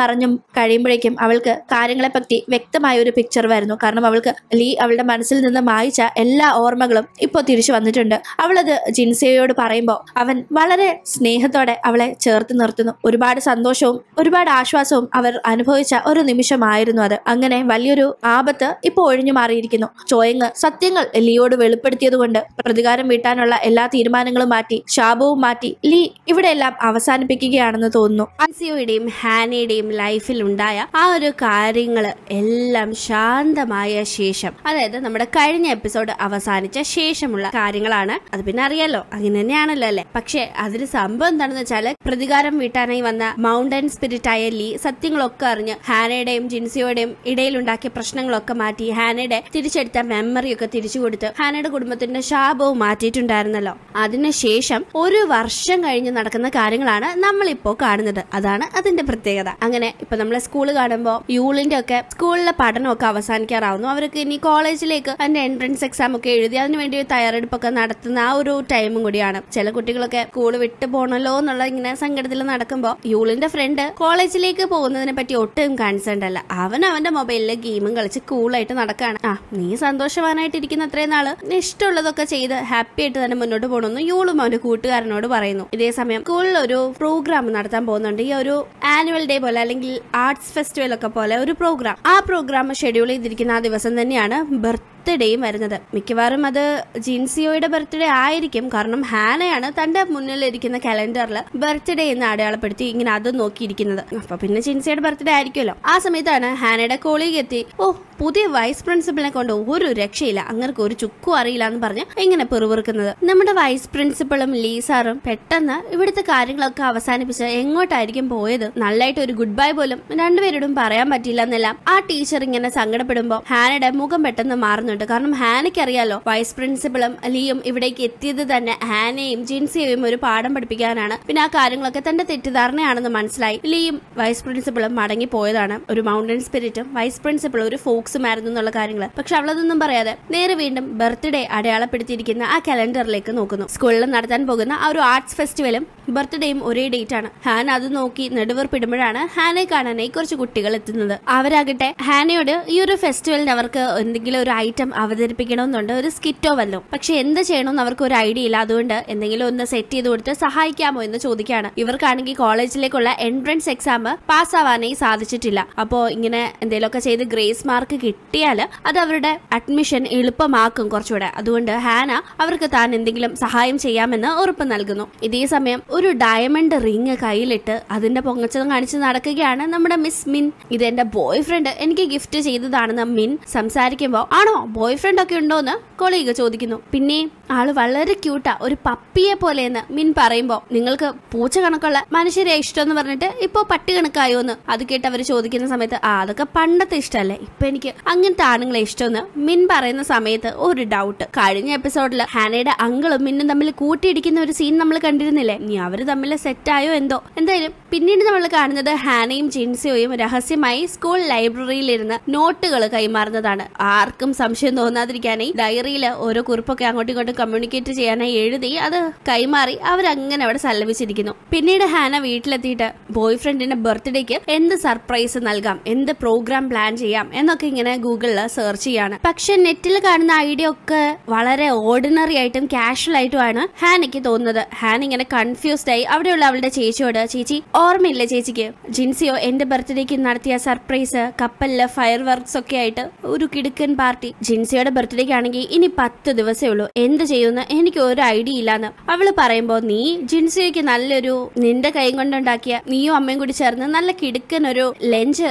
Speaker 1: കഴിയുമ്പോഴേക്കും അവൾക്ക് കാര്യങ്ങളെപ്പറ്റി വ്യക്തമായ ഒരു പിക്ചർ വരുന്നു കാരണം അവൾക്ക് ലീ അവളുടെ മനസ്സിൽ നിന്ന് മായിച്ച എല്ലാ ഓർമ്മകളും മകളും ഇപ്പോൾ തിരിച്ചു വന്നിട്ടുണ്ട് അവളത് ജിൻസയോട് പറയുമ്പോൾ അവൻ വളരെ സ്നേഹത്തോടെ അവളെ ചേർത്ത് നിർത്തുന്നു ഒരുപാട് സന്തോഷവും ഒരുപാട് ആശ്വാസവും അവർ അനുഭവിച്ച ഒരു നിമിഷമായിരുന്നു അത് അങ്ങനെ വലിയൊരു ആപത്ത് ഇപ്പോൾ ഒഴിഞ്ഞു മാറിയിരിക്കുന്നു ചോയങ് സത്യങ്ങൾ ലിയോട് വെളിപ്പെടുത്തിയതുകൊണ്ട് പ്രതികാരം വീട്ടാനുള്ള എല്ലാ തീരുമാനങ്ങളും മാറ്റി ശാപവും മാറ്റി ലീ ഇവിടെയെല്ലാം അവസാനിപ്പിക്കുകയാണെന്ന് തോന്നുന്നു അൻസിയോയുടെയും ഹാനയുടെയും ലൈഫിൽ ഉണ്ടായ ആ ഒരു കാര്യങ്ങള് എല്ലാം ശാന്തമായ ശേഷം അതായത് നമ്മുടെ കഴിഞ്ഞ എപ്പിസോഡ് അവസാനിച്ച വെച്ച ശേഷമുള്ള കാര്യങ്ങളാണ് അത് പിന്നെ അറിയാലോ അങ്ങനെ തന്നെയാണല്ലോ അല്ലെ പക്ഷെ അതിന് സംഭവം എന്താണെന്ന് വെച്ചാല് പ്രതികാരം വീട്ടാനായി വന്ന മൗണ്ടൻ സ്പിരിറ്റ് ആയ ലീ സത്യങ്ങളൊക്കെ അറിഞ്ഞ് ഹാനയുടെയും ജിൻസിയോടെയും ഇടയിലുണ്ടാക്കിയ പ്രശ്നങ്ങളൊക്കെ മാറ്റി ഹാനയുടെ തിരിച്ചെടുത്ത മെമ്മറി ഒക്കെ തിരിച്ചു കൊടുത്ത് ഹാനയുടെ കുടുംബത്തിന്റെ ശാപവും മാറ്റിയിട്ടുണ്ടായിരുന്നല്ലോ അതിനുശേഷം ഒരു വർഷം കഴിഞ്ഞ് നടക്കുന്ന കാര്യങ്ങളാണ് നമ്മളിപ്പോ കാണുന്നത് അതാണ് അതിന്റെ പ്രത്യേകത അങ്ങനെ ഇപ്പൊ നമ്മളെ സ്കൂൾ കാണുമ്പോൾ യൂളിന്റെ ഒക്കെ സ്കൂളിലെ പഠനമൊക്കെ അവസാനിക്കാറാവുന്നു അവർക്ക് ഇനി കോളേജിലേക്ക് അതിന്റെ എൻട്രൻസ് എക്സാം ഒക്കെ എഴുതി അതിനുവേണ്ടി തയ്യാറെടുപ്പൊക്കെ നടത്തുന്ന ആ ഒരു ടൈമും കൂടിയാണ് ചില കുട്ടികളൊക്കെ സ്കൂൾ വിട്ടു പോണല്ലോ എന്നുള്ള ഇങ്ങനെ സങ്കടത്തിൽ നടക്കുമ്പോൾ യൂളിന്റെ ഫ്രണ്ട് കോളേജിലേക്ക് പോകുന്നതിനെ പറ്റി ഒട്ടും കൺസേൺ അല്ല അവൻ അവന്റെ മൊബൈലിൽ ഗെയിമും കളിച്ച് കൂളായിട്ട് നടക്കാണ് ആ നീ സന്തോഷവാനായിട്ടിരിക്കുന്ന അത്രയും നാള് ഇഷ്ടമുള്ളതൊക്കെ ചെയ്ത് ഹാപ്പി ആയിട്ട് തന്നെ മുന്നോട്ട് പോകണമെന്ന് യൂളും അവന്റെ കൂട്ടുകാരനോട് പറയുന്നു ഇതേ സമയം സ്കൂളിൽ ഒരു പ്രോഗ്രാം നടത്താൻ പോകുന്നുണ്ട് ഈ ഒരു ആനുവൽ ഡേ പോലെ അല്ലെങ്കിൽ ആർട്സ് ഫെസ്റ്റിവൽ ഒക്കെ പോലെ ഒരു പ്രോഗ്രാം ആ പ്രോഗ്രാം ഷെഡ്യൂൾ ചെയ്തിരിക്കുന്ന ആ ദിവസം തന്നെയാണ് ബർത്ത് ബർത്ത്ഡേയും വരുന്നത് മിക്കവാറും അത് ജിൻസിയോയുടെ ബർത്ത്ഡേ ആയിരിക്കും കാരണം ഹാനയാണ് തന്റെ മുന്നിലിരിക്കുന്ന കലണ്ടറിൽ ബർത്ത്ഡേ എന്ന് അടയാളപ്പെടുത്തി ഇങ്ങനെ അത് നോക്കിയിരിക്കുന്നത് അപ്പൊ പിന്നെ ജിൻസിയുടെ ബർത്ത്ഡേ ആയിരിക്കുമല്ലോ ആ സമയത്താണ് ഹാനയുടെ കോളീഗ് എത്തി ഓ പുതിയ വൈസ് പ്രിൻസിപ്പളിനെ കൊണ്ട് ഒരു രക്ഷയില്ല അങ്ങനെ ഒരു ചുക്കും അറിയില്ല എന്ന് പറഞ്ഞ് ഇങ്ങനെ പെറുപെറുക്കുന്നത് നമ്മുടെ വൈസ് പ്രിൻസിപ്പളും ലീസാറും പെട്ടെന്ന് ഇവിടുത്തെ കാര്യങ്ങളൊക്കെ അവസാനിപ്പിച്ച് എങ്ങോട്ടായിരിക്കും പോയത് നല്ലതായിട്ട് ഒരു ഗുഡ് ബൈ പോലും രണ്ടുപേരോടും പറയാൻ പറ്റില്ല എന്നെല്ലാം ആ ടീച്ചർ ഇങ്ങനെ സങ്കടപ്പെടുമ്പോ ഹാനയുടെ മുഖം പെട്ടെന്ന് മാറുന്നു കാണുന്നുണ്ട് കാരണം ഹാനയ്ക്ക് അറിയാലോ വൈസ് പ്രിൻസിപ്പളും ലിയും ഇവിടേക്ക് എത്തിയത് തന്നെ ഹാനയും ജിൻസിയെയും ഒരു പാഠം പഠിപ്പിക്കാനാണ് പിന്നെ ആ കാര്യങ്ങളൊക്കെ തന്റെ തെറ്റിദ്ധാരണയാണെന്ന് മനസ്സിലായി ലിയും വൈസ് പ്രിൻസിപ്പളും മടങ്ങി പോയതാണ് ഒരു മൗണ്ടൻ സ്പിരിറ്റും വൈസ് പ്രിൻസിപ്പളും ഒരു ഫോക്സുമായിരുന്നു എന്നുള്ള കാര്യങ്ങൾ പക്ഷെ അവളതൊന്നും പറയാതെ നേരെ വീണ്ടും ബർത്ത്ഡേ അടയാളപ്പെടുത്തിയിരിക്കുന്ന ആ കലണ്ടറിലേക്ക് നോക്കുന്നു സ്കൂളിൽ നടത്താൻ പോകുന്ന ആ ഒരു ആർട്സ് ഫെസ്റ്റിവലും ബർത്ത്ഡേയും ഒരേ ഡേറ്റ് ആണ് ഹാൻ അത് നോക്കി നെടുവർപ്പിടുമ്പോഴാണ് ഹാനെ കാണാനായി കുറച്ച് കുട്ടികൾ എത്തുന്നത് അവരാകട്ടെ ഹാനയോട് ഈ ഒരു ഫെസ്റ്റിവലിന് അവർക്ക് എന്തെങ്കിലും ഒരു ഐറ്റം ഐറ്റം അവതരിപ്പിക്കണമെന്നുണ്ട് ഒരു സ്കിറ്റോ വല്ലോ പക്ഷെ എന്ത് ചെയ്യണമെന്ന് അവർക്ക് ഒരു ഐഡിയ ഇല്ല അതുകൊണ്ട് എന്തെങ്കിലും ഒന്ന് സെറ്റ് ചെയ്ത് കൊടുത്ത് സഹായിക്കാമോ എന്ന് ചോദിക്കുകയാണ് ഇവർക്കാണെങ്കിൽ കോളേജിലേക്കുള്ള എൻട്രൻസ് എക്സാം പാസ്സാവാനായി സാധിച്ചിട്ടില്ല അപ്പോ ഇങ്ങനെ എന്തെങ്കിലുമൊക്കെ ചെയ്ത് ഗ്രേസ് മാർക്ക് കിട്ടിയാൽ അത് അവരുടെ അഡ്മിഷൻ എളുപ്പമാക്കും കുറച്ചുകൂടെ അതുകൊണ്ട് ഹാന അവർക്ക് താൻ എന്തെങ്കിലും സഹായം ചെയ്യാമെന്ന് ഉറപ്പ് നൽകുന്നു ഇതേ സമയം ഒരു ഡയമണ്ട് റിങ് കയ്യിലിട്ട് അതിന്റെ പൊങ്ങച്ചതും കാണിച്ച് നടക്കുകയാണ് നമ്മുടെ മിസ് മിൻ ഇത് എന്റെ ബോയ് ഫ്രണ്ട് എനിക്ക് ഗിഫ്റ്റ് ചെയ്തതാണെന്ന് മിൻ സംസാരിക്കുമ്പോൾ ആണോ ബോയ് ഫ്രണ്ട് ഒക്കെ ഉണ്ടോന്ന് കൊളീഗ് ചോദിക്കുന്നു പിന്നെ ആള് വളരെ ക്യൂട്ടാ ഒരു പപ്പിയെ പോലെയെന്ന് മിൻ പറയുമ്പോൾ നിങ്ങൾക്ക് പൂച്ച കണക്കുള്ള മനുഷ്യരെ ഇഷ്ടമെന്ന് പറഞ്ഞിട്ട് ഇപ്പോ പട്ടി കണക്കായോ എന്ന് അത് കേട്ട് അവര് ചോദിക്കുന്ന സമയത്ത് ആ അതൊക്കെ പണ്ടത്തെ ഇഷ്ടമല്ലേ ഇപ്പൊ എനിക്ക് അങ്ങനത്തെ ആണുങ്ങളെ ഇഷ്ടമെന്ന് മിൻ പറയുന്ന സമയത്ത് ഒരു ഡൗട്ട് കഴിഞ്ഞ എപ്പിസോഡിൽ ഹാനയുടെ അങ്കളും മിന്നും തമ്മിൽ കൂട്ടിയിടിക്കുന്ന ഒരു സീൻ നമ്മൾ കണ്ടിരുന്നില്ലേ ഇനി അവര് തമ്മിൽ സെറ്റായോ എന്തോ എന്തായാലും പിന്നീട് നമ്മൾ കാണുന്നത് ഹാനയും ജിൻസിയോയും രഹസ്യമായി സ്കൂൾ ലൈബ്രറിയിലിരുന്ന് നോട്ടുകൾ കൈമാറുന്നതാണ് ആർക്കും സംശയം സംശയം തോന്നാതിരിക്കാനായി ഡയറിയിൽ ഓരോ കുറിപ്പൊക്കെ അങ്ങോട്ടും ഇങ്ങോട്ടും കമ്മ്യൂണിക്കേറ്റ് ചെയ്യാനായി എഴുതി അത് കൈമാറി അവരങ്ങനെ അവിടെ സല്ലപിച്ചിരിക്കുന്നു പിന്നീട് ഹാന വീട്ടിലെത്തിയിട്ട് ബോയ് ഫ്രണ്ടിന്റെ ബർത്ത്ഡേക്ക് എന്ത് സർപ്രൈസ് നൽകാം എന്ത് പ്രോഗ്രാം പ്ലാൻ ചെയ്യാം എന്നൊക്കെ ഇങ്ങനെ ഗൂഗിളിൽ സെർച്ച് ചെയ്യാണ് പക്ഷെ നെറ്റിൽ കാണുന്ന ഐഡിയ ഒക്കെ വളരെ ഓർഡിനറി ആയിട്ടും കാഷ്വൽ ആയിട്ടുമാണ് ഹാനയ്ക്ക് തോന്നുന്നത് ഹാൻ ഇങ്ങനെ കൺഫ്യൂസ്ഡ് ആയി അവിടെയുള്ള അവളുടെ ചേച്ചിയോട് ചേച്ചി ഓർമ്മയില്ല ചേച്ചിക്ക് ജിൻസിയോ എന്റെ ബർത്ത്ഡേക്ക് നടത്തിയ സർപ്രൈസ് കപ്പലില് ഫയർ വർക്ക്സ് ഒക്കെ ആയിട്ട് ഒരു കിടുക്കൻ പാർട്ടി ജിൻസിയുടെ ബർത്ത്ഡേക്ക് ആണെങ്കിൽ ഇനി പത്ത് ദിവസമേ ഉള്ളൂ എന്ത് ചെയ്യുന്ന എനിക്ക് ഒരു ഐഡിയ ഇല്ലാന്ന് അവള് പറയുമ്പോൾ നീ ജിൻസിക്ക് നല്ലൊരു നിന്റെ കൈ കൊണ്ടുണ്ടാക്കിയ നീയും അമ്മയും കൂടി ചേർന്ന് നല്ല കിടുക്കൻ ഒരു ലഞ്ച്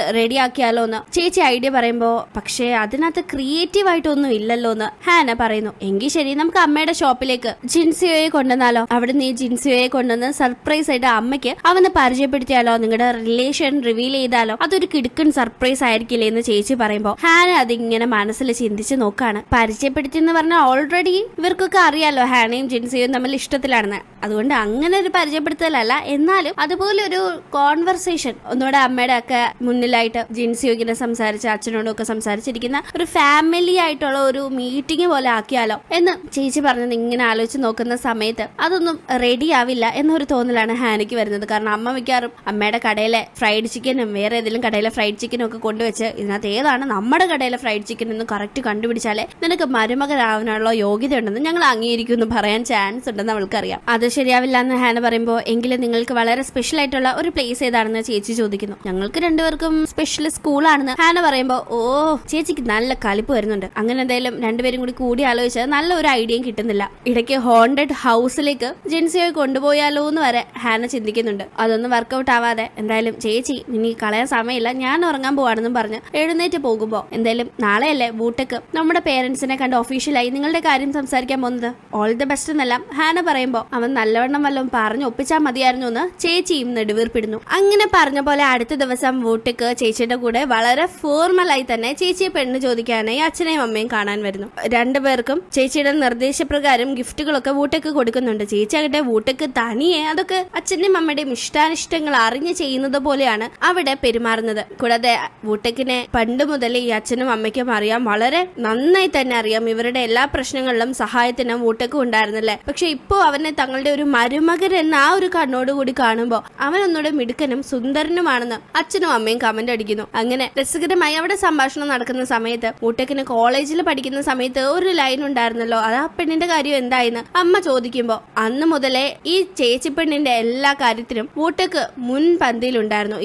Speaker 1: ആക്കിയാലോ എന്ന് ചേച്ചി ഐഡിയ പറയുമ്പോൾ പക്ഷേ അതിനകത്ത് ക്രിയേറ്റീവ് ആയിട്ടൊന്നും ഇല്ലല്ലോ എന്ന് ഹാന പറയുന്നു എങ്കിൽ ശരി നമുക്ക് അമ്മയുടെ ഷോപ്പിലേക്ക് ജിൻസിയോയെ കൊണ്ടുവന്നാലോ അവിടെ നീ ജിൻസിയോയെ കൊണ്ടുവന്ന് സർപ്രൈസ് ആയിട്ട് അമ്മയ്ക്ക് അവനെ പരിചയപ്പെടുത്തിയാലോ നിങ്ങളുടെ റിലേഷൻ റിവീൽ ചെയ്താലോ അതൊരു കിടുക്കൻ സർപ്രൈസ് ആയിരിക്കില്ലേ എന്ന് ചേച്ചി പറയുമ്പോൾ ഹാന അതിങ്ങനെ മനസ്സിൽ ചിന്തിച്ചു തിരിച്ചു നോക്കുകയാണ് പരിചയപ്പെടുത്തി എന്ന് പറഞ്ഞാൽ ഓൾറെഡി ഇവർക്കൊക്കെ അറിയാലോ ഹാനയും ജിൻസിയും തമ്മിൽ ഇഷ്ടത്തിലാണെന്ന് അതുകൊണ്ട് അങ്ങനെ ഒരു പരിചയപ്പെടുത്തലല്ല എന്നാലും അതുപോലെ ഒരു കോൺവെർസേഷൻ ഒന്നുകൂടെ അമ്മയുടെ ഒക്കെ മുന്നിലായിട്ട് ജിൻസിയോ ഇങ്ങനെ സംസാരിച്ച് അച്ഛനോടും ഒക്കെ സംസാരിച്ചിരിക്കുന്ന ഒരു ഫാമിലി ആയിട്ടുള്ള ഒരു മീറ്റിംഗ് പോലെ ആക്കിയാലോ എന്ന് ചേച്ചി പറഞ്ഞത് ഇങ്ങനെ ആലോചിച്ച് നോക്കുന്ന സമയത്ത് അതൊന്നും റെഡി ആവില്ല എന്നൊരു തോന്നലാണ് ഹാനയ്ക്ക് വരുന്നത് കാരണം അമ്മ മിക്കാറും അമ്മയുടെ കടയിലെ ഫ്രൈഡ് ചിക്കനും വേറെ ഏതെങ്കിലും കടയിലെ ഫ്രൈഡ് ചിക്കനും ഒക്കെ കൊണ്ടുവച്ച് ഇതിനകത്ത് ഏതാണ് നമ്മുടെ കടയിലെ ഫ്രൈഡ് ചിക്കൻ എന്ന് കറക്റ്റ് കണ്ടു കണ്ടുപിടിച്ചാലേ നിനക്ക് മരുമകനാവാനുള്ള ഉണ്ടെന്ന് ഞങ്ങൾ അംഗീകരിക്കുമെന്ന് പറയാൻ ചാൻസ് ഉണ്ടെന്ന് അവൾക്കറിയാം അത് ശരിയാവില്ല എന്ന് ഹാന പറയുമ്പോൾ എങ്കിലും നിങ്ങൾക്ക് വളരെ സ്പെഷ്യൽ ആയിട്ടുള്ള ഒരു പ്ലേസ് ഏതാണെന്ന് ചേച്ചി ചോദിക്കുന്നു ഞങ്ങൾക്ക് രണ്ടുപേർക്കും സ്പെഷ്യൽ സ്കൂളാണെന്ന് ഹാന പറയുമ്പോൾ ഓ ചേച്ചിക്ക് നല്ല കലിപ്പ് വരുന്നുണ്ട് അങ്ങനെ എന്തായാലും രണ്ടുപേരും കൂടി കൂടി ആലോചിച്ചാൽ നല്ല ഒരു ഐഡിയയും കിട്ടുന്നില്ല ഇടയ്ക്ക് ഹോണ്ടഡ് ഹൗസിലേക്ക് ജെൻസിയെ കൊണ്ടുപോയാലോ എന്ന് വരെ ഹാന ചിന്തിക്കുന്നുണ്ട് അതൊന്നും വർക്കൗട്ട് ആവാതെ എന്തായാലും ചേച്ചി ഇനി കളയാൻ സമയമില്ല ഞാൻ ഉറങ്ങാൻ പോവാണെന്നും പറഞ്ഞ് എഴുന്നേറ്റ് പോകുമ്പോൾ എന്തായാലും നാളെയല്ലേ ബൂട്ടക്ക് നമ്മുടെ പേരൻസിനെ കണ്ട് ഒഫീഷ്യലായി നിങ്ങളുടെ കാര്യം സംസാരിക്കാൻ പോകുന്നത് ഓൾ ദി ബെസ്റ്റ് എന്നെല്ലാം ഹാന പറയുമ്പോൾ അവൻ നല്ലവണ്ണം വല്ലതും പറഞ്ഞു ഒപ്പിച്ചാൽ മതിയായിരുന്നു എന്ന് ചേച്ചിയും നെടുവീർപ്പിടുന്നു അങ്ങനെ പറഞ്ഞ പോലെ അടുത്ത ദിവസം വോട്ടിക്ക് ചേച്ചിയുടെ കൂടെ വളരെ ഫോർമലായി തന്നെ ചേച്ചിയെ പെണ്ണ് ചോദിക്കാനായി അച്ഛനെയും അമ്മയും കാണാൻ വരുന്നു രണ്ടുപേർക്കും ചേച്ചിയുടെ നിർദ്ദേശപ്രകാരം ഗിഫ്റ്റുകളൊക്കെ വൂട്ടക്ക് കൊടുക്കുന്നുണ്ട് ചേച്ചി ആകട്ടെ വൂട്ടക്ക് തനിയെ അതൊക്കെ അച്ഛന്റെയും അമ്മയുടെയും ഇഷ്ടാനിഷ്ടങ്ങൾ അറിഞ്ഞ് ചെയ്യുന്നത് പോലെയാണ് അവിടെ പെരുമാറുന്നത് കൂടാതെ വോട്ടക്കിനെ പണ്ട് മുതൽ ഈ അച്ഛനും അമ്മയ്ക്കും അറിയാം വളരെ നന്നായി തന്നെ അറിയാം ഇവരുടെ എല്ലാ പ്രശ്നങ്ങളിലും സഹായത്തിന് മൂട്ടക്കും ഉണ്ടായിരുന്നല്ലേ പക്ഷെ ഇപ്പോ അവനെ തങ്ങളുടെ ഒരു മരുമകൻ എന്ന ആ ഒരു കണ്ണോടുകൂടി കാണുമ്പോൾ അവൻ മിടുക്കനും സുന്ദരനുമാണെന്ന് അച്ഛനും അമ്മയും കമന്റ് അടിക്കുന്നു അങ്ങനെ രസകരമായി അവിടെ സംഭാഷണം നടക്കുന്ന സമയത്ത് മൂട്ടക്കിന് കോളേജിൽ പഠിക്കുന്ന സമയത്ത് ഒരു ലൈൻ ഉണ്ടായിരുന്നല്ലോ അത് ആ പെണ്ണിന്റെ കാര്യം എന്തായെന്ന് അമ്മ ചോദിക്കുമ്പോൾ അന്ന് മുതലേ ഈ ചേച്ചി പെണ്ണിന്റെ എല്ലാ കാര്യത്തിനും വൂട്ടക്ക് മുൻ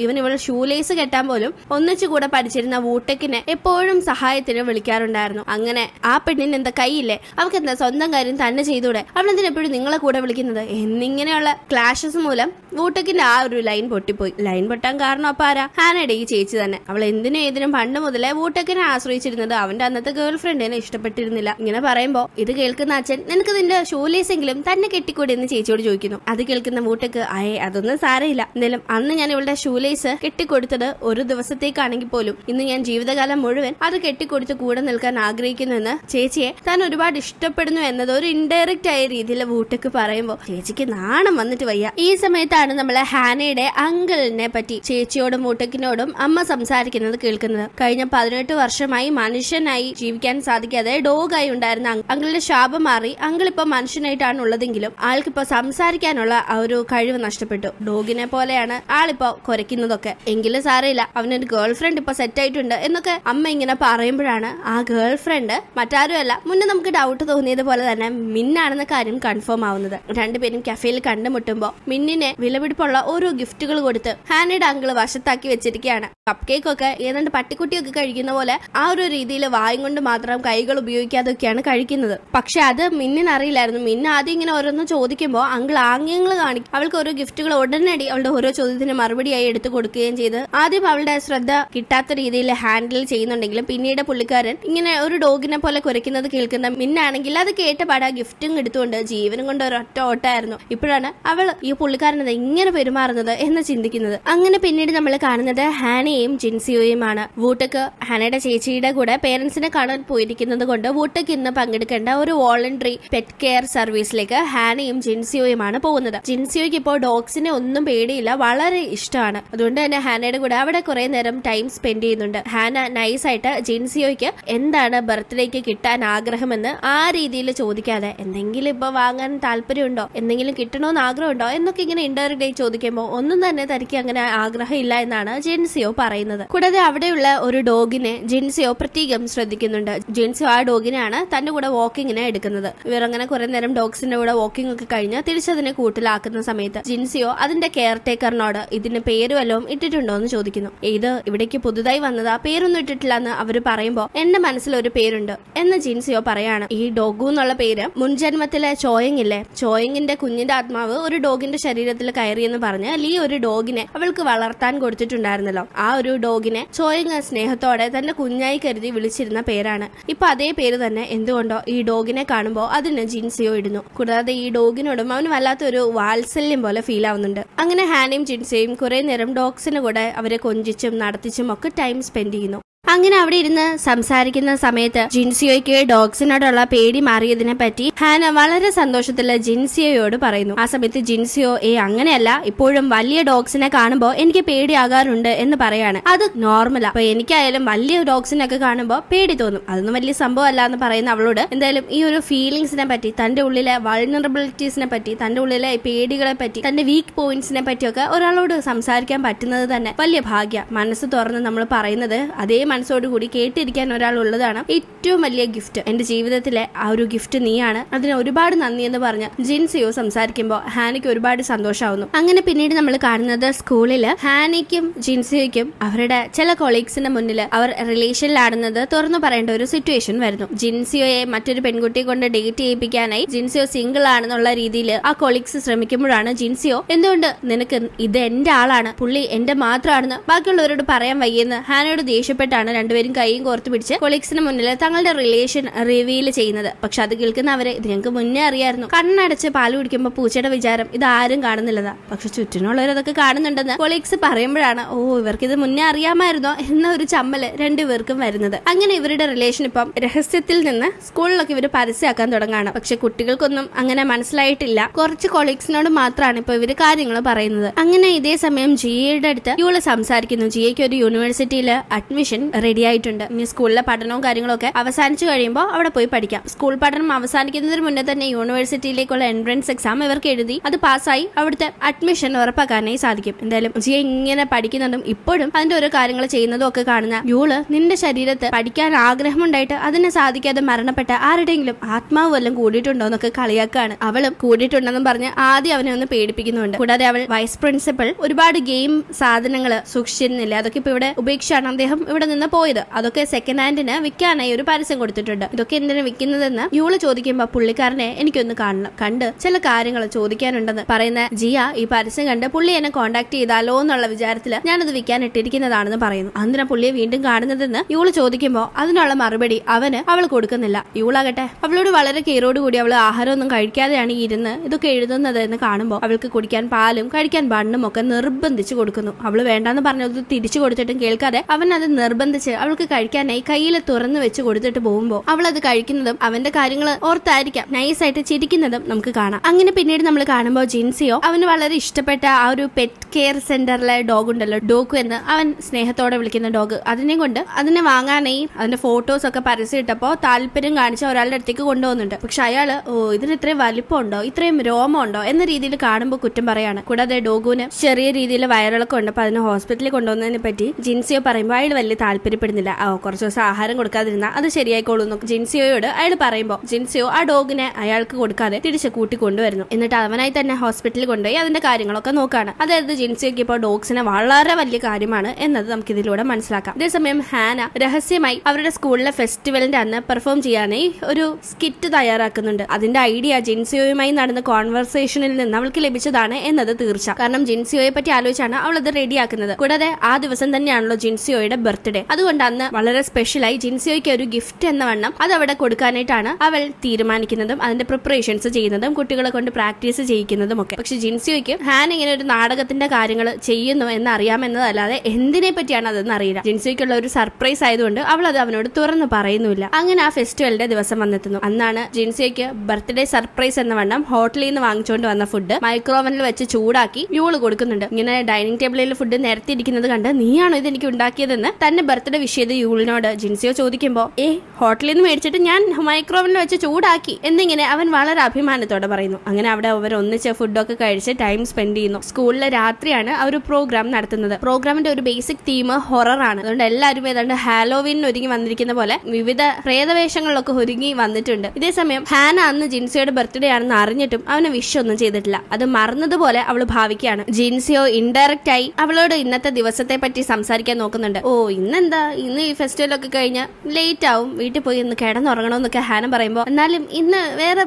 Speaker 1: ഇവൻ ഇവൾ ഷൂലേസ് കെട്ടാൻ പോലും ഒന്നിച്ചുകൂടെ പഠിച്ചിരുന്ന വൂട്ടക്കിനെ എപ്പോഴും സഹായത്തിന് വിളിക്കാറുണ്ട് ഉണ്ടായിരുന്നു അങ്ങനെ ആ പെണ്ണിന് എന്താ കൈയില്ലേ അവൾക്ക് എന്താ സ്വന്തം കാര്യം തന്നെ ചെയ്തൂടെ അവളെന്തിനാ എപ്പോഴും നിങ്ങളെ കൂടെ വിളിക്കുന്നത് എന്നിങ്ങനെയുള്ള ക്ലാഷസ് മൂലം വൂട്ടക്കിന്റെ ആ ഒരു ലൈൻ പൊട്ടിപ്പോയി ലൈൻ പൊട്ടാൻ കാരണം അപ്പൊ ആരാ ഹാനയുടെ ഈ ചേച്ചി തന്നെ അവൾ എന്തിനും ഏതിനും പണ്ട് മുതലേ വൂട്ടക്കിനെ ആശ്രയിച്ചിരുന്നത് അവന്റെ അന്നത്തെ ഗേൾ ഫ്രണ്ടിനെ ഇഷ്ടപ്പെട്ടിരുന്നില്ല ഇങ്ങനെ പറയുമ്പോ ഇത് കേൾക്കുന്ന അച്ഛൻ നിനക്ക് നിന്റെ ഷൂലേസ് എങ്കിലും തന്നെ കെട്ടിക്കൂടെ എന്ന് ചേച്ചിയോട് ചോദിക്കുന്നു അത് കേൾക്കുന്ന വൂട്ടക്ക് അയേ അതൊന്നും സാരയില്ല എന്തായാലും അന്ന് ഞാൻ ഇവളുടെ ഷൂലേസ് കെട്ടിക്കൊടുത്തത് ഒരു ദിവസത്തേക്കാണെങ്കിൽ പോലും ഇന്ന് ഞാൻ ജീവിതകാലം മുഴുവൻ അത് കെട്ടിക്കൊടുത്ത് കൂടെ നൽകാൻ ആഗ്രഹിക്കുന്നുവെന്ന് ചേച്ചിയെ താൻ ഒരുപാട് ഇഷ്ടപ്പെടുന്നു എന്നത് ഒരു ഇൻഡയറക്റ്റ് ആയ രീതിയിൽ വൂട്ടക്ക് പറയുമ്പോൾ ചേച്ചിക്ക് നാണം വന്നിട്ട് വയ്യ ഈ സമയത്താണ് നമ്മളെ ഹാനയുടെ അങ്കിളിനെ പറ്റി ചേച്ചിയോടും വൂട്ടക്കിനോടും അമ്മ സംസാരിക്കുന്നത് കേൾക്കുന്നത് കഴിഞ്ഞ പതിനെട്ട് വർഷമായി മനുഷ്യനായി ജീവിക്കാൻ സാധിക്കാതെ ഡോഗായി ഉണ്ടായിരുന്ന അങ്കിളിന്റെ ശാപം മാറി അങ്കിൾ ഇപ്പൊ മനുഷ്യനായിട്ടാണ് ഉള്ളതെങ്കിലും ആൾക്കിപ്പോ സംസാരിക്കാനുള്ള ആ ഒരു കഴിവ് നഷ്ടപ്പെട്ടു ഡോഗിനെ പോലെയാണ് ആളിപ്പോ കുരയ്ക്കുന്നതൊക്കെ എങ്കിലും സാറിയില്ല അവനൊരു ഗേൾ ഫ്രണ്ട് ഇപ്പൊ സെറ്റ് ആയിട്ടുണ്ട് എന്നൊക്കെ അമ്മ ഇങ്ങനെ പറയുമ്പോഴാണ് ആ ഗേൾ ഗേൾ ഫ്രണ്ട് മറ്റാരുമല്ല മുന്നേ നമുക്ക് ഡൗട്ട് തോന്നിയതുപോലെ തന്നെ മിന്നാണെന്ന കാര്യം കൺഫേം ആവുന്നത് രണ്ടുപേരും കഫേയിൽ കണ്ടുമുട്ടുമ്പോൾ മിന്നിനെ വിലപിടിപ്പുള്ള ഓരോ ഗിഫ്റ്റുകൾ കൊടുത്ത് ഹാനയുടെ അങ്കിള് വശത്താക്കി വെച്ചിരിക്കുകയാണ് കപ്പ് കേക്ക് ഒക്കെ ഏതാണ്ട് പട്ടിക്കുട്ടിയൊക്കെ കഴിക്കുന്ന പോലെ ആ ഒരു രീതിയിൽ വായും കൊണ്ട് മാത്രം കൈകൾ ഉപയോഗിക്കാതൊക്കെയാണ് കഴിക്കുന്നത് പക്ഷെ അത് മിന്നിന് അറിയില്ലായിരുന്നു മിന്ന ആദ്യം ഇങ്ങനെ ഓരോന്ന് ചോദിക്കുമ്പോൾ അങ്കിൾ ആംഗ്യങ്ങൾ കാണിക്കും അവൾക്ക് ഓരോ ഗിഫ്റ്റുകൾ ഉടനടി അവളുടെ ഓരോ ചോദ്യത്തിന് മറുപടിയായി എടുത്തു കൊടുക്കുകയും ചെയ്ത് ആദ്യം അവളുടെ ശ്രദ്ധ കിട്ടാത്ത രീതിയിൽ ഹാൻഡിൽ ചെയ്യുന്നുണ്ടെങ്കിലും പിന്നീട് പുള്ളിക്കാരൻ ഇങ്ങനെ ഇങ്ങനെ ഒരു ഡോഗിനെ പോലെ കുരയ്ക്കുന്നത് കേൾക്കുന്ന മിന്നാണെങ്കിൽ അത് കേട്ടപാട് ആ ഗിഫ്റ്റും എടുത്തുകൊണ്ട് ജീവനും കൊണ്ട് ഒരു ഒറ്റ ഓട്ടായിരുന്നു ഇപ്പോഴാണ് അവൾ ഈ പുള്ളിക്കാരനത് ഇങ്ങനെ പെരുമാറുന്നത് എന്ന് ചിന്തിക്കുന്നത് അങ്ങനെ പിന്നീട് നമ്മൾ കാണുന്നത് ഹാനയും ജിൻസിയോയുമാണ് വൂട്ടക്ക് ഹാനയുടെ ചേച്ചിയുടെ കൂടെ പേരൻസിനെ കാണാൻ പോയിരിക്കുന്നത് കൊണ്ട് വൂട്ടക്ക് ഇന്ന് പങ്കെടുക്കേണ്ട ഒരു വോളണ്ടറി പെറ്റ് കെയർ സർവീസിലേക്ക് ഹാനയും ജിൻസിയോയുമാണ് പോകുന്നത് ജിൻസിയോയ്ക്ക് ഇപ്പോൾ ഡോഗ്സിനെ ഒന്നും പേടിയില്ല വളരെ ഇഷ്ടമാണ് അതുകൊണ്ട് തന്നെ ഹാനയുടെ കൂടെ അവിടെ കുറെ നേരം ടൈം സ്പെൻഡ് ചെയ്യുന്നുണ്ട് ഹാന നൈസായിട്ട് ജിൻസിയോയ്ക്ക് എന്ത് എന്താണ് ബർത്ത്ഡേക്ക് കിട്ടാൻ ആഗ്രഹമെന്ന് ആ രീതിയിൽ ചോദിക്കാതെ എന്തെങ്കിലും ഇപ്പൊ വാങ്ങാൻ താല്പര്യമുണ്ടോ എന്തെങ്കിലും കിട്ടണമെന്ന് ആഗ്രഹമുണ്ടോ എന്നൊക്കെ ഇങ്ങനെ ഇൻഡയറക്റ്റ് ആയി ചോദിക്കുമ്പോൾ ഒന്നും തന്നെ തനിക്ക് അങ്ങനെ ആഗ്രഹമില്ല എന്നാണ് ജിൻസിയോ പറയുന്നത് കൂടാതെ അവിടെയുള്ള ഒരു ഡോഗിനെ ജിൻസിയോ പ്രത്യേകം ശ്രദ്ധിക്കുന്നുണ്ട് ജിൻസിയോ ആ ഡോഗിനെയാണ് തന്റെ കൂടെ വാക്കിങ്ങിനെ എടുക്കുന്നത് ഇവർ അങ്ങനെ കുറെ നേരം ഡോഗ്സിന്റെ കൂടെ വാക്കിംഗ് ഒക്കെ കഴിഞ്ഞ് തിരിച്ചതിനെ കൂട്ടിലാക്കുന്ന സമയത്ത് ജിൻസിയോ അതിന്റെ കെയർ ടേക്കറിനോട് ഇതിന് പേര് വല്ലതും ഇട്ടിട്ടുണ്ടോ എന്ന് ചോദിക്കുന്നു ഇത് ഇവിടേക്ക് പുതുതായി വന്നതാ പേരൊന്നും ഇട്ടിട്ടില്ല എന്ന് അവർ പറയുമ്പോൾ എന്റെ മനസ്സിൽ മനസ്സിൽ ഒരു പേരുണ്ട് എന്ന് ജിൻസിയോ പറയാണ് ഈ ഡോഗു എന്നുള്ള പേര് മുൻജന്മത്തിലെ ചോയങ് ഇല്ലേ ചോയങ്ങിന്റെ കുഞ്ഞിന്റെ ആത്മാവ് ഒരു ഡോഗിന്റെ ശരീരത്തിൽ കയറിയെന്ന് പറഞ്ഞ് ലീ ഒരു ഡോഗിനെ അവൾക്ക് വളർത്താൻ കൊടുത്തിട്ടുണ്ടായിരുന്നല്ലോ ആ ഒരു ഡോഗിനെ ചോയങ് സ്നേഹത്തോടെ തന്റെ കുഞ്ഞായി കരുതി വിളിച്ചിരുന്ന പേരാണ് ഇപ്പൊ അതേ പേര് തന്നെ എന്തുകൊണ്ടോ ഈ ഡോഗിനെ കാണുമ്പോൾ അതിന് ജിൻസിയോ ഇടുന്നു കൂടാതെ ഈ ഡോഗിനോടും അവന് വല്ലാത്തൊരു വാത്സല്യം പോലെ ഫീൽ ആവുന്നുണ്ട് അങ്ങനെ ഹാനയും ജിൻസിയും കുറെ നേരം ഡോഗ്സിന് കൂടെ അവരെ കൊഞ്ചിച്ചും നടത്തിച്ചും ഒക്കെ ടൈം സ്പെൻഡ് ചെയ്യുന്നു അങ്ങനെ അവിടെ ഇരുന്ന് സംസാരിക്കുന്ന സമയത്ത് ജിൻസിയോയ്ക്ക് ഡോഗ്സിനോടുള്ള പേടി മാറിയതിനെ പറ്റി ഹാന വളരെ സന്തോഷത്തിൽ ജിൻസിയോയോട് പറയുന്നു ആ സമയത്ത് ജിൻസിയോ ഏ അങ്ങനെയല്ല ഇപ്പോഴും വലിയ ഡോഗ്സിനെ കാണുമ്പോൾ എനിക്ക് പേടിയാകാറുണ്ട് എന്ന് പറയാണ് അത് നോർമലാ അപ്പൊ എനിക്കായാലും വലിയ ഡോഗ്സിനൊക്കെ കാണുമ്പോൾ പേടി തോന്നും അതൊന്നും വലിയ സംഭവമല്ല എന്ന് പറയുന്ന അവളോട് എന്തായാലും ഈ ഒരു ഫീലിംഗ്സിനെ പറ്റി തന്റെ ഉള്ളിലെ വൾണറബിലിറ്റീസിനെ പറ്റി തന്റെ ഉള്ളിലെ പേടികളെ പറ്റി തന്റെ വീക്ക് പോയിന്റ്സിനെ പറ്റിയൊക്കെ ഒരാളോട് സംസാരിക്കാൻ പറ്റുന്നത് തന്നെ വലിയ ഭാഗ്യ മനസ്സ് തുറന്ന് നമ്മൾ പറയുന്നത് അതേ മനസ്സോടുകൂടി കേട്ടിരിക്കാൻ ഒരാൾ ഉള്ളതാണ് ഏറ്റവും വലിയ ഗിഫ്റ്റ് എന്റെ ജീവിതത്തിലെ ആ ഒരു ഗിഫ്റ്റ് നീയാണ് അതിന് ഒരുപാട് നന്ദി എന്ന് പറഞ്ഞ് ജിൻസിയോ സംസാരിക്കുമ്പോൾ ഹാനിക്ക് ഒരുപാട് സന്തോഷമാവുന്നു അങ്ങനെ പിന്നീട് നമ്മൾ കാണുന്നത് സ്കൂളിൽ ഹാനിക്കും ജിൻസിയോയ്ക്കും അവരുടെ ചില കൊളീഗ്സിന്റെ മുന്നിൽ അവർ റിലേഷനിലാടുന്നത് തുറന്നു പറയേണ്ട ഒരു സിറ്റുവേഷൻ വരുന്നു ജിൻസിയോയെ മറ്റൊരു പെൺകുട്ടിയെ കൊണ്ട് ഡേറ്റ് ചെയ്യിപ്പിക്കാനായി ജിൻസിയോ സിംഗിൾ ആണെന്നുള്ള രീതിയിൽ ആ കൊളീഗ്സ് ശ്രമിക്കുമ്പോഴാണ് ജിൻസിയോ എന്തുകൊണ്ട് നിനക്ക് ഇത് എന്റെ ആളാണ് പുള്ളി എന്റെ മാത്രമാണെന്ന് ബാക്കിയുള്ളവരോട് പറയാൻ വയ്യെന്ന് ഹാനോട് ദേഷ്യപ്പെട്ടാണ് ആണ് രണ്ടുപേരും കൈയും കോർത്ത് പിടിച്ച് കൊളീഗ്സിന് മുന്നിൽ തങ്ങളുടെ റിലേഷൻ റിവീൽ ചെയ്യുന്നത് പക്ഷെ അത് അവരെ ഇത് ഞങ്ങൾക്ക് മുന്നേ അറിയായിരുന്നു കണ്ണടച്ച് പാല് കുടിക്കുമ്പോൾ പൂച്ചയുടെ വിചാരം ഇത് ആരും കാണുന്നില്ലതാ പക്ഷെ ചുറ്റിനുള്ളവർ അതൊക്കെ കാണുന്നുണ്ടെന്ന് കൊളീഗ്സ് പറയുമ്പോഴാണ് ഓ ഇവർക്ക് ഇത് മുന്നേ അറിയാമായിരുന്നോ എന്ന ഒരു ചമ്മല് രണ്ടുപേർക്കും വരുന്നത് അങ്ങനെ ഇവരുടെ റിലേഷൻ ഇപ്പം രഹസ്യത്തിൽ നിന്ന് സ്കൂളിലൊക്കെ ഇവർ പരസ്യമാക്കാൻ തുടങ്ങാണ് പക്ഷെ കുട്ടികൾക്കൊന്നും അങ്ങനെ മനസ്സിലായിട്ടില്ല കുറച്ച് കൊളീഗ്സിനോട് മാത്രമാണ് ഇപ്പൊ ഇവര് കാര്യങ്ങൾ പറയുന്നത് അങ്ങനെ ഇതേ സമയം ജിയയുടെ അടുത്ത് ഇവള് സംസാരിക്കുന്നു ജിയയ്ക്ക് ഒരു യൂണിവേഴ്സിറ്റിയിൽ അഡ്മിഷൻ റെഡി ആയിട്ടുണ്ട് ഇനി സ്കൂളിലെ പഠനവും കാര്യങ്ങളൊക്കെ അവസാനിച്ചു കഴിയുമ്പോൾ അവിടെ പോയി പഠിക്കാം സ്കൂൾ പഠനം അവസാനിക്കുന്നതിന് മുന്നേ തന്നെ യൂണിവേഴ്സിറ്റിയിലേക്കുള്ള എൻട്രൻസ് എക്സാം ഇവർക്ക് എഴുതി അത് പാസ്സായി അവിടുത്തെ അഡ്മിഷൻ ഉറപ്പാക്കാനായി സാധിക്കും എന്തായാലും ജിയ ഇങ്ങനെ പഠിക്കുന്നതും ഇപ്പോഴും അതിന്റെ ഓരോ കാര്യങ്ങൾ ചെയ്യുന്നതും ഒക്കെ കാണുന്ന യൂള് നിന്റെ ശരീരത്ത് പഠിക്കാൻ ആഗ്രഹമുണ്ടായിട്ട് അതിനെ സാധിക്കാതെ മരണപ്പെട്ട ആരുടെയെങ്കിലും ആത്മാവ് വല്ലതും കൂടിയിട്ടുണ്ടോ എന്നൊക്കെ കളിയാക്കാണ് അവളും കൂടിയിട്ടുണ്ടെന്നും പറഞ്ഞ് ആദ്യം അവനെ ഒന്ന് പേടിപ്പിക്കുന്നുണ്ട് കൂടാതെ അവൾ വൈസ് പ്രിൻസിപ്പൾ ഒരുപാട് ഗെയിം സാധനങ്ങൾ സൂക്ഷിച്ചിരുന്നില്ല അതൊക്കെ ഇപ്പൊ ഇവിടെ ഉപേക്ഷിച്ചാണ് അദ്ദേഹം ഇവിടെ നിന്ന് നിന്ന് പോയത് അതൊക്കെ സെക്കൻഡ് ഹാൻഡിന് വിൽക്കാനായി ഒരു പരസ്യം കൊടുത്തിട്ടുണ്ട് ഇതൊക്കെ എന്തിനു വിൽക്കുന്നതെന്ന് യൂള് ചോദിക്കുമ്പോൾ പുള്ളിക്കാരനെ എനിക്കൊന്ന് കാണണം കണ്ട് ചില കാര്യങ്ങൾ ചോദിക്കാനുണ്ടെന്ന് പറയുന്ന ജിയ ഈ പരസ്യം കണ്ട് പുള്ളി എന്നെ കോണ്ടാക്ട് ചെയ്താലോ എന്നുള്ള വിചാരത്തിൽ ഞാനത് വിൽക്കാൻ ഇട്ടിരിക്കുന്നതാണെന്ന് പറയുന്നു അന്നിനെ പുള്ളിയെ വീണ്ടും കാണുന്നതെന്ന് യൂള് ചോദിക്കുമ്പോൾ അതിനുള്ള മറുപടി അവന് അവൾ കൊടുക്കുന്നില്ല യൂളാകട്ടെ അവളോട് വളരെ കെയറോട് കൂടി അവൾ ആഹാരമൊന്നും കഴിക്കാതെയാണ് ഇരുന്ന് ഇതൊക്കെ എഴുതുന്നത് എന്ന് കാണുമ്പോൾ അവൾക്ക് കുടിക്കാൻ പാലും കഴിക്കാൻ ബണ്ണും ഒക്കെ നിർബന്ധിച്ചു കൊടുക്കുന്നു അവൾ വേണ്ടെന്ന് പറഞ്ഞത് തിരിച്ചു കൊടുത്തിട്ടും കേൾക്കാതെ അവൻ അത് നിർബന്ധിച്ച് നിർബന്ധിച്ച് അവൾക്ക് കഴിക്കാനായി കയ്യിൽ തുറന്നു വെച്ച് കൊടുത്തിട്ട് പോകുമ്പോൾ അവൾ അത് കഴിക്കുന്നതും അവന്റെ കാര്യങ്ങൾ ഓർത്തായിരിക്കാം നൈസായിട്ട് ചിരിക്കുന്നതും നമുക്ക് കാണാം അങ്ങനെ പിന്നീട് നമ്മൾ കാണുമ്പോൾ ജിൻസിയോ അവന് വളരെ ഇഷ്ടപ്പെട്ട ആ ഒരു പെറ്റ് കെയർ സെന്ററിലെ ഡോഗ് ഉണ്ടല്ലോ ഡോക്കു എന്ന് അവൻ സ്നേഹത്തോടെ വിളിക്കുന്ന ഡോഗ് അതിനെ കൊണ്ട് അതിനെ വാങ്ങാനായി അതിന്റെ ഫോട്ടോസ് ഒക്കെ പരസ്യമിട്ടപ്പോൾ താല്പര്യം കാണിച്ച് ഒരാളുടെ അടുത്തേക്ക് കൊണ്ടുപോകുന്നുണ്ട് പക്ഷെ അയാൾ ഓ ഇതിന് ഇത്രയും വലിപ്പമുണ്ടോ ഇത്രയും രോമമുണ്ടോ എന്ന രീതിയിൽ കാണുമ്പോൾ കുറ്റം പറയാണ് കൂടാതെ ഡോഗുവിന് ചെറിയ രീതിയിൽ വയറിളക്കം ഉണ്ട് അപ്പൊ അതിനെ ഹോസ്പിറ്റലിൽ കൊണ്ടുപോകുന്നതിനെ പറ്റി ജിൻസിയോ പറയുമ്പോൾ അയാൾ വലിയ താല്പര്യം താല്പര്യപ്പെടുന്നില്ല കുറച്ച് ദിവസം ആഹാരം കൊടുക്കാതിരുന്ന അത് ശരിയായിക്കോളൂ എന്നൊക്കെ ജിൻസിയോയോട് അയാൾ പറയുമ്പോൾ ജിൻസിയോ ആ ഡോഗിനെ അയാൾക്ക് കൊടുക്കാതെ തിരിച്ച് കൂട്ടി കൊണ്ടുവരുന്നു എന്നിട്ട് അവനായി തന്നെ ഹോസ്പിറ്റലിൽ കൊണ്ടുപോയി അതിന്റെ കാര്യങ്ങളൊക്കെ നോക്കാണ് അതായത് ജിൻസിയോക്ക് ഇപ്പോൾ ഡോഗ്സിനെ വളരെ വലിയ കാര്യമാണ് എന്നത് ഇതിലൂടെ മനസ്സിലാക്കാം അതേസമയം ഹാന രഹസ്യമായി അവരുടെ സ്കൂളിലെ ഫെസ്റ്റിവലിന്റെ അന്ന് പെർഫോം ചെയ്യാനായി ഒരു സ്കിറ്റ് തയ്യാറാക്കുന്നുണ്ട് അതിന്റെ ഐഡിയ ജിൻസിയോയുമായി നടന്ന കോൺവെർസേഷനിൽ നിന്ന് അവൾക്ക് ലഭിച്ചതാണ് എന്നത് തീർച്ച കാരണം ജിൻസിയോയെ പറ്റി ആലോചിച്ചാണ് അവൾ അത് റെഡിയാക്കുന്നത് കൂടാതെ ആ ദിവസം തന്നെയാണല്ലോ ജിൻസിയോയുടെ ബർത്ത്ഡേ അതുകൊണ്ട് അന്ന് വളരെ സ്പെഷ്യലായി ജിൻസിയോയ്ക്ക് ഒരു ഗിഫ്റ്റ് എന്ന വണ്ണം അത് അവിടെ കൊടുക്കാനായിട്ടാണ് അവൾ തീരുമാനിക്കുന്നതും അതിന്റെ പ്രിപ്പറേഷൻസ് ചെയ്യുന്നതും കുട്ടികളെ കൊണ്ട് പ്രാക്ടീസ് ചെയ്യിക്കുന്നതും ഒക്കെ പക്ഷെ ജിൻസിയോയ്ക്ക് ഹാൻ ഇങ്ങനെ ഒരു നാടകത്തിന്റെ കാര്യങ്ങൾ ചെയ്യുന്നു എന്ന് അറിയാമെന്നതല്ലാതെ എന്തിനെ പറ്റിയാണ് അതെന്ന് അറിയില്ല ജിൻസിയോയ്ക്കുള്ള ഒരു സർപ്രൈസ് ആയതുകൊണ്ട് അവൾ അത് അവനോട് തുറന്നു പറയുന്നില്ല അങ്ങനെ ആ ഫെസ്റ്റിവലിന്റെ ദിവസം വന്നെത്തുന്നു അന്നാണ് ജിൻസിയോയ്ക്ക് ബർത്ത്ഡേ സർപ്രൈസ് എന്ന വണ്ണം ഹോട്ടലിൽ നിന്ന് വാങ്ങിച്ചുകൊണ്ട് വന്ന ഫുഡ് മൈക്രോവനിൽ വെച്ച് ചൂടാക്കി യൂള് കൊടുക്കുന്നുണ്ട് ഇങ്ങനെ ഡൈനിങ് ടേബിളിൽ ഫുഡ് നിരത്തിയിരിക്കുന്നത് കണ്ട് നീയാണോ എനിക്ക് ഉണ്ടാക്കിയതെന്ന് തന്നെ ബർത്ത്ഡേ വിഷയത് യൂളിനോട് ജിൻസിയോ ചോദിക്കുമ്പോൾ ഏ ഹോട്ടലിൽ നിന്ന് മേടിച്ചിട്ട് ഞാൻ മൈക്രോവിൽ വെച്ച് ചൂടാക്കി എന്നിങ്ങനെ അവൻ വളരെ അഭിമാനത്തോടെ പറയുന്നു അങ്ങനെ അവിടെ അവർ ഒന്നിച്ച് ഫുഡൊക്കെ കഴിച്ച് ടൈം സ്പെൻഡ് ചെയ്യുന്നു സ്കൂളിലെ രാത്രിയാണ് ആ ഒരു പ്രോഗ്രാം നടത്തുന്നത് പ്രോഗ്രാമിന്റെ ഒരു ബേസിക് തീം ഹൊറാണ് അതുകൊണ്ട് എല്ലാവരും ഏതാണ്ട് ഹാലോവിനിന് ഒരുങ്ങി വന്നിരിക്കുന്ന പോലെ വിവിധ പ്രേതവേഷങ്ങളിലൊക്കെ ഒരുങ്ങി വന്നിട്ടുണ്ട് ഇതേസമയം ഹാന അന്ന് ജിൻസിയുടെ ബർത്ത്ഡേ ആണെന്ന് അറിഞ്ഞിട്ടും അവനെ വിഷ് ഒന്നും ചെയ്തിട്ടില്ല അത് മറന്നതുപോലെ അവൾ ഭാവിക്കുകയാണ് ജിൻസിയോ ഇൻഡയറക്റ്റ് ആയി അവളോട് ഇന്നത്തെ ദിവസത്തെ പറ്റി സംസാരിക്കാൻ നോക്കുന്നുണ്ട് ഓ ഇന്ന് എന്താ ഇന്ന് ഈ ഒക്കെ കഴിഞ്ഞ ലേറ്റ് ആവും വീട്ടിൽ പോയി ഒന്ന് കിടന്നുറങ്ങണമെന്നൊക്കെ ഹാനം പറയുമ്പോൾ എന്നാലും ഇന്ന് വേറെ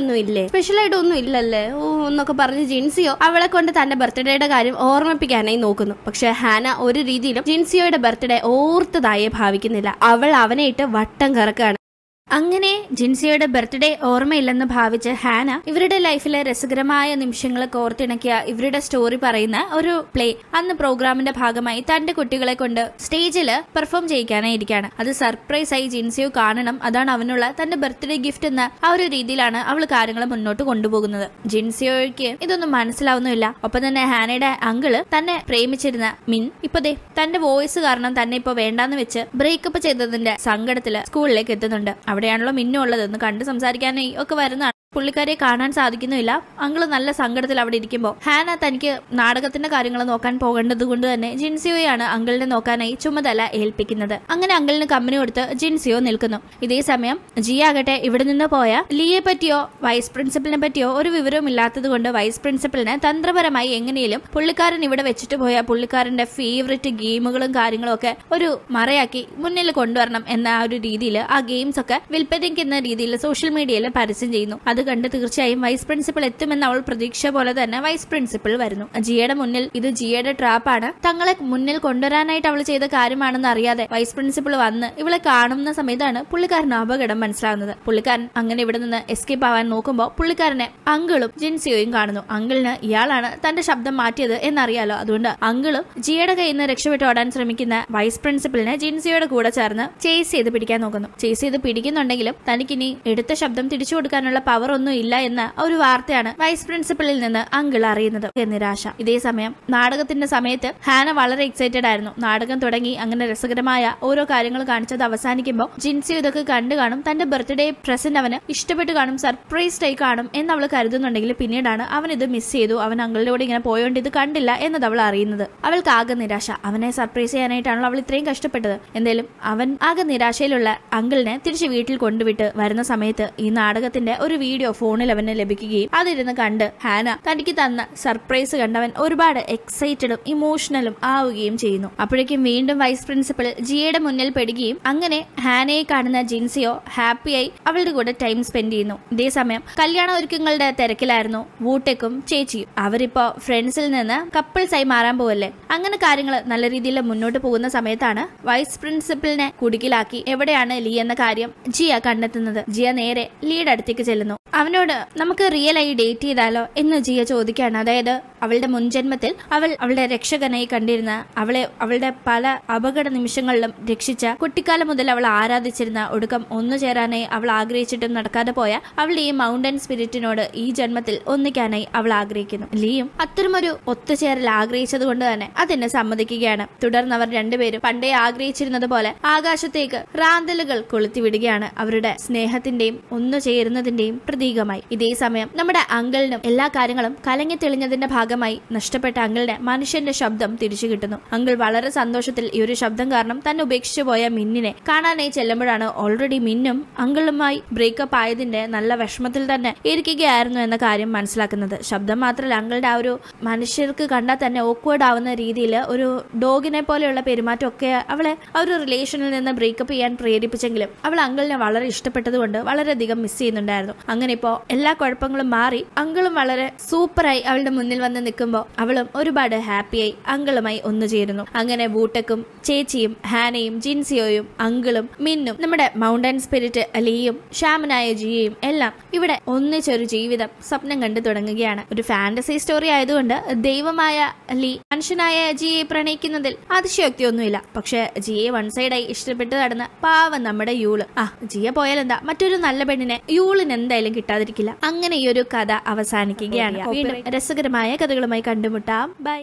Speaker 1: ഒന്നും ഇല്ലേ സ്പെഷ്യലായിട്ട് ഒന്നും ഇല്ലല്ലേ ഓ എന്നൊക്കെ പറഞ്ഞ് ജിൻസിയോ അവളെ കൊണ്ട് തന്റെ ബർത്ത്ഡേയുടെ കാര്യം ഓർമ്മിപ്പിക്കാനായി നോക്കുന്നു പക്ഷെ ഹാന ഒരു രീതിയിലും ജിൻസിയോയുടെ ബർത്ത്ഡേ ഓർത്തതായേ ഭാവിക്കുന്നില്ല അവൾ അവനെ ഇട്ട് വട്ടം കറക്കാണ് അങ്ങനെ ജിൻസിയുടെ ബർത്ത്ഡേ ഓർമ്മയില്ലെന്ന് ഭാവിച്ച് ഹാന ഇവരുടെ ലൈഫിലെ രസകരമായ നിമിഷങ്ങളെ കോർത്തിണക്കിയ ഇവരുടെ സ്റ്റോറി പറയുന്ന ഒരു പ്ലേ അന്ന് പ്രോഗ്രാമിന്റെ ഭാഗമായി തന്റെ കുട്ടികളെ കൊണ്ട് സ്റ്റേജിൽ പെർഫോം ചെയ്യിക്കാനായിരിക്കാണ് അത് സർപ്രൈസ് ആയി ജിൻസിയോ കാണണം അതാണ് അവനുള്ള തന്റെ ബർത്ത്ഡേ ഗിഫ്റ്റ് എന്ന ആ ഒരു രീതിയിലാണ് അവൾ കാര്യങ്ങൾ മുന്നോട്ട് കൊണ്ടുപോകുന്നത് ജിൻസിയോയ്ക്ക് ഇതൊന്നും മനസ്സിലാവുന്നില്ല ഒപ്പം തന്നെ ഹാനയുടെ അങ്കിള് തന്നെ പ്രേമിച്ചിരുന്ന മിൻ ഇപ്പതേ തന്റെ വോയിസ് കാരണം തന്നെ ഇപ്പൊ വേണ്ടാന്ന് വെച്ച് ബ്രേക്കപ്പ് ചെയ്തതിന്റെ സങ്കടത്തില് സ്കൂളിലേക്ക് എത്തുന്നുണ്ട് അവിടെയാണല്ലോ മിന്നു എന്ന് കണ്ട് സംസാരിക്കാൻ ഒക്കെ വരുന്നതാണ് പുള്ളിക്കാരെ കാണാൻ സാധിക്കുന്നുമില്ല അങ്ങള് നല്ല സങ്കടത്തിൽ അവിടെ ഇരിക്കുമ്പോൾ ഹാന തനിക്ക് നാടകത്തിന്റെ കാര്യങ്ങൾ നോക്കാൻ പോകേണ്ടത് കൊണ്ട് തന്നെ ജിൻസിയോയാണ് അങ്കിളിനെ നോക്കാനായി ചുമതല ഏൽപ്പിക്കുന്നത് അങ്ങനെ അങ്കിളിന് കമ്പനി കൊടുത്ത് ജിൻസിയോ നിൽക്കുന്നു ഇതേ സമയം ജി ആകട്ടെ ഇവിടെ നിന്ന് പോയ ലീയെ പറ്റിയോ വൈസ് പ്രിൻസിപ്പലിനെ പറ്റിയോ ഒരു വിവരവും ഇല്ലാത്തത് കൊണ്ട് വൈസ് പ്രിൻസിപ്പലിനെ തന്ത്രപരമായി എങ്ങനെയും പുള്ളിക്കാരൻ ഇവിടെ വെച്ചിട്ട് പോയ പുള്ളിക്കാരന്റെ ഫേവററ്റ് ഗെയിമുകളും കാര്യങ്ങളും ഒക്കെ ഒരു മറയാക്കി മുന്നിൽ കൊണ്ടുവരണം എന്ന ആ ഒരു രീതിയിൽ ആ ഗെയിംസ് ഒക്കെ വിൽപ്പതിക്കുന്ന രീതിയിൽ സോഷ്യൽ മീഡിയയിൽ പരസ്യം ചെയ്യുന്നു അത് കണ്ട് തീർച്ചയായും വൈസ് പ്രിൻസിപ്പൽ എത്തുമെന്ന് അവൾ പ്രതീക്ഷ പോലെ തന്നെ വൈസ് പ്രിൻസിപ്പൽ വരുന്നു ജിയയുടെ മുന്നിൽ ഇത് ജിയയുടെ ട്രാപ്പാണ് തങ്ങളെ മുന്നിൽ കൊണ്ടുവരാനായിട്ട് അവൾ ചെയ്ത കാര്യമാണെന്ന് അറിയാതെ വൈസ് പ്രിൻസിപ്പൾ വന്ന് ഇവളെ കാണുന്ന സമയത്താണ് പുള്ളിക്കാരൻ അപകടം മനസ്സിലാകുന്നത് പുള്ളിക്കാരൻ അങ്ങനെ ഇവിടെ നിന്ന് എസ്കേപ്പ് ആവാൻ നോക്കുമ്പോൾ പുള്ളിക്കാരനെ അങ്കിളും ജിൻസിയോയും കാണുന്നു അങ്കിളിന് ഇയാളാണ് തന്റെ ശബ്ദം മാറ്റിയത് എന്നറിയാലോ അതുകൊണ്ട് അങ്കിളും ജിയയുടെ കയ്യിൽ നിന്ന് രക്ഷപ്പെട്ട് ഓടാൻ ശ്രമിക്കുന്ന വൈസ് പ്രിൻസിപ്പലിനെ ജിൻസിയോടെ കൂടെ ചേർന്ന് ചേസ് ചെയ്ത് പിടിക്കാൻ നോക്കുന്നു ചേസ് ചെയ്ത് പിടിക്കുന്നുണ്ടെങ്കിലും തനിക്കിനി എടുത്ത ശബ്ദം തിരിച്ചു കൊടുക്കാനുള്ള പവർ അവർ ഒന്നും ഇല്ല എന്ന ഒരു വാർത്തയാണ് വൈസ് പ്രിൻസിപ്പളിൽ നിന്ന് അങ്കിൾ അറിയുന്നത് നിരാശ സമയം നാടകത്തിന്റെ സമയത്ത് ഹാന വളരെ എക്സൈറ്റഡ് ആയിരുന്നു നാടകം തുടങ്ങി അങ്ങനെ രസകരമായ ഓരോ കാര്യങ്ങൾ കാണിച്ചത് അവസാനിക്കുമ്പോൾ ജിൻസി ഇതൊക്കെ കണ്ടു കാണും തന്റെ ബർത്ത്ഡേ പ്രസന്റ് അവന് ഇഷ്ടപ്പെട്ട് കാണും സർപ്രൈസ്ഡ് ആയി കാണും എന്ന് അവൾ കരുതുന്നുണ്ടെങ്കിൽ പിന്നീടാണ് അവൻ ഇത് മിസ് ചെയ്തു അവൻ അങ്കിളുടെ കൂടെ ഇങ്ങനെ പോയോണ്ട് ഇത് കണ്ടില്ല എന്നത് അവൾ അറിയുന്നത് അവൾക്ക് ആകെ നിരാശ അവനെ സർപ്രൈസ് ചെയ്യാനായിട്ടാണല്ലോ അവൾ ഇത്രയും കഷ്ടപ്പെട്ടത് എന്തായാലും അവൻ ആകെ നിരാശയിലുള്ള അങ്കിളിനെ തിരിച്ച് വീട്ടിൽ കൊണ്ടുവിട്ട് വരുന്ന സമയത്ത് ഈ നാടകത്തിന്റെ ഒരു വീഡിയോ വീഡിയോ ഫോണിൽ അവന് ലഭിക്കുകയും അതിരുന്ന് കണ്ട് ഹാന തനിക്ക് തന്ന സർപ്രൈസ് കണ്ടവൻ ഒരുപാട് എക്സൈറ്റഡും ഇമോഷണലും ആവുകയും ചെയ്യുന്നു അപ്പോഴേക്കും വീണ്ടും വൈസ് പ്രിൻസിപ്പൽ ജിയയുടെ മുന്നിൽ പെടുകയും അങ്ങനെ ഹാനയെ കാണുന്ന ജിൻസിയോ ഹാപ്പിയായി അവളുടെ കൂടെ ടൈം സ്പെൻഡ് ചെയ്യുന്നു ഇതേസമയം കല്യാണ ഒരുക്കങ്ങളുടെ തിരക്കിലായിരുന്നു വൂട്ടെക്കും ചേച്ചിയും അവരിപ്പോ ഫ്രണ്ട്സിൽ നിന്ന് കപ്പിൾസായി മാറാൻ പോവല്ലേ അങ്ങനെ കാര്യങ്ങൾ നല്ല രീതിയിൽ മുന്നോട്ട് പോകുന്ന സമയത്താണ് വൈസ് പ്രിൻസിപ്പലിനെ കുടുക്കിലാക്കി എവിടെയാണ് ലീ എന്ന കാര്യം ജിയ കണ്ടെത്തുന്നത് ജിയ നേരെ ലീയുടെ അടുത്തേക്ക് ചെല്ലുന്നു അവനോട് നമുക്ക് റിയലായി ഡേറ്റ് ചെയ്താലോ എന്ന് ജിയ ചോദിക്കുകയാണ് അതായത് അവളുടെ മുൻജന്മത്തിൽ അവൾ അവളുടെ രക്ഷകനായി കണ്ടിരുന്ന അവളെ അവളുടെ പല അപകട നിമിഷങ്ങളിലും രക്ഷിച്ച കുട്ടിക്കാലം മുതൽ അവൾ ആരാധിച്ചിരുന്ന ഒടുക്കം ഒന്നു ചേരാനായി അവൾ ആഗ്രഹിച്ചിട്ടും നടക്കാതെ പോയ അവളുടെ ഈ മൗണ്ടൻ സ്പിരിറ്റിനോട് ഈ ജന്മത്തിൽ ഒന്നിക്കാനായി അവൾ ആഗ്രഹിക്കുന്നു ലീയും അത്തരമൊരു ഒത്തുചേരൽ ആഗ്രഹിച്ചത് കൊണ്ട് തന്നെ അതിനെ സമ്മതിക്കുകയാണ് തുടർന്ന് അവർ രണ്ടുപേരും പണ്ടേ ആഗ്രഹിച്ചിരുന്നത് പോലെ ആകാശത്തേക്ക് റാന്തലുകൾ കൊളുത്തിവിടുകയാണ് അവരുടെ സ്നേഹത്തിന്റെയും ഒന്നു ചേരുന്നതിന്റെയും പ്രതീകമായി ഇതേ സമയം നമ്മുടെ അങ്കിളിനും എല്ലാ കാര്യങ്ങളും കലങ്ങി തെളിഞ്ഞതിന്റെ ഭാഗമായി നഷ്ടപ്പെട്ട അങ്കിളിന് മനുഷ്യന്റെ ശബ്ദം തിരിച്ചു കിട്ടുന്നു അങ്കിൾ വളരെ സന്തോഷത്തിൽ ഈ ഒരു ശബ്ദം കാരണം തന്നെ ഉപേക്ഷിച്ചു പോയ മിന്നിനെ കാണാനായി ചെല്ലുമ്പോഴാണ് ഓൾറെഡി മിന്നും അങ്കിളുമായി ബ്രേക്കപ്പ് ആയതിന്റെ നല്ല വിഷമത്തിൽ തന്നെ ഇരിക്കുകയായിരുന്നു എന്ന കാര്യം മനസ്സിലാക്കുന്നത് ശബ്ദം മാത്രമല്ല അങ്കിളുടെ ആ ഒരു മനുഷ്യർക്ക് കണ്ടാൽ തന്നെ ഓക്വേഡ് ആവുന്ന രീതിയിൽ ഒരു ഡോഗിനെ പോലെയുള്ള പെരുമാറ്റമൊക്കെ അവളെ ആ ഒരു റിലേഷനിൽ നിന്ന് ബ്രേക്കപ്പ് ചെയ്യാൻ പ്രേരിപ്പിച്ചെങ്കിലും അവൾ അങ്കിളിനെ വളരെ ഇഷ്ടപ്പെട്ടതുകൊണ്ട് വളരെയധികം മിസ് ചെയ്യുന്നുണ്ടായിരുന്നു അങ്ങനെ അങ്ങനെ ഇപ്പോ എല്ലാ കുഴപ്പങ്ങളും മാറി അങ്കിളും വളരെ സൂപ്പറായി അവളുടെ മുന്നിൽ വന്ന് നിൽക്കുമ്പോൾ അവളും ഒരുപാട് ഹാപ്പിയായി അങ്കിളുമായി ഒന്നു ചേരുന്നു അങ്ങനെ ബൂട്ടക്കും ചേച്ചിയും ഹാനയും ജിൻസിയോയും അങ്കിളും മിന്നും നമ്മുടെ മൗണ്ടൻ സ്പിരിറ്റ് അലിയും ഷാമനായ ജിയയും എല്ലാം ഇവിടെ ഒന്നിച്ചൊരു ജീവിതം സ്വപ്നം കണ്ടു തുടങ്ങുകയാണ് ഒരു ഫാന്റസി സ്റ്റോറി ആയതുകൊണ്ട് ദൈവമായ അലി മനുഷ്യനായ ജിയെ പ്രണയിക്കുന്നതിൽ അതിശയോക്തിയൊന്നുമില്ല പക്ഷെ ജിയെ വൺ സൈഡായി ഇഷ്ടപ്പെട്ട് നടന്ന പാവം നമ്മുടെ യൂള് ആ ജിയ പോയാലെന്താ മറ്റൊരു നല്ല പെണ്ണിനെ യൂളിന് എന്തായാലും കിട്ടാതിരിക്കില്ല അങ്ങനെ ഈ ഒരു കഥ അവസാനിക്കുകയാണ് വീണ്ടും രസകരമായ കഥകളുമായി കണ്ടുമുട്ടാം ബൈ